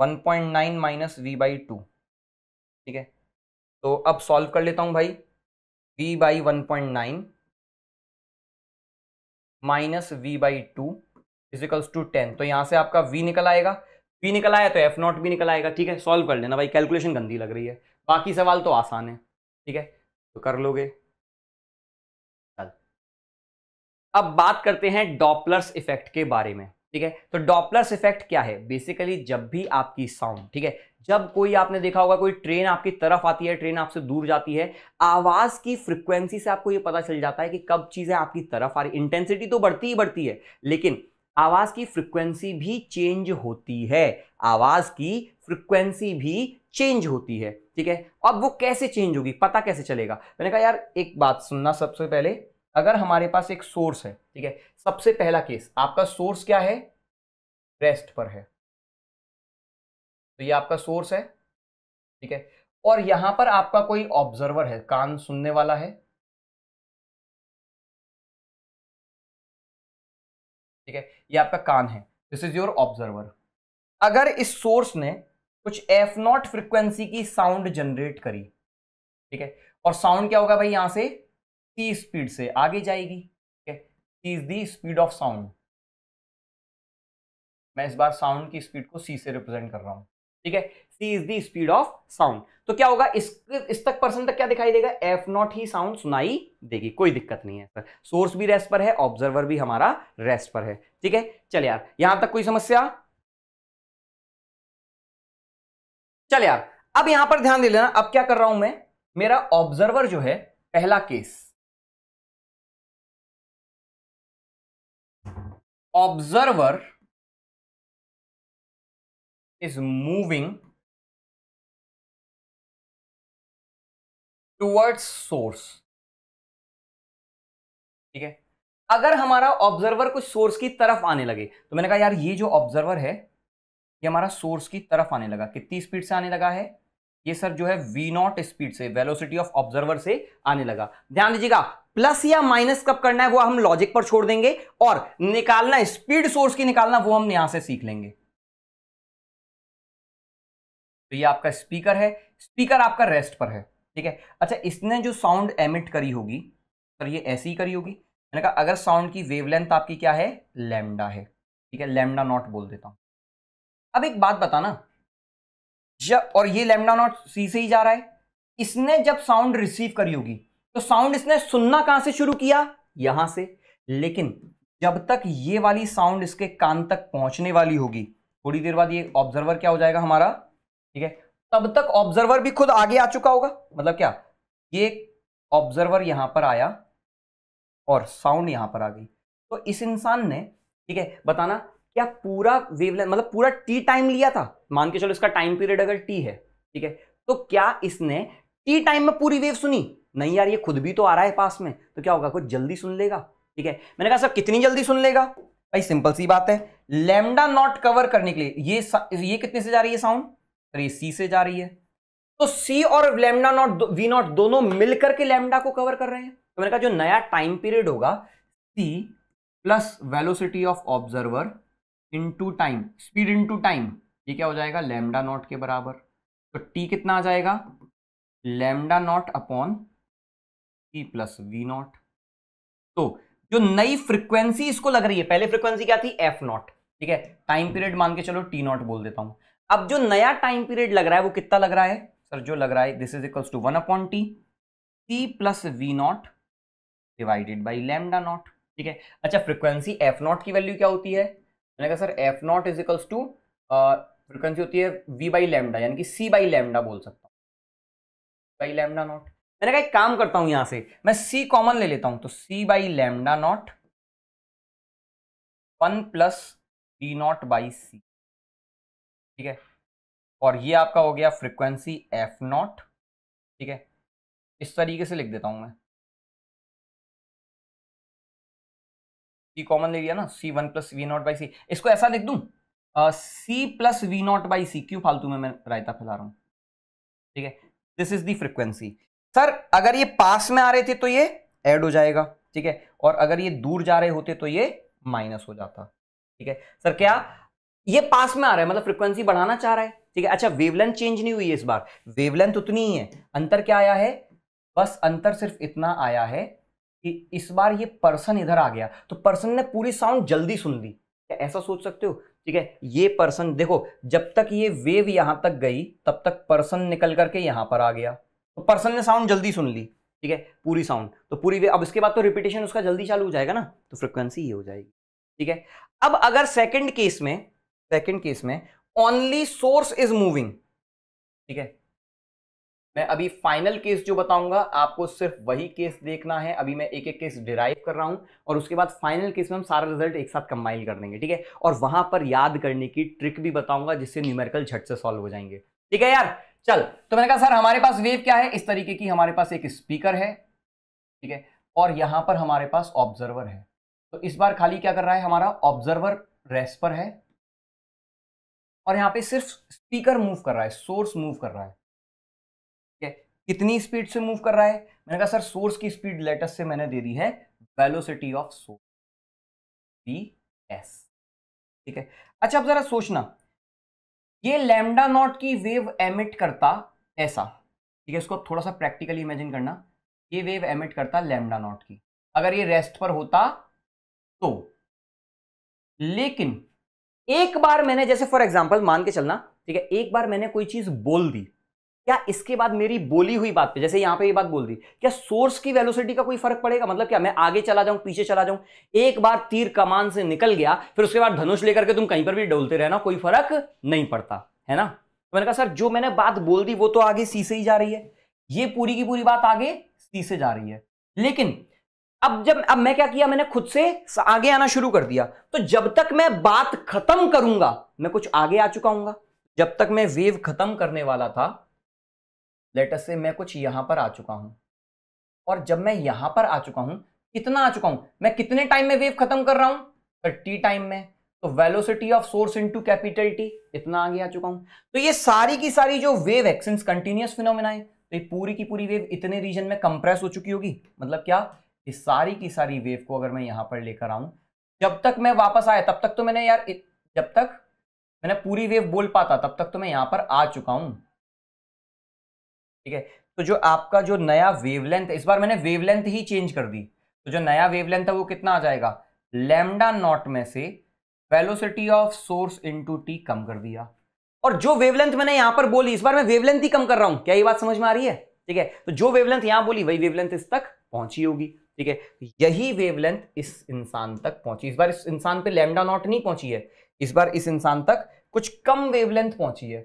one point nine minus V by two ठीक है तो अब सॉल्व कर लेता हूं भाई v by one point nine minus V by two फिजिकल्स टू टेन तो यहां से आपका v निकल आएगा पी निकल आया तो एफ नॉट भी निकल आएगा ठीक है सॉल्व कर लेना भाई कैलकुलेशन गंदी लग रही है बाकी सवाल तो आसान है ठीक है तो कर लोगे चल अब बात करते हैं डॉपलर्स इफेक्ट के बारे में ठीक है तो डॉपलर्स इफेक्ट क्या है बेसिकली जब भी आपकी साउंड ठीक है जब कोई आपने देखा होगा कोई ट्रेन आपकी तरफ आती है ट्रेन आपसे दूर जाती है आवाज की फ्रिक्वेंसी से आपको ये पता चल जाता है कि कब चीजें आपकी तरफ आ रही इंटेंसिटी तो बढ़ती ही बढ़ती है लेकिन आवाज़ की फ्रिक्वेंसी भी चेंज होती है आवाज़ की फ्रिक्वेंसी भी चेंज होती है ठीक है अब वो कैसे चेंज होगी पता कैसे चलेगा मैंने कहा यार एक बात सुनना सबसे पहले अगर हमारे पास एक सोर्स है ठीक है सबसे पहला केस आपका सोर्स क्या है रेस्ट पर है तो ये आपका सोर्स है ठीक है और यहां पर आपका कोई ऑब्जर्वर है कान सुनने वाला है ठीक है ये आपका कान है दिस इज योर ऑब्जर्वर अगर इस सोर्स ने कुछ एफ नॉट फ्रिक्वेंसी की साउंड जनरेट करी ठीक है और साउंड क्या होगा भाई यहां से टी स्पीड से आगे जाएगी ठीक है is the speed of sound मैं इस बार साउंड की स्पीड को सी से रिप्रेजेंट कर रहा हूं ठीक है c is the speed of sound तो क्या होगा इस इस तक पर्सन तक क्या दिखाई देगा एफ नॉट ही साउंड सुनाई देगी कोई दिक्कत नहीं है सर सोर्स भी रेस्ट पर है ऑब्जर्वर भी हमारा रेस्ट पर है ठीक है चल यार यहां तक कोई समस्या चल यार अब यहां पर ध्यान दे लेना अब क्या कर रहा हूं मैं मेरा ऑब्जर्वर जो है पहला case observer is moving towards source ठीक है अगर हमारा ऑब्जर्वर कुछ सोर्स की तरफ आने लगे तो मैंने कहा यार ये जो ऑब्जर्वर है ये हमारा सोर्स की तरफ आने लगा कितनी स्पीड से आने लगा है ये सर जो है वी नॉट स्पीड से वेलोसिटी ऑफ ऑब्जर्वर से आने लगा ध्यान दीजिएगा प्लस या माइनस कब करना है वो हम लॉजिक पर छोड़ देंगे और निकालना स्पीड सोर्स की निकालना वो हम यहां से सीख लेंगे तो ये आपका स्पीकर है स्पीकर आपका रेस्ट पर है ठीक है अच्छा इसने जो साउंड एमिट करी होगी सर ये ऐसे ही करी होगी मैंने कहा अगर साउंड की वेवलेंथ आपकी क्या है लेमडा है ठीक है लेमडा नॉट बोल देता हूँ अब एक बात बताना जब और ये लेमडा नॉट सी से ही जा रहा है इसने जब साउंड रिसीव करी होगी तो साउंड इसने सुनना कहां से शुरू किया यहां से लेकिन जब तक ये वाली साउंड इसके कान तक पहुंचने वाली होगी थोड़ी देर बाद ये ऑब्जर्वर क्या हो जाएगा हमारा ठीक है तब तक ऑब्जर्वर भी खुद आगे आ चुका होगा मतलब क्या ये ऑब्जर्वर यहां पर आया और साउंड यहां पर आ गई तो इस इंसान ने ठीक है बताना क्या पूरा वेवलेंथ मतलब पूरा टी टाइम लिया था मान के चलो इसका टाइम पीरियड अगर टी है ठीक है तो क्या इसने टी टाइम में पूरी वेव सुनी नहीं यार ये खुद भी तो आ रहा है पास में तो क्या होगा कुछ जल्दी सुन लेगा ठीक है मैंने कहा सर कितनी जल्दी सुन लेगा भाई सिंपल सी बात है लेमडा नॉट कवर करने के लिए ये ये कितने से जा रही है साउंड और ये सी से जा रही है तो सी और लेमडा नॉट वी नॉट दोनों मिलकर के लेमडा को कवर कर रहे हैं तो मैंने कहा जो नया टाइम पीरियड होगा c plus velocity of observer into time speed into time ये क्या हो जाएगा लेमडा नॉट के बराबर तो टी कितना आ जाएगा lambda naught upon t plus v naught तो जो नई फ्रीक्वेंसी इसको लग रही है पहले फ्रीक्वेंसी क्या थी एफ नॉट ठीक है टाइम पीरियड मान के चलो टी नॉट बोल देता हूं अब जो नया टाइम पीरियड लग रहा है वो कितना लग रहा है सर जो लग रहा है this is equals to one upon t t plus v naught divided by lambda naught ठीक है अच्छा फ्रिक्वेंसी एफ नॉट की वैल्यू क्या होती है मैंने कहा sir f naught is equals to frequency होती है वी बाई लेमडा यानी कि सी बाई लेमडा बोल सकता हूँ बाई लेमडा नॉट मैंने कहा एक काम करता हूँ यहाँ से मैं सी कॉमन ले लेता हूँ तो c by lambda naught one plus v naught by c ठीक है और ये आपका हो गया फ्रिक्वेंसी एफ नॉट ठीक है इस तरीके से लिख देता हूं मैं सी कॉमन ले लिया ना c one plus v naught by c इसको ऐसा लिख दू c plus v naught by c क्यों फालतू में मैं रायता फैला रहा हूं ठीक है this is the frequency sir अगर ये पास में आ रहे थे तो ये एड हो जाएगा ठीक है और अगर ये दूर जा रहे होते तो ये माइनस हो जाता ठीक है सर क्या ये पास में आ रहा है मतलब फ्रिक्वेंसी बढ़ाना चाह रहा है ठीक है अच्छा वेवलेंथ चेंज नहीं हुई है इस बार वेवलेंथ उतनी ही है अंतर क्या आया है बस अंतर सिर्फ इतना आया है कि इस बार ये पर्सन इधर आ गया तो पर्सन ने पूरी साउंड जल्दी सुन ली ऐसा सोच सकते हो ठीक है ये पर्सन देखो जब तक ये वेव यहां तक गई तब तक पर्सन निकल करके यहां पर आ गया तो पर्सन ने साउंड जल्दी सुन ली ठीक है पूरी साउंड तो पूरी वेव अब इसके बाद तो रिपीटेशन उसका जल्दी चालू हो जाएगा ना तो फ्रिक्वेंसी ये हो जाएगी ठीक है अब अगर सेकेंड केस में सेकेंड केस में ओनली सोर्स इज मूविंग ठीक है मैं अभी फाइनल केस जो बताऊंगा आपको सिर्फ वही केस देखना है अभी मैं एक एक केस डिराइव कर रहा हूं और उसके बाद फाइनल केस में हम सारा रिजल्ट एक साथ कंबाइन कर देंगे ठीक है और वहां पर याद करने की ट्रिक भी बताऊंगा जिससे न्यूमेरिकल झट से सॉल्व हो जाएंगे ठीक है यार चल तो मैंने कहा सर हमारे पास वेव क्या है इस तरीके की हमारे पास एक स्पीकर है ठीक है और यहां पर हमारे पास ऑब्जर्वर है तो इस बार खाली क्या कर रहा है हमारा ऑब्जर्वर रेस्ट पर है और यहाँ पे सिर्फ स्पीकर मूव कर रहा है सोर्स मूव कर रहा है ठीक है कितनी स्पीड से मूव कर रहा है मैंने कहा सर सोर्स की स्पीड लेटेस्ट से मैंने दे दी है velocity of source v s ठीक है अच्छा अब जरा सोचना ये लैम्डा नॉट की वेव एमिट करता ऐसा ठीक है इसको थोड़ा सा प्रैक्टिकली इमेजिन करना ये वेव एमिट करता लैम्डा नॉट की अगर ये रेस्ट पर होता तो लेकिन एक बार मैंने जैसे फॉर एग्जाम्पल मान के चलना ठीक है एक बार मैंने कोई चीज बोल दी क्या इसके बाद मेरी बोली हुई बात पे जैसे यहां पे ये बात बोल दी क्या सोर्स की वेलोसिटी का कोई फर्क पड़ेगा मतलब क्या मैं आगे चला जाऊं पीछे चला जाऊं एक बार तीर कमान से निकल गया फिर उसके बाद धनुष लेकर के तुम कहीं पर भी डोलते रहना कोई फर्क नहीं पड़ता है ना तो मैंने कहा सर जो मैंने बात बोल दी वो तो आगे सी से ही जा रही है ये पूरी की पूरी बात आगे सी से जा रही है लेकिन अब जब अब मैं क्या किया मैंने खुद से आगे आना शुरू कर दिया तो जब तक मैं बात खत्म करूंगा मैं कुछ आगे आ चुका हूंगा जब तक मैं वेव खत्म करने वाला था लेटस से मैं कुछ यहां पर आ चुका हूं और जब मैं यहां पर आ चुका हूं कितना आ चुका हूं मैं कितने टाइम में वेव खत्म कर रहा हूं थर्टी टाइम में तो velocity of source into capital T इतना आगे आ चुका हूं तो ये सारी की सारी जो वेव एक्सेंस कंटिन्यूस फिनोमिना है तो ये पूरी की पूरी वेव इतने रीजन में कंप्रेस हो चुकी होगी मतलब क्या इस सारी की सारी वेव को अगर मैं यहां पर लेकर आऊं जब तक मैं वापस आया तब तक तो मैंने यार जब तक मैंने पूरी वेव बोल पाता तब तक तो मैं यहां पर आ चुका हूं ठीक है तो जो आपका जो नया वेवलेंथ इस बार मैंने वेवलेंथ ही चेंज कर दी तो जो नया वेवलेंथ है वो कितना आ जाएगा लेमडा नॉट में से velocity of source into t कम कर दिया और जो वेवलेंथ मैंने यहां पर बोली इस बार मैं वेवलेंथ ही कम कर रहा हूं क्या ये बात समझ में आ रही है ठीक है तो जो वेवलेंथ यहां बोली वही वेवलेंथ इस तक पहुंची होगी ठीक है यही वेवलेंथ इस इंसान तक पहुंची इस बार इस इंसान पे लैमडा नॉट नहीं पहुंची है इस बार इस इंसान तक कुछ कम वेवलेंथ पहुंची है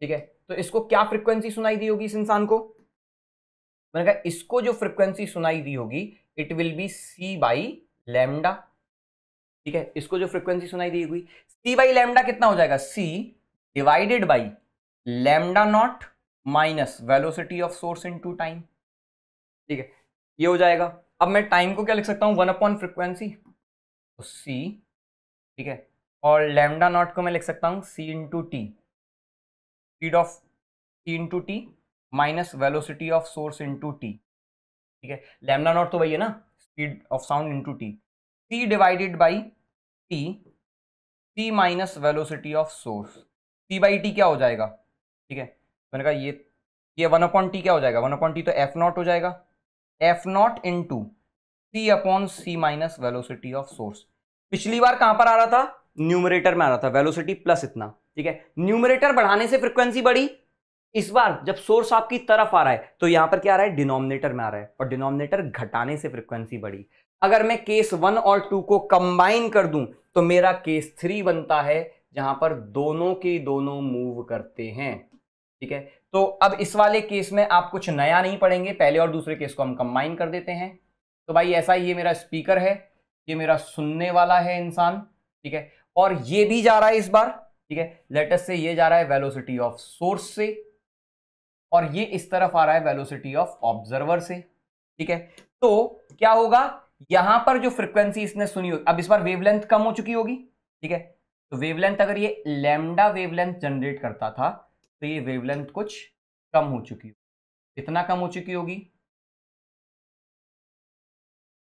ठीक है तो इसको क्या फ्रिक्वेंसी सुनाई दी होगी इस इंसान को मैंने कहा इसको जो फ्रिक्वेंसी सुनाई दी होगी it will be c by lambda ठीक है इसको जो फ्रिक्वेंसी सुनाई दी होगी सी बाई लैमडा कितना हो जाएगा c divided by lambda naught minus velocity of source into time ठीक है ये हो जाएगा अब मैं टाइम को क्या लिख सकता हूँ वन अपॉन फ्रिक्वेंसी सी ठीक है और लेमडा नॉट को मैं लिख सकता हूँ c into t speed of t into t minus velocity of source into T ठीक है लेमडा नॉट तो वही है ना speed of sound into t c divided by t c minus velocity of source c by t क्या हो जाएगा ठीक है मैंने कहा ये ये वन अपॉइंट टी क्या हो जाएगा वन अपॉइंट टी तो एफ नॉट हो जाएगा f naught into c upon c minus velocity of source पिछली बार कहां पर आ रहा था न्यूमरेटर में आ रहा था वेलोसिटी प्लस इतना ठीक है न्यूमरेटर बढ़ाने से फ्रिक्वेंसी बढ़ी इस बार जब सोर्स आपकी तरफ आ रहा है तो यहां पर क्या आ रहा है डिनोमिनेटर में आ रहा है और डिनोमिनेटर घटाने से फ्रिक्वेंसी बढ़ी अगर मैं केस वन और टू को कंबाइन कर दूं तो मेरा केस थ्री बनता है जहां पर दोनों के दोनों मूव करते हैं ठीक है तो अब इस वाले केस में आप कुछ नया नहीं पढ़ेंगे पहले और दूसरे केस को हम कंबाइन कर देते हैं तो भाई ऐसा ये मेरा स्पीकर है ये मेरा सुनने वाला है इंसान ठीक है और ये भी जा रहा है इस बार ठीक है लेटेस्ट से ये जा रहा है वेलोसिटी ऑफ सोर्स से और ये इस तरफ आ रहा है वेलोसिटी ऑफ ऑब्जर्वर से ठीक है तो क्या होगा यहां पर जो फ्रिक्वेंसी इसने सुनी होगी अब इस बार वेवलेंथ कम हो चुकी होगी ठीक है तो वेवलेंथ अगर ये लेमडा वेवलेंथ जनरेट करता था तो ये वेवलेंथ कुछ कम हो चुकी होगी कितना कम हो चुकी होगी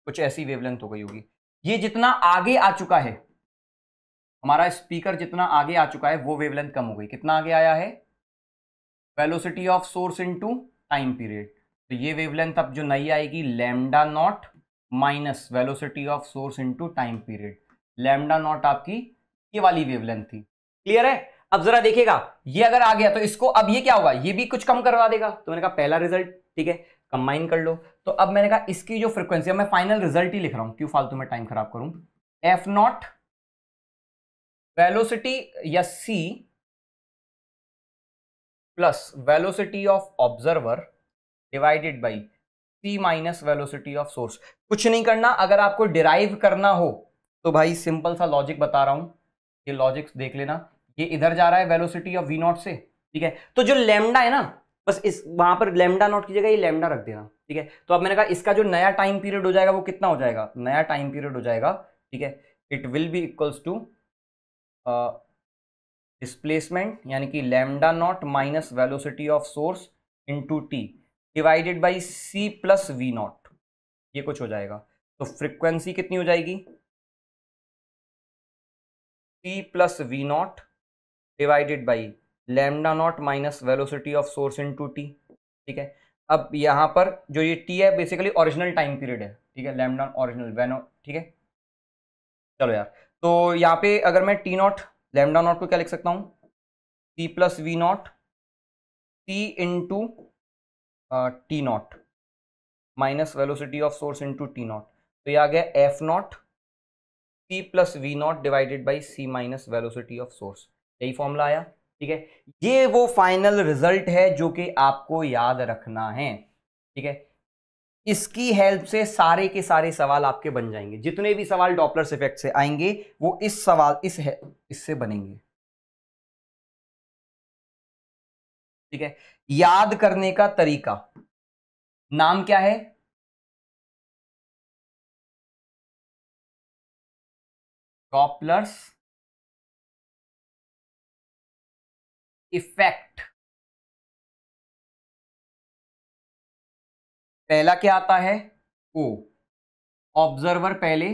कुछ ऐसी वेवलेंथ हो गई होगी ये जितना आगे आ चुका है हमारा स्पीकर जितना आगे आ चुका है वो वेवलेंथ कम हो गई कितना आगे आया है velocity of source into time period तो ये वेवलेंथ अब जो नई आएगी lambda naught minus velocity of source into time period lambda naught आपकी ये वाली वेवलेंथ थी क्लियर है अब जरा देखिएगा ये अगर आ गया तो इसको अब ये क्या होगा ये भी कुछ कम करवा देगा तो मैंने कहा पहला रिजल्ट ठीक है कंबाइन कर लो तो अब मैंने कहा इसकी जो फ्रिक्वेंसी है मैं फाइनल रिजल्ट ही लिख रहा हूं क्यों फालतू में टाइम खराब करूं एफ नॉट वेलोसिटी या c plus velocity of observer divided by c minus velocity of source कुछ नहीं करना अगर आपको डिराइव करना हो तो भाई सिंपल सा लॉजिक बता रहा हूं ये लॉजिक्स देख लेना ये इधर जा रहा है वेलोसिटी ऑफ वी नॉट से ठीक है तो जो लेमडा है ना बस इस वहां पर लेमडा नॉट कीजिएगा ये लेमडा रख देना ठीक है तो अब मैंने कहा इसका जो नया टाइम पीरियड हो जाएगा वो कितना हो जाएगा नया टाइम पीरियड हो जाएगा ठीक है it will be equals to displacement यानी कि lambda naught minus velocity of source into t divided by c plus v naught ये कुछ हो जाएगा तो फ्रिक्वेंसी कितनी हो जाएगी c plus v naught divided by lambda naught minus velocity of source into T ठीक है अब यहाँ पर जो ये टी है बेसिकली ओरिजिनल टाइम पीरियड है ठीक है लेमडा ओरिजिनल वेनो ठीक है चलो यार तो यहाँ पे अगर मैं टी नॉट लेमडा नॉट को क्या लिख सकता हूँ t plus v naught t into t naught minus velocity of source into t naught तो ये आ गया f naught t plus v naught divided by c minus velocity of source यही फॉर्मूला आया ठीक है ये वो फाइनल रिजल्ट है जो कि आपको याद रखना है ठीक है इसकी हेल्प से सारे के सारे सवाल आपके बन जाएंगे जितने भी सवाल डॉपलर्स इफेक्ट से आएंगे वो इस सवाल इस इससे बनेंगे ठीक है याद करने का तरीका नाम क्या है डॉपलर्स इफेक्ट पहला क्या आता है ओ ऑब्जर्वर पहले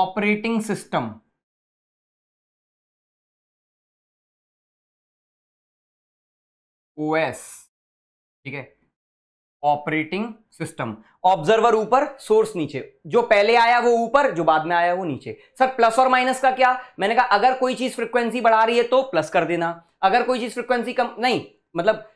ऑपरेटिंग सिस्टम ओएस ठीक है ऑपरेटिंग सिस्टम ऑब्जर्वर ऊपर सोर्स नीचे जो पहले आया वो ऊपर जो बाद में आया वो नीचे सर प्लस और माइनस का क्या मैंने कहा अगर कोई चीज फ्रीक्वेंसी बढ़ा रही है तो प्लस कर देना अगर कोई चीज फ्रिक्वेंसी कम नहीं मतलब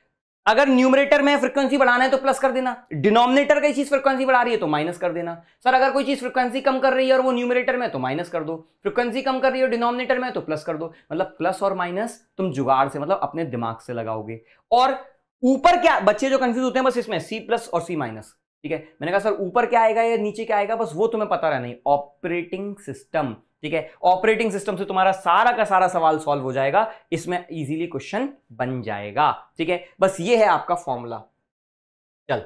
अगर न्यूमरेटर में फ्रीक्वेंसी बढ़ाना है तो प्लस कर देना डिनोमिनेटर का चीज फ्रीक्वेंसी बढ़ा रही है तो माइनस कर देना सर अगर कोई चीज फ्रीक्वेंसी कम कर रही है और वो न्यूमरेटर में तो माइनस कर दो फ्रीक्वेंसी कम कर रही है डिनोमिनेटर में तो प्लस कर दो मतलब प्लस और माइनस तुम जुगाड़ से मतलब अपने दिमाग से लगाओगे और ऊपर क्या बच्चे जो कंफ्यूज होते हैं बस इसमें सी प्लस और सी माइनस ठीक है मैंने कहा सर ऊपर क्या आएगा या नीचे क्या आएगा बस वो तुम्हें पता नहीं ऑपरेटिंग सिस्टम ठीक है ऑपरेटिंग सिस्टम से तुम्हारा सारा का सारा सवाल सॉल्व हो जाएगा इसमें इजीली क्वेश्चन बन जाएगा ठीक है बस ये है आपका फॉर्मूला चल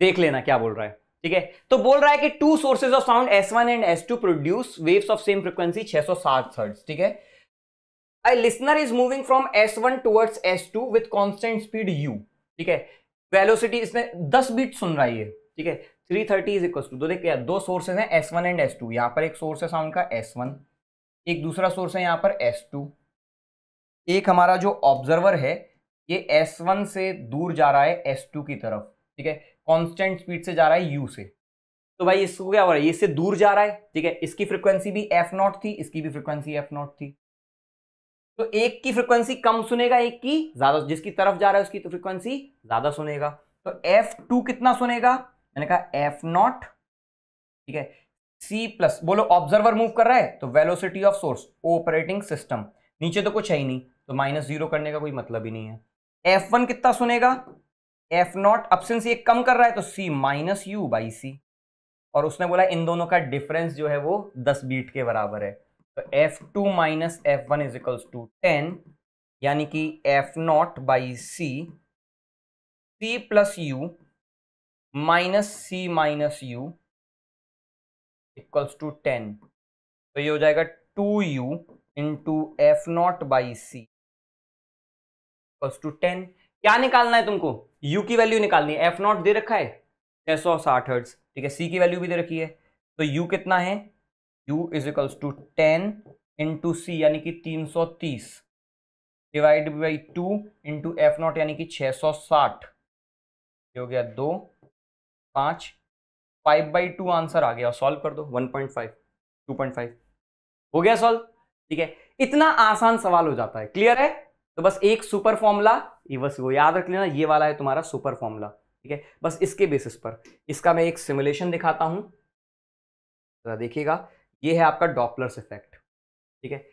देख लेना क्या बोल रहा है ठीक है तो बोल रहा है कि two sources of sound S one and S two produce waves of same frequency 660 hertz ठीक है a listener is moving from s1 towards s2 with constant speed u ठीक है वेलोसिटी इसने 10 बीट सुन रहा है ठीक है three thirty is equal to तो देखिए दो सोर्सेज हैं S one and S two यहाँ पर एक सोर्स है साउंड का एस वन एक दूसरा सोर्स है यहाँ पर एस टू एक हमारा जो ऑब्जर्वर है ये एस वन से दूर जा रहा है एस टू की तरफ ठीक है कॉन्स्टेंट स्पीड से जा रहा है यू से तो भाई इसको क्या हो रहा है इससे दूर जा रहा है ठीक है इसकी फ्रिक्वेंसी भी एफ नॉट थी इसकी भी फ्रिक्वेंसी एफ नॉट थी तो एक की फ्रिक्वेंसी कम सुनेगा एक की ज्यादा जिसकी तरफ जा रहा है उसकी तो फ्रिक्वेंसी ज्यादा सुनेगा तो एफ टू कितना सुनेगा मैंने कहा एफ नॉट ठीक है सी प्लस बोलो ऑब्जर्वर मूव कर रहा है तो velocity of source operating system नीचे तो कुछ है ही नहीं तो माइनस जीरो करने का कोई मतलब ही नहीं है एफ वन कितना सुनेगा एफ नॉट अपसेंस ये कम कर रहा है तो c minus u by c और उसने बोला इन दोनों का डिफरेंस जो है वो दस बीट के बराबर है तो f two minus F one is equals to ten यानी कि f naught by c c plus u minus c minus u equals to ten तो ये हो जाएगा two u into f naught by c equals to ten क्या निकालना है तुमको u की वैल्यू निकालनी है एफ नॉट दे रखा है छह सौ साठ हर्ट्स ठीक है c की वैल्यू भी दे रखी है तो u कितना है u is equals to ten into c यानी कि तीन सौ तीस divide by two into f naught यानी कि छः सौ साठ हो गया दो पाँच फाइव बाई टू आंसर आ गया सॉल्व कर दो one point five two point five हो गया सॉल्व ठीक है इतना आसान सवाल हो जाता है क्लियर है तो बस एक सुपर फॉर्मूला ये बस वो याद रख लेना ये वाला है तुम्हारा सुपर फॉर्मूला ठीक है बस इसके बेसिस पर इसका मैं एक सिमुलेशन दिखाता हूँ जरा देखिएगा ये है आपका डॉपलर्स इफेक्ट ठीक है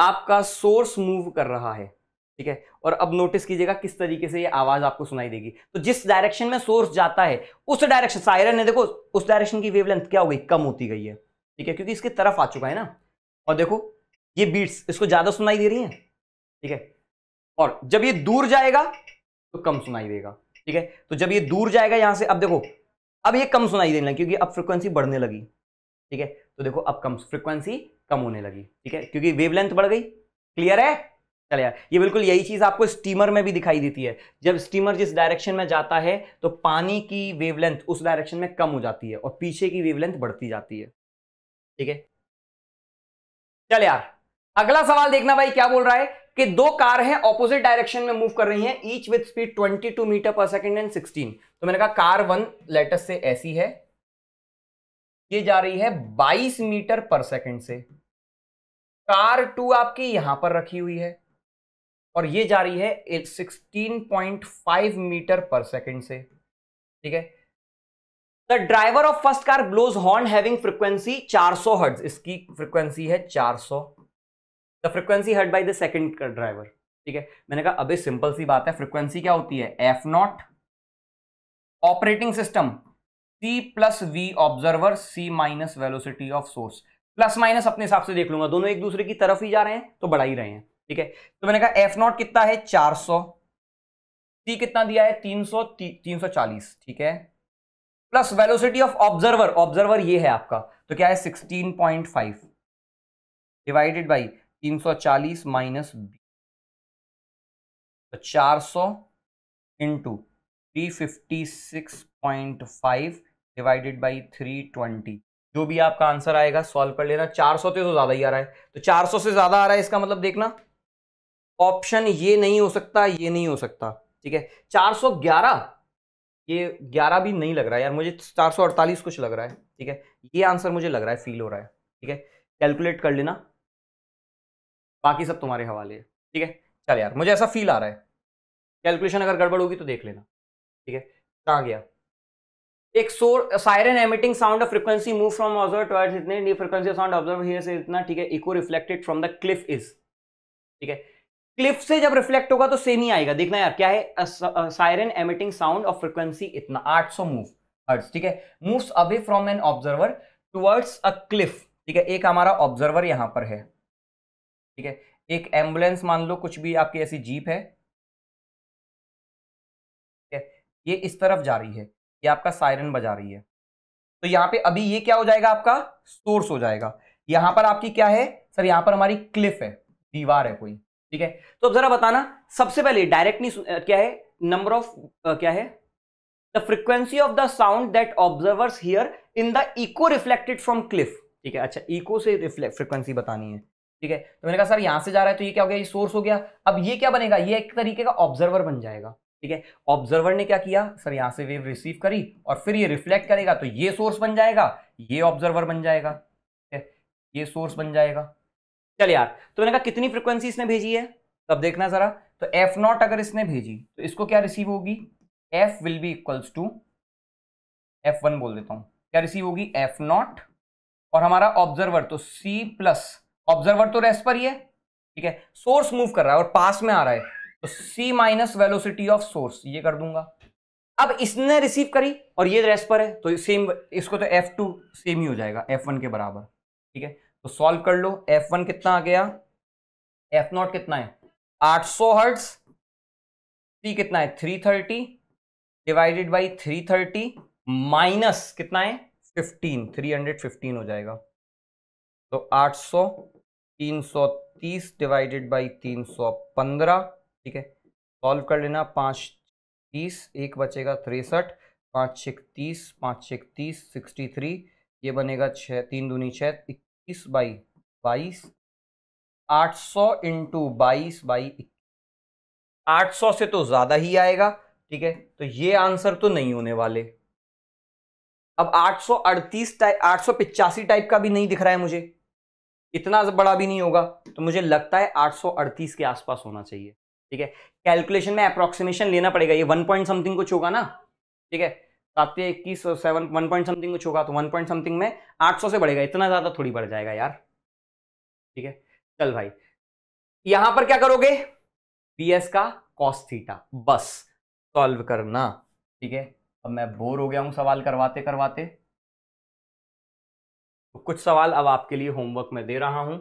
आपका सोर्स मूव कर रहा है ठीक है और अब नोटिस कीजिएगा किस तरीके से ये आवाज आपको सुनाई देगी तो जिस डायरेक्शन में सोर्स जाता है उस डायरेक्शन सायरन है देखो उस डायरेक्शन की वेवलेंथ क्या हो गई कम होती गई है ठीक है क्योंकि इसकी तरफ आ चुका है ना और देखो ये बीट्स इसको ज्यादा सुनाई दे रही है ठीक है और जब ये दूर जाएगा तो कम सुनाई देगा ठीक है तो जब ये दूर जाएगा यहां से अब देखो अब ये कम सुनाई देने लगी क्योंकि अब फ्रिक्वेंसी बढ़ने लगी ठीक है तो देखो अब कम फ्रिक्वेंसी कम होने लगी ठीक है क्योंकि वेवलेंथ बढ़ गई क्लियर है चले यार ये बिल्कुल यही चीज़ आपको स्टीमर में भी दिखाई देती है जब स्टीमर जिस डायरेक्शन में जाता है तो पानी की वेवलेंथ उस डायरेक्शन में कम हो जाती है और पीछे की वेवलेंथ बढ़ती जाती है ठीक है चल यार अगला सवाल देखना भाई क्या बोल रहा है कि दो कार हैं ऑपोजिट डायरेक्शन में मूव कर रही हैं each with speed 22 metre per second and 16 तो मैंने कहा कार वन लेटस से ऐसी है ये जा रही है 22 मीटर पर सेकेंड से कार टू आपकी यहां पर रखी हुई है और ये जा रही है एक 16.5 मीटर पर सेकंड से ठीक है the driver of first car blows horn having frequency 400 hertz इसकी फ्रीक्वेंसी है 400 the frequency hertz by the second driver ठीक है मैंने कहा अभी सिंपल सी बात है फ्रीक्वेंसी क्या होती है f naught operating system c plus v observer c minus velocity of source plus minus अपने हिसाब से देख लूंगा दोनों एक दूसरे की तरफ ही जा रहे हैं तो बढ़ा ही रहे हैं ठीक है तो मैंने कहा एफ नॉट कितना है 400 सी कितना दिया है 300 340 ठीक है plus velocity of observer observer ये है आपका तो क्या है 16.5 डिवाइडेड बाई 340 माइनस बी तो सौ into three fifty six point five divided by three twenty जो भी आपका आंसर आएगा सॉल्व कर लेना 400 से तो ज़्यादा ही आ रहा है तो 400 से ज़्यादा आ रहा है इसका मतलब देखना ऑप्शन ये नहीं हो सकता ये नहीं हो सकता ठीक है 411 ये 11 भी नहीं लग रहा है यार मुझे 448 कुछ लग रहा है ठीक है ये आंसर मुझे लग रहा है फील हो रहा है ठीक है कैलकुलेट कर लेना बाकी सब तुम्हारे हवाले है ठीक है चल यार मुझे ऐसा फील आ रहा है कैलकुलेशन अगर गड़बड़ होगी तो देख लेना ठीक है कहाँ गया एक source siren emitting sound of frequency move from observe towards इतने फ्रिक्वेंसी साउंड ऑब्जर्व हियर से इतना ठीक है echo reflected from the cliff is ठीक है क्लिफ से जब रिफ्लेक्ट होगा तो सेम ही आएगा देखना यार क्या है siren emitting sound of frequency इतना 800 मूव हर्ट्स ठीक है move away from an observer towards a cliff ठीक है एक हमारा ऑब्जर्वर यहां पर है ठीक है एक एम्बुलेंस मान लो कुछ भी आपकी ऐसी जीप है ठीक है ये इस तरफ जा रही है ये आपका सायरन बजा रही है तो यहां पे अभी ये क्या हो जाएगा आपका सोर्स हो जाएगा यहां पर आपकी क्या है सर यहां पर हमारी क्लिफ है दीवार है कोई ठीक है तो अब जरा बताना सबसे पहले डायरेक्टली क्या है नंबर ऑफ क्या है the frequency of the sound that observers hear in the echo reflected from cliff ठीक है अच्छा इको से रिफ्लेक्ट फ्रिक्वेंसी बतानी है ठीक है तो मैंने कहा सर यहां से जा रहा है तो ये क्या हो गया ये सोर्स हो गया अब ये क्या बनेगा ये एक तरीके का ऑब्जर्वर बन जाएगा ठीक है ऑब्जर्वर ने क्या किया सर यहां से वेव रिसीव करी और फिर ये रिफ्लेक्ट करेगा तो ये सोर्स बन जाएगा ये ऑब्जर्वर बन जाएगा ठीक है ये सोर्स बन जाएगा चल यार तो मैंने कहा कितनी फ्रिक्वेंसी इसने भेजी है तब तो देखना जरा तो एफ नॉट अगर इसने भेजी तो इसको क्या रिसीव होगी f will be equals to f one बोल देता हूं क्या रिसीव होगी एफ नॉट और हमारा ऑब्जर्वर तो सी प्लस ऑब्जर्वर तो रेस्ट पर ही है ठीक है सोर्स मूव कर रहा है और पास में आ रहा है तो c minus velocity of source ये कर दूंगा अब इसने रिसीव करी और ये रेस्ट पर है तो सेम इसको तो एफ टू सेम ही हो जाएगा एफ वन के बराबर ठीक है तो सॉल्व कर लो एफ वन कितना आ गया एफ नॉट कितना है 800 सौ हर्ट्स सी कितना है 330 डिवाइडेड बाई 330 माइनस कितना है 15 315 हो जाएगा तो 800 330 डिवाइडेड बाई 315 ठीक है सॉल्व कर लेना पाँच तीस एक बचेगा तिरसठ पाँच छः तीस पाँच छः तीस सिक्सटी थ्री ये बनेगा छः तीन दूनी छः इक्कीस बाई बाईस आठ सौ इंटू बाईस बाई आठ सौ से तो ज़्यादा ही आएगा ठीक है तो ये आंसर तो नहीं होने वाले अब आठ अड़तीस टाइप आठ सौ पिचासी टाइप का भी नहीं दिख रहा है मुझे इतना बड़ा भी नहीं होगा तो मुझे लगता है आठ सौ अड़तीस के आसपास होना चाहिए ठीक है कैलकुलेशन में अप्रोक्सीमेशन लेना पड़ेगा ये वन पॉइंट समथिंग कुछ होगा ना ठीक है सात इक्कीस सेवन वन पॉइंट समथिंग कुछ होगा तो वन पॉइंट समथिंग में आठ सौ से बढ़ेगा इतना ज़्यादा थोड़ी बढ़ जाएगा यार ठीक है चल भाई यहां पर क्या करोगे बी एस का कॉस थीटा बस सॉल्व करना ठीक है अब मैं बोर हो गया हूं सवाल करवाते करवाते तो कुछ सवाल अब आपके लिए होमवर्क में दे रहा हूं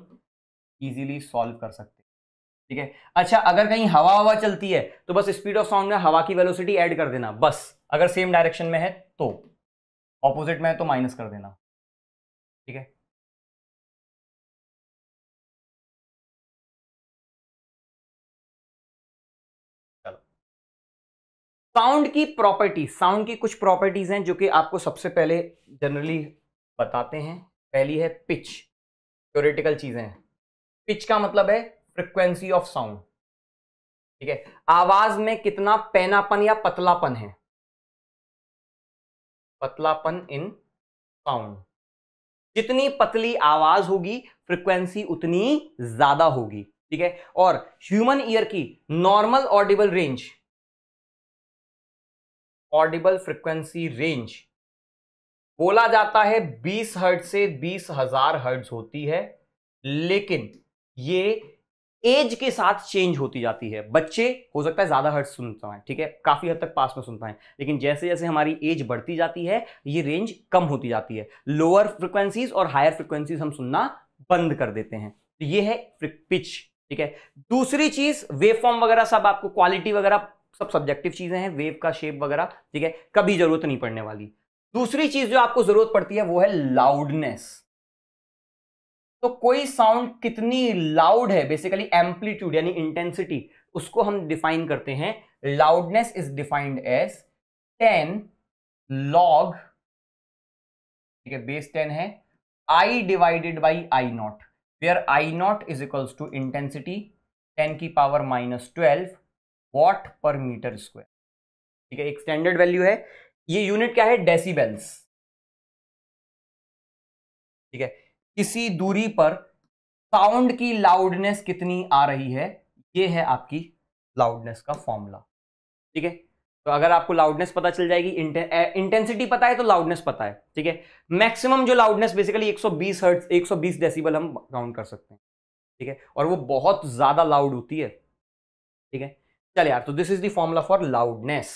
इजीली सॉल्व कर सकते ठीक है अच्छा अगर कहीं हवा हवा चलती है तो बस स्पीड ऑफ साउंड में हवा की वेलोसिटी ऐड कर देना बस अगर सेम डायरेक्शन में है तो ऑपोजिट में है तो माइनस कर देना ठीक है साउंड की प्रॉपर्टी साउंड की कुछ प्रॉपर्टीज हैं जो कि आपको सबसे पहले जनरली बताते हैं पहली है पिच थ्योरेटिकल चीज़ें पिच का मतलब है फ्रिक्वेंसी ऑफ साउंड ठीक है आवाज में कितना पैनापन या पतलापन है पतलापन इन साउंड जितनी पतली आवाज होगी फ्रिक्वेंसी उतनी ज्यादा होगी ठीक है और ह्यूमन ईयर की normal audible range audible frequency range बोला जाता है 20 हर्ट से बीस हजार हर्ट होती है लेकिन ये एज के साथ चेंज होती जाती है बच्चे हो सकता है ज़्यादा हर्ट सुन पाएँ ठीक है काफ़ी हद तक पास में सुन पाएँ लेकिन जैसे जैसे हमारी एज बढ़ती जाती है ये रेंज कम होती जाती है लोअर फ्रिक्वेंसीज और हायर फ्रिक्वेंसीज हम सुनना बंद कर देते हैं तो ये है पिच ठीक है दूसरी चीज़ वेवफॉर्म वगैरह सब आपको क्वालिटी वगैरह सब सब्जेक्टिव चीज़ें हैं वेव का शेप वगैरह ठीक है कभी ज़रूरत नहीं पड़ने वाली दूसरी चीज़ जो आपको ज़रूरत पड़ती है वो है लाउडनेस तो कोई साउंड कितनी लाउड है बेसिकली एम्पलीट्यूड यानी इंटेंसिटी उसको हम डिफाइन करते हैं loudness is defined as ten log ठीक है बेस टेन है I divided by I naught where I naught is equals to intensity ten की power minus twelve watt per metre square ठीक है एक स्टैंडर्ड वैल्यू है ये यूनिट क्या है डेसीबेल्स ठीक है किसी दूरी पर साउंड की लाउडनेस कितनी आ रही है ये है आपकी लाउडनेस का फॉर्मूला ठीक है तो अगर आपको लाउडनेस पता चल जाएगी इंटेंसिटी पता है तो लाउडनेस पता है ठीक है मैक्सिमम जो लाउडनेस बेसिकली 120 हर्ट्ज 120 डेसिबल हम काउंट कर सकते हैं ठीक है और वो बहुत ज़्यादा लाउड होती है ठीक है चल यार तो this is the formula for loudness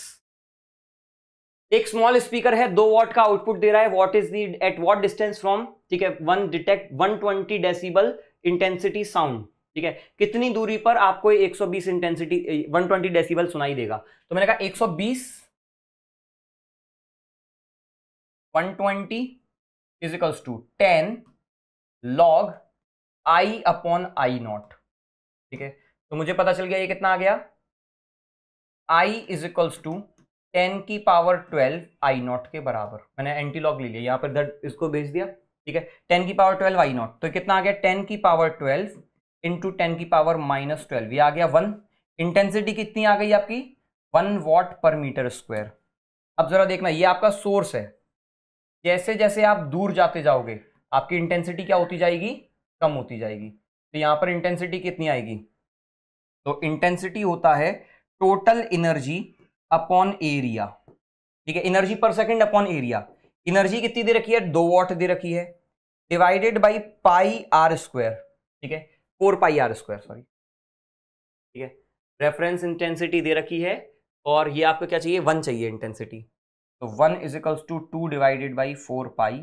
एक स्मॉल स्पीकर है दो वॉट का आउटपुट दे रहा है what is the eight watt distance from ठीक है one detect one twenty decibel intensity sound ठीक है कितनी दूरी पर आपको 120 इंटेंसिटी 120 डेसीबल सुनाई देगा तो मैंने कहा 120 120 twenty equals to ten log I upon I naught ठीक है तो मुझे पता चल गया ये कितना आ गया I is equals to ten की पावर ट्वेल्व आई नॉट के बराबर मैंने एंटी लॉग ले लिया यहाँ पर इधर इसको भेज दिया ठीक है टेन की पावर ट्वेल्व आई नॉट तो कितना आ गया टेन की पावर ट्वेल्व इंटू टेन की पावर माइनस ट्वेल्व ये आ गया वन इंटेंसिटी कितनी आ गई आपकी one watt per metre square अब जरा देखना ये आपका सोर्स है जैसे जैसे आप दूर जाते जाओगे आपकी इंटेंसिटी क्या होती जाएगी कम होती जाएगी तो यहाँ पर इंटेंसिटी कितनी आएगी तो इंटेंसिटी होता है टोटल एनर्जी अपॉन एरिया ठीक है एनर्जी पर सेकेंड अपॉन एरिया एनर्जी कितनी दे रखी है दो वॉट दे रखी है divided by pi are square ठीक है four pi are square sorry ठीक है रेफरेंस इंटेंसिटी दे रखी है और ये आपको क्या चाहिए वन चाहिए इंटेंसिटी तो one is equals to two divided by four pi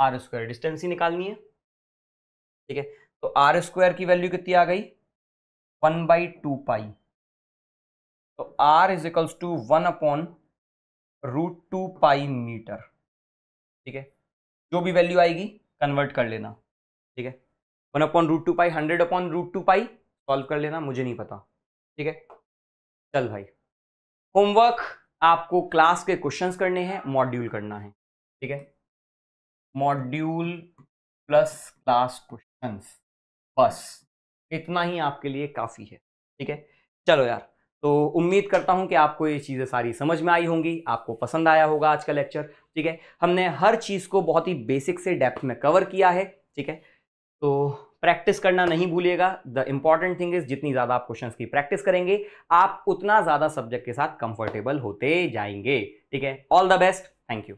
are square distance ही निकालनी है ठीक है तो आर स्क्वायर की वैल्यू कितनी आ गई वन बाई टू पाई तो r is equals to one upon root two pi metre ठीक है जो भी वैल्यू आएगी कन्वर्ट कर लेना ठीक है one upon root two pi hundred upon root two pi solve कर लेना मुझे नहीं पता ठीक है चल भाई होमवर्क आपको क्लास के क्वेश्चंस करने हैं मॉड्यूल करना है ठीक है मॉड्यूल प्लस क्लास क्वेश्चंस बस इतना ही आपके लिए काफ़ी है ठीक है चलो यार तो उम्मीद करता हूँ कि आपको ये चीज़ें सारी समझ में आई होंगी आपको पसंद आया होगा आज का लेक्चर ठीक है हमने हर चीज़ को बहुत ही बेसिक से डेप्थ में कवर किया है ठीक है तो प्रैक्टिस करना नहीं भूलिएगा द इम्पॉर्टेंट थिंग इज जितनी ज़्यादा आप क्वेश्चन की प्रैक्टिस करेंगे आप उतना ज़्यादा सब्जेक्ट के साथ कंफर्टेबल होते जाएंगे ठीक है all the best thank you